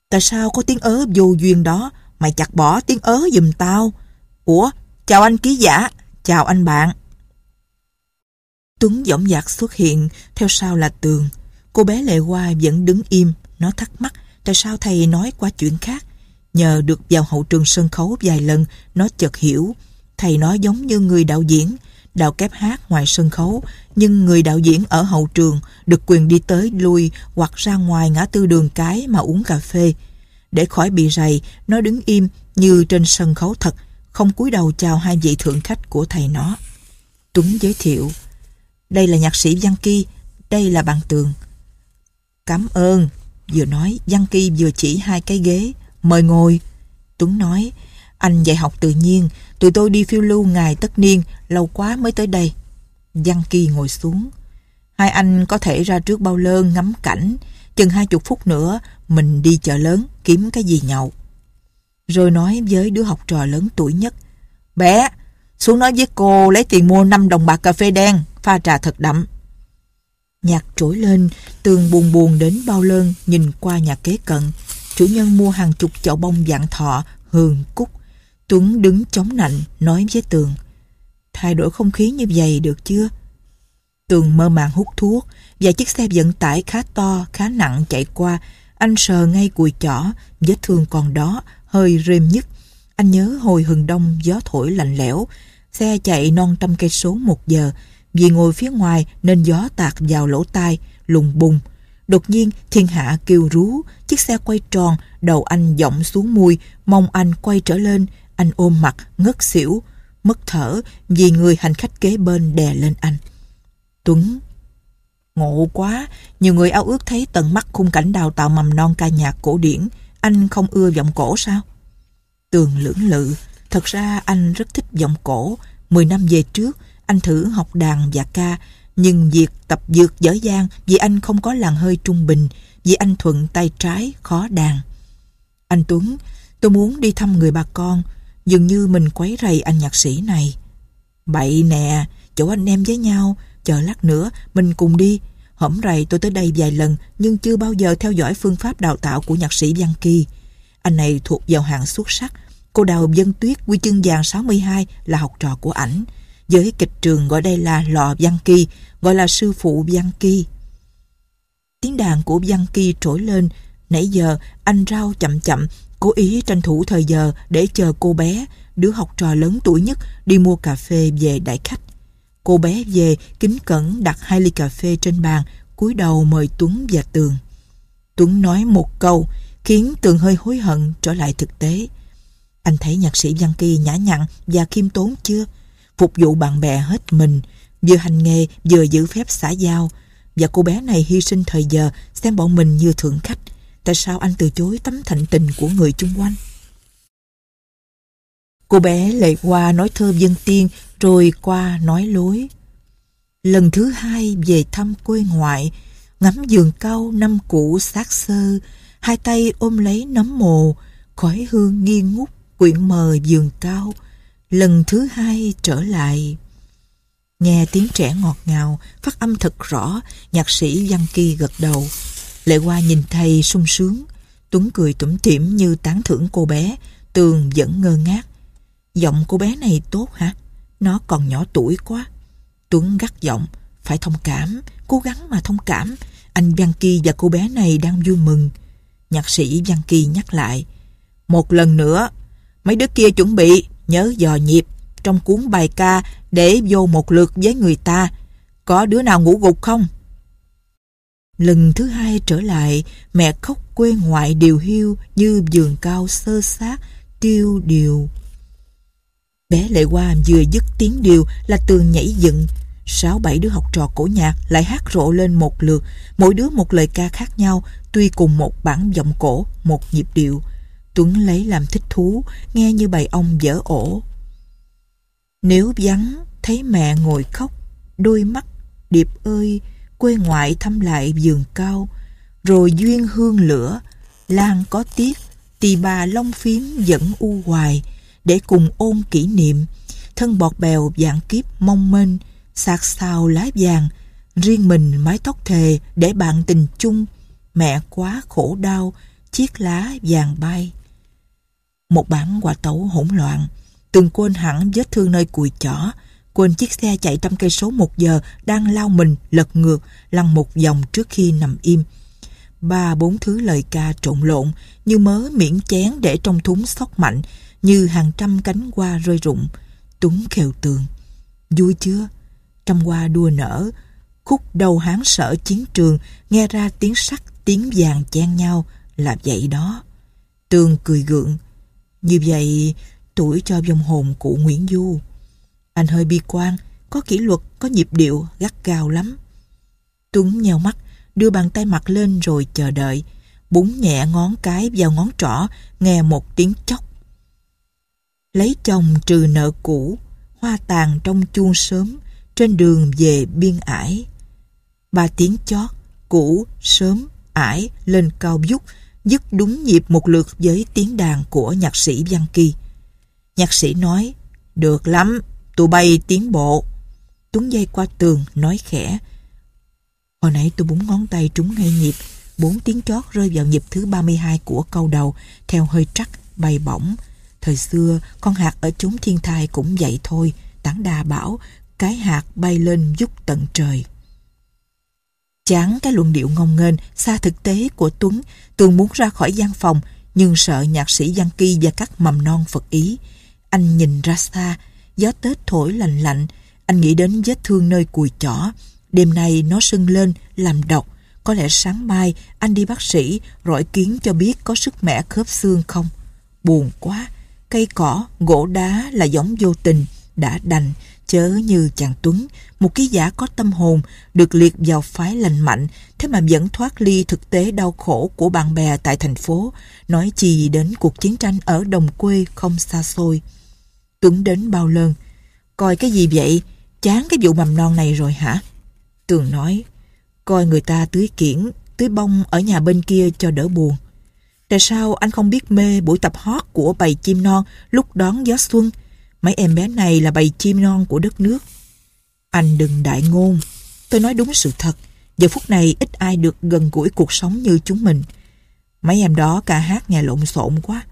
Tại sao có tiếng ớ vô duyên đó? Mày chặt bỏ tiếng ớ giùm tao. Ủa, chào anh ký giả, chào anh bạn. Tuấn dõng dạc xuất hiện, theo sau là Tường. Cô bé lệ qua vẫn đứng im, nó thắc mắc tại sao thầy nói qua chuyện khác Nhờ được vào hậu trường sân khấu vài lần, nó chợt hiểu. Thầy nói giống như người đạo diễn, đạo kép hát ngoài sân khấu, nhưng người đạo diễn ở hậu trường được quyền đi tới lui hoặc ra ngoài ngã tư đường cái mà uống cà phê. Để khỏi bị rầy, nó đứng im như trên sân khấu thật, không cúi đầu chào hai vị thượng khách của thầy nó. Tuấn giới thiệu, đây là nhạc sĩ Văn Kỳ, đây là bằng Tường. Cảm ơn, vừa nói Văn Kỳ vừa chỉ hai cái ghế Mời ngồi. Tuấn nói, anh dạy học tự nhiên, tụi tôi đi phiêu lưu ngày tất niên, lâu quá mới tới đây. Giang Kỳ ngồi xuống. Hai anh có thể ra trước bao lơn ngắm cảnh, chừng hai chục phút nữa mình đi chợ lớn kiếm cái gì nhậu. Rồi nói với đứa học trò lớn tuổi nhất. Bé, xuống nói với cô lấy tiền mua 5 đồng bạc cà phê đen, pha trà thật đậm. Nhạc trỗi lên, tường buồn buồn đến bao lơn nhìn qua nhà kế cận chủ nhân mua hàng chục chậu bông dạng thọ, hường, cúc. Tuấn đứng chống nạnh, nói với Tường. Thay đổi không khí như vậy được chưa? Tường mơ màng hút thuốc và chiếc xe vận tải khá to, khá nặng chạy qua. Anh sờ ngay cùi chỏ, vết thương còn đó, hơi rêm nhức. Anh nhớ hồi hừng đông gió thổi lạnh lẽo, xe chạy non trăm cây số một giờ. Vì ngồi phía ngoài nên gió tạt vào lỗ tai, lùng bùng, Đột nhiên thiên hạ kêu rú, chiếc xe quay tròn, đầu anh giọng xuống mùi, mong anh quay trở lên, anh ôm mặt, ngất xỉu, mất thở vì người hành khách kế bên đè lên anh. Tuấn Ngộ quá, nhiều người ao ước thấy tận mắt khung cảnh đào tạo mầm non ca nhạc cổ điển, anh không ưa giọng cổ sao? Tường lưỡng lự, thật ra anh rất thích giọng cổ, mười năm về trước, anh thử học đàn và ca, nhưng việc tập dượt dở dang vì anh không có làn hơi trung bình, vì anh thuận tay trái khó đàn. Anh Tuấn, tôi muốn đi thăm người bà con, dường như mình quấy rầy anh nhạc sĩ này. Bậy nè, chỗ anh em với nhau, chờ lát nữa mình cùng đi. hổm rầy tôi tới đây vài lần nhưng chưa bao giờ theo dõi phương pháp đào tạo của nhạc sĩ Văn Kỳ. Anh này thuộc vào hạng xuất sắc, cô Đào Dân Tuyết quy chương vàng 62 là học trò của ảnh với kịch trường gọi đây là lò Văn Kỳ, gọi là sư phụ Văn Kỳ. Tiếng đàn của Văn Kỳ trỗi lên, nãy giờ anh rau chậm chậm, cố ý tranh thủ thời giờ để chờ cô bé, đứa học trò lớn tuổi nhất đi mua cà phê về đại khách. Cô bé về kính cẩn đặt hai ly cà phê trên bàn, cúi đầu mời Tuấn và Tường. Tuấn nói một câu, khiến Tường hơi hối hận trở lại thực tế. Anh thấy nhạc sĩ Văn Kỳ nhã nhặn và khiêm tốn chưa? phục vụ bạn bè hết mình, vừa hành nghề vừa giữ phép xã giao. Và cô bé này hy sinh thời giờ xem bọn mình như thượng khách. Tại sao anh từ chối tấm thạnh tình của người chung quanh? Cô bé lệ qua nói thơ dân tiên rồi qua nói lối. Lần thứ hai về thăm quê ngoại, ngắm giường cao năm cũ xác sơ, hai tay ôm lấy nấm mồ, khói hương nghi ngút quyện mờ giường cao, lần thứ hai trở lại. Nghe tiếng trẻ ngọt ngào, phát âm thật rõ, nhạc sĩ Văn Kỳ gật đầu. Lệ qua nhìn thầy sung sướng, Tuấn cười tủm tỉm như tán thưởng cô bé, Tường vẫn ngơ ngác. Giọng cô bé này tốt hả? Nó còn nhỏ tuổi quá. Tuấn gắt giọng, phải thông cảm, cố gắng mà thông cảm. Anh Văn Kỳ và cô bé này đang vui mừng. Nhạc sĩ Văn Kỳ nhắc lại, một lần nữa, mấy đứa kia chuẩn bị, nhớ dò nhịp trong cuốn bài ca để vô một lượt với người ta. Có đứa nào ngủ gục không? Lần thứ hai trở lại, mẹ khóc quê ngoại điều hiu như giường cao sơ sát, tiêu điều. Bé Lệ Hoa vừa dứt tiếng điều là tường nhảy dựng. Sáu bảy đứa học trò cổ nhạc lại hát rộ lên một lượt, mỗi đứa một lời ca khác nhau, tuy cùng một bản giọng cổ, một nhịp điệu. Tuấn lấy làm thích thú, nghe như bài ong dở ổ. Nếu vắng, thấy mẹ ngồi khóc, đôi mắt, điệp ơi, quê ngoại thăm lại vườn cao, rồi duyên hương lửa, lan có tiếc, tỳ bà long phím dẫn u hoài, để cùng ôn kỷ niệm, thân bọt bèo dạng kiếp mong mênh, sạc xào lá vàng, riêng mình mái tóc thề để bạn tình chung, mẹ quá khổ đau, chiếc lá vàng bay một bản quả tẩu hỗn loạn. Từng quên hẳn vết thương nơi cùi chỏ, quên chiếc xe chạy trăm cây số một giờ đang lao mình lật ngược lăn một vòng trước khi nằm im. Ba bốn thứ lời ca trộn lộn như mớ miễn chén để trong thúng sóc mạnh như hàng trăm cánh hoa rơi rụng. Tuấn khều tường. Vui chưa? Trăm hoa đua nở, khúc đầu hán sở chiến trường nghe ra tiếng sắt tiếng vàng chen nhau là vậy đó. Tường cười gượng, như vậy, tuổi cho vong hồn cụ Nguyễn Du. Anh hơi bi quan, có kỷ luật, có nhịp điệu, gắt gao lắm. Tuấn nheo mắt, đưa bàn tay mặt lên rồi chờ đợi. Búng nhẹ ngón cái vào ngón trỏ, nghe một tiếng chóc. Lấy chồng trừ nợ cũ, hoa tàn trong chuông sớm, trên đường về biên ải. Ba tiếng chót, cũ, sớm, ải lên cao vút dứt đúng nhịp một lượt với tiếng đàn của nhạc sĩ Văn Kỳ. Nhạc sĩ nói, được lắm, tụi bay tiến bộ. Tuấn dây qua tường, nói khẽ. Hồi nãy tôi búng ngón tay trúng ngay nhịp, bốn tiếng chót rơi vào nhịp thứ 32 của câu đầu, theo hơi trắc, bay bổng. Thời xưa, con hạt ở chúng thiên thai cũng vậy thôi, tảng đà bảo, cái hạt bay lên giúp tận trời. Chán cái luận điệu ngông nghênh, xa thực tế của Tuấn, Tường muốn ra khỏi gian phòng, nhưng sợ nhạc sĩ Giang Kỳ và các mầm non Phật ý. Anh nhìn ra xa, gió Tết thổi lành lạnh, anh nghĩ đến vết thương nơi cùi chỏ. Đêm nay nó sưng lên, làm độc. Có lẽ sáng mai anh đi bác sĩ rọi kiến cho biết có sức mẻ khớp xương không. Buồn quá, cây cỏ, gỗ đá là giống vô tình, đã đành. Chớ như chàng Tuấn, một ký giả có tâm hồn, được liệt vào phái lành mạnh, thế mà vẫn thoát ly thực tế đau khổ của bạn bè tại thành phố, nói chi đến cuộc chiến tranh ở đồng quê không xa xôi. Tuấn đến bao lần, coi cái gì vậy, chán cái vụ mầm non này rồi hả? Tường nói, coi người ta tưới kiển, tưới bông ở nhà bên kia cho đỡ buồn. Tại sao anh không biết mê buổi tập hót của bầy chim non lúc đón gió xuân? Mấy em bé này là bầy chim non của đất nước. Anh đừng đại ngôn. Tôi nói đúng sự thật. Giờ phút này ít ai được gần gũi cuộc sống như chúng mình. Mấy em đó ca hát nghe lộn xộn quá.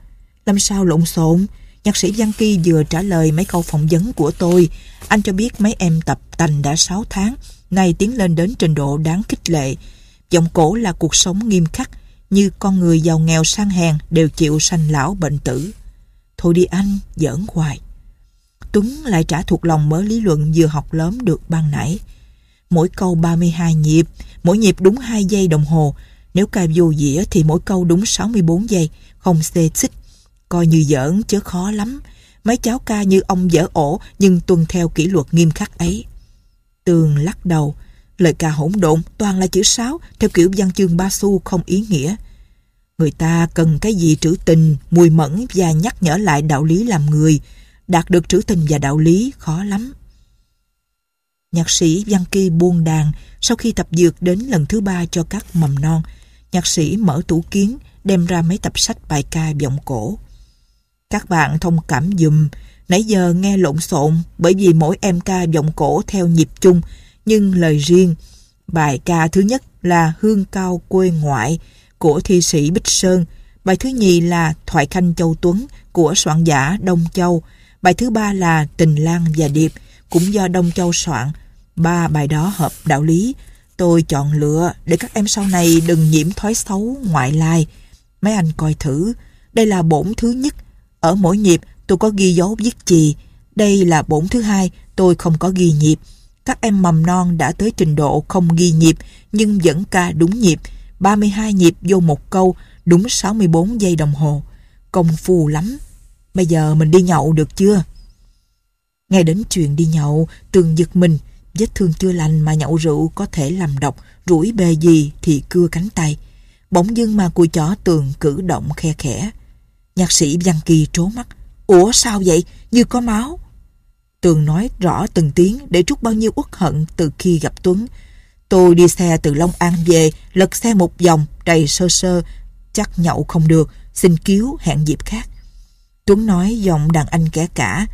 Làm sao lộn xộn? Nhạc sĩ Giang Kỳ vừa trả lời mấy câu phỏng vấn của tôi. Anh cho biết mấy em tập tành đã 6 tháng, nay tiến lên đến trình độ đáng khích lệ. Giọng cổ là cuộc sống nghiêm khắc, như con người giàu nghèo sang hèn đều chịu sanh lão bệnh tử. Thôi đi anh, giỡn hoài. Tuấn lại trả thuộc lòng mớ lý luận vừa học lớn được ban nãy. Mỗi câu 32 nhịp, mỗi nhịp đúng 2 giây đồng hồ. Nếu ca vô dĩa thì mỗi câu đúng 64 giây, không xê xích. Coi như giỡn chứ khó lắm. Mấy cháu ca như ông dở ổ nhưng tuân theo kỷ luật nghiêm khắc ấy. Tường lắc đầu, lời ca hỗn độn toàn là chữ sáo theo kiểu văn chương ba xu không ý nghĩa. Người ta cần cái gì trữ tình, mùi mẫn và nhắc nhở lại đạo lý làm người đạt được trữ tình và đạo lý khó lắm. Nhạc sĩ Văn Kỳ buông đàn sau khi tập dược đến lần thứ ba cho các mầm non. Nhạc sĩ mở tủ kiến, đem ra mấy tập sách bài ca giọng cổ. Các bạn thông cảm dùm, nãy giờ nghe lộn xộn bởi vì mỗi em ca giọng cổ theo nhịp chung, nhưng lời riêng. Bài ca thứ nhất là Hương Cao Quê Ngoại của thi sĩ Bích Sơn, bài thứ nhì là Thoại Khanh Châu Tuấn của soạn giả Đông Châu, Bài thứ ba là Tình Lan và Điệp, cũng do Đông Châu soạn. Ba bài đó hợp đạo lý. Tôi chọn lựa để các em sau này đừng nhiễm thói xấu ngoại lai. Mấy anh coi thử, đây là bổn thứ nhất. Ở mỗi nhịp tôi có ghi dấu viết chì. Đây là bổn thứ hai, tôi không có ghi nhịp. Các em mầm non đã tới trình độ không ghi nhịp nhưng vẫn ca đúng nhịp. 32 nhịp vô một câu, đúng 64 giây đồng hồ. Công phu lắm bây giờ mình đi nhậu được chưa? Nghe đến chuyện đi nhậu, Tường giật mình, vết thương chưa lành mà nhậu rượu có thể làm độc, rủi bề gì thì cưa cánh tay. Bỗng dưng mà cùi chó Tường cử động khe khẽ. Nhạc sĩ Văn Kỳ trố mắt, Ủa sao vậy, như có máu. Tường nói rõ từng tiếng để trút bao nhiêu uất hận từ khi gặp Tuấn. Tôi đi xe từ Long An về, lật xe một vòng, đầy sơ sơ, chắc nhậu không được, xin cứu hẹn dịp khác. Tuấn nói giọng đàn anh kẻ cả.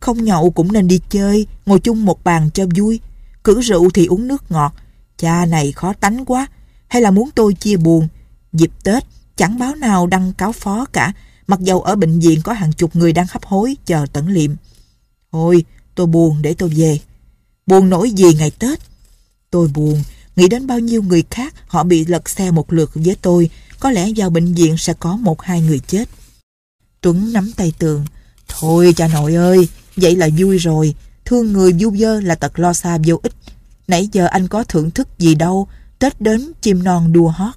Không nhậu cũng nên đi chơi, ngồi chung một bàn cho vui. Cử rượu thì uống nước ngọt. Cha này khó tánh quá. Hay là muốn tôi chia buồn? Dịp Tết, chẳng báo nào đăng cáo phó cả. Mặc dầu ở bệnh viện có hàng chục người đang hấp hối chờ tận liệm. Thôi, tôi buồn để tôi về. Buồn nổi gì ngày Tết? Tôi buồn, nghĩ đến bao nhiêu người khác họ bị lật xe một lượt với tôi. Có lẽ vào bệnh viện sẽ có một hai người chết. Tuấn nắm tay Tường. Thôi cha nội ơi, vậy là vui rồi. Thương người du dơ là tật lo xa vô ích. Nãy giờ anh có thưởng thức gì đâu, Tết đến chim non đua hót.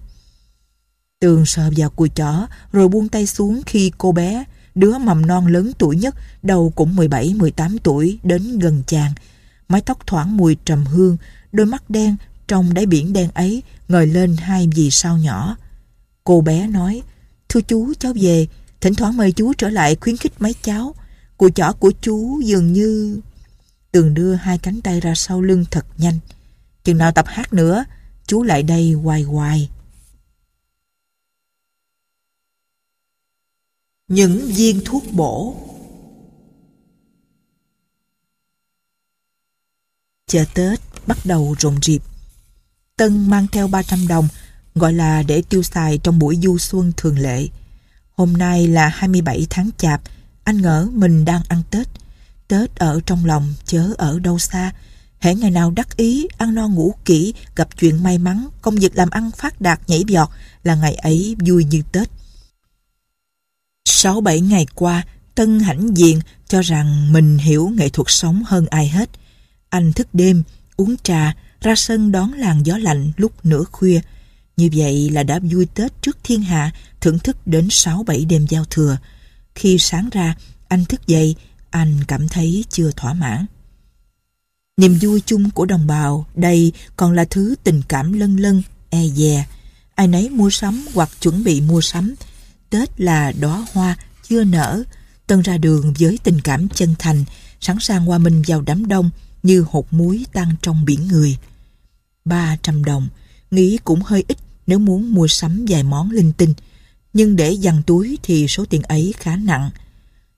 Tường sờ vào cùi chỏ rồi buông tay xuống khi cô bé, đứa mầm non lớn tuổi nhất, đầu cũng 17-18 tuổi, đến gần chàng. Mái tóc thoảng mùi trầm hương, đôi mắt đen trong đáy biển đen ấy ngời lên hai vì sao nhỏ. Cô bé nói, thưa chú cháu về, Thỉnh thoảng mời chú trở lại khuyến khích mấy cháu. Cụ chỏ của chú dường như... Tường đưa hai cánh tay ra sau lưng thật nhanh. Chừng nào tập hát nữa, chú lại đây hoài hoài. Những viên thuốc bổ chờ Tết bắt đầu rộn rịp. Tân mang theo 300 đồng, gọi là để tiêu xài trong buổi du xuân thường lệ. Hôm nay là 27 tháng chạp, anh ngỡ mình đang ăn Tết. Tết ở trong lòng, chớ ở đâu xa. Hễ ngày nào đắc ý, ăn no ngủ kỹ, gặp chuyện may mắn, công việc làm ăn phát đạt nhảy giọt là ngày ấy vui như Tết. Sáu bảy ngày qua, Tân Hãnh Diện cho rằng mình hiểu nghệ thuật sống hơn ai hết. Anh thức đêm, uống trà, ra sân đón làn gió lạnh lúc nửa khuya. Như vậy là đã vui Tết trước thiên hạ, thưởng thức đến 6-7 đêm giao thừa. Khi sáng ra, anh thức dậy, anh cảm thấy chưa thỏa mãn. Niềm vui chung của đồng bào đây còn là thứ tình cảm lân lân, e dè. Ai nấy mua sắm hoặc chuẩn bị mua sắm. Tết là đóa hoa chưa nở, tân ra đường với tình cảm chân thành, sẵn sàng hòa mình vào đám đông như hột muối tan trong biển người. 300 đồng, nghĩ cũng hơi ít nếu muốn mua sắm vài món linh tinh, nhưng để dằn túi thì số tiền ấy khá nặng.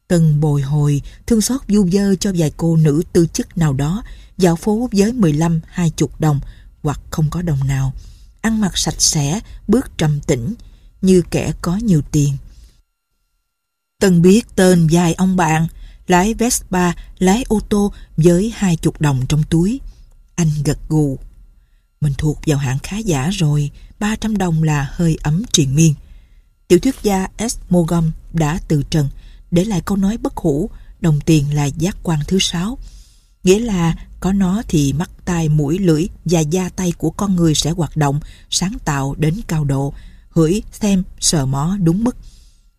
Tần bồi hồi, thương xót du dơ cho vài cô nữ tư chức nào đó, dạo phố với mười lăm hai chục đồng hoặc không có đồng nào. Ăn mặc sạch sẽ, bước trầm tĩnh, như kẻ có nhiều tiền. Tần biết tên vài ông bạn, lái Vespa, lái ô tô với hai chục đồng trong túi. Anh gật gù, mình thuộc vào hạng khá giả rồi, 300 đồng là hơi ấm triền miên. Tiểu thuyết gia S. Morgan đã từ trần, để lại câu nói bất hủ, đồng tiền là giác quan thứ sáu. Nghĩa là có nó thì mắt tai mũi lưỡi và da tay của con người sẽ hoạt động, sáng tạo đến cao độ, hửi, xem, sờ mó đúng mức.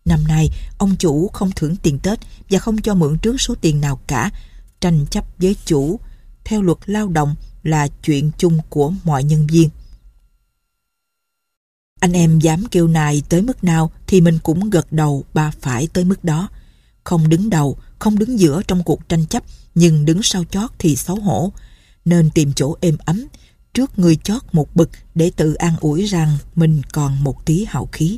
Năm nay, ông chủ không thưởng tiền Tết và không cho mượn trước số tiền nào cả, tranh chấp với chủ. Theo luật lao động, là chuyện chung của mọi nhân viên. Anh em dám kêu nài tới mức nào thì mình cũng gật đầu ba phải tới mức đó. Không đứng đầu, không đứng giữa trong cuộc tranh chấp, nhưng đứng sau chót thì xấu hổ. Nên tìm chỗ êm ấm, trước người chót một bực để tự an ủi rằng mình còn một tí hào khí.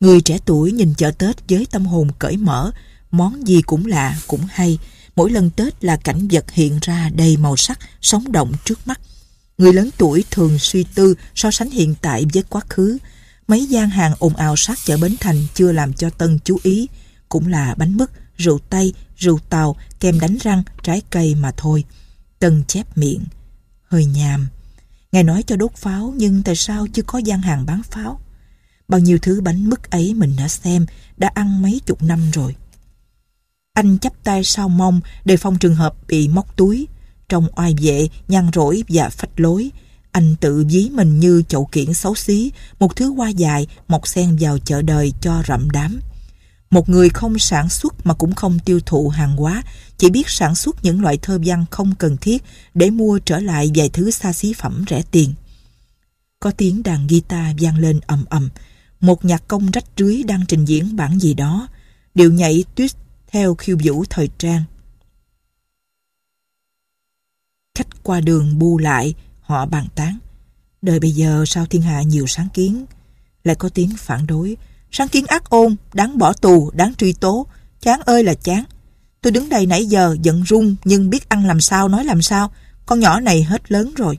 Người trẻ tuổi nhìn chợ Tết với tâm hồn cởi mở, món gì cũng lạ, cũng hay, mỗi lần Tết là cảnh vật hiện ra đầy màu sắc, sống động trước mắt. Người lớn tuổi thường suy tư so sánh hiện tại với quá khứ. Mấy gian hàng ồn ào sát chợ Bến Thành chưa làm cho Tân chú ý. Cũng là bánh mứt, rượu tây, rượu tàu, kem đánh răng, trái cây mà thôi. Tân chép miệng, hơi nhàm. Ngài nói cho đốt pháo nhưng tại sao chưa có gian hàng bán pháo? Bao nhiêu thứ bánh mứt ấy mình đã xem, đã ăn mấy chục năm rồi. Anh chắp tay sau mông đề phòng trường hợp bị móc túi. Trong oai vệ, nhăn rỗi và phách lối, anh tự ví mình như chậu kiển xấu xí, một thứ hoa dài mọc xen vào chợ đời cho rậm đám. Một người không sản xuất mà cũng không tiêu thụ hàng hóa, chỉ biết sản xuất những loại thơ văn không cần thiết để mua trở lại vài thứ xa xí phẩm rẻ tiền. Có tiếng đàn guitar vang lên ầm ầm, một nhạc công rách rưới đang trình diễn bản gì đó. Điệu nhảy twist theo khiêu vũ thời trang. Khách qua đường bu lại, họ bàn tán. Đời bây giờ sao thiên hạ nhiều sáng kiến? Lại có tiếng phản đối. Sáng kiến ác ôn, đáng bỏ tù, đáng truy tố. Chán ơi là chán. Tôi đứng đây nãy giờ giận rung nhưng biết ăn làm sao nói làm sao. Con nhỏ này hết lớn rồi.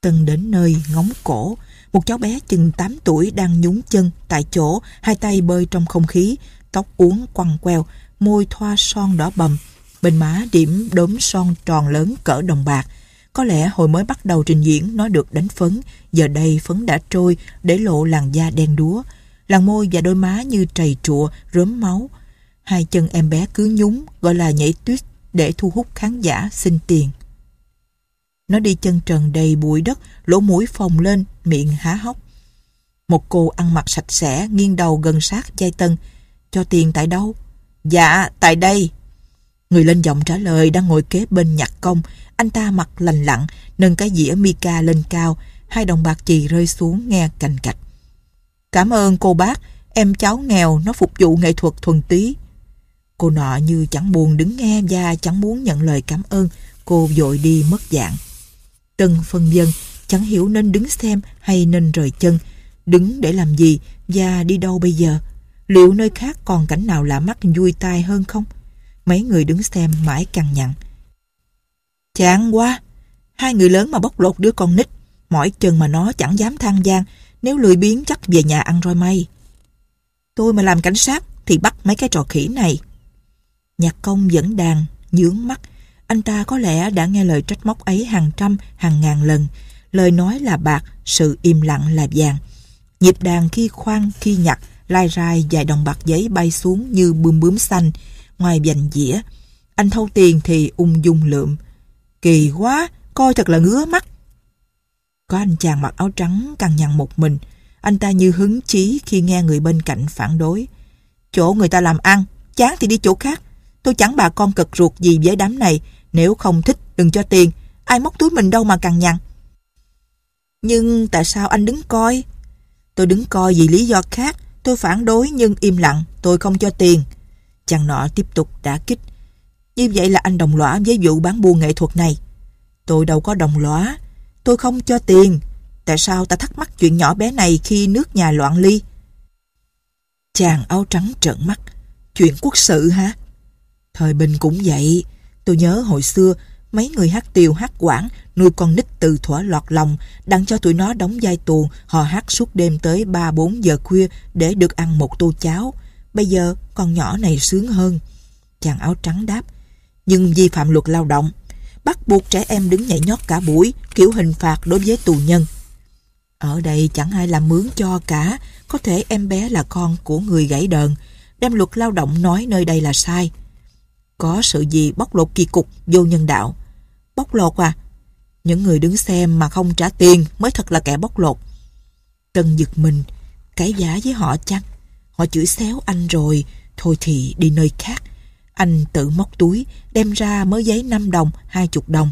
Tân đến nơi ngóng cổ. Một cháu bé chừng 8 tuổi đang nhúng chân tại chỗ, hai tay bơi trong không khí, tóc uốn quăng queo, môi thoa son đỏ bầm, bên má điểm đốm son tròn lớn cỡ đồng bạc. Có lẽ hồi mới bắt đầu trình diễn nó được đánh phấn, giờ đây phấn đã trôi để lộ làn da đen đúa, làn môi và đôi má như trầy trụa, rớm máu. Hai chân em bé cứ nhúng, gọi là nhảy tuyết để thu hút khán giả xin tiền. Nó đi chân trần đầy bụi đất, lỗ mũi phồng lên, miệng há hốc. Một cô ăn mặc sạch sẽ, nghiêng đầu gần sát dây tân, cho tiền tại đâu? Dạ, tại đây. Người lên giọng trả lời đang ngồi kế bên nhạc công. Anh ta mặt lành lặn, nâng cái dĩa Mika lên cao. Hai đồng bạc chì rơi xuống nghe cành cạch. Cảm ơn cô bác, em cháu nghèo, nó phục vụ nghệ thuật thuần tí. Cô nọ như chẳng buồn đứng nghe và chẳng muốn nhận lời cảm ơn. Cô vội đi mất dạng. Tân phân dân, chẳng hiểu nên đứng xem hay nên rời chân. Đứng để làm gì và đi đâu bây giờ? liệu nơi khác còn cảnh nào lạ mắt vui tai hơn không? Mấy người đứng xem mãi cằn nhằn. Chán quá! Hai người lớn mà bóc lột đứa con nít, mỏi chân mà nó chẳng dám than gian, nếu lười biến chắc về nhà ăn roi may. Tôi mà làm cảnh sát thì bắt mấy cái trò khỉ này. Nhạc công dẫn đàn, nhướng mắt, anh ta có lẽ đã nghe lời trách móc ấy hàng trăm, hàng ngàn lần. Lời nói là bạc, sự im lặng là vàng. Nhịp đàn khi khoan khi nhặt, lai rai vài đồng bạc giấy bay xuống như bươm bướm xanh, ngoài dành dĩa. Anh thâu tiền thì ung dung lượm. Kỳ quá, coi thật là ngứa mắt. Có anh chàng mặc áo trắng cằn nhằn một mình. Anh ta như hứng chí khi nghe người bên cạnh phản đối. Chỗ người ta làm ăn, chán thì đi chỗ khác. Tôi chẳng bà con cực ruột gì với đám này. Nếu không thích, đừng cho tiền. Ai móc túi mình đâu mà cằn nhằn. Nhưng tại sao anh đứng coi? Tôi đứng coi vì lý do khác. Tôi phản đối nhưng im lặng, tôi không cho tiền. Chàng nọ tiếp tục đã kích. Như vậy là anh đồng lõa với vụ bán buôn nghệ thuật này. Tôi đâu có đồng lõa, tôi không cho tiền. Tại sao ta thắc mắc chuyện nhỏ bé này khi nước nhà loạn ly? Chàng áo trắng trợn mắt. Chuyện quốc sự hả? Thời bình cũng vậy. Tôi nhớ hồi xưa mấy người hát tiều hát quảng nuôi con nít từ thỏa lọt lòng đặng cho tụi nó đóng vai tuồng họ hát suốt đêm tới ba bốn giờ khuya để được ăn một tô cháo bây giờ con nhỏ này sướng hơn chàng áo trắng đáp nhưng vi phạm luật lao động bắt buộc trẻ em đứng nhảy nhót cả buổi kiểu hình phạt đối với tù nhân ở đây chẳng ai làm mướn cho cả có thể em bé là con của người gãy đờn đem luật lao động nói nơi đây là sai có sự gì bóc lột kỳ cục vô nhân đạo bóc lột à? Những người đứng xem mà không trả tiền mới thật là kẻ bóc lột. Tân giật mình, cái giá với họ chăng? Họ chửi xéo anh rồi, thôi thì đi nơi khác. Anh tự móc túi, đem ra mớ giấy 5 đồng, 20 đồng.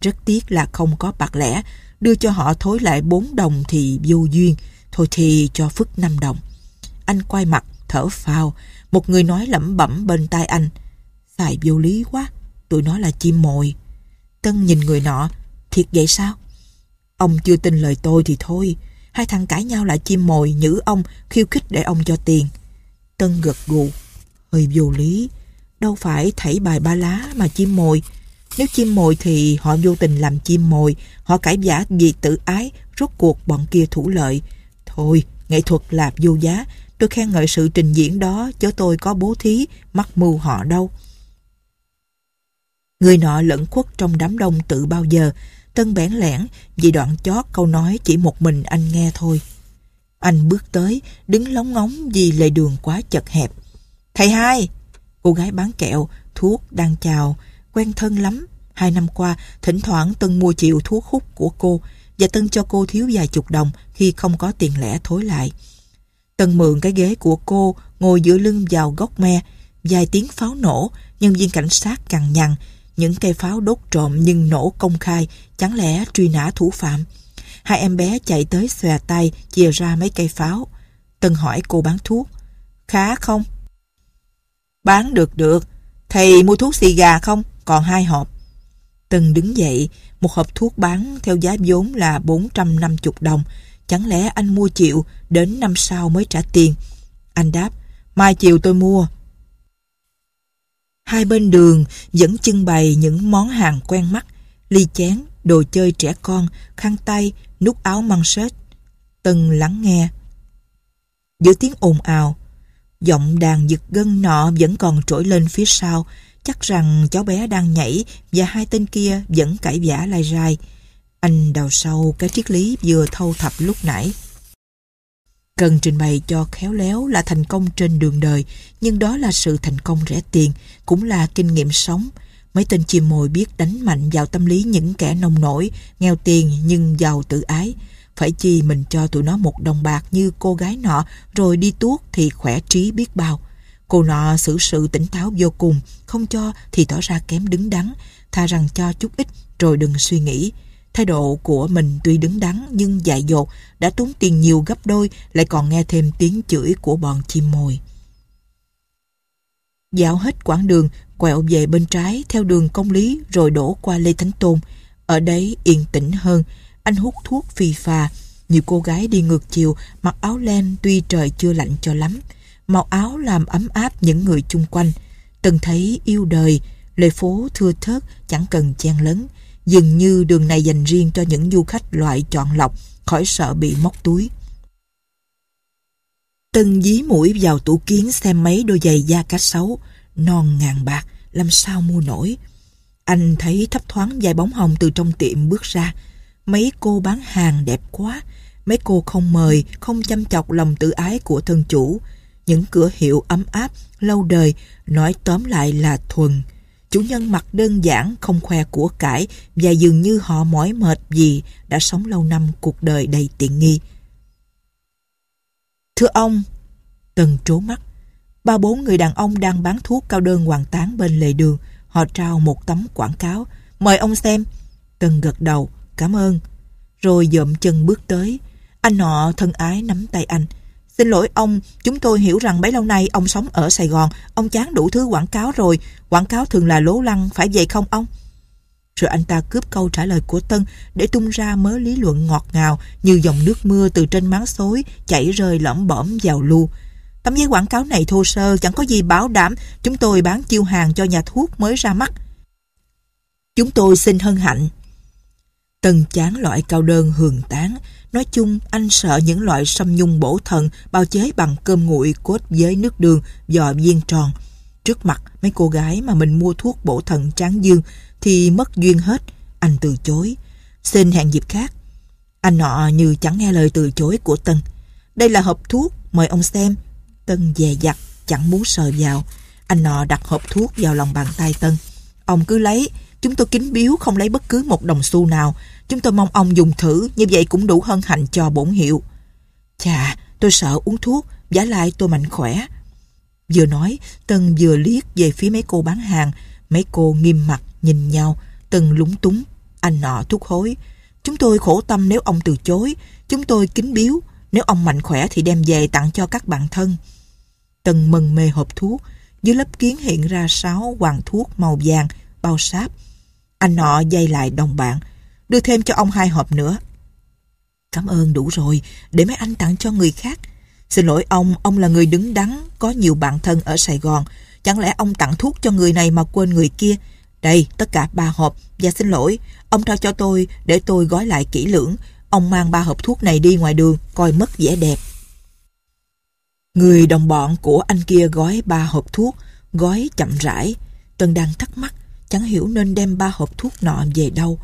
Rất tiếc là không có bạc lẻ, đưa cho họ thối lại 4 đồng thì vô duyên, thôi thì cho Phức 5 đồng. Anh quay mặt, thở phào, một người nói lẩm bẩm bên tai anh. Xài vô lý quá, tụi nó là chim mồi. Tân nhìn người nọ, thiệt vậy sao? Ông chưa tin lời tôi thì thôi. Hai thằng cãi nhau lại chim mồi, nhử ông, khiêu khích để ông cho tiền. Tân gật gù, hơi vô lý. Đâu phải thảy bài ba lá mà chim mồi. Nếu chim mồi thì họ vô tình làm chim mồi, họ cãi giả vì tự ái, rốt cuộc bọn kia thủ lợi. Thôi, nghệ thuật là vô giá, tôi khen ngợi sự trình diễn đó, chứ tôi có bố thí, mắc mưu họ đâu. Người nọ lẫn khuất trong đám đông tự bao giờ, tân bẽn lẻn vì đoạn chót câu nói chỉ một mình anh nghe thôi. Anh bước tới, đứng lóng ngóng vì lề đường quá chật hẹp. Thầy hai! Cô gái bán kẹo, thuốc đang chào, quen thân lắm. Hai năm qua, thỉnh thoảng Tân mua chịu thuốc hút của cô và Tân cho cô thiếu vài chục đồng khi không có tiền lẻ thối lại. Tân mượn cái ghế của cô, ngồi giữa lưng vào góc me. Vài tiếng pháo nổ, nhân viên cảnh sát cằn nhằn, những cây pháo đốt trộm nhưng nổ công khai, chẳng lẽ truy nã thủ phạm? Hai em bé chạy tới xòe tay, chia ra mấy cây pháo. Tân hỏi cô bán thuốc, khá không? Bán được được, thầy mua thuốc xì gà không? Còn hai hộp. Tân đứng dậy, một hộp thuốc bán theo giá vốn là 450 đồng. Chẳng lẽ anh mua chịu, đến năm sau mới trả tiền? Anh đáp, mai chiều tôi mua, Hai bên đường vẫn trưng bày những món hàng quen mắt, ly chén, đồ chơi trẻ con, khăn tay, nút áo măng sết. Tân lắng nghe. Giữa tiếng ồn ào, giọng đàn giật gân nọ vẫn còn trỗi lên phía sau, chắc rằng cháu bé đang nhảy và hai tên kia vẫn cãi vã lai rai. Anh đào sâu cái triết lý vừa thâu thập lúc nãy. Cần trình bày cho khéo léo là thành công trên đường đời, nhưng đó là sự thành công rẻ tiền, cũng là kinh nghiệm sống. Mấy tên chim mồi biết đánh mạnh vào tâm lý những kẻ nông nổi, nghèo tiền nhưng giàu tự ái. Phải chi mình cho tụi nó một đồng bạc như cô gái nọ rồi đi tuốt thì khỏe trí biết bao. Cô nọ xử sự tỉnh táo vô cùng, không cho thì tỏ ra kém đứng đắn, tha rằng cho chút ít rồi đừng suy nghĩ. Thái độ của mình tuy đứng đắn nhưng dại dột, đã tốn tiền nhiều gấp đôi, lại còn nghe thêm tiếng chửi của bọn chim mồi. Dạo hết quãng đường, quẹo về bên trái theo đường công lý rồi đổ qua Lê Thánh Tôn. Ở đấy yên tĩnh hơn, anh hút thuốc phi phà. Nhiều cô gái đi ngược chiều, mặc áo len tuy trời chưa lạnh cho lắm. Màu áo làm ấm áp những người chung quanh. Từng thấy yêu đời, lề phố thưa thớt, chẳng cần chen lấn Dường như đường này dành riêng cho những du khách loại chọn lọc, khỏi sợ bị móc túi. Tân dí mũi vào tủ kiến xem mấy đôi giày da cá sấu, non ngàn bạc, làm sao mua nổi. Anh thấy thấp thoáng vài bóng hồng từ trong tiệm bước ra. Mấy cô bán hàng đẹp quá, mấy cô không mời, không chăm chọc lòng tự ái của thân chủ. Những cửa hiệu ấm áp, lâu đời, nói tóm lại là thuần. Chủ nhân mặc đơn giản, không khoe của cải và dường như họ mỏi mệt vì đã sống lâu năm cuộc đời đầy tiện nghi. Thưa ông, Tần trố mắt, ba bốn người đàn ông đang bán thuốc cao đơn hoàn tán bên lề đường. Họ trao một tấm quảng cáo. Mời ông xem. Tần gật đầu, cảm ơn. Rồi dậm chân bước tới. Anh họ thân ái nắm tay anh. Xin lỗi ông, chúng tôi hiểu rằng mấy lâu nay ông sống ở Sài Gòn, ông chán đủ thứ quảng cáo rồi, quảng cáo thường là lố lăng, phải vậy không ông? Rồi anh ta cướp câu trả lời của Tân để tung ra mớ lý luận ngọt ngào như dòng nước mưa từ trên máng xối chảy rơi lõm bõm vào lu. Tấm giấy quảng cáo này thô sơ, chẳng có gì bảo đảm, chúng tôi bán chiêu hàng cho nhà thuốc mới ra mắt. Chúng tôi xin hân hạnh. Tân chán loại cao đơn hường tán, Nói chung, anh sợ những loại sâm nhung bổ thận bào chế bằng cơm nguội cốt với nước đường, giò viên tròn. Trước mặt mấy cô gái mà mình mua thuốc bổ thận tráng dương thì mất duyên hết. Anh từ chối. Xin hẹn dịp khác. Anh nọ như chẳng nghe lời từ chối của Tân. Đây là hộp thuốc, mời ông xem. Tân dè dặt, chẳng muốn sờ vào. Anh nọ đặt hộp thuốc vào lòng bàn tay Tân. Ông cứ lấy, chúng tôi kính biếu không lấy bất cứ một đồng xu nào. Chúng tôi mong ông dùng thử, như vậy cũng đủ hân hạnh cho bổn hiệu. Chà, tôi sợ uống thuốc, giả lại tôi mạnh khỏe. Vừa nói, Tân vừa liếc về phía mấy cô bán hàng. Mấy cô nghiêm mặt, nhìn nhau. Tân lúng túng, anh nọ thúc hối. Chúng tôi khổ tâm nếu ông từ chối. Chúng tôi kính biếu. Nếu ông mạnh khỏe thì đem về tặng cho các bạn thân. Tân mừng mê hộp thuốc. Dưới lớp kiến hiện ra sáu hoàng thuốc màu vàng, bao sáp. Anh nọ dây lại đồng bạn đưa thêm cho ông hai hộp nữa. Cảm ơn đủ rồi, để mấy anh tặng cho người khác. Xin lỗi ông, ông là người đứng đắn, có nhiều bạn thân ở Sài Gòn. Chẳng lẽ ông tặng thuốc cho người này mà quên người kia? Đây, tất cả ba hộp. Và dạ, xin lỗi, ông trao cho tôi để tôi gói lại kỹ lưỡng. Ông mang ba hộp thuốc này đi ngoài đường, coi mất vẻ đẹp. Người đồng bọn của anh kia gói ba hộp thuốc, gói chậm rãi. Tân đang thắc mắc, chẳng hiểu nên đem ba hộp thuốc nọ về đâu.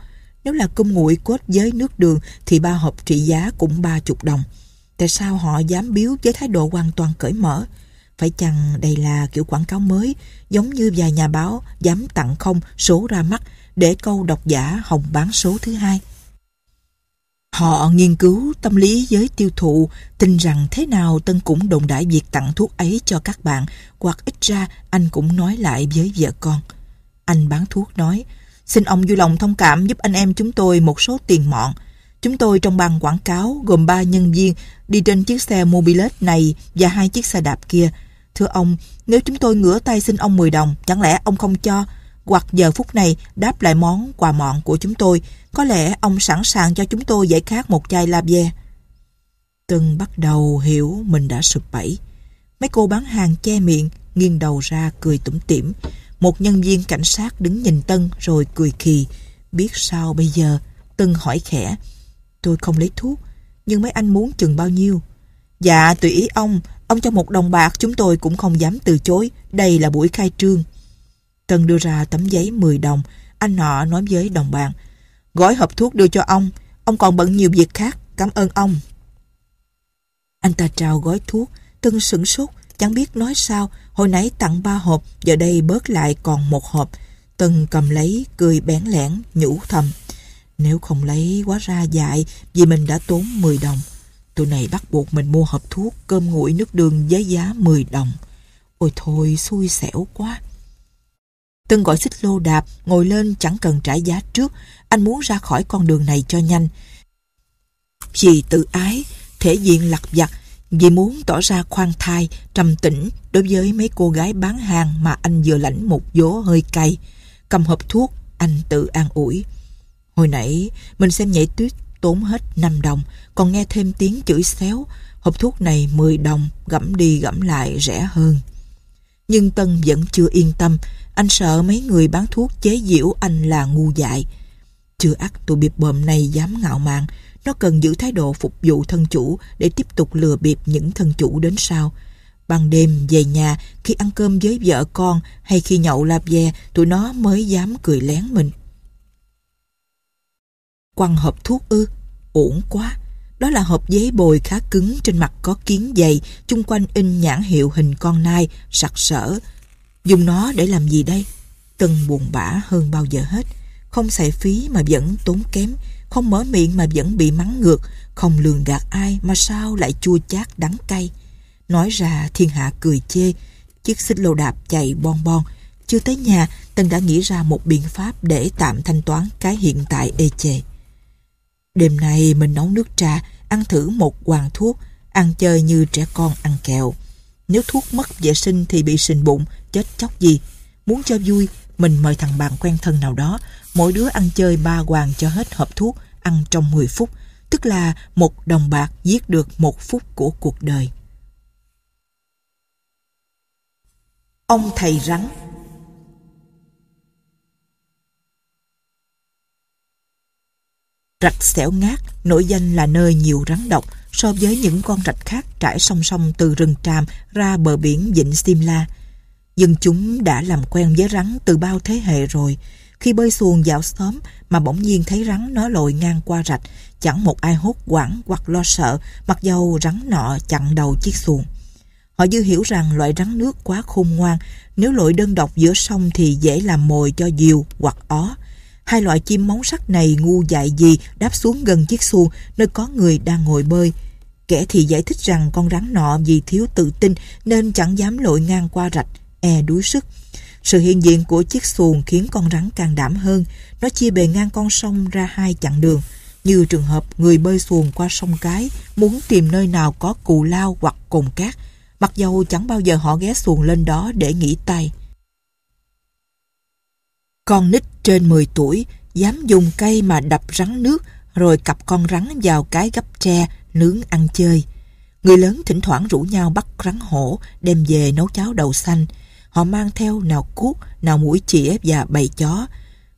Nếu là cơm nguội kết với nước đường thì ba hộp trị giá cũng 30 đồng. Tại sao họ dám biếu với thái độ hoàn toàn cởi mở? Phải chăng đây là kiểu quảng cáo mới, giống như vài nhà báo dám tặng không số ra mắt để câu độc giả hồng bán số thứ hai? Họ nghiên cứu tâm lý giới tiêu thụ, tin rằng thế nào Tân cũng đồng đãi việc tặng thuốc ấy cho các bạn, hoặc ít ra anh cũng nói lại với vợ con. Anh bán thuốc nói, Xin ông vui lòng thông cảm giúp anh em chúng tôi một số tiền mọn. Chúng tôi trong ban quảng cáo gồm 3 nhân viên đi trên chiếc xe Mobilet này và hai chiếc xe đạp kia. Thưa ông, nếu chúng tôi ngửa tay xin ông 10 đồng, chẳng lẽ ông không cho? Hoặc giờ phút này đáp lại món quà mọn của chúng tôi, có lẽ ông sẵn sàng cho chúng tôi giải khát một chai labie. Từng bắt đầu hiểu mình đã sụp bẫy. Mấy cô bán hàng che miệng, nghiêng đầu ra cười tủm tỉm. Một nhân viên cảnh sát đứng nhìn Tân rồi cười khì. Biết sao bây giờ? Tân hỏi khẽ. Tôi không lấy thuốc, nhưng mấy anh muốn chừng bao nhiêu? Dạ, tùy ý ông. Ông cho một đồng bạc chúng tôi cũng không dám từ chối. Đây là buổi khai trương. Tân đưa ra tấm giấy 10 đồng. Anh nọ nói với đồng bạn. Gói hộp thuốc đưa cho ông. Ông còn bận nhiều việc khác. Cảm ơn ông. Anh ta trao gói thuốc. Tân sửng sốt chẳng biết nói sao, hồi nãy tặng ba hộp, giờ đây bớt lại còn một hộp. Tân cầm lấy, cười bén lẻn, nhủ thầm. Nếu không lấy quá ra dại, vì mình đã tốn 10 đồng. Tụi này bắt buộc mình mua hộp thuốc, cơm nguội nước đường với giá 10 đồng. Ôi thôi, xui xẻo quá. Tân gọi xích lô đạp, ngồi lên chẳng cần trả giá trước. Anh muốn ra khỏi con đường này cho nhanh. Vì tự ái, thể diện lặt vặt, vì muốn tỏ ra khoan thai, trầm tĩnh đối với mấy cô gái bán hàng mà anh vừa lãnh một vố hơi cay. Cầm hộp thuốc, anh tự an ủi. Hồi nãy, mình xem nhảy tuyết tốn hết 5 đồng, còn nghe thêm tiếng chửi xéo. Hộp thuốc này 10 đồng, gẫm đi gẫm lại rẻ hơn. Nhưng Tân vẫn chưa yên tâm, anh sợ mấy người bán thuốc chế giễu anh là ngu dại. Chưa ắt tụi biệt bợm này dám ngạo mạn nó cần giữ thái độ phục vụ thân chủ để tiếp tục lừa bịp những thân chủ đến sau. Ban đêm về nhà, khi ăn cơm với vợ con hay khi nhậu lạp ve, tụi nó mới dám cười lén mình. Quăng hộp thuốc ư? Ổn quá! Đó là hộp giấy bồi khá cứng trên mặt có kiến dày, chung quanh in nhãn hiệu hình con nai, sặc sỡ. Dùng nó để làm gì đây? Tân buồn bã hơn bao giờ hết. Không xài phí mà vẫn tốn kém, không mở miệng mà vẫn bị mắng ngược, không lường gạt ai mà sao lại chua chát đắng cay. Nói ra thiên hạ cười chê, chiếc xích lô đạp chạy bon bon. Chưa tới nhà, Tân đã nghĩ ra một biện pháp để tạm thanh toán cái hiện tại ê chề. Đêm nay mình nấu nước trà, ăn thử một hoàng thuốc, ăn chơi như trẻ con ăn kẹo. Nếu thuốc mất vệ sinh thì bị sình bụng, chết chóc gì. Muốn cho vui, mình mời thằng bạn quen thân nào đó, mỗi đứa ăn chơi ba hoàng cho hết hộp thuốc, ăn trong 10 phút, tức là một đồng bạc giết được một phút của cuộc đời. Ông thầy rắn Rạch xẻo ngát, nổi danh là nơi nhiều rắn độc so với những con rạch khác trải song song từ rừng tràm ra bờ biển vịnh Simla. Dân chúng đã làm quen với rắn từ bao thế hệ rồi, khi bơi xuồng dạo xóm mà bỗng nhiên thấy rắn nó lội ngang qua rạch, chẳng một ai hốt quảng hoặc lo sợ, mặc dầu rắn nọ chặn đầu chiếc xuồng. Họ dư hiểu rằng loại rắn nước quá khôn ngoan, nếu lội đơn độc giữa sông thì dễ làm mồi cho diều hoặc ó. Hai loại chim móng sắc này ngu dại gì đáp xuống gần chiếc xuồng nơi có người đang ngồi bơi. Kẻ thì giải thích rằng con rắn nọ vì thiếu tự tin nên chẳng dám lội ngang qua rạch, e đuối sức. Sự hiện diện của chiếc xuồng khiến con rắn càng đảm hơn. Nó chia bề ngang con sông ra hai chặng đường. Như trường hợp người bơi xuồng qua sông Cái muốn tìm nơi nào có cù lao hoặc cồn cát, mặc dầu chẳng bao giờ họ ghé xuồng lên đó để nghỉ tay. Con nít trên 10 tuổi dám dùng cây mà đập rắn nước rồi cặp con rắn vào cái gấp tre nướng ăn chơi. Người lớn thỉnh thoảng rủ nhau bắt rắn hổ đem về nấu cháo đầu xanh. Họ mang theo nào cuốc, nào mũi chĩa và bầy chó.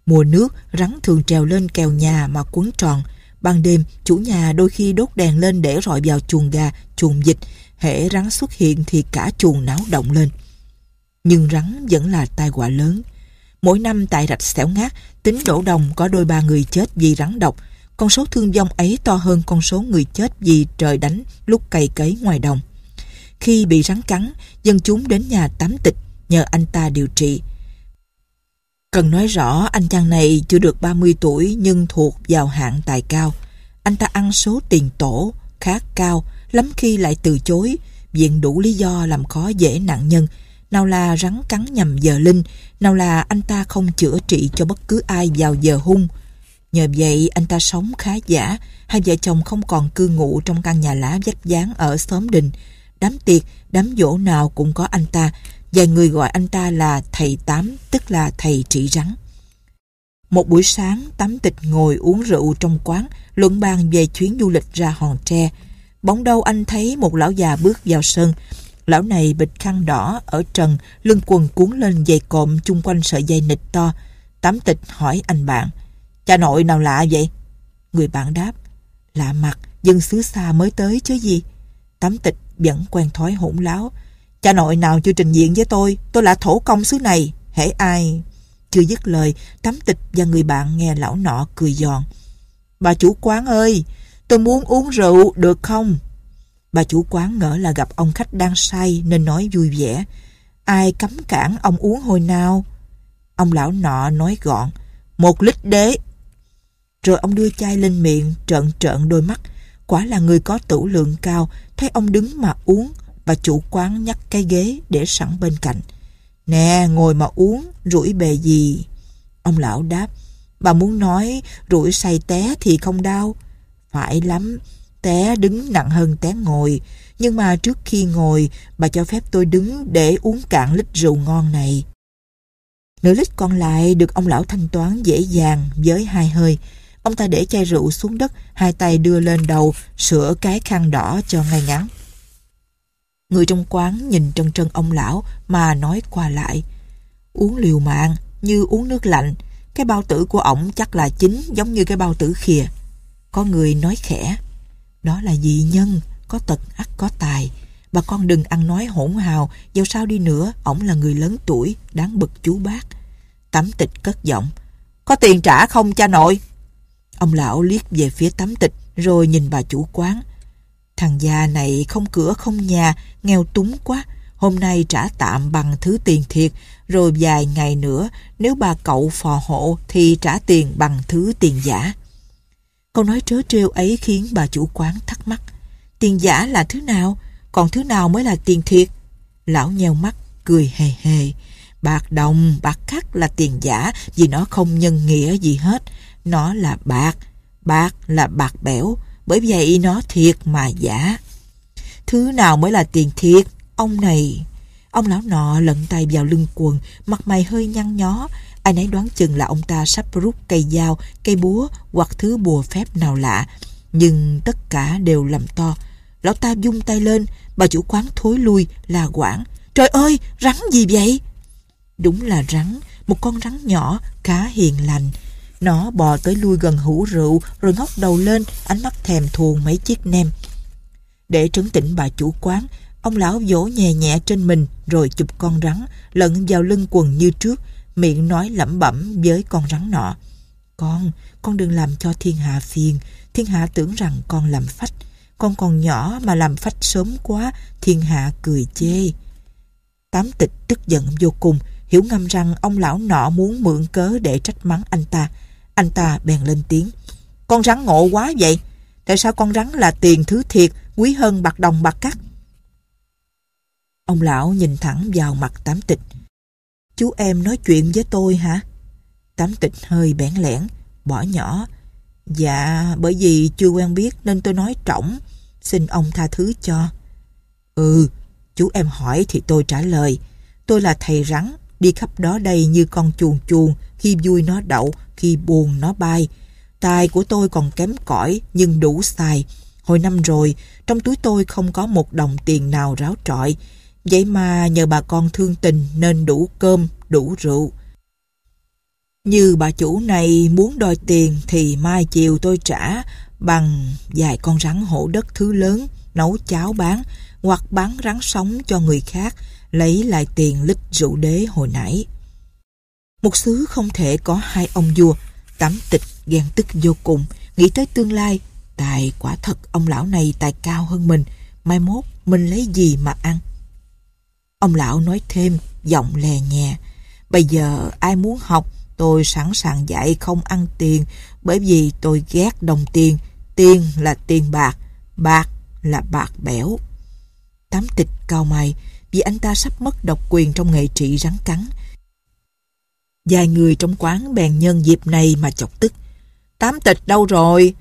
Mùa nước, rắn thường trèo lên kèo nhà mà quấn tròn. Ban đêm, chủ nhà đôi khi đốt đèn lên để rọi vào chuồng gà, chuồng vịt. Hễ rắn xuất hiện thì cả chuồng náo động lên. Nhưng rắn vẫn là tai họa lớn. Mỗi năm tại rạch xẻo ngát, tính đổ đồng có đôi ba người chết vì rắn độc. Con số thương vong ấy to hơn con số người chết vì trời đánh lúc cày cấy ngoài đồng. Khi bị rắn cắn, dân chúng đến nhà tắm tịch nhờ anh ta điều trị. Cần nói rõ anh chàng này chưa được 30 tuổi nhưng thuộc vào hạng tài cao. Anh ta ăn số tiền tổ khá cao, lắm khi lại từ chối, viện đủ lý do làm khó dễ nạn nhân. Nào là rắn cắn nhầm giờ linh, nào là anh ta không chữa trị cho bất cứ ai vào giờ hung. Nhờ vậy anh ta sống khá giả, hai vợ chồng không còn cư ngụ trong căn nhà lá vách dáng ở xóm đình. Đám tiệc, đám dỗ nào cũng có anh ta, Vài người gọi anh ta là thầy tám, tức là thầy trị rắn. Một buổi sáng, tám tịch ngồi uống rượu trong quán, luận bàn về chuyến du lịch ra Hòn Tre. Bóng đâu anh thấy một lão già bước vào sân. Lão này bịch khăn đỏ ở trần, lưng quần cuốn lên dày cộm chung quanh sợi dây nịt to. Tám tịch hỏi anh bạn, cha nội nào lạ vậy? Người bạn đáp, lạ mặt, dân xứ xa mới tới chứ gì. Tám tịch vẫn quen thói hỗn láo, Cha nội nào chưa trình diện với tôi, tôi là thổ công xứ này, hễ ai. Chưa dứt lời, tắm tịch và người bạn nghe lão nọ cười giòn. Bà chủ quán ơi, tôi muốn uống rượu được không? Bà chủ quán ngỡ là gặp ông khách đang say nên nói vui vẻ. Ai cấm cản ông uống hồi nào? Ông lão nọ nói gọn, một lít đế. Rồi ông đưa chai lên miệng, trợn trợn đôi mắt. Quả là người có tủ lượng cao, thấy ông đứng mà uống, và chủ quán nhắc cái ghế để sẵn bên cạnh. Nè, ngồi mà uống, rủi bề gì? Ông lão đáp, bà muốn nói rủi say té thì không đau. Phải lắm, té đứng nặng hơn té ngồi. Nhưng mà trước khi ngồi, bà cho phép tôi đứng để uống cạn lít rượu ngon này. Nửa lít còn lại được ông lão thanh toán dễ dàng với hai hơi. Ông ta để chai rượu xuống đất, hai tay đưa lên đầu, sửa cái khăn đỏ cho ngay ngắn. Người trong quán nhìn trân trân ông lão mà nói qua lại. Uống liều mạng, như uống nước lạnh. Cái bao tử của ổng chắc là chính giống như cái bao tử khìa. Có người nói khẽ. Đó là dị nhân, có tật ắt có tài. Bà con đừng ăn nói hỗn hào, dẫu sao đi nữa, ổng là người lớn tuổi, đáng bực chú bác. Tắm tịch cất giọng. Có tiền trả không cha nội? Ông lão liếc về phía tắm tịch rồi nhìn bà chủ quán. Thằng già này không cửa không nhà, nghèo túng quá. Hôm nay trả tạm bằng thứ tiền thiệt, rồi vài ngày nữa nếu bà cậu phò hộ thì trả tiền bằng thứ tiền giả. Câu nói trớ trêu ấy khiến bà chủ quán thắc mắc. Tiền giả là thứ nào? Còn thứ nào mới là tiền thiệt? Lão nheo mắt, cười hề hề. Bạc đồng, bạc khắc là tiền giả vì nó không nhân nghĩa gì hết. Nó là bạc, bạc là bạc bẽo, bởi vậy nó thiệt mà giả. Thứ nào mới là tiền thiệt? Ông này... Ông lão nọ lận tay vào lưng quần, mặt mày hơi nhăn nhó. Ai nấy đoán chừng là ông ta sắp rút cây dao, cây búa hoặc thứ bùa phép nào lạ. Nhưng tất cả đều làm to. Lão ta dung tay lên, bà chủ quán thối lui là quảng. Trời ơi, rắn gì vậy? Đúng là rắn, một con rắn nhỏ khá hiền lành nó bò tới lui gần hũ rượu rồi ngóc đầu lên, ánh mắt thèm thuồng mấy chiếc nem. Để trấn tĩnh bà chủ quán, ông lão vỗ nhẹ nhẹ trên mình rồi chụp con rắn, lẫn vào lưng quần như trước, miệng nói lẩm bẩm với con rắn nọ. Con, con đừng làm cho thiên hạ phiền, thiên hạ tưởng rằng con làm phách. Con còn nhỏ mà làm phách sớm quá, thiên hạ cười chê. Tám tịch tức giận vô cùng, hiểu ngâm rằng ông lão nọ muốn mượn cớ để trách mắng anh ta. Anh ta bèn lên tiếng. Con rắn ngộ quá vậy. Tại sao con rắn là tiền thứ thiệt, quý hơn bạc đồng bạc cắt? Ông lão nhìn thẳng vào mặt tám tịch. Chú em nói chuyện với tôi hả? Tám tịch hơi bẽn lẽn, bỏ nhỏ. Dạ, bởi vì chưa quen biết nên tôi nói trỏng. Xin ông tha thứ cho. Ừ, chú em hỏi thì tôi trả lời. Tôi là thầy rắn, đi khắp đó đây như con chuồn chuồn, khi vui nó đậu, khi buồn nó bay. Tài của tôi còn kém cỏi nhưng đủ xài. Hồi năm rồi, trong túi tôi không có một đồng tiền nào ráo trọi. Vậy mà nhờ bà con thương tình nên đủ cơm, đủ rượu. Như bà chủ này muốn đòi tiền thì mai chiều tôi trả bằng vài con rắn hổ đất thứ lớn nấu cháo bán hoặc bán rắn sống cho người khác lấy lại tiền lít rượu đế hồi nãy. Một xứ không thể có hai ông vua, tám tịch ghen tức vô cùng, nghĩ tới tương lai, tài quả thật ông lão này tài cao hơn mình, mai mốt mình lấy gì mà ăn. Ông lão nói thêm, giọng lè nhẹ, bây giờ ai muốn học, tôi sẵn sàng dạy không ăn tiền, bởi vì tôi ghét đồng tiền, tiền là tiền bạc, bạc là bạc bẽo. Tám tịch cao mày, vì anh ta sắp mất độc quyền trong nghề trị rắn cắn, dài người trong quán bèn nhân dịp này mà chọc tức. Tám tịch đâu rồi?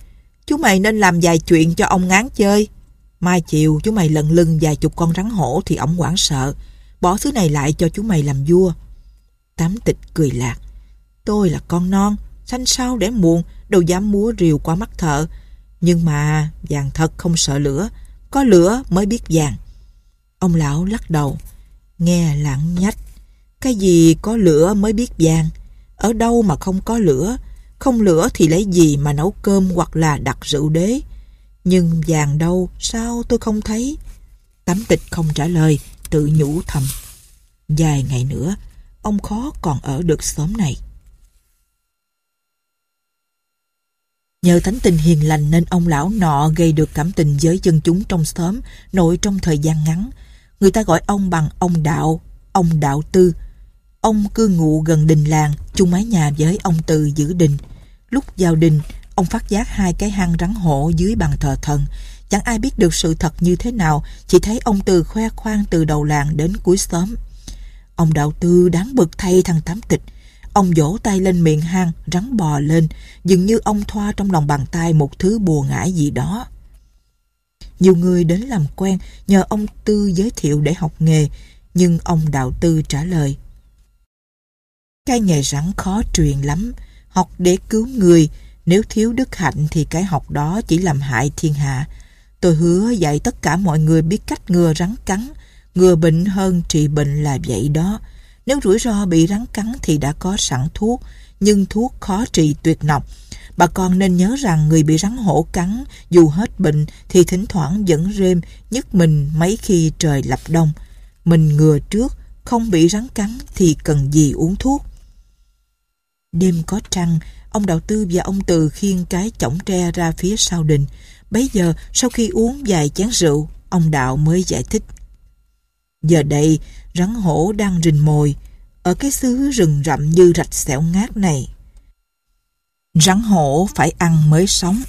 Chú mày nên làm vài chuyện cho ông ngán chơi. Mai chiều chú mày lần lưng vài chục con rắn hổ thì ổng quảng sợ. Bỏ thứ này lại cho chú mày làm vua. Tám tịch cười lạc. Tôi là con non, xanh sao để muộn, đâu dám múa rìu qua mắt thợ. Nhưng mà vàng thật không sợ lửa, có lửa mới biết vàng. Ông lão lắc đầu, nghe lãng nhách. Cái gì có lửa mới biết vàng, ở đâu mà không có lửa, không lửa thì lấy gì mà nấu cơm hoặc là đặt rượu đế. Nhưng vàng đâu, sao tôi không thấy? tấm tịch không trả lời, tự nhủ thầm. Dài ngày nữa, ông khó còn ở được xóm này. Nhờ thánh tình hiền lành nên ông lão nọ gây được cảm tình với dân chúng trong xóm, nội trong thời gian ngắn. Người ta gọi ông bằng ông đạo, ông đạo tư, Ông cư ngụ gần đình làng, chung mái nhà với ông Từ giữ đình. Lúc vào đình, ông phát giác hai cái hang rắn hổ dưới bàn thờ thần. Chẳng ai biết được sự thật như thế nào, chỉ thấy ông Từ khoe khoang từ đầu làng đến cuối xóm. Ông đạo tư đáng bực thay thằng tám tịch. Ông vỗ tay lên miệng hang, rắn bò lên, dường như ông thoa trong lòng bàn tay một thứ bùa ngải gì đó. Nhiều người đến làm quen nhờ ông Tư giới thiệu để học nghề, nhưng ông đạo tư trả lời cái nghề rắn khó truyền lắm, học để cứu người, nếu thiếu đức hạnh thì cái học đó chỉ làm hại thiên hạ. Tôi hứa dạy tất cả mọi người biết cách ngừa rắn cắn, ngừa bệnh hơn trị bệnh là vậy đó. Nếu rủi ro bị rắn cắn thì đã có sẵn thuốc, nhưng thuốc khó trị tuyệt nọc. Bà con nên nhớ rằng người bị rắn hổ cắn dù hết bệnh thì thỉnh thoảng vẫn rêm, nhức mình mấy khi trời lập đông. Mình ngừa trước, không bị rắn cắn thì cần gì uống thuốc. Đêm có trăng, ông đạo tư và ông Từ khiêng cái chổng tre ra phía sau đình. Bấy giờ, sau khi uống vài chén rượu, ông đạo mới giải thích. Giờ đây, rắn hổ đang rình mồi, ở cái xứ rừng rậm như rạch xẻo ngát này. Rắn hổ phải ăn mới sống.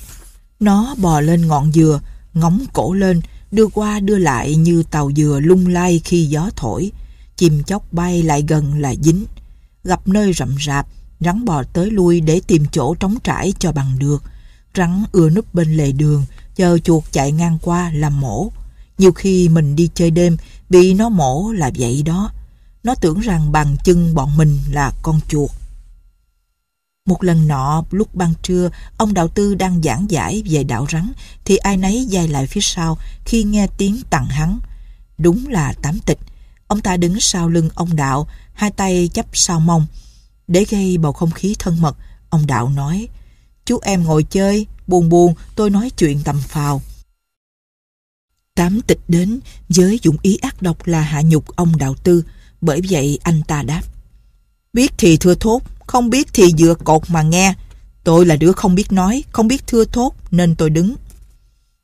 Nó bò lên ngọn dừa, ngóng cổ lên, đưa qua đưa lại như tàu dừa lung lay khi gió thổi. chìm chóc bay lại gần là dính. Gặp nơi rậm rạp, Rắn bò tới lui để tìm chỗ trống trải cho bằng được. Rắn ưa núp bên lề đường, chờ chuột chạy ngang qua làm mổ. Nhiều khi mình đi chơi đêm, bị nó mổ là vậy đó. Nó tưởng rằng bằng chân bọn mình là con chuột. Một lần nọ, lúc ban trưa, ông đạo tư đang giảng giải về đạo rắn, thì ai nấy dây lại phía sau khi nghe tiếng tặng hắn. Đúng là tám tịch. Ông ta đứng sau lưng ông đạo, hai tay chắp sau mông, để gây bầu không khí thân mật, ông Đạo nói, chú em ngồi chơi, buồn buồn, tôi nói chuyện tầm phào. Tám tịch đến với dụng ý ác độc là hạ nhục ông Đạo Tư, bởi vậy anh ta đáp. Biết thì thưa thốt, không biết thì dựa cột mà nghe. Tôi là đứa không biết nói, không biết thưa thốt nên tôi đứng.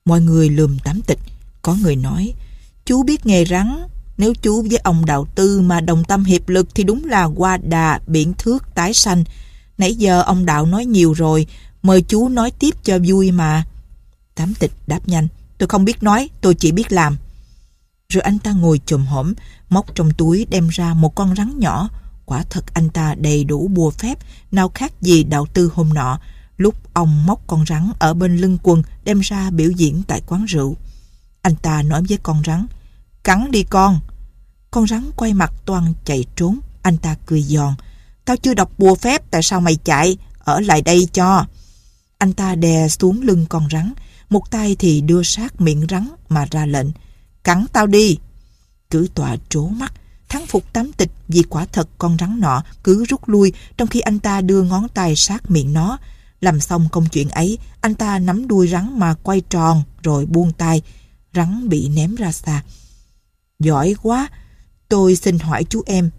Mọi người lườm tám tịch, có người nói, chú biết nghề rắn, nếu chú với ông đạo tư mà đồng tâm hiệp lực thì đúng là qua đà biển thước tái sanh. Nãy giờ ông đạo nói nhiều rồi, mời chú nói tiếp cho vui mà. Tám tịch đáp nhanh, tôi không biết nói, tôi chỉ biết làm. Rồi anh ta ngồi chùm hổm, móc trong túi đem ra một con rắn nhỏ. Quả thật anh ta đầy đủ bùa phép, nào khác gì đạo tư hôm nọ, lúc ông móc con rắn ở bên lưng quần đem ra biểu diễn tại quán rượu. Anh ta nói với con rắn, cắn đi con. Con rắn quay mặt toàn chạy trốn, anh ta cười giòn. Tao chưa đọc bùa phép, tại sao mày chạy? Ở lại đây cho. Anh ta đè xuống lưng con rắn, một tay thì đưa sát miệng rắn mà ra lệnh. Cắn tao đi. Cử tọa trố mắt, thắng phục tám tịch vì quả thật con rắn nọ cứ rút lui trong khi anh ta đưa ngón tay sát miệng nó. Làm xong công chuyện ấy, anh ta nắm đuôi rắn mà quay tròn rồi buông tay. Rắn bị ném ra xa giỏi quá, tôi xin hỏi chú em.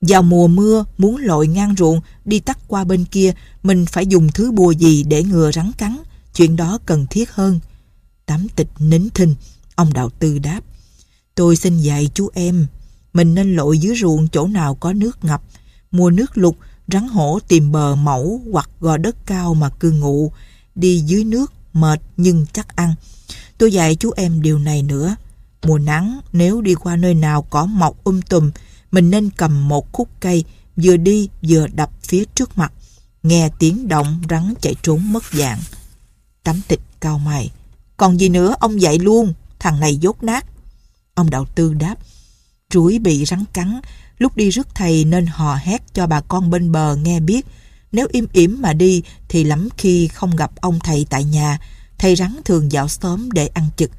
Vào mùa mưa, muốn lội ngang ruộng, đi tắt qua bên kia, mình phải dùng thứ bùa gì để ngừa rắn cắn, chuyện đó cần thiết hơn. Tám tịch nín thinh, ông đạo tư đáp. Tôi xin dạy chú em, mình nên lội dưới ruộng chỗ nào có nước ngập, mua nước lục, rắn hổ tìm bờ mẫu hoặc gò đất cao mà cư ngụ, đi dưới nước mệt nhưng chắc ăn. Tôi dạy chú em điều này nữa. Mùa nắng, nếu đi qua nơi nào có mọc um tùm, mình nên cầm một khúc cây, vừa đi vừa đập phía trước mặt. Nghe tiếng động rắn chạy trốn mất dạng. tấm tịch cao mày. Còn gì nữa, ông dạy luôn, thằng này dốt nát. Ông đạo tư đáp. chuối bị rắn cắn, lúc đi rước thầy nên hò hét cho bà con bên bờ nghe biết. Nếu im ỉm mà đi thì lắm khi không gặp ông thầy tại nhà. Thầy rắn thường dạo sớm để ăn chực.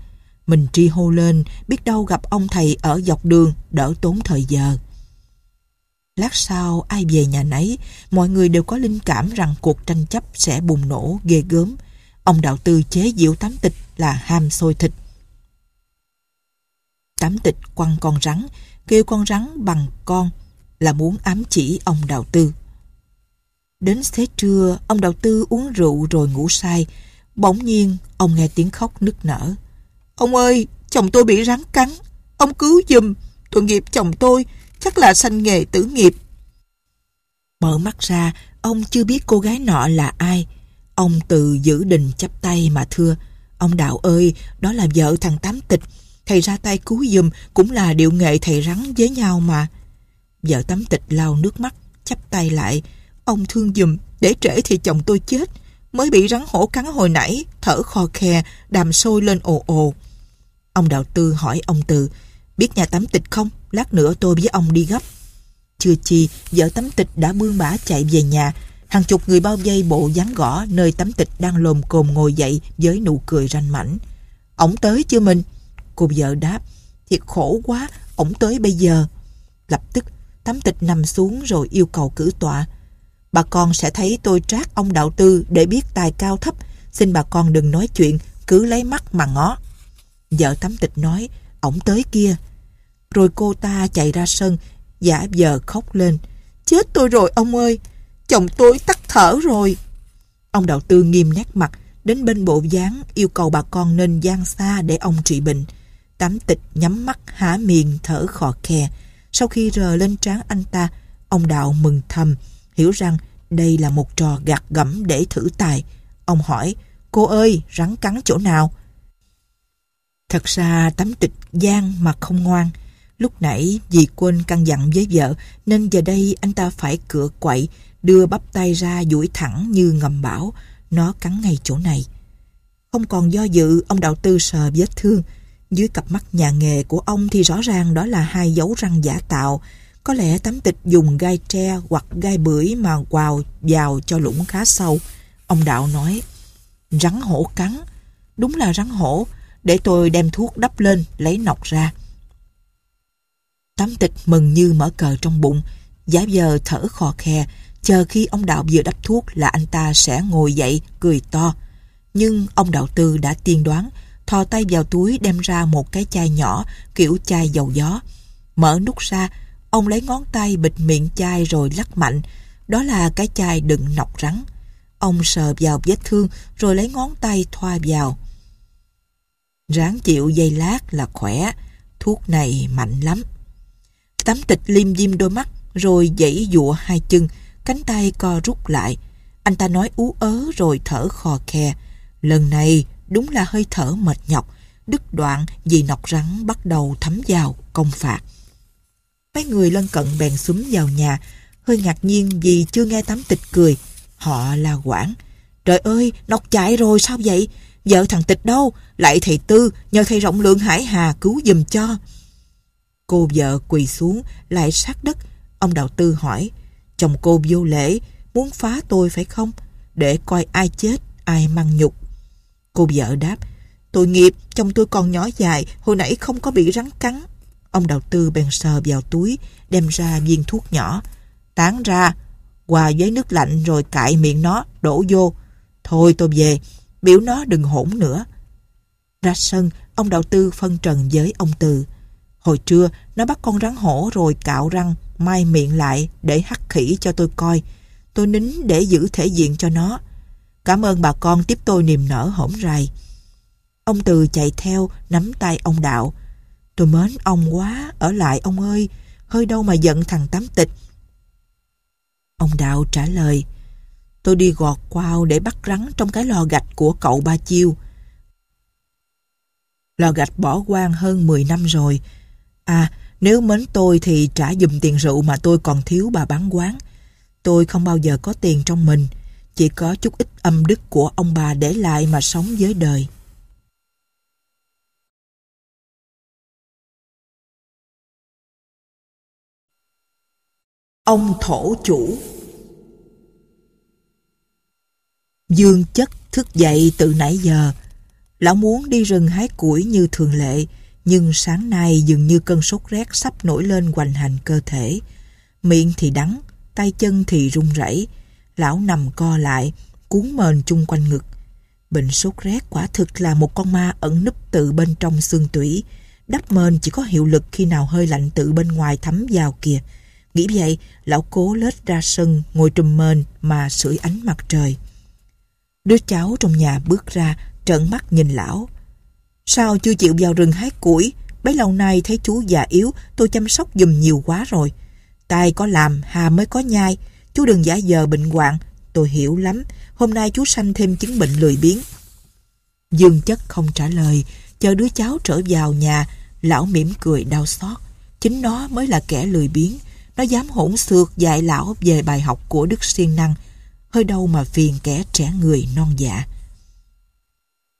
Mình tri hô lên, biết đâu gặp ông thầy ở dọc đường, đỡ tốn thời giờ. Lát sau, ai về nhà nấy, mọi người đều có linh cảm rằng cuộc tranh chấp sẽ bùng nổ ghê gớm. Ông đạo tư chế diệu tám tịch là ham sôi thịt. Tám tịch quăng con rắn, kêu con rắn bằng con là muốn ám chỉ ông đạo tư. Đến xế trưa, ông đạo tư uống rượu rồi ngủ say. Bỗng nhiên, ông nghe tiếng khóc nức nở. Ông ơi, chồng tôi bị rắn cắn. Ông cứu giùm. Tội nghiệp chồng tôi, chắc là sanh nghề tử nghiệp. Mở mắt ra, ông chưa biết cô gái nọ là ai. Ông từ giữ đình chắp tay mà thưa. Ông Đạo ơi, đó là vợ thằng Tám Tịch. Thầy ra tay cứu giùm cũng là điệu nghệ thầy rắn với nhau mà. Vợ Tám Tịch lau nước mắt, chắp tay lại. Ông thương giùm, để trễ thì chồng tôi chết. Mới bị rắn hổ cắn hồi nãy, thở khò khè, đàm sôi lên ồ ồ. Ông đạo tư hỏi ông Từ, biết nhà tắm tịch không? Lát nữa tôi với ông đi gấp. Chưa chi, vợ tắm tịch đã bươn bả chạy về nhà. Hàng chục người bao vây bộ dáng gõ nơi tắm tịch đang lồm cồm ngồi dậy với nụ cười ranh mảnh. Ổng tới chưa mình? Cô vợ đáp, thiệt khổ quá, ổng tới bây giờ. Lập tức, tắm tịch nằm xuống rồi yêu cầu cử tọa. Bà con sẽ thấy tôi trát ông đạo tư để biết tài cao thấp. Xin bà con đừng nói chuyện, cứ lấy mắt mà ngó. Vợ tắm tịch nói, ông tới kia. Rồi cô ta chạy ra sân, giả vờ khóc lên. Chết tôi rồi ông ơi, chồng tôi tắt thở rồi. Ông đạo tư nghiêm nét mặt, đến bên bộ gián yêu cầu bà con nên gian xa để ông trị bệnh. Tám tịch nhắm mắt há miệng thở khò khè. Sau khi rờ lên trán anh ta, ông đạo mừng thầm, hiểu rằng đây là một trò gạt gẫm để thử tài. Ông hỏi, cô ơi, rắn cắn chỗ nào? Thật ra tấm tịch gian mà không ngoan. Lúc nãy vì quên căn dặn với vợ nên giờ đây anh ta phải cựa quậy, đưa bắp tay ra duỗi thẳng như ngầm bảo. Nó cắn ngay chỗ này. Không còn do dự, ông đạo tư sờ vết thương. Dưới cặp mắt nhà nghề của ông thì rõ ràng đó là hai dấu răng giả tạo. Có lẽ tấm tịch dùng gai tre hoặc gai bưởi mà quào vào cho lũng khá sâu. Ông đạo nói, rắn hổ cắn. Đúng là rắn hổ, để tôi đem thuốc đắp lên, lấy nọc ra. Tám tịch mừng như mở cờ trong bụng, giả giờ thở khò khè chờ khi ông đạo vừa đắp thuốc là anh ta sẽ ngồi dậy, cười to. Nhưng ông đạo tư đã tiên đoán, thò tay vào túi đem ra một cái chai nhỏ, kiểu chai dầu gió. Mở nút ra, ông lấy ngón tay bịt miệng chai rồi lắc mạnh, đó là cái chai đựng nọc rắn. Ông sờ vào vết thương rồi lấy ngón tay thoa vào. Ráng chịu dây lát là khỏe, thuốc này mạnh lắm. Tấm tịch liêm diêm đôi mắt, rồi dãy dụa hai chân, cánh tay co rút lại. Anh ta nói ú ớ rồi thở khò khe. Lần này đúng là hơi thở mệt nhọc, đứt đoạn vì nọc rắn bắt đầu thấm vào, công phạt. Mấy người lân cận bèn súng vào nhà, hơi ngạc nhiên vì chưa nghe tấm tịch cười. Họ là quản. Trời ơi, nọc chạy rồi sao vậy? vợ thằng tịch đâu, lại thầy Tư, nhờ thầy Rộng Lượng Hải Hà cứu giùm cho. Cô vợ quỳ xuống, lại sát đất. Ông đạo tư hỏi, chồng cô vô lễ, muốn phá tôi phải không? Để coi ai chết, ai mang nhục. Cô vợ đáp, tội nghiệp, chồng tôi còn nhỏ dài, hồi nãy không có bị rắn cắn. Ông đạo tư bèn sờ vào túi, đem ra viên thuốc nhỏ. Tán ra, qua với nước lạnh rồi cạy miệng nó, đổ vô. Thôi tôi về, biểu nó đừng hỗn nữa. Ra sân, ông đạo tư phân trần với ông Từ. Hồi trưa, nó bắt con rắn hổ rồi cạo răng, mai miệng lại để hắt khỉ cho tôi coi. Tôi nín để giữ thể diện cho nó. Cảm ơn bà con tiếp tôi niềm nở hổn rày. Ông Từ chạy theo, nắm tay ông Đạo. Tôi mến ông quá, ở lại ông ơi, hơi đâu mà giận thằng Tám Tịch. Ông Đạo trả lời, Tôi đi gọt quao để bắt rắn trong cái lò gạch của cậu Ba Chiêu. Lò gạch bỏ quan hơn 10 năm rồi. À, nếu mến tôi thì trả dùm tiền rượu mà tôi còn thiếu bà bán quán. Tôi không bao giờ có tiền trong mình, chỉ có chút ít âm đức của ông bà để lại mà sống với đời. Ông thổ chủ Dương chất thức dậy từ nãy giờ. Lão muốn đi rừng hái củi như thường lệ, nhưng sáng nay dường như cơn sốt rét sắp nổi lên hoành hành cơ thể. Miệng thì đắng, tay chân thì run rẩy. Lão nằm co lại, cuốn mền chung quanh ngực. Bệnh sốt rét quả thực là một con ma ẩn núp từ bên trong xương tủy. Đắp mền chỉ có hiệu lực khi nào hơi lạnh từ bên ngoài thấm vào kìa. Nghĩ vậy, lão cố lết ra sân, ngồi trùm mền mà sưởi ánh mặt trời. Đứa cháu trong nhà bước ra, trợn mắt nhìn lão. Sao chưa chịu vào rừng hái củi? Bấy lâu nay thấy chú già yếu, tôi chăm sóc dùm nhiều quá rồi. Tai có làm, hà mới có nhai. Chú đừng giả giờ bệnh hoạn. Tôi hiểu lắm, hôm nay chú sanh thêm chứng bệnh lười biếng. Dương chất không trả lời, chờ đứa cháu trở vào nhà, lão mỉm cười đau xót. Chính nó mới là kẻ lười biếng, nó dám hỗn xược dạy lão về bài học của Đức Siêng Năng hơi đâu mà phiền kẻ trẻ người non dạ.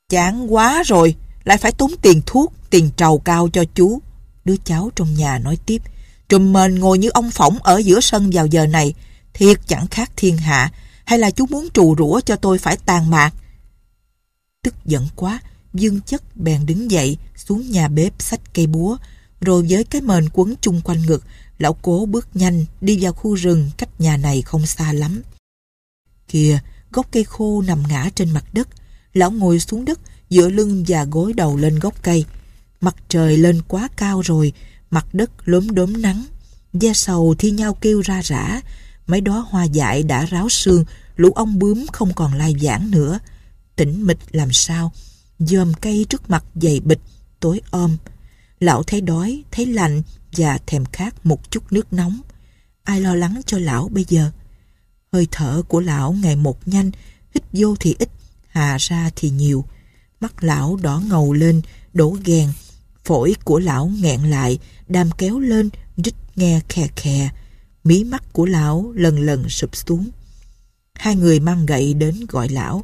Chán quá rồi, lại phải tốn tiền thuốc, tiền trầu cao cho chú. Đứa cháu trong nhà nói tiếp, trùm mền ngồi như ông phỏng ở giữa sân vào giờ này, thiệt chẳng khác thiên hạ, hay là chú muốn trù rủa cho tôi phải tàn mạc. Tức giận quá, Dương chất bèn đứng dậy, xuống nhà bếp xách cây búa, rồi với cái mền quấn chung quanh ngực, lão cố bước nhanh đi vào khu rừng cách nhà này không xa lắm kia gốc cây khô nằm ngã trên mặt đất. Lão ngồi xuống đất, dựa lưng và gối đầu lên gốc cây. Mặt trời lên quá cao rồi, mặt đất lốm đốm nắng. Da sầu thi nhau kêu ra rã. Mấy đó hoa dại đã ráo sương, lũ ong bướm không còn lai giảng nữa. Tĩnh mịch làm sao? Dòm cây trước mặt dày bịch, tối om. Lão thấy đói, thấy lạnh và thèm khát một chút nước nóng. Ai lo lắng cho lão bây giờ? Hơi thở của lão ngày một nhanh, hít vô thì ít, hà ra thì nhiều. Mắt lão đỏ ngầu lên, đổ ghèn, phổi của lão nghẹn lại, đam kéo lên, rít nghe khè khè. Mí mắt của lão lần lần sụp xuống. Hai người mang gậy đến gọi lão.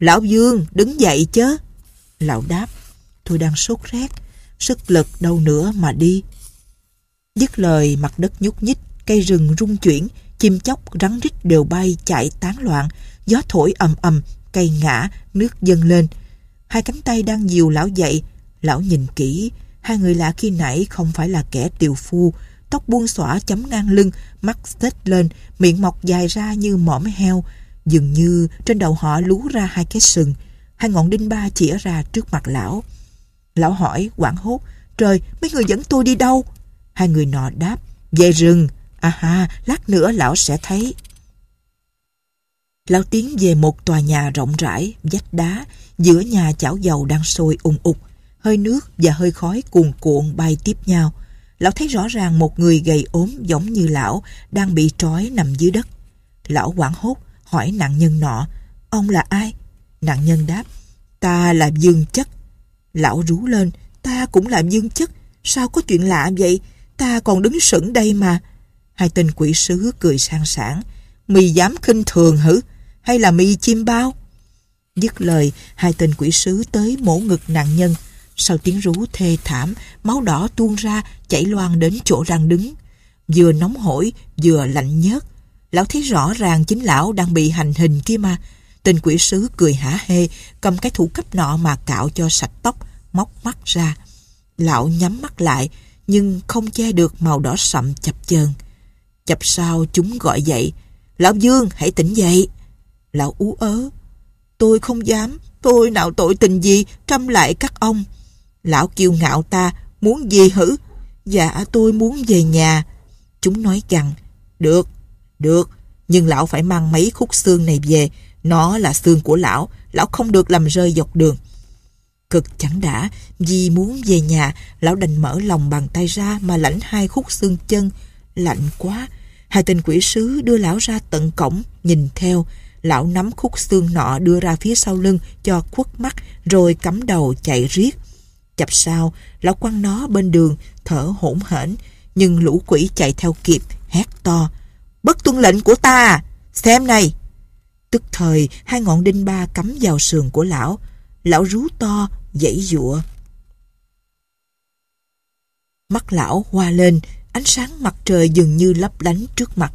Lão Dương, đứng dậy chớ. Lão đáp, tôi đang sốt rét, sức lực đâu nữa mà đi. Dứt lời mặt đất nhúc nhích, cây rừng rung chuyển, chim chóc rắn rít đều bay chạy tán loạn, gió thổi ầm ầm, cây ngã, nước dâng lên. Hai cánh tay đang dìu lão dậy, lão nhìn kỹ, hai người lạ khi nãy không phải là kẻ tiều phu, tóc buông xõa chấm ngang lưng, mắt xếch lên, miệng mọc dài ra như mõm heo, dường như trên đầu họ lú ra hai cái sừng, hai ngọn đinh ba chĩa ra trước mặt lão. Lão hỏi, quảng hốt, trời, mấy người dẫn tôi đi đâu? Hai người nọ đáp, về rừng, À ha, lát nữa lão sẽ thấy. Lão tiến về một tòa nhà rộng rãi, vách đá, giữa nhà chảo dầu đang sôi ung ục. Hơi nước và hơi khói cuồn cuộn bay tiếp nhau. Lão thấy rõ ràng một người gầy ốm giống như lão đang bị trói nằm dưới đất. Lão quảng hốt hỏi nạn nhân nọ, ông là ai? Nạn nhân đáp, ta là Dương Chất. Lão rú lên, ta cũng là Dương Chất, sao có chuyện lạ vậy? Ta còn đứng sững đây mà. Hai tên quỷ sứ cười sang sảng. Mì dám khinh thường hử? Hay là mì chim bao? Dứt lời, hai tên quỷ sứ tới mổ ngực nạn nhân. Sau tiếng rú thê thảm, máu đỏ tuôn ra, chảy loang đến chỗ đang đứng. Vừa nóng hổi, vừa lạnh nhớt. Lão thấy rõ ràng chính lão đang bị hành hình kia mà. Tên quỷ sứ cười hả hê, cầm cái thủ cấp nọ mà cạo cho sạch tóc, móc mắt ra. Lão nhắm mắt lại, nhưng không che được màu đỏ sậm chập chờn. Chập sau chúng gọi dậy. Lão Dương hãy tỉnh dậy. Lão ú ớ. Tôi không dám. Tôi nào tội tình gì trăm lại các ông. Lão kiêu ngạo ta. Muốn gì hử? Dạ tôi muốn về nhà. Chúng nói rằng. Được, được. Nhưng lão phải mang mấy khúc xương này về. Nó là xương của lão. Lão không được làm rơi dọc đường cực chẳng đã vì muốn về nhà lão đành mở lòng bàn tay ra mà lãnh hai khúc xương chân lạnh quá Hai tên quỷ sứ đưa lão ra tận cổng, nhìn theo. Lão nắm khúc xương nọ đưa ra phía sau lưng cho khuất mắt rồi cắm đầu chạy riết. Chập sau, lão quăng nó bên đường, thở hổn hển nhưng lũ quỷ chạy theo kịp, hét to. Bất tuân lệnh của ta! Xem này! Tức thời, hai ngọn đinh ba cắm vào sườn của lão. Lão rú to, dãy dụa. Mắt lão hoa lên, Ánh sáng mặt trời dường như lấp lánh trước mặt.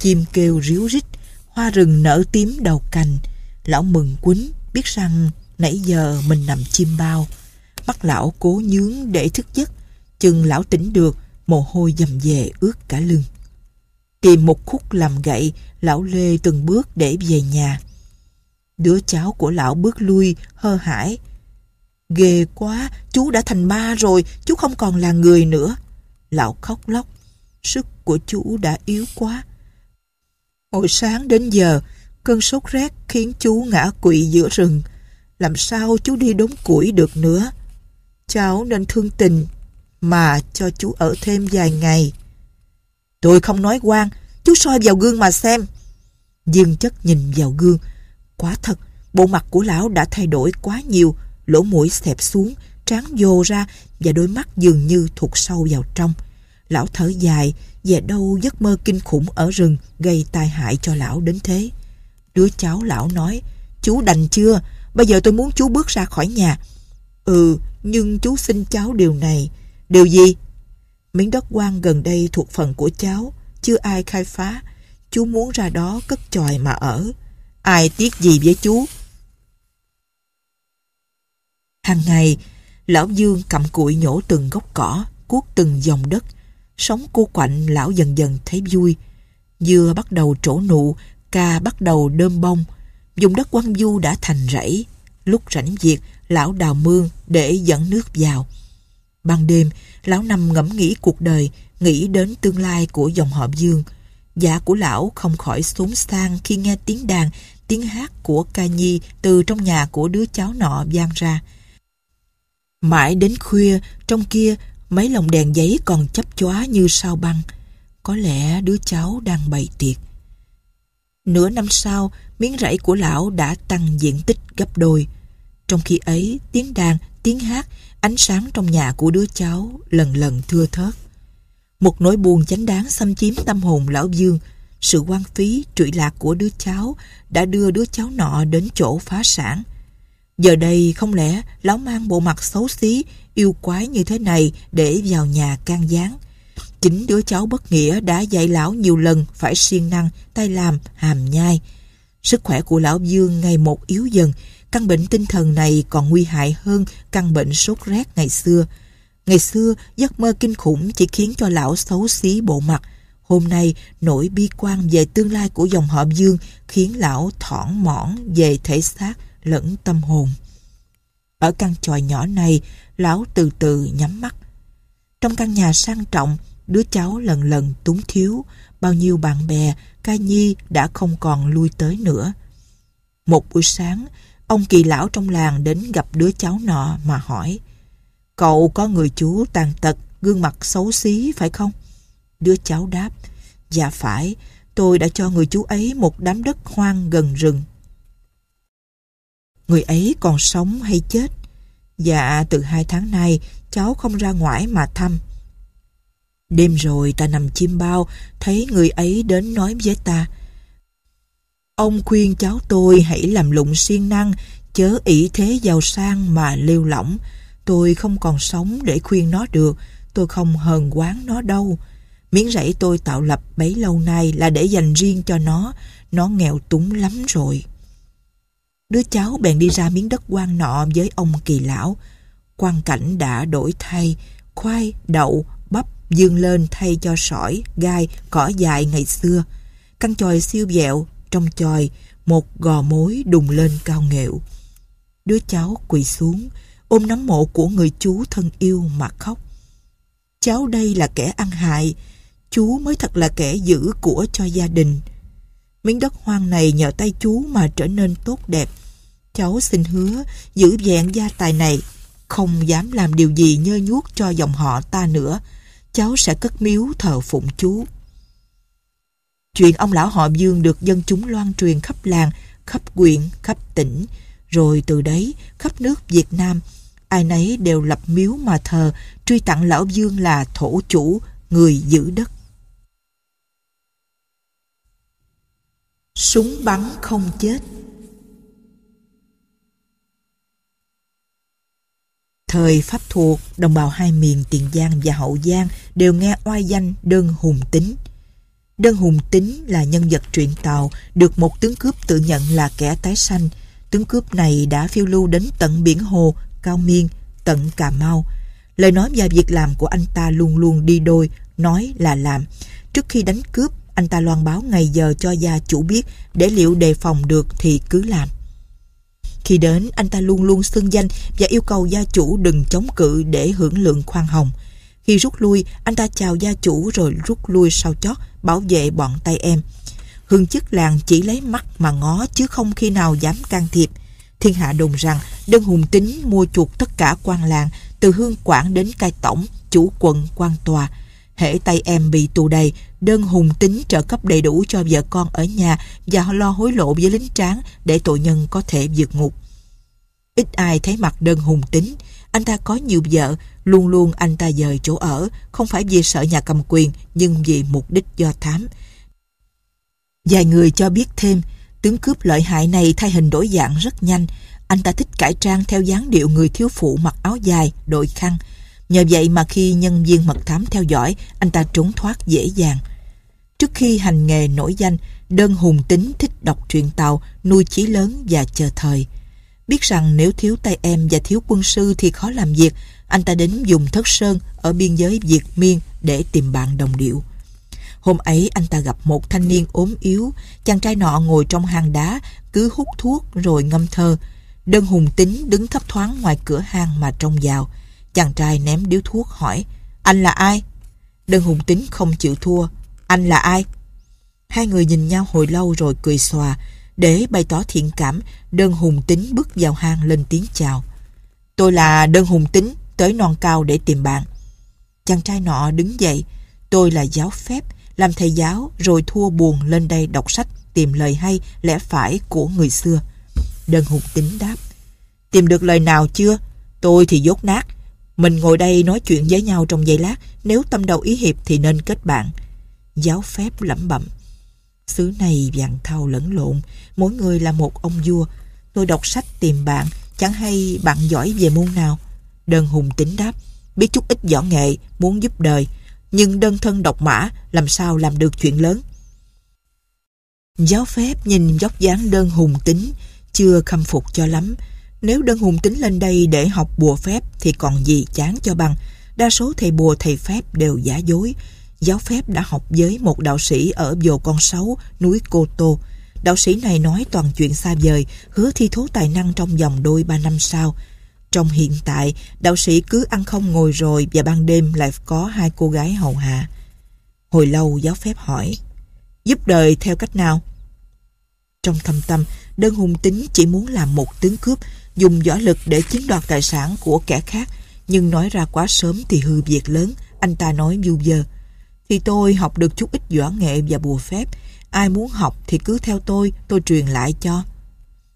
Chim kêu ríu rít, hoa rừng nở tím đầu cành. Lão mừng quýnh, biết rằng nãy giờ mình nằm chim bao. Mắt lão cố nhướng để thức giấc, chừng lão tỉnh được, mồ hôi dầm về ướt cả lưng. Tìm một khúc làm gậy, lão lê từng bước để về nhà. Đứa cháu của lão bước lui, hơ hải. Ghê quá, chú đã thành ma rồi, chú không còn là người nữa lão khóc lóc. Sức của chú đã yếu quá. Hồi sáng đến giờ, cơn sốt rét khiến chú ngã quỵ giữa rừng. Làm sao chú đi đống củi được nữa? Cháu nên thương tình mà cho chú ở thêm vài ngày. Tôi không nói quan, chú soi vào gương mà xem. Dương chất nhìn vào gương. Quá thật, bộ mặt của lão đã thay đổi quá nhiều, lỗ mũi xẹp xuống, trán dồ ra và đôi mắt dường như thuộc sâu vào trong. Lão thở dài, về đâu giấc mơ kinh khủng ở rừng gây tai hại cho lão đến thế. Đứa cháu lão nói, chú đành chưa, bây giờ tôi muốn chú bước ra khỏi nhà. Ừ, nhưng chú xin cháu điều này. Điều gì? Miếng đất quan gần đây thuộc phần của cháu, chưa ai khai phá. Chú muốn ra đó cất chòi mà ở. Ai tiếc gì với chú? Hàng ngày, Lão Dương cầm cuội nhổ từng gốc cỏ, cuốc từng dòng đất. Sống cô quạnh lão dần dần thấy vui. Dưa bắt đầu trổ nụ, ca bắt đầu đơm bông. Dùng đất quăng du đã thành rẫy. Lúc rảnh việc, lão đào mương để dẫn nước vào. Ban đêm, lão nằm ngẫm nghĩ cuộc đời, nghĩ đến tương lai của dòng họ Dương. dạ của lão không khỏi xuống sang khi nghe tiếng đàn, tiếng hát của ca nhi từ trong nhà của đứa cháu nọ vang ra. Mãi đến khuya, trong kia mấy lồng đèn giấy còn chấp chóa như sao băng. Có lẽ đứa cháu đang bày tiệc. Nửa năm sau, miếng rẫy của lão đã tăng diện tích gấp đôi. Trong khi ấy, tiếng đàn, tiếng hát, ánh sáng trong nhà của đứa cháu lần lần thưa thớt. Một nỗi buồn chánh đáng xâm chiếm tâm hồn lão Dương, sự quan phí trụy lạc của đứa cháu đã đưa đứa cháu nọ đến chỗ phá sản. Giờ đây không lẽ lão mang bộ mặt xấu xí, yêu quái như thế này để vào nhà can gián. Chính đứa cháu bất nghĩa đã dạy lão nhiều lần phải siêng năng, tay làm, hàm nhai. Sức khỏe của lão Dương ngày một yếu dần, căn bệnh tinh thần này còn nguy hại hơn căn bệnh sốt rét ngày xưa. Ngày xưa, giấc mơ kinh khủng chỉ khiến cho lão xấu xí bộ mặt. Hôm nay, nỗi bi quan về tương lai của dòng họ Dương khiến lão thỏn mỏn về thể xác, lẫn tâm hồn. Ở căn tròi nhỏ này, lão từ từ nhắm mắt. Trong căn nhà sang trọng, đứa cháu lần lần túng thiếu, bao nhiêu bạn bè, ca nhi đã không còn lui tới nữa. Một buổi sáng, ông kỳ lão trong làng đến gặp đứa cháu nọ mà hỏi Cậu có người chú tàn tật, gương mặt xấu xí phải không? Đứa cháu đáp Dạ phải, tôi đã cho người chú ấy một đám đất hoang gần rừng người ấy còn sống hay chết. Dạ, từ hai tháng nay, cháu không ra ngoài mà thăm. Đêm rồi ta nằm chim bao, thấy người ấy đến nói với ta. Ông khuyên cháu tôi hãy làm lụng siêng năng, chớ ỷ thế giàu sang mà lêu lỏng. Tôi không còn sống để khuyên nó được, tôi không hờn quán nó đâu. Miếng rẫy tôi tạo lập bấy lâu nay là để dành riêng cho nó, nó nghèo túng lắm rồi. Đứa cháu bèn đi ra miếng đất quan nọ với ông kỳ lão. Quan cảnh đã đổi thay, khoai, đậu, bắp dương lên thay cho sỏi, gai, cỏ dại ngày xưa. Căn chòi siêu dẹo, trong chòi, một gò mối đùng lên cao nghệu. Đứa cháu quỳ xuống, ôm nắm mộ của người chú thân yêu mà khóc. Cháu đây là kẻ ăn hại, chú mới thật là kẻ giữ của cho gia đình miếng đất hoang này nhờ tay chú mà trở nên tốt đẹp. Cháu xin hứa giữ vẹn gia tài này, không dám làm điều gì nhơ nhuốc cho dòng họ ta nữa. Cháu sẽ cất miếu thờ phụng chú. Chuyện ông lão họ Dương được dân chúng loan truyền khắp làng, khắp quyện, khắp tỉnh. Rồi từ đấy, khắp nước Việt Nam, ai nấy đều lập miếu mà thờ, truy tặng lão Dương là thổ chủ, người giữ đất. Súng bắn không chết Thời Pháp thuộc, đồng bào hai miền Tiền Giang và Hậu Giang đều nghe oai danh Đơn Hùng Tính. Đơn Hùng Tính là nhân vật truyện tàu được một tướng cướp tự nhận là kẻ tái sanh. Tướng cướp này đã phiêu lưu đến tận biển Hồ, Cao Miên, tận Cà Mau. Lời nói và việc làm của anh ta luôn luôn đi đôi, nói là làm. Trước khi đánh cướp, anh ta loan báo ngày giờ cho gia chủ biết để liệu đề phòng được thì cứ làm. Khi đến, anh ta luôn luôn xưng danh và yêu cầu gia chủ đừng chống cự để hưởng lượng khoan hồng. Khi rút lui, anh ta chào gia chủ rồi rút lui sau chót, bảo vệ bọn tay em. Hương chức làng chỉ lấy mắt mà ngó chứ không khi nào dám can thiệp. Thiên hạ đồn rằng Đơn Hùng Tính mua chuộc tất cả quan làng từ Hương quản đến Cai Tổng, chủ quận quan tòa. Hễ tay em bị tù đầy, đơn hùng tính trợ cấp đầy đủ cho vợ con ở nhà và lo hối lộ với lính tráng để tội nhân có thể vượt ngục. Ít ai thấy mặt đơn hùng tính, anh ta có nhiều vợ, luôn luôn anh ta dời chỗ ở, không phải vì sợ nhà cầm quyền nhưng vì mục đích do thám. Vài người cho biết thêm, tướng cướp lợi hại này thay hình đổi dạng rất nhanh, anh ta thích cải trang theo dáng điệu người thiếu phụ mặc áo dài, đội khăn, Nhờ vậy mà khi nhân viên mật thám theo dõi, anh ta trốn thoát dễ dàng. Trước khi hành nghề nổi danh, đơn hùng tính thích đọc truyện tàu, nuôi chí lớn và chờ thời. Biết rằng nếu thiếu tay em và thiếu quân sư thì khó làm việc, anh ta đến dùng thất sơn ở biên giới Việt Miên để tìm bạn đồng điệu. Hôm ấy anh ta gặp một thanh niên ốm yếu, chàng trai nọ ngồi trong hang đá, cứ hút thuốc rồi ngâm thơ. Đơn hùng tính đứng thấp thoáng ngoài cửa hang mà trông vào. Chàng trai ném điếu thuốc hỏi Anh là ai? Đơn hùng tính không chịu thua Anh là ai? Hai người nhìn nhau hồi lâu rồi cười xòa Để bày tỏ thiện cảm Đơn hùng tính bước vào hang lên tiếng chào Tôi là đơn hùng tính Tới non cao để tìm bạn Chàng trai nọ đứng dậy Tôi là giáo phép Làm thầy giáo rồi thua buồn lên đây đọc sách Tìm lời hay lẽ phải của người xưa Đơn hùng tính đáp Tìm được lời nào chưa? Tôi thì dốt nát mình ngồi đây nói chuyện với nhau trong giây lát, nếu tâm đầu ý hiệp thì nên kết bạn. Giáo phép lẩm bẩm. Xứ này vàng thau lẫn lộn, mỗi người là một ông vua. Tôi đọc sách tìm bạn, chẳng hay bạn giỏi về môn nào. Đơn hùng tính đáp, biết chút ít võ nghệ, muốn giúp đời. Nhưng đơn thân độc mã, làm sao làm được chuyện lớn. Giáo phép nhìn dốc dáng đơn hùng tính, chưa khâm phục cho lắm, nếu đơn hùng tính lên đây để học bùa phép thì còn gì chán cho bằng. Đa số thầy bùa thầy phép đều giả dối. Giáo phép đã học với một đạo sĩ ở Vồ Con Sáu, núi Cô Tô. Đạo sĩ này nói toàn chuyện xa vời, hứa thi thố tài năng trong vòng đôi ba năm sau. Trong hiện tại, đạo sĩ cứ ăn không ngồi rồi và ban đêm lại có hai cô gái hầu hạ. Hồi lâu giáo phép hỏi, giúp đời theo cách nào? Trong thâm tâm, đơn hùng tính chỉ muốn làm một tướng cướp, dùng võ lực để chiếm đoạt tài sản của kẻ khác nhưng nói ra quá sớm thì hư việc lớn anh ta nói du dơ thì tôi học được chút ít võ nghệ và bùa phép ai muốn học thì cứ theo tôi tôi truyền lại cho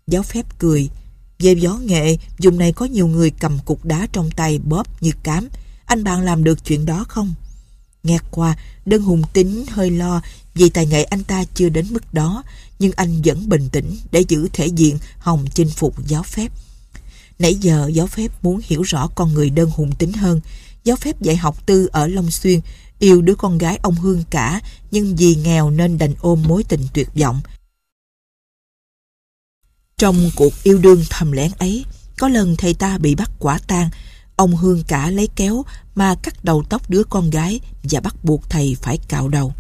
giáo phép cười về võ nghệ dùng này có nhiều người cầm cục đá trong tay bóp như cám anh bạn làm được chuyện đó không nghe qua đơn hùng tính hơi lo vì tài nghệ anh ta chưa đến mức đó nhưng anh vẫn bình tĩnh để giữ thể diện hòng chinh phục giáo phép Nãy giờ giáo phép muốn hiểu rõ con người đơn hùng tính hơn. Giáo phép dạy học tư ở Long Xuyên, yêu đứa con gái ông Hương cả, nhưng vì nghèo nên đành ôm mối tình tuyệt vọng. Trong cuộc yêu đương thầm lén ấy, có lần thầy ta bị bắt quả tang, ông Hương cả lấy kéo mà cắt đầu tóc đứa con gái và bắt buộc thầy phải cạo đầu.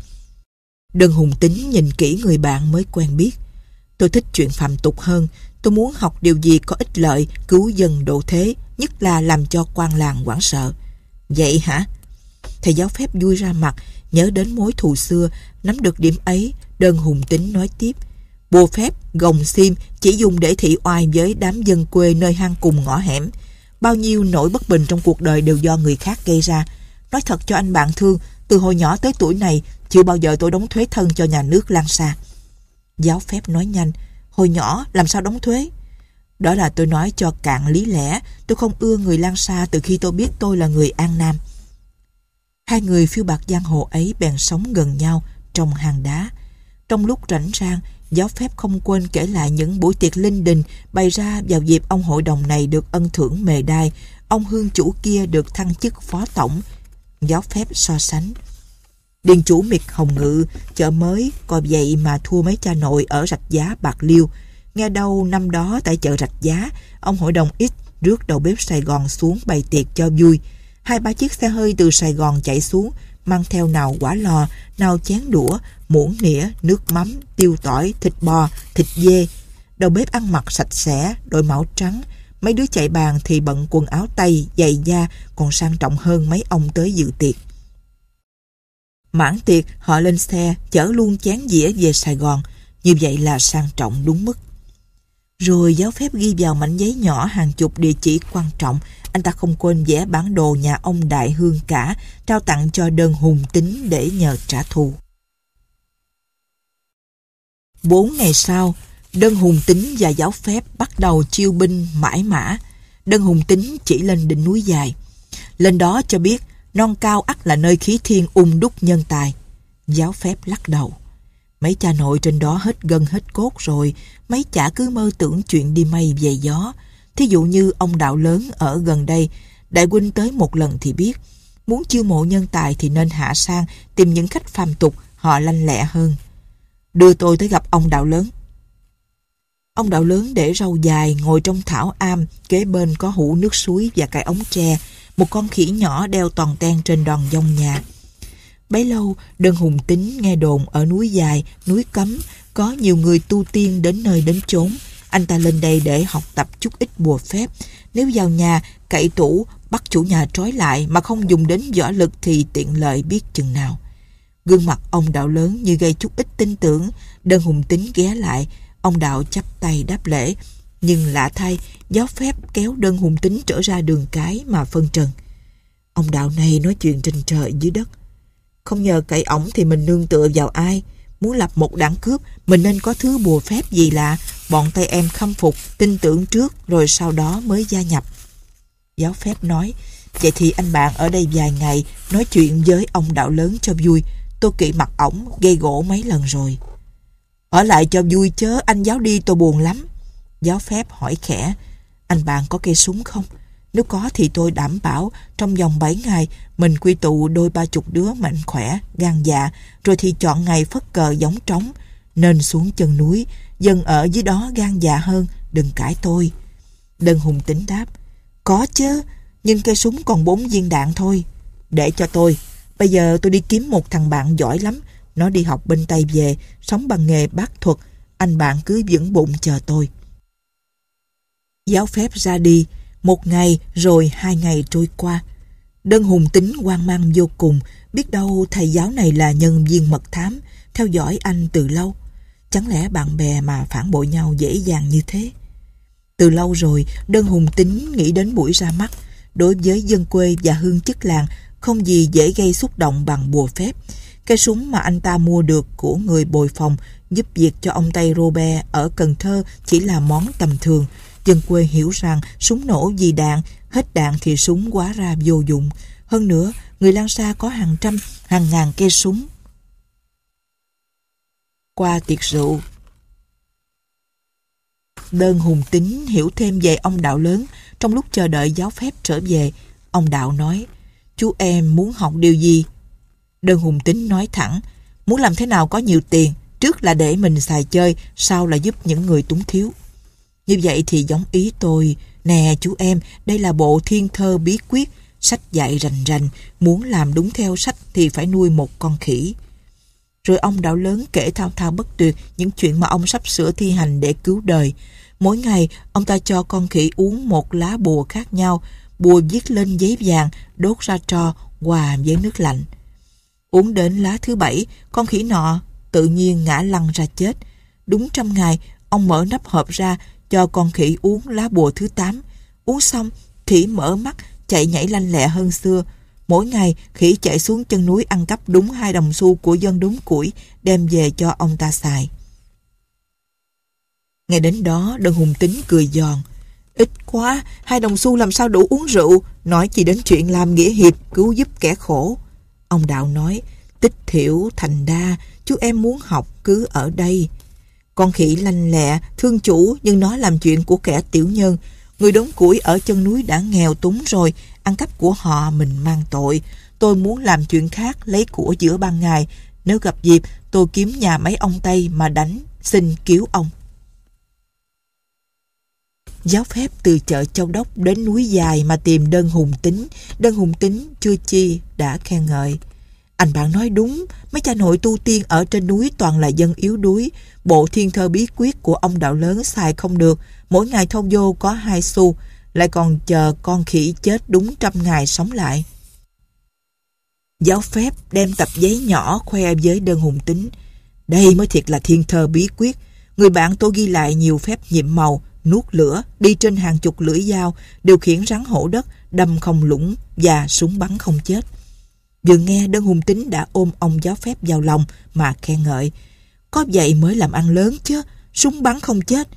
Đơn hùng tính nhìn kỹ người bạn mới quen biết. Tôi thích chuyện phạm tục hơn, Tôi muốn học điều gì có ích lợi, cứu dân độ thế, nhất là làm cho quan làng quảng sợ. Vậy hả? Thầy giáo phép vui ra mặt, nhớ đến mối thù xưa, nắm được điểm ấy, đơn hùng tính nói tiếp. Bùa phép, gồng sim chỉ dùng để thị oai với đám dân quê nơi hang cùng ngõ hẻm. Bao nhiêu nỗi bất bình trong cuộc đời đều do người khác gây ra. Nói thật cho anh bạn thương, từ hồi nhỏ tới tuổi này, chưa bao giờ tôi đóng thuế thân cho nhà nước lan xa. Giáo phép nói nhanh, Hồi nhỏ làm sao đóng thuế? Đó là tôi nói cho cạn lý lẽ, tôi không ưa người Lan Sa từ khi tôi biết tôi là người An Nam. Hai người phiêu bạc giang hồ ấy bèn sống gần nhau trong hàng đá. Trong lúc rảnh rang, giáo phép không quên kể lại những buổi tiệc linh đình bày ra vào dịp ông hội đồng này được ân thưởng mề đai, ông hương chủ kia được thăng chức phó tổng. Giáo phép so sánh. Điền chủ miệt hồng ngự, chợ mới, coi vậy mà thua mấy cha nội ở rạch giá Bạc Liêu. Nghe đâu năm đó tại chợ rạch giá, ông hội đồng ít rước đầu bếp Sài Gòn xuống bày tiệc cho vui. Hai ba chiếc xe hơi từ Sài Gòn chạy xuống, mang theo nào quả lò, nào chén đũa, muỗng nĩa, nước mắm, tiêu tỏi, thịt bò, thịt dê. Đầu bếp ăn mặc sạch sẽ, đội mão trắng, mấy đứa chạy bàn thì bận quần áo tay giày da còn sang trọng hơn mấy ông tới dự tiệc mãn tiệc họ lên xe chở luôn chén dĩa về Sài Gòn như vậy là sang trọng đúng mức rồi giáo phép ghi vào mảnh giấy nhỏ hàng chục địa chỉ quan trọng anh ta không quên vẽ bản đồ nhà ông Đại Hương cả trao tặng cho đơn hùng tính để nhờ trả thù bốn ngày sau đơn hùng tính và giáo phép bắt đầu chiêu binh mãi mã đơn hùng tính chỉ lên đỉnh núi dài lên đó cho biết non cao ắt là nơi khí thiên ung đúc nhân tài. Giáo phép lắc đầu. Mấy cha nội trên đó hết gân hết cốt rồi, mấy chả cứ mơ tưởng chuyện đi mây về gió. Thí dụ như ông đạo lớn ở gần đây, đại huynh tới một lần thì biết. Muốn chiêu mộ nhân tài thì nên hạ sang, tìm những khách phàm tục, họ lanh lẹ hơn. Đưa tôi tới gặp ông đạo lớn. Ông đạo lớn để râu dài, ngồi trong thảo am, kế bên có hũ nước suối và cái ống tre, một con khỉ nhỏ đeo toàn ten trên đòn dông nhà. Bấy lâu, đơn hùng tính nghe đồn ở núi dài, núi cấm, có nhiều người tu tiên đến nơi đến chốn. Anh ta lên đây để học tập chút ít bùa phép. Nếu vào nhà, cậy tủ, bắt chủ nhà trói lại mà không dùng đến võ lực thì tiện lợi biết chừng nào. Gương mặt ông đạo lớn như gây chút ít tin tưởng, đơn hùng tính ghé lại, ông đạo chắp tay đáp lễ, nhưng lạ thay giáo phép kéo đơn hùng tính trở ra đường cái mà phân trần ông đạo này nói chuyện trên trời dưới đất không nhờ cậy ổng thì mình nương tựa vào ai muốn lập một đảng cướp mình nên có thứ bùa phép gì lạ bọn tay em khâm phục tin tưởng trước rồi sau đó mới gia nhập giáo phép nói vậy thì anh bạn ở đây vài ngày nói chuyện với ông đạo lớn cho vui tôi kỵ mặt ổng gây gỗ mấy lần rồi ở lại cho vui chớ anh giáo đi tôi buồn lắm Giáo phép hỏi khẽ, anh bạn có cây súng không? Nếu có thì tôi đảm bảo trong vòng 7 ngày mình quy tụ đôi ba chục đứa mạnh khỏe, gan dạ, rồi thì chọn ngày phất cờ giống trống, nên xuống chân núi, dân ở dưới đó gan dạ hơn, đừng cãi tôi. Đơn Hùng tính đáp, có chứ, nhưng cây súng còn bốn viên đạn thôi. Để cho tôi, bây giờ tôi đi kiếm một thằng bạn giỏi lắm, nó đi học bên Tây về, sống bằng nghề bác thuật, anh bạn cứ vững bụng chờ tôi giáo phép ra đi, một ngày rồi hai ngày trôi qua. Đơn hùng tính hoang mang vô cùng, biết đâu thầy giáo này là nhân viên mật thám, theo dõi anh từ lâu. Chẳng lẽ bạn bè mà phản bội nhau dễ dàng như thế? Từ lâu rồi, đơn hùng tính nghĩ đến buổi ra mắt. Đối với dân quê và hương chức làng, không gì dễ gây xúc động bằng bùa phép. Cái súng mà anh ta mua được của người bồi phòng giúp việc cho ông Tây Robert ở Cần Thơ chỉ là món tầm thường. Dân quê hiểu rằng súng nổ vì đạn, hết đạn thì súng quá ra vô dụng. Hơn nữa, người Lan Sa có hàng trăm, hàng ngàn cây súng. Qua tiệc rượu, đơn hùng tính hiểu thêm về ông đạo lớn trong lúc chờ đợi giáo phép trở về ông đạo nói chú em muốn học điều gì đơn hùng tính nói thẳng muốn làm thế nào có nhiều tiền trước là để mình xài chơi sau là giúp những người túng thiếu như vậy thì giống ý tôi, nè chú em, đây là bộ thiên thơ bí quyết, sách dạy rành rành, muốn làm đúng theo sách thì phải nuôi một con khỉ. Rồi ông đạo lớn kể thao thao bất tuyệt những chuyện mà ông sắp sửa thi hành để cứu đời. Mỗi ngày, ông ta cho con khỉ uống một lá bùa khác nhau, bùa viết lên giấy vàng, đốt ra cho hòa với nước lạnh. Uống đến lá thứ bảy, con khỉ nọ tự nhiên ngã lăn ra chết. Đúng trăm ngày, ông mở nắp hộp ra, cho con khỉ uống lá bùa thứ 8. Uống xong, khỉ mở mắt, chạy nhảy lanh lẹ hơn xưa. Mỗi ngày, khỉ chạy xuống chân núi ăn cắp đúng hai đồng xu của dân đúng củi, đem về cho ông ta xài. Ngày đến đó, đơn hùng tính cười giòn. Ít quá, hai đồng xu làm sao đủ uống rượu, nói chỉ đến chuyện làm nghĩa hiệp, cứu giúp kẻ khổ. Ông Đạo nói, tích thiểu thành đa, chú em muốn học cứ ở đây. Con khỉ lanh lẹ, thương chủ nhưng nó làm chuyện của kẻ tiểu nhân. Người đống củi ở chân núi đã nghèo túng rồi, ăn cắp của họ mình mang tội. Tôi muốn làm chuyện khác lấy của giữa ban ngày. Nếu gặp dịp, tôi kiếm nhà mấy ông Tây mà đánh, xin cứu ông. Giáo phép từ chợ Châu Đốc đến núi dài mà tìm đơn hùng tính. Đơn hùng tính chưa chi đã khen ngợi. Anh bạn nói đúng, mấy cha nội tu tiên ở trên núi toàn là dân yếu đuối. Bộ thiên thơ bí quyết của ông đạo lớn xài không được, mỗi ngày thông vô có hai xu, lại còn chờ con khỉ chết đúng trăm ngày sống lại. Giáo phép đem tập giấy nhỏ khoe với đơn hùng tính. Đây mới thiệt là thiên thơ bí quyết. Người bạn tôi ghi lại nhiều phép nhiệm màu, nuốt lửa, đi trên hàng chục lưỡi dao, điều khiển rắn hổ đất, đâm không lũng và súng bắn không chết vừa nghe đơn hùng tính đã ôm ông giáo phép vào lòng mà khen ngợi. Có vậy mới làm ăn lớn chứ, súng bắn không chết.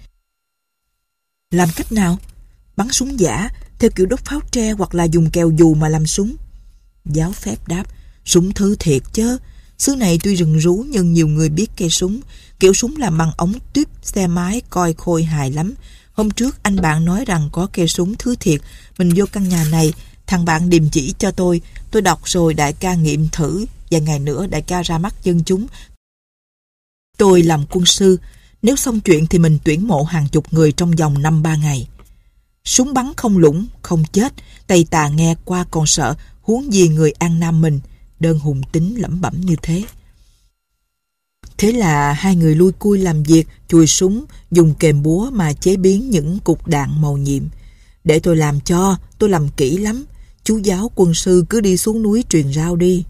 Làm cách nào? Bắn súng giả, theo kiểu đốt pháo tre hoặc là dùng kèo dù mà làm súng. Giáo phép đáp, súng thứ thiệt chứ. Xứ này tuy rừng rú nhưng nhiều người biết cây súng. Kiểu súng làm bằng ống tuyếp, xe máy, coi khôi hài lắm. Hôm trước anh bạn nói rằng có cây súng thứ thiệt, mình vô căn nhà này, Thằng bạn điềm chỉ cho tôi, tôi đọc rồi đại ca nghiệm thử, vài ngày nữa đại ca ra mắt dân chúng. Tôi làm quân sư, nếu xong chuyện thì mình tuyển mộ hàng chục người trong vòng năm ba ngày. Súng bắn không lũng, không chết, Tây Tà nghe qua còn sợ, huống gì người An Nam mình, đơn hùng tính lẩm bẩm như thế. Thế là hai người lui cui làm việc, chùi súng, dùng kềm búa mà chế biến những cục đạn màu nhiệm. Để tôi làm cho, tôi làm kỹ lắm, chú giáo quân sư cứ đi xuống núi truyền rao đi.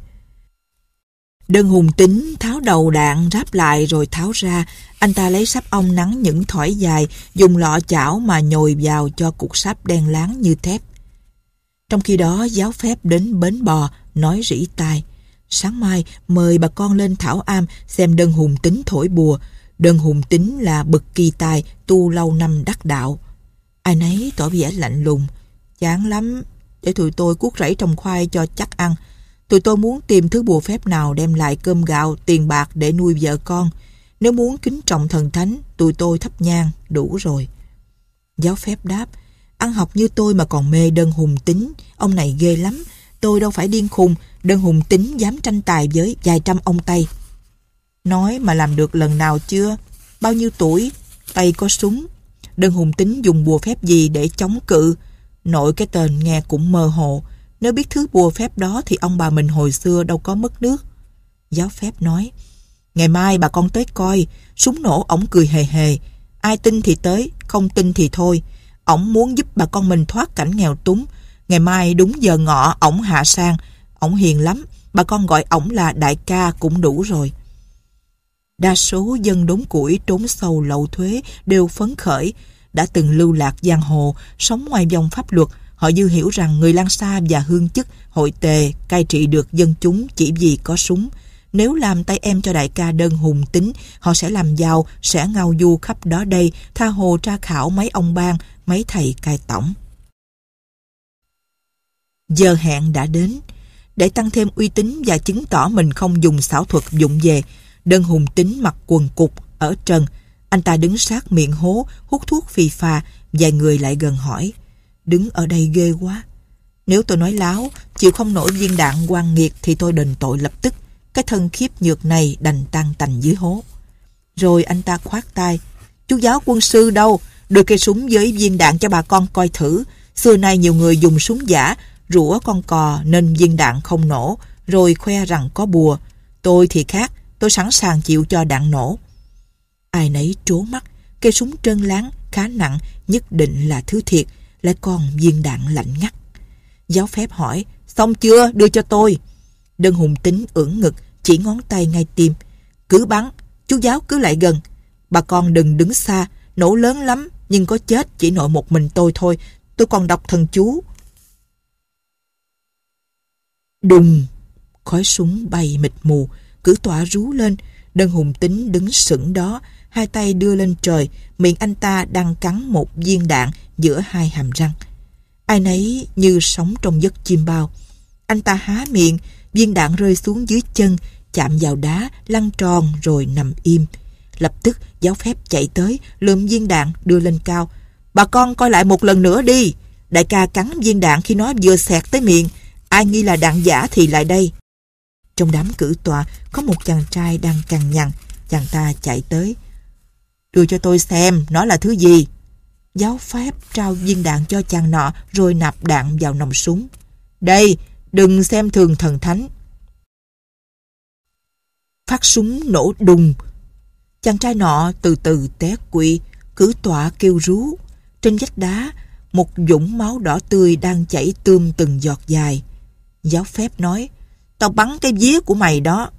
Đơn hùng tính tháo đầu đạn ráp lại rồi tháo ra, anh ta lấy sáp ong nắng những thỏi dài, dùng lọ chảo mà nhồi vào cho cục sáp đen láng như thép. Trong khi đó giáo phép đến bến bò, nói rỉ tai. Sáng mai mời bà con lên Thảo Am xem đơn hùng tính thổi bùa. Đơn hùng tính là bậc kỳ tài, tu lâu năm đắc đạo. Ai nấy tỏ vẻ lạnh lùng. Chán lắm, để tụi tôi cuốc rẫy trồng khoai cho chắc ăn. Tụi tôi muốn tìm thứ bùa phép nào đem lại cơm gạo, tiền bạc để nuôi vợ con. Nếu muốn kính trọng thần thánh, tụi tôi thắp nhang, đủ rồi. Giáo phép đáp, ăn học như tôi mà còn mê đơn hùng tính, ông này ghê lắm, tôi đâu phải điên khùng, đơn hùng tính dám tranh tài với vài trăm ông Tây. Nói mà làm được lần nào chưa? Bao nhiêu tuổi? Tây có súng. Đơn hùng tính dùng bùa phép gì để chống cự? Nội cái tên nghe cũng mơ hồ. Nếu biết thứ bùa phép đó thì ông bà mình hồi xưa đâu có mất nước. Giáo phép nói, ngày mai bà con tới coi, súng nổ ổng cười hề hề. Ai tin thì tới, không tin thì thôi. Ổng muốn giúp bà con mình thoát cảnh nghèo túng. Ngày mai đúng giờ ngọ ổng hạ sang, ổng hiền lắm. Bà con gọi ổng là đại ca cũng đủ rồi. Đa số dân đốn củi trốn sâu lậu thuế đều phấn khởi, đã từng lưu lạc giang hồ, sống ngoài vòng pháp luật, họ dư hiểu rằng người lang Sa và Hương Chức hội tề cai trị được dân chúng chỉ vì có súng. Nếu làm tay em cho đại ca đơn hùng tính, họ sẽ làm giàu, sẽ ngao du khắp đó đây, tha hồ tra khảo mấy ông bang, mấy thầy cai tổng. Giờ hẹn đã đến. Để tăng thêm uy tín và chứng tỏ mình không dùng xảo thuật dụng về, đơn hùng tính mặc quần cục ở trần, anh ta đứng sát miệng hố, hút thuốc phì phà, vài người lại gần hỏi. Đứng ở đây ghê quá. Nếu tôi nói láo, chịu không nổi viên đạn quan nghiệt thì tôi đền tội lập tức. Cái thân khiếp nhược này đành tan tành dưới hố. Rồi anh ta khoát tay. Chú giáo quân sư đâu? Đưa cây súng với viên đạn cho bà con coi thử. Xưa nay nhiều người dùng súng giả, rủa con cò nên viên đạn không nổ, rồi khoe rằng có bùa. Tôi thì khác, tôi sẵn sàng chịu cho đạn nổ. Ai nấy trố mắt, cây súng trơn láng, khá nặng, nhất định là thứ thiệt, lại còn viên đạn lạnh ngắt. Giáo phép hỏi, xong chưa, đưa cho tôi. Đơn hùng tính ưỡn ngực, chỉ ngón tay ngay tim. Cứ bắn, chú giáo cứ lại gần. Bà con đừng đứng xa, nổ lớn lắm, nhưng có chết chỉ nội một mình tôi thôi. Tôi còn đọc thần chú. Đùng! Khói súng bay mịt mù, cứ tỏa rú lên. Đơn hùng tính đứng sững đó, hai tay đưa lên trời, miệng anh ta đang cắn một viên đạn giữa hai hàm răng. Ai nấy như sống trong giấc chim bao. Anh ta há miệng, viên đạn rơi xuống dưới chân, chạm vào đá, lăn tròn rồi nằm im. Lập tức giáo phép chạy tới, lượm viên đạn đưa lên cao. Bà con coi lại một lần nữa đi. Đại ca cắn viên đạn khi nó vừa xẹt tới miệng. Ai nghi là đạn giả thì lại đây. Trong đám cử tòa có một chàng trai đang cằn nhằn. Chàng ta chạy tới, đưa cho tôi xem nó là thứ gì. Giáo Pháp trao viên đạn cho chàng nọ rồi nạp đạn vào nòng súng. Đây, đừng xem thường thần thánh. Phát súng nổ đùng. Chàng trai nọ từ từ té quỵ, cứ tỏa kêu rú. Trên vách đá, một dũng máu đỏ tươi đang chảy tươm từng giọt dài. Giáo Phép nói, tao bắn cái vía của mày đó.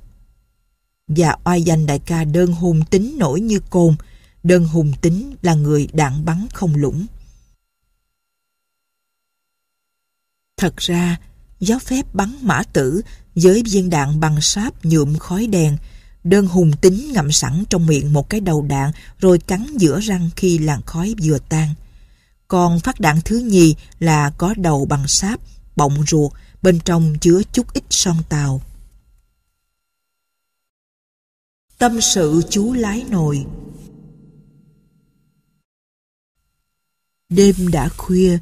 Và oai danh đại ca đơn hùng tính nổi như cồn Đơn hùng tính là người đạn bắn không lũng. Thật ra, giáo phép bắn mã tử với viên đạn bằng sáp nhuộm khói đèn. Đơn hùng tính ngậm sẵn trong miệng một cái đầu đạn rồi cắn giữa răng khi làn khói vừa tan. Còn phát đạn thứ nhì là có đầu bằng sáp, bọng ruột, bên trong chứa chút ít son tàu. Tâm sự chú lái nồi Đêm đã khuya,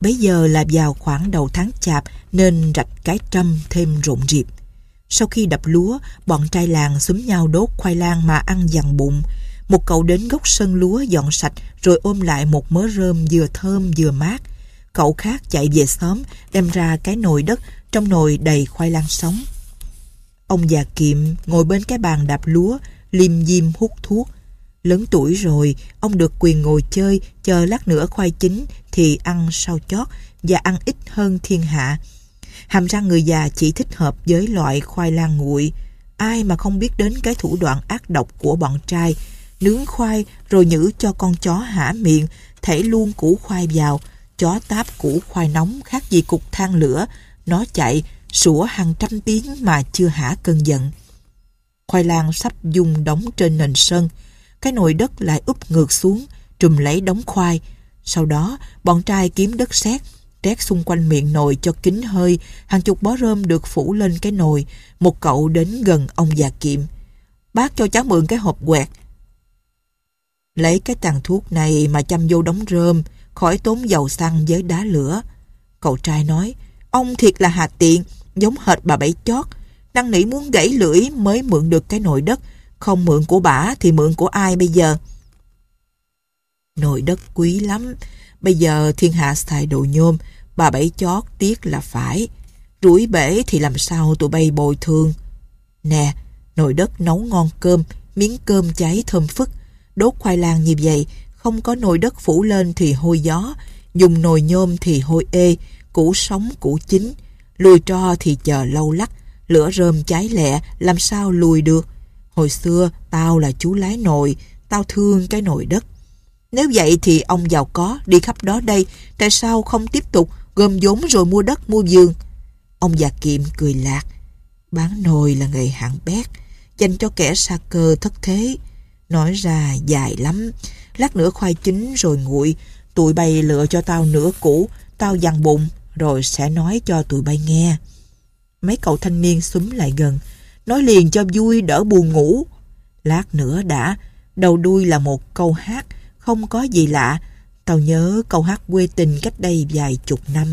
bấy giờ là vào khoảng đầu tháng chạp nên rạch cái trăm thêm rộn rịp. Sau khi đập lúa, bọn trai làng xúm nhau đốt khoai lang mà ăn dằn bụng. Một cậu đến gốc sân lúa dọn sạch rồi ôm lại một mớ rơm vừa thơm vừa mát. Cậu khác chạy về xóm, đem ra cái nồi đất, trong nồi đầy khoai lang sống. Ông già kiệm ngồi bên cái bàn đạp lúa, liêm diêm hút thuốc, Lớn tuổi rồi, ông được quyền ngồi chơi, chờ lát nữa khoai chín thì ăn sau chót và ăn ít hơn thiên hạ. Hàm răng người già chỉ thích hợp với loại khoai lang nguội. Ai mà không biết đến cái thủ đoạn ác độc của bọn trai, nướng khoai rồi nhử cho con chó hả miệng, thể luôn củ khoai vào, chó táp củ khoai nóng khác gì cục than lửa, nó chạy, sủa hàng trăm tiếng mà chưa hả cơn giận. Khoai lang sắp dung đóng trên nền sân, cái nồi đất lại úp ngược xuống, trùm lấy đống khoai. Sau đó, bọn trai kiếm đất sét trét xung quanh miệng nồi cho kín hơi, hàng chục bó rơm được phủ lên cái nồi, một cậu đến gần ông già kiệm. Bác cho cháu mượn cái hộp quẹt. Lấy cái tàn thuốc này mà chăm vô đống rơm, khỏi tốn dầu xăng với đá lửa. Cậu trai nói, ông thiệt là hà tiện, giống hệt bà bảy chót, năng nỉ muốn gãy lưỡi mới mượn được cái nồi đất, không mượn của bả thì mượn của ai bây giờ? Nội đất quý lắm. Bây giờ thiên hạ xài đồ nhôm, bà bảy chót tiếc là phải. Rủi bể thì làm sao tụi bay bồi thường. Nè, nồi đất nấu ngon cơm, miếng cơm cháy thơm phức. Đốt khoai lang như vậy, không có nồi đất phủ lên thì hôi gió, dùng nồi nhôm thì hôi ê, củ sống củ chín. Lùi tro thì chờ lâu lắc, lửa rơm cháy lẹ, làm sao lùi được. Hồi xưa tao là chú lái nồi, tao thương cái nồi đất. Nếu vậy thì ông giàu có đi khắp đó đây, tại sao không tiếp tục gom vốn rồi mua đất mua vườn? Ông già kiệm cười lạc, bán nồi là nghề hạng bét, dành cho kẻ xa cơ thất thế. Nói ra dài lắm, lát nữa khoai chín rồi nguội, tụi bay lựa cho tao nửa củ, tao dằn bụng, rồi sẽ nói cho tụi bay nghe. Mấy cậu thanh niên xúm lại gần, nói liền cho vui đỡ buồn ngủ. Lát nữa đã, đầu đuôi là một câu hát, không có gì lạ. Tao nhớ câu hát quê tình cách đây vài chục năm.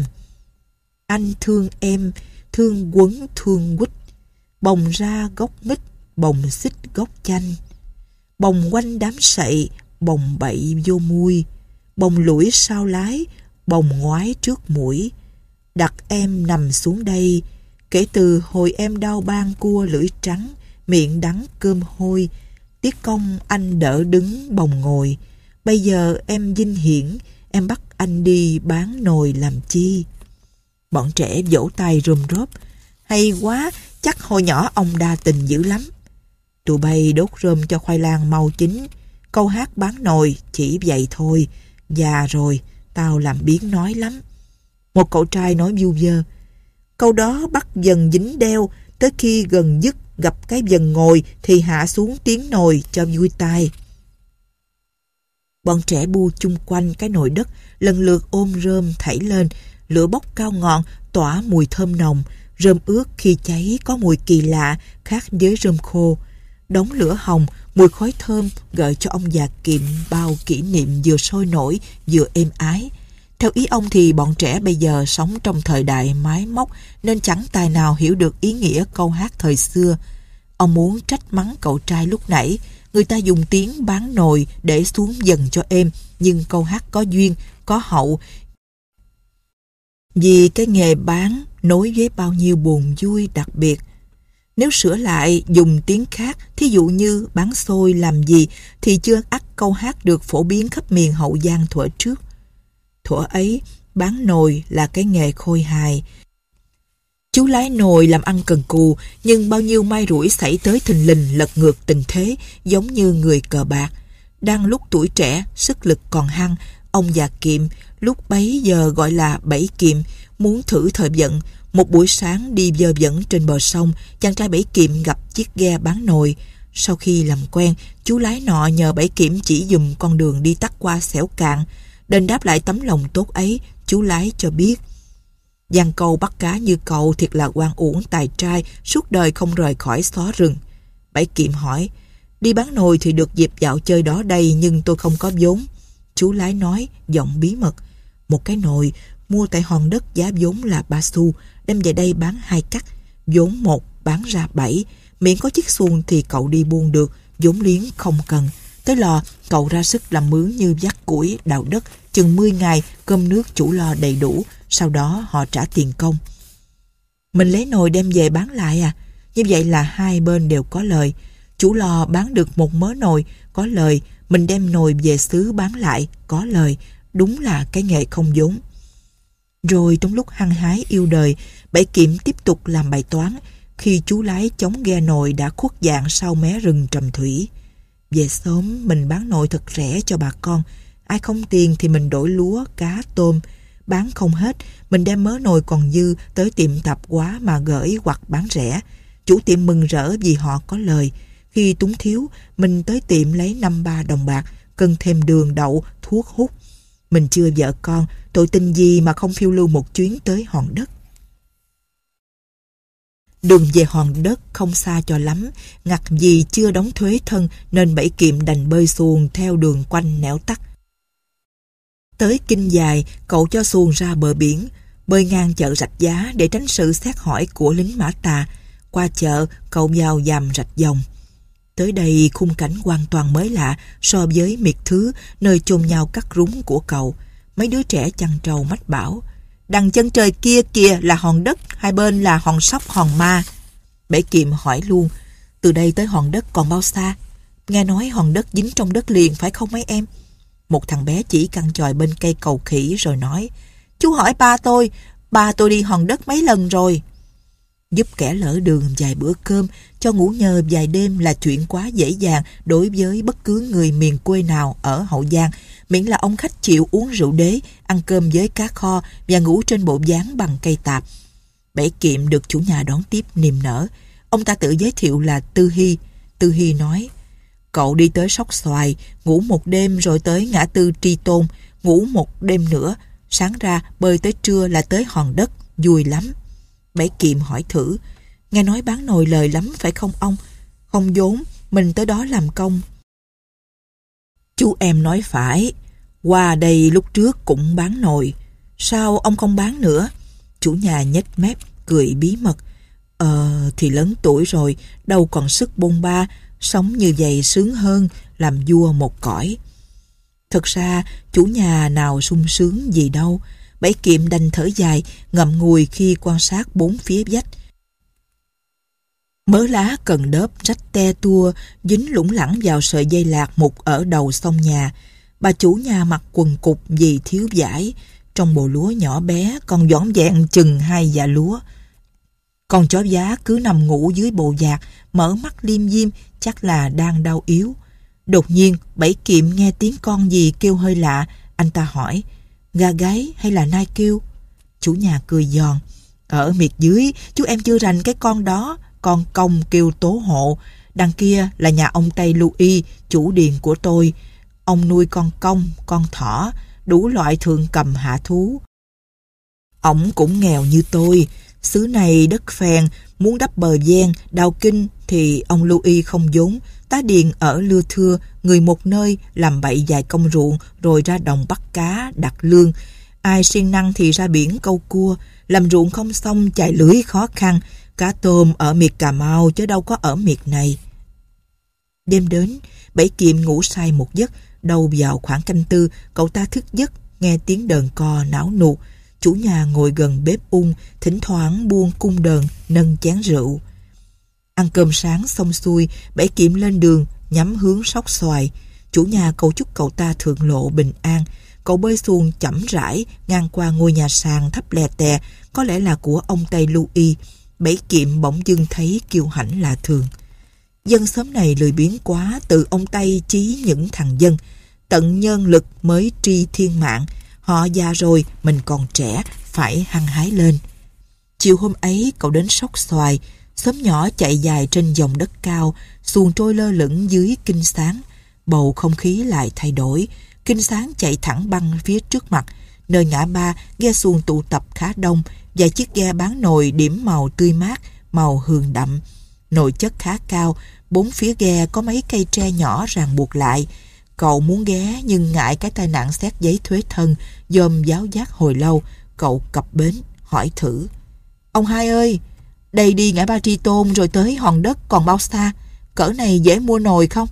Anh thương em, thương quấn thương quýt, bồng ra gốc mít, bồng xích gốc chanh. Bồng quanh đám sậy, bồng bậy vô mui, bồng lũi sau lái, bồng ngoái trước mũi. Đặt em nằm xuống đây, Kể từ hồi em đau ban cua lưỡi trắng, miệng đắng cơm hôi, tiết công anh đỡ đứng bồng ngồi. Bây giờ em dinh hiển, em bắt anh đi bán nồi làm chi. Bọn trẻ vỗ tay rùm rốp. Hay quá, chắc hồi nhỏ ông đa tình dữ lắm. Tụi bay đốt rơm cho khoai lang mau chín. Câu hát bán nồi chỉ vậy thôi. Già rồi, tao làm biến nói lắm. Một cậu trai nói vu vơ. Câu đó bắt dần dính đeo, tới khi gần nhất gặp cái dần ngồi thì hạ xuống tiếng nồi cho vui tai. Bọn trẻ bu chung quanh cái nồi đất, lần lượt ôm rơm thảy lên, lửa bốc cao ngọn, tỏa mùi thơm nồng, rơm ướt khi cháy có mùi kỳ lạ, khác với rơm khô. Đống lửa hồng, mùi khói thơm gợi cho ông già kiệm bao kỷ niệm vừa sôi nổi, vừa êm ái. Theo ý ông thì bọn trẻ bây giờ sống trong thời đại máy móc nên chẳng tài nào hiểu được ý nghĩa câu hát thời xưa. Ông muốn trách mắng cậu trai lúc nãy, người ta dùng tiếng bán nồi để xuống dần cho em nhưng câu hát có duyên, có hậu. Vì cái nghề bán nối với bao nhiêu buồn vui đặc biệt. Nếu sửa lại dùng tiếng khác, thí dụ như bán xôi làm gì, thì chưa ắt câu hát được phổ biến khắp miền Hậu Giang thuở trước thuở ấy bán nồi là cái nghề khôi hài. Chú lái nồi làm ăn cần cù, nhưng bao nhiêu may rủi xảy tới thình lình lật ngược tình thế, giống như người cờ bạc. Đang lúc tuổi trẻ, sức lực còn hăng, ông già kiệm, lúc bấy giờ gọi là bảy kiệm, muốn thử thời vận. Một buổi sáng đi dơ dẫn trên bờ sông, chàng trai bảy kiệm gặp chiếc ghe bán nồi. Sau khi làm quen, chú lái nọ nhờ bảy kiệm chỉ dùm con đường đi tắt qua xẻo cạn. Đền đáp lại tấm lòng tốt ấy, chú lái cho biết. Giang câu bắt cá như cậu thiệt là quan uổng tài trai, suốt đời không rời khỏi xó rừng. Bảy kiệm hỏi, đi bán nồi thì được dịp dạo chơi đó đây nhưng tôi không có vốn. Chú lái nói, giọng bí mật, một cái nồi mua tại hòn đất giá vốn là ba xu, đem về đây bán hai cắt, vốn một bán ra bảy, miễn có chiếc xuồng thì cậu đi buôn được, vốn liếng không cần. Tới lò, cậu ra sức làm mướn như dắt củi, đào đất, chừng 10 ngày, cơm nước chủ lò đầy đủ, sau đó họ trả tiền công. Mình lấy nồi đem về bán lại à? Như vậy là hai bên đều có lời. Chủ lò bán được một mớ nồi, có lời. Mình đem nồi về xứ bán lại, có lời. Đúng là cái nghề không vốn. Rồi trong lúc hăng hái yêu đời, bảy kiểm tiếp tục làm bài toán khi chú lái chống ghe nồi đã khuất dạng sau mé rừng trầm thủy. Về sớm mình bán nội thật rẻ cho bà con. Ai không tiền thì mình đổi lúa, cá, tôm. Bán không hết, mình đem mớ nồi còn dư tới tiệm tạp quá mà gửi hoặc bán rẻ. Chủ tiệm mừng rỡ vì họ có lời. Khi túng thiếu, mình tới tiệm lấy 5-3 đồng bạc, cần thêm đường đậu, thuốc hút. Mình chưa vợ con, tội tình gì mà không phiêu lưu một chuyến tới hòn đất. Đường về hòn đất không xa cho lắm, ngặt vì chưa đóng thuế thân nên bảy kiệm đành bơi xuồng theo đường quanh nẻo tắt. Tới kinh dài, cậu cho xuồng ra bờ biển, bơi ngang chợ rạch giá để tránh sự xét hỏi của lính mã tà. Qua chợ, cậu vào dàm rạch dòng. Tới đây khung cảnh hoàn toàn mới lạ so với miệt thứ nơi chôn nhau cắt rúng của cậu. Mấy đứa trẻ chăn trầu mách bảo, Đằng chân trời kia kia là hòn đất, hai bên là hòn sóc hòn ma. Bể kiệm hỏi luôn, từ đây tới hòn đất còn bao xa? Nghe nói hòn đất dính trong đất liền phải không mấy em? Một thằng bé chỉ căng chòi bên cây cầu khỉ rồi nói, chú hỏi ba tôi, ba tôi đi hòn đất mấy lần rồi. Giúp kẻ lỡ đường vài bữa cơm, cho ngủ nhờ vài đêm là chuyện quá dễ dàng đối với bất cứ người miền quê nào ở Hậu Giang, miễn là ông khách chịu uống rượu đế, ăn cơm với cá kho và ngủ trên bộ dáng bằng cây tạp. Bể kiệm được chủ nhà đón tiếp niềm nở. Ông ta tự giới thiệu là Tư Hy. Tư Hy nói, cậu đi tới Sóc Xoài, ngủ một đêm rồi tới ngã tư Tri Tôn, ngủ một đêm nữa, sáng ra bơi tới trưa là tới hòn đất, vui lắm. Bể kiệm hỏi thử, nghe nói bán nồi lời lắm phải không ông? Không vốn, mình tới đó làm công, Chú em nói phải, qua đây lúc trước cũng bán nồi. Sao ông không bán nữa? Chủ nhà nhếch mép, cười bí mật. Ờ, thì lớn tuổi rồi, đâu còn sức bôn ba, sống như vậy sướng hơn, làm vua một cõi. Thật ra, chủ nhà nào sung sướng gì đâu. Bảy kiệm đành thở dài, ngậm ngùi khi quan sát bốn phía vách. Mớ lá cần đớp rách te tua, dính lủng lẳng vào sợi dây lạc mục ở đầu sông nhà. Bà chủ nhà mặc quần cục vì thiếu giải. Trong bồ lúa nhỏ bé, con dõm dẹn chừng hai dạ lúa. Con chó giá cứ nằm ngủ dưới bộ giạc, mở mắt liêm diêm, chắc là đang đau yếu. Đột nhiên, bảy kiệm nghe tiếng con gì kêu hơi lạ. Anh ta hỏi, gà gáy hay là nai kêu? Chủ nhà cười giòn. Ở miệt dưới, chú em chưa rành cái con đó con công kêu tố hộ. Đằng kia là nhà ông Tây Louis, chủ điền của tôi. Ông nuôi con công, con thỏ, đủ loại thường cầm hạ thú. Ông cũng nghèo như tôi, xứ này đất phèn, muốn đắp bờ gian, đào kinh thì ông Louis không vốn. Tá điền ở lưa thưa, người một nơi làm bậy dài công ruộng rồi ra đồng bắt cá, đặt lương. Ai siêng năng thì ra biển câu cua, làm ruộng không xong chạy lưới khó khăn, Cá tôm ở miệt Cà Mau chứ đâu có ở miệt này. Đêm đến, Bảy Kim ngủ say một giấc, đầu vào khoảng canh tư, cậu ta thức giấc, nghe tiếng đờn co não nụ. Chủ nhà ngồi gần bếp ung, thỉnh thoảng buông cung đờn, nâng chén rượu. Ăn cơm sáng xong xuôi, Bảy Kim lên đường, nhắm hướng sóc xoài. Chủ nhà cầu chúc cậu ta thượng lộ bình an. Cậu bơi xuồng chậm rãi, ngang qua ngôi nhà sàn thấp lè tè, có lẽ là của ông Tây Louis Bảy kiệm bỗng dưng thấy kiêu hãnh lạ thường. Dân xóm này lười biến quá từ ông Tây chí những thằng dân. Tận nhân lực mới tri thiên mạng. Họ già rồi, mình còn trẻ, phải hăng hái lên. Chiều hôm ấy, cậu đến sóc xoài. Xóm nhỏ chạy dài trên dòng đất cao, xuồng trôi lơ lửng dưới kinh sáng. Bầu không khí lại thay đổi. Kinh sáng chạy thẳng băng phía trước mặt. Nơi ngã ba, ghe xuồng tụ tập khá đông, và chiếc ghe bán nồi điểm màu tươi mát, màu hương đậm. nội chất khá cao, bốn phía ghe có mấy cây tre nhỏ ràng buộc lại. Cậu muốn ghé nhưng ngại cái tai nạn xét giấy thuế thân, dòm giáo giác hồi lâu. Cậu cập bến, hỏi thử. Ông hai ơi, đây đi ngã ba Tri Tôn rồi tới hòn đất còn bao xa? Cỡ này dễ mua nồi không?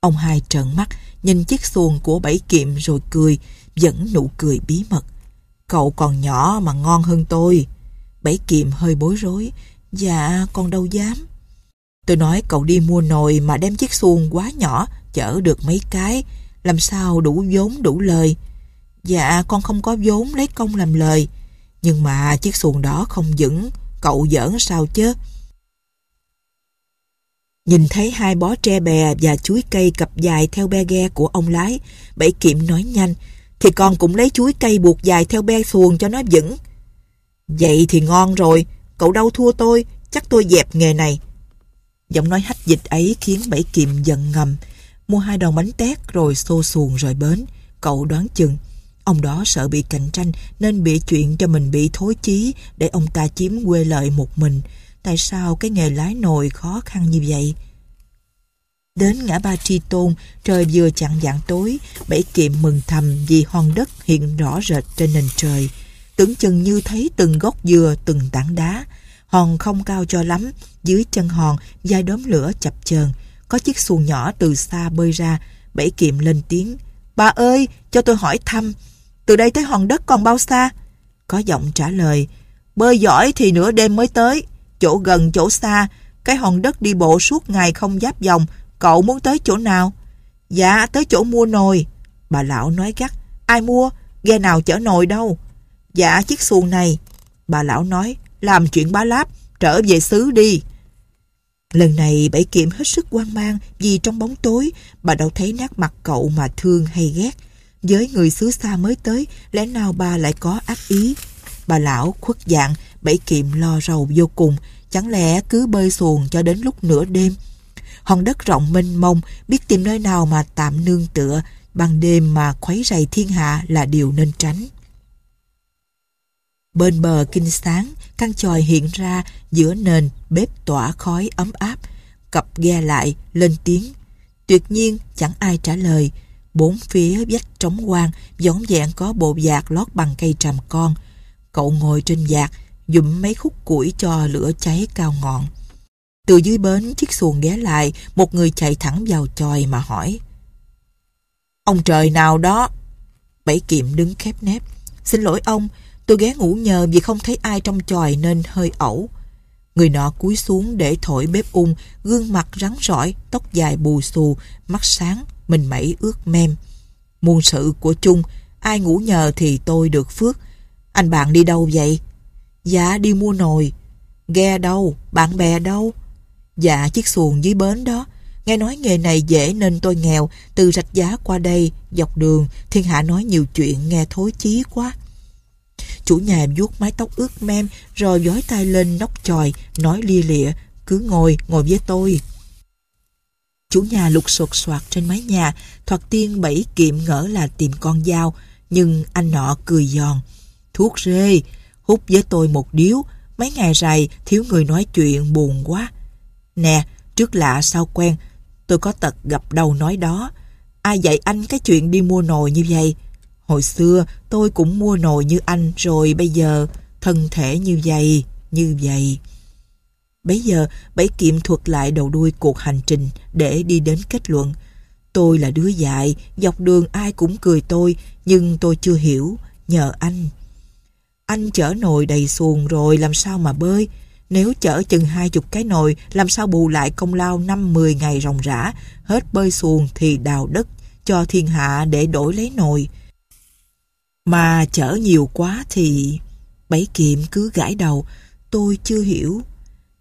Ông hai trợn mắt, nhìn chiếc xuồng của bảy kiệm rồi cười, vẫn nụ cười bí mật. Cậu còn nhỏ mà ngon hơn tôi. Bảy kiệm hơi bối rối. Dạ, con đâu dám. Tôi nói cậu đi mua nồi mà đem chiếc xuồng quá nhỏ, chở được mấy cái. Làm sao đủ vốn đủ lời. Dạ, con không có vốn lấy công làm lời. Nhưng mà chiếc xuồng đó không vững, cậu giỡn sao chứ? Nhìn thấy hai bó tre bè và chuối cây cặp dài theo be ghe của ông lái, bảy kiệm nói nhanh, thì con cũng lấy chuối cây buộc dài theo be xuồng cho nó vững. Vậy thì ngon rồi, cậu đâu thua tôi, chắc tôi dẹp nghề này. Giọng nói hách dịch ấy khiến Bảy kiềm giận ngầm. Mua hai đòn bánh tét rồi xô xuồng rồi bến. Cậu đoán chừng, ông đó sợ bị cạnh tranh nên bị chuyện cho mình bị thối chí để ông ta chiếm quê lợi một mình. Tại sao cái nghề lái nồi khó khăn như vậy? Đến ngã ba Tri Tôn, trời vừa chặn dạng tối, bảy kiệm mừng thầm vì hòn đất hiện rõ rệt trên nền trời. Tưởng chừng như thấy từng gốc dừa, từng tảng đá. Hòn không cao cho lắm, dưới chân hòn, dai đốm lửa chập chờn Có chiếc xuồng nhỏ từ xa bơi ra, bảy kiệm lên tiếng. Bà ơi, cho tôi hỏi thăm, từ đây tới hòn đất còn bao xa? Có giọng trả lời, bơi giỏi thì nửa đêm mới tới, chỗ gần chỗ xa, cái hòn đất đi bộ suốt ngày không giáp dòng Cậu muốn tới chỗ nào? Dạ, tới chỗ mua nồi. Bà lão nói gắt. Ai mua? Ghe nào chở nồi đâu? Dạ, chiếc xuồng này. Bà lão nói. Làm chuyện bá láp. Trở về xứ đi. Lần này bảy kiệm hết sức quan mang vì trong bóng tối bà đâu thấy nét mặt cậu mà thương hay ghét. Với người xứ xa mới tới, lẽ nào bà lại có ác ý? Bà lão khuất dạng, bảy kiệm lo rầu vô cùng, chẳng lẽ cứ bơi xuồng cho đến lúc nửa đêm hòn đất rộng mênh mông, biết tìm nơi nào mà tạm nương tựa, ban đêm mà khuấy rầy thiên hạ là điều nên tránh. Bên bờ kinh sáng, căn chòi hiện ra giữa nền bếp tỏa khói ấm áp, cặp ghe lại lên tiếng. Tuyệt nhiên chẳng ai trả lời, bốn phía vách trống quang giống dạng có bộ dạc lót bằng cây tràm con. Cậu ngồi trên dạc, dụm mấy khúc củi cho lửa cháy cao ngọn. Từ dưới bến, chiếc xuồng ghé lại, một người chạy thẳng vào tròi mà hỏi. Ông trời nào đó? Bảy kiệm đứng khép nép. Xin lỗi ông, tôi ghé ngủ nhờ vì không thấy ai trong tròi nên hơi ẩu. Người nọ cúi xuống để thổi bếp ung, gương mặt rắn rỏi, tóc dài bù xù, mắt sáng, mình mẩy ướt mem. Muôn sự của chung, ai ngủ nhờ thì tôi được phước. Anh bạn đi đâu vậy? Dạ đi mua nồi. Ghe đâu? Bạn bè đâu? Dạ chiếc xuồng dưới bến đó Nghe nói nghề này dễ nên tôi nghèo Từ rạch giá qua đây Dọc đường Thiên hạ nói nhiều chuyện nghe thối chí quá Chủ nhà vuốt mái tóc ướt mem Rồi giói tay lên nóc tròi Nói lia lịa Cứ ngồi ngồi với tôi Chủ nhà lục sột soạt trên mái nhà Thoạt tiên bảy kiệm ngỡ là tìm con dao Nhưng anh nọ cười giòn Thuốc rê Hút với tôi một điếu Mấy ngày rày thiếu người nói chuyện buồn quá Nè, trước lạ sao quen, tôi có tật gặp đầu nói đó. Ai dạy anh cái chuyện đi mua nồi như vậy? Hồi xưa tôi cũng mua nồi như anh rồi bây giờ thân thể như vậy, như vậy. Bây giờ bảy kiệm thuật lại đầu đuôi cuộc hành trình để đi đến kết luận. Tôi là đứa dại, dọc đường ai cũng cười tôi, nhưng tôi chưa hiểu, nhờ anh. Anh chở nồi đầy xuồng rồi làm sao mà bơi, nếu chở chừng hai chục cái nồi, làm sao bù lại công lao năm mười ngày ròng rã, hết bơi xuồng thì đào đất, cho thiên hạ để đổi lấy nồi. Mà chở nhiều quá thì... Bảy kiệm cứ gãi đầu, tôi chưa hiểu.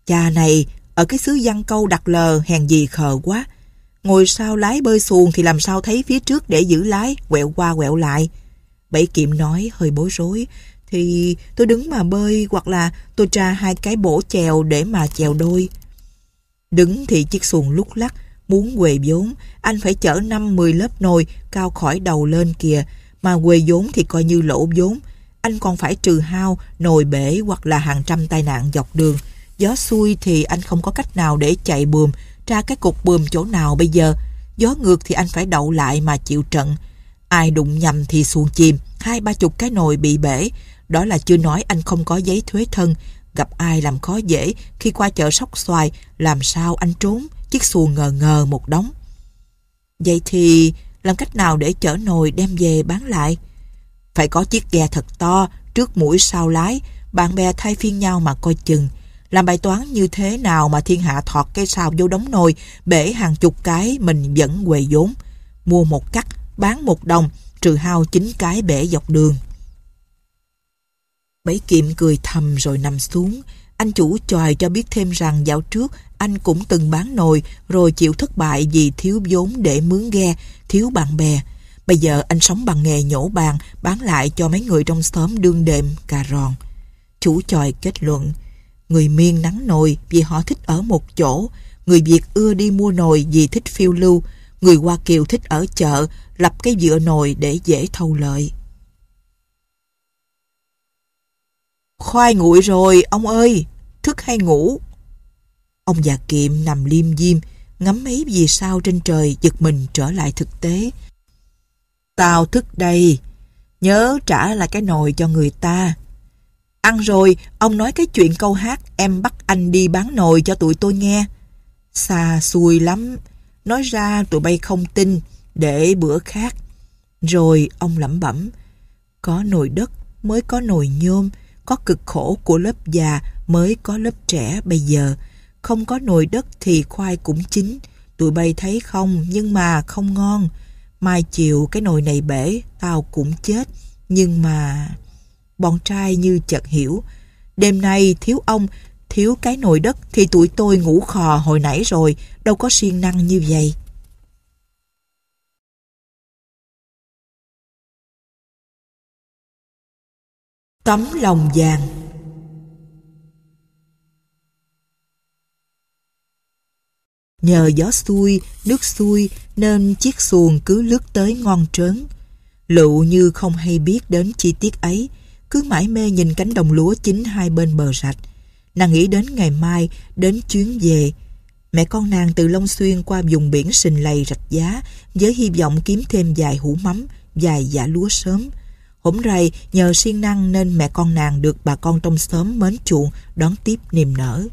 Cha này, ở cái xứ văn câu đặt lờ hèn gì khờ quá. Ngồi sau lái bơi xuồng thì làm sao thấy phía trước để giữ lái, quẹo qua quẹo lại. Bảy kiệm nói hơi bối rối, thì tôi đứng mà bơi hoặc là tôi tra hai cái bổ chèo để mà chèo đôi. Đứng thì chiếc xuồng lúc lắc, muốn quề vốn, anh phải chở 5-10 lớp nồi cao khỏi đầu lên kìa, mà quề vốn thì coi như lỗ vốn. Anh còn phải trừ hao, nồi bể hoặc là hàng trăm tai nạn dọc đường. Gió xuôi thì anh không có cách nào để chạy bùm, tra cái cục bùm chỗ nào bây giờ. Gió ngược thì anh phải đậu lại mà chịu trận. Ai đụng nhầm thì xuồng chìm, hai ba chục cái nồi bị bể, đó là chưa nói anh không có giấy thuế thân, gặp ai làm khó dễ, khi qua chợ sóc xoài, làm sao anh trốn, chiếc xuồng ngờ ngờ một đống. Vậy thì làm cách nào để chở nồi đem về bán lại? Phải có chiếc ghe thật to, trước mũi sau lái, bạn bè thay phiên nhau mà coi chừng. Làm bài toán như thế nào mà thiên hạ thọt cây sao vô đống nồi, bể hàng chục cái mình vẫn quầy vốn. Mua một cắt, bán một đồng, trừ hao chín cái bể dọc đường. Bảy kiệm cười thầm rồi nằm xuống. Anh chủ tròi cho biết thêm rằng dạo trước anh cũng từng bán nồi rồi chịu thất bại vì thiếu vốn để mướn ghe, thiếu bạn bè. Bây giờ anh sống bằng nghề nhổ bàn bán lại cho mấy người trong xóm đương đệm cà ròn. Chủ tròi kết luận Người miên nắng nồi vì họ thích ở một chỗ Người Việt ưa đi mua nồi vì thích phiêu lưu Người Hoa Kiều thích ở chợ lập cái dựa nồi để dễ thâu lợi Khoai nguội rồi, ông ơi, thức hay ngủ? Ông già kiệm nằm liêm diêm, ngắm mấy vì sao trên trời giật mình trở lại thực tế. Tao thức đây, nhớ trả lại cái nồi cho người ta. Ăn rồi, ông nói cái chuyện câu hát em bắt anh đi bán nồi cho tụi tôi nghe. Xa xui lắm, nói ra tụi bay không tin, để bữa khác. Rồi ông lẩm bẩm, có nồi đất mới có nồi nhôm, có cực khổ của lớp già mới có lớp trẻ bây giờ. Không có nồi đất thì khoai cũng chín, tụi bay thấy không nhưng mà không ngon. Mai chiều cái nồi này bể, tao cũng chết, nhưng mà... Bọn trai như chợt hiểu, đêm nay thiếu ông, thiếu cái nồi đất thì tụi tôi ngủ khò hồi nãy rồi, đâu có siêng năng như vậy. Tấm lòng vàng Nhờ gió xuôi, nước xuôi nên chiếc xuồng cứ lướt tới ngon trớn. Lụ như không hay biết đến chi tiết ấy, cứ mãi mê nhìn cánh đồng lúa chính hai bên bờ rạch. Nàng nghĩ đến ngày mai, đến chuyến về. Mẹ con nàng từ Long Xuyên qua vùng biển sình lầy rạch giá với hy vọng kiếm thêm vài hũ mắm, vài giả lúa sớm. Hổng rày nhờ siêng năng nên mẹ con nàng được bà con trong xóm mến chuộng đón tiếp niềm nở.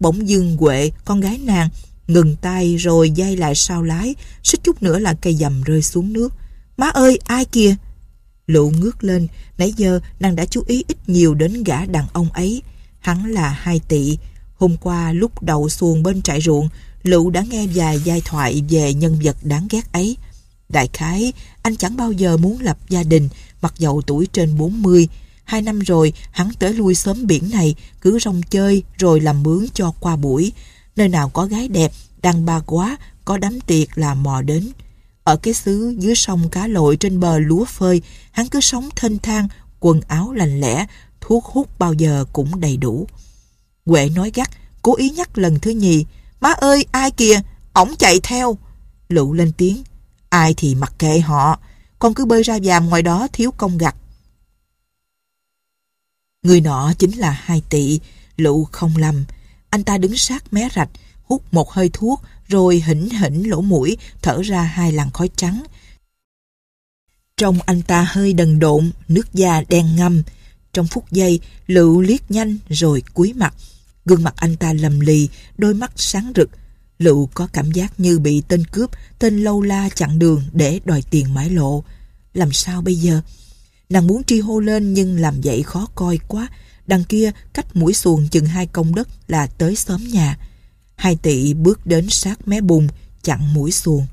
Bỗng dương Huệ, con gái nàng, ngừng tay rồi dây lại sau lái, suýt chút nữa là cây dầm rơi xuống nước. Má ơi, ai kìa? Lụ ngước lên, nãy giờ nàng đã chú ý ít nhiều đến gã đàn ông ấy. Hắn là hai tỷ Hôm qua lúc đầu xuồng bên trại ruộng, Lụ đã nghe vài giai thoại về nhân vật đáng ghét ấy. Đại khái, anh chẳng bao giờ muốn lập gia đình, mặc dầu tuổi trên 40. Hai năm rồi, hắn tới lui xóm biển này, cứ rong chơi rồi làm mướn cho qua buổi. Nơi nào có gái đẹp, đàn bà quá, có đám tiệc là mò đến. Ở cái xứ dưới sông cá lội trên bờ lúa phơi, hắn cứ sống thênh thang, quần áo lành lẽ, thuốc hút bao giờ cũng đầy đủ. Huệ nói gắt, cố ý nhắc lần thứ nhì, má ơi ai kìa, ổng chạy theo. Lụ lên tiếng, Ai thì mặc kệ họ, con cứ bơi ra vàm ngoài đó thiếu công gặt. Người nọ chính là hai tị, lụ không lầm. Anh ta đứng sát mé rạch, hút một hơi thuốc, rồi hỉnh hỉnh lỗ mũi, thở ra hai làn khói trắng. Trong anh ta hơi đần độn, nước da đen ngâm. Trong phút giây, lựu liếc nhanh rồi cúi mặt. Gương mặt anh ta lầm lì, đôi mắt sáng rực, Lựu có cảm giác như bị tên cướp, tên lâu la chặn đường để đòi tiền mãi lộ. Làm sao bây giờ? Nàng muốn tri hô lên nhưng làm vậy khó coi quá. Đằng kia cách mũi xuồng chừng hai công đất là tới xóm nhà. Hai tỷ bước đến sát mé bùn, chặn mũi xuồng.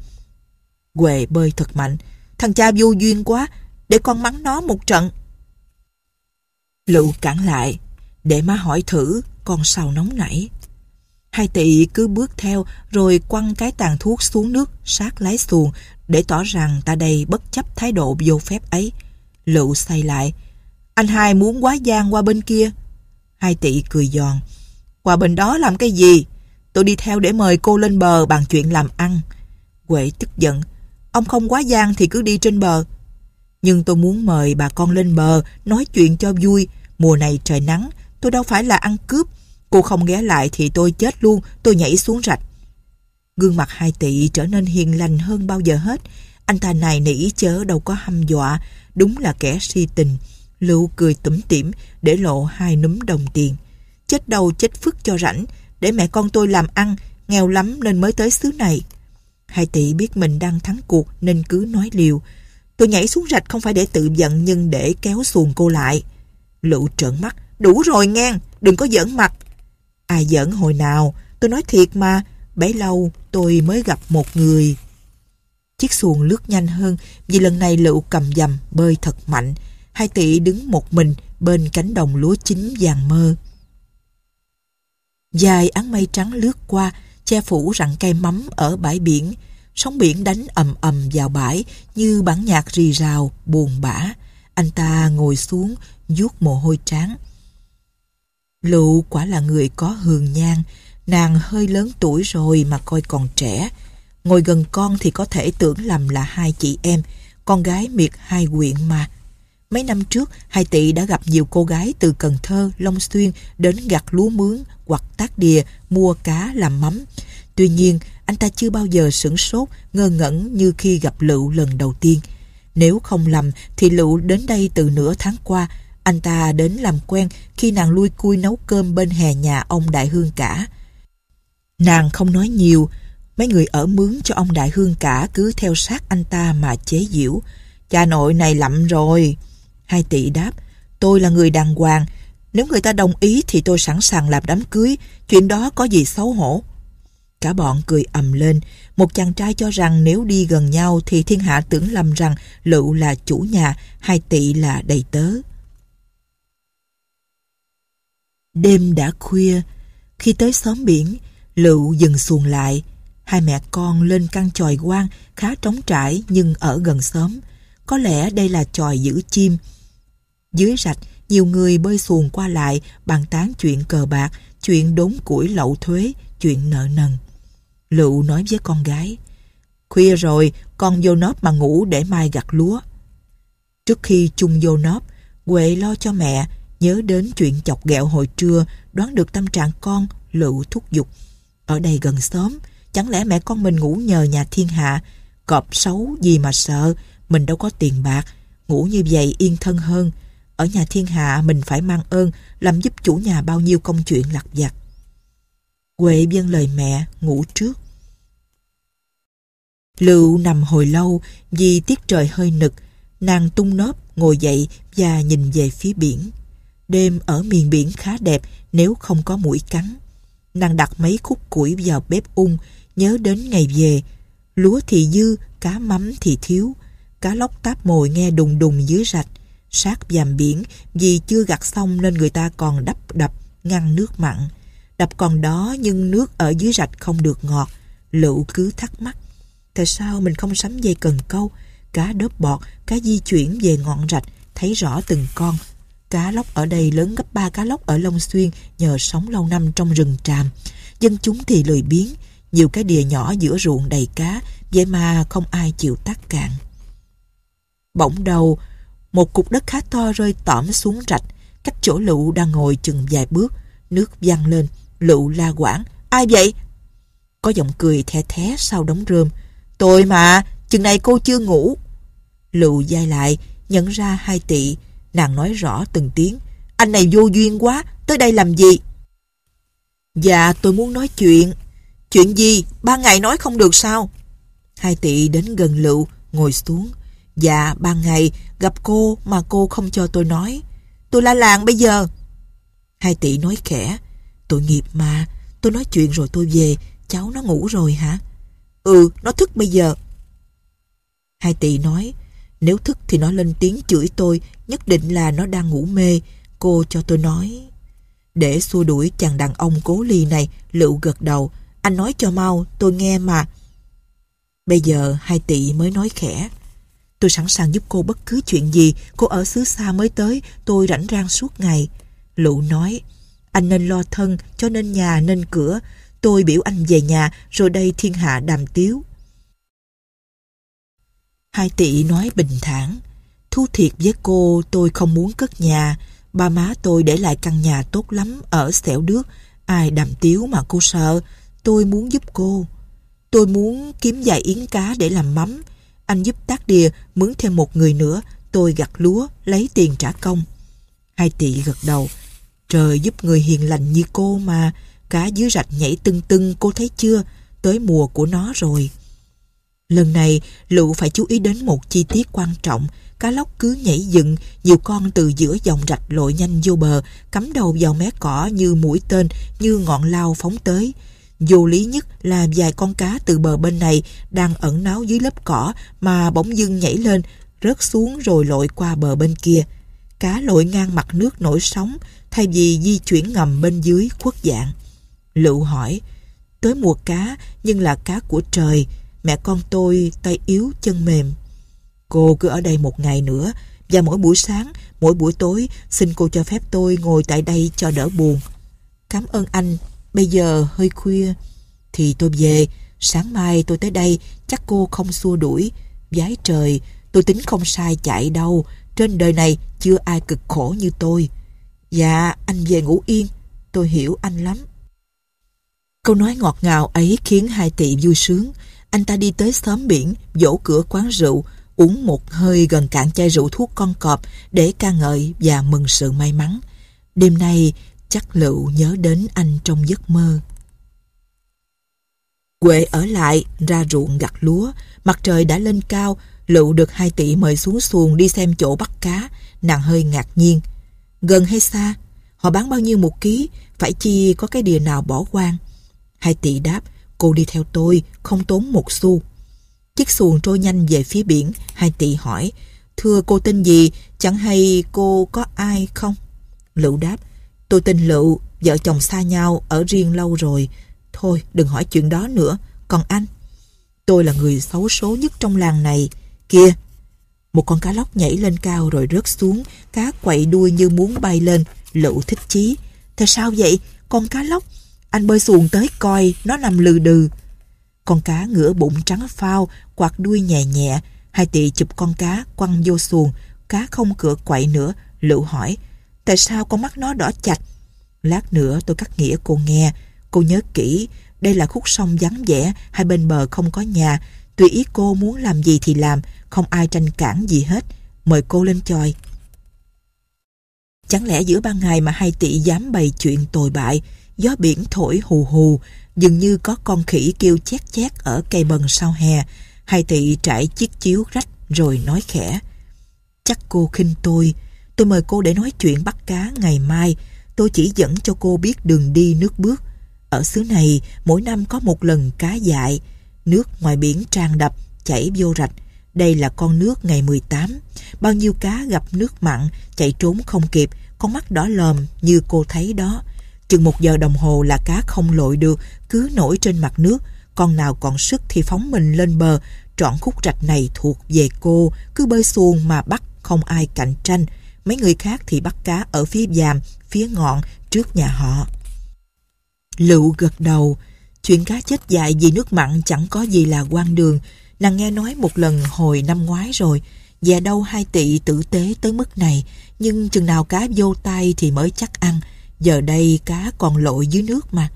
Huệ bơi thật mạnh. Thằng cha vô duyên quá, để con mắng nó một trận. Lựu cản lại, để má hỏi thử con sao nóng nảy. Hai tỵ cứ bước theo rồi quăng cái tàn thuốc xuống nước sát lái xuồng để tỏ rằng ta đây bất chấp thái độ vô phép ấy. Lựu say lại. Anh hai muốn quá gian qua bên kia. Hai tỵ cười giòn. Qua bên đó làm cái gì? Tôi đi theo để mời cô lên bờ bàn chuyện làm ăn. Huệ tức giận. Ông không quá gian thì cứ đi trên bờ. Nhưng tôi muốn mời bà con lên bờ nói chuyện cho vui. Mùa này trời nắng, tôi đâu phải là ăn cướp Cô không ghé lại thì tôi chết luôn, tôi nhảy xuống rạch. Gương mặt hai tỷ trở nên hiền lành hơn bao giờ hết. Anh ta này nỉ chớ đâu có hăm dọa, đúng là kẻ si tình. Lưu cười tủm tỉm để lộ hai núm đồng tiền. Chết đầu chết phức cho rảnh, để mẹ con tôi làm ăn, nghèo lắm nên mới tới xứ này. Hai tỷ biết mình đang thắng cuộc nên cứ nói liều. Tôi nhảy xuống rạch không phải để tự giận nhưng để kéo xuồng cô lại. Lựu trợn mắt. Đủ rồi ngang đừng có giỡn mặt. Ai giỡn hồi nào, tôi nói thiệt mà, bấy lâu tôi mới gặp một người. Chiếc xuồng lướt nhanh hơn vì lần này lựu cầm dầm bơi thật mạnh. Hai tỷ đứng một mình bên cánh đồng lúa chín vàng mơ. Dài áng mây trắng lướt qua, che phủ rặng cây mắm ở bãi biển. Sóng biển đánh ầm ầm vào bãi như bản nhạc rì rào, buồn bã. Anh ta ngồi xuống, vuốt mồ hôi tráng. Lụ quả là người có hường nhan, nàng hơi lớn tuổi rồi mà coi còn trẻ. Ngồi gần con thì có thể tưởng lầm là hai chị em, con gái miệt hai quyện mà. Mấy năm trước, hai tỷ đã gặp nhiều cô gái từ Cần Thơ, Long Xuyên đến gặt lúa mướn hoặc tác đìa, mua cá làm mắm. Tuy nhiên, anh ta chưa bao giờ sửng sốt, ngơ ngẩn như khi gặp Lựu lần đầu tiên. Nếu không lầm thì Lựu đến đây từ nửa tháng qua anh ta đến làm quen khi nàng lui cui nấu cơm bên hè nhà ông Đại Hương cả. Nàng không nói nhiều, mấy người ở mướn cho ông Đại Hương cả cứ theo sát anh ta mà chế giễu. Cha nội này lậm rồi. Hai tỷ đáp, tôi là người đàng hoàng, nếu người ta đồng ý thì tôi sẵn sàng làm đám cưới, chuyện đó có gì xấu hổ. Cả bọn cười ầm lên, một chàng trai cho rằng nếu đi gần nhau thì thiên hạ tưởng lầm rằng Lựu là chủ nhà, hai tỷ là đầy tớ. Đêm đã khuya, khi tới xóm biển, Lựu dừng xuồng lại. Hai mẹ con lên căn chòi quan khá trống trải nhưng ở gần xóm. Có lẽ đây là chòi giữ chim. Dưới rạch, nhiều người bơi xuồng qua lại bàn tán chuyện cờ bạc, chuyện đốn củi lậu thuế, chuyện nợ nần. Lựu nói với con gái, Khuya rồi, con vô nớp mà ngủ để mai gặt lúa. Trước khi chung vô nớp, Huệ lo cho mẹ, nhớ đến chuyện chọc ghẹo hồi trưa, đoán được tâm trạng con, lựu thúc giục. Ở đây gần xóm, chẳng lẽ mẹ con mình ngủ nhờ nhà thiên hạ, cọp xấu gì mà sợ, mình đâu có tiền bạc, ngủ như vậy yên thân hơn. Ở nhà thiên hạ mình phải mang ơn, làm giúp chủ nhà bao nhiêu công chuyện lặt vặt. Huệ dâng lời mẹ, ngủ trước. Lựu nằm hồi lâu vì tiết trời hơi nực, nàng tung nóp ngồi dậy và nhìn về phía biển. Đêm ở miền biển khá đẹp nếu không có mũi cắn. Nàng đặt mấy khúc củi vào bếp ung, nhớ đến ngày về. Lúa thì dư, cá mắm thì thiếu. Cá lóc táp mồi nghe đùng đùng dưới rạch. Sát dàm biển, vì chưa gặt xong nên người ta còn đắp đập, ngăn nước mặn. Đập còn đó nhưng nước ở dưới rạch không được ngọt. Lựu cứ thắc mắc. Tại sao mình không sắm dây cần câu? Cá đớp bọt, cá di chuyển về ngọn rạch, thấy rõ từng con Cá lóc ở đây lớn gấp ba cá lóc ở Long Xuyên nhờ sống lâu năm trong rừng tràm. Dân chúng thì lười biếng, nhiều cái đìa nhỏ giữa ruộng đầy cá, vậy mà không ai chịu tắt cạn. Bỗng đầu, một cục đất khá to rơi tõm xuống rạch, cách chỗ lụ đang ngồi chừng vài bước, nước văng lên, lụ la quảng. Ai vậy? Có giọng cười the thé sau đống rơm. Tôi mà, chừng này cô chưa ngủ. Lụ dai lại, nhận ra hai tỵ Nàng nói rõ từng tiếng. Anh này vô duyên quá, tới đây làm gì? Dạ, tôi muốn nói chuyện. Chuyện gì? Ba ngày nói không được sao? Hai tỷ đến gần Lựu, ngồi xuống. Dạ, ban ngày gặp cô mà cô không cho tôi nói. Tôi la làng bây giờ. Hai tỷ nói khẽ. Tội nghiệp mà, tôi nói chuyện rồi tôi về, cháu nó ngủ rồi hả? Ừ, nó thức bây giờ. Hai tỷ nói, nếu thức thì nó lên tiếng chửi tôi, nhất định là nó đang ngủ mê. Cô cho tôi nói. Để xua đuổi chàng đàn ông cố ly này, Lựu gật đầu. Anh nói cho mau, tôi nghe mà. Bây giờ hai tỷ mới nói khẽ. Tôi sẵn sàng giúp cô bất cứ chuyện gì. Cô ở xứ xa mới tới, tôi rảnh rang suốt ngày. Lựu nói, anh nên lo thân, cho nên nhà, nên cửa. Tôi biểu anh về nhà, rồi đây thiên hạ đàm tiếu. Hai tỷ nói bình thản. Thú thiệt với cô tôi không muốn cất nhà. Ba má tôi để lại căn nhà tốt lắm ở xẻo đước. Ai đàm tiếu mà cô sợ. Tôi muốn giúp cô. Tôi muốn kiếm vài yến cá để làm mắm. Anh giúp tác đìa mướn thêm một người nữa. Tôi gặt lúa, lấy tiền trả công. Hai tỷ gật đầu. Trời giúp người hiền lành như cô mà. Cá dưới rạch nhảy tưng tưng cô thấy chưa? Tới mùa của nó rồi. Lần này, Lụ phải chú ý đến một chi tiết quan trọng. Cá lóc cứ nhảy dựng, nhiều con từ giữa dòng rạch lội nhanh vô bờ, cắm đầu vào mé cỏ như mũi tên, như ngọn lao phóng tới. Vô lý nhất là vài con cá từ bờ bên này đang ẩn náu dưới lớp cỏ mà bỗng dưng nhảy lên, rớt xuống rồi lội qua bờ bên kia. Cá lội ngang mặt nước nổi sóng, thay vì di chuyển ngầm bên dưới khuất dạng. lụ hỏi, tới mùa cá nhưng là cá của trời, mẹ con tôi tay yếu chân mềm. Cô cứ ở đây một ngày nữa và mỗi buổi sáng, mỗi buổi tối xin cô cho phép tôi ngồi tại đây cho đỡ buồn. Cảm ơn anh, bây giờ hơi khuya. Thì tôi về, sáng mai tôi tới đây chắc cô không xua đuổi. Giái trời, tôi tính không sai chạy đâu, trên đời này chưa ai cực khổ như tôi. Dạ, anh về ngủ yên, tôi hiểu anh lắm. Câu nói ngọt ngào ấy khiến hai tỷ vui sướng, anh ta đi tới xóm biển, dỗ cửa quán rượu, uống một hơi gần cạn chai rượu thuốc con cọp để ca ngợi và mừng sự may mắn. Đêm nay, chắc Lựu nhớ đến anh trong giấc mơ. Quệ ở lại, ra ruộng gặt lúa, mặt trời đã lên cao, Lựu được hai tỷ mời xuống xuồng đi xem chỗ bắt cá, nàng hơi ngạc nhiên. Gần hay xa? Họ bán bao nhiêu một ký? Phải chi có cái đìa nào bỏ quang? Hai tỷ đáp, Cô đi theo tôi, không tốn một xu. Chiếc xuồng trôi nhanh về phía biển, hai tỷ hỏi, Thưa cô tên gì, chẳng hay cô có ai không? Lựu đáp, tôi tên Lựu, vợ chồng xa nhau, ở riêng lâu rồi. Thôi, đừng hỏi chuyện đó nữa, còn anh? Tôi là người xấu số nhất trong làng này. Kìa! Một con cá lóc nhảy lên cao rồi rớt xuống, cá quậy đuôi như muốn bay lên. Lựu thích chí. Thế sao vậy? Con cá lóc, anh bơi xuồng tới coi, nó nằm lừ đừ. Con cá ngửa bụng trắng phao, quạt đuôi nhẹ nhẹ. Hai tị chụp con cá, quăng vô xuồng. Cá không cửa quậy nữa, Lựu hỏi. Tại sao con mắt nó đỏ chạch? Lát nữa tôi cắt nghĩa cô nghe. Cô nhớ kỹ, đây là khúc sông vắng vẻ, hai bên bờ không có nhà. Tùy ý cô muốn làm gì thì làm, không ai tranh cản gì hết. Mời cô lên chòi. Chẳng lẽ giữa ban ngày mà hai tỷ dám bày chuyện tồi bại, gió biển thổi hù hù, dường như có con khỉ kêu chét chét ở cây bần sau hè. Hai tị trải chiếc chiếu rách rồi nói khẽ. Chắc cô khinh tôi, tôi mời cô để nói chuyện bắt cá ngày mai. Tôi chỉ dẫn cho cô biết đường đi nước bước. Ở xứ này, mỗi năm có một lần cá dại. Nước ngoài biển tràn đập, chảy vô rạch. Đây là con nước ngày 18. Bao nhiêu cá gặp nước mặn, chạy trốn không kịp, con mắt đỏ lòm như cô thấy đó. Chừng một giờ đồng hồ là cá không lội được, cứ nổi trên mặt nước. Con nào còn sức thì phóng mình lên bờ. Trọn khúc rạch này thuộc về cô, cứ bơi xuồng mà bắt, không ai cạnh tranh. Mấy người khác thì bắt cá ở phía dàm, phía ngọn, trước nhà họ. Lựu gật đầu. Chuyện cá chết dại vì nước mặn chẳng có gì là quan đường. Nàng nghe nói một lần hồi năm ngoái rồi. già đâu hai tị tử tế tới mức này, nhưng chừng nào cá vô tay thì mới chắc ăn giờ đây cá còn lội dưới nước mà.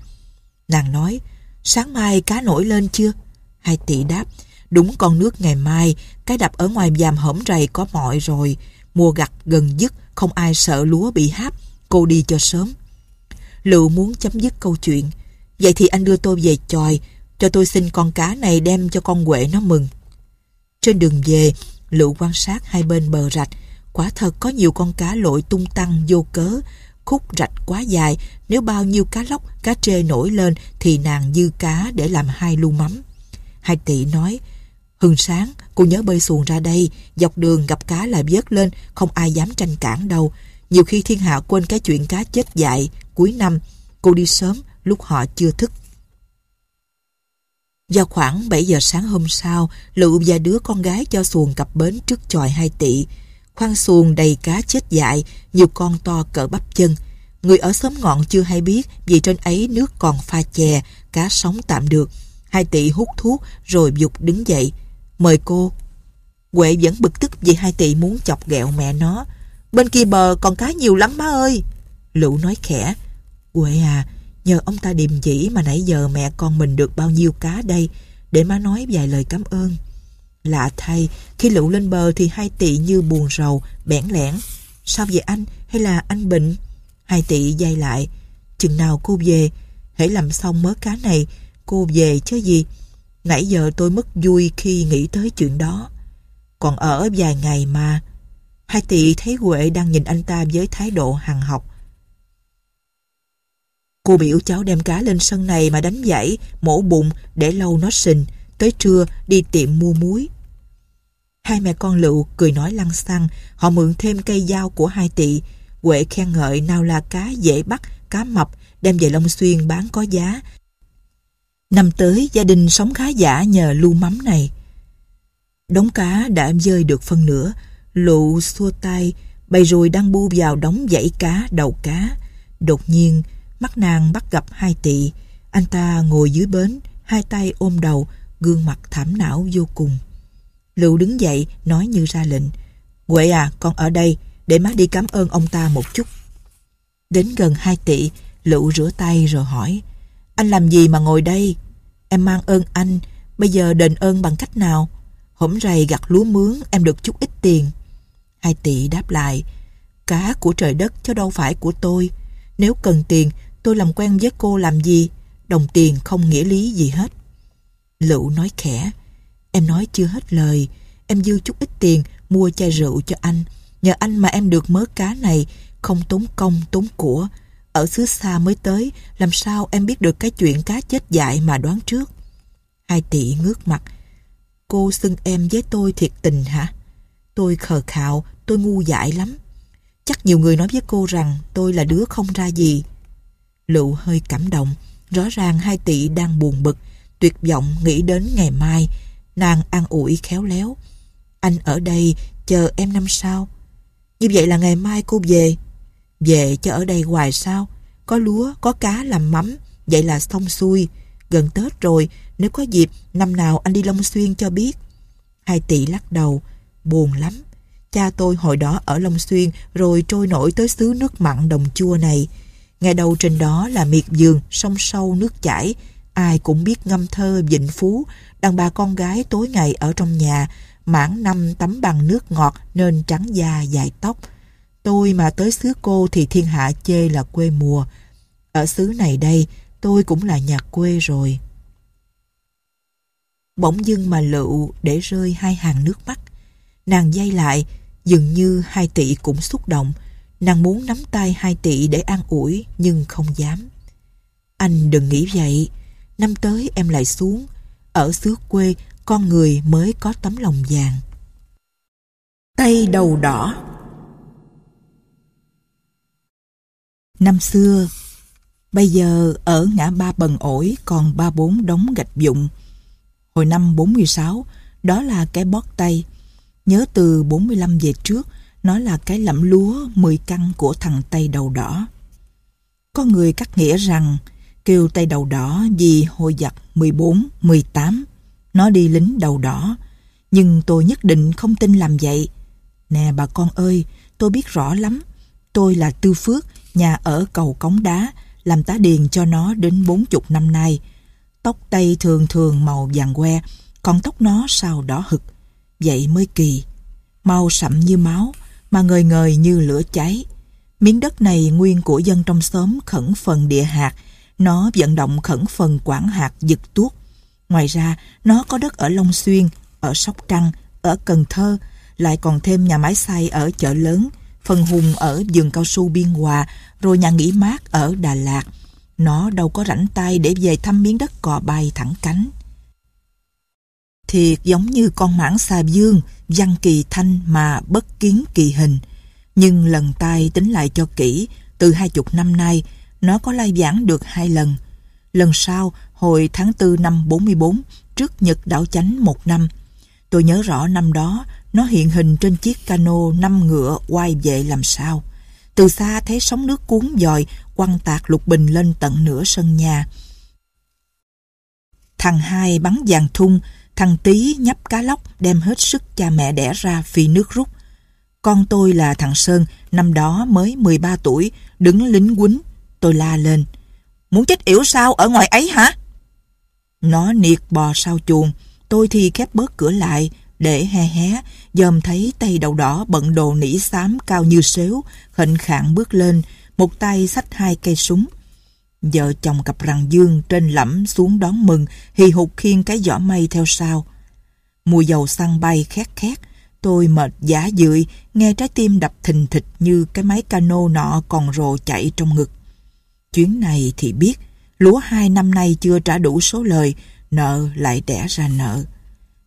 Nàng nói, sáng mai cá nổi lên chưa? Hai tỷ đáp, đúng con nước ngày mai, cái đập ở ngoài giàm hõm rầy có mọi rồi. Mùa gặt gần dứt, không ai sợ lúa bị háp, cô đi cho sớm. Lựu muốn chấm dứt câu chuyện. Vậy thì anh đưa tôi về tròi, cho tôi xin con cá này đem cho con quệ nó mừng. Trên đường về, Lựu quan sát hai bên bờ rạch, quả thật có nhiều con cá lội tung tăng vô cớ, khúc rạch quá dài, nếu bao nhiêu cá lóc, cá trê nổi lên thì nàng dư cá để làm hai lu mắm. Hai tỷ nói, hừng sáng, cô nhớ bơi xuồng ra đây, dọc đường gặp cá là vớt lên, không ai dám tranh cản đâu. Nhiều khi thiên hạ quên cái chuyện cá chết dại, cuối năm, cô đi sớm lúc họ chưa thức. Vào khoảng 7 giờ sáng hôm sau, Lựu và đứa con gái cho xuồng cặp bến trước chòi hai tỷ khoang xuồng đầy cá chết dại, nhiều con to cỡ bắp chân. Người ở xóm ngọn chưa hay biết vì trên ấy nước còn pha chè, cá sống tạm được. Hai tỷ hút thuốc rồi dục đứng dậy. Mời cô. Huệ vẫn bực tức vì hai tỷ muốn chọc ghẹo mẹ nó. Bên kia bờ còn cá nhiều lắm má ơi. Lũ nói khẽ. Huệ à, nhờ ông ta điềm chỉ mà nãy giờ mẹ con mình được bao nhiêu cá đây. Để má nói vài lời cảm ơn. Lạ thay, khi lũ lên bờ thì hai tị như buồn rầu, bẽn lẽn. Sao vậy anh? Hay là anh bệnh? Hai tị dây lại. Chừng nào cô về? Hãy làm xong mớ cá này, cô về chứ gì? Nãy giờ tôi mất vui khi nghĩ tới chuyện đó. Còn ở vài ngày mà. Hai tị thấy Huệ đang nhìn anh ta với thái độ hằng học. Cô biểu cháu đem cá lên sân này mà đánh giảy, mổ bụng để lâu nó sình. Tới trưa đi tiệm mua muối. Hai mẹ con Lựu cười nói lăng xăng, họ mượn thêm cây dao của hai tỷ, Huệ khen ngợi nào là cá dễ bắt, cá mập, đem về Long Xuyên bán có giá. Năm tới, gia đình sống khá giả nhờ lu mắm này. Đống cá đã rơi được phân nửa, Lựu xua tay, bày rồi đang bu vào đóng dãy cá đầu cá. Đột nhiên, mắt nàng bắt gặp hai tỷ, Anh ta ngồi dưới bến, hai tay ôm đầu, gương mặt thảm não vô cùng. Lưu đứng dậy, nói như ra lệnh. Huệ à, con ở đây, để má đi cảm ơn ông ta một chút. Đến gần 2 tỷ, Lựu rửa tay rồi hỏi. Anh làm gì mà ngồi đây? Em mang ơn anh, bây giờ đền ơn bằng cách nào? Hổm rầy gặt lúa mướn, em được chút ít tiền. Hai tỷ đáp lại. Cá của trời đất chứ đâu phải của tôi. Nếu cần tiền, tôi làm quen với cô làm gì? Đồng tiền không nghĩa lý gì hết. Lựu nói khẽ. Em nói chưa hết lời. Em dư chút ít tiền mua chai rượu cho anh. Nhờ anh mà em được mớ cá này, không tốn công, tốn của. Ở xứ xa mới tới, làm sao em biết được cái chuyện cá chết dại mà đoán trước. Hai tỷ ngước mặt. Cô xưng em với tôi thiệt tình hả? Tôi khờ khạo, tôi ngu dại lắm. Chắc nhiều người nói với cô rằng tôi là đứa không ra gì. Lựu hơi cảm động, rõ ràng hai tỷ đang buồn bực, tuyệt vọng nghĩ đến ngày mai, nàng an ủi khéo léo anh ở đây chờ em năm sau như vậy là ngày mai cô về về cho ở đây hoài sao có lúa có cá làm mắm vậy là xong xuôi gần Tết rồi nếu có dịp năm nào anh đi Long Xuyên cho biết hai tỷ lắc đầu buồn lắm cha tôi hồi đó ở Long Xuyên rồi trôi nổi tới xứ nước mặn đồng chua này ngày đầu trên đó là miệt vườn sông sâu nước chảy Ai cũng biết ngâm thơ Vịnh Phú, đàn bà con gái tối ngày ở trong nhà, mãn năm tắm bằng nước ngọt nên trắng da dài tóc. Tôi mà tới xứ cô thì thiên hạ chê là quê mùa. Ở xứ này đây, tôi cũng là nhà quê rồi. Bỗng dưng mà lựu để rơi hai hàng nước mắt. Nàng dây lại, dường như hai tỷ cũng xúc động. Nàng muốn nắm tay hai tỷ để an ủi nhưng không dám. Anh đừng nghĩ vậy, năm tới em lại xuống ở xứ quê con người mới có tấm lòng vàng tay đầu đỏ năm xưa bây giờ ở ngã ba bần ổi còn ba bốn đống gạch dụng hồi năm bốn mươi sáu đó là cái bót tay nhớ từ bốn mươi lăm về trước nó là cái lẫm lúa mười căn của thằng tay đầu đỏ có người cắt nghĩa rằng kêu tay đầu đỏ vì hồi giặc 14, 18. Nó đi lính đầu đỏ. Nhưng tôi nhất định không tin làm vậy. Nè bà con ơi, tôi biết rõ lắm. Tôi là Tư Phước, nhà ở cầu Cống Đá, làm tá điền cho nó đến 40 năm nay. Tóc tay thường thường màu vàng que, còn tóc nó sao đỏ hực. Vậy mới kỳ. Màu sậm như máu, mà ngời ngời như lửa cháy. Miếng đất này nguyên của dân trong xóm khẩn phần địa hạt, nó vận động khẩn phần quản hạt giật tuốt. Ngoài ra, nó có đất ở Long Xuyên, ở Sóc Trăng, ở Cần Thơ, lại còn thêm nhà máy xay ở chợ lớn, phần hùng ở vườn cao su Biên Hòa, rồi nhà nghỉ mát ở Đà Lạt. Nó đâu có rảnh tay để về thăm miếng đất cò bay thẳng cánh. Thiệt giống như con mãng xà dương, văn kỳ thanh mà bất kiến kỳ hình. Nhưng lần tay tính lại cho kỹ, từ hai chục năm nay, nó có lai giảng được hai lần. Lần sau, hồi tháng 4 năm 44, trước Nhật đảo chánh một năm. Tôi nhớ rõ năm đó, nó hiện hình trên chiếc cano năm ngựa quay về làm sao. Từ xa thấy sóng nước cuốn dòi, quăng tạc lục bình lên tận nửa sân nhà. Thằng hai bắn vàng thung, thằng tí nhấp cá lóc đem hết sức cha mẹ đẻ ra phi nước rút. Con tôi là thằng Sơn, năm đó mới 13 tuổi, đứng lính quýnh, Tôi la lên. Muốn chết yểu sao ở ngoài ấy hả? Nó niệt bò sau chuồng. Tôi thì khép bớt cửa lại để he hé. Dòm thấy tay đầu đỏ bận đồ nỉ xám cao như xéo. Khệnh khạng bước lên. Một tay xách hai cây súng. Vợ chồng cặp răng dương trên lẫm xuống đón mừng. Hì hụt khiên cái giỏ mây theo sau. Mùi dầu xăng bay khét khét. Tôi mệt giả dưỡi nghe trái tim đập thình thịch như cái máy cano nọ còn rồ chạy trong ngực. Chuyến này thì biết, lúa hai năm nay chưa trả đủ số lời, nợ lại đẻ ra nợ.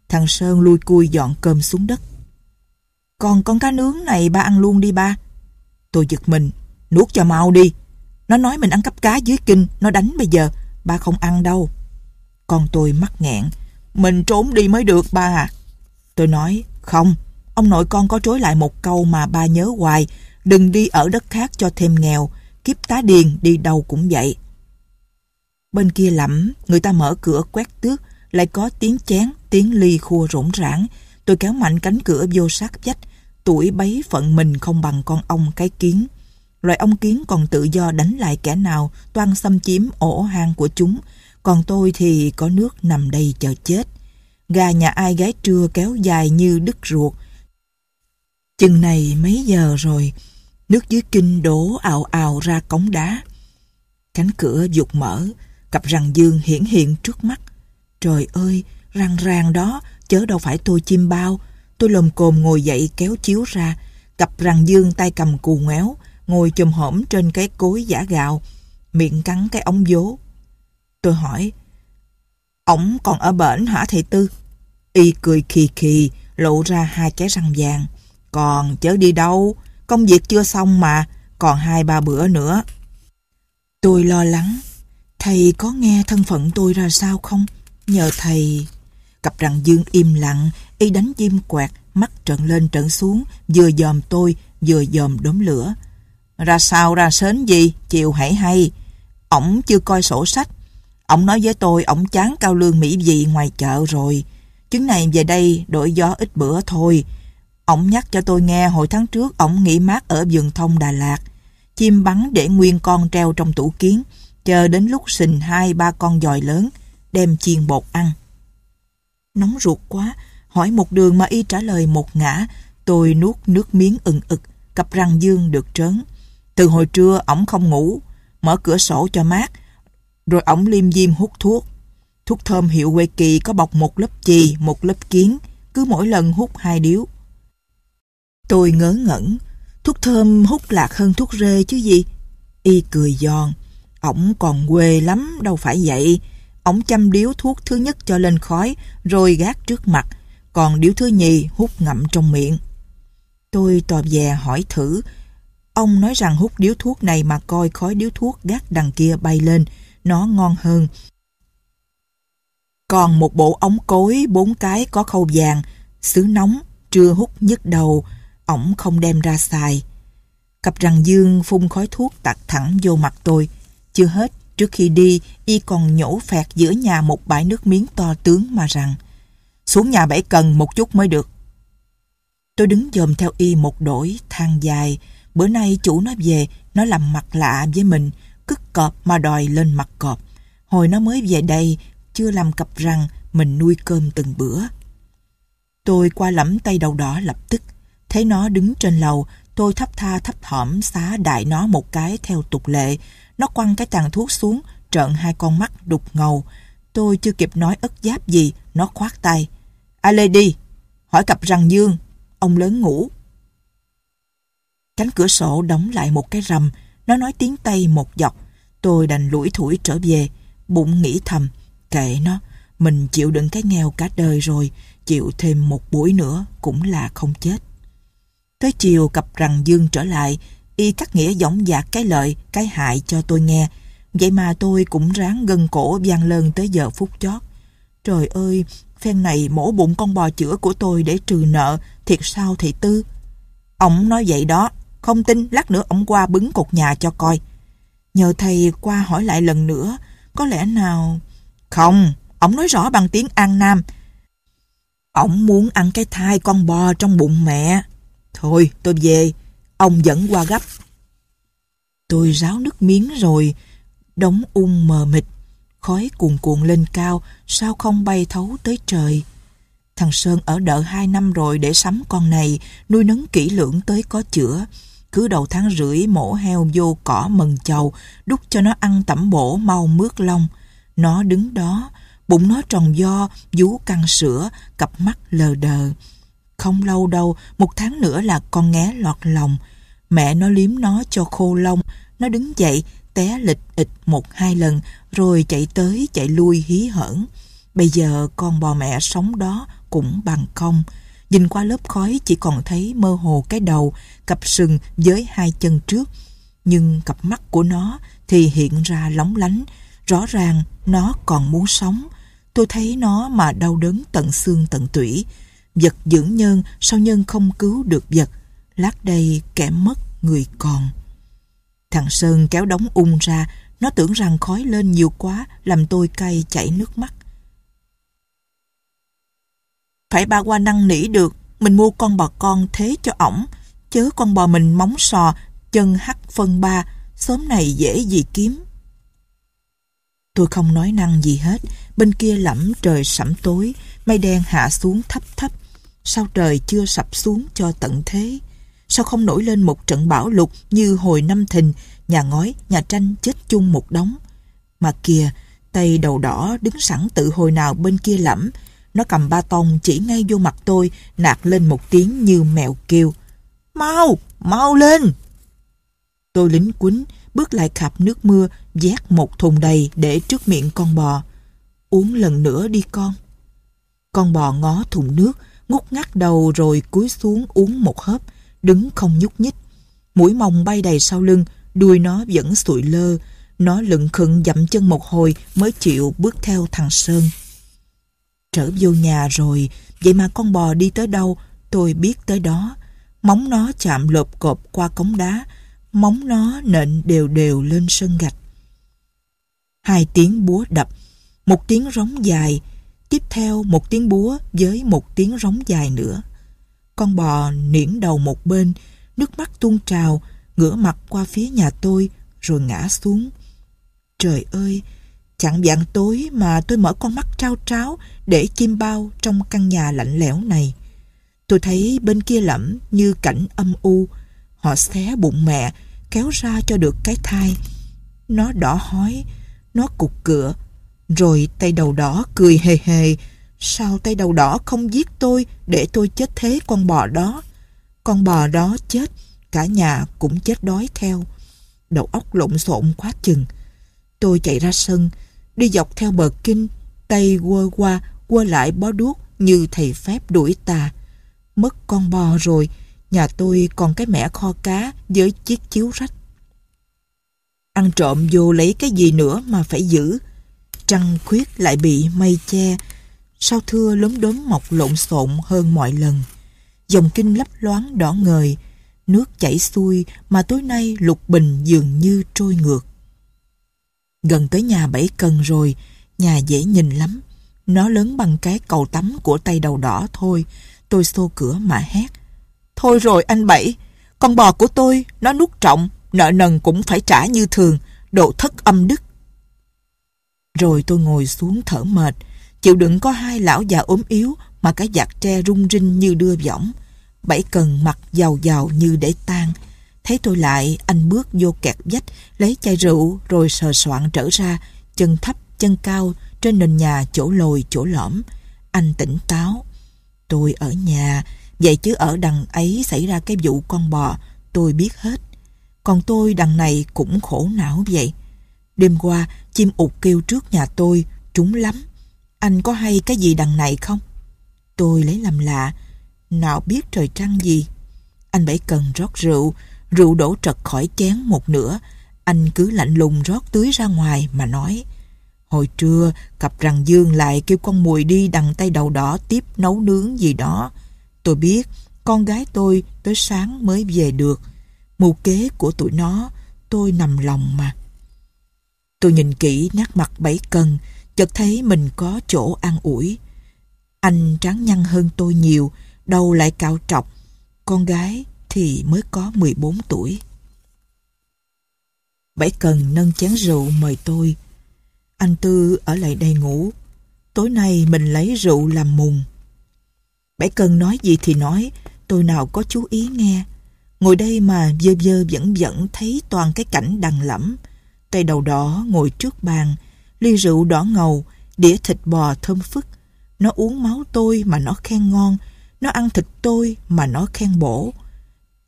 Thằng Sơn lui cui dọn cơm xuống đất. Còn con cá nướng này ba ăn luôn đi ba. Tôi giật mình, nuốt cho mau đi. Nó nói mình ăn cắp cá dưới kinh, nó đánh bây giờ, ba không ăn đâu. Con tôi mắc nghẹn, mình trốn đi mới được ba à. Tôi nói, không, ông nội con có trối lại một câu mà ba nhớ hoài, đừng đi ở đất khác cho thêm nghèo, kiếp tá điền đi đâu cũng vậy. Bên kia lẫm, người ta mở cửa quét tước, lại có tiếng chén, tiếng ly khua rỗng rãng. Tôi kéo mạnh cánh cửa vô sát vách, tuổi bấy phận mình không bằng con ong cái kiến. loại ong kiến còn tự do đánh lại kẻ nào toan xâm chiếm ổ hang của chúng, còn tôi thì có nước nằm đây chờ chết. Gà nhà ai gái trưa kéo dài như đứt ruột. Chừng này mấy giờ rồi, Nước dưới kinh đổ ào ào ra cống đá. Cánh cửa dục mở, cặp răng dương hiển hiện trước mắt. Trời ơi, răng rang đó, chớ đâu phải tôi chim bao. Tôi lồm cồm ngồi dậy kéo chiếu ra. Cặp răng dương tay cầm cù ngoéo, ngồi chùm hổm trên cái cối giả gạo, miệng cắn cái ống vố. Tôi hỏi, ổng còn ở bển hả thầy Tư? Y cười khì khì, lộ ra hai cái răng vàng. Còn chớ đi đâu, công việc chưa xong mà, còn hai ba bữa nữa. Tôi lo lắng, thầy có nghe thân phận tôi ra sao không? Nhờ thầy... Cặp rằng dương im lặng, y đánh chim quẹt, mắt trận lên trận xuống, vừa dòm tôi, vừa dòm đốm lửa. Ra sao ra sến gì, chiều hãy hay. Ổng chưa coi sổ sách. Ổng nói với tôi ổng chán cao lương Mỹ vị ngoài chợ rồi. Chứng này về đây đổi gió ít bữa thôi. Ông nhắc cho tôi nghe hồi tháng trước ông nghỉ mát ở vườn thông Đà Lạt. Chim bắn để nguyên con treo trong tủ kiến, chờ đến lúc sình hai ba con giòi lớn, đem chiên bột ăn. Nóng ruột quá, hỏi một đường mà y trả lời một ngã, tôi nuốt nước miếng ừng ực, cặp răng dương được trớn. Từ hồi trưa ổng không ngủ, mở cửa sổ cho mát, rồi ổng liêm diêm hút thuốc. Thuốc thơm hiệu quê kỳ có bọc một lớp chì, một lớp kiến, cứ mỗi lần hút hai điếu. Tôi ngớ ngẩn, thuốc thơm hút lạc hơn thuốc rê chứ gì. Y cười giòn, ổng còn quê lắm, đâu phải vậy. Ổng chăm điếu thuốc thứ nhất cho lên khói, rồi gác trước mặt, còn điếu thứ nhì hút ngậm trong miệng. Tôi tò về hỏi thử, ông nói rằng hút điếu thuốc này mà coi khói điếu thuốc gác đằng kia bay lên, nó ngon hơn. Còn một bộ ống cối bốn cái có khâu vàng, xứ nóng, trưa hút nhức đầu, ổng không đem ra xài. Cặp răng dương phun khói thuốc tạt thẳng vô mặt tôi. Chưa hết, trước khi đi, y còn nhổ phẹt giữa nhà một bãi nước miếng to tướng mà rằng xuống nhà bảy cần một chút mới được. Tôi đứng dòm theo y một đổi, than dài. Bữa nay chủ nó về, nó làm mặt lạ với mình, cức cọp mà đòi lên mặt cọp. Hồi nó mới về đây, chưa làm cặp răng, mình nuôi cơm từng bữa. Tôi qua lẫm tay đầu đỏ lập tức. Thấy nó đứng trên lầu, tôi thấp tha thấp thỏm xá đại nó một cái theo tục lệ. Nó quăng cái tàn thuốc xuống, trợn hai con mắt đục ngầu. Tôi chưa kịp nói ức giáp gì, nó khoát tay. A Lê đi, hỏi cặp răng dương, ông lớn ngủ. Cánh cửa sổ đóng lại một cái rầm, nó nói tiếng Tây một dọc. Tôi đành lủi thủi trở về, bụng nghĩ thầm, kệ nó, mình chịu đựng cái nghèo cả đời rồi, chịu thêm một buổi nữa cũng là không chết. Tới chiều cặp rằng dương trở lại, y cắt nghĩa giọng dạc cái lợi, cái hại cho tôi nghe. Vậy mà tôi cũng ráng gân cổ gian lơn tới giờ phút chót. Trời ơi, phen này mổ bụng con bò chữa của tôi để trừ nợ, thiệt sao thị tư? Ông nói vậy đó, không tin lát nữa ông qua bứng cột nhà cho coi. Nhờ thầy qua hỏi lại lần nữa, có lẽ nào... Không, ông nói rõ bằng tiếng An Nam. Ông muốn ăn cái thai con bò trong bụng mẹ. Thôi tôi về, ông dẫn qua gấp. Tôi ráo nước miếng rồi, đóng ung um mờ mịt, khói cuồn cuộn lên cao, sao không bay thấu tới trời. Thằng Sơn ở đợi hai năm rồi để sắm con này, nuôi nấng kỹ lưỡng tới có chữa. Cứ đầu tháng rưỡi mổ heo vô cỏ mần chầu, đút cho nó ăn tẩm bổ mau mướt lông. Nó đứng đó, bụng nó tròn do, vú căng sữa, cặp mắt lờ đờ. Không lâu đâu, một tháng nữa là con ngé lọt lòng. Mẹ nó liếm nó cho khô lông. Nó đứng dậy, té lịch ịch một hai lần, rồi chạy tới chạy lui hí hởn. Bây giờ con bò mẹ sống đó cũng bằng không. Nhìn qua lớp khói chỉ còn thấy mơ hồ cái đầu, cặp sừng với hai chân trước. Nhưng cặp mắt của nó thì hiện ra lóng lánh. Rõ ràng nó còn muốn sống. Tôi thấy nó mà đau đớn tận xương tận tủy vật dưỡng nhân sao nhân không cứu được vật lát đây kẻ mất người còn thằng sơn kéo đóng ung ra nó tưởng rằng khói lên nhiều quá làm tôi cay chảy nước mắt phải ba qua năng nỉ được mình mua con bò con thế cho ổng chớ con bò mình móng sò chân hắt phân ba xóm này dễ gì kiếm tôi không nói năng gì hết bên kia lẫm trời sẫm tối mây đen hạ xuống thấp thấp. Sao trời chưa sập xuống cho tận thế? Sao không nổi lên một trận bão lụt như hồi năm thìn, nhà ngói, nhà tranh chết chung một đống? Mà kìa, tay đầu đỏ đứng sẵn tự hồi nào bên kia lẫm. Nó cầm ba tông chỉ ngay vô mặt tôi, nạt lên một tiếng như mèo kêu. Mau, mau lên! Tôi lính quýnh, bước lại khạp nước mưa, giác một thùng đầy để trước miệng con bò. Uống lần nữa đi con. Con bò ngó thùng nước, ngút ngắt đầu rồi cúi xuống uống một hớp, đứng không nhúc nhích. Mũi mông bay đầy sau lưng, đuôi nó vẫn sụi lơ. Nó lựng khựng dậm chân một hồi mới chịu bước theo thằng Sơn. Trở vô nhà rồi, vậy mà con bò đi tới đâu, tôi biết tới đó. Móng nó chạm lộp cộp qua cống đá, móng nó nện đều đều lên sân gạch. Hai tiếng búa đập, một tiếng rống dài, tiếp theo một tiếng búa với một tiếng rống dài nữa. Con bò niễn đầu một bên, nước mắt tuôn trào, ngửa mặt qua phía nhà tôi rồi ngã xuống. Trời ơi, chẳng dạng tối mà tôi mở con mắt trao tráo để chim bao trong căn nhà lạnh lẽo này. Tôi thấy bên kia lẫm như cảnh âm u, họ xé bụng mẹ, kéo ra cho được cái thai. Nó đỏ hói, nó cục cửa rồi tay đầu đỏ cười hề hề. Sao tay đầu đỏ không giết tôi để tôi chết thế con bò đó? Con bò đó chết, cả nhà cũng chết đói theo. Đầu óc lộn xộn quá chừng. Tôi chạy ra sân, đi dọc theo bờ kinh, tay quơ qua, quơ lại bó đuốc như thầy phép đuổi tà. Mất con bò rồi, nhà tôi còn cái mẻ kho cá với chiếc chiếu rách. Ăn trộm vô lấy cái gì nữa mà phải giữ, trăng khuyết lại bị mây che sao thưa lốm đốm mọc lộn xộn hơn mọi lần dòng kinh lấp loáng đỏ ngời nước chảy xuôi mà tối nay lục bình dường như trôi ngược gần tới nhà bảy cần rồi nhà dễ nhìn lắm nó lớn bằng cái cầu tắm của tay đầu đỏ thôi tôi xô cửa mà hét thôi rồi anh bảy con bò của tôi nó nuốt trọng nợ nần cũng phải trả như thường độ thất âm đức rồi tôi ngồi xuống thở mệt, chịu đựng có hai lão già ốm yếu mà cái giặt tre rung rinh như đưa võng. Bảy cần mặt giàu giàu như để tan. Thấy tôi lại, anh bước vô kẹt dách lấy chai rượu rồi sờ soạn trở ra, chân thấp, chân cao, trên nền nhà chỗ lồi chỗ lõm. Anh tỉnh táo. Tôi ở nhà, vậy chứ ở đằng ấy xảy ra cái vụ con bò, tôi biết hết. Còn tôi đằng này cũng khổ não vậy. Đêm qua, chim ụt kêu trước nhà tôi, trúng lắm. Anh có hay cái gì đằng này không? Tôi lấy làm lạ, nào biết trời trăng gì. Anh Bảy Cần rót rượu, rượu đổ trật khỏi chén một nửa. Anh cứ lạnh lùng rót tưới ra ngoài mà nói. Hồi trưa, cặp rằng dương lại kêu con mùi đi đằng tay đầu đỏ tiếp nấu nướng gì đó. Tôi biết, con gái tôi tới sáng mới về được. Mù kế của tụi nó, tôi nằm lòng mà. Tôi nhìn kỹ nát mặt bảy cân, chợt thấy mình có chỗ an ủi. Anh trắng nhăn hơn tôi nhiều, đầu lại cạo trọc. Con gái thì mới có 14 tuổi. Bảy cần nâng chén rượu mời tôi. Anh Tư ở lại đây ngủ. Tối nay mình lấy rượu làm mùng. Bảy cần nói gì thì nói, tôi nào có chú ý nghe. Ngồi đây mà dơ dơ vẫn vẫn thấy toàn cái cảnh đằng lẫm, tay đầu đỏ ngồi trước bàn, ly rượu đỏ ngầu, đĩa thịt bò thơm phức. Nó uống máu tôi mà nó khen ngon, nó ăn thịt tôi mà nó khen bổ.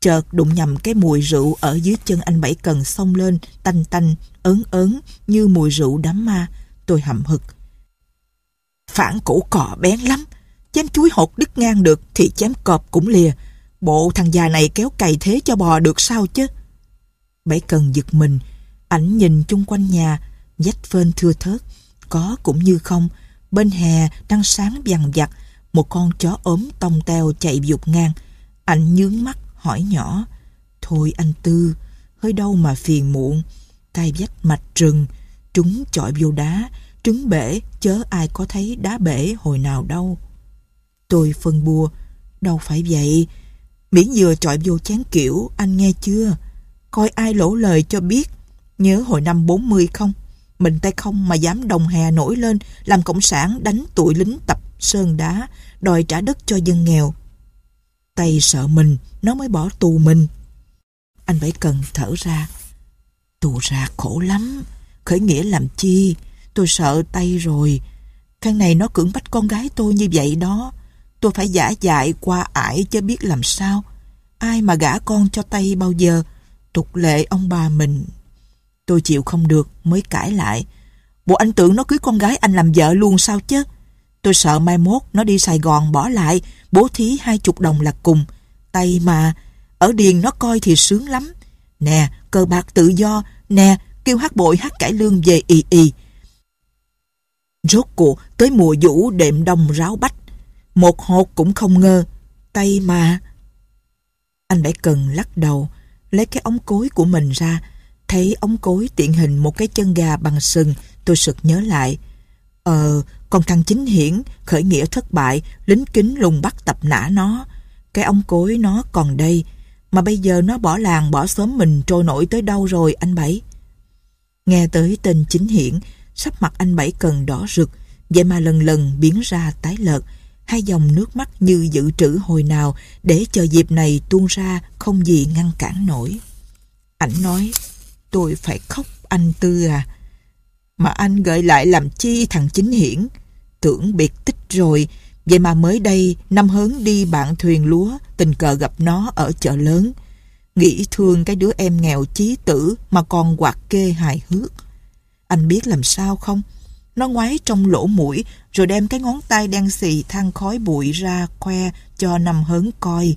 Chợt đụng nhầm cái mùi rượu ở dưới chân anh Bảy Cần xông lên, tanh tanh, ớn ớn như mùi rượu đám ma. Tôi hậm hực. Phản cổ cọ bén lắm, chém chuối hột đứt ngang được thì chém cọp cũng lìa. Bộ thằng già này kéo cày thế cho bò được sao chứ? Bảy Cần giật mình, Ảnh nhìn chung quanh nhà, dách phên thưa thớt, có cũng như không. Bên hè đang sáng vằn vặt, một con chó ốm tông teo chạy vụt ngang. Ảnh nhướng mắt hỏi nhỏ, Thôi anh Tư, hơi đâu mà phiền muộn, tay vách mạch rừng, trúng chọi vô đá, trứng bể chớ ai có thấy đá bể hồi nào đâu. Tôi phân bua, đâu phải vậy, miễn vừa chọi vô chán kiểu anh nghe chưa, coi ai lỗ lời cho biết. Nhớ hồi năm 40 không? Mình tay không mà dám đồng hè nổi lên làm cộng sản đánh tụi lính tập sơn đá đòi trả đất cho dân nghèo. Tay sợ mình, nó mới bỏ tù mình. Anh phải cần thở ra. Tù ra khổ lắm, khởi nghĩa làm chi, tôi sợ tay rồi. Căn này nó cưỡng bách con gái tôi như vậy đó. Tôi phải giả dại qua ải chứ biết làm sao. Ai mà gả con cho tay bao giờ, tục lệ ông bà mình Tôi chịu không được, mới cãi lại. Bộ anh tưởng nó cưới con gái anh làm vợ luôn sao chứ? Tôi sợ mai mốt nó đi Sài Gòn bỏ lại, bố thí hai chục đồng là cùng. Tay mà, ở điền nó coi thì sướng lắm. Nè, cờ bạc tự do, nè, kêu hát bội hát cải lương về y y. Rốt cuộc tới mùa vũ đệm đông ráo bách. Một hột cũng không ngơ, tay mà. Anh đã cần lắc đầu, lấy cái ống cối của mình ra, Thấy ống cối tiện hình một cái chân gà bằng sừng, tôi sực nhớ lại. Ờ, con thằng chính hiển, khởi nghĩa thất bại, lính kính lùng bắt tập nã nó. Cái ống cối nó còn đây, mà bây giờ nó bỏ làng bỏ xóm mình trôi nổi tới đâu rồi anh Bảy? Nghe tới tên chính hiển, sắp mặt anh Bảy cần đỏ rực, vậy mà lần lần biến ra tái lợt, hai dòng nước mắt như dự trữ hồi nào để chờ dịp này tuôn ra không gì ngăn cản nổi. Ảnh nói, Tôi phải khóc anh Tư à. Mà anh gợi lại làm chi thằng chính hiển. Tưởng biệt tích rồi, vậy mà mới đây năm hớn đi bạn thuyền lúa, tình cờ gặp nó ở chợ lớn. Nghĩ thương cái đứa em nghèo chí tử mà còn quạt kê hài hước. Anh biết làm sao không? Nó ngoái trong lỗ mũi rồi đem cái ngón tay đen xì than khói bụi ra khoe cho năm hớn coi.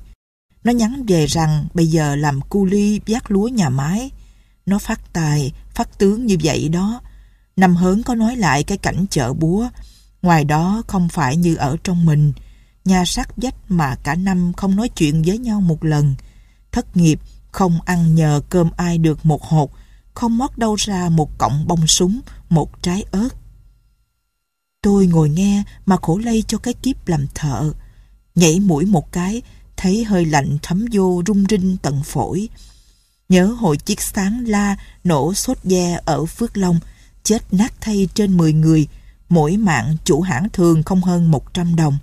Nó nhắn về rằng bây giờ làm cu ly vác lúa nhà mái nó phát tài, phát tướng như vậy đó. Năm Hớn có nói lại cái cảnh chợ búa, ngoài đó không phải như ở trong mình, nhà sát dách mà cả năm không nói chuyện với nhau một lần. Thất nghiệp, không ăn nhờ cơm ai được một hột, không mót đâu ra một cọng bông súng, một trái ớt. Tôi ngồi nghe mà khổ lây cho cái kiếp làm thợ. Nhảy mũi một cái, thấy hơi lạnh thấm vô rung rinh tận phổi. Nhớ hội chiếc sáng la nổ sốt de ở Phước Long, chết nát thay trên 10 người, mỗi mạng chủ hãng thường không hơn 100 đồng.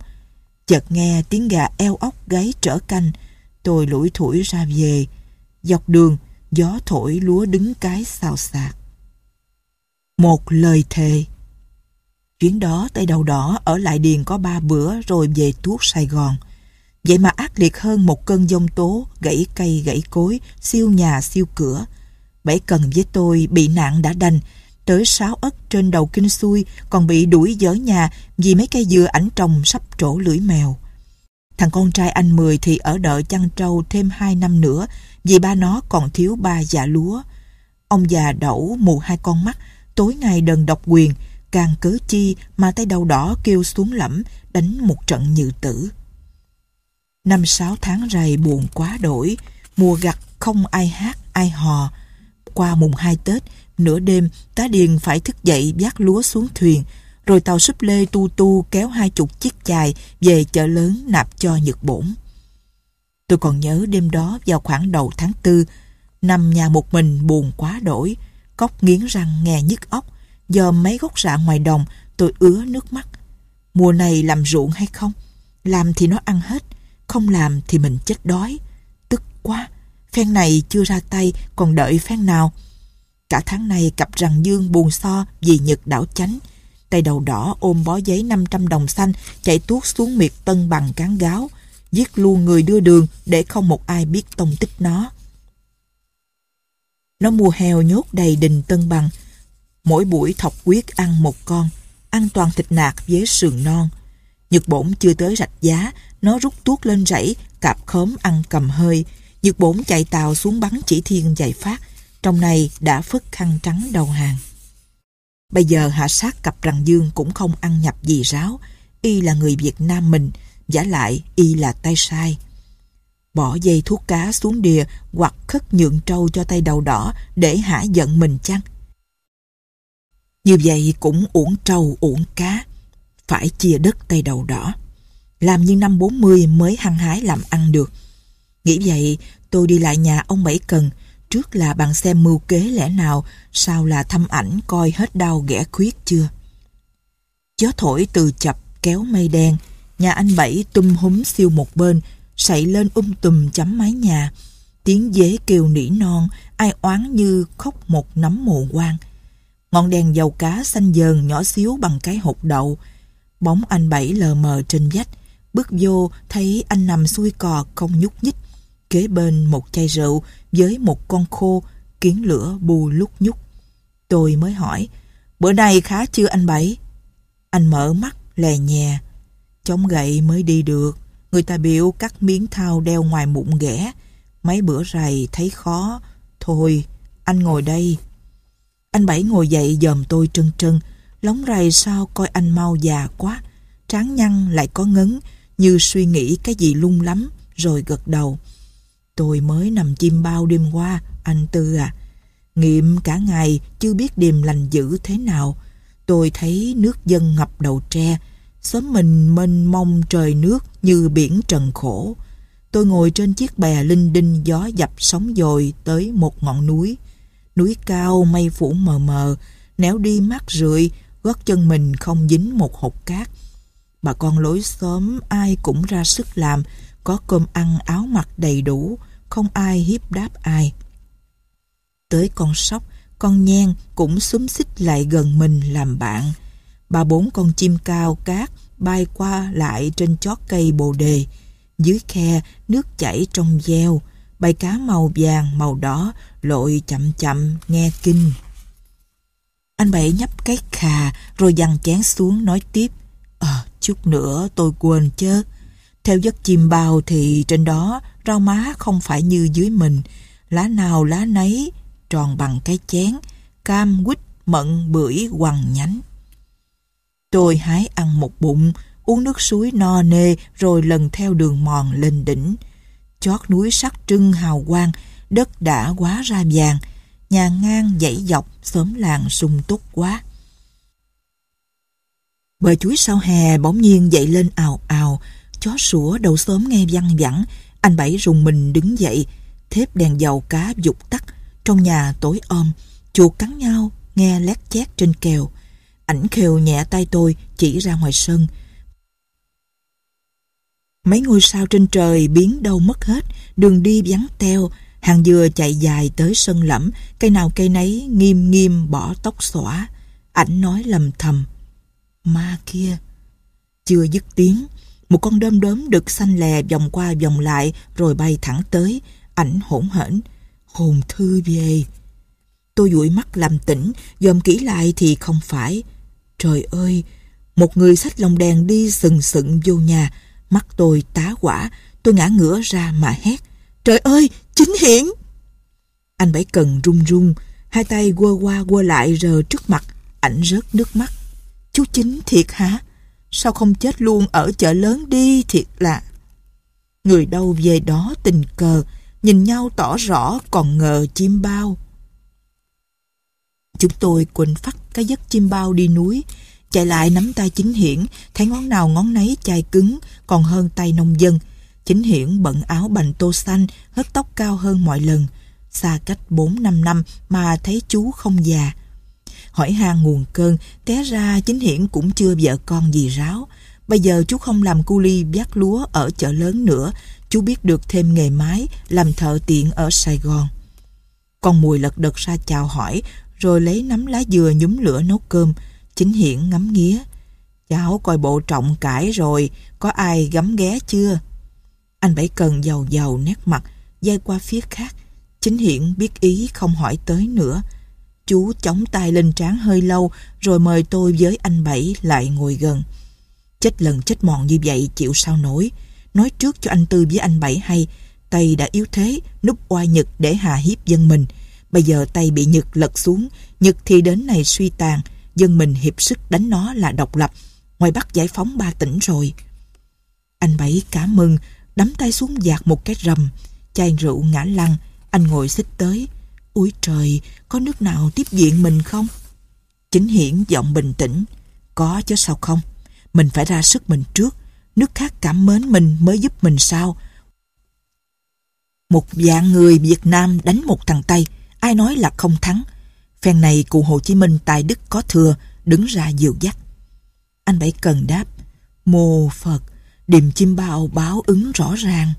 Chợt nghe tiếng gà eo ốc gáy trở canh, tôi lủi thủi ra về. Dọc đường, gió thổi lúa đứng cái xào xạc. Một lời thề Chuyến đó tay đầu đỏ ở lại điền có ba bữa rồi về tuốt Sài Gòn. Vậy mà ác liệt hơn một cơn giông tố, gãy cây gãy cối, siêu nhà siêu cửa. Bảy cần với tôi bị nạn đã đành, tới sáu ất trên đầu kinh xuôi còn bị đuổi dở nhà vì mấy cây dừa ảnh trồng sắp trổ lưỡi mèo. Thằng con trai anh Mười thì ở đợi chăn trâu thêm hai năm nữa vì ba nó còn thiếu ba già lúa. Ông già đẩu mù hai con mắt, tối ngày đần độc quyền, càng cớ chi mà tay đầu đỏ kêu xuống lẫm đánh một trận như tử. Năm sáu tháng rày buồn quá đổi, mùa gặt không ai hát ai hò. Qua mùng hai Tết, nửa đêm tá điền phải thức dậy vác lúa xuống thuyền, rồi tàu súp lê tu tu kéo hai chục chiếc chài về chợ lớn nạp cho Nhật Bổn. Tôi còn nhớ đêm đó vào khoảng đầu tháng tư, nằm nhà một mình buồn quá đổi, cóc nghiến răng nghe nhức óc, do mấy gốc rạ ngoài đồng tôi ứa nước mắt. Mùa này làm ruộng hay không? Làm thì nó ăn hết, không làm thì mình chết đói. Tức quá, phen này chưa ra tay, còn đợi phen nào. Cả tháng nay cặp rằng dương buồn so vì Nhật đảo chánh. Tay đầu đỏ ôm bó giấy 500 đồng xanh, chạy tuốt xuống miệt tân bằng cán gáo. Giết luôn người đưa đường để không một ai biết tông tích nó. Nó mua heo nhốt đầy đình tân bằng. Mỗi buổi thọc quyết ăn một con, ăn toàn thịt nạc với sườn non. Nhật bổn chưa tới rạch giá nó rút tuốt lên rẫy, cạp khóm ăn cầm hơi. nhược bổn chạy tàu xuống bắn chỉ thiên dày phát. Trong này đã phất khăn trắng đầu hàng. Bây giờ hạ sát cặp rằng dương cũng không ăn nhập gì ráo. Y là người Việt Nam mình, giả lại y là tay sai. Bỏ dây thuốc cá xuống đìa hoặc khất nhượng trâu cho tay đầu đỏ để hả giận mình chăng? Như vậy cũng uổng trâu uổng cá, phải chia đất tay đầu đỏ làm như năm 40 mới hăng hái làm ăn được. Nghĩ vậy, tôi đi lại nhà ông Bảy Cần, trước là bằng xem mưu kế lẽ nào, sau là thăm ảnh coi hết đau ghẻ khuyết chưa. Gió thổi từ chập kéo mây đen, nhà anh Bảy tum húm siêu một bên, sậy lên um tùm chấm mái nhà. Tiếng dế kêu nỉ non, ai oán như khóc một nắm mồ quang. Ngọn đèn dầu cá xanh dờn nhỏ xíu bằng cái hột đậu. Bóng anh Bảy lờ mờ trên vách, Bước vô thấy anh nằm xuôi cò không nhúc nhích Kế bên một chai rượu với một con khô Kiến lửa bù lúc nhúc Tôi mới hỏi Bữa nay khá chưa anh Bảy Anh mở mắt lè nhè Chống gậy mới đi được Người ta biểu cắt miếng thao đeo ngoài mụn ghẻ Mấy bữa rày thấy khó Thôi anh ngồi đây Anh Bảy ngồi dậy dòm tôi trân trân Lóng rày sao coi anh mau già quá Tráng nhăn lại có ngấn như suy nghĩ cái gì lung lắm, rồi gật đầu. Tôi mới nằm chim bao đêm qua, anh Tư à. Nghiệm cả ngày, chưa biết điềm lành dữ thế nào. Tôi thấy nước dân ngập đầu tre, xóm mình mênh mông trời nước như biển trần khổ. Tôi ngồi trên chiếc bè linh đinh gió dập sóng dồi tới một ngọn núi. Núi cao mây phủ mờ mờ, néo đi mắt rượi, gót chân mình không dính một hột cát. Bà con lối xóm ai cũng ra sức làm, có cơm ăn áo mặc đầy đủ, không ai hiếp đáp ai. Tới con sóc, con nhen cũng xúm xích lại gần mình làm bạn. Ba bốn con chim cao cát bay qua lại trên chót cây bồ đề. Dưới khe, nước chảy trong gieo, bầy cá màu vàng, màu đỏ, lội chậm chậm, nghe kinh. Anh Bảy nhấp cái khà, rồi dằn chén xuống nói tiếp. À, chút nữa tôi quên chứ. Theo giấc chim bao thì trên đó rau má không phải như dưới mình. Lá nào lá nấy, tròn bằng cái chén, cam, quýt, mận, bưởi, quằn nhánh. Tôi hái ăn một bụng, uống nước suối no nê rồi lần theo đường mòn lên đỉnh. Chót núi sắc trưng hào quang, đất đã quá ra vàng, nhà ngang dãy dọc, xóm làng sung túc quá. Bờ chuối sau hè bỗng nhiên dậy lên ào ào, chó sủa đầu xóm nghe văng vẳng, anh Bảy rùng mình đứng dậy, thép đèn dầu cá dục tắt, trong nhà tối om, chuột cắn nhau, nghe lét chét trên kèo. Ảnh khều nhẹ tay tôi chỉ ra ngoài sân. Mấy ngôi sao trên trời biến đâu mất hết, đường đi vắng teo, hàng dừa chạy dài tới sân lẫm, cây nào cây nấy nghiêm nghiêm bỏ tóc xõa. Ảnh nói lầm thầm ma kia. Chưa dứt tiếng, một con đom đóm được xanh lè vòng qua vòng lại rồi bay thẳng tới, ảnh hỗn hển, hồn thư về. Tôi dụi mắt làm tỉnh, dòm kỹ lại thì không phải. Trời ơi, một người xách lồng đèn đi sừng sững vô nhà, mắt tôi tá quả, tôi ngã ngửa ra mà hét. Trời ơi, chính hiển! Anh Bảy Cần run run, hai tay quơ qua quơ lại rờ trước mặt, ảnh rớt nước mắt. Chú Chính thiệt hả? Sao không chết luôn ở chợ lớn đi thiệt lạ? Người đâu về đó tình cờ, nhìn nhau tỏ rõ còn ngờ chim bao. Chúng tôi quỳnh phát cái giấc chim bao đi núi, chạy lại nắm tay chính hiển, thấy ngón nào ngón nấy chai cứng còn hơn tay nông dân. Chính hiển bận áo bành tô xanh, hớt tóc cao hơn mọi lần. Xa cách 4-5 năm mà thấy chú không già, hỏi han nguồn cơn, té ra chính hiển cũng chưa vợ con gì ráo. Bây giờ chú không làm cu ly vác lúa ở chợ lớn nữa, chú biết được thêm nghề mái, làm thợ tiện ở Sài Gòn. Con mùi lật đật ra chào hỏi, rồi lấy nắm lá dừa nhúm lửa nấu cơm. Chính hiển ngắm nghía. Cháu coi bộ trọng cãi rồi, có ai gắm ghé chưa? Anh Bảy Cần giàu giàu nét mặt, dây qua phía khác. Chính hiển biết ý không hỏi tới nữa. Chú chống tay lên trán hơi lâu rồi mời tôi với anh Bảy lại ngồi gần. Chết lần chết mòn như vậy chịu sao nổi. Nói trước cho anh Tư với anh Bảy hay, tay đã yếu thế, núp oai Nhật để hà hiếp dân mình. Bây giờ tay bị Nhật lật xuống, Nhật thì đến này suy tàn, dân mình hiệp sức đánh nó là độc lập. Ngoài Bắc giải phóng ba tỉnh rồi. Anh Bảy cảm mừng, đấm tay xuống dạt một cái rầm, chai rượu ngã lăn, anh ngồi xích tới. Úi trời, có nước nào tiếp diện mình không? Chính hiển giọng bình tĩnh. Có chứ sao không? Mình phải ra sức mình trước. Nước khác cảm mến mình mới giúp mình sao? Một dạng người Việt Nam đánh một thằng Tây. Ai nói là không thắng? Phen này cụ Hồ Chí Minh tài đức có thừa, đứng ra dìu dắt. Anh Bảy Cần đáp. Mô Phật, điềm chim bao báo ứng rõ ràng.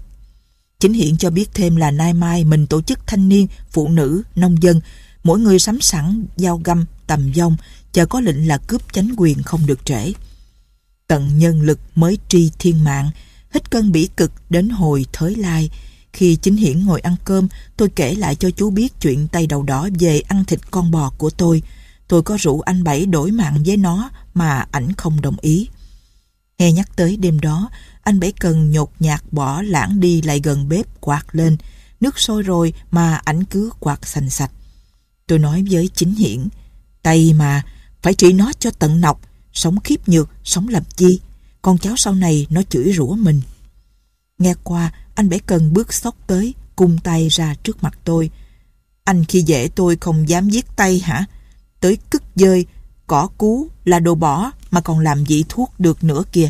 Chính hiện cho biết thêm là nay mai mình tổ chức thanh niên, phụ nữ, nông dân, mỗi người sắm sẵn dao găm, tầm dông, chờ có lệnh là cướp chánh quyền không được trễ. Tận nhân lực mới tri thiên mạng, hít cân bỉ cực đến hồi thới lai. Khi chính hiển ngồi ăn cơm, tôi kể lại cho chú biết chuyện tay đầu đỏ về ăn thịt con bò của tôi. Tôi có rủ anh Bảy đổi mạng với nó mà ảnh không đồng ý. Nghe nhắc tới đêm đó, anh bảy cần nhột nhạt bỏ lãng đi lại gần bếp quạt lên. Nước sôi rồi mà ảnh cứ quạt sành sạch. Tôi nói với chính hiển, tay mà, phải trị nó cho tận nọc, sống khiếp nhược, sống làm chi. Con cháu sau này nó chửi rủa mình. Nghe qua, anh bảy cần bước sóc tới, cung tay ra trước mặt tôi. Anh khi dễ tôi không dám giết tay hả? Tới cứt dơi, cỏ cú là đồ bỏ mà còn làm dị thuốc được nữa kìa.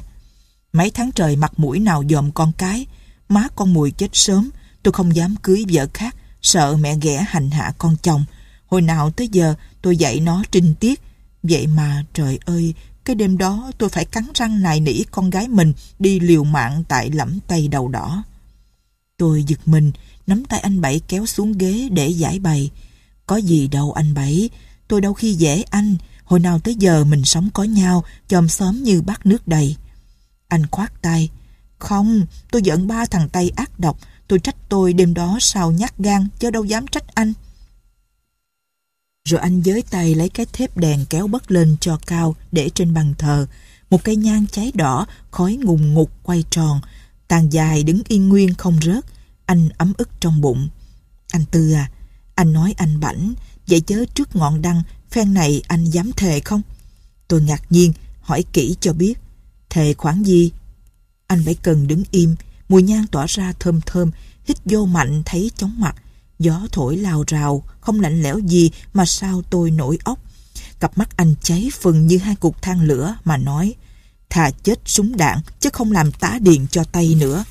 Mấy tháng trời mặt mũi nào dòm con cái, má con mùi chết sớm, tôi không dám cưới vợ khác, sợ mẹ ghẻ hành hạ con chồng. Hồi nào tới giờ tôi dạy nó trinh tiết, vậy mà trời ơi, cái đêm đó tôi phải cắn răng nài nỉ con gái mình đi liều mạng tại lẫm tay đầu đỏ. Tôi giật mình, nắm tay anh Bảy kéo xuống ghế để giải bày. Có gì đâu anh Bảy, tôi đâu khi dễ anh, hồi nào tới giờ mình sống có nhau, chòm xóm như bát nước đầy. Anh khoát tay. Không, tôi giận ba thằng tay ác độc. Tôi trách tôi đêm đó sao nhát gan, chứ đâu dám trách anh. Rồi anh giới tay lấy cái thép đèn kéo bất lên cho cao để trên bàn thờ. Một cây nhang cháy đỏ, khói ngùng ngục quay tròn. Tàn dài đứng yên nguyên không rớt. Anh ấm ức trong bụng. Anh Tư à, anh nói anh bảnh. Vậy chớ trước ngọn đăng, phen này anh dám thề không? Tôi ngạc nhiên, hỏi kỹ cho biết thề khoản gì? Anh phải cần đứng im, mùi nhang tỏa ra thơm thơm, hít vô mạnh thấy chóng mặt. Gió thổi lao rào, không lạnh lẽo gì mà sao tôi nổi óc Cặp mắt anh cháy phừng như hai cục than lửa mà nói, thà chết súng đạn chứ không làm tá điện cho tay nữa.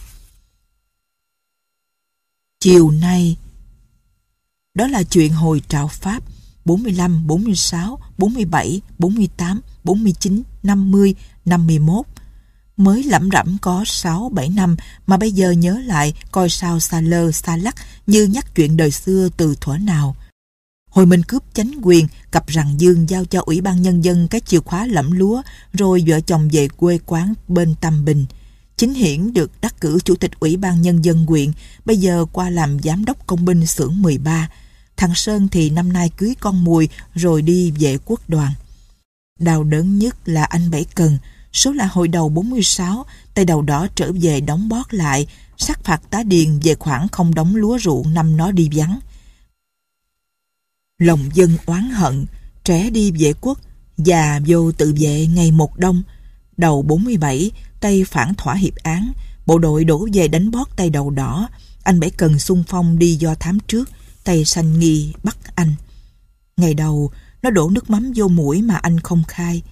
Chiều nay, đó là chuyện hồi trạo Pháp 45, 46, 47, 48, 49, 50, 51 mới lẩm rẩm có 6-7 năm mà bây giờ nhớ lại coi sao xa lơ xa lắc như nhắc chuyện đời xưa từ thuở nào. Hồi mình cướp chánh quyền, cặp rằng dương giao cho Ủy ban Nhân dân cái chìa khóa lẫm lúa rồi vợ chồng về quê quán bên Tam Bình. Chính Hiển được đắc cử Chủ tịch Ủy ban Nhân dân huyện, bây giờ qua làm Giám đốc Công binh xưởng 13. Thằng Sơn thì năm nay cưới con mùi rồi đi về quốc đoàn. Đau đớn nhất là anh Bảy Cần, số là hồi đầu 46, tay đầu đỏ trở về đóng bót lại, sắc phạt tá điền về khoản không đóng lúa ruộng năm nó đi vắng. Lòng dân oán hận, trẻ đi vệ quốc, già vô tự vệ ngày một đông. Đầu 47, tay phản thỏa hiệp án, bộ đội đổ về đánh bót tay đầu đỏ. Anh Bảy Cần xung phong đi do thám trước, tay sanh nghi bắt anh. Ngày đầu, nó đổ nước mắm vô mũi mà anh không khai.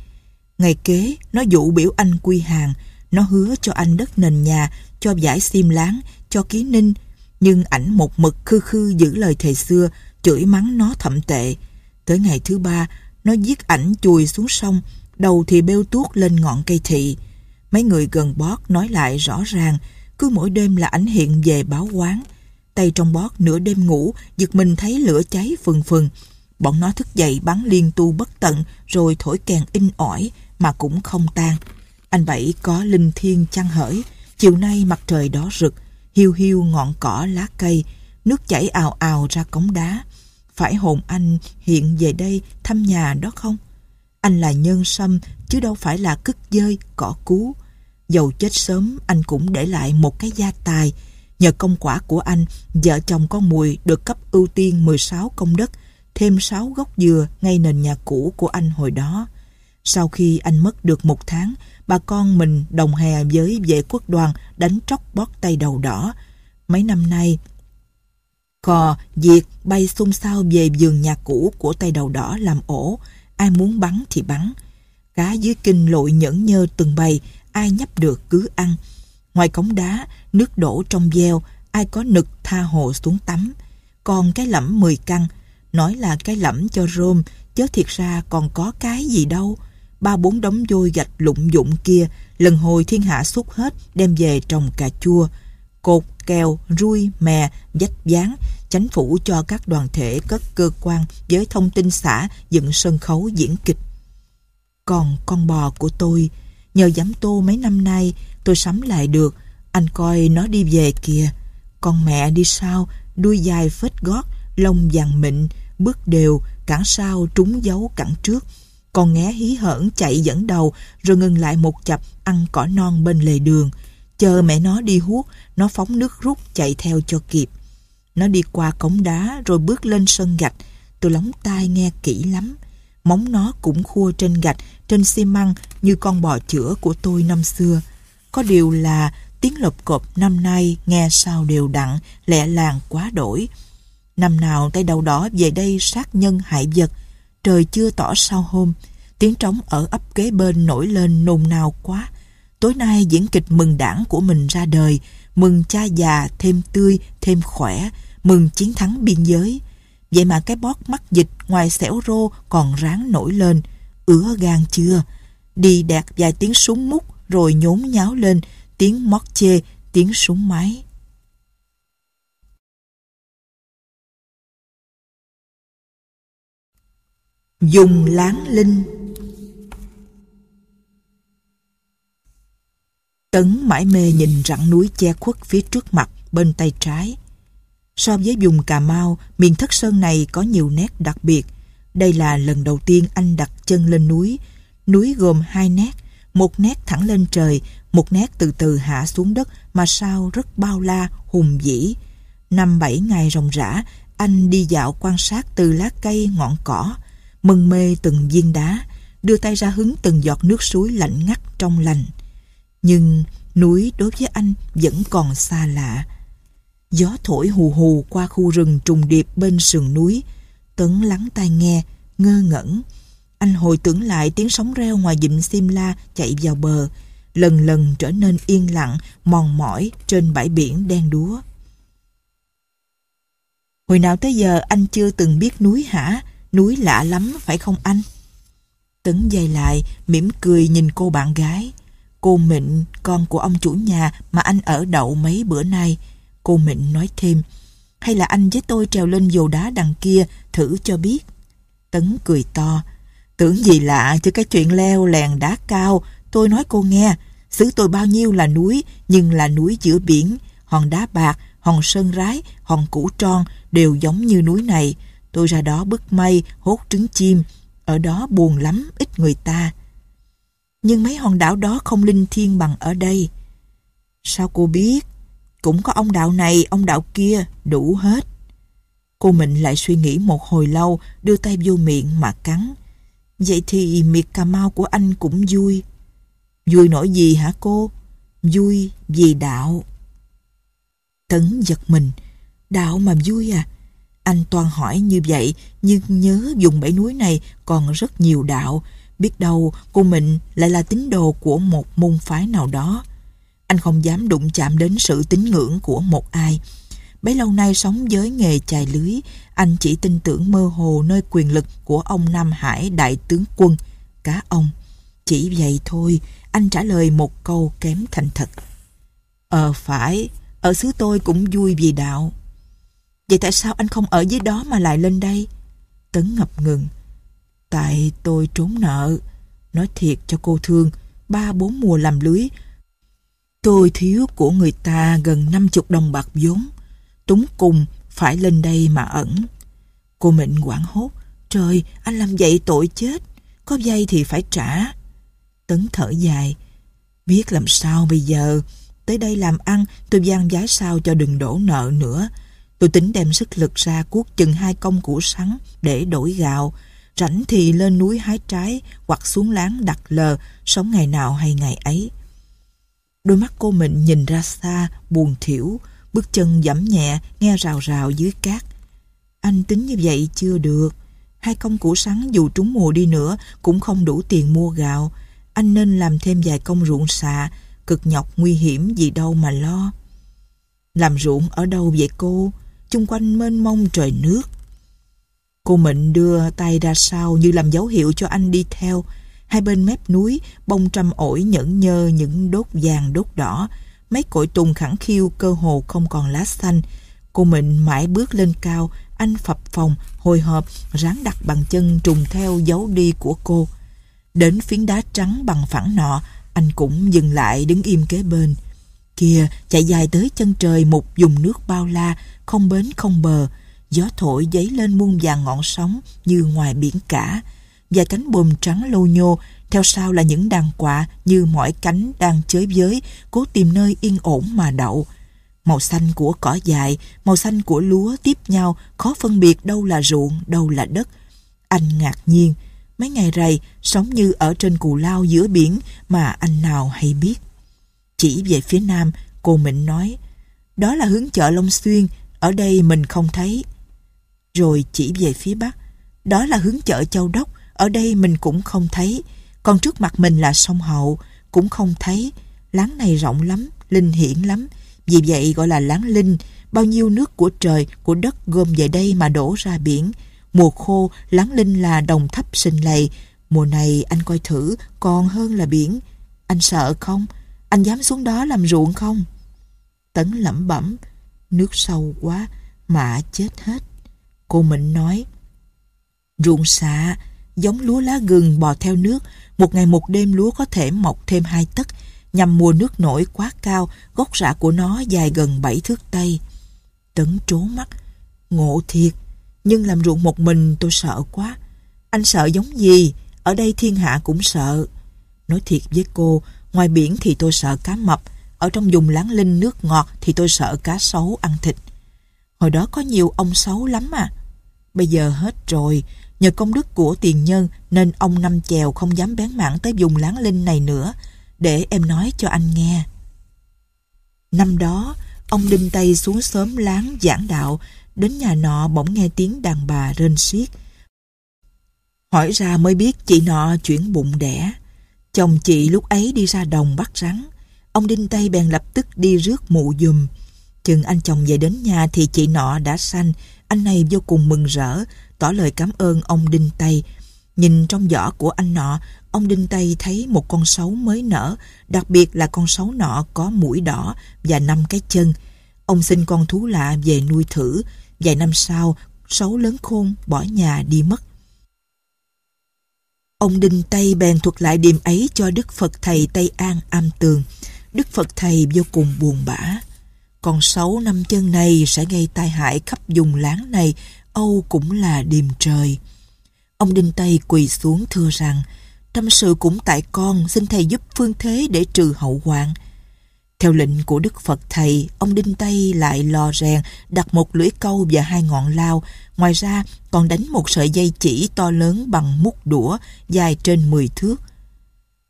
Ngày kế, nó dụ biểu anh quy hàng, nó hứa cho anh đất nền nhà, cho giải sim láng, cho ký ninh. Nhưng ảnh một mực khư khư giữ lời thầy xưa, chửi mắng nó thậm tệ. Tới ngày thứ ba, nó giết ảnh chùi xuống sông, đầu thì bêu tuốt lên ngọn cây thị. Mấy người gần bót nói lại rõ ràng, cứ mỗi đêm là ảnh hiện về báo quán. Tay trong bót nửa đêm ngủ, giật mình thấy lửa cháy phừng phừng. Bọn nó thức dậy bắn liên tu bất tận, rồi thổi kèn in ỏi, mà cũng không tan. Anh Bảy có linh thiêng chăng hỡi? chiều nay mặt trời đó rực, hiu hiu ngọn cỏ lá cây, nước chảy ào ào ra cống đá. Phải hồn anh hiện về đây thăm nhà đó không? Anh là nhân sâm chứ đâu phải là cứt dơi, cỏ cú. Dầu chết sớm anh cũng để lại một cái gia tài. Nhờ công quả của anh, vợ chồng con Mùi được cấp ưu tiên 16 công đất, thêm 6 gốc dừa ngay nền nhà cũ của anh hồi đó. Sau khi anh mất được một tháng, bà con mình đồng hè với vệ quốc đoàn đánh tróc bót tay đầu đỏ. Mấy năm nay, cò, diệt bay xung sao về vườn nhà cũ của tay đầu đỏ làm ổ. Ai muốn bắn thì bắn. Cá dưới kinh lội nhẫn nhơ từng bầy, ai nhấp được cứ ăn. Ngoài cống đá, nước đổ trong gieo, ai có nực tha hồ xuống tắm. Còn cái lẫm 10 căn, nói là cái lẫm cho rôm, chứ thiệt ra còn có cái gì đâu ba bốn đống vôi gạch lụng dụng kia lần hồi thiên hạ xúc hết đem về trồng cà chua cột kèo rui mè vách dáng chánh phủ cho các đoàn thể các cơ quan với thông tin xã dựng sân khấu diễn kịch còn con bò của tôi nhờ giảm tô mấy năm nay tôi sắm lại được anh coi nó đi về kìa con mẹ đi sau đuôi dài phết gót lông vàng mịn bước đều cẳng sau trúng dấu cẳng trước con nghé hí hởn chạy dẫn đầu rồi ngừng lại một chập ăn cỏ non bên lề đường. Chờ mẹ nó đi huốt, nó phóng nước rút chạy theo cho kịp. Nó đi qua cống đá rồi bước lên sân gạch. Tôi lóng tai nghe kỹ lắm. Móng nó cũng khua trên gạch, trên xi măng như con bò chữa của tôi năm xưa. Có điều là tiếng lộp cộp năm nay nghe sao đều đặn, lẹ làng quá đổi. Năm nào tay đầu đỏ về đây sát nhân hại vật, trời chưa tỏ sau hôm tiếng trống ở ấp kế bên nổi lên nôn nào quá tối nay diễn kịch mừng đảng của mình ra đời mừng cha già thêm tươi thêm khỏe mừng chiến thắng biên giới vậy mà cái bót mắt dịch ngoài xẻo rô còn ráng nổi lên ứa gan chưa đi đạt vài tiếng súng mút rồi nhốn nháo lên tiếng móc chê tiếng súng máy Dùng láng linh Tấn mãi mê nhìn rặng núi che khuất phía trước mặt bên tay trái. So với vùng Cà Mau, miền Thất Sơn này có nhiều nét đặc biệt. Đây là lần đầu tiên anh đặt chân lên núi. Núi gồm hai nét, một nét thẳng lên trời, một nét từ từ hạ xuống đất mà sao rất bao la, hùng vĩ. Năm bảy ngày ròng rã, anh đi dạo quan sát từ lá cây ngọn cỏ, mân mê từng viên đá, đưa tay ra hứng từng giọt nước suối lạnh ngắt trong lành. Nhưng núi đối với anh vẫn còn xa lạ. Gió thổi hù hù qua khu rừng trùng điệp bên sườn núi. Tấn lắng tai nghe, ngơ ngẩn. Anh hồi tưởng lại tiếng sóng reo ngoài dịm Simla chạy vào bờ, lần lần trở nên yên lặng, mòn mỏi trên bãi biển đen đúa. Hồi nào tới giờ anh chưa từng biết núi hả? núi lạ lắm phải không anh? Tấn dây lại, mỉm cười nhìn cô bạn gái. Cô Mịn, con của ông chủ nhà mà anh ở đậu mấy bữa nay. Cô Mịn nói thêm, hay là anh với tôi trèo lên dồ đá đằng kia thử cho biết. Tấn cười to, tưởng gì lạ chứ cái chuyện leo lèn đá cao, tôi nói cô nghe, xứ tôi bao nhiêu là núi, nhưng là núi giữa biển, hòn đá bạc, hòn sơn rái, hòn củ tròn đều giống như núi này. Tôi ra đó bứt mây hốt trứng chim. Ở đó buồn lắm, ít người ta. Nhưng mấy hòn đảo đó không linh thiêng bằng ở đây. Sao cô biết? Cũng có ông đạo này, ông đạo kia, đủ hết. Cô Mịnh lại suy nghĩ một hồi lâu, đưa tay vô miệng mà cắn. Vậy thì miệt cà mau của anh cũng vui. Vui nổi gì hả cô? Vui vì đạo. Tấn giật mình. Đạo mà vui à? Anh toàn hỏi như vậy, nhưng nhớ dùng bảy núi này còn rất nhiều đạo. Biết đâu cô mình lại là tín đồ của một môn phái nào đó. Anh không dám đụng chạm đến sự tín ngưỡng của một ai. Bấy lâu nay sống với nghề chài lưới, anh chỉ tin tưởng mơ hồ nơi quyền lực của ông Nam Hải đại tướng quân, cá ông. Chỉ vậy thôi, anh trả lời một câu kém thành thật. Ờ phải, ở xứ tôi cũng vui vì đạo. Vậy tại sao anh không ở dưới đó mà lại lên đây? Tấn ngập ngừng. Tại tôi trốn nợ. Nói thiệt cho cô thương, ba bốn mùa làm lưới. Tôi thiếu của người ta gần năm chục đồng bạc vốn. Túng cùng phải lên đây mà ẩn. Cô Mịn quảng hốt. Trời, anh làm vậy tội chết. Có dây thì phải trả. Tấn thở dài. Biết làm sao bây giờ. Tới đây làm ăn, tôi gian giái sao cho đừng đổ nợ nữa. Tôi tính đem sức lực ra cuốc chừng hai công củ sắn để đổi gạo, rảnh thì lên núi hái trái hoặc xuống láng đặt lờ, sống ngày nào hay ngày ấy. Đôi mắt cô mình nhìn ra xa, buồn thiểu, bước chân dẫm nhẹ, nghe rào rào dưới cát. Anh tính như vậy chưa được. Hai công củ sắn dù trúng mùa đi nữa cũng không đủ tiền mua gạo. Anh nên làm thêm vài công ruộng xạ, cực nhọc nguy hiểm gì đâu mà lo. Làm ruộng ở đâu vậy cô? chung quanh mênh mông trời nước. Cô Mịnh đưa tay ra sau như làm dấu hiệu cho anh đi theo. Hai bên mép núi, bông trăm ổi nhẫn nhơ những đốt vàng đốt đỏ. Mấy cội tùng khẳng khiu cơ hồ không còn lá xanh. Cô Mịnh mãi bước lên cao, anh phập phòng, hồi hộp, ráng đặt bằng chân trùng theo dấu đi của cô. Đến phiến đá trắng bằng phẳng nọ, anh cũng dừng lại đứng im kế bên. Kìa, chạy dài tới chân trời một vùng nước bao la, không bến không bờ, gió thổi dấy lên muôn vàng ngọn sóng như ngoài biển cả, và cánh buồm trắng lô nhô, theo sau là những đàn quạ như mỏi cánh đang chới với cố tìm nơi yên ổn mà đậu. Màu xanh của cỏ dại, màu xanh của lúa tiếp nhau, khó phân biệt đâu là ruộng, đâu là đất. Anh ngạc nhiên, mấy ngày rày sống như ở trên cù lao giữa biển mà anh nào hay biết. Chỉ về phía nam, cô Mịnh nói, đó là hướng chợ Long Xuyên, ở đây mình không thấy. Rồi chỉ về phía bắc. Đó là hướng chợ Châu Đốc. Ở đây mình cũng không thấy. Còn trước mặt mình là sông Hậu. Cũng không thấy. Láng này rộng lắm, linh hiển lắm. Vì vậy gọi là láng linh. Bao nhiêu nước của trời, của đất gom về đây mà đổ ra biển. Mùa khô, láng linh là đồng thấp sinh lầy. Mùa này anh coi thử còn hơn là biển. Anh sợ không? Anh dám xuống đó làm ruộng không? Tấn lẩm bẩm nước sâu quá, mạ chết hết. Cô Mịnh nói, ruộng xạ, giống lúa lá gừng bò theo nước, một ngày một đêm lúa có thể mọc thêm hai tấc, nhằm mùa nước nổi quá cao, gốc rạ của nó dài gần bảy thước tay. Tấn trố mắt, ngộ thiệt, nhưng làm ruộng một mình tôi sợ quá. Anh sợ giống gì, ở đây thiên hạ cũng sợ. Nói thiệt với cô, ngoài biển thì tôi sợ cá mập, ở trong vùng láng linh nước ngọt thì tôi sợ cá sấu ăn thịt. Hồi đó có nhiều ông xấu lắm à. Bây giờ hết rồi, nhờ công đức của tiền nhân nên ông Năm Chèo không dám bén mảng tới vùng láng linh này nữa. Để em nói cho anh nghe. Năm đó, ông Đinh Tây xuống sớm láng giảng đạo, đến nhà nọ bỗng nghe tiếng đàn bà rên xiết. Hỏi ra mới biết chị nọ chuyển bụng đẻ. Chồng chị lúc ấy đi ra đồng bắt rắn. Ông Đinh Tây bèn lập tức đi rước mụ dùm. Chừng anh chồng về đến nhà thì chị nọ đã sanh. Anh này vô cùng mừng rỡ, tỏ lời cảm ơn ông Đinh Tây. Nhìn trong giỏ của anh nọ, ông Đinh Tây thấy một con sấu mới nở, đặc biệt là con sấu nọ có mũi đỏ và năm cái chân. Ông xin con thú lạ về nuôi thử. Vài năm sau, sấu lớn khôn bỏ nhà đi mất. Ông Đinh Tây bèn thuật lại điềm ấy cho Đức Phật Thầy Tây An am tường. Đức Phật Thầy vô cùng buồn bã. Còn sáu năm chân này sẽ gây tai hại khắp vùng láng này, Âu cũng là điềm trời. Ông Đinh Tây quỳ xuống thưa rằng, tâm sự cũng tại con, xin Thầy giúp phương thế để trừ hậu hoạn. Theo lệnh của Đức Phật Thầy, ông Đinh Tây lại lò rèn, đặt một lưỡi câu và hai ngọn lao. Ngoài ra, còn đánh một sợi dây chỉ to lớn bằng mút đũa, dài trên 10 thước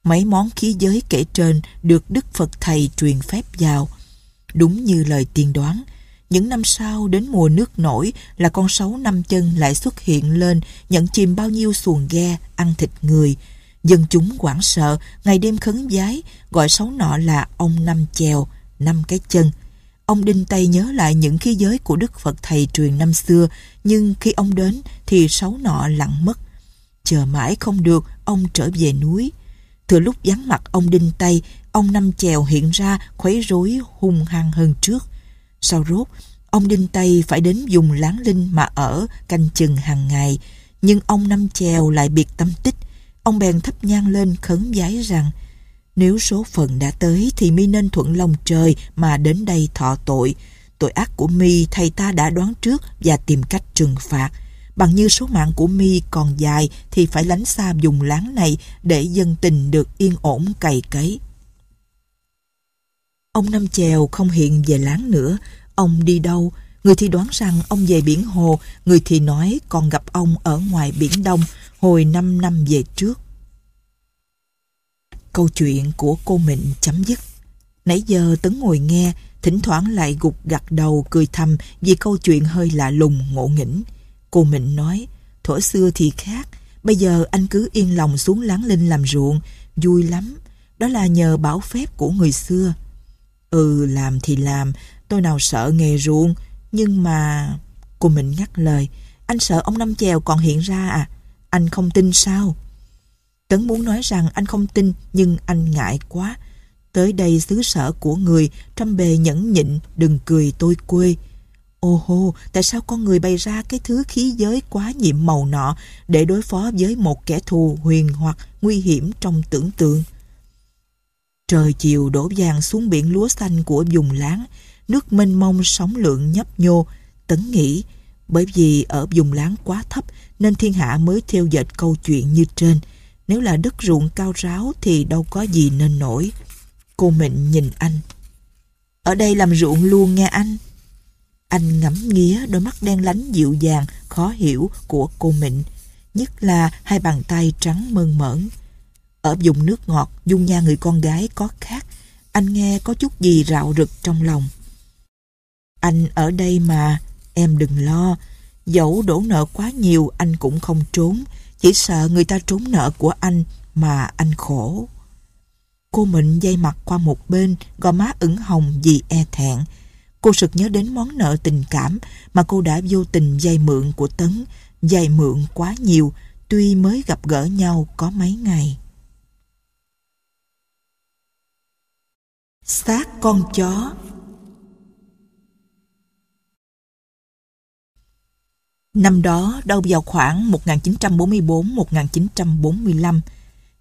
mấy món khí giới kể trên được Đức Phật Thầy truyền phép vào. Đúng như lời tiên đoán, những năm sau đến mùa nước nổi là con sấu năm chân lại xuất hiện lên nhận chìm bao nhiêu xuồng ghe ăn thịt người. Dân chúng hoảng sợ, ngày đêm khấn giái, gọi sấu nọ là ông năm chèo, năm cái chân. Ông đinh tây nhớ lại những khí giới của Đức Phật Thầy truyền năm xưa, nhưng khi ông đến thì sấu nọ lặng mất. Chờ mãi không được, ông trở về núi Thừa lúc vắng mặt ông Đinh Tây, ông Năm Chèo hiện ra khuấy rối hung hăng hơn trước. Sau rốt, ông Đinh Tây phải đến dùng láng linh mà ở canh chừng hàng ngày. Nhưng ông Năm Chèo lại biệt tâm tích. Ông bèn thấp nhang lên khấn giái rằng nếu số phận đã tới thì mi nên thuận lòng trời mà đến đây thọ tội. Tội ác của mi thầy ta đã đoán trước và tìm cách trừng phạt bằng như số mạng của mi còn dài thì phải lánh xa vùng láng này để dân tình được yên ổn cày cấy. Ông Năm Chèo không hiện về láng nữa, ông đi đâu? Người thì đoán rằng ông về biển Hồ, người thì nói còn gặp ông ở ngoài biển Đông hồi năm năm về trước. Câu chuyện của cô Mịnh chấm dứt. Nãy giờ Tấn ngồi nghe, thỉnh thoảng lại gục gặt đầu cười thầm vì câu chuyện hơi lạ lùng ngộ nghĩnh. Cô Mịnh nói, thuở xưa thì khác, bây giờ anh cứ yên lòng xuống láng linh làm ruộng, vui lắm. Đó là nhờ bảo phép của người xưa. Ừ, làm thì làm, tôi nào sợ nghề ruộng, nhưng mà... Cô Mịnh ngắt lời, anh sợ ông Năm Chèo còn hiện ra à? Anh không tin sao? Tấn muốn nói rằng anh không tin, nhưng anh ngại quá. Tới đây xứ sở của người, trăm bề nhẫn nhịn, đừng cười tôi quê. Ô hô, tại sao con người bày ra cái thứ khí giới quá nhiệm màu nọ để đối phó với một kẻ thù huyền hoặc nguy hiểm trong tưởng tượng? Trời chiều đổ vàng xuống biển lúa xanh của vùng láng, nước mênh mông sóng lượng nhấp nhô, tấn nghĩ, bởi vì ở vùng láng quá thấp nên thiên hạ mới theo dệt câu chuyện như trên. Nếu là đất ruộng cao ráo thì đâu có gì nên nổi. Cô Mịnh nhìn anh. Ở đây làm ruộng luôn nghe anh. Anh ngắm nghía đôi mắt đen lánh dịu dàng, khó hiểu của cô Mịn, nhất là hai bàn tay trắng mơn mởn. Ở vùng nước ngọt, dung nha người con gái có khác, anh nghe có chút gì rạo rực trong lòng. Anh ở đây mà, em đừng lo, dẫu đổ nợ quá nhiều anh cũng không trốn, chỉ sợ người ta trốn nợ của anh mà anh khổ. Cô Mịn dây mặt qua một bên, gò má ửng hồng vì e thẹn, Cô sực nhớ đến món nợ tình cảm mà cô đã vô tình dày mượn của Tấn, dày mượn quá nhiều, tuy mới gặp gỡ nhau có mấy ngày. Xác con chó Năm đó, đâu vào khoảng 1944-1945,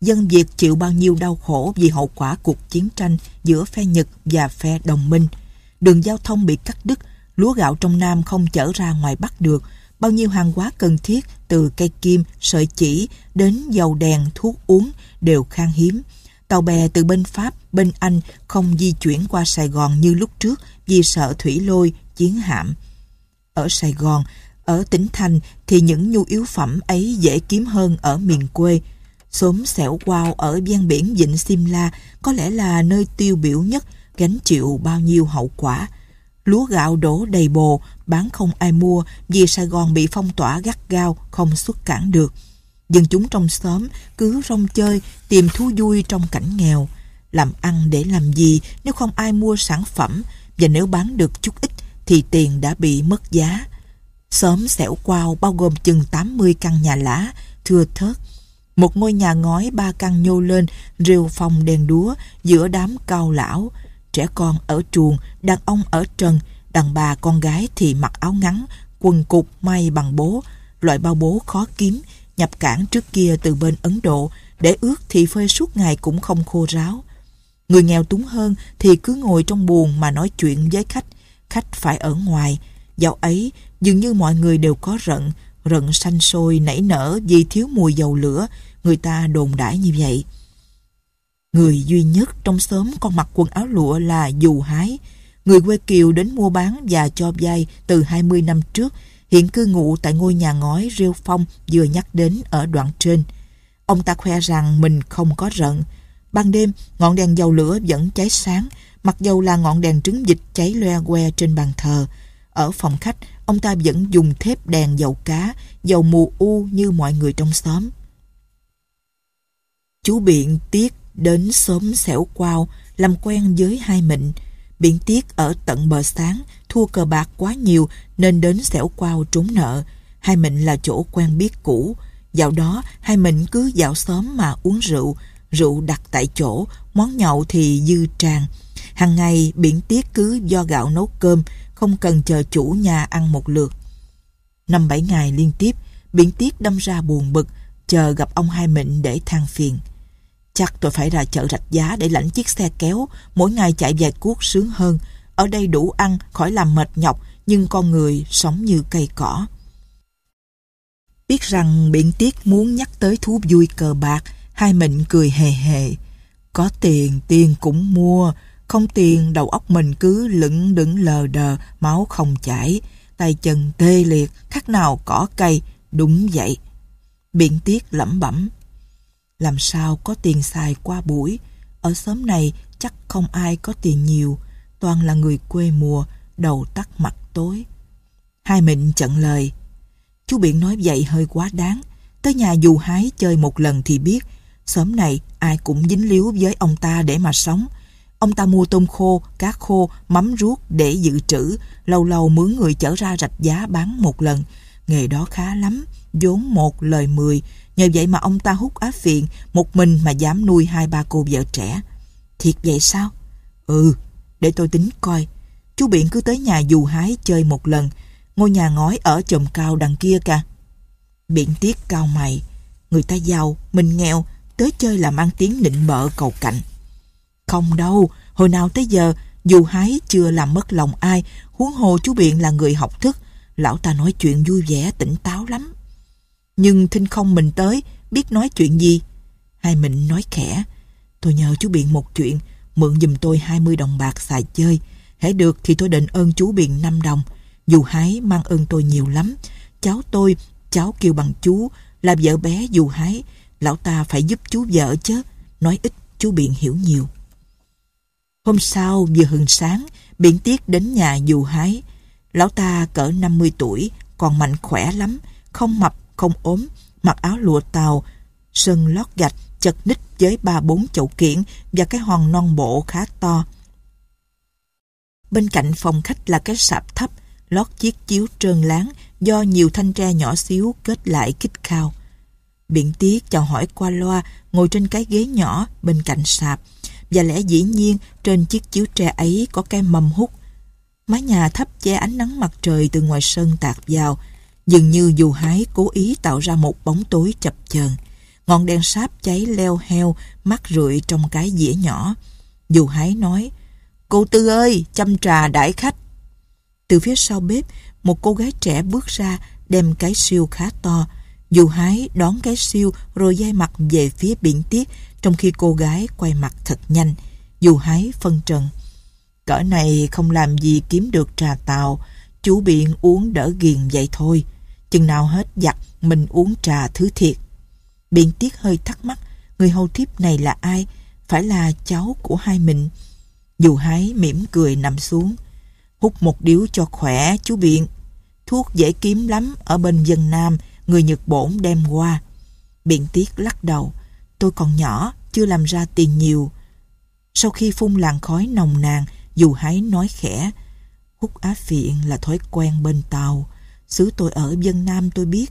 dân Việt chịu bao nhiêu đau khổ vì hậu quả cuộc chiến tranh giữa phe Nhật và phe đồng minh – đường giao thông bị cắt đứt, lúa gạo trong Nam không chở ra ngoài Bắc được, bao nhiêu hàng hóa cần thiết từ cây kim, sợi chỉ đến dầu đèn, thuốc uống đều khan hiếm. Tàu bè từ bên Pháp, bên Anh không di chuyển qua Sài Gòn như lúc trước vì sợ thủy lôi, chiến hạm. Ở Sài Gòn, ở tỉnh thành thì những nhu yếu phẩm ấy dễ kiếm hơn ở miền quê. Xóm xẻo quao ở ven biển Vịnh Simla có lẽ là nơi tiêu biểu nhất gánh chịu bao nhiêu hậu quả. Lúa gạo đổ đầy bồ, bán không ai mua vì Sài Gòn bị phong tỏa gắt gao, không xuất cản được. Dân chúng trong xóm cứ rong chơi, tìm thú vui trong cảnh nghèo. Làm ăn để làm gì nếu không ai mua sản phẩm và nếu bán được chút ít thì tiền đã bị mất giá. Xóm xẻo quao bao gồm chừng 80 căn nhà lá, thưa thớt. Một ngôi nhà ngói ba căn nhô lên, rêu phong đèn đúa giữa đám cao lão trẻ con ở chuồng, đàn ông ở trần, đàn bà con gái thì mặc áo ngắn, quần cục may bằng bố, loại bao bố khó kiếm, nhập cảng trước kia từ bên Ấn Độ, để ướt thì phơi suốt ngày cũng không khô ráo. Người nghèo túng hơn thì cứ ngồi trong buồn mà nói chuyện với khách, khách phải ở ngoài. Dạo ấy, dường như mọi người đều có rận, rận xanh sôi nảy nở vì thiếu mùi dầu lửa, người ta đồn đãi như vậy. Người duy nhất trong xóm con mặc quần áo lụa là Dù Hái, người quê Kiều đến mua bán và cho vay từ 20 năm trước, hiện cư ngụ tại ngôi nhà ngói Rêu Phong vừa nhắc đến ở đoạn trên. Ông ta khoe rằng mình không có giận. Ban đêm, ngọn đèn dầu lửa vẫn cháy sáng, mặc dầu là ngọn đèn trứng dịch cháy loe que trên bàn thờ. Ở phòng khách, ông ta vẫn dùng thép đèn dầu cá, dầu mù u như mọi người trong xóm. Chú Biện tiếc đến xóm xẻo quao làm quen với hai mịn biển tiết ở tận bờ sáng thua cờ bạc quá nhiều nên đến xẻo quao trúng nợ hai mịn là chỗ quen biết cũ dạo đó hai mịn cứ dạo xóm mà uống rượu rượu đặt tại chỗ món nhậu thì dư tràn Hằng ngày biển tiết cứ do gạo nấu cơm không cần chờ chủ nhà ăn một lượt năm bảy ngày liên tiếp biển tiết đâm ra buồn bực chờ gặp ông hai mịn để than phiền Chắc tôi phải ra chợ rạch giá để lãnh chiếc xe kéo, mỗi ngày chạy vài cuốc sướng hơn. Ở đây đủ ăn, khỏi làm mệt nhọc, nhưng con người sống như cây cỏ. Biết rằng biện tiết muốn nhắc tới thú vui cờ bạc, hai mình cười hề hề. Có tiền, tiền cũng mua, không tiền đầu óc mình cứ lững đững lờ đờ, máu không chảy, tay chân tê liệt, khác nào cỏ cây, đúng vậy. Biện tiết lẩm bẩm làm sao có tiền xài qua buổi. Ở xóm này chắc không ai có tiền nhiều, toàn là người quê mùa, đầu tắt mặt tối. Hai mình chận lời. Chú Biển nói vậy hơi quá đáng. Tới nhà dù hái chơi một lần thì biết, xóm này ai cũng dính líu với ông ta để mà sống. Ông ta mua tôm khô, cá khô, mắm ruốc để dự trữ, lâu lâu mướn người chở ra rạch giá bán một lần. Nghề đó khá lắm, vốn một lời mười, Nhờ vậy mà ông ta hút á phiền một mình mà dám nuôi hai ba cô vợ trẻ. Thiệt vậy sao? Ừ, để tôi tính coi. Chú Biển cứ tới nhà dù hái chơi một lần. Ngôi nhà ngói ở chồng cao đằng kia cả. Biển tiếc cao mày. Người ta giàu, mình nghèo, tới chơi là mang tiếng nịnh bợ cầu cạnh. Không đâu, hồi nào tới giờ, dù hái chưa làm mất lòng ai, huống hồ chú Biện là người học thức. Lão ta nói chuyện vui vẻ, tỉnh táo lắm nhưng thinh không mình tới, biết nói chuyện gì. Hai mình nói khẽ, tôi nhờ chú Biện một chuyện, mượn giùm tôi hai mươi đồng bạc xài chơi. Hãy được thì tôi định ơn chú Biện năm đồng. Dù hái mang ơn tôi nhiều lắm, cháu tôi, cháu kêu bằng chú, là vợ bé dù hái, lão ta phải giúp chú vợ chứ. Nói ít, chú Biện hiểu nhiều. Hôm sau vừa hừng sáng, Biện Tiết đến nhà dù hái. Lão ta cỡ năm mươi tuổi, còn mạnh khỏe lắm, không mập không ốm, mặc áo lụa tàu, sân lót gạch, chật ních với ba bốn chậu kiển và cái hòn non bộ khá to. Bên cạnh phòng khách là cái sạp thấp, lót chiếc chiếu trơn láng do nhiều thanh tre nhỏ xíu kết lại kích khao. Biện tiết chào hỏi qua loa, ngồi trên cái ghế nhỏ bên cạnh sạp. Và lẽ dĩ nhiên trên chiếc chiếu tre ấy có cái mầm hút. Mái nhà thấp che ánh nắng mặt trời từ ngoài sân tạt vào, Dường như dù hái cố ý tạo ra một bóng tối chập chờn Ngọn đèn sáp cháy leo heo, mắt rượi trong cái dĩa nhỏ. Dù hái nói, Cô Tư ơi, chăm trà đãi khách. Từ phía sau bếp, một cô gái trẻ bước ra đem cái siêu khá to. Dù hái đón cái siêu rồi dây mặt về phía biển tiết trong khi cô gái quay mặt thật nhanh. Dù hái phân trần. Cỡ này không làm gì kiếm được trà tàu, chú biện uống đỡ ghiền vậy thôi chừng nào hết giặt mình uống trà thứ thiệt. Biện Tiết hơi thắc mắc, người hầu thiếp này là ai? Phải là cháu của hai mình. Dù hái mỉm cười nằm xuống, hút một điếu cho khỏe chú Biện. Thuốc dễ kiếm lắm ở bên dân Nam, người Nhật Bổn đem qua. Biện Tiết lắc đầu, tôi còn nhỏ, chưa làm ra tiền nhiều. Sau khi phun làn khói nồng nàn, dù hái nói khẽ, hút á phiện là thói quen bên tàu xứ tôi ở dân Nam tôi biết.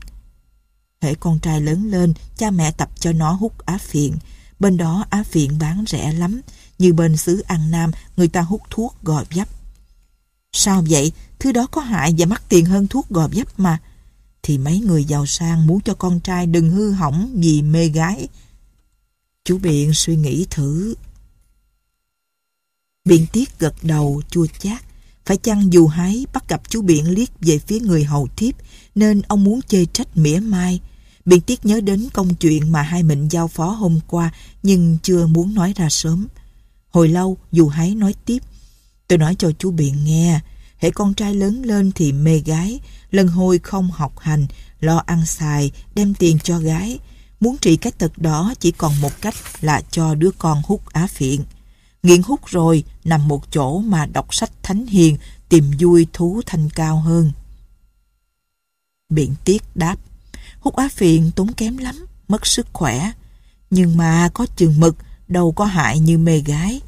Hễ con trai lớn lên, cha mẹ tập cho nó hút á phiện. Bên đó á phiện bán rẻ lắm, như bên xứ An Nam người ta hút thuốc gò vấp. Sao vậy? Thứ đó có hại và mắc tiền hơn thuốc gò vấp mà. Thì mấy người giàu sang muốn cho con trai đừng hư hỏng vì mê gái. Chú Biện suy nghĩ thử. Biện Tiết gật đầu chua chát. Phải chăng dù hái bắt gặp chú Biển liếc về phía người hầu thiếp nên ông muốn chê trách mỉa mai. Biển tiếc nhớ đến công chuyện mà hai mình giao phó hôm qua nhưng chưa muốn nói ra sớm. Hồi lâu dù hái nói tiếp. Tôi nói cho chú Biện nghe, hệ con trai lớn lên thì mê gái, lần hồi không học hành, lo ăn xài, đem tiền cho gái. Muốn trị cái tật đó chỉ còn một cách là cho đứa con hút á phiện nghiện hút rồi nằm một chỗ mà đọc sách thánh hiền tìm vui thú thanh cao hơn biện tiết đáp hút á phiện tốn kém lắm mất sức khỏe nhưng mà có chừng mực đâu có hại như mê gái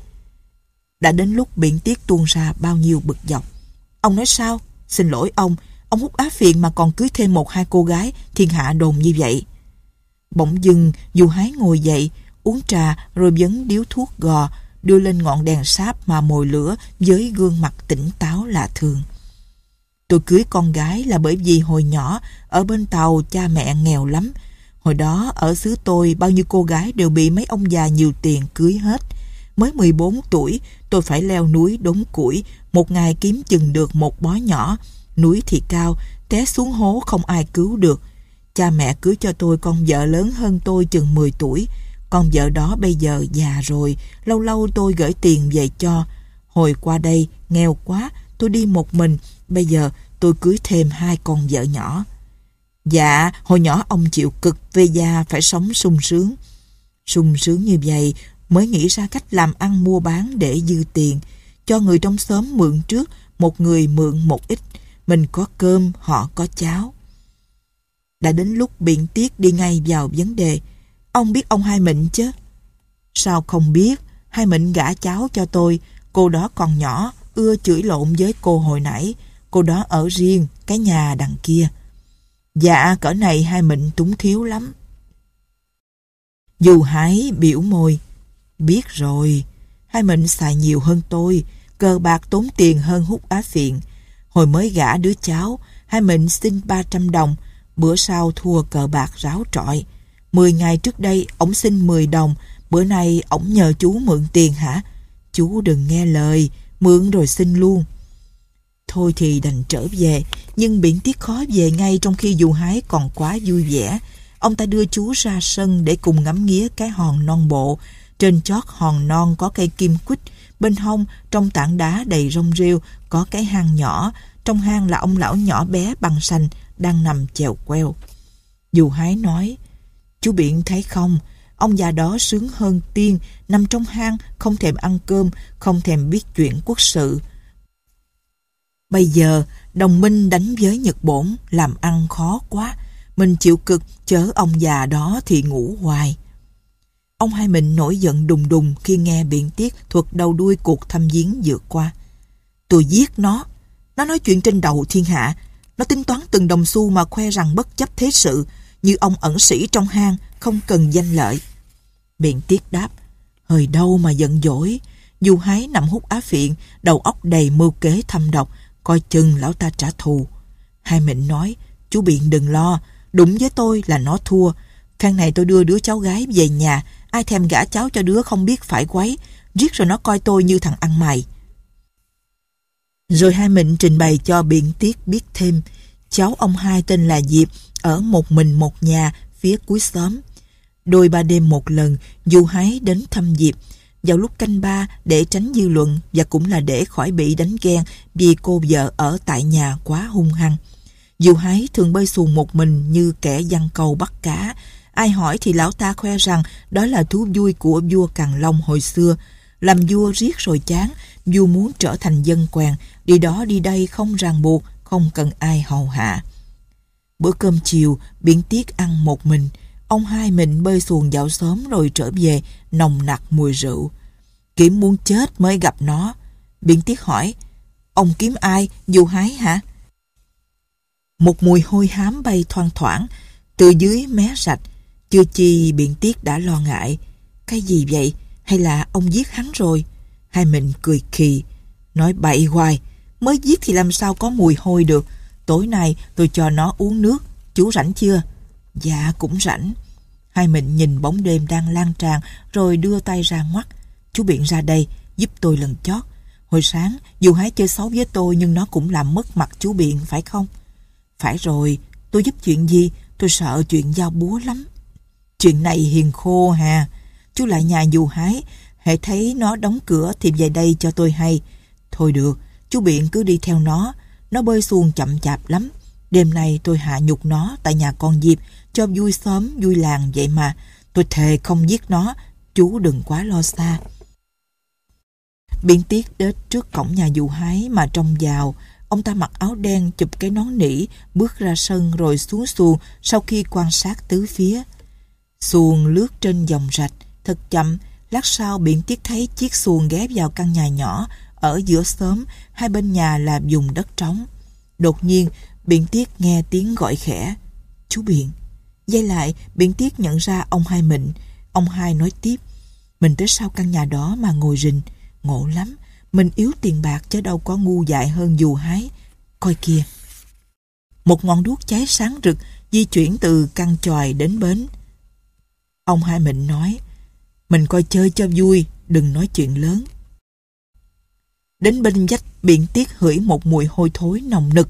đã đến lúc biện tiết tuôn ra bao nhiêu bực dọc ông nói sao xin lỗi ông ông hút á phiện mà còn cưới thêm một hai cô gái thiên hạ đồn như vậy bỗng dưng dù hái ngồi dậy uống trà rồi vấn điếu thuốc gò đưa lên ngọn đèn sáp mà mồi lửa với gương mặt tỉnh táo lạ thường. Tôi cưới con gái là bởi vì hồi nhỏ ở bên tàu cha mẹ nghèo lắm. Hồi đó ở xứ tôi bao nhiêu cô gái đều bị mấy ông già nhiều tiền cưới hết. Mới 14 tuổi tôi phải leo núi đốn củi, một ngày kiếm chừng được một bó nhỏ. Núi thì cao, té xuống hố không ai cứu được. Cha mẹ cưới cho tôi con vợ lớn hơn tôi chừng 10 tuổi. Con vợ đó bây giờ già rồi, lâu lâu tôi gửi tiền về cho. Hồi qua đây, nghèo quá, tôi đi một mình, bây giờ tôi cưới thêm hai con vợ nhỏ. Dạ, hồi nhỏ ông chịu cực về già phải sống sung sướng. Sung sướng như vậy mới nghĩ ra cách làm ăn mua bán để dư tiền. Cho người trong xóm mượn trước, một người mượn một ít. Mình có cơm, họ có cháo. Đã đến lúc biện tiết đi ngay vào vấn đề. Ông biết ông Hai Mịnh chứ? Sao không biết? Hai Mịnh gả cháu cho tôi. Cô đó còn nhỏ, ưa chửi lộn với cô hồi nãy. Cô đó ở riêng, cái nhà đằng kia. Dạ, cỡ này Hai Mịnh túng thiếu lắm. Dù hái biểu môi. Biết rồi, Hai Mịnh xài nhiều hơn tôi, cờ bạc tốn tiền hơn hút á phiện. Hồi mới gả đứa cháu, Hai Mịnh xin 300 đồng, bữa sau thua cờ bạc ráo trọi. 10 ngày trước đây ổng xin 10 đồng, bữa nay ổng nhờ chú mượn tiền hả? Chú đừng nghe lời, mượn rồi xin luôn. Thôi thì đành trở về, nhưng biển tiết khó về ngay trong khi dù hái còn quá vui vẻ. Ông ta đưa chú ra sân để cùng ngắm nghía cái hòn non bộ. Trên chót hòn non có cây kim quýt, bên hông trong tảng đá đầy rong rêu có cái hang nhỏ. Trong hang là ông lão nhỏ bé bằng sành đang nằm chèo queo. Dù hái nói, Chú Biện thấy không, ông già đó sướng hơn tiên, nằm trong hang, không thèm ăn cơm, không thèm biết chuyện quốc sự. Bây giờ, đồng minh đánh với Nhật Bổn, làm ăn khó quá. Mình chịu cực, chớ ông già đó thì ngủ hoài. Ông hai mình nổi giận đùng đùng khi nghe biện tiết thuật đầu đuôi cuộc thăm viếng vừa qua. Tôi giết nó. Nó nói chuyện trên đầu thiên hạ. Nó tính toán từng đồng xu mà khoe rằng bất chấp thế sự, như ông ẩn sĩ trong hang không cần danh lợi. Biện tiết đáp, hơi đâu mà giận dỗi, dù hái nằm hút á phiện, đầu óc đầy mưu kế thâm độc, coi chừng lão ta trả thù. Hai mệnh nói, chú Biện đừng lo, đúng với tôi là nó thua. Phen này tôi đưa đứa cháu gái về nhà, ai thèm gả cháu cho đứa không biết phải quấy, riết rồi nó coi tôi như thằng ăn mày. Rồi hai mệnh trình bày cho Biện Tiết biết thêm, cháu ông hai tên là Diệp, ở một mình một nhà phía cuối xóm. Đôi ba đêm một lần, Du Hái đến thăm dịp vào lúc canh ba để tránh dư luận và cũng là để khỏi bị đánh ghen vì cô vợ ở tại nhà quá hung hăng. Dù hái thường bơi xuồng một mình như kẻ giăng câu bắt cá. Ai hỏi thì lão ta khoe rằng đó là thú vui của vua Càng Long hồi xưa. Làm vua riết rồi chán, vua muốn trở thành dân quèn, đi đó đi đây không ràng buộc, không cần ai hầu hạ. Bữa cơm chiều, biển tiết ăn một mình. Ông hai mình bơi xuồng dạo xóm rồi trở về, nồng nặc mùi rượu. Kiếm muốn chết mới gặp nó. Biển tiết hỏi, ông kiếm ai, dù hái hả? Một mùi hôi hám bay thoang thoảng, từ dưới mé sạch. Chưa chi biển tiết đã lo ngại. Cái gì vậy? Hay là ông giết hắn rồi? Hai mình cười khì, nói bậy hoài. Mới giết thì làm sao có mùi hôi được, Tối nay tôi cho nó uống nước. Chú rảnh chưa? Dạ cũng rảnh. Hai mình nhìn bóng đêm đang lan tràn rồi đưa tay ra ngoắt. Chú Biện ra đây, giúp tôi lần chót. Hồi sáng, dù hái chơi xấu với tôi nhưng nó cũng làm mất mặt chú Biện, phải không? Phải rồi, tôi giúp chuyện gì? Tôi sợ chuyện giao búa lắm. Chuyện này hiền khô hà. Chú lại nhà dù hái, hãy thấy nó đóng cửa thì về đây cho tôi hay. Thôi được, chú Biện cứ đi theo nó, nó bơi xuồng chậm chạp lắm. Đêm nay tôi hạ nhục nó tại nhà con Diệp cho vui xóm, vui làng vậy mà. Tôi thề không giết nó, chú đừng quá lo xa. Biển tiết đến trước cổng nhà dù hái mà trông vào. Ông ta mặc áo đen chụp cái nón nỉ, bước ra sân rồi xuống xuồng sau khi quan sát tứ phía. Xuồng lướt trên dòng rạch, thật chậm, lát sau biển tiết thấy chiếc xuồng ghép vào căn nhà nhỏ, ở giữa xóm, hai bên nhà là dùng đất trống. Đột nhiên, Biện Tiết nghe tiếng gọi khẽ. Chú Biện. Dây lại, Biện Tiết nhận ra ông hai mình. Ông hai nói tiếp. Mình tới sau căn nhà đó mà ngồi rình. Ngộ lắm. Mình yếu tiền bạc chứ đâu có ngu dại hơn dù hái. Coi kia. Một ngọn đuốc cháy sáng rực di chuyển từ căn tròi đến bến. Ông hai mình nói, mình coi chơi cho vui, đừng nói chuyện lớn. Đến bên dách biển tiết hửi một mùi hôi thối nồng nực.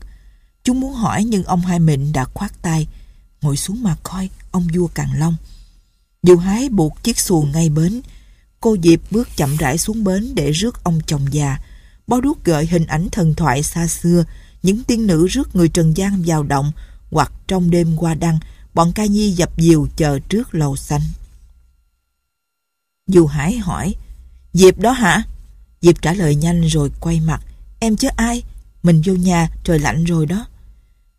Chúng muốn hỏi nhưng ông Hai Mịn đã khoát tay. Ngồi xuống mà coi, ông vua Càng Long. Dù hái buộc chiếc xuồng ngay bến. Cô Diệp bước chậm rãi xuống bến để rước ông chồng già. Bó đuốc gợi hình ảnh thần thoại xa xưa. Những tiên nữ rước người trần gian vào động hoặc trong đêm qua đăng. Bọn ca nhi dập diều chờ trước lầu xanh. Dù Hải hỏi Diệp đó hả? Diệp trả lời nhanh rồi quay mặt. Em chứ ai? Mình vô nhà, trời lạnh rồi đó.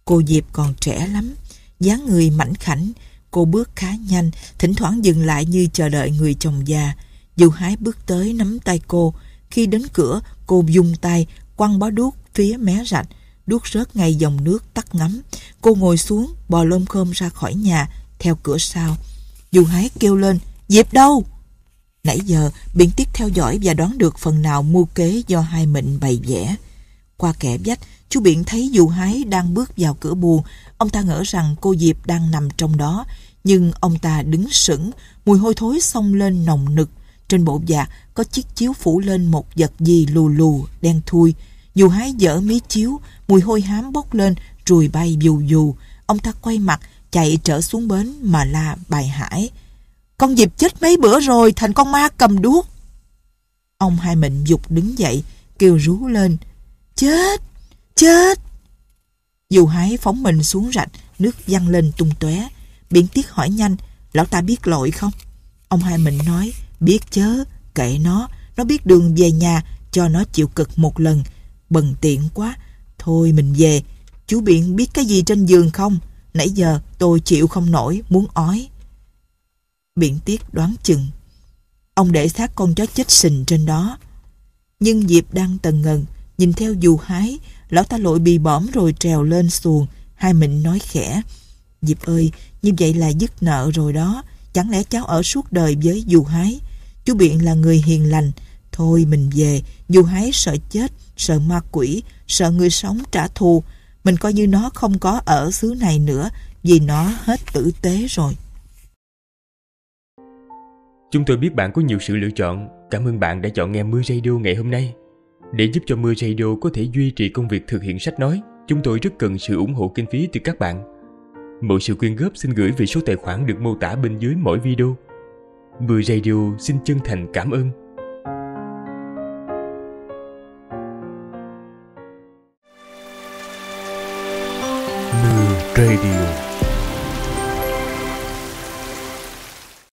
Cô Diệp còn trẻ lắm, dáng người mảnh khảnh. Cô bước khá nhanh, thỉnh thoảng dừng lại như chờ đợi người chồng già. Dù hái bước tới nắm tay cô. Khi đến cửa, cô dùng tay, quăng bó đuốc phía mé rạch. Đuốc rớt ngay dòng nước tắt ngắm. Cô ngồi xuống, bò lôm khom ra khỏi nhà, theo cửa sau. Dù hái kêu lên, Diệp đâu? Nãy giờ, Biện Tiết theo dõi và đoán được phần nào mưu kế do hai mệnh bày vẽ. Qua kẻ vách, chú Biện thấy dù hái đang bước vào cửa buồn, ông ta ngỡ rằng cô Diệp đang nằm trong đó. Nhưng ông ta đứng sững, mùi hôi thối xông lên nồng nực. Trên bộ vạt có chiếc chiếu phủ lên một vật gì lù lù, đen thui. Dù hái dở mí chiếu, mùi hôi hám bốc lên, ruồi bay dù dù. Ông ta quay mặt, chạy trở xuống bến mà la bài hải. Con dịp chết mấy bữa rồi thành con ma cầm đuốc. Ông hai mình dục đứng dậy, kêu rú lên. Chết! Chết! Dù hái phóng mình xuống rạch, nước văng lên tung tóe. Biển tiết hỏi nhanh, lão ta biết lỗi không? Ông hai mình nói, biết chớ, kệ nó, nó biết đường về nhà, cho nó chịu cực một lần. Bần tiện quá, thôi mình về. Chú Biển biết cái gì trên giường không? Nãy giờ tôi chịu không nổi, muốn ói biện tiết đoán chừng. Ông để xác con chó chết sình trên đó. Nhưng Diệp đang tần ngần, nhìn theo dù hái, lão ta lội bì bõm rồi trèo lên xuồng, hai mình nói khẽ. Diệp ơi, như vậy là dứt nợ rồi đó, chẳng lẽ cháu ở suốt đời với dù hái? Chú Biện là người hiền lành, thôi mình về, dù hái sợ chết, sợ ma quỷ, sợ người sống trả thù, mình coi như nó không có ở xứ này nữa, vì nó hết tử tế rồi. Chúng tôi biết bạn có nhiều sự lựa chọn. Cảm ơn bạn đã chọn nghe Mưa Radio ngày hôm nay. Để giúp cho Mưa Radio có thể duy trì công việc thực hiện sách nói, chúng tôi rất cần sự ủng hộ kinh phí từ các bạn. Mọi sự quyên góp xin gửi về số tài khoản được mô tả bên dưới mỗi video. Mưa Radio xin chân thành cảm ơn. Mưa Radio